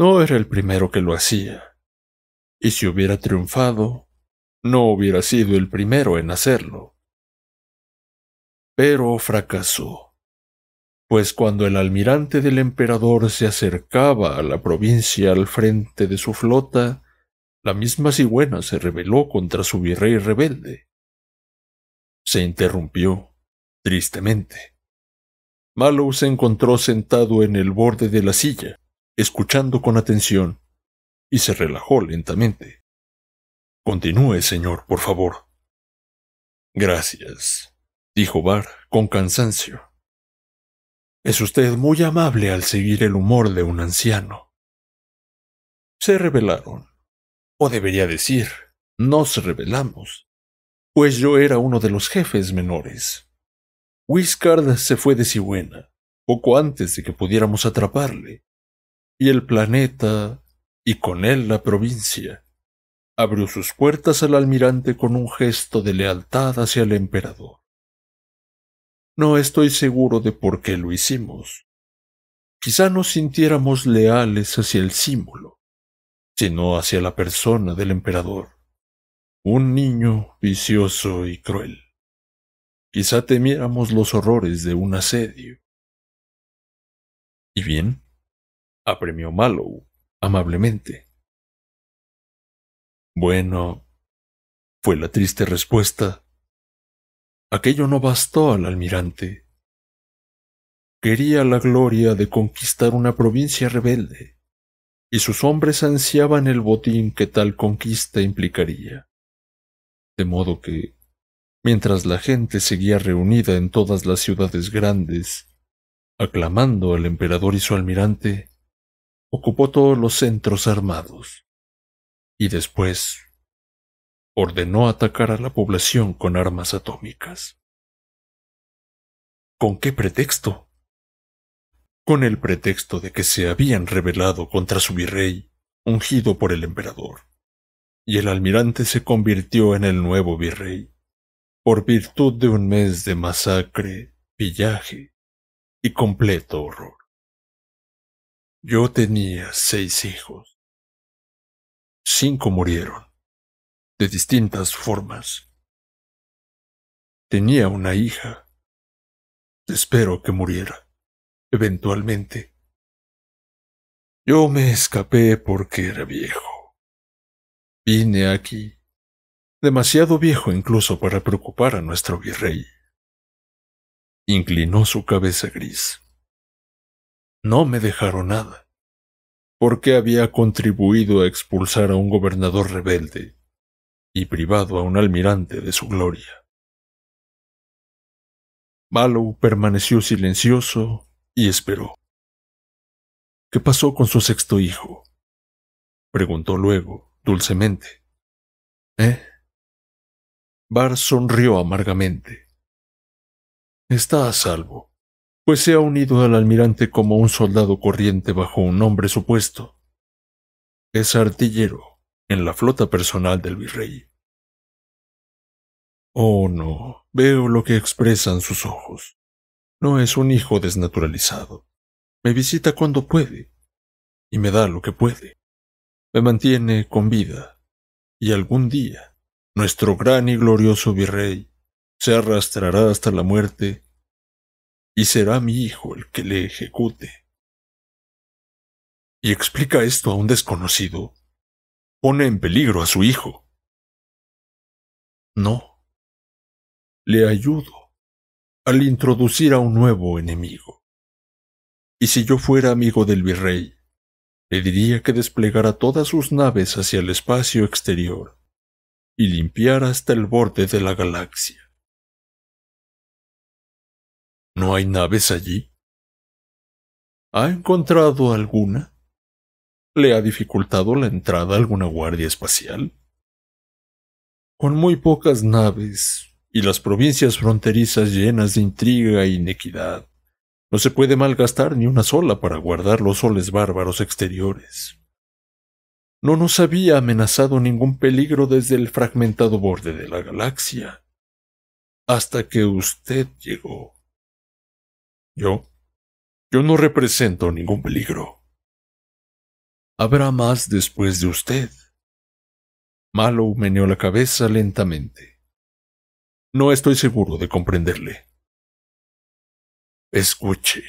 No era el primero que lo hacía. Y si hubiera triunfado, no hubiera sido el primero en hacerlo. Pero fracasó, pues cuando el almirante del emperador se acercaba a la provincia al frente de su flota, la misma cigüena se rebeló contra su virrey rebelde. Se interrumpió, tristemente. Malo se encontró sentado en el borde de la silla, escuchando con atención, y se relajó lentamente. Continúe, señor, por favor. Gracias, dijo Bar con cansancio. Es usted muy amable al seguir el humor de un anciano. Se rebelaron, o debería decir, nos rebelamos, pues yo era uno de los jefes menores. Whiskard se fue de Sigüena, poco antes de que pudiéramos atraparle, y el planeta, y con él la provincia. Abrió sus puertas al almirante con un gesto de lealtad hacia el emperador. No estoy seguro de por qué lo hicimos. Quizá nos sintiéramos leales hacia el símbolo, sino hacia la persona del emperador. Un niño vicioso y cruel. Quizá temiéramos los horrores de un asedio. ¿Y bien? apremió Malo, amablemente. Bueno, fue la triste respuesta. Aquello no bastó al almirante. Quería la gloria de conquistar una provincia rebelde, y sus hombres ansiaban el botín que tal conquista implicaría. De modo que, mientras la gente seguía reunida en todas las ciudades grandes, aclamando al emperador y su almirante, ocupó todos los centros armados y después ordenó atacar a la población con armas atómicas. ¿Con qué pretexto? Con el pretexto de que se habían rebelado contra su virrey, ungido por el emperador, y el almirante se convirtió en el nuevo virrey, por virtud de un mes de masacre, pillaje y completo horror. Yo tenía seis hijos. Cinco murieron, de distintas formas. Tenía una hija. Espero que muriera, eventualmente. Yo me escapé porque era viejo. Vine aquí, demasiado viejo incluso para preocupar a nuestro virrey. Inclinó su cabeza gris no me dejaron nada. ¿Por qué había contribuido a expulsar a un gobernador rebelde y privado a un almirante de su gloria? Ballow permaneció silencioso y esperó. ¿Qué pasó con su sexto hijo? preguntó luego, dulcemente. ¿Eh? Bar sonrió amargamente. Está a salvo pues se ha unido al almirante como un soldado corriente bajo un nombre supuesto. Es artillero en la flota personal del virrey. Oh, no, veo lo que expresan sus ojos. No es un hijo desnaturalizado. Me visita cuando puede, y me da lo que puede. Me mantiene con vida, y algún día, nuestro gran y glorioso virrey se arrastrará hasta la muerte y será mi hijo el que le ejecute. Y explica esto a un desconocido. Pone en peligro a su hijo. No. Le ayudo al introducir a un nuevo enemigo. Y si yo fuera amigo del virrey, le diría que desplegara todas sus naves hacia el espacio exterior y limpiara hasta el borde de la galaxia. ¿No hay naves allí? ¿Ha encontrado alguna? ¿Le ha dificultado la entrada alguna guardia espacial? Con muy pocas naves y las provincias fronterizas llenas de intriga e inequidad, no se puede malgastar ni una sola para guardar los soles bárbaros exteriores. No nos había amenazado ningún peligro desde el fragmentado borde de la galaxia, hasta que usted llegó. Yo, yo no represento ningún peligro. Habrá más después de usted. Malo meneó la cabeza lentamente. No estoy seguro de comprenderle. Escuche.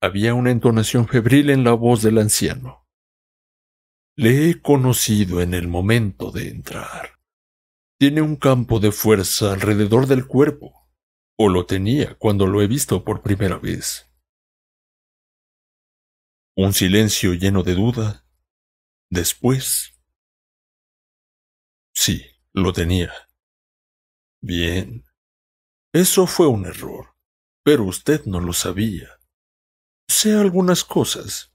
Había una entonación febril en la voz del anciano. Le he conocido en el momento de entrar. Tiene un campo de fuerza alrededor del cuerpo o lo tenía cuando lo he visto por primera vez. Un silencio lleno de duda. Después... Sí, lo tenía. Bien. Eso fue un error, pero usted no lo sabía. Sé algunas cosas.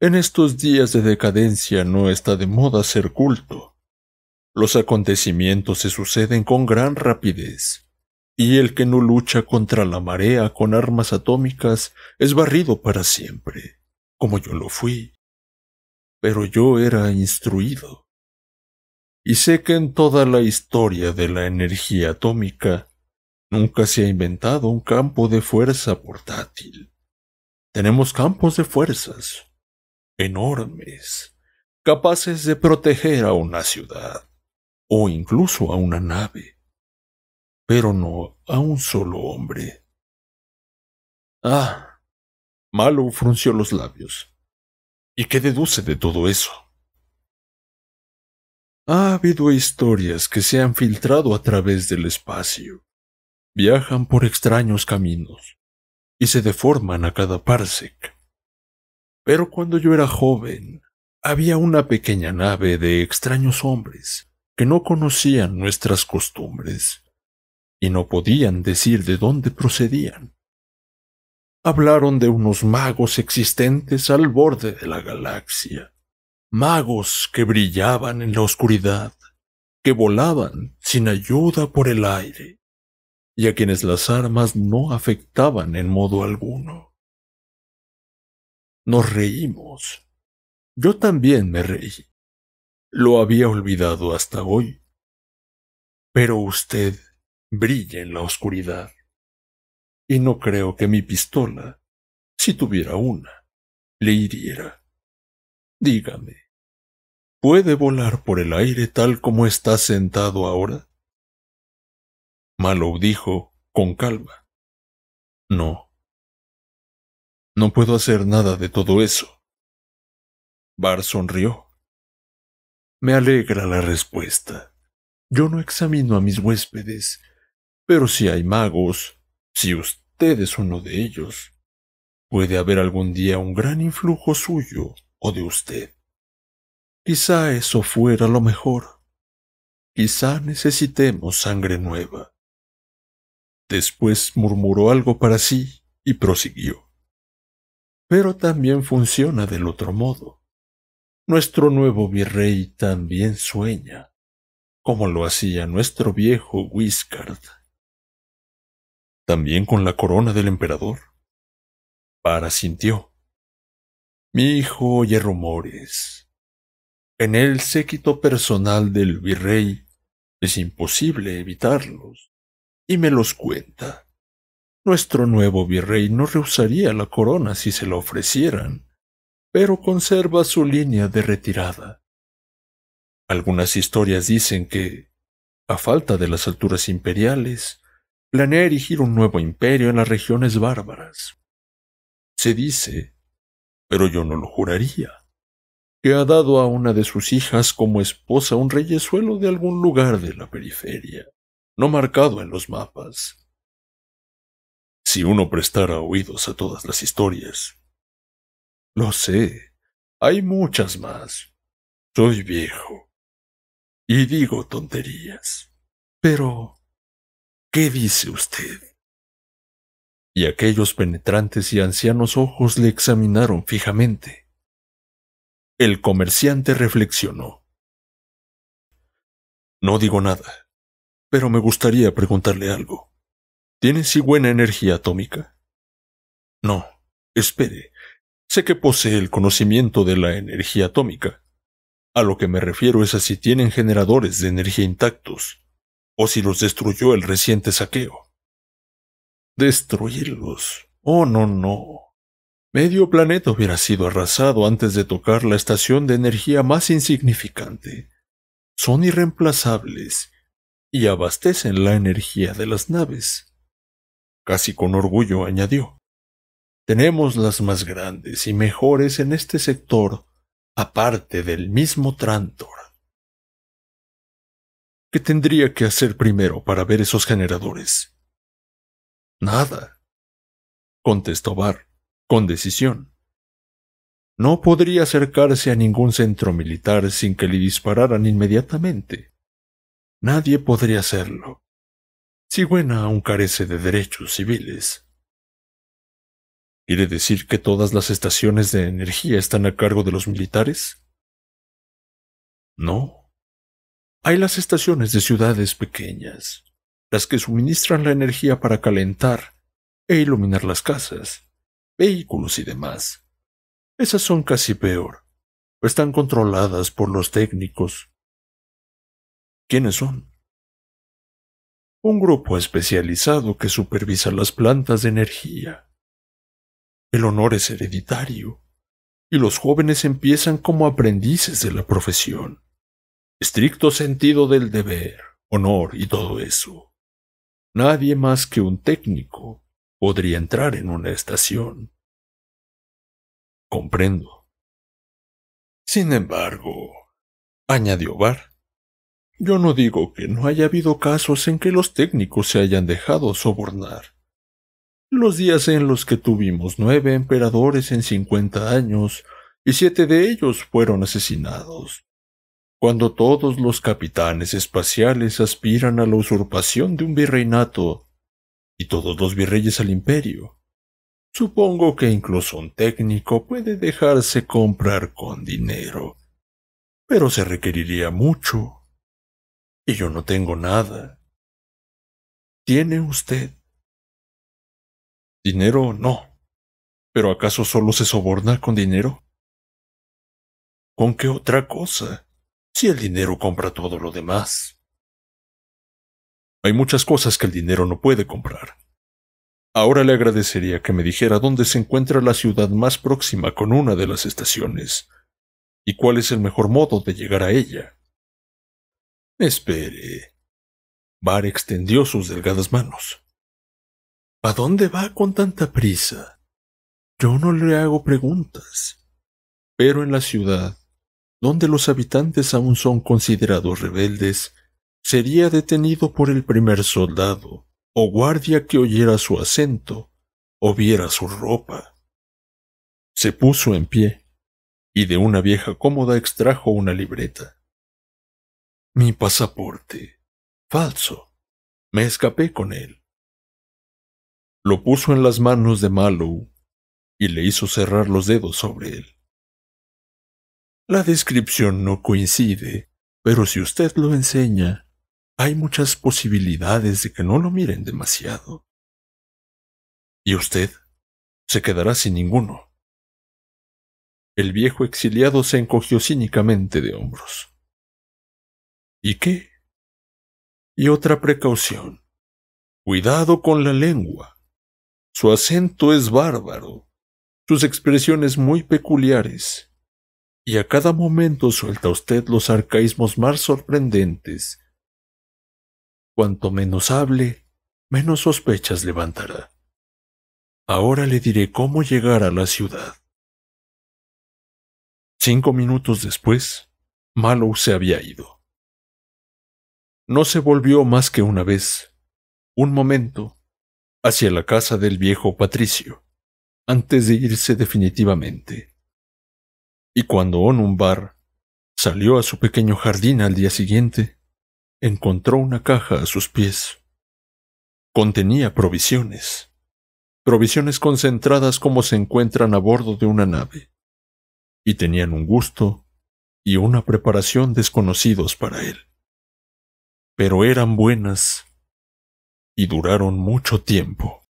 En estos días de decadencia no está de moda ser culto. Los acontecimientos se suceden con gran rapidez y el que no lucha contra la marea con armas atómicas es barrido para siempre, como yo lo fui. Pero yo era instruido. Y sé que en toda la historia de la energía atómica nunca se ha inventado un campo de fuerza portátil. Tenemos campos de fuerzas enormes, capaces de proteger a una ciudad o incluso a una nave pero no a un solo hombre. Ah, Malo frunció los labios. ¿Y qué deduce de todo eso? Ha habido historias que se han filtrado a través del espacio. Viajan por extraños caminos y se deforman a cada parsec. Pero cuando yo era joven, había una pequeña nave de extraños hombres que no conocían nuestras costumbres no podían decir de dónde procedían. Hablaron de unos magos existentes al borde de la galaxia, magos que brillaban en la oscuridad, que volaban sin ayuda por el aire, y a quienes las armas no afectaban en modo alguno. Nos reímos. Yo también me reí. Lo había olvidado hasta hoy. Pero usted brilla en la oscuridad. Y no creo que mi pistola, si tuviera una, le hiriera. Dígame, ¿puede volar por el aire tal como está sentado ahora? Malou dijo con calma. No. No puedo hacer nada de todo eso. Bar sonrió. Me alegra la respuesta. Yo no examino a mis huéspedes, pero si hay magos, si usted es uno de ellos, puede haber algún día un gran influjo suyo o de usted. Quizá eso fuera lo mejor. Quizá necesitemos sangre nueva. Después murmuró algo para sí y prosiguió. Pero también funciona del otro modo. Nuestro nuevo virrey también sueña, como lo hacía nuestro viejo Whiskard también con la corona del emperador. Para sintió. Mi hijo oye rumores. En el séquito personal del virrey es imposible evitarlos, y me los cuenta. Nuestro nuevo virrey no rehusaría la corona si se la ofrecieran, pero conserva su línea de retirada. Algunas historias dicen que, a falta de las alturas imperiales, planea erigir un nuevo imperio en las regiones bárbaras. Se dice, pero yo no lo juraría, que ha dado a una de sus hijas como esposa un reyesuelo de algún lugar de la periferia, no marcado en los mapas. Si uno prestara oídos a todas las historias. Lo sé, hay muchas más. Soy viejo. Y digo tonterías. Pero ¿Qué dice usted? Y aquellos penetrantes y ancianos ojos le examinaron fijamente. El comerciante reflexionó. No digo nada, pero me gustaría preguntarle algo. ¿Tiene buena energía atómica? No, espere. Sé que posee el conocimiento de la energía atómica. A lo que me refiero es a si tienen generadores de energía intactos, o si los destruyó el reciente saqueo. Destruirlos. Oh, no, no. Medio planeta hubiera sido arrasado antes de tocar la estación de energía más insignificante. Son irreemplazables y abastecen la energía de las naves. Casi con orgullo añadió. Tenemos las más grandes y mejores en este sector, aparte del mismo Trantor. ¿Qué tendría que hacer primero para ver esos generadores? Nada, contestó Bar, con decisión. No podría acercarse a ningún centro militar sin que le dispararan inmediatamente. Nadie podría hacerlo. buena aún carece de derechos civiles. ¿Quiere decir que todas las estaciones de energía están a cargo de los militares? No, hay las estaciones de ciudades pequeñas, las que suministran la energía para calentar e iluminar las casas, vehículos y demás. Esas son casi peor. Pues están controladas por los técnicos. ¿Quiénes son? Un grupo especializado que supervisa las plantas de energía. El honor es hereditario, y los jóvenes empiezan como aprendices de la profesión estricto sentido del deber, honor y todo eso. Nadie más que un técnico podría entrar en una estación. Comprendo. Sin embargo, añadió Bar, yo no digo que no haya habido casos en que los técnicos se hayan dejado sobornar. Los días en los que tuvimos nueve emperadores en cincuenta años y siete de ellos fueron asesinados, cuando todos los capitanes espaciales aspiran a la usurpación de un virreinato y todos los virreyes al imperio, supongo que incluso un técnico puede dejarse comprar con dinero, pero se requeriría mucho. Y yo no tengo nada. ¿Tiene usted? Dinero no. ¿Pero acaso solo se soborna con dinero? ¿Con qué otra cosa? si el dinero compra todo lo demás. Hay muchas cosas que el dinero no puede comprar. Ahora le agradecería que me dijera dónde se encuentra la ciudad más próxima con una de las estaciones y cuál es el mejor modo de llegar a ella. Espere. Bar extendió sus delgadas manos. ¿A dónde va con tanta prisa? Yo no le hago preguntas. Pero en la ciudad donde los habitantes aún son considerados rebeldes, sería detenido por el primer soldado o guardia que oyera su acento o viera su ropa. Se puso en pie y de una vieja cómoda extrajo una libreta. Mi pasaporte. Falso. Me escapé con él. Lo puso en las manos de Malou y le hizo cerrar los dedos sobre él. La descripción no coincide, pero si usted lo enseña, hay muchas posibilidades de que no lo miren demasiado. Y usted se quedará sin ninguno. El viejo exiliado se encogió cínicamente de hombros. ¿Y qué? Y otra precaución. Cuidado con la lengua. Su acento es bárbaro, sus expresiones muy peculiares, y a cada momento suelta usted los arcaísmos más sorprendentes. Cuanto menos hable, menos sospechas levantará. Ahora le diré cómo llegar a la ciudad. Cinco minutos después, Malo se había ido. No se volvió más que una vez, un momento, hacia la casa del viejo Patricio, antes de irse definitivamente. Y cuando Onumbar salió a su pequeño jardín al día siguiente, encontró una caja a sus pies. Contenía provisiones, provisiones concentradas como se encuentran a bordo de una nave, y tenían un gusto y una preparación desconocidos para él. Pero eran buenas y duraron mucho tiempo.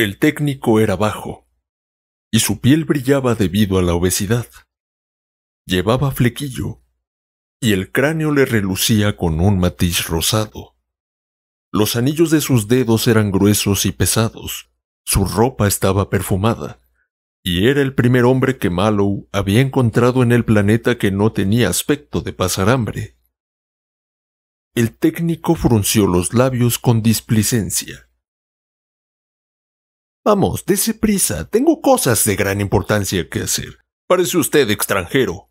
El técnico era bajo, y su piel brillaba debido a la obesidad. Llevaba flequillo, y el cráneo le relucía con un matiz rosado. Los anillos de sus dedos eran gruesos y pesados, su ropa estaba perfumada, y era el primer hombre que Mallow había encontrado en el planeta que no tenía aspecto de pasar hambre. El técnico frunció los labios con displicencia Vamos, dese prisa, tengo cosas de gran importancia que hacer. Parece usted extranjero.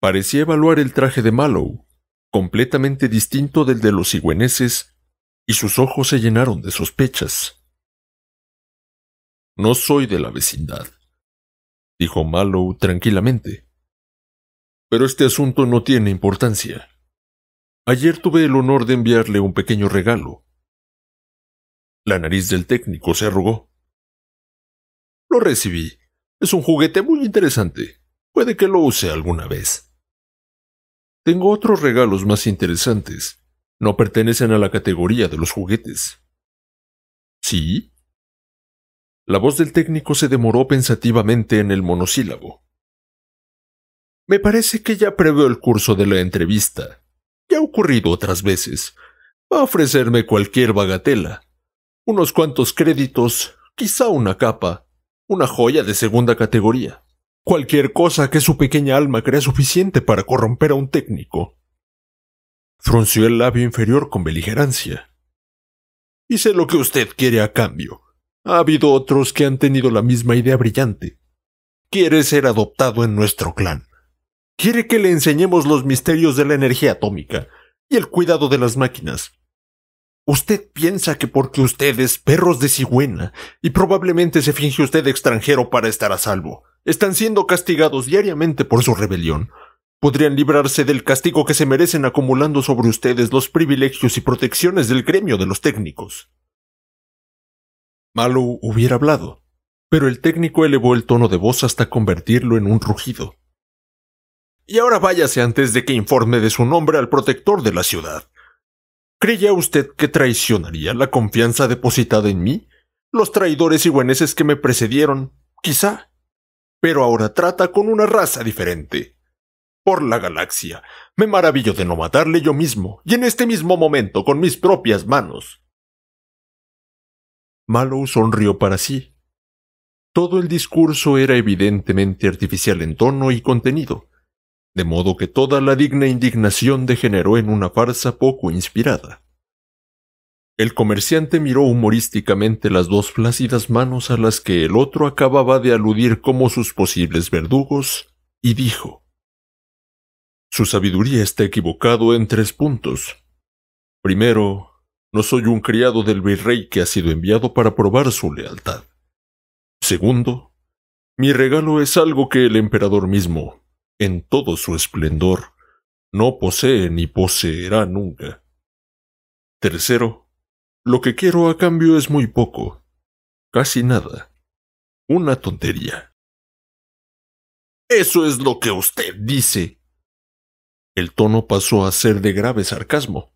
Parecía evaluar el traje de Malow, completamente distinto del de los cigüeneses, y sus ojos se llenaron de sospechas. No soy de la vecindad, dijo Mallow tranquilamente. Pero este asunto no tiene importancia. Ayer tuve el honor de enviarle un pequeño regalo. La nariz del técnico se arrugó. Lo recibí. Es un juguete muy interesante. Puede que lo use alguna vez. Tengo otros regalos más interesantes. No pertenecen a la categoría de los juguetes. ¿Sí? La voz del técnico se demoró pensativamente en el monosílabo. Me parece que ya preveo el curso de la entrevista. Ya ha ocurrido otras veces. Va a ofrecerme cualquier bagatela unos cuantos créditos, quizá una capa, una joya de segunda categoría. Cualquier cosa que su pequeña alma crea suficiente para corromper a un técnico. Frunció el labio inferior con beligerancia. Hice lo que usted quiere a cambio. Ha habido otros que han tenido la misma idea brillante. Quiere ser adoptado en nuestro clan. Quiere que le enseñemos los misterios de la energía atómica y el cuidado de las máquinas, Usted piensa que porque ustedes, perros de cigüena, y probablemente se finge usted extranjero para estar a salvo, están siendo castigados diariamente por su rebelión. Podrían librarse del castigo que se merecen acumulando sobre ustedes los privilegios y protecciones del gremio de los técnicos. Malo hubiera hablado, pero el técnico elevó el tono de voz hasta convertirlo en un rugido. Y ahora váyase antes de que informe de su nombre al protector de la ciudad. ¿Creía usted que traicionaría la confianza depositada en mí? Los traidores higuaneses que me precedieron, quizá. Pero ahora trata con una raza diferente. Por la galaxia, me maravillo de no matarle yo mismo, y en este mismo momento con mis propias manos. Mallow sonrió para sí. Todo el discurso era evidentemente artificial en tono y contenido, de modo que toda la digna indignación degeneró en una farsa poco inspirada. El comerciante miró humorísticamente las dos flácidas manos a las que el otro acababa de aludir como sus posibles verdugos, y dijo Su sabiduría está equivocado en tres puntos. Primero, no soy un criado del virrey que ha sido enviado para probar su lealtad. Segundo, mi regalo es algo que el emperador mismo en todo su esplendor, no posee ni poseerá nunca. Tercero, lo que quiero a cambio es muy poco, casi nada, una tontería. Eso es lo que usted dice. El tono pasó a ser de grave sarcasmo.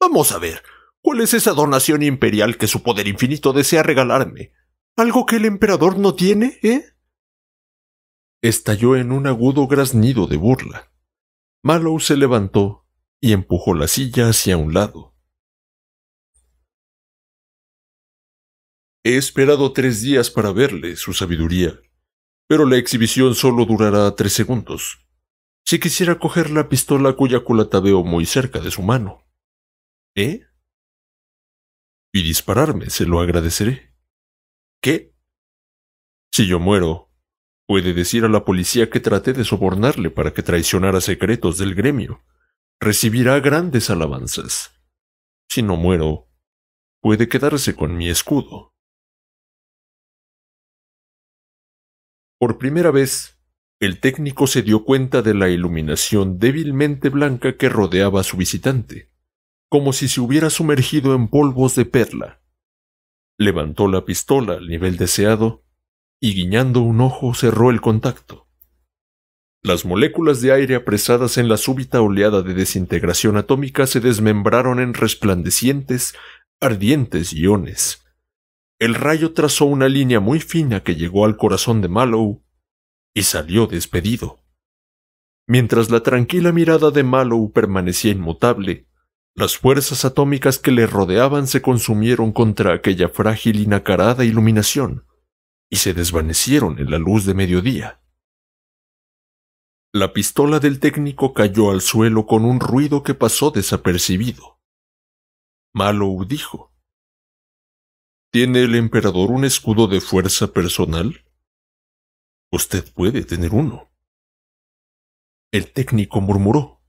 Vamos a ver, ¿cuál es esa donación imperial que su poder infinito desea regalarme? ¿Algo que el emperador no tiene, eh? estalló en un agudo graznido de burla. Mallow se levantó y empujó la silla hacia un lado. He esperado tres días para verle, su sabiduría, pero la exhibición solo durará tres segundos. Si quisiera coger la pistola cuya culata veo muy cerca de su mano. ¿Eh? Y dispararme, se lo agradeceré. ¿Qué? Si yo muero, Puede decir a la policía que traté de sobornarle para que traicionara secretos del gremio. Recibirá grandes alabanzas. Si no muero, puede quedarse con mi escudo. Por primera vez, el técnico se dio cuenta de la iluminación débilmente blanca que rodeaba a su visitante, como si se hubiera sumergido en polvos de perla. Levantó la pistola al nivel deseado y guiñando un ojo cerró el contacto. Las moléculas de aire apresadas en la súbita oleada de desintegración atómica se desmembraron en resplandecientes, ardientes iones. El rayo trazó una línea muy fina que llegó al corazón de Mallow y salió despedido. Mientras la tranquila mirada de Mallow permanecía inmutable, las fuerzas atómicas que le rodeaban se consumieron contra aquella frágil y nacarada iluminación y se desvanecieron en la luz de mediodía. La pistola del técnico cayó al suelo con un ruido que pasó desapercibido. Malou dijo, ¿Tiene el emperador un escudo de fuerza personal? Usted puede tener uno. El técnico murmuró.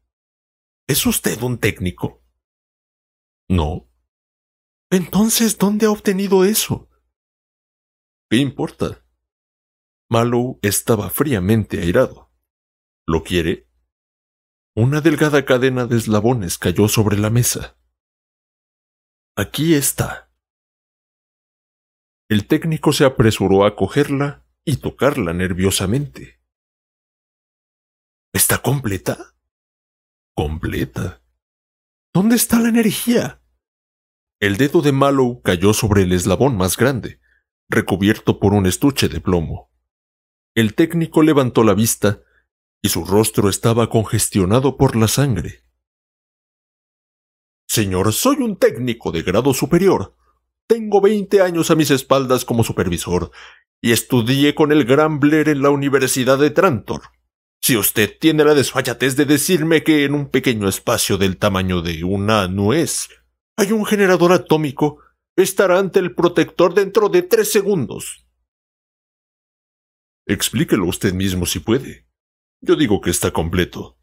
¿Es usted un técnico? No. Entonces, ¿dónde ha obtenido eso? ¿Qué importa? Mallow estaba fríamente airado. ¿Lo quiere? Una delgada cadena de eslabones cayó sobre la mesa. Aquí está. El técnico se apresuró a cogerla y tocarla nerviosamente. ¿Está completa? Completa. ¿Dónde está la energía? El dedo de Malow cayó sobre el eslabón más grande recubierto por un estuche de plomo. El técnico levantó la vista y su rostro estaba congestionado por la sangre. Señor, soy un técnico de grado superior. Tengo veinte años a mis espaldas como supervisor y estudié con el gran Blair en la Universidad de Trantor. Si usted tiene la desfachatez de decirme que en un pequeño espacio del tamaño de una nuez hay un generador atómico Estará ante el protector dentro de tres segundos. Explíquelo usted mismo si puede. Yo digo que está completo.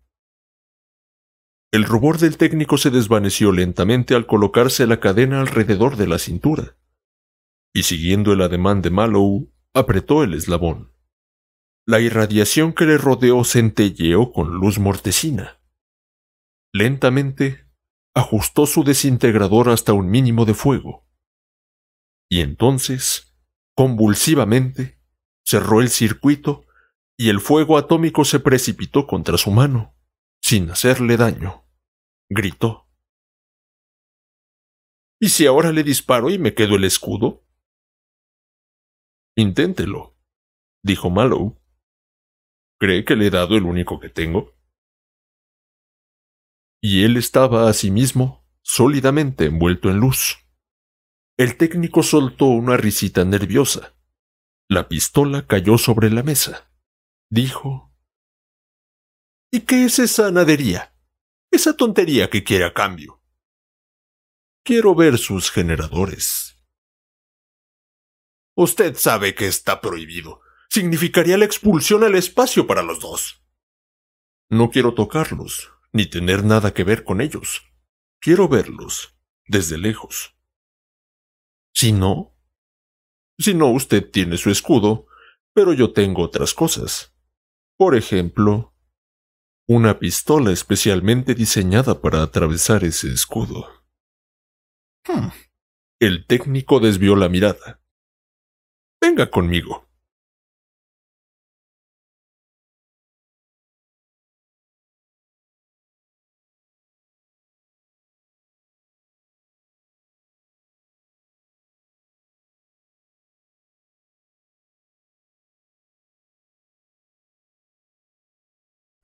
El rubor del técnico se desvaneció lentamente al colocarse la cadena alrededor de la cintura, y siguiendo el ademán de Malow, apretó el eslabón. La irradiación que le rodeó centelleó con luz mortecina. Lentamente, ajustó su desintegrador hasta un mínimo de fuego y entonces, convulsivamente, cerró el circuito y el fuego atómico se precipitó contra su mano, sin hacerle daño. Gritó. ¿Y si ahora le disparo y me quedo el escudo? Inténtelo, dijo Mallow. ¿Cree que le he dado el único que tengo? Y él estaba a sí mismo sólidamente envuelto en luz. El técnico soltó una risita nerviosa. La pistola cayó sobre la mesa. Dijo... ¿Y qué es esa nadería? Esa tontería que quiere a cambio. Quiero ver sus generadores. Usted sabe que está prohibido. Significaría la expulsión al espacio para los dos. No quiero tocarlos, ni tener nada que ver con ellos. Quiero verlos, desde lejos. Si no, si no, usted tiene su escudo, pero yo tengo otras cosas. Por ejemplo, una pistola especialmente diseñada para atravesar ese escudo. Hmm. El técnico desvió la mirada. Venga conmigo.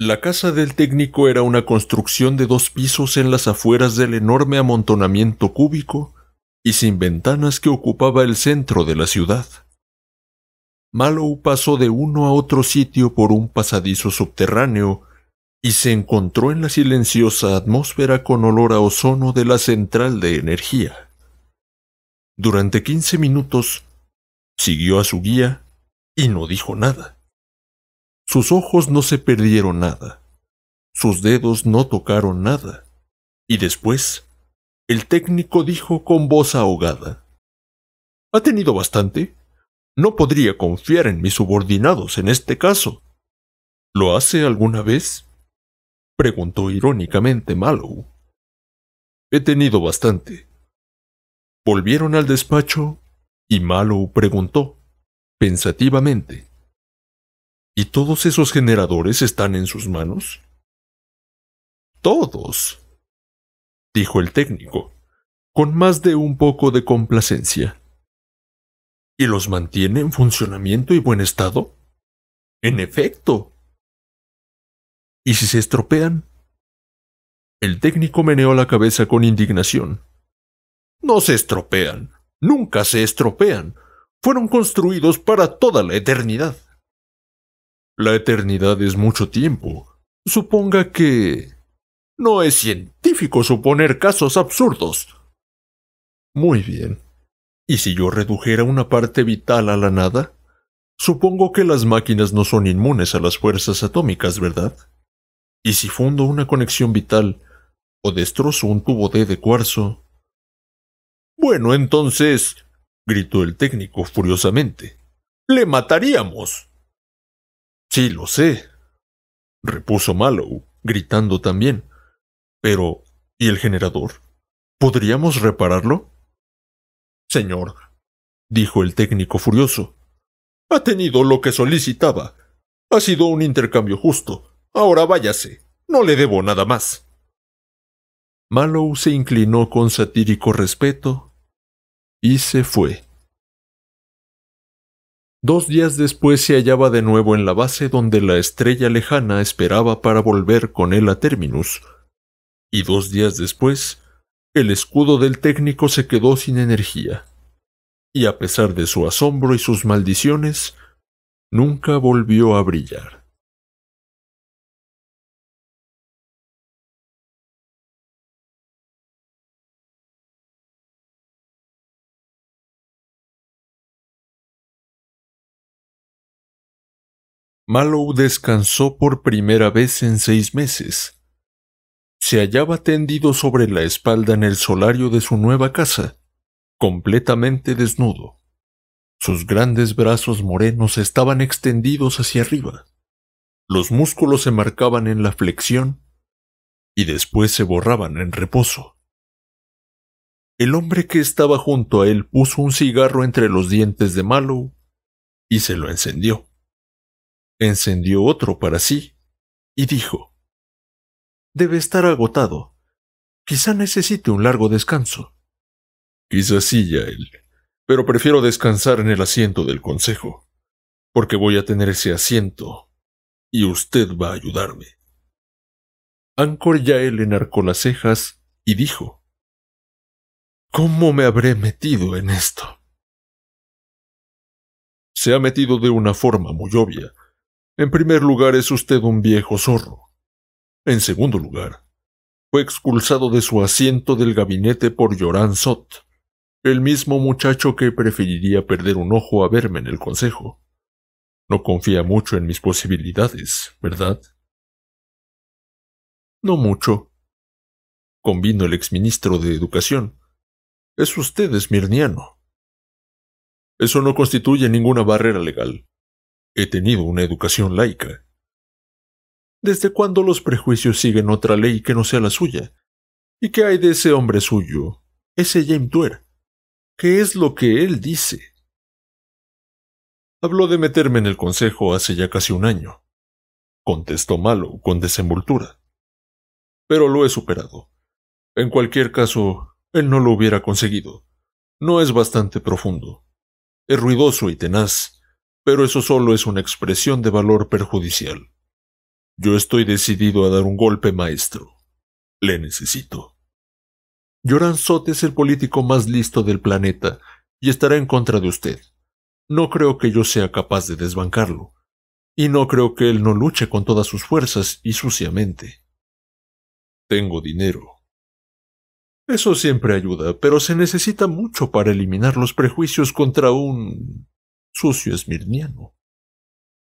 La casa del técnico era una construcción de dos pisos en las afueras del enorme amontonamiento cúbico y sin ventanas que ocupaba el centro de la ciudad. Mallow pasó de uno a otro sitio por un pasadizo subterráneo y se encontró en la silenciosa atmósfera con olor a ozono de la central de energía. Durante quince minutos siguió a su guía y no dijo nada. Sus ojos no se perdieron nada. Sus dedos no tocaron nada. Y después, el técnico dijo con voz ahogada. Ha tenido bastante. No podría confiar en mis subordinados en este caso. ¿Lo hace alguna vez? preguntó irónicamente Mallow. He tenido bastante. Volvieron al despacho y Malou preguntó, pensativamente. ¿Y todos esos generadores están en sus manos? Todos, dijo el técnico, con más de un poco de complacencia. ¿Y los mantiene en funcionamiento y buen estado? En efecto. ¿Y si se estropean? El técnico meneó la cabeza con indignación. No se estropean. Nunca se estropean. Fueron construidos para toda la eternidad. La eternidad es mucho tiempo. Suponga que... No es científico suponer casos absurdos. Muy bien. ¿Y si yo redujera una parte vital a la nada? Supongo que las máquinas no son inmunes a las fuerzas atómicas, ¿verdad? ¿Y si fundo una conexión vital o destrozo un tubo D de cuarzo? Bueno, entonces, gritó el técnico furiosamente, le mataríamos. Sí, lo sé, repuso Mallow, gritando también. Pero, ¿y el generador? ¿Podríamos repararlo? Señor, dijo el técnico furioso, ha tenido lo que solicitaba. Ha sido un intercambio justo. Ahora váyase. No le debo nada más. Mallow se inclinó con satírico respeto y se fue. Dos días después se hallaba de nuevo en la base donde la estrella lejana esperaba para volver con él a Terminus. Y dos días después, el escudo del técnico se quedó sin energía. Y a pesar de su asombro y sus maldiciones, nunca volvió a brillar. Mallow descansó por primera vez en seis meses. Se hallaba tendido sobre la espalda en el solario de su nueva casa, completamente desnudo. Sus grandes brazos morenos estaban extendidos hacia arriba. Los músculos se marcaban en la flexión y después se borraban en reposo. El hombre que estaba junto a él puso un cigarro entre los dientes de Mallow y se lo encendió encendió otro para sí y dijo, Debe estar agotado. Quizá necesite un largo descanso. Quizá sí, Yael, pero prefiero descansar en el asiento del consejo, porque voy a tener ese asiento y usted va a ayudarme. Ancor Yael enarcó las cejas y dijo, ¿Cómo me habré metido en esto? Se ha metido de una forma muy obvia, en primer lugar, es usted un viejo zorro. En segundo lugar, fue expulsado de su asiento del gabinete por Lloran Sot, el mismo muchacho que preferiría perder un ojo a verme en el consejo. No confía mucho en mis posibilidades, ¿verdad? No mucho, convino el exministro de Educación. Es usted esmirniano. Eso no constituye ninguna barrera legal. He tenido una educación laica. ¿Desde cuándo los prejuicios siguen otra ley que no sea la suya? ¿Y qué hay de ese hombre suyo, ese James Tuer? ¿Qué es lo que él dice? Habló de meterme en el consejo hace ya casi un año. Contestó Malo con desenvoltura. Pero lo he superado. En cualquier caso, él no lo hubiera conseguido. No es bastante profundo. Es ruidoso y tenaz, pero eso solo es una expresión de valor perjudicial. Yo estoy decidido a dar un golpe maestro. Le necesito. lloranzote Sot es el político más listo del planeta y estará en contra de usted. No creo que yo sea capaz de desbancarlo. Y no creo que él no luche con todas sus fuerzas y suciamente. Tengo dinero. Eso siempre ayuda, pero se necesita mucho para eliminar los prejuicios contra un socio esmirniano.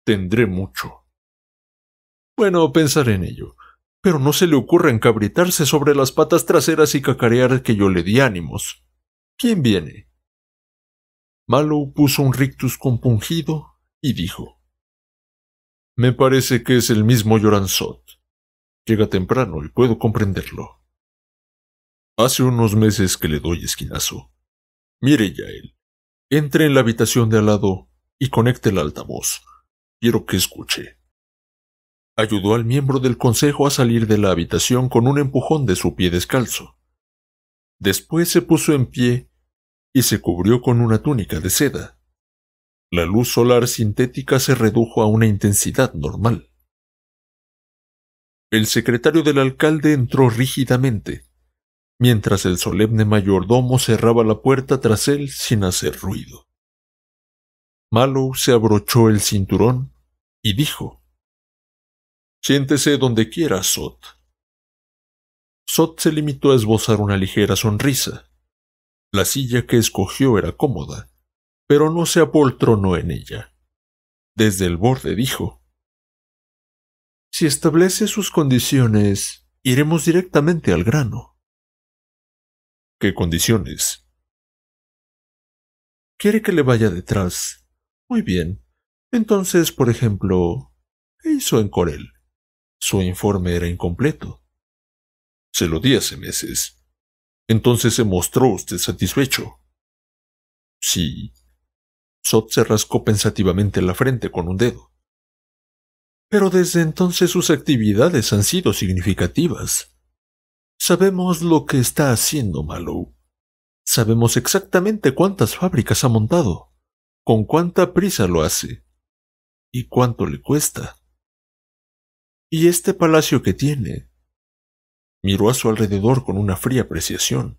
Tendré mucho. Bueno, pensaré en ello. Pero no se le ocurra encabritarse sobre las patas traseras y cacarear que yo le di ánimos. ¿Quién viene? Malo puso un rictus compungido y dijo. Me parece que es el mismo Lloranzot. Llega temprano y puedo comprenderlo. Hace unos meses que le doy esquinazo. Mire ya él. Entre en la habitación de al lado y conecte el altavoz. Quiero que escuche. Ayudó al miembro del consejo a salir de la habitación con un empujón de su pie descalzo. Después se puso en pie y se cubrió con una túnica de seda. La luz solar sintética se redujo a una intensidad normal. El secretario del alcalde entró rígidamente, mientras el solemne mayordomo cerraba la puerta tras él sin hacer ruido. Mallow se abrochó el cinturón y dijo Siéntese donde quiera, Sot. Sot se limitó a esbozar una ligera sonrisa. La silla que escogió era cómoda, pero no se apoltronó en ella. Desde el borde dijo Si establece sus condiciones, iremos directamente al grano qué condiciones. ¿Quiere que le vaya detrás? Muy bien. Entonces, por ejemplo, ¿qué hizo en Corel? Su informe era incompleto. Se lo di hace meses. Entonces se mostró usted satisfecho. Sí. Sot se rascó pensativamente la frente con un dedo. Pero desde entonces sus actividades han sido significativas. Sabemos lo que está haciendo Malou. Sabemos exactamente cuántas fábricas ha montado, con cuánta prisa lo hace y cuánto le cuesta. Y este palacio que tiene. Miró a su alrededor con una fría apreciación,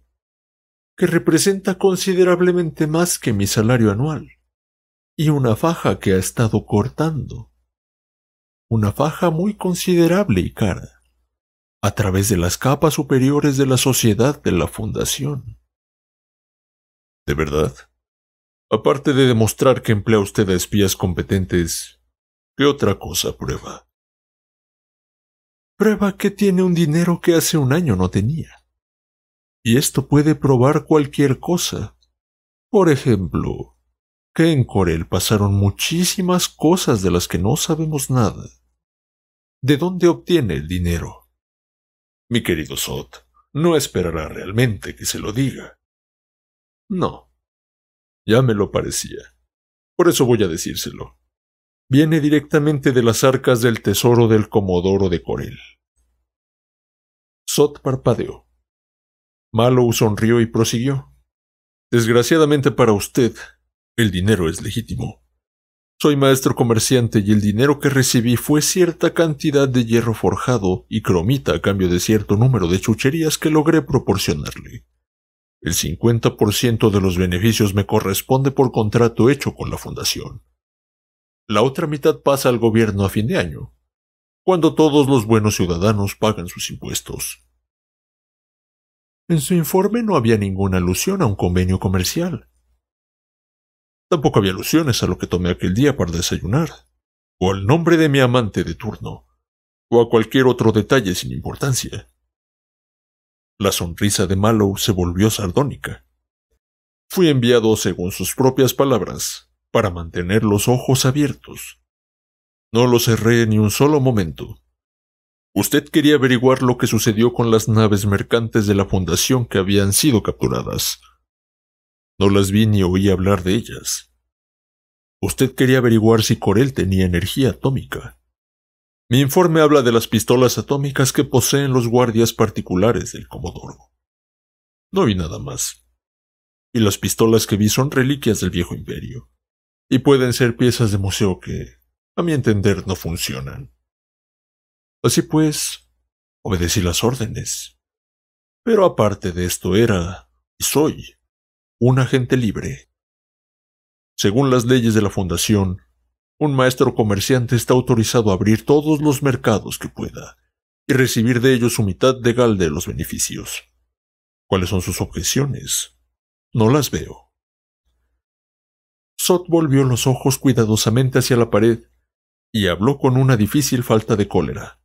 que representa considerablemente más que mi salario anual y una faja que ha estado cortando. Una faja muy considerable y cara a través de las capas superiores de la sociedad de la Fundación. ¿De verdad? Aparte de demostrar que emplea usted a espías competentes, ¿qué otra cosa prueba? Prueba que tiene un dinero que hace un año no tenía. Y esto puede probar cualquier cosa. Por ejemplo, que en Corel pasaron muchísimas cosas de las que no sabemos nada. ¿De dónde obtiene el dinero? Mi querido Sot, no esperará realmente que se lo diga. No. Ya me lo parecía. Por eso voy a decírselo. Viene directamente de las arcas del tesoro del Comodoro de Corel. Sot parpadeó. Malow sonrió y prosiguió. Desgraciadamente para usted, el dinero es legítimo. Soy maestro comerciante y el dinero que recibí fue cierta cantidad de hierro forjado y cromita a cambio de cierto número de chucherías que logré proporcionarle. El 50% de los beneficios me corresponde por contrato hecho con la fundación. La otra mitad pasa al gobierno a fin de año, cuando todos los buenos ciudadanos pagan sus impuestos. En su informe no había ninguna alusión a un convenio comercial, Tampoco había alusiones a lo que tomé aquel día para desayunar, o al nombre de mi amante de turno, o a cualquier otro detalle sin importancia. La sonrisa de Mallow se volvió sardónica. Fui enviado, según sus propias palabras, para mantener los ojos abiertos. No los cerré ni un solo momento. Usted quería averiguar lo que sucedió con las naves mercantes de la Fundación que habían sido capturadas. No las vi ni oí hablar de ellas. Usted quería averiguar si Corel tenía energía atómica. Mi informe habla de las pistolas atómicas que poseen los guardias particulares del Comodoro. No vi nada más. Y las pistolas que vi son reliquias del viejo imperio. Y pueden ser piezas de museo que, a mi entender, no funcionan. Así pues, obedecí las órdenes. Pero aparte de esto era, y soy, un agente libre. Según las leyes de la Fundación, un maestro comerciante está autorizado a abrir todos los mercados que pueda y recibir de ellos su mitad legal de los beneficios. ¿Cuáles son sus objeciones? No las veo. Sot volvió los ojos cuidadosamente hacia la pared y habló con una difícil falta de cólera.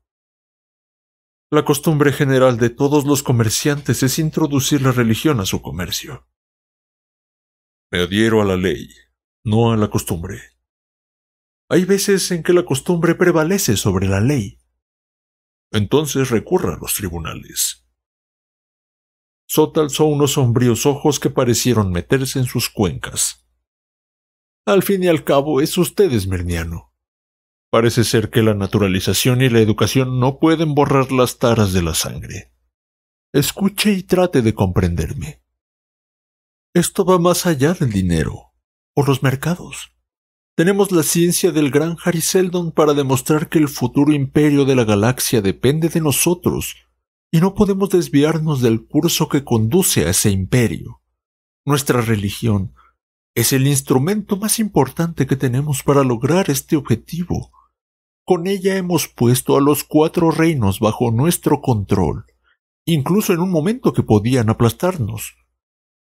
La costumbre general de todos los comerciantes es introducir la religión a su comercio. Me adhiero a la ley, no a la costumbre. Hay veces en que la costumbre prevalece sobre la ley. Entonces recurra a los tribunales. Sot alzó unos sombríos ojos que parecieron meterse en sus cuencas. Al fin y al cabo es usted esmerniano. Parece ser que la naturalización y la educación no pueden borrar las taras de la sangre. Escuche y trate de comprenderme. Esto va más allá del dinero o los mercados. Tenemos la ciencia del gran Harry Seldon para demostrar que el futuro imperio de la galaxia depende de nosotros y no podemos desviarnos del curso que conduce a ese imperio. Nuestra religión es el instrumento más importante que tenemos para lograr este objetivo. Con ella hemos puesto a los cuatro reinos bajo nuestro control, incluso en un momento que podían aplastarnos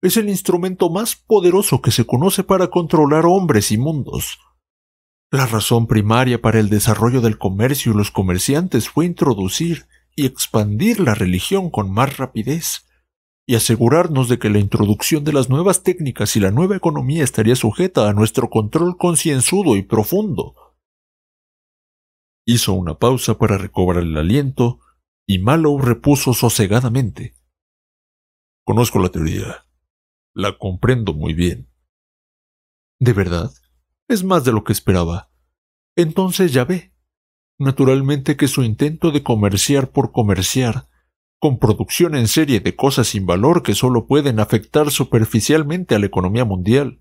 es el instrumento más poderoso que se conoce para controlar hombres y mundos. La razón primaria para el desarrollo del comercio y los comerciantes fue introducir y expandir la religión con más rapidez, y asegurarnos de que la introducción de las nuevas técnicas y la nueva economía estaría sujeta a nuestro control concienzudo y profundo. Hizo una pausa para recobrar el aliento, y Mallow repuso sosegadamente. Conozco la teoría. La comprendo muy bien. ¿De verdad? Es más de lo que esperaba. Entonces ya ve. Naturalmente que su intento de comerciar por comerciar, con producción en serie de cosas sin valor que solo pueden afectar superficialmente a la economía mundial,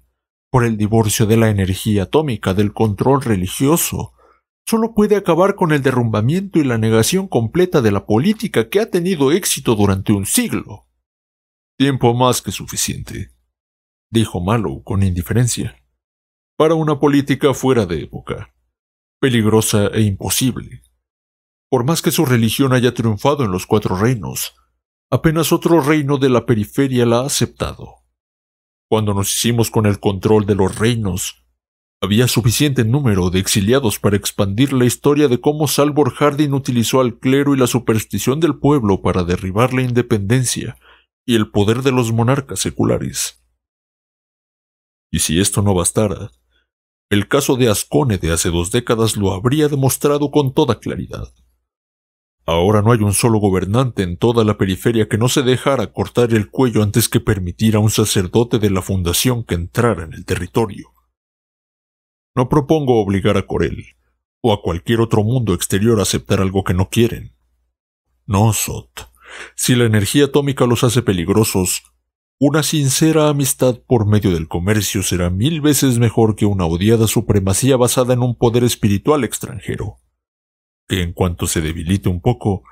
por el divorcio de la energía atómica, del control religioso, solo puede acabar con el derrumbamiento y la negación completa de la política que ha tenido éxito durante un siglo. Tiempo más que suficiente, dijo Malo con indiferencia, para una política fuera de época, peligrosa e imposible. Por más que su religión haya triunfado en los cuatro reinos, apenas otro reino de la periferia la ha aceptado. Cuando nos hicimos con el control de los reinos, había suficiente número de exiliados para expandir la historia de cómo Salvor Hardin utilizó al clero y la superstición del pueblo para derribar la independencia y el poder de los monarcas seculares. Y si esto no bastara, el caso de Ascone de hace dos décadas lo habría demostrado con toda claridad. Ahora no hay un solo gobernante en toda la periferia que no se dejara cortar el cuello antes que permitir a un sacerdote de la fundación que entrara en el territorio. No propongo obligar a Corel o a cualquier otro mundo exterior a aceptar algo que no quieren. No, Sot. Si la energía atómica los hace peligrosos, una sincera amistad por medio del comercio será mil veces mejor que una odiada supremacía basada en un poder espiritual extranjero, que en cuanto se debilite un poco,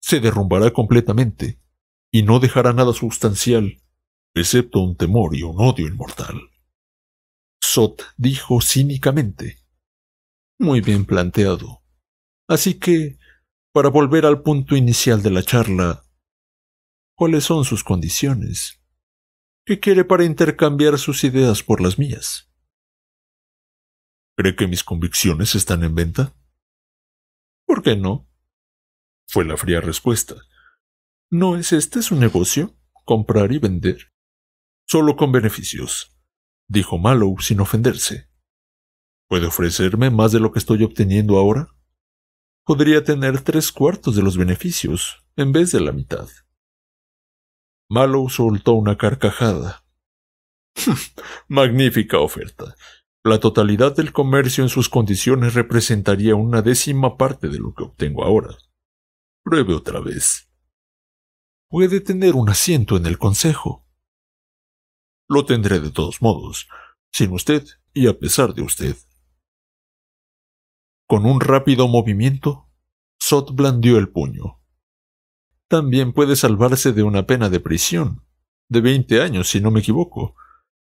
se derrumbará completamente y no dejará nada sustancial, excepto un temor y un odio inmortal. Sot dijo cínicamente. Muy bien planteado. Así que para volver al punto inicial de la charla, ¿cuáles son sus condiciones? ¿Qué quiere para intercambiar sus ideas por las mías? ¿Cree que mis convicciones están en venta? ¿Por qué no? Fue la fría respuesta. ¿No es este su negocio? Comprar y vender. Solo con beneficios, dijo Mallow sin ofenderse. ¿Puede ofrecerme más de lo que estoy obteniendo ahora? podría tener tres cuartos de los beneficios en vez de la mitad. Mallow soltó una carcajada. Magnífica oferta. La totalidad del comercio en sus condiciones representaría una décima parte de lo que obtengo ahora. Pruebe otra vez. Puede tener un asiento en el consejo. Lo tendré de todos modos, sin usted y a pesar de usted. Con un rápido movimiento, Sot blandió el puño. También puede salvarse de una pena de prisión, de veinte años si no me equivoco.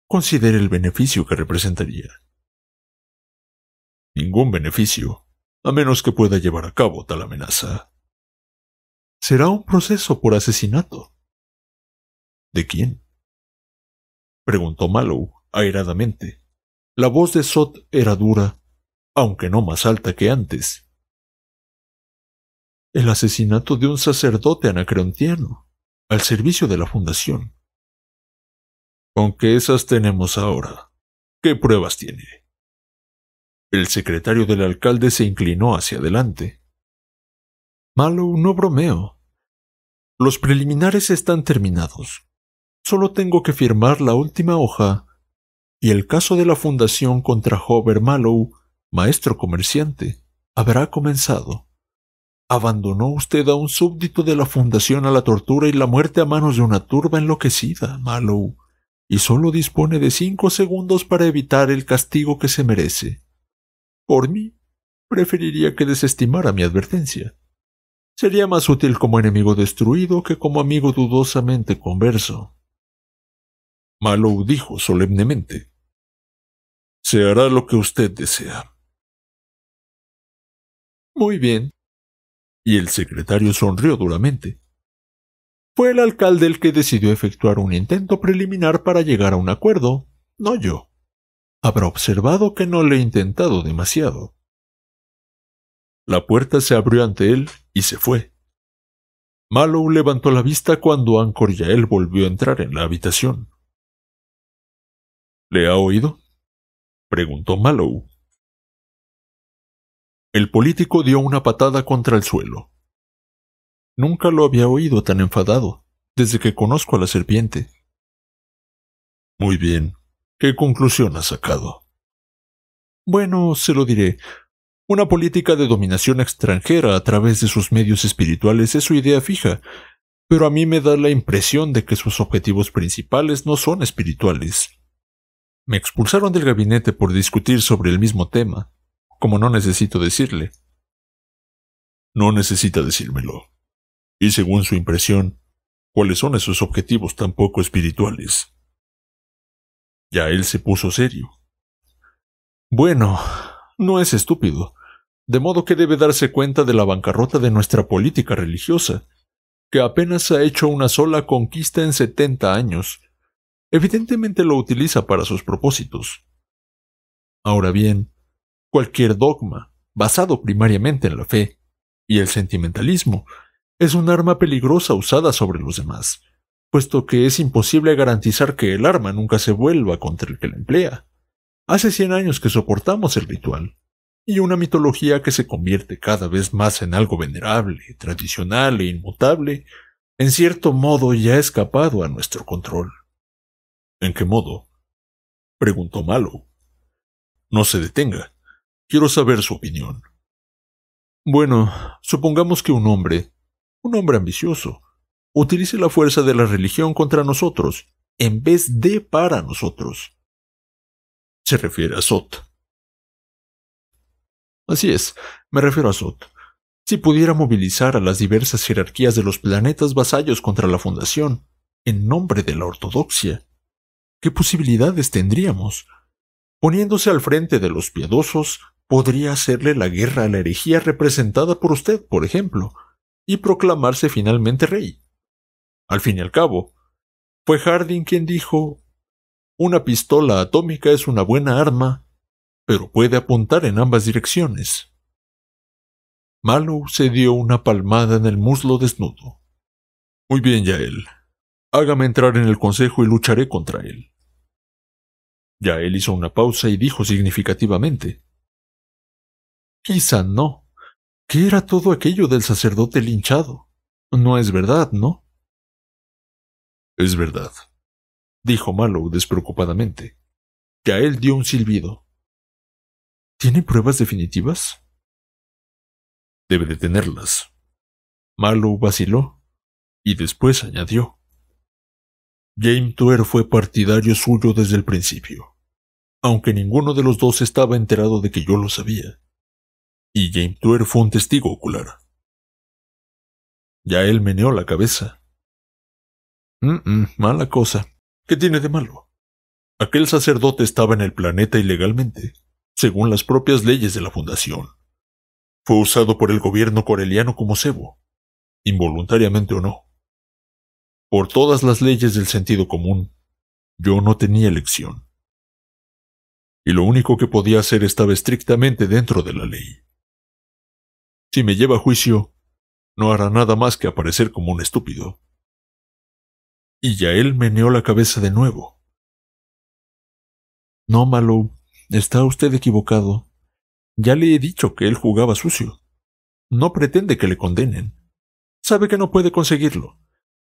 Considere el beneficio que representaría. Ningún beneficio, a menos que pueda llevar a cabo tal amenaza. Será un proceso por asesinato. ¿De quién? preguntó Mallow airadamente. La voz de Sot era dura aunque no más alta que antes. El asesinato de un sacerdote anacreontiano al servicio de la fundación. ¿Con qué esas tenemos ahora? ¿Qué pruebas tiene? El secretario del alcalde se inclinó hacia adelante. Malo, no bromeo. Los preliminares están terminados. Solo tengo que firmar la última hoja y el caso de la fundación contra Hover Mallow maestro comerciante, habrá comenzado. Abandonó usted a un súbdito de la Fundación a la tortura y la muerte a manos de una turba enloquecida, Malou, y solo dispone de cinco segundos para evitar el castigo que se merece. Por mí, preferiría que desestimara mi advertencia. Sería más útil como enemigo destruido que como amigo dudosamente converso. Malou dijo solemnemente. Se hará lo que usted desea. Muy bien. Y el secretario sonrió duramente. Fue el alcalde el que decidió efectuar un intento preliminar para llegar a un acuerdo, no yo. Habrá observado que no le he intentado demasiado. La puerta se abrió ante él y se fue. Mallow levantó la vista cuando Anchor él volvió a entrar en la habitación. ¿Le ha oído? preguntó Mallow. El político dio una patada contra el suelo. Nunca lo había oído tan enfadado, desde que conozco a la serpiente. Muy bien. ¿Qué conclusión has sacado? Bueno, se lo diré. Una política de dominación extranjera a través de sus medios espirituales es su idea fija, pero a mí me da la impresión de que sus objetivos principales no son espirituales. Me expulsaron del gabinete por discutir sobre el mismo tema, como no necesito decirle. No necesita decírmelo. Y según su impresión, ¿cuáles son esos objetivos tan poco espirituales? Ya él se puso serio. Bueno, no es estúpido, de modo que debe darse cuenta de la bancarrota de nuestra política religiosa, que apenas ha hecho una sola conquista en setenta años. Evidentemente lo utiliza para sus propósitos. Ahora bien, Cualquier dogma, basado primariamente en la fe y el sentimentalismo, es un arma peligrosa usada sobre los demás, puesto que es imposible garantizar que el arma nunca se vuelva contra el que la emplea. Hace cien años que soportamos el ritual, y una mitología que se convierte cada vez más en algo venerable, tradicional e inmutable, en cierto modo ya ha escapado a nuestro control. ¿En qué modo? preguntó Malo. No se detenga. Quiero saber su opinión. Bueno, supongamos que un hombre, un hombre ambicioso, utilice la fuerza de la religión contra nosotros, en vez de para nosotros. Se refiere a Sot. Así es, me refiero a Sot. Si pudiera movilizar a las diversas jerarquías de los planetas vasallos contra la Fundación, en nombre de la ortodoxia, ¿qué posibilidades tendríamos? Poniéndose al frente de los piadosos, podría hacerle la guerra a la herejía representada por usted, por ejemplo, y proclamarse finalmente rey. Al fin y al cabo, fue Harding quien dijo Una pistola atómica es una buena arma, pero puede apuntar en ambas direcciones. Malou se dio una palmada en el muslo desnudo. Muy bien, Yael. Hágame entrar en el consejo y lucharé contra él. Yael hizo una pausa y dijo significativamente Quizá no. ¿Qué era todo aquello del sacerdote linchado? No es verdad, ¿no? Es verdad, dijo Mallow despreocupadamente. él dio un silbido. ¿Tiene pruebas definitivas? Debe de tenerlas. Mallow vaciló y después añadió. James Tuer fue partidario suyo desde el principio, aunque ninguno de los dos estaba enterado de que yo lo sabía y James Tuer fue un testigo ocular. Ya él meneó la cabeza. mala cosa. ¿Qué tiene de malo? Aquel sacerdote estaba en el planeta ilegalmente, según las propias leyes de la Fundación. Fue usado por el gobierno coreliano como cebo, involuntariamente o no. Por todas las leyes del sentido común, yo no tenía elección. Y lo único que podía hacer estaba estrictamente dentro de la ley. Si me lleva a juicio, no hará nada más que aparecer como un estúpido. Y Yael meneó la cabeza de nuevo. No, Malou, está usted equivocado. Ya le he dicho que él jugaba sucio. No pretende que le condenen. Sabe que no puede conseguirlo.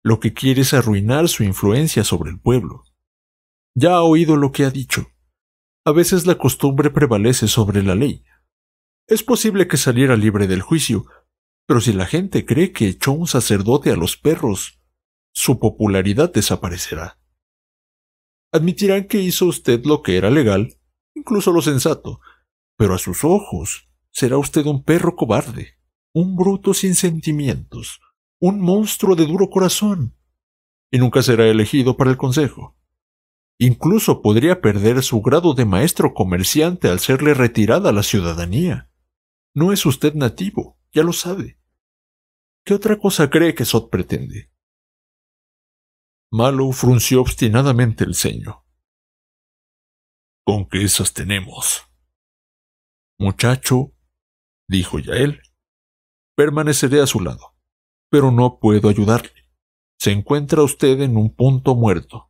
Lo que quiere es arruinar su influencia sobre el pueblo. Ya ha oído lo que ha dicho. A veces la costumbre prevalece sobre la ley, es posible que saliera libre del juicio, pero si la gente cree que echó un sacerdote a los perros, su popularidad desaparecerá. Admitirán que hizo usted lo que era legal, incluso lo sensato, pero a sus ojos será usted un perro cobarde, un bruto sin sentimientos, un monstruo de duro corazón, y nunca será elegido para el consejo. Incluso podría perder su grado de maestro comerciante al serle retirada la ciudadanía. No es usted nativo, ya lo sabe. ¿Qué otra cosa cree que Sot pretende? Malo frunció obstinadamente el ceño. ¿Con qué esas tenemos? Muchacho, dijo él, permaneceré a su lado, pero no puedo ayudarle. Se encuentra usted en un punto muerto.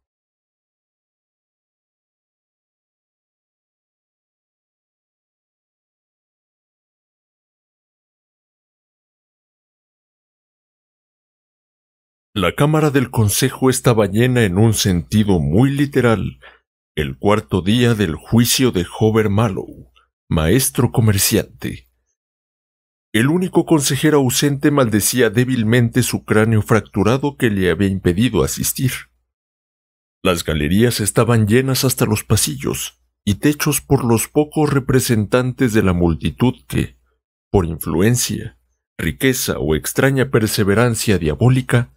La cámara del consejo estaba llena en un sentido muy literal el cuarto día del juicio de Hover Mallow, maestro comerciante. El único consejero ausente maldecía débilmente su cráneo fracturado que le había impedido asistir. Las galerías estaban llenas hasta los pasillos y techos por los pocos representantes de la multitud que, por influencia, riqueza o extraña perseverancia diabólica,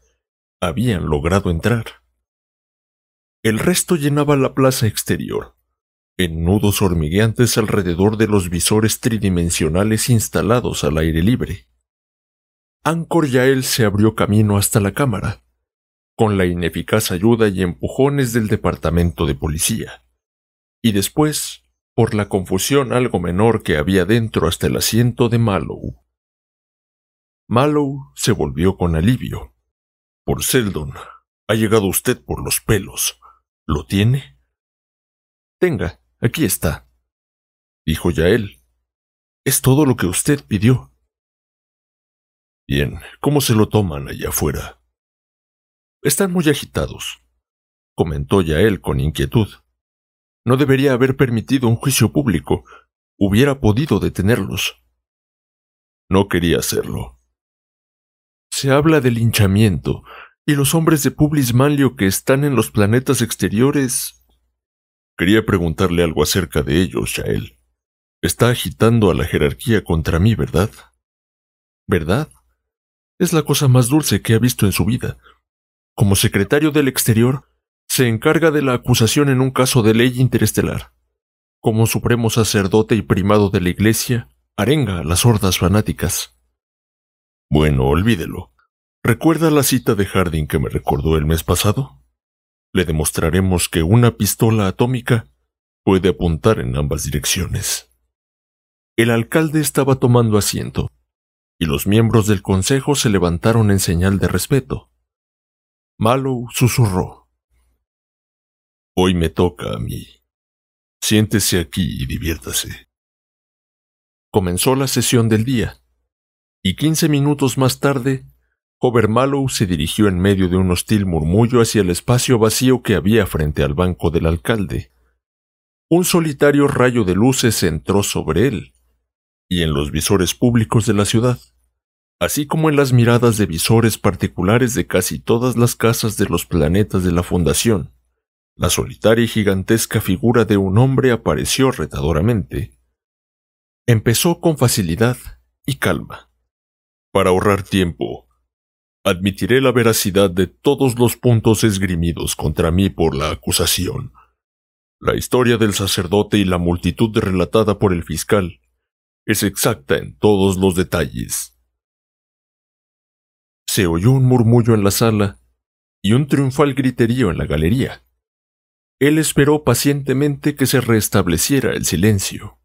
habían logrado entrar. El resto llenaba la plaza exterior, en nudos hormigueantes alrededor de los visores tridimensionales instalados al aire libre. Ancor él se abrió camino hasta la cámara, con la ineficaz ayuda y empujones del departamento de policía, y después por la confusión algo menor que había dentro hasta el asiento de Mallow. Mallow se volvió con alivio. Por Seldon. Ha llegado usted por los pelos. ¿Lo tiene? Tenga, aquí está. Dijo Yael. Es todo lo que usted pidió. Bien, ¿cómo se lo toman allá afuera? Están muy agitados, comentó Yael con inquietud. No debería haber permitido un juicio público. Hubiera podido detenerlos. No quería hacerlo, se habla del hinchamiento y los hombres de Publis Manlio que están en los planetas exteriores. Quería preguntarle algo acerca de ellos, Jael. Está agitando a la jerarquía contra mí, ¿verdad? ¿Verdad? Es la cosa más dulce que ha visto en su vida. Como secretario del exterior, se encarga de la acusación en un caso de ley interestelar. Como supremo sacerdote y primado de la Iglesia, arenga a las hordas fanáticas. Bueno, olvídelo. ¿Recuerda la cita de Harding que me recordó el mes pasado? Le demostraremos que una pistola atómica puede apuntar en ambas direcciones. El alcalde estaba tomando asiento, y los miembros del consejo se levantaron en señal de respeto. Mallow susurró. Hoy me toca a mí. Siéntese aquí y diviértase. Comenzó la sesión del día, y quince minutos más tarde Mallow se dirigió en medio de un hostil murmullo hacia el espacio vacío que había frente al banco del alcalde. Un solitario rayo de luces entró sobre él, y en los visores públicos de la ciudad, así como en las miradas de visores particulares de casi todas las casas de los planetas de la Fundación. La solitaria y gigantesca figura de un hombre apareció retadoramente. Empezó con facilidad y calma. Para ahorrar tiempo, admitiré la veracidad de todos los puntos esgrimidos contra mí por la acusación. La historia del sacerdote y la multitud relatada por el fiscal es exacta en todos los detalles. Se oyó un murmullo en la sala y un triunfal griterío en la galería. Él esperó pacientemente que se restableciera el silencio.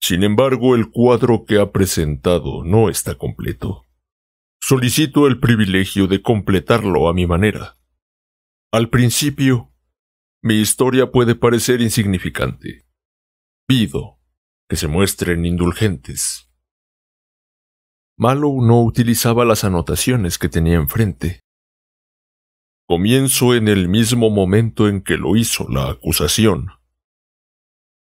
Sin embargo, el cuadro que ha presentado no está completo solicito el privilegio de completarlo a mi manera. Al principio, mi historia puede parecer insignificante. Pido que se muestren indulgentes. Malo no utilizaba las anotaciones que tenía enfrente. Comienzo en el mismo momento en que lo hizo la acusación.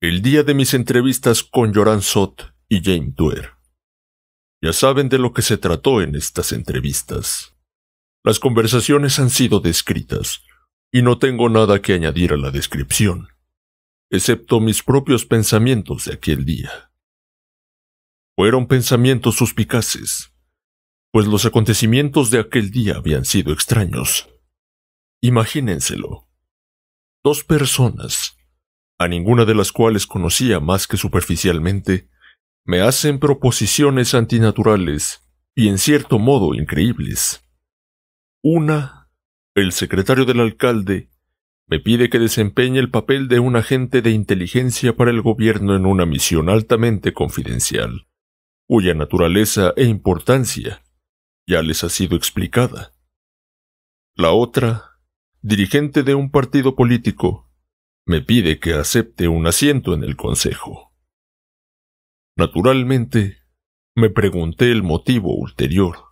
El día de mis entrevistas con Joran Sot y James Duer. Ya saben de lo que se trató en estas entrevistas. Las conversaciones han sido descritas, y no tengo nada que añadir a la descripción, excepto mis propios pensamientos de aquel día. Fueron pensamientos suspicaces, pues los acontecimientos de aquel día habían sido extraños. Imagínenselo. Dos personas, a ninguna de las cuales conocía más que superficialmente, me hacen proposiciones antinaturales y en cierto modo increíbles. Una, el secretario del alcalde me pide que desempeñe el papel de un agente de inteligencia para el gobierno en una misión altamente confidencial, cuya naturaleza e importancia ya les ha sido explicada. La otra, dirigente de un partido político, me pide que acepte un asiento en el Consejo. Naturalmente, me pregunté el motivo ulterior.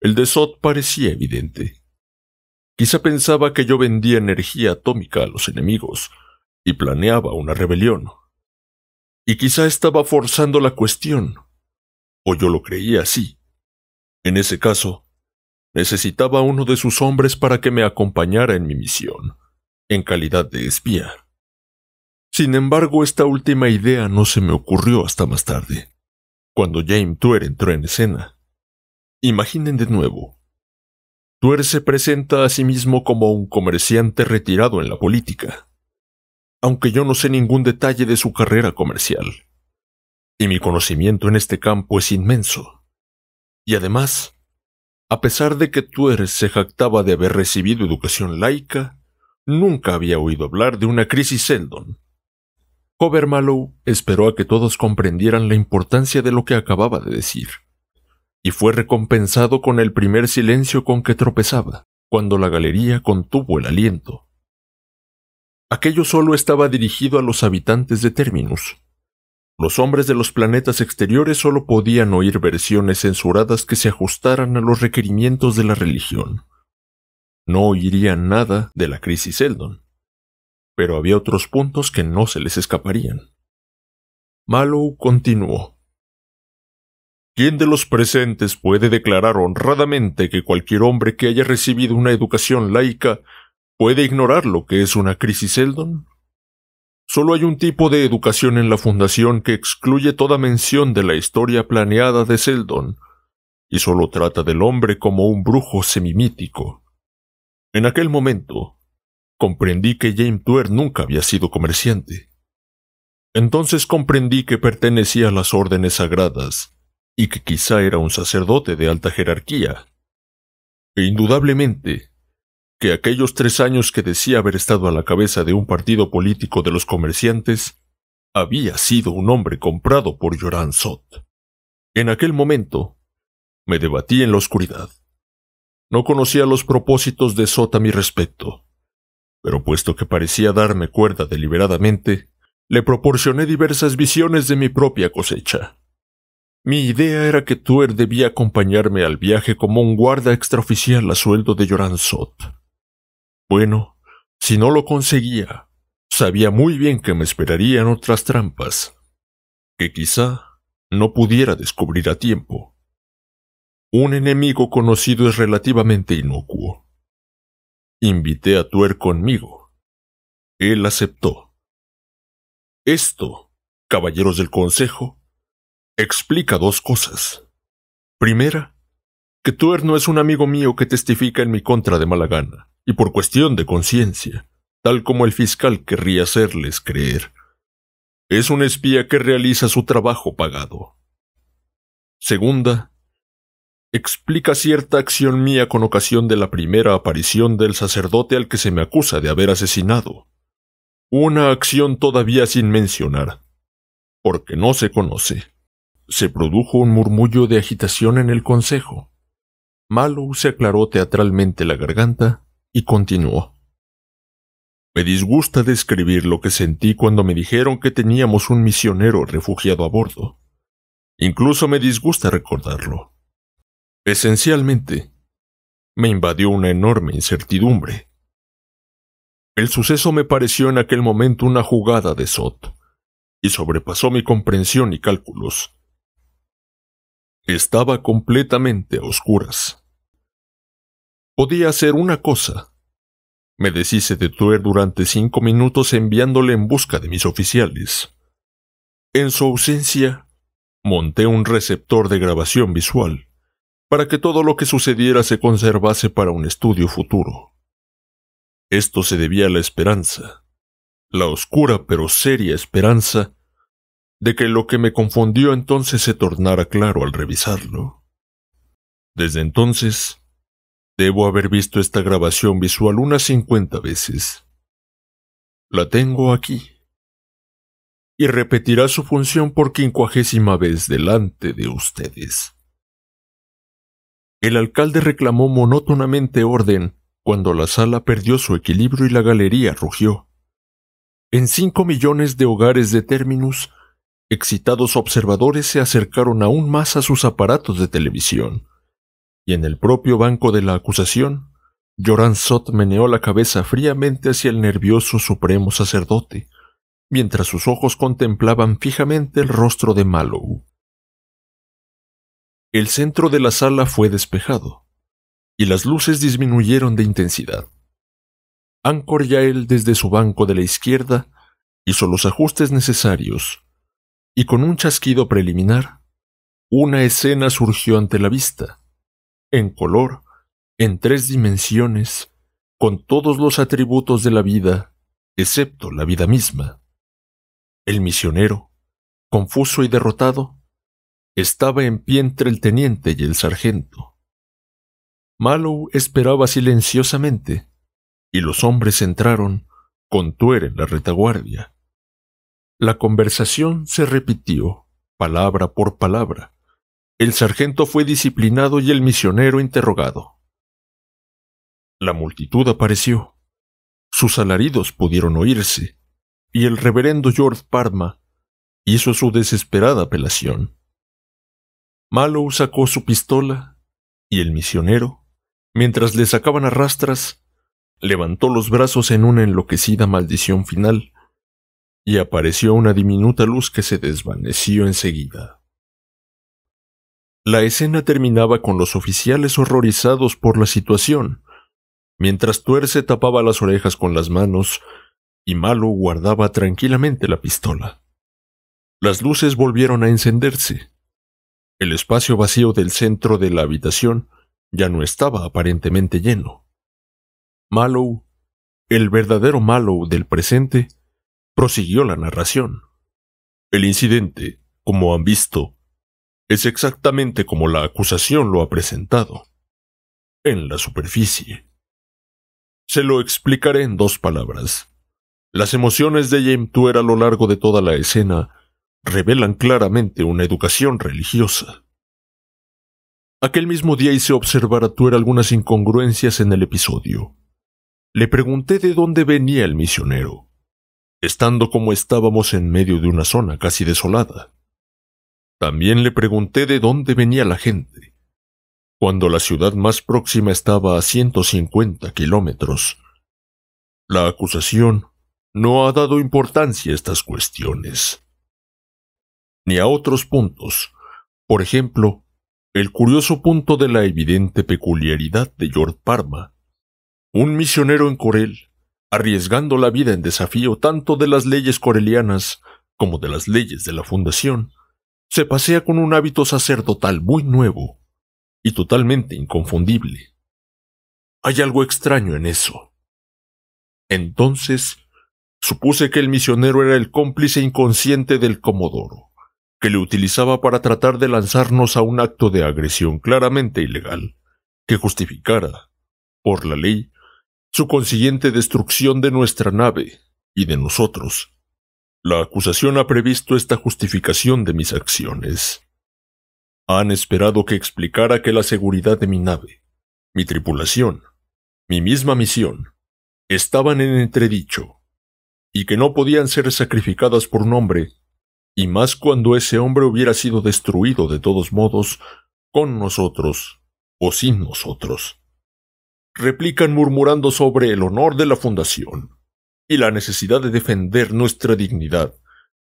El de parecía evidente. Quizá pensaba que yo vendía energía atómica a los enemigos y planeaba una rebelión. Y quizá estaba forzando la cuestión, o yo lo creía así. En ese caso, necesitaba uno de sus hombres para que me acompañara en mi misión, en calidad de espía. Sin embargo, esta última idea no se me ocurrió hasta más tarde, cuando James Tuer entró en escena. Imaginen de nuevo. Tuer se presenta a sí mismo como un comerciante retirado en la política, aunque yo no sé ningún detalle de su carrera comercial. Y mi conocimiento en este campo es inmenso. Y además, a pesar de que Tuer se jactaba de haber recibido educación laica, nunca había oído hablar de una crisis Eldon. Mallow esperó a que todos comprendieran la importancia de lo que acababa de decir, y fue recompensado con el primer silencio con que tropezaba, cuando la galería contuvo el aliento. Aquello solo estaba dirigido a los habitantes de Terminus. Los hombres de los planetas exteriores solo podían oír versiones censuradas que se ajustaran a los requerimientos de la religión. No oirían nada de la crisis Eldon pero había otros puntos que no se les escaparían. Mallow continuó. ¿Quién de los presentes puede declarar honradamente que cualquier hombre que haya recibido una educación laica puede ignorar lo que es una crisis Eldon? Solo hay un tipo de educación en la Fundación que excluye toda mención de la historia planeada de Seldon, y solo trata del hombre como un brujo semimítico. En aquel momento, comprendí que James Tuer nunca había sido comerciante. Entonces comprendí que pertenecía a las órdenes sagradas y que quizá era un sacerdote de alta jerarquía. E indudablemente, que aquellos tres años que decía haber estado a la cabeza de un partido político de los comerciantes, había sido un hombre comprado por Joran Sot. En aquel momento, me debatí en la oscuridad. No conocía los propósitos de Sot a mi respecto pero puesto que parecía darme cuerda deliberadamente, le proporcioné diversas visiones de mi propia cosecha. Mi idea era que Tuer debía acompañarme al viaje como un guarda extraoficial a sueldo de Sot. Bueno, si no lo conseguía, sabía muy bien que me esperarían otras trampas, que quizá no pudiera descubrir a tiempo. Un enemigo conocido es relativamente inocuo. Invité a Tuer conmigo. Él aceptó. Esto, caballeros del Consejo, explica dos cosas. Primera, que Tuer no es un amigo mío que testifica en mi contra de mala gana, y por cuestión de conciencia, tal como el fiscal querría hacerles creer. Es un espía que realiza su trabajo pagado. Segunda, explica cierta acción mía con ocasión de la primera aparición del sacerdote al que se me acusa de haber asesinado. Una acción todavía sin mencionar, porque no se conoce. Se produjo un murmullo de agitación en el consejo. Malou se aclaró teatralmente la garganta y continuó. Me disgusta describir lo que sentí cuando me dijeron que teníamos un misionero refugiado a bordo. Incluso me disgusta recordarlo. Esencialmente, me invadió una enorme incertidumbre. El suceso me pareció en aquel momento una jugada de Sot, y sobrepasó mi comprensión y cálculos. Estaba completamente a oscuras. Podía hacer una cosa. Me deshice de Tuer durante cinco minutos enviándole en busca de mis oficiales. En su ausencia, monté un receptor de grabación visual para que todo lo que sucediera se conservase para un estudio futuro. Esto se debía a la esperanza, la oscura pero seria esperanza, de que lo que me confundió entonces se tornara claro al revisarlo. Desde entonces, debo haber visto esta grabación visual unas cincuenta veces. La tengo aquí. Y repetirá su función por quincuagésima vez delante de ustedes. El alcalde reclamó monótonamente orden, cuando la sala perdió su equilibrio y la galería rugió. En cinco millones de hogares de Terminus, excitados observadores se acercaron aún más a sus aparatos de televisión. Y en el propio banco de la acusación, Joran Sot meneó la cabeza fríamente hacia el nervioso supremo sacerdote, mientras sus ojos contemplaban fijamente el rostro de Mallow. El centro de la sala fue despejado, y las luces disminuyeron de intensidad. Ancor Yael desde su banco de la izquierda hizo los ajustes necesarios, y con un chasquido preliminar, una escena surgió ante la vista, en color, en tres dimensiones, con todos los atributos de la vida, excepto la vida misma. El misionero, confuso y derrotado, estaba en pie entre el teniente y el sargento. Malou esperaba silenciosamente, y los hombres entraron con Tuer en la retaguardia. La conversación se repitió, palabra por palabra. El sargento fue disciplinado y el misionero interrogado. La multitud apareció. Sus alaridos pudieron oírse, y el reverendo George Parma hizo su desesperada apelación. Malo sacó su pistola y el misionero, mientras le sacaban a rastras, levantó los brazos en una enloquecida maldición final y apareció una diminuta luz que se desvaneció enseguida. La escena terminaba con los oficiales horrorizados por la situación, mientras Tuerce tapaba las orejas con las manos y Malo guardaba tranquilamente la pistola. Las luces volvieron a encenderse, el espacio vacío del centro de la habitación ya no estaba aparentemente lleno. Mallow, el verdadero Mallow del presente, prosiguió la narración. El incidente, como han visto, es exactamente como la acusación lo ha presentado. En la superficie. Se lo explicaré en dos palabras. Las emociones de James a lo largo de toda la escena revelan claramente una educación religiosa. Aquel mismo día hice observar a Tuer algunas incongruencias en el episodio. Le pregunté de dónde venía el misionero, estando como estábamos en medio de una zona casi desolada. También le pregunté de dónde venía la gente, cuando la ciudad más próxima estaba a 150 kilómetros. La acusación no ha dado importancia a estas cuestiones ni a otros puntos. Por ejemplo, el curioso punto de la evidente peculiaridad de George Parma. Un misionero en Corel, arriesgando la vida en desafío tanto de las leyes corelianas como de las leyes de la Fundación, se pasea con un hábito sacerdotal muy nuevo y totalmente inconfundible. Hay algo extraño en eso. Entonces, supuse que el misionero era el cómplice inconsciente del Comodoro que le utilizaba para tratar de lanzarnos a un acto de agresión claramente ilegal, que justificara, por la ley, su consiguiente destrucción de nuestra nave y de nosotros. La acusación ha previsto esta justificación de mis acciones. Han esperado que explicara que la seguridad de mi nave, mi tripulación, mi misma misión, estaban en entredicho, y que no podían ser sacrificadas por nombre y más cuando ese hombre hubiera sido destruido de todos modos, con nosotros o sin nosotros. Replican murmurando sobre el honor de la Fundación y la necesidad de defender nuestra dignidad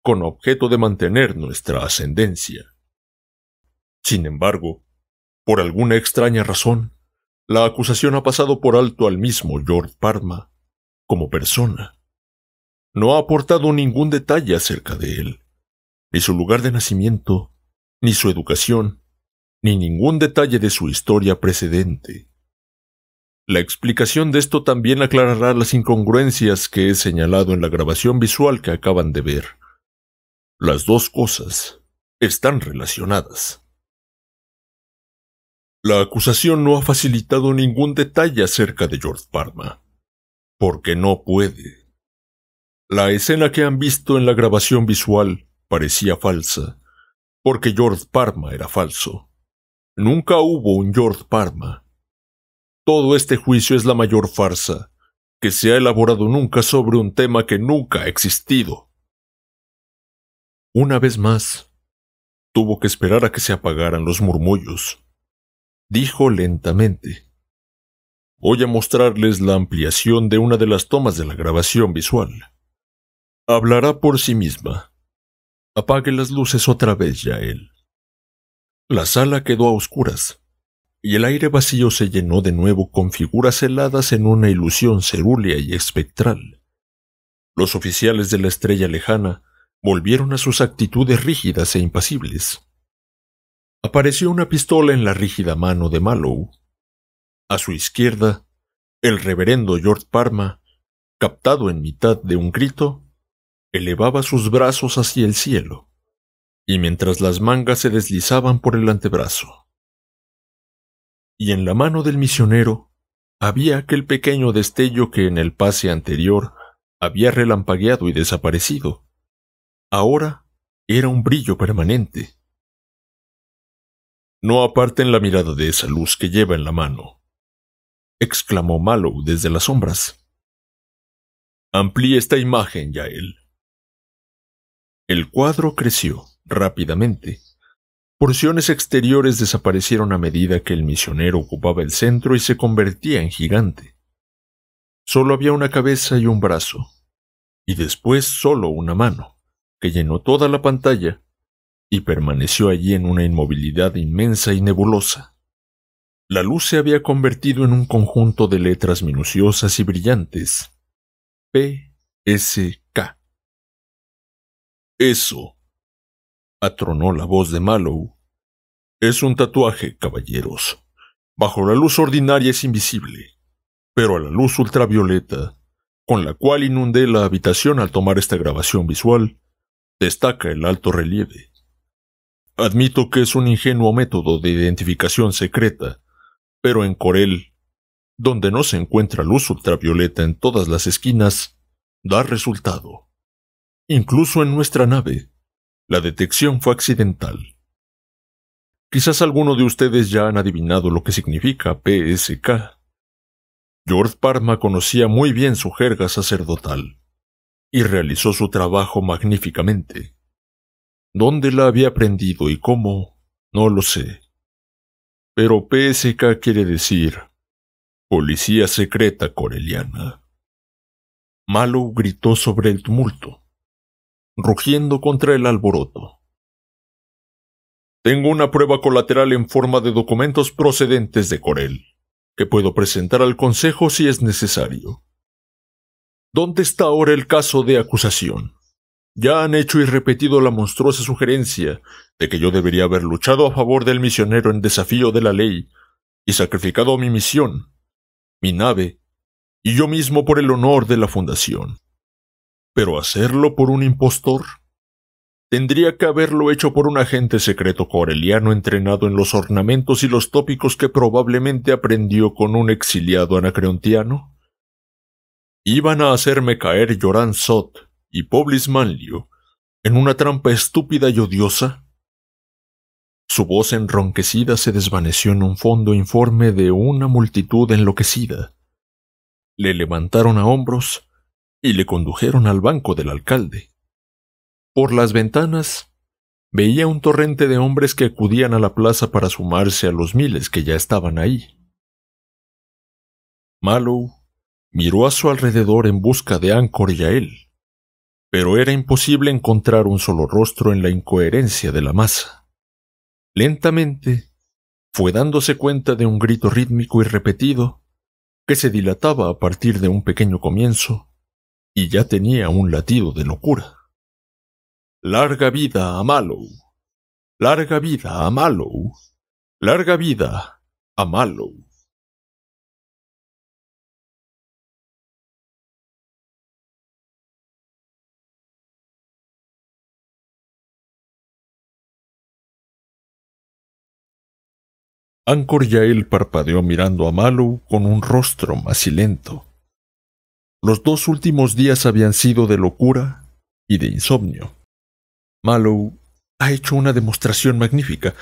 con objeto de mantener nuestra ascendencia. Sin embargo, por alguna extraña razón, la acusación ha pasado por alto al mismo George Parma como persona. No ha aportado ningún detalle acerca de él ni su lugar de nacimiento, ni su educación, ni ningún detalle de su historia precedente. La explicación de esto también aclarará las incongruencias que he señalado en la grabación visual que acaban de ver. Las dos cosas están relacionadas. La acusación no ha facilitado ningún detalle acerca de George Parma, porque no puede. La escena que han visto en la grabación visual parecía falsa, porque George Parma era falso. Nunca hubo un George Parma. Todo este juicio es la mayor farsa que se ha elaborado nunca sobre un tema que nunca ha existido. Una vez más, tuvo que esperar a que se apagaran los murmullos. Dijo lentamente. Voy a mostrarles la ampliación de una de las tomas de la grabación visual. Hablará por sí misma. Apague las luces otra vez, ya él. La sala quedó a oscuras, y el aire vacío se llenó de nuevo con figuras heladas en una ilusión cerúlea y espectral. Los oficiales de la estrella lejana volvieron a sus actitudes rígidas e impasibles. Apareció una pistola en la rígida mano de Mallow. A su izquierda, el reverendo George Parma, captado en mitad de un grito, Elevaba sus brazos hacia el cielo, y mientras las mangas se deslizaban por el antebrazo. Y en la mano del misionero había aquel pequeño destello que en el pase anterior había relampagueado y desaparecido. Ahora era un brillo permanente. No aparten la mirada de esa luz que lleva en la mano, exclamó Malo desde las sombras. Amplíe esta imagen, Yael. El cuadro creció rápidamente. Porciones exteriores desaparecieron a medida que el misionero ocupaba el centro y se convertía en gigante. Solo había una cabeza y un brazo, y después solo una mano, que llenó toda la pantalla y permaneció allí en una inmovilidad inmensa y nebulosa. La luz se había convertido en un conjunto de letras minuciosas y brillantes. P. S. Eso, atronó la voz de Mallow, es un tatuaje, caballeros. Bajo la luz ordinaria es invisible, pero a la luz ultravioleta, con la cual inundé la habitación al tomar esta grabación visual, destaca el alto relieve. Admito que es un ingenuo método de identificación secreta, pero en Corel, donde no se encuentra luz ultravioleta en todas las esquinas, da resultado. Incluso en nuestra nave, la detección fue accidental. Quizás alguno de ustedes ya han adivinado lo que significa PSK. George Parma conocía muy bien su jerga sacerdotal y realizó su trabajo magníficamente. ¿Dónde la había aprendido y cómo? No lo sé. Pero PSK quiere decir Policía Secreta Coreliana. Malo gritó sobre el tumulto rugiendo contra el alboroto. Tengo una prueba colateral en forma de documentos procedentes de Corel, que puedo presentar al Consejo si es necesario. ¿Dónde está ahora el caso de acusación? Ya han hecho y repetido la monstruosa sugerencia de que yo debería haber luchado a favor del misionero en desafío de la ley y sacrificado mi misión, mi nave y yo mismo por el honor de la fundación. Pero hacerlo por un impostor? Tendría que haberlo hecho por un agente secreto coreliano entrenado en los ornamentos y los tópicos que probablemente aprendió con un exiliado anacreontiano. Iban a hacerme caer Lloran Sot y Poblis Manlio en una trampa estúpida y odiosa. Su voz enronquecida se desvaneció en un fondo informe de una multitud enloquecida. Le levantaron a hombros y le condujeron al banco del alcalde. Por las ventanas veía un torrente de hombres que acudían a la plaza para sumarse a los miles que ya estaban ahí. Mallow miró a su alrededor en busca de Ancor y a él, pero era imposible encontrar un solo rostro en la incoherencia de la masa. Lentamente fue dándose cuenta de un grito rítmico y repetido que se dilataba a partir de un pequeño comienzo y ya tenía un latido de locura. Larga vida a Mallow. Larga vida a Mallow. Larga vida a Mallow. Ancor él parpadeó mirando a Malou con un rostro silento. Los dos últimos días habían sido de locura y de insomnio. Mallow ha hecho una demostración magnífica,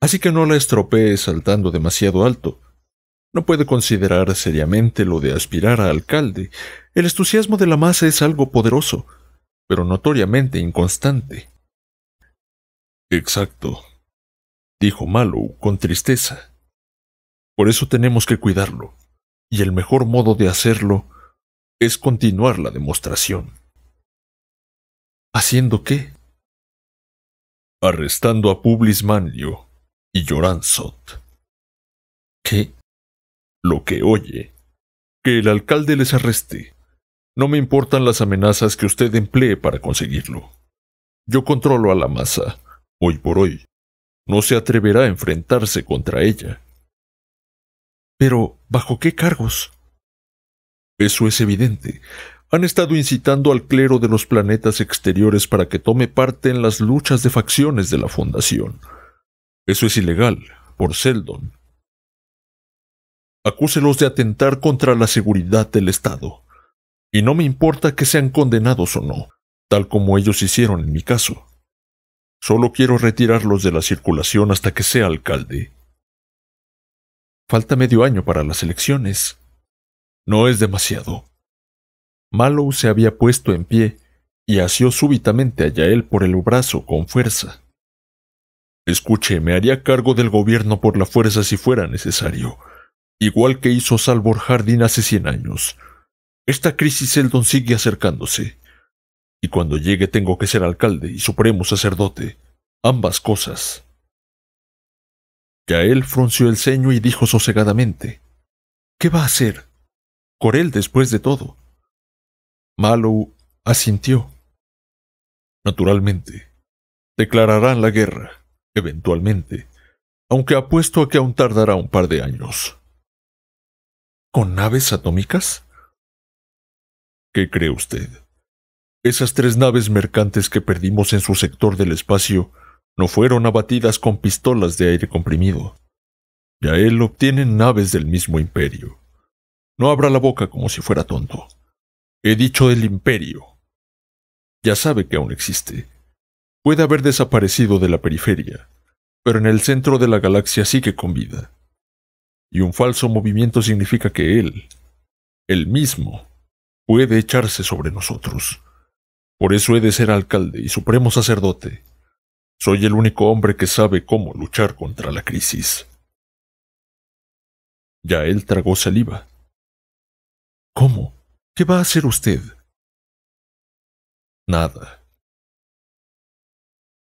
así que no la estropee saltando demasiado alto. No puede considerar seriamente lo de aspirar a alcalde. El entusiasmo de la masa es algo poderoso, pero notoriamente inconstante. Exacto, dijo Mallow con tristeza. Por eso tenemos que cuidarlo, y el mejor modo de hacerlo es continuar la demostración. ¿Haciendo qué? Arrestando a Publius Manlio y Lloranzot. ¿Qué? Lo que oye. Que el alcalde les arreste. No me importan las amenazas que usted emplee para conseguirlo. Yo controlo a la masa, hoy por hoy. No se atreverá a enfrentarse contra ella. Pero, ¿bajo qué cargos? Eso es evidente. Han estado incitando al clero de los planetas exteriores para que tome parte en las luchas de facciones de la Fundación. Eso es ilegal, por Seldon. Acúselos de atentar contra la seguridad del Estado. Y no me importa que sean condenados o no, tal como ellos hicieron en mi caso. Solo quiero retirarlos de la circulación hasta que sea alcalde. Falta medio año para las elecciones. No es demasiado. Mallow se había puesto en pie y asió súbitamente a Yael por el brazo con fuerza. Escuche, me haría cargo del gobierno por la fuerza si fuera necesario, igual que hizo Salvor Jardín hace cien años. Esta crisis Eldon sigue acercándose. Y cuando llegue tengo que ser alcalde y supremo sacerdote. Ambas cosas. Yael frunció el ceño y dijo sosegadamente: ¿Qué va a hacer? él después de todo. Malou asintió. Naturalmente. Declararán la guerra, eventualmente, aunque apuesto a que aún tardará un par de años. ¿Con naves atómicas? ¿Qué cree usted? Esas tres naves mercantes que perdimos en su sector del espacio no fueron abatidas con pistolas de aire comprimido. Ya él obtienen naves del mismo imperio. No abra la boca como si fuera tonto. He dicho el imperio. Ya sabe que aún existe. Puede haber desaparecido de la periferia, pero en el centro de la galaxia sigue con vida. Y un falso movimiento significa que él, él mismo, puede echarse sobre nosotros. Por eso he de ser alcalde y supremo sacerdote. Soy el único hombre que sabe cómo luchar contra la crisis. Ya él tragó saliva. ¿Cómo? ¿Qué va a hacer usted? Nada.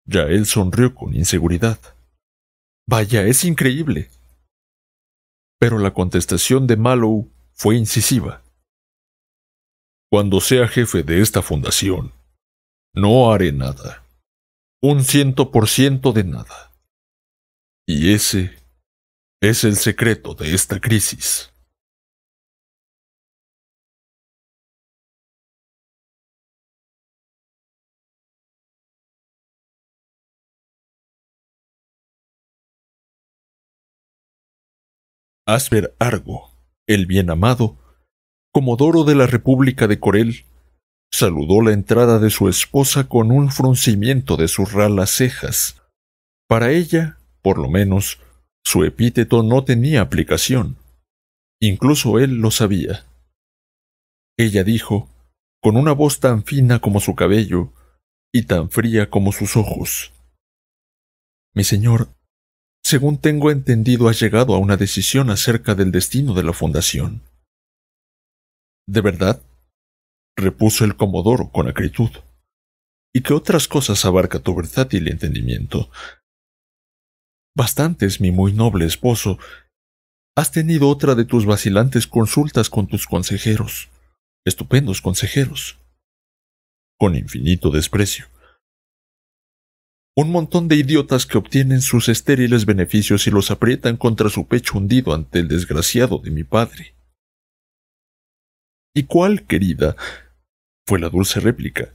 Yael sonrió con inseguridad. Vaya, es increíble. Pero la contestación de Mallow fue incisiva. Cuando sea jefe de esta fundación, no haré nada. Un ciento por ciento de nada. Y ese es el secreto de esta crisis. Asper Argo, el bien amado, comodoro de la República de Corel, saludó la entrada de su esposa con un fruncimiento de sus ralas cejas. Para ella, por lo menos, su epíteto no tenía aplicación. Incluso él lo sabía. Ella dijo, con una voz tan fina como su cabello y tan fría como sus ojos. Mi señor, según tengo entendido, has llegado a una decisión acerca del destino de la fundación. ¿De verdad? repuso el comodoro con acritud. ¿Y qué otras cosas abarca tu versátil entendimiento? Bastantes, mi muy noble esposo. Has tenido otra de tus vacilantes consultas con tus consejeros, estupendos consejeros, con infinito desprecio. Un montón de idiotas que obtienen sus estériles beneficios y los aprietan contra su pecho hundido ante el desgraciado de mi padre. ¿Y cuál, querida? fue la dulce réplica.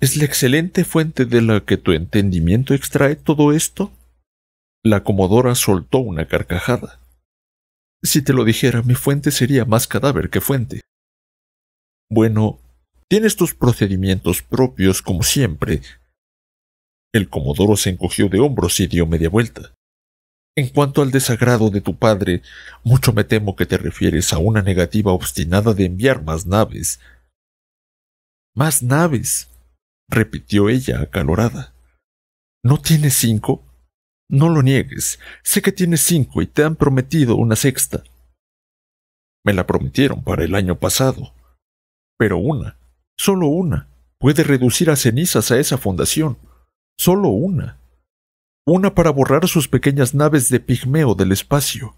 ¿Es la excelente fuente de la que tu entendimiento extrae todo esto? La comodora soltó una carcajada. Si te lo dijera, mi fuente sería más cadáver que fuente. Bueno, tienes tus procedimientos propios como siempre, el comodoro se encogió de hombros y dio media vuelta. En cuanto al desagrado de tu padre, mucho me temo que te refieres a una negativa obstinada de enviar más naves. Más naves, repitió ella acalorada. ¿No tienes cinco? No lo niegues. Sé que tienes cinco y te han prometido una sexta. Me la prometieron para el año pasado. Pero una, solo una, puede reducir a cenizas a esa fundación. Solo una. Una para borrar sus pequeñas naves de pigmeo del espacio.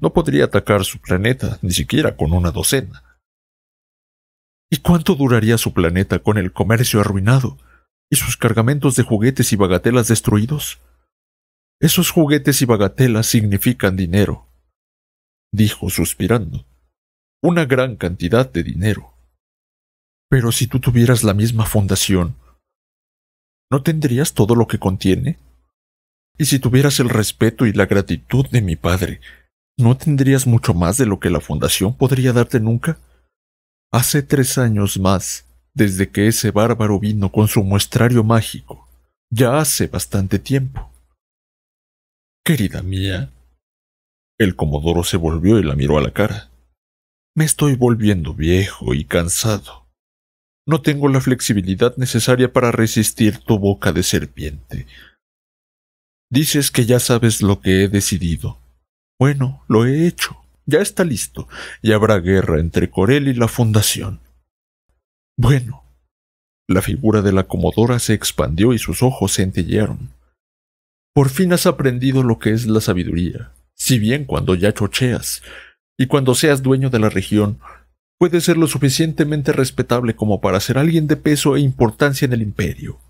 No podría atacar su planeta, ni siquiera con una docena. ¿Y cuánto duraría su planeta con el comercio arruinado y sus cargamentos de juguetes y bagatelas destruidos? Esos juguetes y bagatelas significan dinero, dijo suspirando. Una gran cantidad de dinero. Pero si tú tuvieras la misma fundación, ¿no tendrías todo lo que contiene? Y si tuvieras el respeto y la gratitud de mi padre, ¿no tendrías mucho más de lo que la Fundación podría darte nunca? Hace tres años más, desde que ese bárbaro vino con su muestrario mágico, ya hace bastante tiempo. Querida mía. El comodoro se volvió y la miró a la cara. Me estoy volviendo viejo y cansado. No tengo la flexibilidad necesaria para resistir tu boca de serpiente. Dices que ya sabes lo que he decidido. Bueno, lo he hecho. Ya está listo, y habrá guerra entre Corel y la Fundación. Bueno. La figura de la comodora se expandió y sus ojos centellearon. Por fin has aprendido lo que es la sabiduría, si bien cuando ya chocheas, y cuando seas dueño de la región, puede ser lo suficientemente respetable como para ser alguien de peso e importancia en el imperio.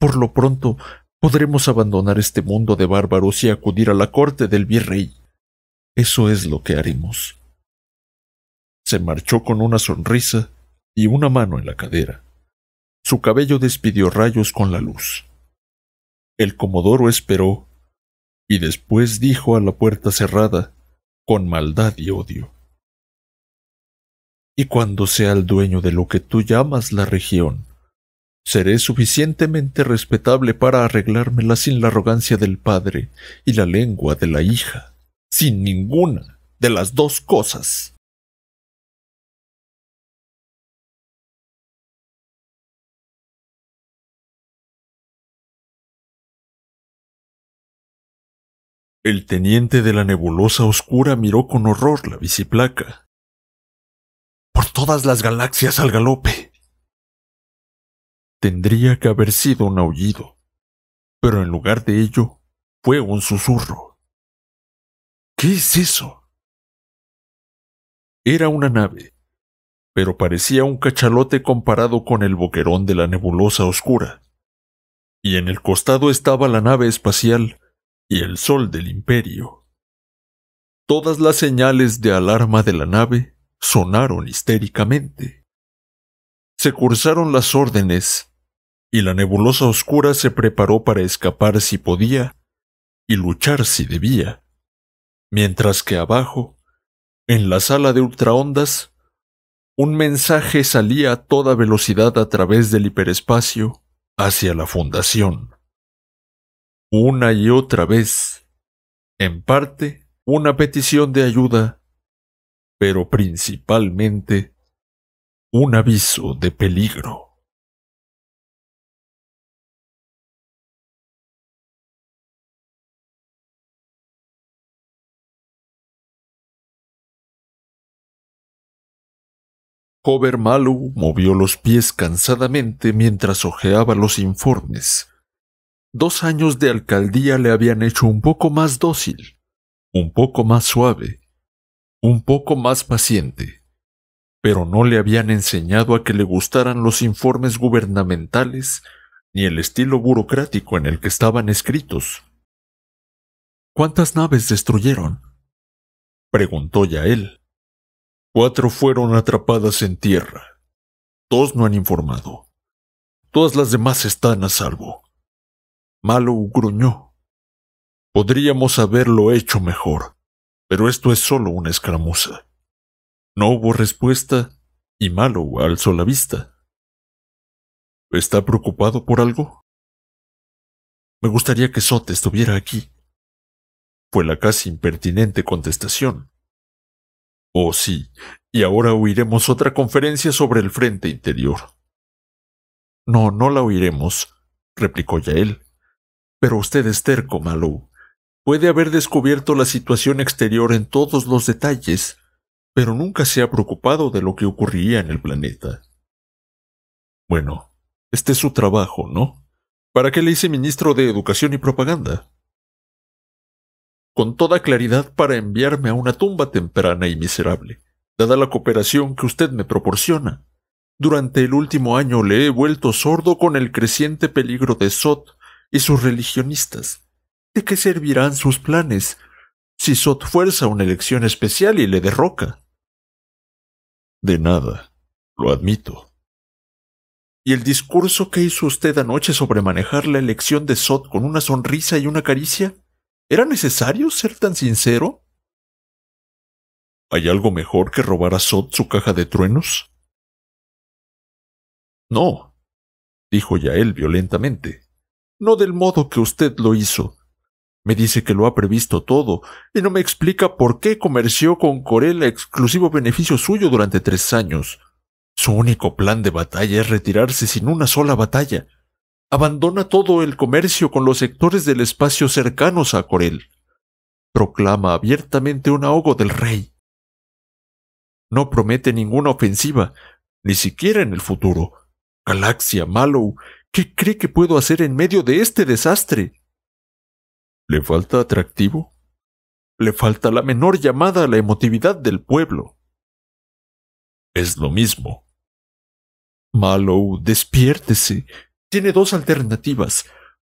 Por lo pronto, podremos abandonar este mundo de bárbaros y acudir a la corte del virrey. Eso es lo que haremos. Se marchó con una sonrisa y una mano en la cadera. Su cabello despidió rayos con la luz. El comodoro esperó y después dijo a la puerta cerrada, con maldad y odio y cuando sea el dueño de lo que tú llamas la región. Seré suficientemente respetable para arreglármela sin la arrogancia del padre y la lengua de la hija, sin ninguna de las dos cosas. El teniente de la nebulosa oscura miró con horror la biciplaca todas las galaxias al galope. Tendría que haber sido un aullido, pero en lugar de ello fue un susurro. ¿Qué es eso? Era una nave, pero parecía un cachalote comparado con el boquerón de la nebulosa oscura. Y en el costado estaba la nave espacial y el sol del imperio. Todas las señales de alarma de la nave sonaron histéricamente. Se cursaron las órdenes, y la nebulosa oscura se preparó para escapar si podía y luchar si debía, mientras que abajo, en la sala de ultraondas, un mensaje salía a toda velocidad a través del hiperespacio hacia la fundación. Una y otra vez, en parte, una petición de ayuda pero principalmente un aviso de peligro. Hover movió los pies cansadamente mientras hojeaba los informes. Dos años de alcaldía le habían hecho un poco más dócil, un poco más suave, un poco más paciente, pero no le habían enseñado a que le gustaran los informes gubernamentales ni el estilo burocrático en el que estaban escritos. ¿Cuántas naves destruyeron? preguntó ya él. Cuatro fueron atrapadas en tierra. Dos no han informado. Todas las demás están a salvo. Malo gruñó. Podríamos haberlo hecho mejor pero esto es solo una escaramuza. No hubo respuesta y Malo alzó la vista. ¿Está preocupado por algo? Me gustaría que Sot estuviera aquí. Fue la casi impertinente contestación. Oh sí, y ahora oiremos otra conferencia sobre el frente interior. No, no la oiremos, replicó Yael. Pero usted es terco, Malou. Puede haber descubierto la situación exterior en todos los detalles, pero nunca se ha preocupado de lo que ocurría en el planeta. Bueno, este es su trabajo, ¿no? ¿Para qué le hice ministro de Educación y Propaganda? Con toda claridad para enviarme a una tumba temprana y miserable, dada la cooperación que usted me proporciona. Durante el último año le he vuelto sordo con el creciente peligro de Sot y sus religionistas. ¿De qué servirán sus planes si Sot fuerza una elección especial y le derroca? De nada, lo admito. Y el discurso que hizo usted anoche sobre manejar la elección de Sot con una sonrisa y una caricia, ¿era necesario ser tan sincero? ¿Hay algo mejor que robar a Sot su caja de truenos? No, dijo él violentamente. No del modo que usted lo hizo. Me dice que lo ha previsto todo, y no me explica por qué comerció con Corel a exclusivo beneficio suyo durante tres años. Su único plan de batalla es retirarse sin una sola batalla. Abandona todo el comercio con los sectores del espacio cercanos a Corel. Proclama abiertamente un ahogo del rey. No promete ninguna ofensiva, ni siquiera en el futuro. Galaxia, Mallow, ¿qué cree que puedo hacer en medio de este desastre? ¿Le falta atractivo? Le falta la menor llamada a la emotividad del pueblo. Es lo mismo. Mallow, despiértese. Tiene dos alternativas.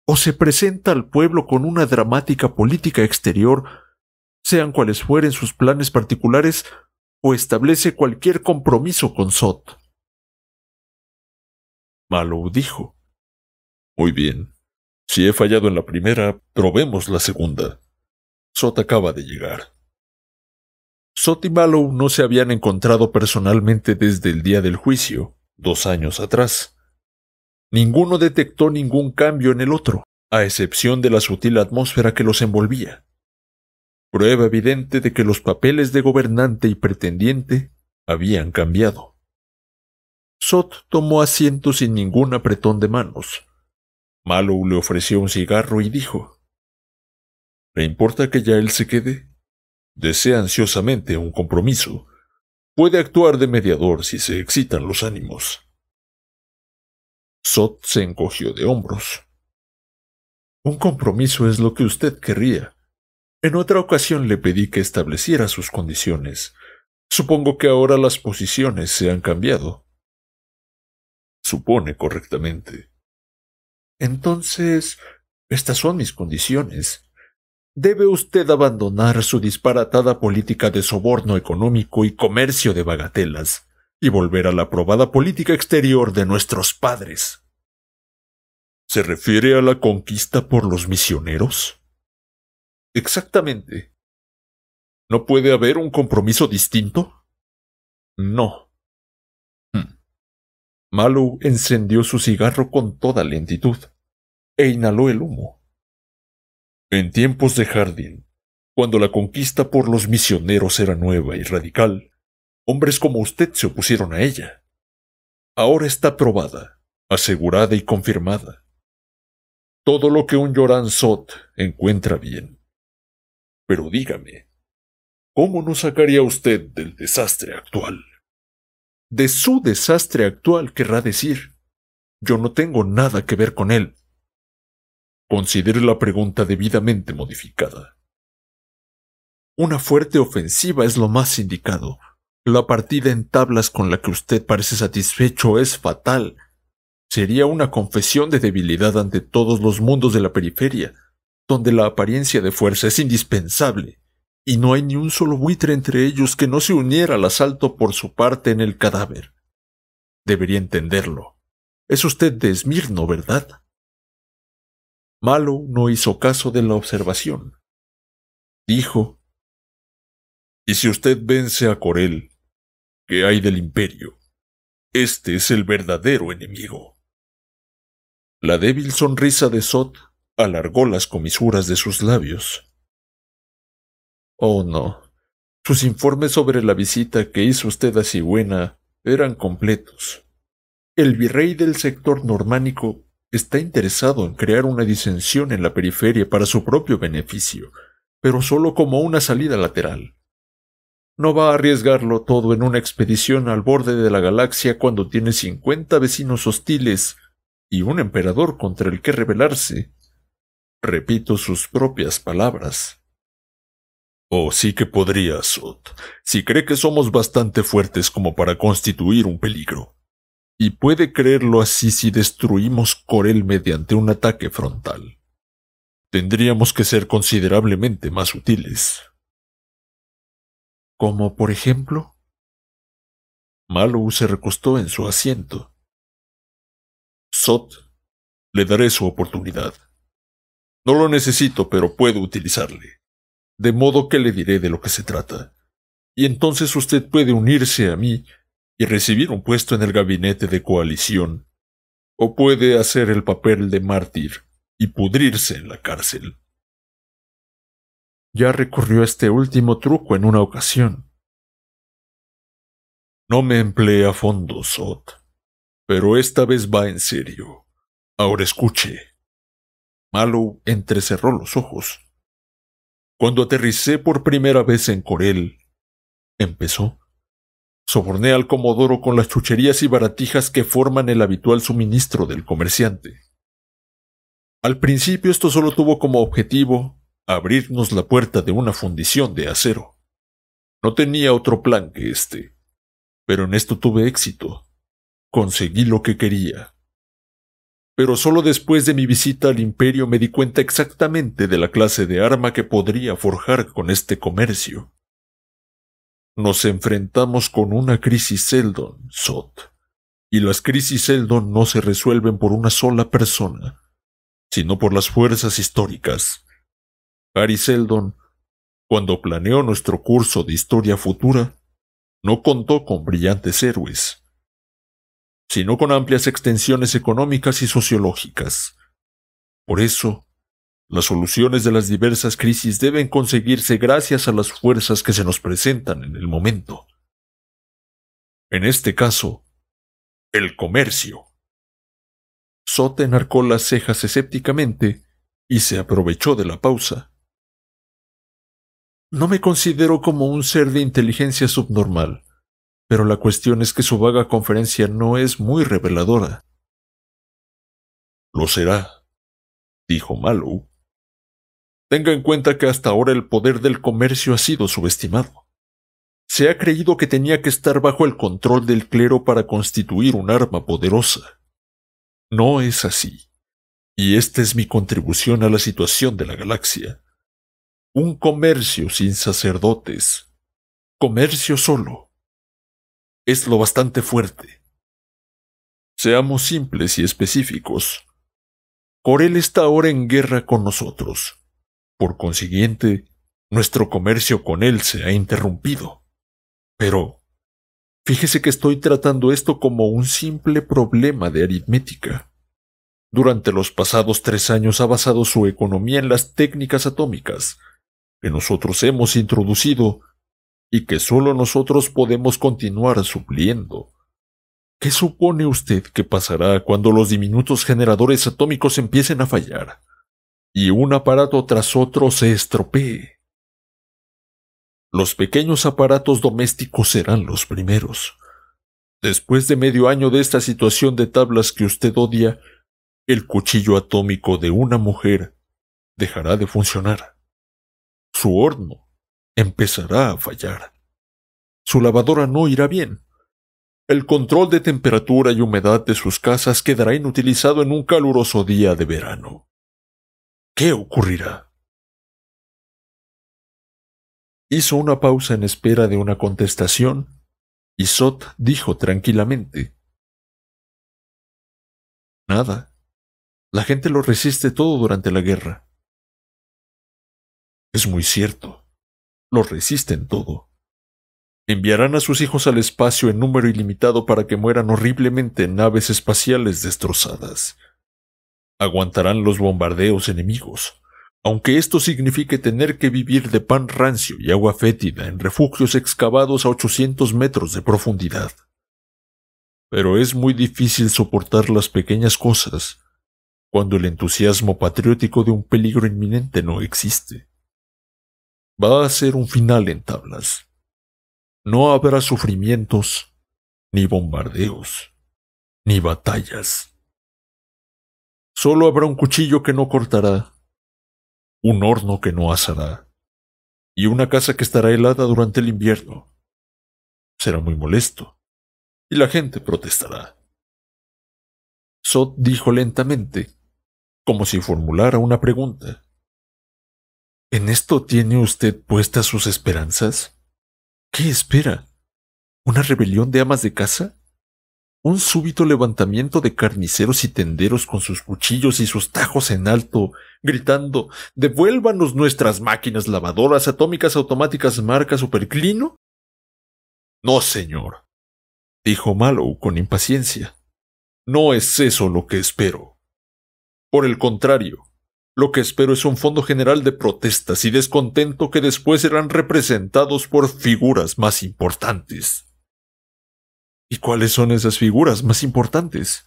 O se presenta al pueblo con una dramática política exterior, sean cuales fueren sus planes particulares, o establece cualquier compromiso con Sot. Mallow dijo. Muy bien. Si he fallado en la primera, probemos la segunda. Sot acaba de llegar. Sot y Mallow no se habían encontrado personalmente desde el día del juicio, dos años atrás. Ninguno detectó ningún cambio en el otro, a excepción de la sutil atmósfera que los envolvía. Prueba evidente de que los papeles de gobernante y pretendiente habían cambiado. Sot tomó asiento sin ningún apretón de manos, Mallow le ofreció un cigarro y dijo, ¿Le importa que ya él se quede? Desea ansiosamente un compromiso. Puede actuar de mediador si se excitan los ánimos. Sot se encogió de hombros. Un compromiso es lo que usted querría. En otra ocasión le pedí que estableciera sus condiciones. Supongo que ahora las posiciones se han cambiado. Supone correctamente. Entonces, estas son mis condiciones. Debe usted abandonar su disparatada política de soborno económico y comercio de bagatelas, y volver a la aprobada política exterior de nuestros padres. ¿Se refiere a la conquista por los misioneros? Exactamente. ¿No puede haber un compromiso distinto? No. Mallow encendió su cigarro con toda lentitud e inhaló el humo. En tiempos de Hardin, cuando la conquista por los misioneros era nueva y radical, hombres como usted se opusieron a ella. Ahora está probada, asegurada y confirmada. Todo lo que un llorán Sot encuentra bien. Pero dígame, ¿cómo no sacaría usted del desastre actual? de su desastre actual querrá decir, yo no tengo nada que ver con él. Considere la pregunta debidamente modificada. Una fuerte ofensiva es lo más indicado. La partida en tablas con la que usted parece satisfecho es fatal. Sería una confesión de debilidad ante todos los mundos de la periferia, donde la apariencia de fuerza es indispensable y no hay ni un solo buitre entre ellos que no se uniera al asalto por su parte en el cadáver. Debería entenderlo. Es usted de Esmirno, ¿verdad? Malo no hizo caso de la observación. Dijo, Y si usted vence a Corel, ¿qué hay del imperio? Este es el verdadero enemigo. La débil sonrisa de Sot alargó las comisuras de sus labios. Oh, no. Sus informes sobre la visita que hizo usted a Sigüena eran completos. El virrey del sector normánico está interesado en crear una disensión en la periferia para su propio beneficio, pero solo como una salida lateral. No va a arriesgarlo todo en una expedición al borde de la galaxia cuando tiene cincuenta vecinos hostiles y un emperador contra el que rebelarse. Repito sus propias palabras. Oh, sí que podría, Sot, si cree que somos bastante fuertes como para constituir un peligro. Y puede creerlo así si destruimos Corel mediante un ataque frontal. Tendríamos que ser considerablemente más útiles. ¿Como por ejemplo? Malou se recostó en su asiento. Sot, le daré su oportunidad. No lo necesito, pero puedo utilizarle de modo que le diré de lo que se trata. Y entonces usted puede unirse a mí y recibir un puesto en el gabinete de coalición, o puede hacer el papel de mártir y pudrirse en la cárcel. Ya recurrió a este último truco en una ocasión. No me emplea a fondo, Sot, pero esta vez va en serio. Ahora escuche. Malo entrecerró los ojos cuando aterricé por primera vez en Corel, empezó. Soborné al comodoro con las chucherías y baratijas que forman el habitual suministro del comerciante. Al principio esto solo tuvo como objetivo abrirnos la puerta de una fundición de acero. No tenía otro plan que este, pero en esto tuve éxito. Conseguí lo que quería pero solo después de mi visita al imperio me di cuenta exactamente de la clase de arma que podría forjar con este comercio. Nos enfrentamos con una crisis Eldon, Sot, y las crisis Eldon no se resuelven por una sola persona, sino por las fuerzas históricas. Harry Seldon, cuando planeó nuestro curso de historia futura, no contó con brillantes héroes, sino con amplias extensiones económicas y sociológicas. Por eso, las soluciones de las diversas crisis deben conseguirse gracias a las fuerzas que se nos presentan en el momento. En este caso, el comercio. Soten enarcó las cejas escépticamente y se aprovechó de la pausa. No me considero como un ser de inteligencia subnormal pero la cuestión es que su vaga conferencia no es muy reveladora. Lo será, dijo Malu. Tenga en cuenta que hasta ahora el poder del comercio ha sido subestimado. Se ha creído que tenía que estar bajo el control del clero para constituir un arma poderosa. No es así. Y esta es mi contribución a la situación de la galaxia. Un comercio sin sacerdotes. Comercio solo es lo bastante fuerte. Seamos simples y específicos. Corel está ahora en guerra con nosotros. Por consiguiente, nuestro comercio con él se ha interrumpido. Pero, fíjese que estoy tratando esto como un simple problema de aritmética. Durante los pasados tres años ha basado su economía en las técnicas atómicas, que nosotros hemos introducido y que solo nosotros podemos continuar supliendo. ¿Qué supone usted que pasará cuando los diminutos generadores atómicos empiecen a fallar y un aparato tras otro se estropee? Los pequeños aparatos domésticos serán los primeros. Después de medio año de esta situación de tablas que usted odia, el cuchillo atómico de una mujer dejará de funcionar. Su horno empezará a fallar. Su lavadora no irá bien. El control de temperatura y humedad de sus casas quedará inutilizado en un caluroso día de verano. ¿Qué ocurrirá? Hizo una pausa en espera de una contestación y Sot dijo tranquilamente. Nada. La gente lo resiste todo durante la guerra. Es muy cierto lo resisten todo. Enviarán a sus hijos al espacio en número ilimitado para que mueran horriblemente en naves espaciales destrozadas. Aguantarán los bombardeos enemigos, aunque esto signifique tener que vivir de pan rancio y agua fétida en refugios excavados a 800 metros de profundidad. Pero es muy difícil soportar las pequeñas cosas cuando el entusiasmo patriótico de un peligro inminente no existe. Va a ser un final en tablas. No habrá sufrimientos, ni bombardeos, ni batallas. Solo habrá un cuchillo que no cortará, un horno que no asará, y una casa que estará helada durante el invierno. Será muy molesto, y la gente protestará. Sot dijo lentamente, como si formulara una pregunta. ¿En esto tiene usted puestas sus esperanzas? ¿Qué espera? ¿Una rebelión de amas de casa? ¿Un súbito levantamiento de carniceros y tenderos con sus cuchillos y sus tajos en alto, gritando Devuélvanos nuestras máquinas lavadoras atómicas automáticas marca Superclino? No, señor, dijo Mallow con impaciencia. No es eso lo que espero. Por el contrario, lo que espero es un fondo general de protestas y descontento que después serán representados por figuras más importantes. ¿Y cuáles son esas figuras más importantes?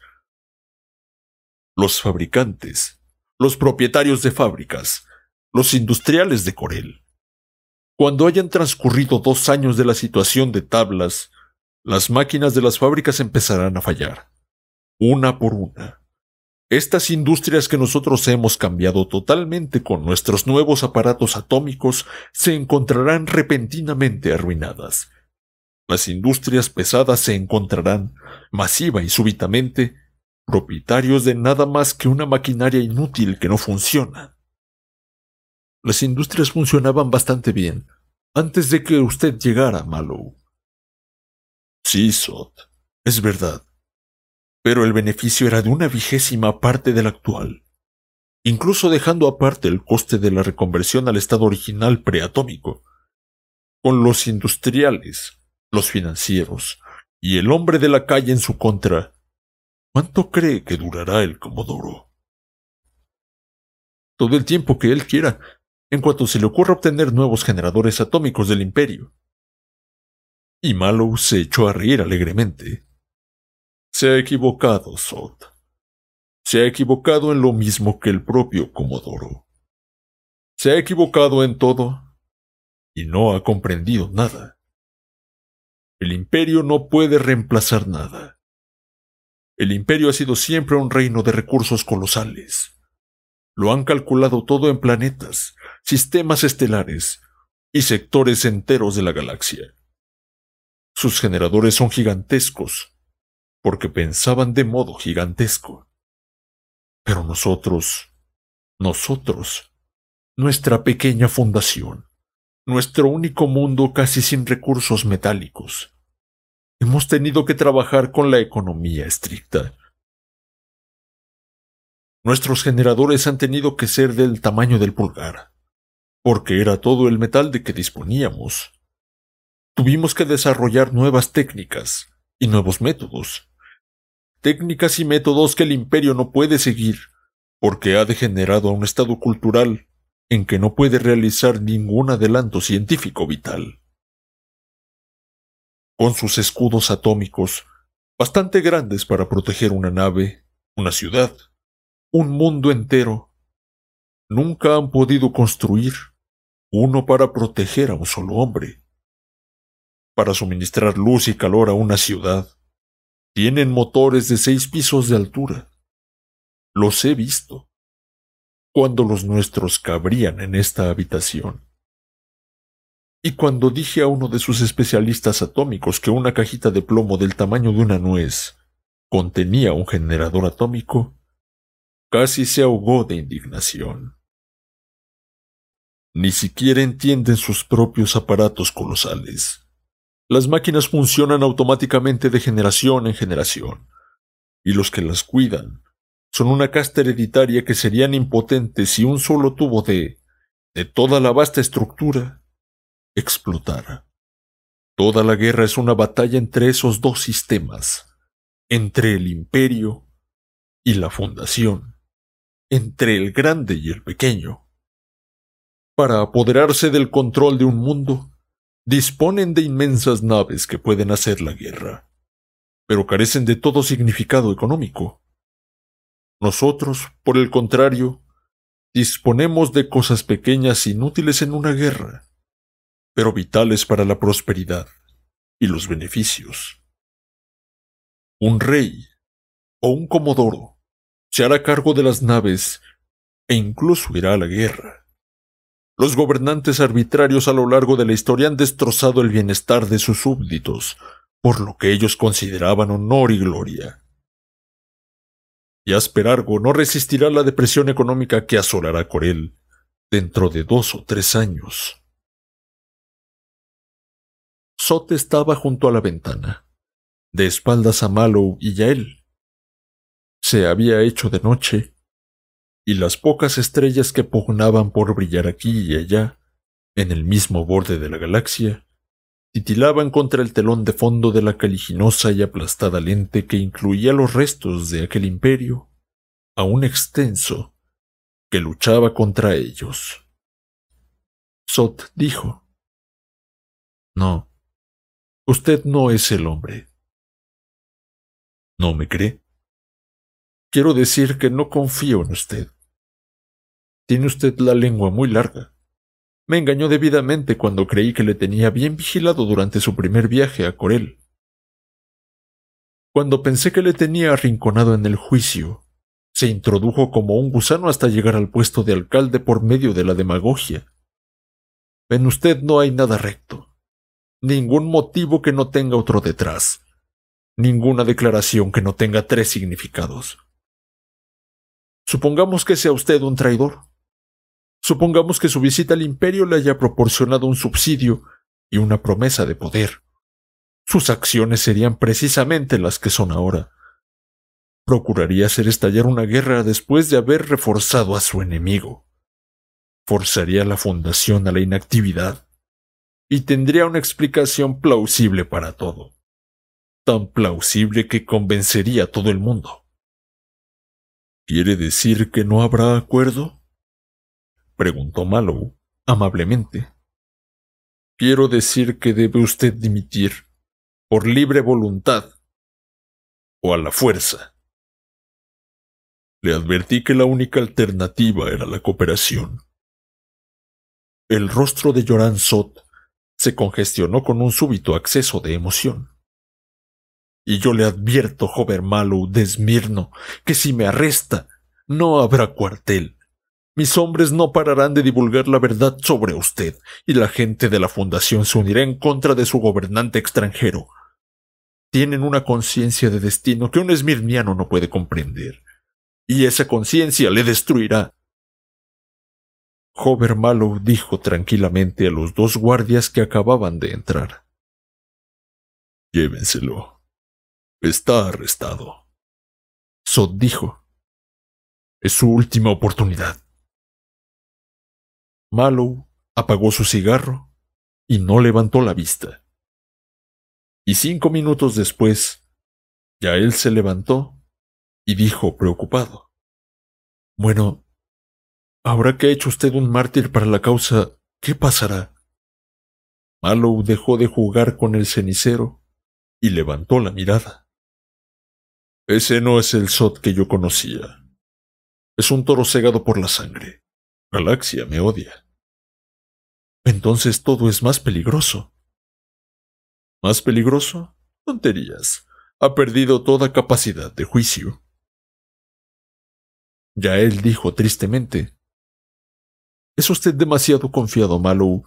Los fabricantes, los propietarios de fábricas, los industriales de Corel. Cuando hayan transcurrido dos años de la situación de tablas, las máquinas de las fábricas empezarán a fallar, una por una estas industrias que nosotros hemos cambiado totalmente con nuestros nuevos aparatos atómicos se encontrarán repentinamente arruinadas. Las industrias pesadas se encontrarán, masiva y súbitamente, propietarios de nada más que una maquinaria inútil que no funciona. Las industrias funcionaban bastante bien antes de que usted llegara, Malou. Sí, Sot, es verdad pero el beneficio era de una vigésima parte del actual, incluso dejando aparte el coste de la reconversión al estado original preatómico. Con los industriales, los financieros y el hombre de la calle en su contra, ¿cuánto cree que durará el Comodoro? Todo el tiempo que él quiera, en cuanto se le ocurra obtener nuevos generadores atómicos del imperio. Y Malo se echó a reír alegremente. Se ha equivocado, Sod. Se ha equivocado en lo mismo que el propio Comodoro. Se ha equivocado en todo y no ha comprendido nada. El imperio no puede reemplazar nada. El imperio ha sido siempre un reino de recursos colosales. Lo han calculado todo en planetas, sistemas estelares y sectores enteros de la galaxia. Sus generadores son gigantescos, porque pensaban de modo gigantesco. Pero nosotros, nosotros, nuestra pequeña fundación, nuestro único mundo casi sin recursos metálicos, hemos tenido que trabajar con la economía estricta. Nuestros generadores han tenido que ser del tamaño del pulgar, porque era todo el metal de que disponíamos. Tuvimos que desarrollar nuevas técnicas y nuevos métodos técnicas y métodos que el imperio no puede seguir, porque ha degenerado a un estado cultural en que no puede realizar ningún adelanto científico vital. Con sus escudos atómicos, bastante grandes para proteger una nave, una ciudad, un mundo entero, nunca han podido construir uno para proteger a un solo hombre, para suministrar luz y calor a una ciudad, tienen motores de seis pisos de altura. Los he visto. Cuando los nuestros cabrían en esta habitación. Y cuando dije a uno de sus especialistas atómicos que una cajita de plomo del tamaño de una nuez contenía un generador atómico, casi se ahogó de indignación. Ni siquiera entienden sus propios aparatos colosales. Las máquinas funcionan automáticamente de generación en generación, y los que las cuidan son una casta hereditaria que serían impotentes si un solo tubo de, de toda la vasta estructura, explotara. Toda la guerra es una batalla entre esos dos sistemas, entre el imperio y la fundación, entre el grande y el pequeño. Para apoderarse del control de un mundo, Disponen de inmensas naves que pueden hacer la guerra, pero carecen de todo significado económico. Nosotros, por el contrario, disponemos de cosas pequeñas inútiles en una guerra, pero vitales para la prosperidad y los beneficios. Un rey o un comodoro se hará cargo de las naves e incluso irá a la guerra. Los gobernantes arbitrarios a lo largo de la historia han destrozado el bienestar de sus súbditos, por lo que ellos consideraban honor y gloria. Y Asperargo no resistirá la depresión económica que asolará Corel dentro de dos o tres años. Sot estaba junto a la ventana, de espaldas a Malo y a él. Se había hecho de noche y las pocas estrellas que pugnaban por brillar aquí y allá, en el mismo borde de la galaxia, titilaban contra el telón de fondo de la caliginosa y aplastada lente que incluía los restos de aquel imperio, aún extenso, que luchaba contra ellos. Sot dijo, No, usted no es el hombre. ¿No me cree? Quiero decir que no confío en usted. Tiene usted la lengua muy larga. Me engañó debidamente cuando creí que le tenía bien vigilado durante su primer viaje a Corel. Cuando pensé que le tenía arrinconado en el juicio, se introdujo como un gusano hasta llegar al puesto de alcalde por medio de la demagogia. En usted no hay nada recto, ningún motivo que no tenga otro detrás, ninguna declaración que no tenga tres significados. Supongamos que sea usted un traidor. Supongamos que su visita al imperio le haya proporcionado un subsidio y una promesa de poder. Sus acciones serían precisamente las que son ahora. Procuraría hacer estallar una guerra después de haber reforzado a su enemigo. Forzaría la fundación a la inactividad. Y tendría una explicación plausible para todo. Tan plausible que convencería a todo el mundo. ¿Quiere decir que no habrá acuerdo? preguntó Malou amablemente. Quiero decir que debe usted dimitir por libre voluntad o a la fuerza. Le advertí que la única alternativa era la cooperación. El rostro de Joran Sot se congestionó con un súbito acceso de emoción. Y yo le advierto, joven Malou de que si me arresta, no habrá cuartel. Mis hombres no pararán de divulgar la verdad sobre usted, y la gente de la Fundación se unirá en contra de su gobernante extranjero. Tienen una conciencia de destino que un esmirniano no puede comprender, y esa conciencia le destruirá. Hover Mallow dijo tranquilamente a los dos guardias que acababan de entrar. Llévenselo. Está arrestado. Sod dijo. Es su última oportunidad. Malow apagó su cigarro y no levantó la vista. Y cinco minutos después, ya él se levantó y dijo preocupado. Bueno, habrá que ha hecho usted un mártir para la causa, ¿qué pasará? Malou dejó de jugar con el cenicero y levantó la mirada. Ese no es el Sot que yo conocía. Es un toro cegado por la sangre galaxia me odia. Entonces todo es más peligroso. ¿Más peligroso? Tonterías. Ha perdido toda capacidad de juicio. Ya él dijo tristemente. Es usted demasiado confiado, Malou.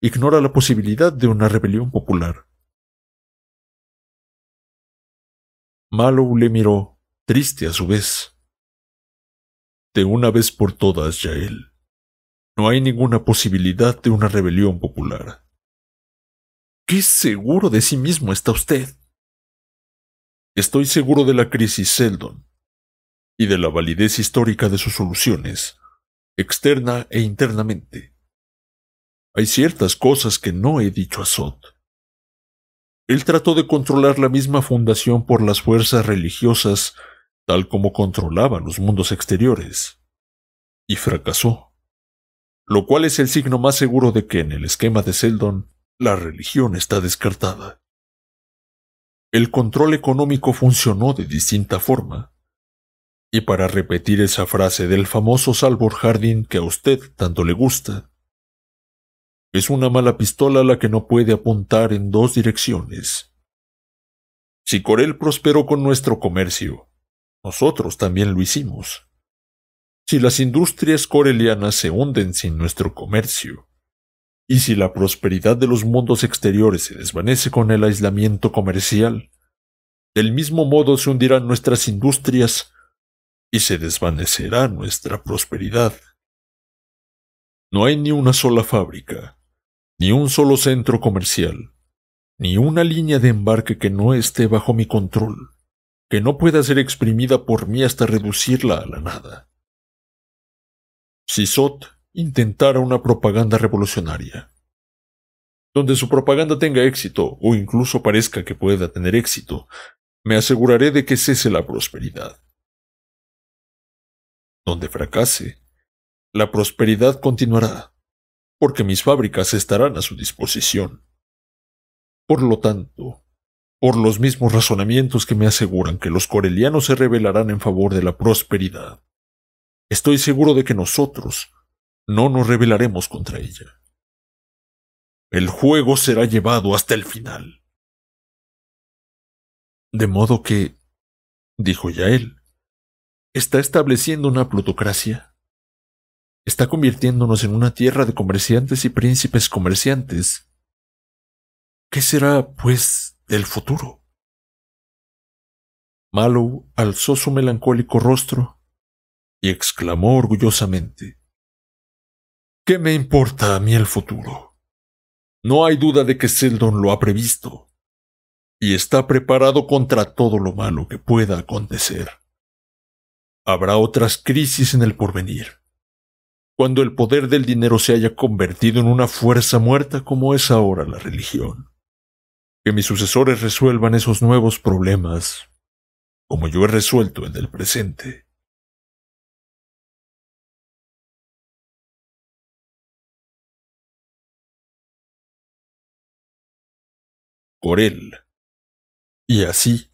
Ignora la posibilidad de una rebelión popular. Malou le miró, triste a su vez una vez por todas, Yael. No hay ninguna posibilidad de una rebelión popular. ¿Qué seguro de sí mismo está usted? Estoy seguro de la crisis Seldon y de la validez histórica de sus soluciones, externa e internamente. Hay ciertas cosas que no he dicho a Sot. Él trató de controlar la misma fundación por las fuerzas religiosas tal como controlaba los mundos exteriores. Y fracasó. Lo cual es el signo más seguro de que en el esquema de Seldon la religión está descartada. El control económico funcionó de distinta forma. Y para repetir esa frase del famoso Salvor Hardin que a usted tanto le gusta, es una mala pistola la que no puede apuntar en dos direcciones. Si Corel prosperó con nuestro comercio, nosotros también lo hicimos. Si las industrias corelianas se hunden sin nuestro comercio, y si la prosperidad de los mundos exteriores se desvanece con el aislamiento comercial, del mismo modo se hundirán nuestras industrias y se desvanecerá nuestra prosperidad. No hay ni una sola fábrica, ni un solo centro comercial, ni una línea de embarque que no esté bajo mi control que no pueda ser exprimida por mí hasta reducirla a la nada. Si Sot intentara una propaganda revolucionaria, donde su propaganda tenga éxito o incluso parezca que pueda tener éxito, me aseguraré de que cese la prosperidad. Donde fracase, la prosperidad continuará, porque mis fábricas estarán a su disposición. Por lo tanto, por los mismos razonamientos que me aseguran que los corelianos se rebelarán en favor de la prosperidad. Estoy seguro de que nosotros no nos rebelaremos contra ella. El juego será llevado hasta el final. De modo que, dijo él, está estableciendo una plutocracia. Está convirtiéndonos en una tierra de comerciantes y príncipes comerciantes. ¿Qué será, pues, el futuro. Mallow alzó su melancólico rostro y exclamó orgullosamente ¿Qué me importa a mí el futuro? No hay duda de que Seldon lo ha previsto y está preparado contra todo lo malo que pueda acontecer. Habrá otras crisis en el porvenir. Cuando el poder del dinero se haya convertido en una fuerza muerta como es ahora la religión que mis sucesores resuelvan esos nuevos problemas como yo he resuelto en el presente. Corel Y así,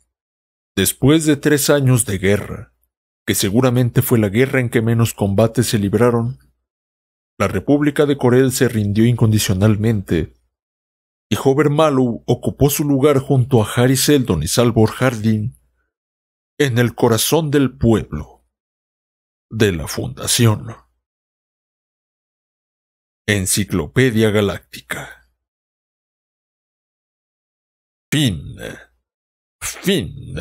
después de tres años de guerra, que seguramente fue la guerra en que menos combates se libraron, la República de Corel se rindió incondicionalmente y Hover Mallow ocupó su lugar junto a Harry Seldon y Salvor Jardín en el corazón del pueblo de la Fundación. Enciclopedia Galáctica. Fin. Fin.